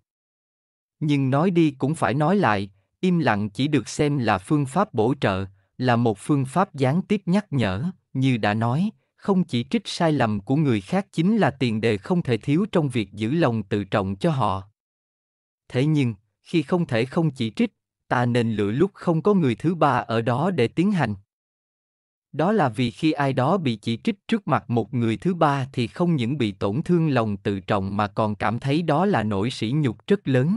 S1: Nhưng nói đi cũng phải nói lại, im lặng chỉ được xem là phương pháp bổ trợ, là một phương pháp gián tiếp nhắc nhở, như đã nói, không chỉ trích sai lầm của người khác chính là tiền đề không thể thiếu trong việc giữ lòng tự trọng cho họ thế nhưng, khi không thể không chỉ trích, ta nên lựa lúc không có người thứ ba ở đó để tiến hành. Đó là vì khi ai đó bị chỉ trích trước mặt một người thứ ba thì không những bị tổn thương lòng tự trọng mà còn cảm thấy đó là nỗi sỉ nhục rất lớn.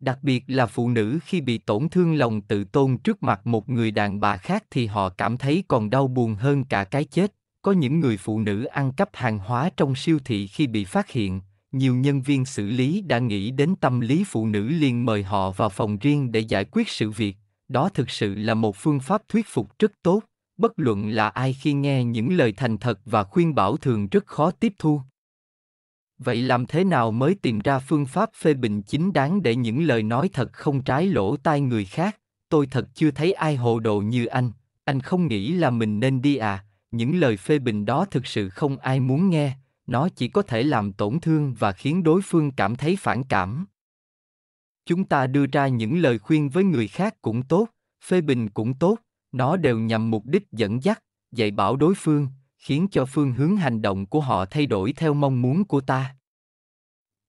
S1: Đặc biệt là phụ nữ khi bị tổn thương lòng tự tôn trước mặt một người đàn bà khác thì họ cảm thấy còn đau buồn hơn cả cái chết. Có những người phụ nữ ăn cắp hàng hóa trong siêu thị khi bị phát hiện, nhiều nhân viên xử lý đã nghĩ đến tâm lý phụ nữ liền mời họ vào phòng riêng để giải quyết sự việc đó thực sự là một phương pháp thuyết phục rất tốt bất luận là ai khi nghe những lời thành thật và khuyên bảo thường rất khó tiếp thu vậy làm thế nào mới tìm ra phương pháp phê bình chính đáng để những lời nói thật không trái lỗ tai người khác tôi thật chưa thấy ai hồ đồ như anh anh không nghĩ là mình nên đi à những lời phê bình đó thực sự không ai muốn nghe nó chỉ có thể làm tổn thương và khiến đối phương cảm thấy phản cảm chúng ta đưa ra những lời khuyên với người khác cũng tốt phê bình cũng tốt nó đều nhằm mục đích dẫn dắt dạy bảo đối phương khiến cho phương hướng hành động của họ thay đổi theo mong muốn của ta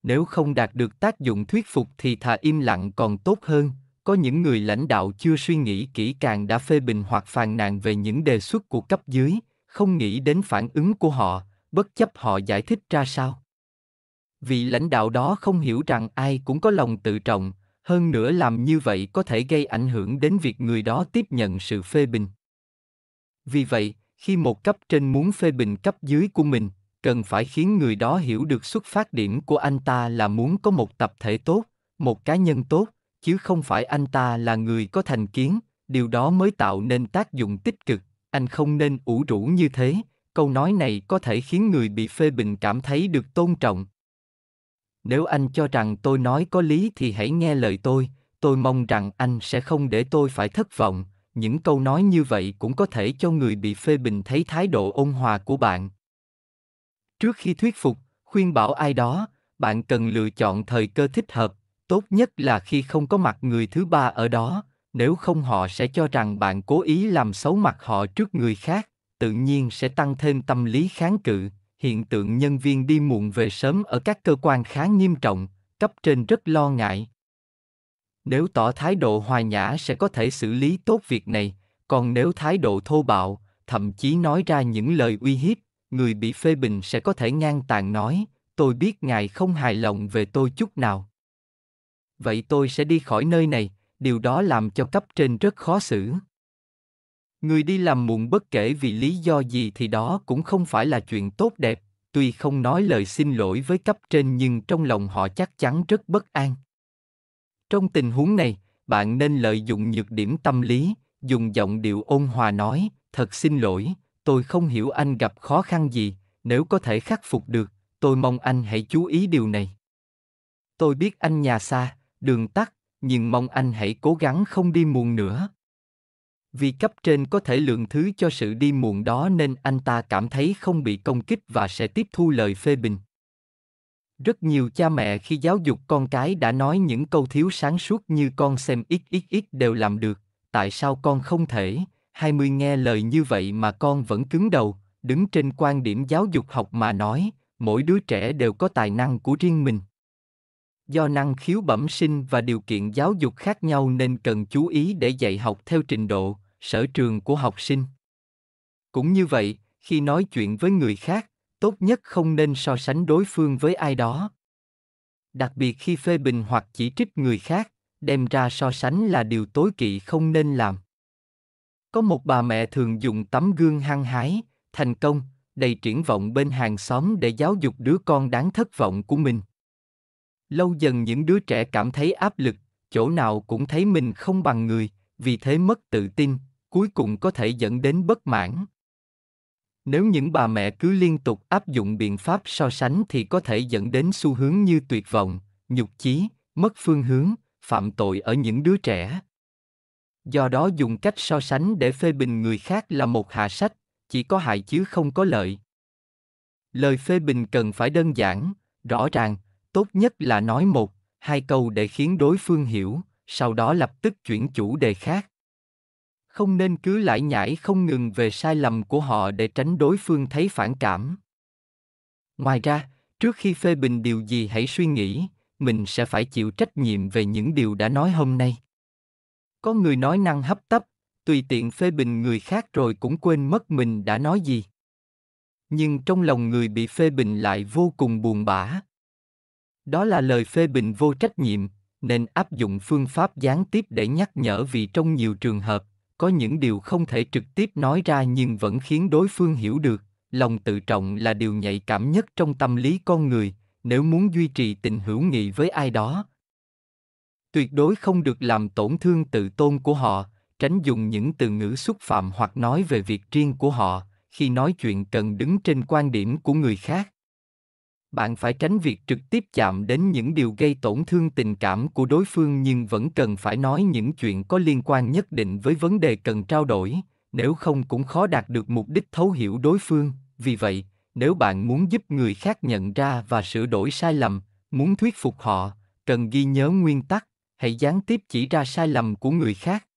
S1: nếu không đạt được tác dụng thuyết phục thì thà im lặng còn tốt hơn có những người lãnh đạo chưa suy nghĩ kỹ càng đã phê bình hoặc phàn nàn về những đề xuất của cấp dưới không nghĩ đến phản ứng của họ bất chấp họ giải thích ra sao. Vị lãnh đạo đó không hiểu rằng ai cũng có lòng tự trọng, hơn nữa làm như vậy có thể gây ảnh hưởng đến việc người đó tiếp nhận sự phê bình. Vì vậy, khi một cấp trên muốn phê bình cấp dưới của mình, cần phải khiến người đó hiểu được xuất phát điểm của anh ta là muốn có một tập thể tốt, một cá nhân tốt, chứ không phải anh ta là người có thành kiến, điều đó mới tạo nên tác dụng tích cực, anh không nên ủ rũ như thế, câu nói này có thể khiến người bị phê bình cảm thấy được tôn trọng nếu anh cho rằng tôi nói có lý thì hãy nghe lời tôi tôi mong rằng anh sẽ không để tôi phải thất vọng những câu nói như vậy cũng có thể cho người bị phê bình thấy thái độ ôn hòa của bạn trước khi thuyết phục khuyên bảo ai đó bạn cần lựa chọn thời cơ thích hợp tốt nhất là khi không có mặt người thứ ba ở đó nếu không họ sẽ cho rằng bạn cố ý làm xấu mặt họ trước người khác tự nhiên sẽ tăng thêm tâm lý kháng cự hiện tượng nhân viên đi muộn về sớm ở các cơ quan khá nghiêm trọng cấp trên rất lo ngại nếu tỏ thái độ hòa nhã sẽ có thể xử lý tốt việc này còn nếu thái độ thô bạo thậm chí nói ra những lời uy hiếp người bị phê bình sẽ có thể ngang tàn nói tôi biết ngài không hài lòng về tôi chút nào vậy tôi sẽ đi khỏi nơi này điều đó làm cho cấp trên rất khó xử người đi làm muộn bất kể vì lý do gì thì đó cũng không phải là chuyện tốt đẹp tuy không nói lời xin lỗi với cấp trên nhưng trong lòng họ chắc chắn rất bất an trong tình huống này bạn nên lợi dụng nhược điểm tâm lý dùng giọng điệu ôn hòa nói thật xin lỗi tôi không hiểu anh gặp khó khăn gì nếu có thể khắc phục được tôi mong anh hãy chú ý điều này tôi biết anh nhà xa đường tắt nhưng mong anh hãy cố gắng không đi muộn nữa vì cấp trên có thể lượng thứ cho sự đi muộn đó nên anh ta cảm thấy không bị công kích và sẽ tiếp thu lời phê bình rất nhiều cha mẹ khi giáo dục con cái đã nói những câu thiếu sáng suốt như con xem ít ít ít đều làm được tại sao con không thể hai mươi nghe lời như vậy mà con vẫn cứng đầu đứng trên quan điểm giáo dục học mà nói mỗi đứa trẻ đều có tài năng của riêng mình do năng khiếu bẩm sinh và điều kiện giáo dục khác nhau nên cần chú ý để dạy học theo trình độ sở trường của học sinh cũng như vậy khi nói chuyện với người khác tốt nhất không nên so sánh đối phương với ai đó đặc biệt khi phê bình hoặc chỉ trích người khác đem ra so sánh là điều tối kỵ không nên làm có một bà mẹ thường dùng tấm gương hăng hái thành công đầy triển vọng bên hàng xóm để giáo dục đứa con đáng thất vọng của mình lâu dần những đứa trẻ cảm thấy áp lực chỗ nào cũng thấy mình không bằng người vì thế mất tự tin cuối cùng có thể dẫn đến bất mãn nếu những bà mẹ cứ liên tục áp dụng biện pháp so sánh thì có thể dẫn đến xu hướng như tuyệt vọng nhục chí mất phương hướng phạm tội ở những đứa trẻ do đó dùng cách so sánh để phê bình người khác là một hạ sách chỉ có hại chứ không có lợi lời phê bình cần phải đơn giản rõ ràng tốt nhất là nói một hai câu để khiến đối phương hiểu sau đó lập tức chuyển chủ đề khác không nên cứ lải nhải không ngừng về sai lầm của họ để tránh đối phương thấy phản cảm ngoài ra trước khi phê bình điều gì hãy suy nghĩ mình sẽ phải chịu trách nhiệm về những điều đã nói hôm nay có người nói năng hấp tấp tùy tiện phê bình người khác rồi cũng quên mất mình đã nói gì nhưng trong lòng người bị phê bình lại vô cùng buồn bã đó là lời phê bình vô trách nhiệm, nên áp dụng phương pháp gián tiếp để nhắc nhở vì trong nhiều trường hợp, có những điều không thể trực tiếp nói ra nhưng vẫn khiến đối phương hiểu được, lòng tự trọng là điều nhạy cảm nhất trong tâm lý con người, nếu muốn duy trì tình hữu nghị với ai đó, tuyệt đối không được làm tổn thương tự tôn của họ, tránh dùng những từ ngữ xúc phạm hoặc nói về việc riêng của họ, khi nói chuyện cần đứng trên quan điểm của người khác bạn phải tránh việc trực tiếp chạm đến những điều gây tổn thương tình cảm của đối phương nhưng vẫn cần phải nói những chuyện có liên quan nhất định với vấn đề cần trao đổi nếu không cũng khó đạt được mục đích thấu hiểu đối phương vì vậy nếu bạn muốn giúp người khác nhận ra và sửa đổi sai lầm muốn thuyết phục họ cần ghi nhớ nguyên tắc hãy gián tiếp chỉ ra sai lầm của người khác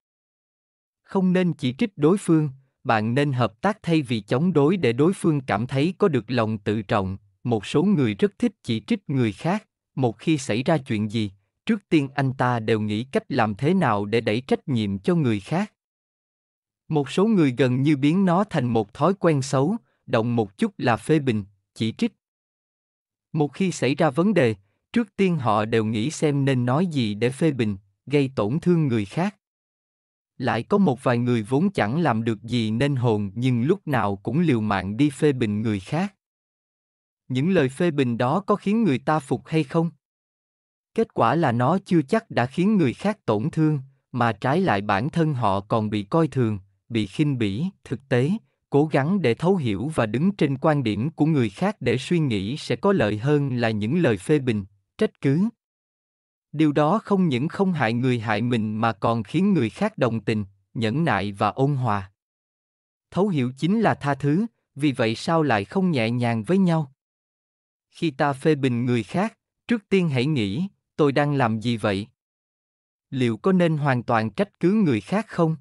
S1: không nên chỉ trích đối phương bạn nên hợp tác thay vì chống đối để đối phương cảm thấy có được lòng tự trọng một số người rất thích chỉ trích người khác một khi xảy ra chuyện gì trước tiên anh ta đều nghĩ cách làm thế nào để đẩy trách nhiệm cho người khác một số người gần như biến nó thành một thói quen xấu động một chút là phê bình chỉ trích một khi xảy ra vấn đề trước tiên họ đều nghĩ xem nên nói gì để phê bình gây tổn thương người khác lại có một vài người vốn chẳng làm được gì nên hồn nhưng lúc nào cũng liều mạng đi phê bình người khác những lời phê bình đó có khiến người ta phục hay không kết quả là nó chưa chắc đã khiến người khác tổn thương mà trái lại bản thân họ còn bị coi thường bị khinh bỉ thực tế cố gắng để thấu hiểu và đứng trên quan điểm của người khác để suy nghĩ sẽ có lợi hơn là những lời phê bình trách cứ điều đó không những không hại người hại mình mà còn khiến người khác đồng tình nhẫn nại và ôn hòa thấu hiểu chính là tha thứ vì vậy sao lại không nhẹ nhàng với nhau khi ta phê bình người khác trước tiên hãy nghĩ tôi đang làm gì vậy liệu có nên hoàn toàn trách cứ người khác không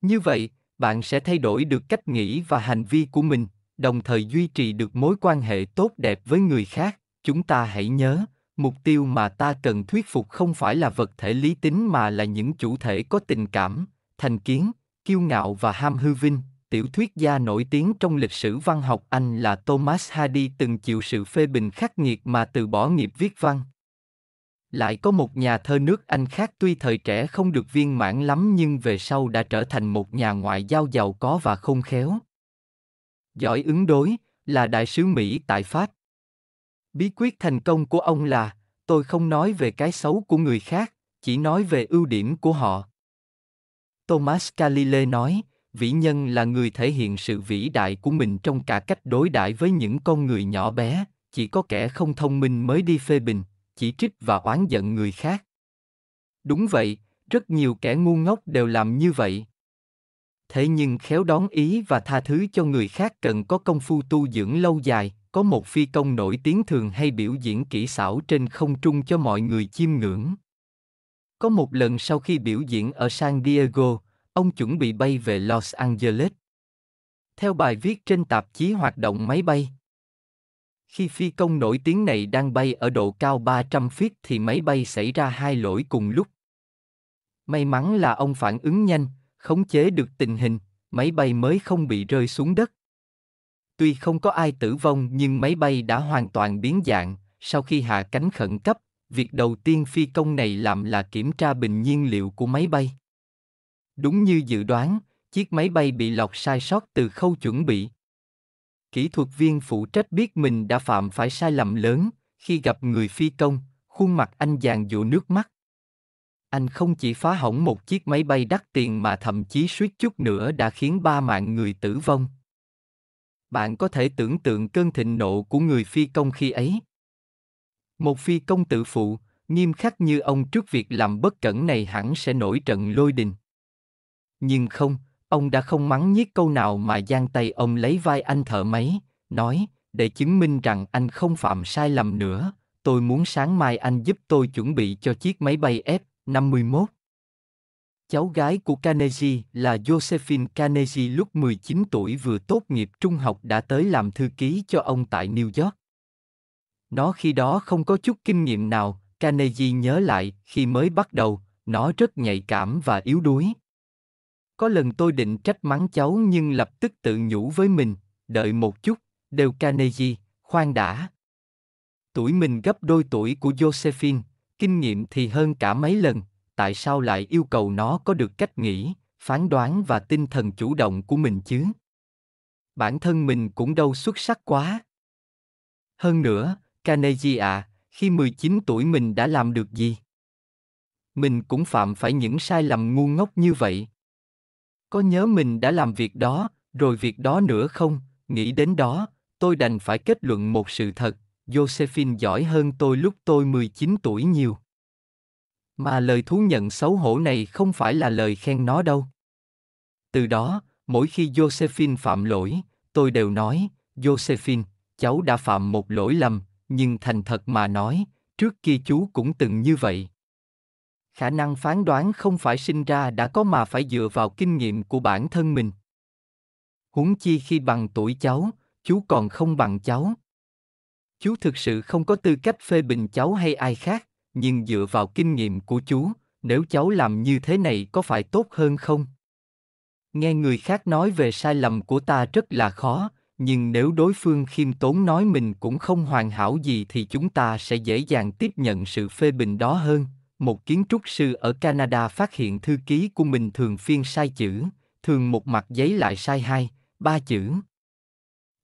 S1: như vậy bạn sẽ thay đổi được cách nghĩ và hành vi của mình đồng thời duy trì được mối quan hệ tốt đẹp với người khác chúng ta hãy nhớ mục tiêu mà ta cần thuyết phục không phải là vật thể lý tính mà là những chủ thể có tình cảm thành kiến kiêu ngạo và ham hư vinh tiểu thuyết gia nổi tiếng trong lịch sử văn học Anh là Thomas Hardy từng chịu sự phê bình khắc nghiệt mà từ bỏ nghiệp viết văn. Lại có một nhà thơ nước Anh khác tuy thời trẻ không được viên mãn lắm nhưng về sau đã trở thành một nhà ngoại giao giàu có và khôn khéo. Giỏi ứng đối, là đại sứ Mỹ tại Pháp. Bí quyết thành công của ông là, tôi không nói về cái xấu của người khác, chỉ nói về ưu điểm của họ. Thomas Calile nói, vĩ nhân là người thể hiện sự vĩ đại của mình trong cả cách đối đãi với những con người nhỏ bé chỉ có kẻ không thông minh mới đi phê bình chỉ trích và oán giận người khác đúng vậy rất nhiều kẻ ngu ngốc đều làm như vậy thế nhưng khéo đón ý và tha thứ cho người khác cần có công phu tu dưỡng lâu dài có một phi công nổi tiếng thường hay biểu diễn kỹ xảo trên không trung cho mọi người chiêm ngưỡng có một lần sau khi biểu diễn ở san diego ông chuẩn bị bay về Los Angeles. Theo bài viết trên tạp chí hoạt động máy bay, khi phi công nổi tiếng này đang bay ở độ cao 300 feet thì máy bay xảy ra hai lỗi cùng lúc. May mắn là ông phản ứng nhanh, khống chế được tình hình, máy bay mới không bị rơi xuống đất. Tuy không có ai tử vong nhưng máy bay đã hoàn toàn biến dạng, sau khi hạ cánh khẩn cấp, việc đầu tiên phi công này làm là kiểm tra bình nhiên liệu của máy bay. Đúng như dự đoán, chiếc máy bay bị lọc sai sót từ khâu chuẩn bị. Kỹ thuật viên phụ trách biết mình đã phạm phải sai lầm lớn khi gặp người phi công, khuôn mặt anh dàn dụ nước mắt. Anh không chỉ phá hỏng một chiếc máy bay đắt tiền mà thậm chí suýt chút nữa đã khiến ba mạng người tử vong. Bạn có thể tưởng tượng cơn thịnh nộ của người phi công khi ấy. Một phi công tự phụ, nghiêm khắc như ông trước việc làm bất cẩn này hẳn sẽ nổi trận lôi đình nhưng không, ông đã không mắng nhiếc câu nào mà giang tay ông lấy vai anh thợ máy, nói, để chứng minh rằng anh không phạm sai lầm nữa, tôi muốn sáng mai anh giúp tôi chuẩn bị cho chiếc máy bay F-51. Cháu gái của Carnegie là Josephine Carnegie lúc 19 tuổi vừa tốt nghiệp trung học đã tới làm thư ký cho ông tại New York. Nó khi đó không có chút kinh nghiệm nào, Carnegie nhớ lại, khi mới bắt đầu, nó rất nhạy cảm và yếu đuối, có lần tôi định trách mắng cháu nhưng lập tức tự nhủ với mình, đợi một chút, đều Carnegie, khoan đã. Tuổi mình gấp đôi tuổi của Josephine, kinh nghiệm thì hơn cả mấy lần, tại sao lại yêu cầu nó có được cách nghĩ, phán đoán và tinh thần chủ động của mình chứ? Bản thân mình cũng đâu xuất sắc quá. Hơn nữa, Carnegie à, khi 19 tuổi mình đã làm được gì? Mình cũng phạm phải những sai lầm ngu ngốc như vậy. Có nhớ mình đã làm việc đó, rồi việc đó nữa không? Nghĩ đến đó, tôi đành phải kết luận một sự thật, Josephine giỏi hơn tôi lúc tôi 19 tuổi nhiều. Mà lời thú nhận xấu hổ này không phải là lời khen nó đâu. Từ đó, mỗi khi Josephine phạm lỗi, tôi đều nói, Josephine, cháu đã phạm một lỗi lầm, nhưng thành thật mà nói, trước kia chú cũng từng như vậy, khả năng phán đoán không phải sinh ra đã có mà phải dựa vào kinh nghiệm của bản thân mình huống chi khi bằng tuổi cháu chú còn không bằng cháu chú thực sự không có tư cách phê bình cháu hay ai khác nhưng dựa vào kinh nghiệm của chú nếu cháu làm như thế này có phải tốt hơn không nghe người khác nói về sai lầm của ta rất là khó nhưng nếu đối phương khiêm tốn nói mình cũng không hoàn hảo gì thì chúng ta sẽ dễ dàng tiếp nhận sự phê bình đó hơn một kiến trúc sư ở Canada phát hiện thư ký của mình thường phiên sai chữ, thường một mặt giấy lại sai hai, ba chữ.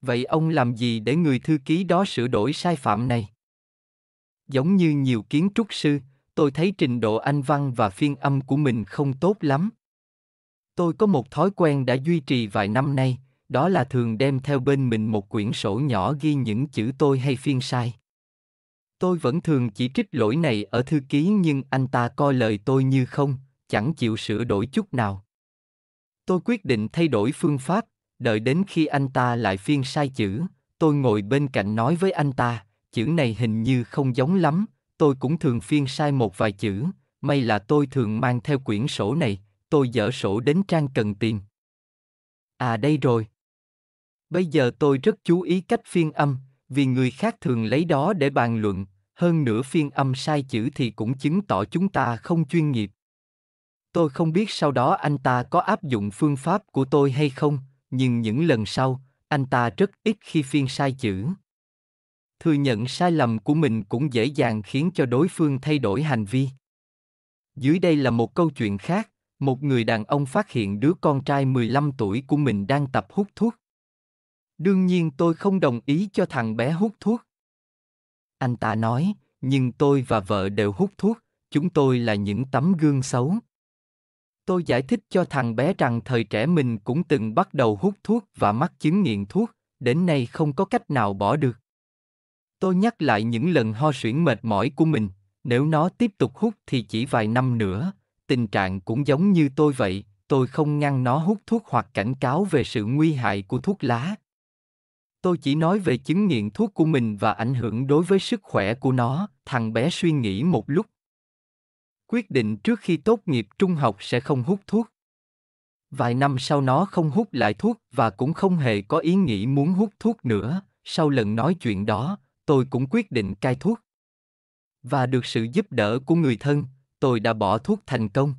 S1: Vậy ông làm gì để người thư ký đó sửa đổi sai phạm này? Giống như nhiều kiến trúc sư, tôi thấy trình độ anh văn và phiên âm của mình không tốt lắm. Tôi có một thói quen đã duy trì vài năm nay, đó là thường đem theo bên mình một quyển sổ nhỏ ghi những chữ tôi hay phiên sai. Tôi vẫn thường chỉ trích lỗi này ở thư ký nhưng anh ta coi lời tôi như không, chẳng chịu sửa đổi chút nào. Tôi quyết định thay đổi phương pháp, đợi đến khi anh ta lại phiên sai chữ, tôi ngồi bên cạnh nói với anh ta, chữ này hình như không giống lắm, tôi cũng thường phiên sai một vài chữ, may là tôi thường mang theo quyển sổ này, tôi dở sổ đến trang cần tìm. À đây rồi. Bây giờ tôi rất chú ý cách phiên âm, vì người khác thường lấy đó để bàn luận, hơn nữa phiên âm sai chữ thì cũng chứng tỏ chúng ta không chuyên nghiệp. Tôi không biết sau đó anh ta có áp dụng phương pháp của tôi hay không, nhưng những lần sau, anh ta rất ít khi phiên sai chữ. Thừa nhận sai lầm của mình cũng dễ dàng khiến cho đối phương thay đổi hành vi. Dưới đây là một câu chuyện khác, một người đàn ông phát hiện đứa con trai 15 tuổi của mình đang tập hút thuốc, Đương nhiên tôi không đồng ý cho thằng bé hút thuốc. Anh ta nói, nhưng tôi và vợ đều hút thuốc, chúng tôi là những tấm gương xấu. Tôi giải thích cho thằng bé rằng thời trẻ mình cũng từng bắt đầu hút thuốc và mắc chứng nghiện thuốc, đến nay không có cách nào bỏ được. Tôi nhắc lại những lần ho suyễn mệt mỏi của mình, nếu nó tiếp tục hút thì chỉ vài năm nữa, tình trạng cũng giống như tôi vậy, tôi không ngăn nó hút thuốc hoặc cảnh cáo về sự nguy hại của thuốc lá tôi chỉ nói về chứng nghiện thuốc của mình và ảnh hưởng đối với sức khỏe của nó thằng bé suy nghĩ một lúc quyết định trước khi tốt nghiệp trung học sẽ không hút thuốc vài năm sau nó không hút lại thuốc và cũng không hề có ý nghĩ muốn hút thuốc nữa sau lần nói chuyện đó tôi cũng quyết định cai thuốc và được sự giúp đỡ của người thân tôi đã bỏ thuốc thành công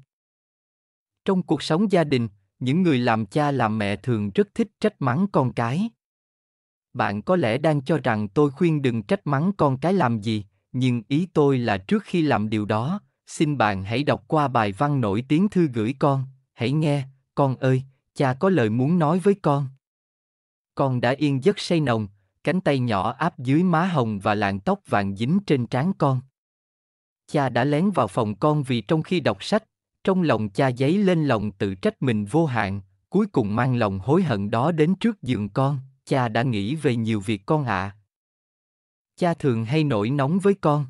S1: trong cuộc sống gia đình những người làm cha làm mẹ thường rất thích trách mắng con cái bạn có lẽ đang cho rằng tôi khuyên đừng trách mắng con cái làm gì nhưng ý tôi là trước khi làm điều đó xin bạn hãy đọc qua bài văn nổi tiếng thư gửi con hãy nghe con ơi cha có lời muốn nói với con con đã yên giấc say nồng cánh tay nhỏ áp dưới má hồng và làn tóc vàng dính trên trán con cha đã lén vào phòng con vì trong khi đọc sách trong lòng cha dấy lên lòng tự trách mình vô hạn cuối cùng mang lòng hối hận đó đến trước giường con Cha đã nghĩ về nhiều việc con ạ. À. Cha thường hay nổi nóng với con.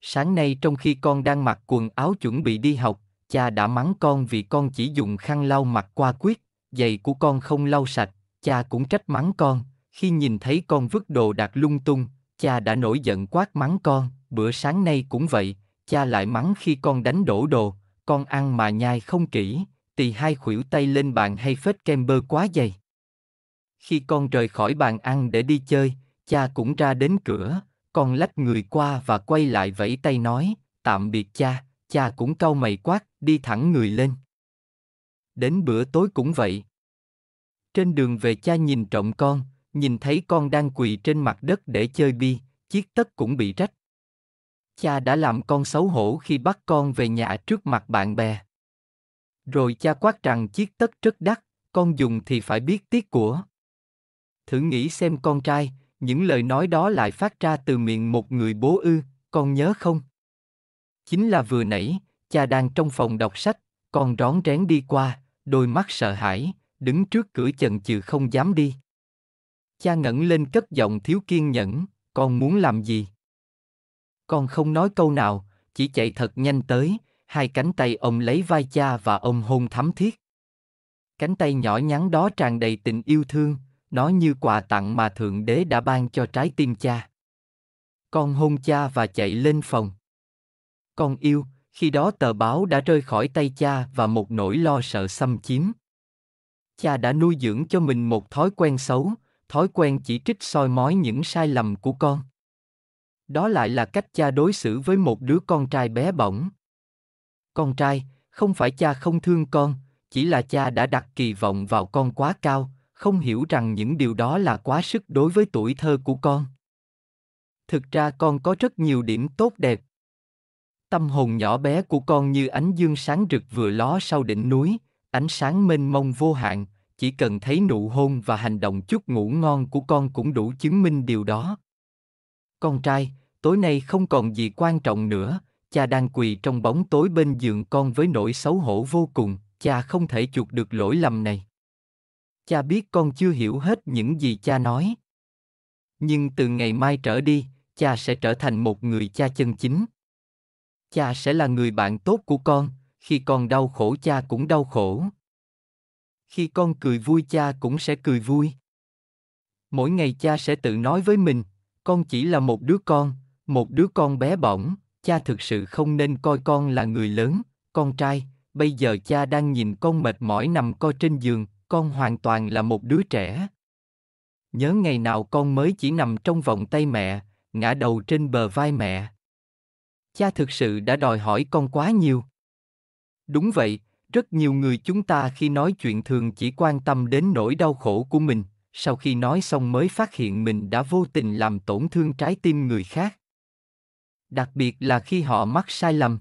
S1: Sáng nay trong khi con đang mặc quần áo chuẩn bị đi học, cha đã mắng con vì con chỉ dùng khăn lau mặt qua quyết, giày của con không lau sạch, cha cũng trách mắng con, khi nhìn thấy con vứt đồ đạc lung tung, cha đã nổi giận quát mắng con, bữa sáng nay cũng vậy, cha lại mắng khi con đánh đổ đồ, con ăn mà nhai không kỹ, tì hai khuỷu tay lên bàn hay phết kem bơ quá dày. Khi con rời khỏi bàn ăn để đi chơi, cha cũng ra đến cửa, con lách người qua và quay lại vẫy tay nói, tạm biệt cha, cha cũng cau mày quát, đi thẳng người lên. Đến bữa tối cũng vậy. Trên đường về cha nhìn trộm con, nhìn thấy con đang quỳ trên mặt đất để chơi bi, chiếc tất cũng bị rách. Cha đã làm con xấu hổ khi bắt con về nhà trước mặt bạn bè. Rồi cha quát rằng chiếc tất rất đắt, con dùng thì phải biết tiếc của thử nghĩ xem con trai, những lời nói đó lại phát ra từ miệng một người bố ư, con nhớ không? Chính là vừa nãy, cha đang trong phòng đọc sách, con rón rén đi qua, đôi mắt sợ hãi, đứng trước cửa chần chừ không dám đi. Cha ngẩng lên cất giọng thiếu kiên nhẫn, con muốn làm gì? Con không nói câu nào, chỉ chạy thật nhanh tới, hai cánh tay ông lấy vai cha và ông hôn thắm thiết. Cánh tay nhỏ nhắn đó tràn đầy tình yêu thương, nó như quà tặng mà thượng đế đã ban cho trái tim cha con hôn cha và chạy lên phòng con yêu khi đó tờ báo đã rơi khỏi tay cha và một nỗi lo sợ xâm chiếm cha đã nuôi dưỡng cho mình một thói quen xấu thói quen chỉ trích soi mói những sai lầm của con đó lại là cách cha đối xử với một đứa con trai bé bỏng con trai không phải cha không thương con chỉ là cha đã đặt kỳ vọng vào con quá cao không hiểu rằng những điều đó là quá sức đối với tuổi thơ của con thực ra con có rất nhiều điểm tốt đẹp tâm hồn nhỏ bé của con như ánh dương sáng rực vừa ló sau đỉnh núi ánh sáng mênh mông vô hạn chỉ cần thấy nụ hôn và hành động chút ngủ ngon của con cũng đủ chứng minh điều đó con trai tối nay không còn gì quan trọng nữa cha đang quỳ trong bóng tối bên giường con với nỗi xấu hổ vô cùng cha không thể chuộc được lỗi lầm này cha biết con chưa hiểu hết những gì cha nói nhưng từ ngày mai trở đi cha sẽ trở thành một người cha chân chính cha sẽ là người bạn tốt của con khi con đau khổ cha cũng đau khổ khi con cười vui cha cũng sẽ cười vui mỗi ngày cha sẽ tự nói với mình con chỉ là một đứa con một đứa con bé bỏng cha thực sự không nên coi con là người lớn con trai bây giờ cha đang nhìn con mệt mỏi nằm co trên giường con hoàn toàn là một đứa trẻ. Nhớ ngày nào con mới chỉ nằm trong vòng tay mẹ, ngã đầu trên bờ vai mẹ. Cha thực sự đã đòi hỏi con quá nhiều. Đúng vậy, rất nhiều người chúng ta khi nói chuyện thường chỉ quan tâm đến nỗi đau khổ của mình, sau khi nói xong mới phát hiện mình đã vô tình làm tổn thương trái tim người khác. Đặc biệt là khi họ mắc sai lầm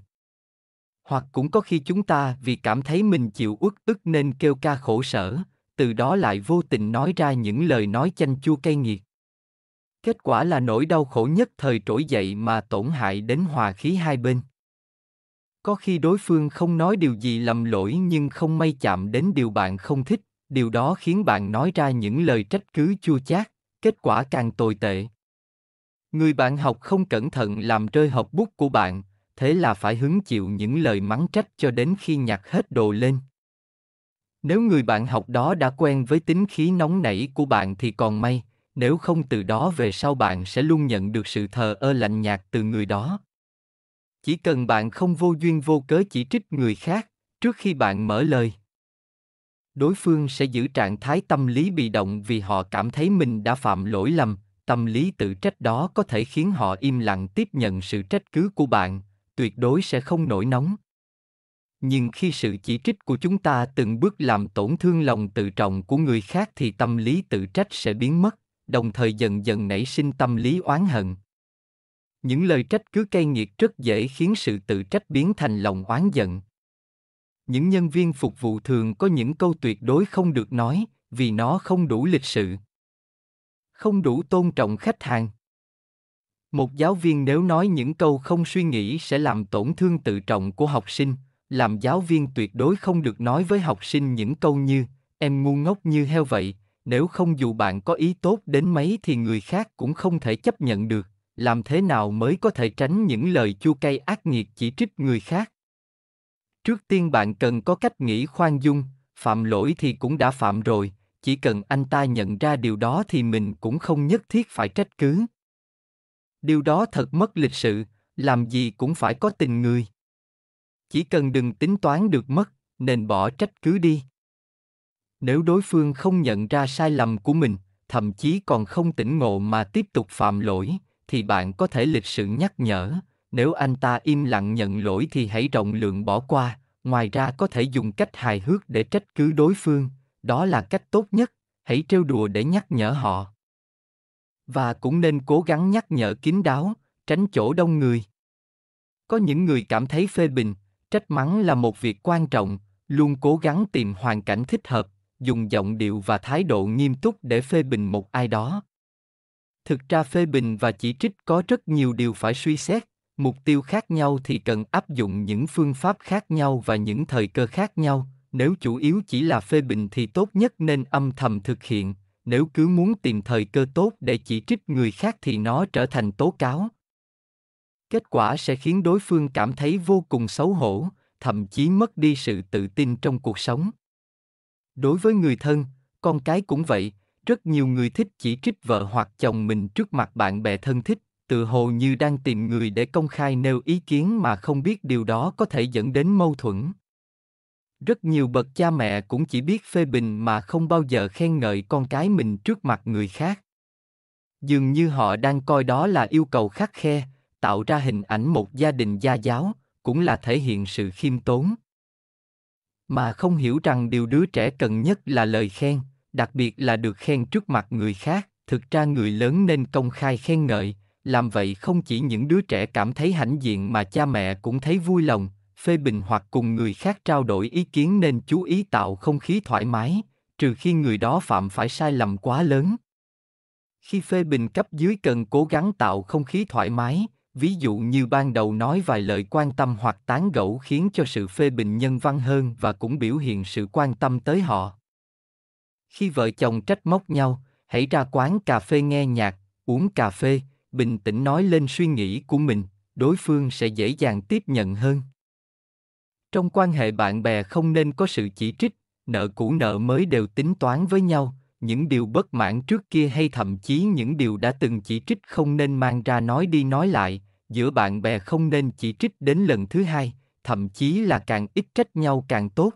S1: hoặc cũng có khi chúng ta vì cảm thấy mình chịu uất ức nên kêu ca khổ sở từ đó lại vô tình nói ra những lời nói chanh chua cay nghiệt kết quả là nỗi đau khổ nhất thời trỗi dậy mà tổn hại đến hòa khí hai bên có khi đối phương không nói điều gì lầm lỗi nhưng không may chạm đến điều bạn không thích điều đó khiến bạn nói ra những lời trách cứ chua chát kết quả càng tồi tệ người bạn học không cẩn thận làm rơi hộp bút của bạn thế là phải hứng chịu những lời mắng trách cho đến khi nhặt hết đồ lên. Nếu người bạn học đó đã quen với tính khí nóng nảy của bạn thì còn may, nếu không từ đó về sau bạn sẽ luôn nhận được sự thờ ơ lạnh nhạt từ người đó. Chỉ cần bạn không vô duyên vô cớ chỉ trích người khác trước khi bạn mở lời. Đối phương sẽ giữ trạng thái tâm lý bị động vì họ cảm thấy mình đã phạm lỗi lầm, tâm lý tự trách đó có thể khiến họ im lặng tiếp nhận sự trách cứ của bạn tuyệt đối sẽ không nổi nóng nhưng khi sự chỉ trích của chúng ta từng bước làm tổn thương lòng tự trọng của người khác thì tâm lý tự trách sẽ biến mất đồng thời dần dần nảy sinh tâm lý oán hận những lời trách cứ cay nghiệt rất dễ khiến sự tự trách biến thành lòng oán giận những nhân viên phục vụ thường có những câu tuyệt đối không được nói vì nó không đủ lịch sự không đủ tôn trọng khách hàng một giáo viên nếu nói những câu không suy nghĩ sẽ làm tổn thương tự trọng của học sinh làm giáo viên tuyệt đối không được nói với học sinh những câu như em ngu ngốc như heo vậy nếu không dù bạn có ý tốt đến mấy thì người khác cũng không thể chấp nhận được làm thế nào mới có thể tránh những lời chua cay ác nghiệt chỉ trích người khác trước tiên bạn cần có cách nghĩ khoan dung phạm lỗi thì cũng đã phạm rồi chỉ cần anh ta nhận ra điều đó thì mình cũng không nhất thiết phải trách cứ điều đó thật mất lịch sự làm gì cũng phải có tình người chỉ cần đừng tính toán được mất nên bỏ trách cứ đi nếu đối phương không nhận ra sai lầm của mình thậm chí còn không tỉnh ngộ mà tiếp tục phạm lỗi thì bạn có thể lịch sự nhắc nhở nếu anh ta im lặng nhận lỗi thì hãy rộng lượng bỏ qua ngoài ra có thể dùng cách hài hước để trách cứ đối phương đó là cách tốt nhất hãy trêu đùa để nhắc nhở họ và cũng nên cố gắng nhắc nhở kín đáo tránh chỗ đông người có những người cảm thấy phê bình trách mắng là một việc quan trọng luôn cố gắng tìm hoàn cảnh thích hợp dùng giọng điệu và thái độ nghiêm túc để phê bình một ai đó thực ra phê bình và chỉ trích có rất nhiều điều phải suy xét mục tiêu khác nhau thì cần áp dụng những phương pháp khác nhau và những thời cơ khác nhau nếu chủ yếu chỉ là phê bình thì tốt nhất nên âm thầm thực hiện nếu cứ muốn tìm thời cơ tốt để chỉ trích người khác thì nó trở thành tố cáo kết quả sẽ khiến đối phương cảm thấy vô cùng xấu hổ thậm chí mất đi sự tự tin trong cuộc sống đối với người thân con cái cũng vậy rất nhiều người thích chỉ trích vợ hoặc chồng mình trước mặt bạn bè thân thích tự hồ như đang tìm người để công khai nêu ý kiến mà không biết điều đó có thể dẫn đến mâu thuẫn rất nhiều bậc cha mẹ cũng chỉ biết phê bình mà không bao giờ khen ngợi con cái mình trước mặt người khác dường như họ đang coi đó là yêu cầu khắc khe tạo ra hình ảnh một gia đình gia giáo cũng là thể hiện sự khiêm tốn mà không hiểu rằng điều đứa trẻ cần nhất là lời khen đặc biệt là được khen trước mặt người khác thực ra người lớn nên công khai khen ngợi làm vậy không chỉ những đứa trẻ cảm thấy hãnh diện mà cha mẹ cũng thấy vui lòng phê bình hoặc cùng người khác trao đổi ý kiến nên chú ý tạo không khí thoải mái trừ khi người đó phạm phải sai lầm quá lớn khi phê bình cấp dưới cần cố gắng tạo không khí thoải mái ví dụ như ban đầu nói vài lời quan tâm hoặc tán gẫu khiến cho sự phê bình nhân văn hơn và cũng biểu hiện sự quan tâm tới họ khi vợ chồng trách móc nhau hãy ra quán cà phê nghe nhạc uống cà phê bình tĩnh nói lên suy nghĩ của mình đối phương sẽ dễ dàng tiếp nhận hơn trong quan hệ bạn bè không nên có sự chỉ trích nợ cũ nợ mới đều tính toán với nhau những điều bất mãn trước kia hay thậm chí những điều đã từng chỉ trích không nên mang ra nói đi nói lại giữa bạn bè không nên chỉ trích đến lần thứ hai thậm chí là càng ít trách nhau càng tốt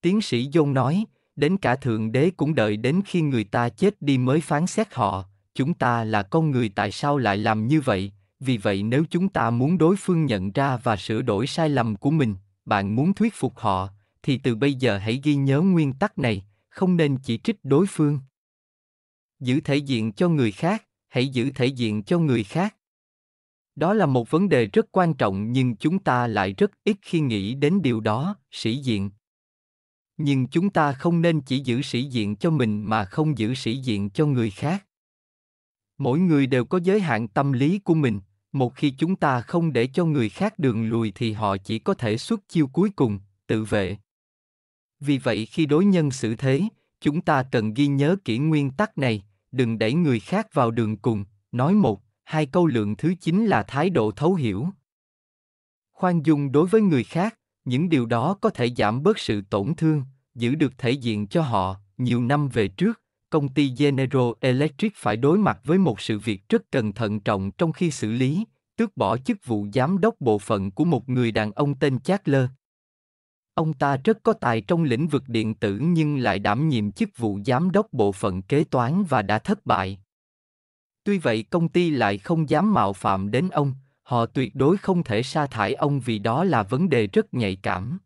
S1: tiến sĩ john nói đến cả thượng đế cũng đợi đến khi người ta chết đi mới phán xét họ chúng ta là con người tại sao lại làm như vậy vì vậy nếu chúng ta muốn đối phương nhận ra và sửa đổi sai lầm của mình bạn muốn thuyết phục họ thì từ bây giờ hãy ghi nhớ nguyên tắc này không nên chỉ trích đối phương giữ thể diện cho người khác hãy giữ thể diện cho người khác đó là một vấn đề rất quan trọng nhưng chúng ta lại rất ít khi nghĩ đến điều đó sĩ diện nhưng chúng ta không nên chỉ giữ sĩ diện cho mình mà không giữ sĩ diện cho người khác mỗi người đều có giới hạn tâm lý của mình một khi chúng ta không để cho người khác đường lùi thì họ chỉ có thể xuất chiêu cuối cùng tự vệ vì vậy khi đối nhân xử thế chúng ta cần ghi nhớ kỹ nguyên tắc này đừng đẩy người khác vào đường cùng nói một hai câu lượng thứ chín là thái độ thấu hiểu khoan dung đối với người khác những điều đó có thể giảm bớt sự tổn thương giữ được thể diện cho họ nhiều năm về trước công ty General Electric phải đối mặt với một sự việc rất cần thận trọng trong khi xử lý, tước bỏ chức vụ giám đốc bộ phận của một người đàn ông tên Lơ. Ông ta rất có tài trong lĩnh vực điện tử nhưng lại đảm nhiệm chức vụ giám đốc bộ phận kế toán và đã thất bại. Tuy vậy công ty lại không dám mạo phạm đến ông, họ tuyệt đối không thể sa thải ông vì đó là vấn đề rất nhạy cảm.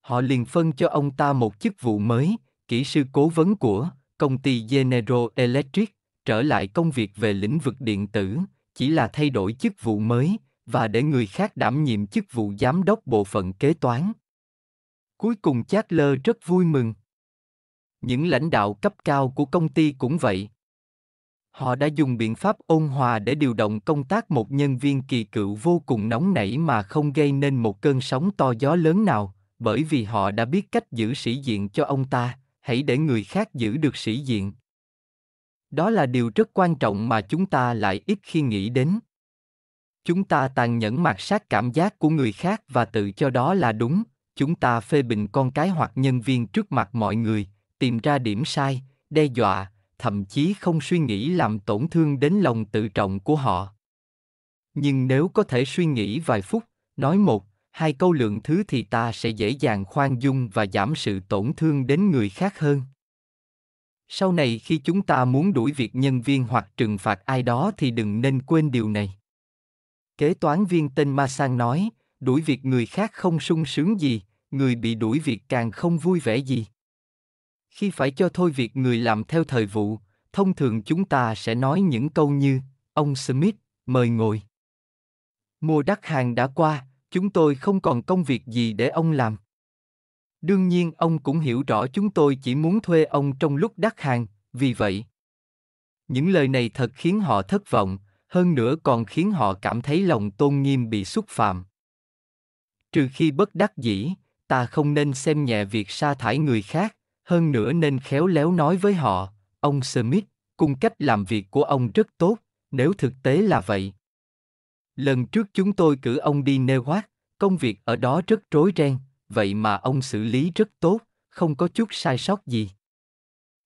S1: Họ liền phân cho ông ta một chức vụ mới, kỹ sư cố vấn của công ty General Electric trở lại công việc về lĩnh vực điện tử, chỉ là thay đổi chức vụ mới và để người khác đảm nhiệm chức vụ giám đốc bộ phận kế toán. Cuối cùng Chatler rất vui mừng. Những lãnh đạo cấp cao của công ty cũng vậy. Họ đã dùng biện pháp ôn hòa để điều động công tác một nhân viên kỳ cựu vô cùng nóng nảy mà không gây nên một cơn sóng to gió lớn nào, bởi vì họ đã biết cách giữ sĩ diện cho ông ta, hãy để người khác giữ được sĩ diện đó là điều rất quan trọng mà chúng ta lại ít khi nghĩ đến chúng ta tàn nhẫn mạt sát cảm giác của người khác và tự cho đó là đúng chúng ta phê bình con cái hoặc nhân viên trước mặt mọi người tìm ra điểm sai đe dọa thậm chí không suy nghĩ làm tổn thương đến lòng tự trọng của họ nhưng nếu có thể suy nghĩ vài phút nói một hai câu lượng thứ thì ta sẽ dễ dàng khoan dung và giảm sự tổn thương đến người khác hơn sau này khi chúng ta muốn đuổi việc nhân viên hoặc trừng phạt ai đó thì đừng nên quên điều này kế toán viên tên ma sang nói đuổi việc người khác không sung sướng gì người bị đuổi việc càng không vui vẻ gì khi phải cho thôi việc người làm theo thời vụ thông thường chúng ta sẽ nói những câu như ông smith mời ngồi mùa đắt hàng đã qua chúng tôi không còn công việc gì để ông làm đương nhiên ông cũng hiểu rõ chúng tôi chỉ muốn thuê ông trong lúc đắt hàng vì vậy những lời này thật khiến họ thất vọng hơn nữa còn khiến họ cảm thấy lòng tôn nghiêm bị xúc phạm trừ khi bất đắc dĩ ta không nên xem nhẹ việc sa thải người khác hơn nữa nên khéo léo nói với họ ông smith cung cách làm việc của ông rất tốt nếu thực tế là vậy Lần trước chúng tôi cử ông đi Newark, công việc ở đó rất rối ren, vậy mà ông xử lý rất tốt, không có chút sai sót gì.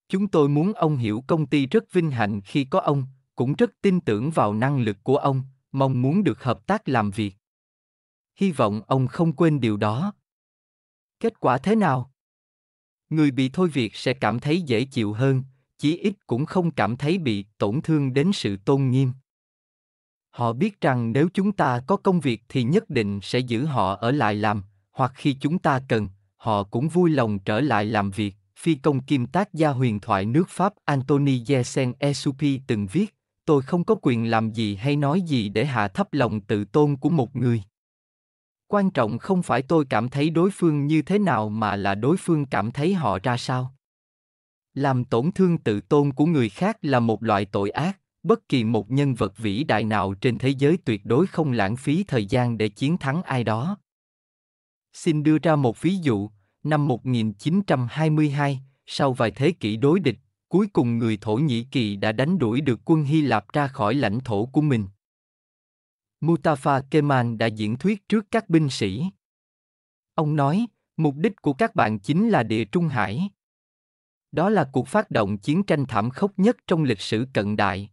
S1: Chúng tôi muốn ông hiểu công ty rất vinh hạnh khi có ông, cũng rất tin tưởng vào năng lực của ông, mong muốn được hợp tác làm việc. Hy vọng ông không quên điều đó. Kết quả thế nào? Người bị thôi việc sẽ cảm thấy dễ chịu hơn, chí ít cũng không cảm thấy bị tổn thương đến sự tôn nghiêm họ biết rằng nếu chúng ta có công việc thì nhất định sẽ giữ họ ở lại làm hoặc khi chúng ta cần họ cũng vui lòng trở lại làm việc phi công kim tác gia huyền thoại nước pháp antony yesen esupi từng viết tôi không có quyền làm gì hay nói gì để hạ thấp lòng tự tôn của một người quan trọng không phải tôi cảm thấy đối phương như thế nào mà là đối phương cảm thấy họ ra sao làm tổn thương tự tôn của người khác là một loại tội ác bất kỳ một nhân vật vĩ đại nào trên thế giới tuyệt đối không lãng phí thời gian để chiến thắng ai đó. Xin đưa ra một ví dụ, năm 1922, sau vài thế kỷ đối địch, cuối cùng người Thổ Nhĩ Kỳ đã đánh đuổi được quân Hy Lạp ra khỏi lãnh thổ của mình. Mutafa Kemal đã diễn thuyết trước các binh sĩ. Ông nói, mục đích của các bạn chính là địa Trung Hải. Đó là cuộc phát động chiến tranh thảm khốc nhất trong lịch sử cận đại.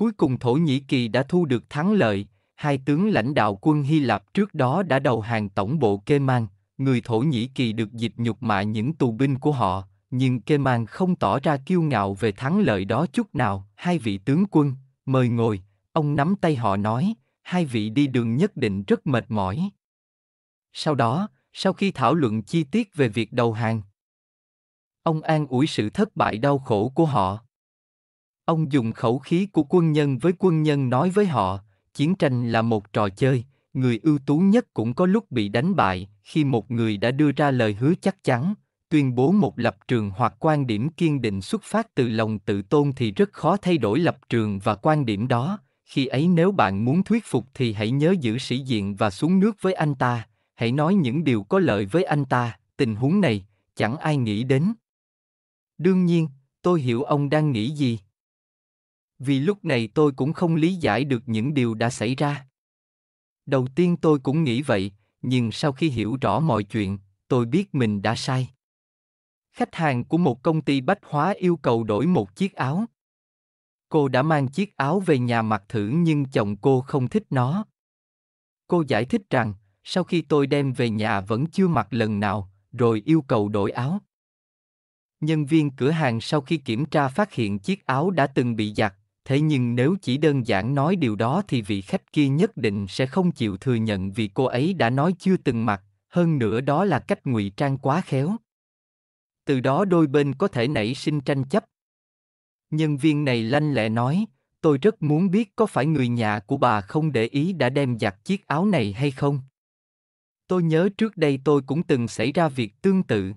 S1: Cuối cùng Thổ Nhĩ Kỳ đã thu được thắng lợi, hai tướng lãnh đạo quân Hy Lạp trước đó đã đầu hàng tổng bộ Kemal, người Thổ Nhĩ Kỳ được dịp nhục mạ những tù binh của họ, nhưng Kemal không tỏ ra kiêu ngạo về thắng lợi đó chút nào. Hai vị tướng quân, mời ngồi, ông nắm tay họ nói, hai vị đi đường nhất định rất mệt mỏi. Sau đó, sau khi thảo luận chi tiết về việc đầu hàng, ông an ủi sự thất bại đau khổ của họ. Ông dùng khẩu khí của quân nhân với quân nhân nói với họ, chiến tranh là một trò chơi, người ưu tú nhất cũng có lúc bị đánh bại, khi một người đã đưa ra lời hứa chắc chắn, tuyên bố một lập trường hoặc quan điểm kiên định xuất phát từ lòng tự tôn thì rất khó thay đổi lập trường và quan điểm đó khi ấy nếu bạn muốn thuyết phục thì hãy nhớ giữ sĩ diện và xuống nước với anh ta hãy nói những điều có lợi với anh ta tình huống này chẳng ai nghĩ đến đương nhiên tôi hiểu ông đang nghĩ gì vì lúc này tôi cũng không lý giải được những điều đã xảy ra đầu tiên tôi cũng nghĩ vậy nhưng sau khi hiểu rõ mọi chuyện tôi biết mình đã sai khách hàng của một công ty bách hóa yêu cầu đổi một chiếc áo cô đã mang chiếc áo về nhà mặc thử nhưng chồng cô không thích nó cô giải thích rằng sau khi tôi đem về nhà vẫn chưa mặc lần nào rồi yêu cầu đổi áo nhân viên cửa hàng sau khi kiểm tra phát hiện chiếc áo đã từng bị giặt thế nhưng nếu chỉ đơn giản nói điều đó thì vị khách kia nhất định sẽ không chịu thừa nhận vì cô ấy đã nói chưa từng mặt hơn nữa đó là cách ngụy trang quá khéo từ đó đôi bên có thể nảy sinh tranh chấp nhân viên này lanh lẹ nói tôi rất muốn biết có phải người nhà của bà không để ý đã đem giặt chiếc áo này hay không tôi nhớ trước đây tôi cũng từng xảy ra việc tương tự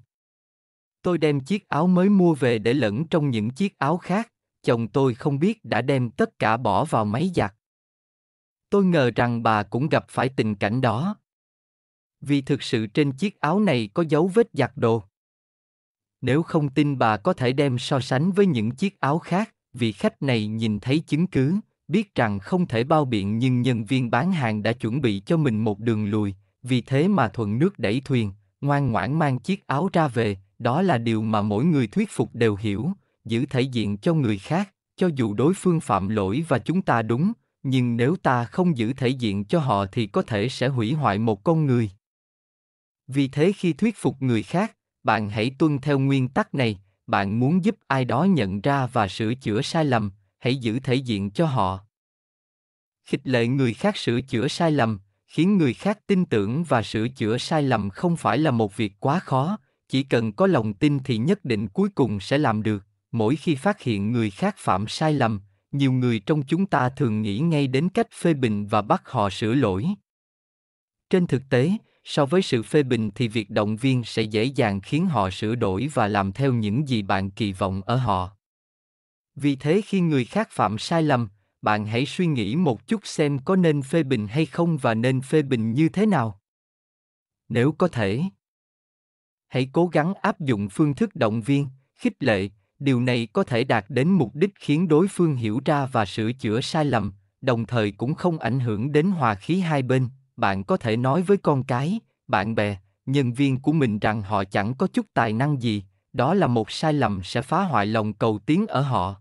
S1: tôi đem chiếc áo mới mua về để lẫn trong những chiếc áo khác chồng tôi không biết đã đem tất cả bỏ vào máy giặt. Tôi ngờ rằng bà cũng gặp phải tình cảnh đó. Vì thực sự trên chiếc áo này có dấu vết giặt đồ. Nếu không tin bà có thể đem so sánh với những chiếc áo khác, vị khách này nhìn thấy chứng cứ, biết rằng không thể bao biện nhưng nhân viên bán hàng đã chuẩn bị cho mình một đường lùi, vì thế mà thuận nước đẩy thuyền, ngoan ngoãn mang chiếc áo ra về, đó là điều mà mỗi người thuyết phục đều hiểu, giữ thể diện cho người khác cho dù đối phương phạm lỗi và chúng ta đúng nhưng nếu ta không giữ thể diện cho họ thì có thể sẽ hủy hoại một con người vì thế khi thuyết phục người khác bạn hãy tuân theo nguyên tắc này bạn muốn giúp ai đó nhận ra và sửa chữa sai lầm hãy giữ thể diện cho họ khích lệ người khác sửa chữa sai lầm khiến người khác tin tưởng và sửa chữa sai lầm không phải là một việc quá khó chỉ cần có lòng tin thì nhất định cuối cùng sẽ làm được mỗi khi phát hiện người khác phạm sai lầm nhiều người trong chúng ta thường nghĩ ngay đến cách phê bình và bắt họ sửa lỗi trên thực tế so với sự phê bình thì việc động viên sẽ dễ dàng khiến họ sửa đổi và làm theo những gì bạn kỳ vọng ở họ vì thế khi người khác phạm sai lầm bạn hãy suy nghĩ một chút xem có nên phê bình hay không và nên phê bình như thế nào nếu có thể hãy cố gắng áp dụng phương thức động viên khích lệ điều này có thể đạt đến mục đích khiến đối phương hiểu ra và sửa chữa sai lầm đồng thời cũng không ảnh hưởng đến hòa khí hai bên bạn có thể nói với con cái bạn bè nhân viên của mình rằng họ chẳng có chút tài năng gì đó là một sai lầm sẽ phá hoại lòng cầu tiến ở họ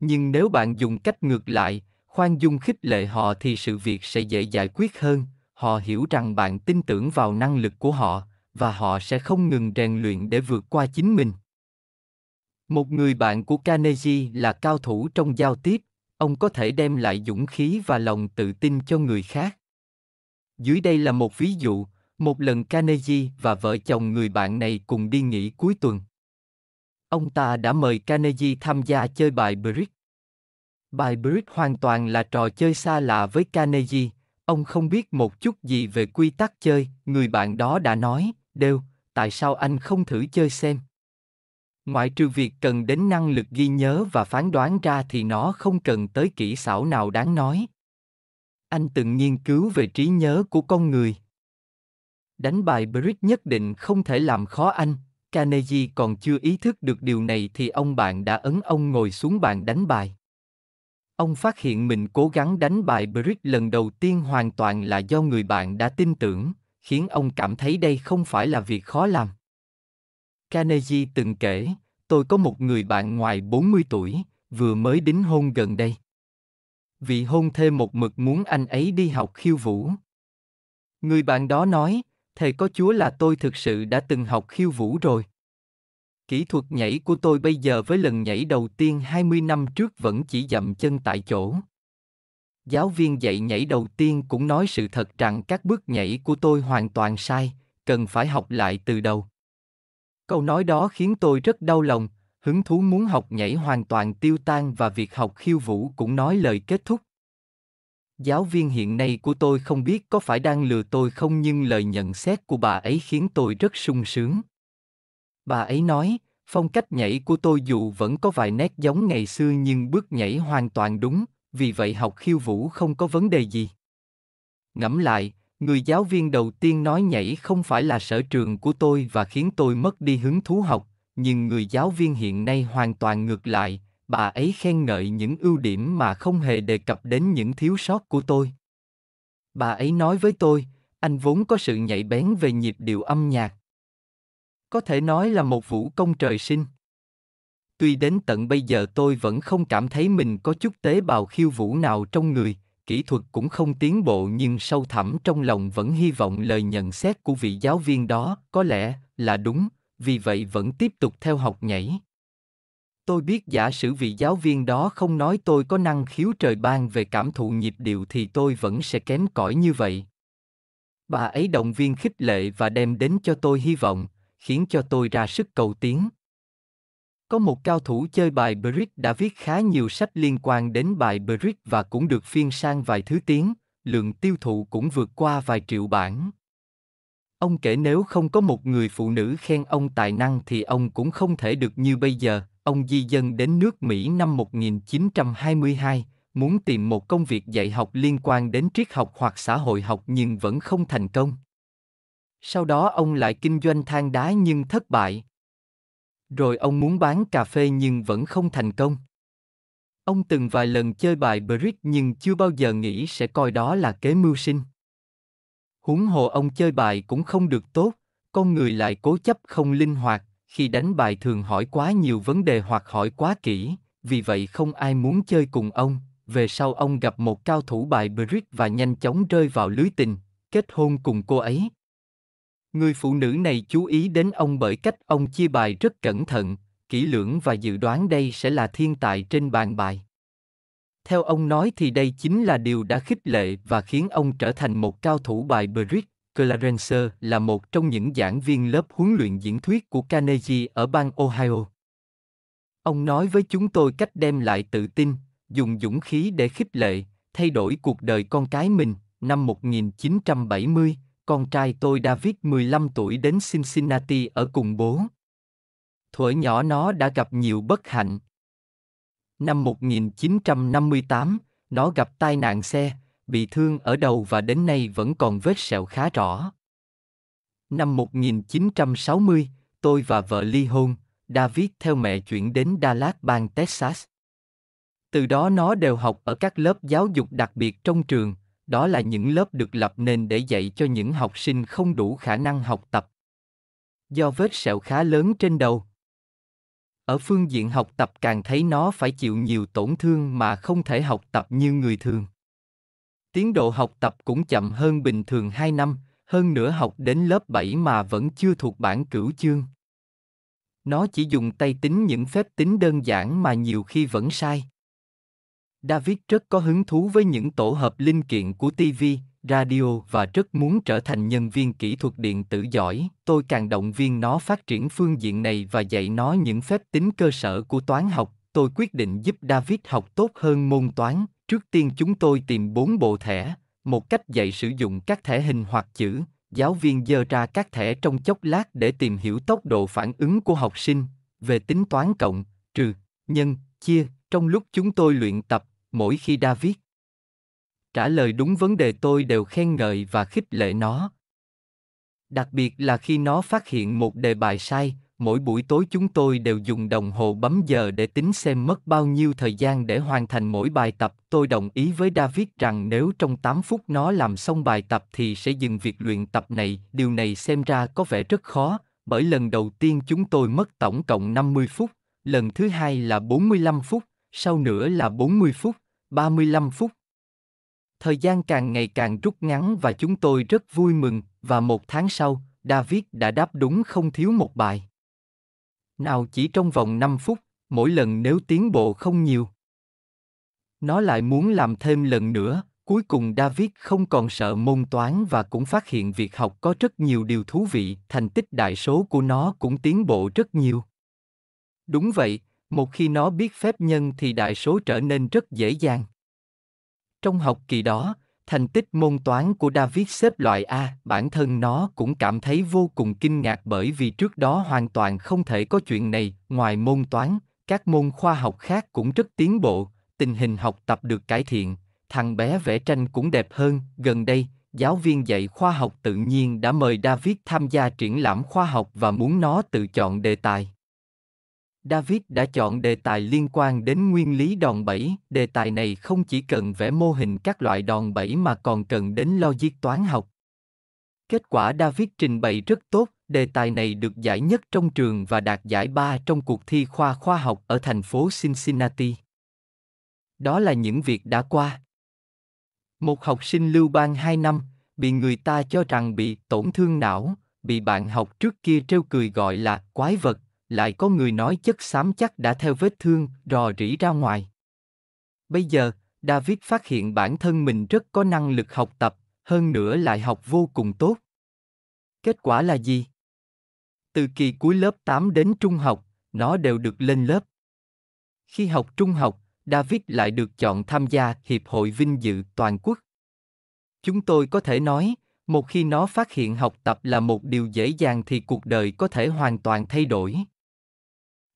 S1: nhưng nếu bạn dùng cách ngược lại khoan dung khích lệ họ thì sự việc sẽ dễ giải quyết hơn họ hiểu rằng bạn tin tưởng vào năng lực của họ và họ sẽ không ngừng rèn luyện để vượt qua chính mình một người bạn của Carnegie là cao thủ trong giao tiếp, ông có thể đem lại dũng khí và lòng tự tin cho người khác. Dưới đây là một ví dụ, một lần Carnegie và vợ chồng người bạn này cùng đi nghỉ cuối tuần. Ông ta đã mời Carnegie tham gia chơi bài bridge. Bài bridge hoàn toàn là trò chơi xa lạ với Carnegie, ông không biết một chút gì về quy tắc chơi, người bạn đó đã nói, đều, tại sao anh không thử chơi xem? ngoại trừ việc cần đến năng lực ghi nhớ và phán đoán ra thì nó không cần tới kỹ xảo nào đáng nói anh từng nghiên cứu về trí nhớ của con người đánh bài bridge nhất định không thể làm khó anh carnegie còn chưa ý thức được điều này thì ông bạn đã ấn ông ngồi xuống bàn đánh bài ông phát hiện mình cố gắng đánh bài bridge lần đầu tiên hoàn toàn là do người bạn đã tin tưởng khiến ông cảm thấy đây không phải là việc khó làm Carnegie từng kể, tôi có một người bạn ngoài 40 tuổi, vừa mới đính hôn gần đây. Vị hôn thê một mực muốn anh ấy đi học khiêu vũ. Người bạn đó nói, thầy có chúa là tôi thực sự đã từng học khiêu vũ rồi. Kỹ thuật nhảy của tôi bây giờ với lần nhảy đầu tiên 20 năm trước vẫn chỉ dậm chân tại chỗ. Giáo viên dạy nhảy đầu tiên cũng nói sự thật rằng các bước nhảy của tôi hoàn toàn sai, cần phải học lại từ đầu. Câu nói đó khiến tôi rất đau lòng, hứng thú muốn học nhảy hoàn toàn tiêu tan và việc học khiêu vũ cũng nói lời kết thúc. Giáo viên hiện nay của tôi không biết có phải đang lừa tôi không nhưng lời nhận xét của bà ấy khiến tôi rất sung sướng. Bà ấy nói, phong cách nhảy của tôi dù vẫn có vài nét giống ngày xưa nhưng bước nhảy hoàn toàn đúng, vì vậy học khiêu vũ không có vấn đề gì. Ngẫm lại, người giáo viên đầu tiên nói nhảy không phải là sở trường của tôi và khiến tôi mất đi hứng thú học nhưng người giáo viên hiện nay hoàn toàn ngược lại bà ấy khen ngợi những ưu điểm mà không hề đề cập đến những thiếu sót của tôi bà ấy nói với tôi anh vốn có sự nhạy bén về nhịp điệu âm nhạc có thể nói là một vũ công trời sinh tuy đến tận bây giờ tôi vẫn không cảm thấy mình có chút tế bào khiêu vũ nào trong người kỹ thuật cũng không tiến bộ nhưng sâu thẳm trong lòng vẫn hy vọng lời nhận xét của vị giáo viên đó có lẽ là đúng, vì vậy vẫn tiếp tục theo học nhảy. Tôi biết giả sử vị giáo viên đó không nói tôi có năng khiếu trời ban về cảm thụ nhịp điệu thì tôi vẫn sẽ kém cỏi như vậy. Bà ấy động viên khích lệ và đem đến cho tôi hy vọng, khiến cho tôi ra sức cầu tiến. Có một cao thủ chơi bài bridge đã viết khá nhiều sách liên quan đến bài bridge và cũng được phiên sang vài thứ tiếng, lượng tiêu thụ cũng vượt qua vài triệu bản. Ông kể nếu không có một người phụ nữ khen ông tài năng thì ông cũng không thể được như bây giờ. Ông di dân đến nước Mỹ năm 1922, muốn tìm một công việc dạy học liên quan đến triết học hoặc xã hội học nhưng vẫn không thành công. Sau đó ông lại kinh doanh than đá nhưng thất bại, rồi ông muốn bán cà phê nhưng vẫn không thành công. Ông từng vài lần chơi bài bridge nhưng chưa bao giờ nghĩ sẽ coi đó là kế mưu sinh. Huống hồ ông chơi bài cũng không được tốt, con người lại cố chấp không linh hoạt, khi đánh bài thường hỏi quá nhiều vấn đề hoặc hỏi quá kỹ, vì vậy không ai muốn chơi cùng ông. Về sau ông gặp một cao thủ bài bridge và nhanh chóng rơi vào lưới tình, kết hôn cùng cô ấy. Người phụ nữ này chú ý đến ông bởi cách ông chia bài rất cẩn thận, kỹ lưỡng và dự đoán đây sẽ là thiên tài trên bàn bài. Theo ông nói thì đây chính là điều đã khích lệ và khiến ông trở thành một cao thủ bài bridge. Clarence là một trong những giảng viên lớp huấn luyện diễn thuyết của Carnegie ở bang Ohio. Ông nói với chúng tôi cách đem lại tự tin, dùng dũng khí để khích lệ, thay đổi cuộc đời con cái mình, năm 1970, con trai tôi David 15 tuổi đến Cincinnati ở cùng bố. Thuở nhỏ nó đã gặp nhiều bất hạnh. Năm 1958, nó gặp tai nạn xe, bị thương ở đầu và đến nay vẫn còn vết sẹo khá rõ. Năm 1960, tôi và vợ ly hôn, David theo mẹ chuyển đến Dallas bang Texas. Từ đó nó đều học ở các lớp giáo dục đặc biệt trong trường, đó là những lớp được lập nên để dạy cho những học sinh không đủ khả năng học tập do vết sẹo khá lớn trên đầu ở phương diện học tập càng thấy nó phải chịu nhiều tổn thương mà không thể học tập như người thường tiến độ học tập cũng chậm hơn bình thường 2 năm, hơn nữa học đến lớp 7 mà vẫn chưa thuộc bản cửu chương. Nó chỉ dùng tay tính những phép tính đơn giản mà nhiều khi vẫn sai. David rất có hứng thú với những tổ hợp linh kiện của TV, radio và rất muốn trở thành nhân viên kỹ thuật điện tử giỏi. Tôi càng động viên nó phát triển phương diện này và dạy nó những phép tính cơ sở của toán học. Tôi quyết định giúp David học tốt hơn môn toán. Trước tiên chúng tôi tìm bốn bộ thẻ, một cách dạy sử dụng các thẻ hình hoặc chữ. Giáo viên dơ ra các thẻ trong chốc lát để tìm hiểu tốc độ phản ứng của học sinh về tính toán cộng, trừ, nhân, chia. Trong lúc chúng tôi luyện tập, mỗi khi David trả lời đúng vấn đề tôi đều khen ngợi và khích lệ nó đặc biệt là khi nó phát hiện một đề bài sai mỗi buổi tối chúng tôi đều dùng đồng hồ bấm giờ để tính xem mất bao nhiêu thời gian để hoàn thành mỗi bài tập. Tôi đồng ý với David rằng nếu trong 8 phút nó làm xong bài tập thì sẽ dừng việc luyện tập này. Điều này xem ra có vẻ rất khó, bởi lần đầu tiên chúng tôi mất tổng cộng 50 phút, lần thứ hai là 45 phút, sau nữa là 40 phút, 35 phút. Thời gian càng ngày càng rút ngắn và chúng tôi rất vui mừng, và một tháng sau, David đã đáp đúng không thiếu một bài. Nào chỉ trong vòng 5 phút, mỗi lần nếu tiến bộ không nhiều. Nó lại muốn làm thêm lần nữa, cuối cùng David không còn sợ môn toán và cũng phát hiện việc học có rất nhiều điều thú vị, thành tích đại số của nó cũng tiến bộ rất nhiều. Đúng vậy, một khi nó biết phép nhân thì đại số trở nên rất dễ dàng trong học kỳ đó thành tích môn toán của david xếp loại a bản thân nó cũng cảm thấy vô cùng kinh ngạc bởi vì trước đó hoàn toàn không thể có chuyện này ngoài môn toán các môn khoa học khác cũng rất tiến bộ tình hình học tập được cải thiện thằng bé vẽ tranh cũng đẹp hơn gần đây giáo viên dạy khoa học tự nhiên đã mời david tham gia triển lãm khoa học và muốn nó tự chọn đề tài David đã chọn đề tài liên quan đến nguyên lý đòn bẩy. Đề tài này không chỉ cần vẽ mô hình các loại đòn bẩy mà còn cần đến logic toán học. Kết quả David trình bày rất tốt, đề tài này được giải nhất trong trường và đạt giải ba trong cuộc thi khoa khoa học ở thành phố Cincinnati. Đó là những việc đã qua. Một học sinh lưu bang 2 năm, bị người ta cho rằng bị tổn thương não, bị bạn học trước kia trêu cười gọi là quái vật, lại có người nói chất xám chắc đã theo vết thương rò rỉ ra ngoài. Bây giờ, David phát hiện bản thân mình rất có năng lực học tập, hơn nữa lại học vô cùng tốt. Kết quả là gì? Từ kỳ cuối lớp 8 đến trung học, nó đều được lên lớp. Khi học trung học, David lại được chọn tham gia Hiệp hội Vinh dự Toàn quốc. Chúng tôi có thể nói, một khi nó phát hiện học tập là một điều dễ dàng thì cuộc đời có thể hoàn toàn thay đổi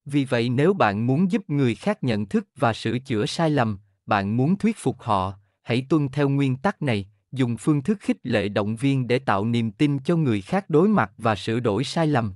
S1: vì vậy nếu bạn muốn giúp người khác nhận thức và sửa chữa sai lầm bạn muốn thuyết phục họ hãy tuân theo nguyên tắc này dùng phương thức khích lệ động viên để tạo niềm tin cho người khác đối mặt và sửa đổi sai lầm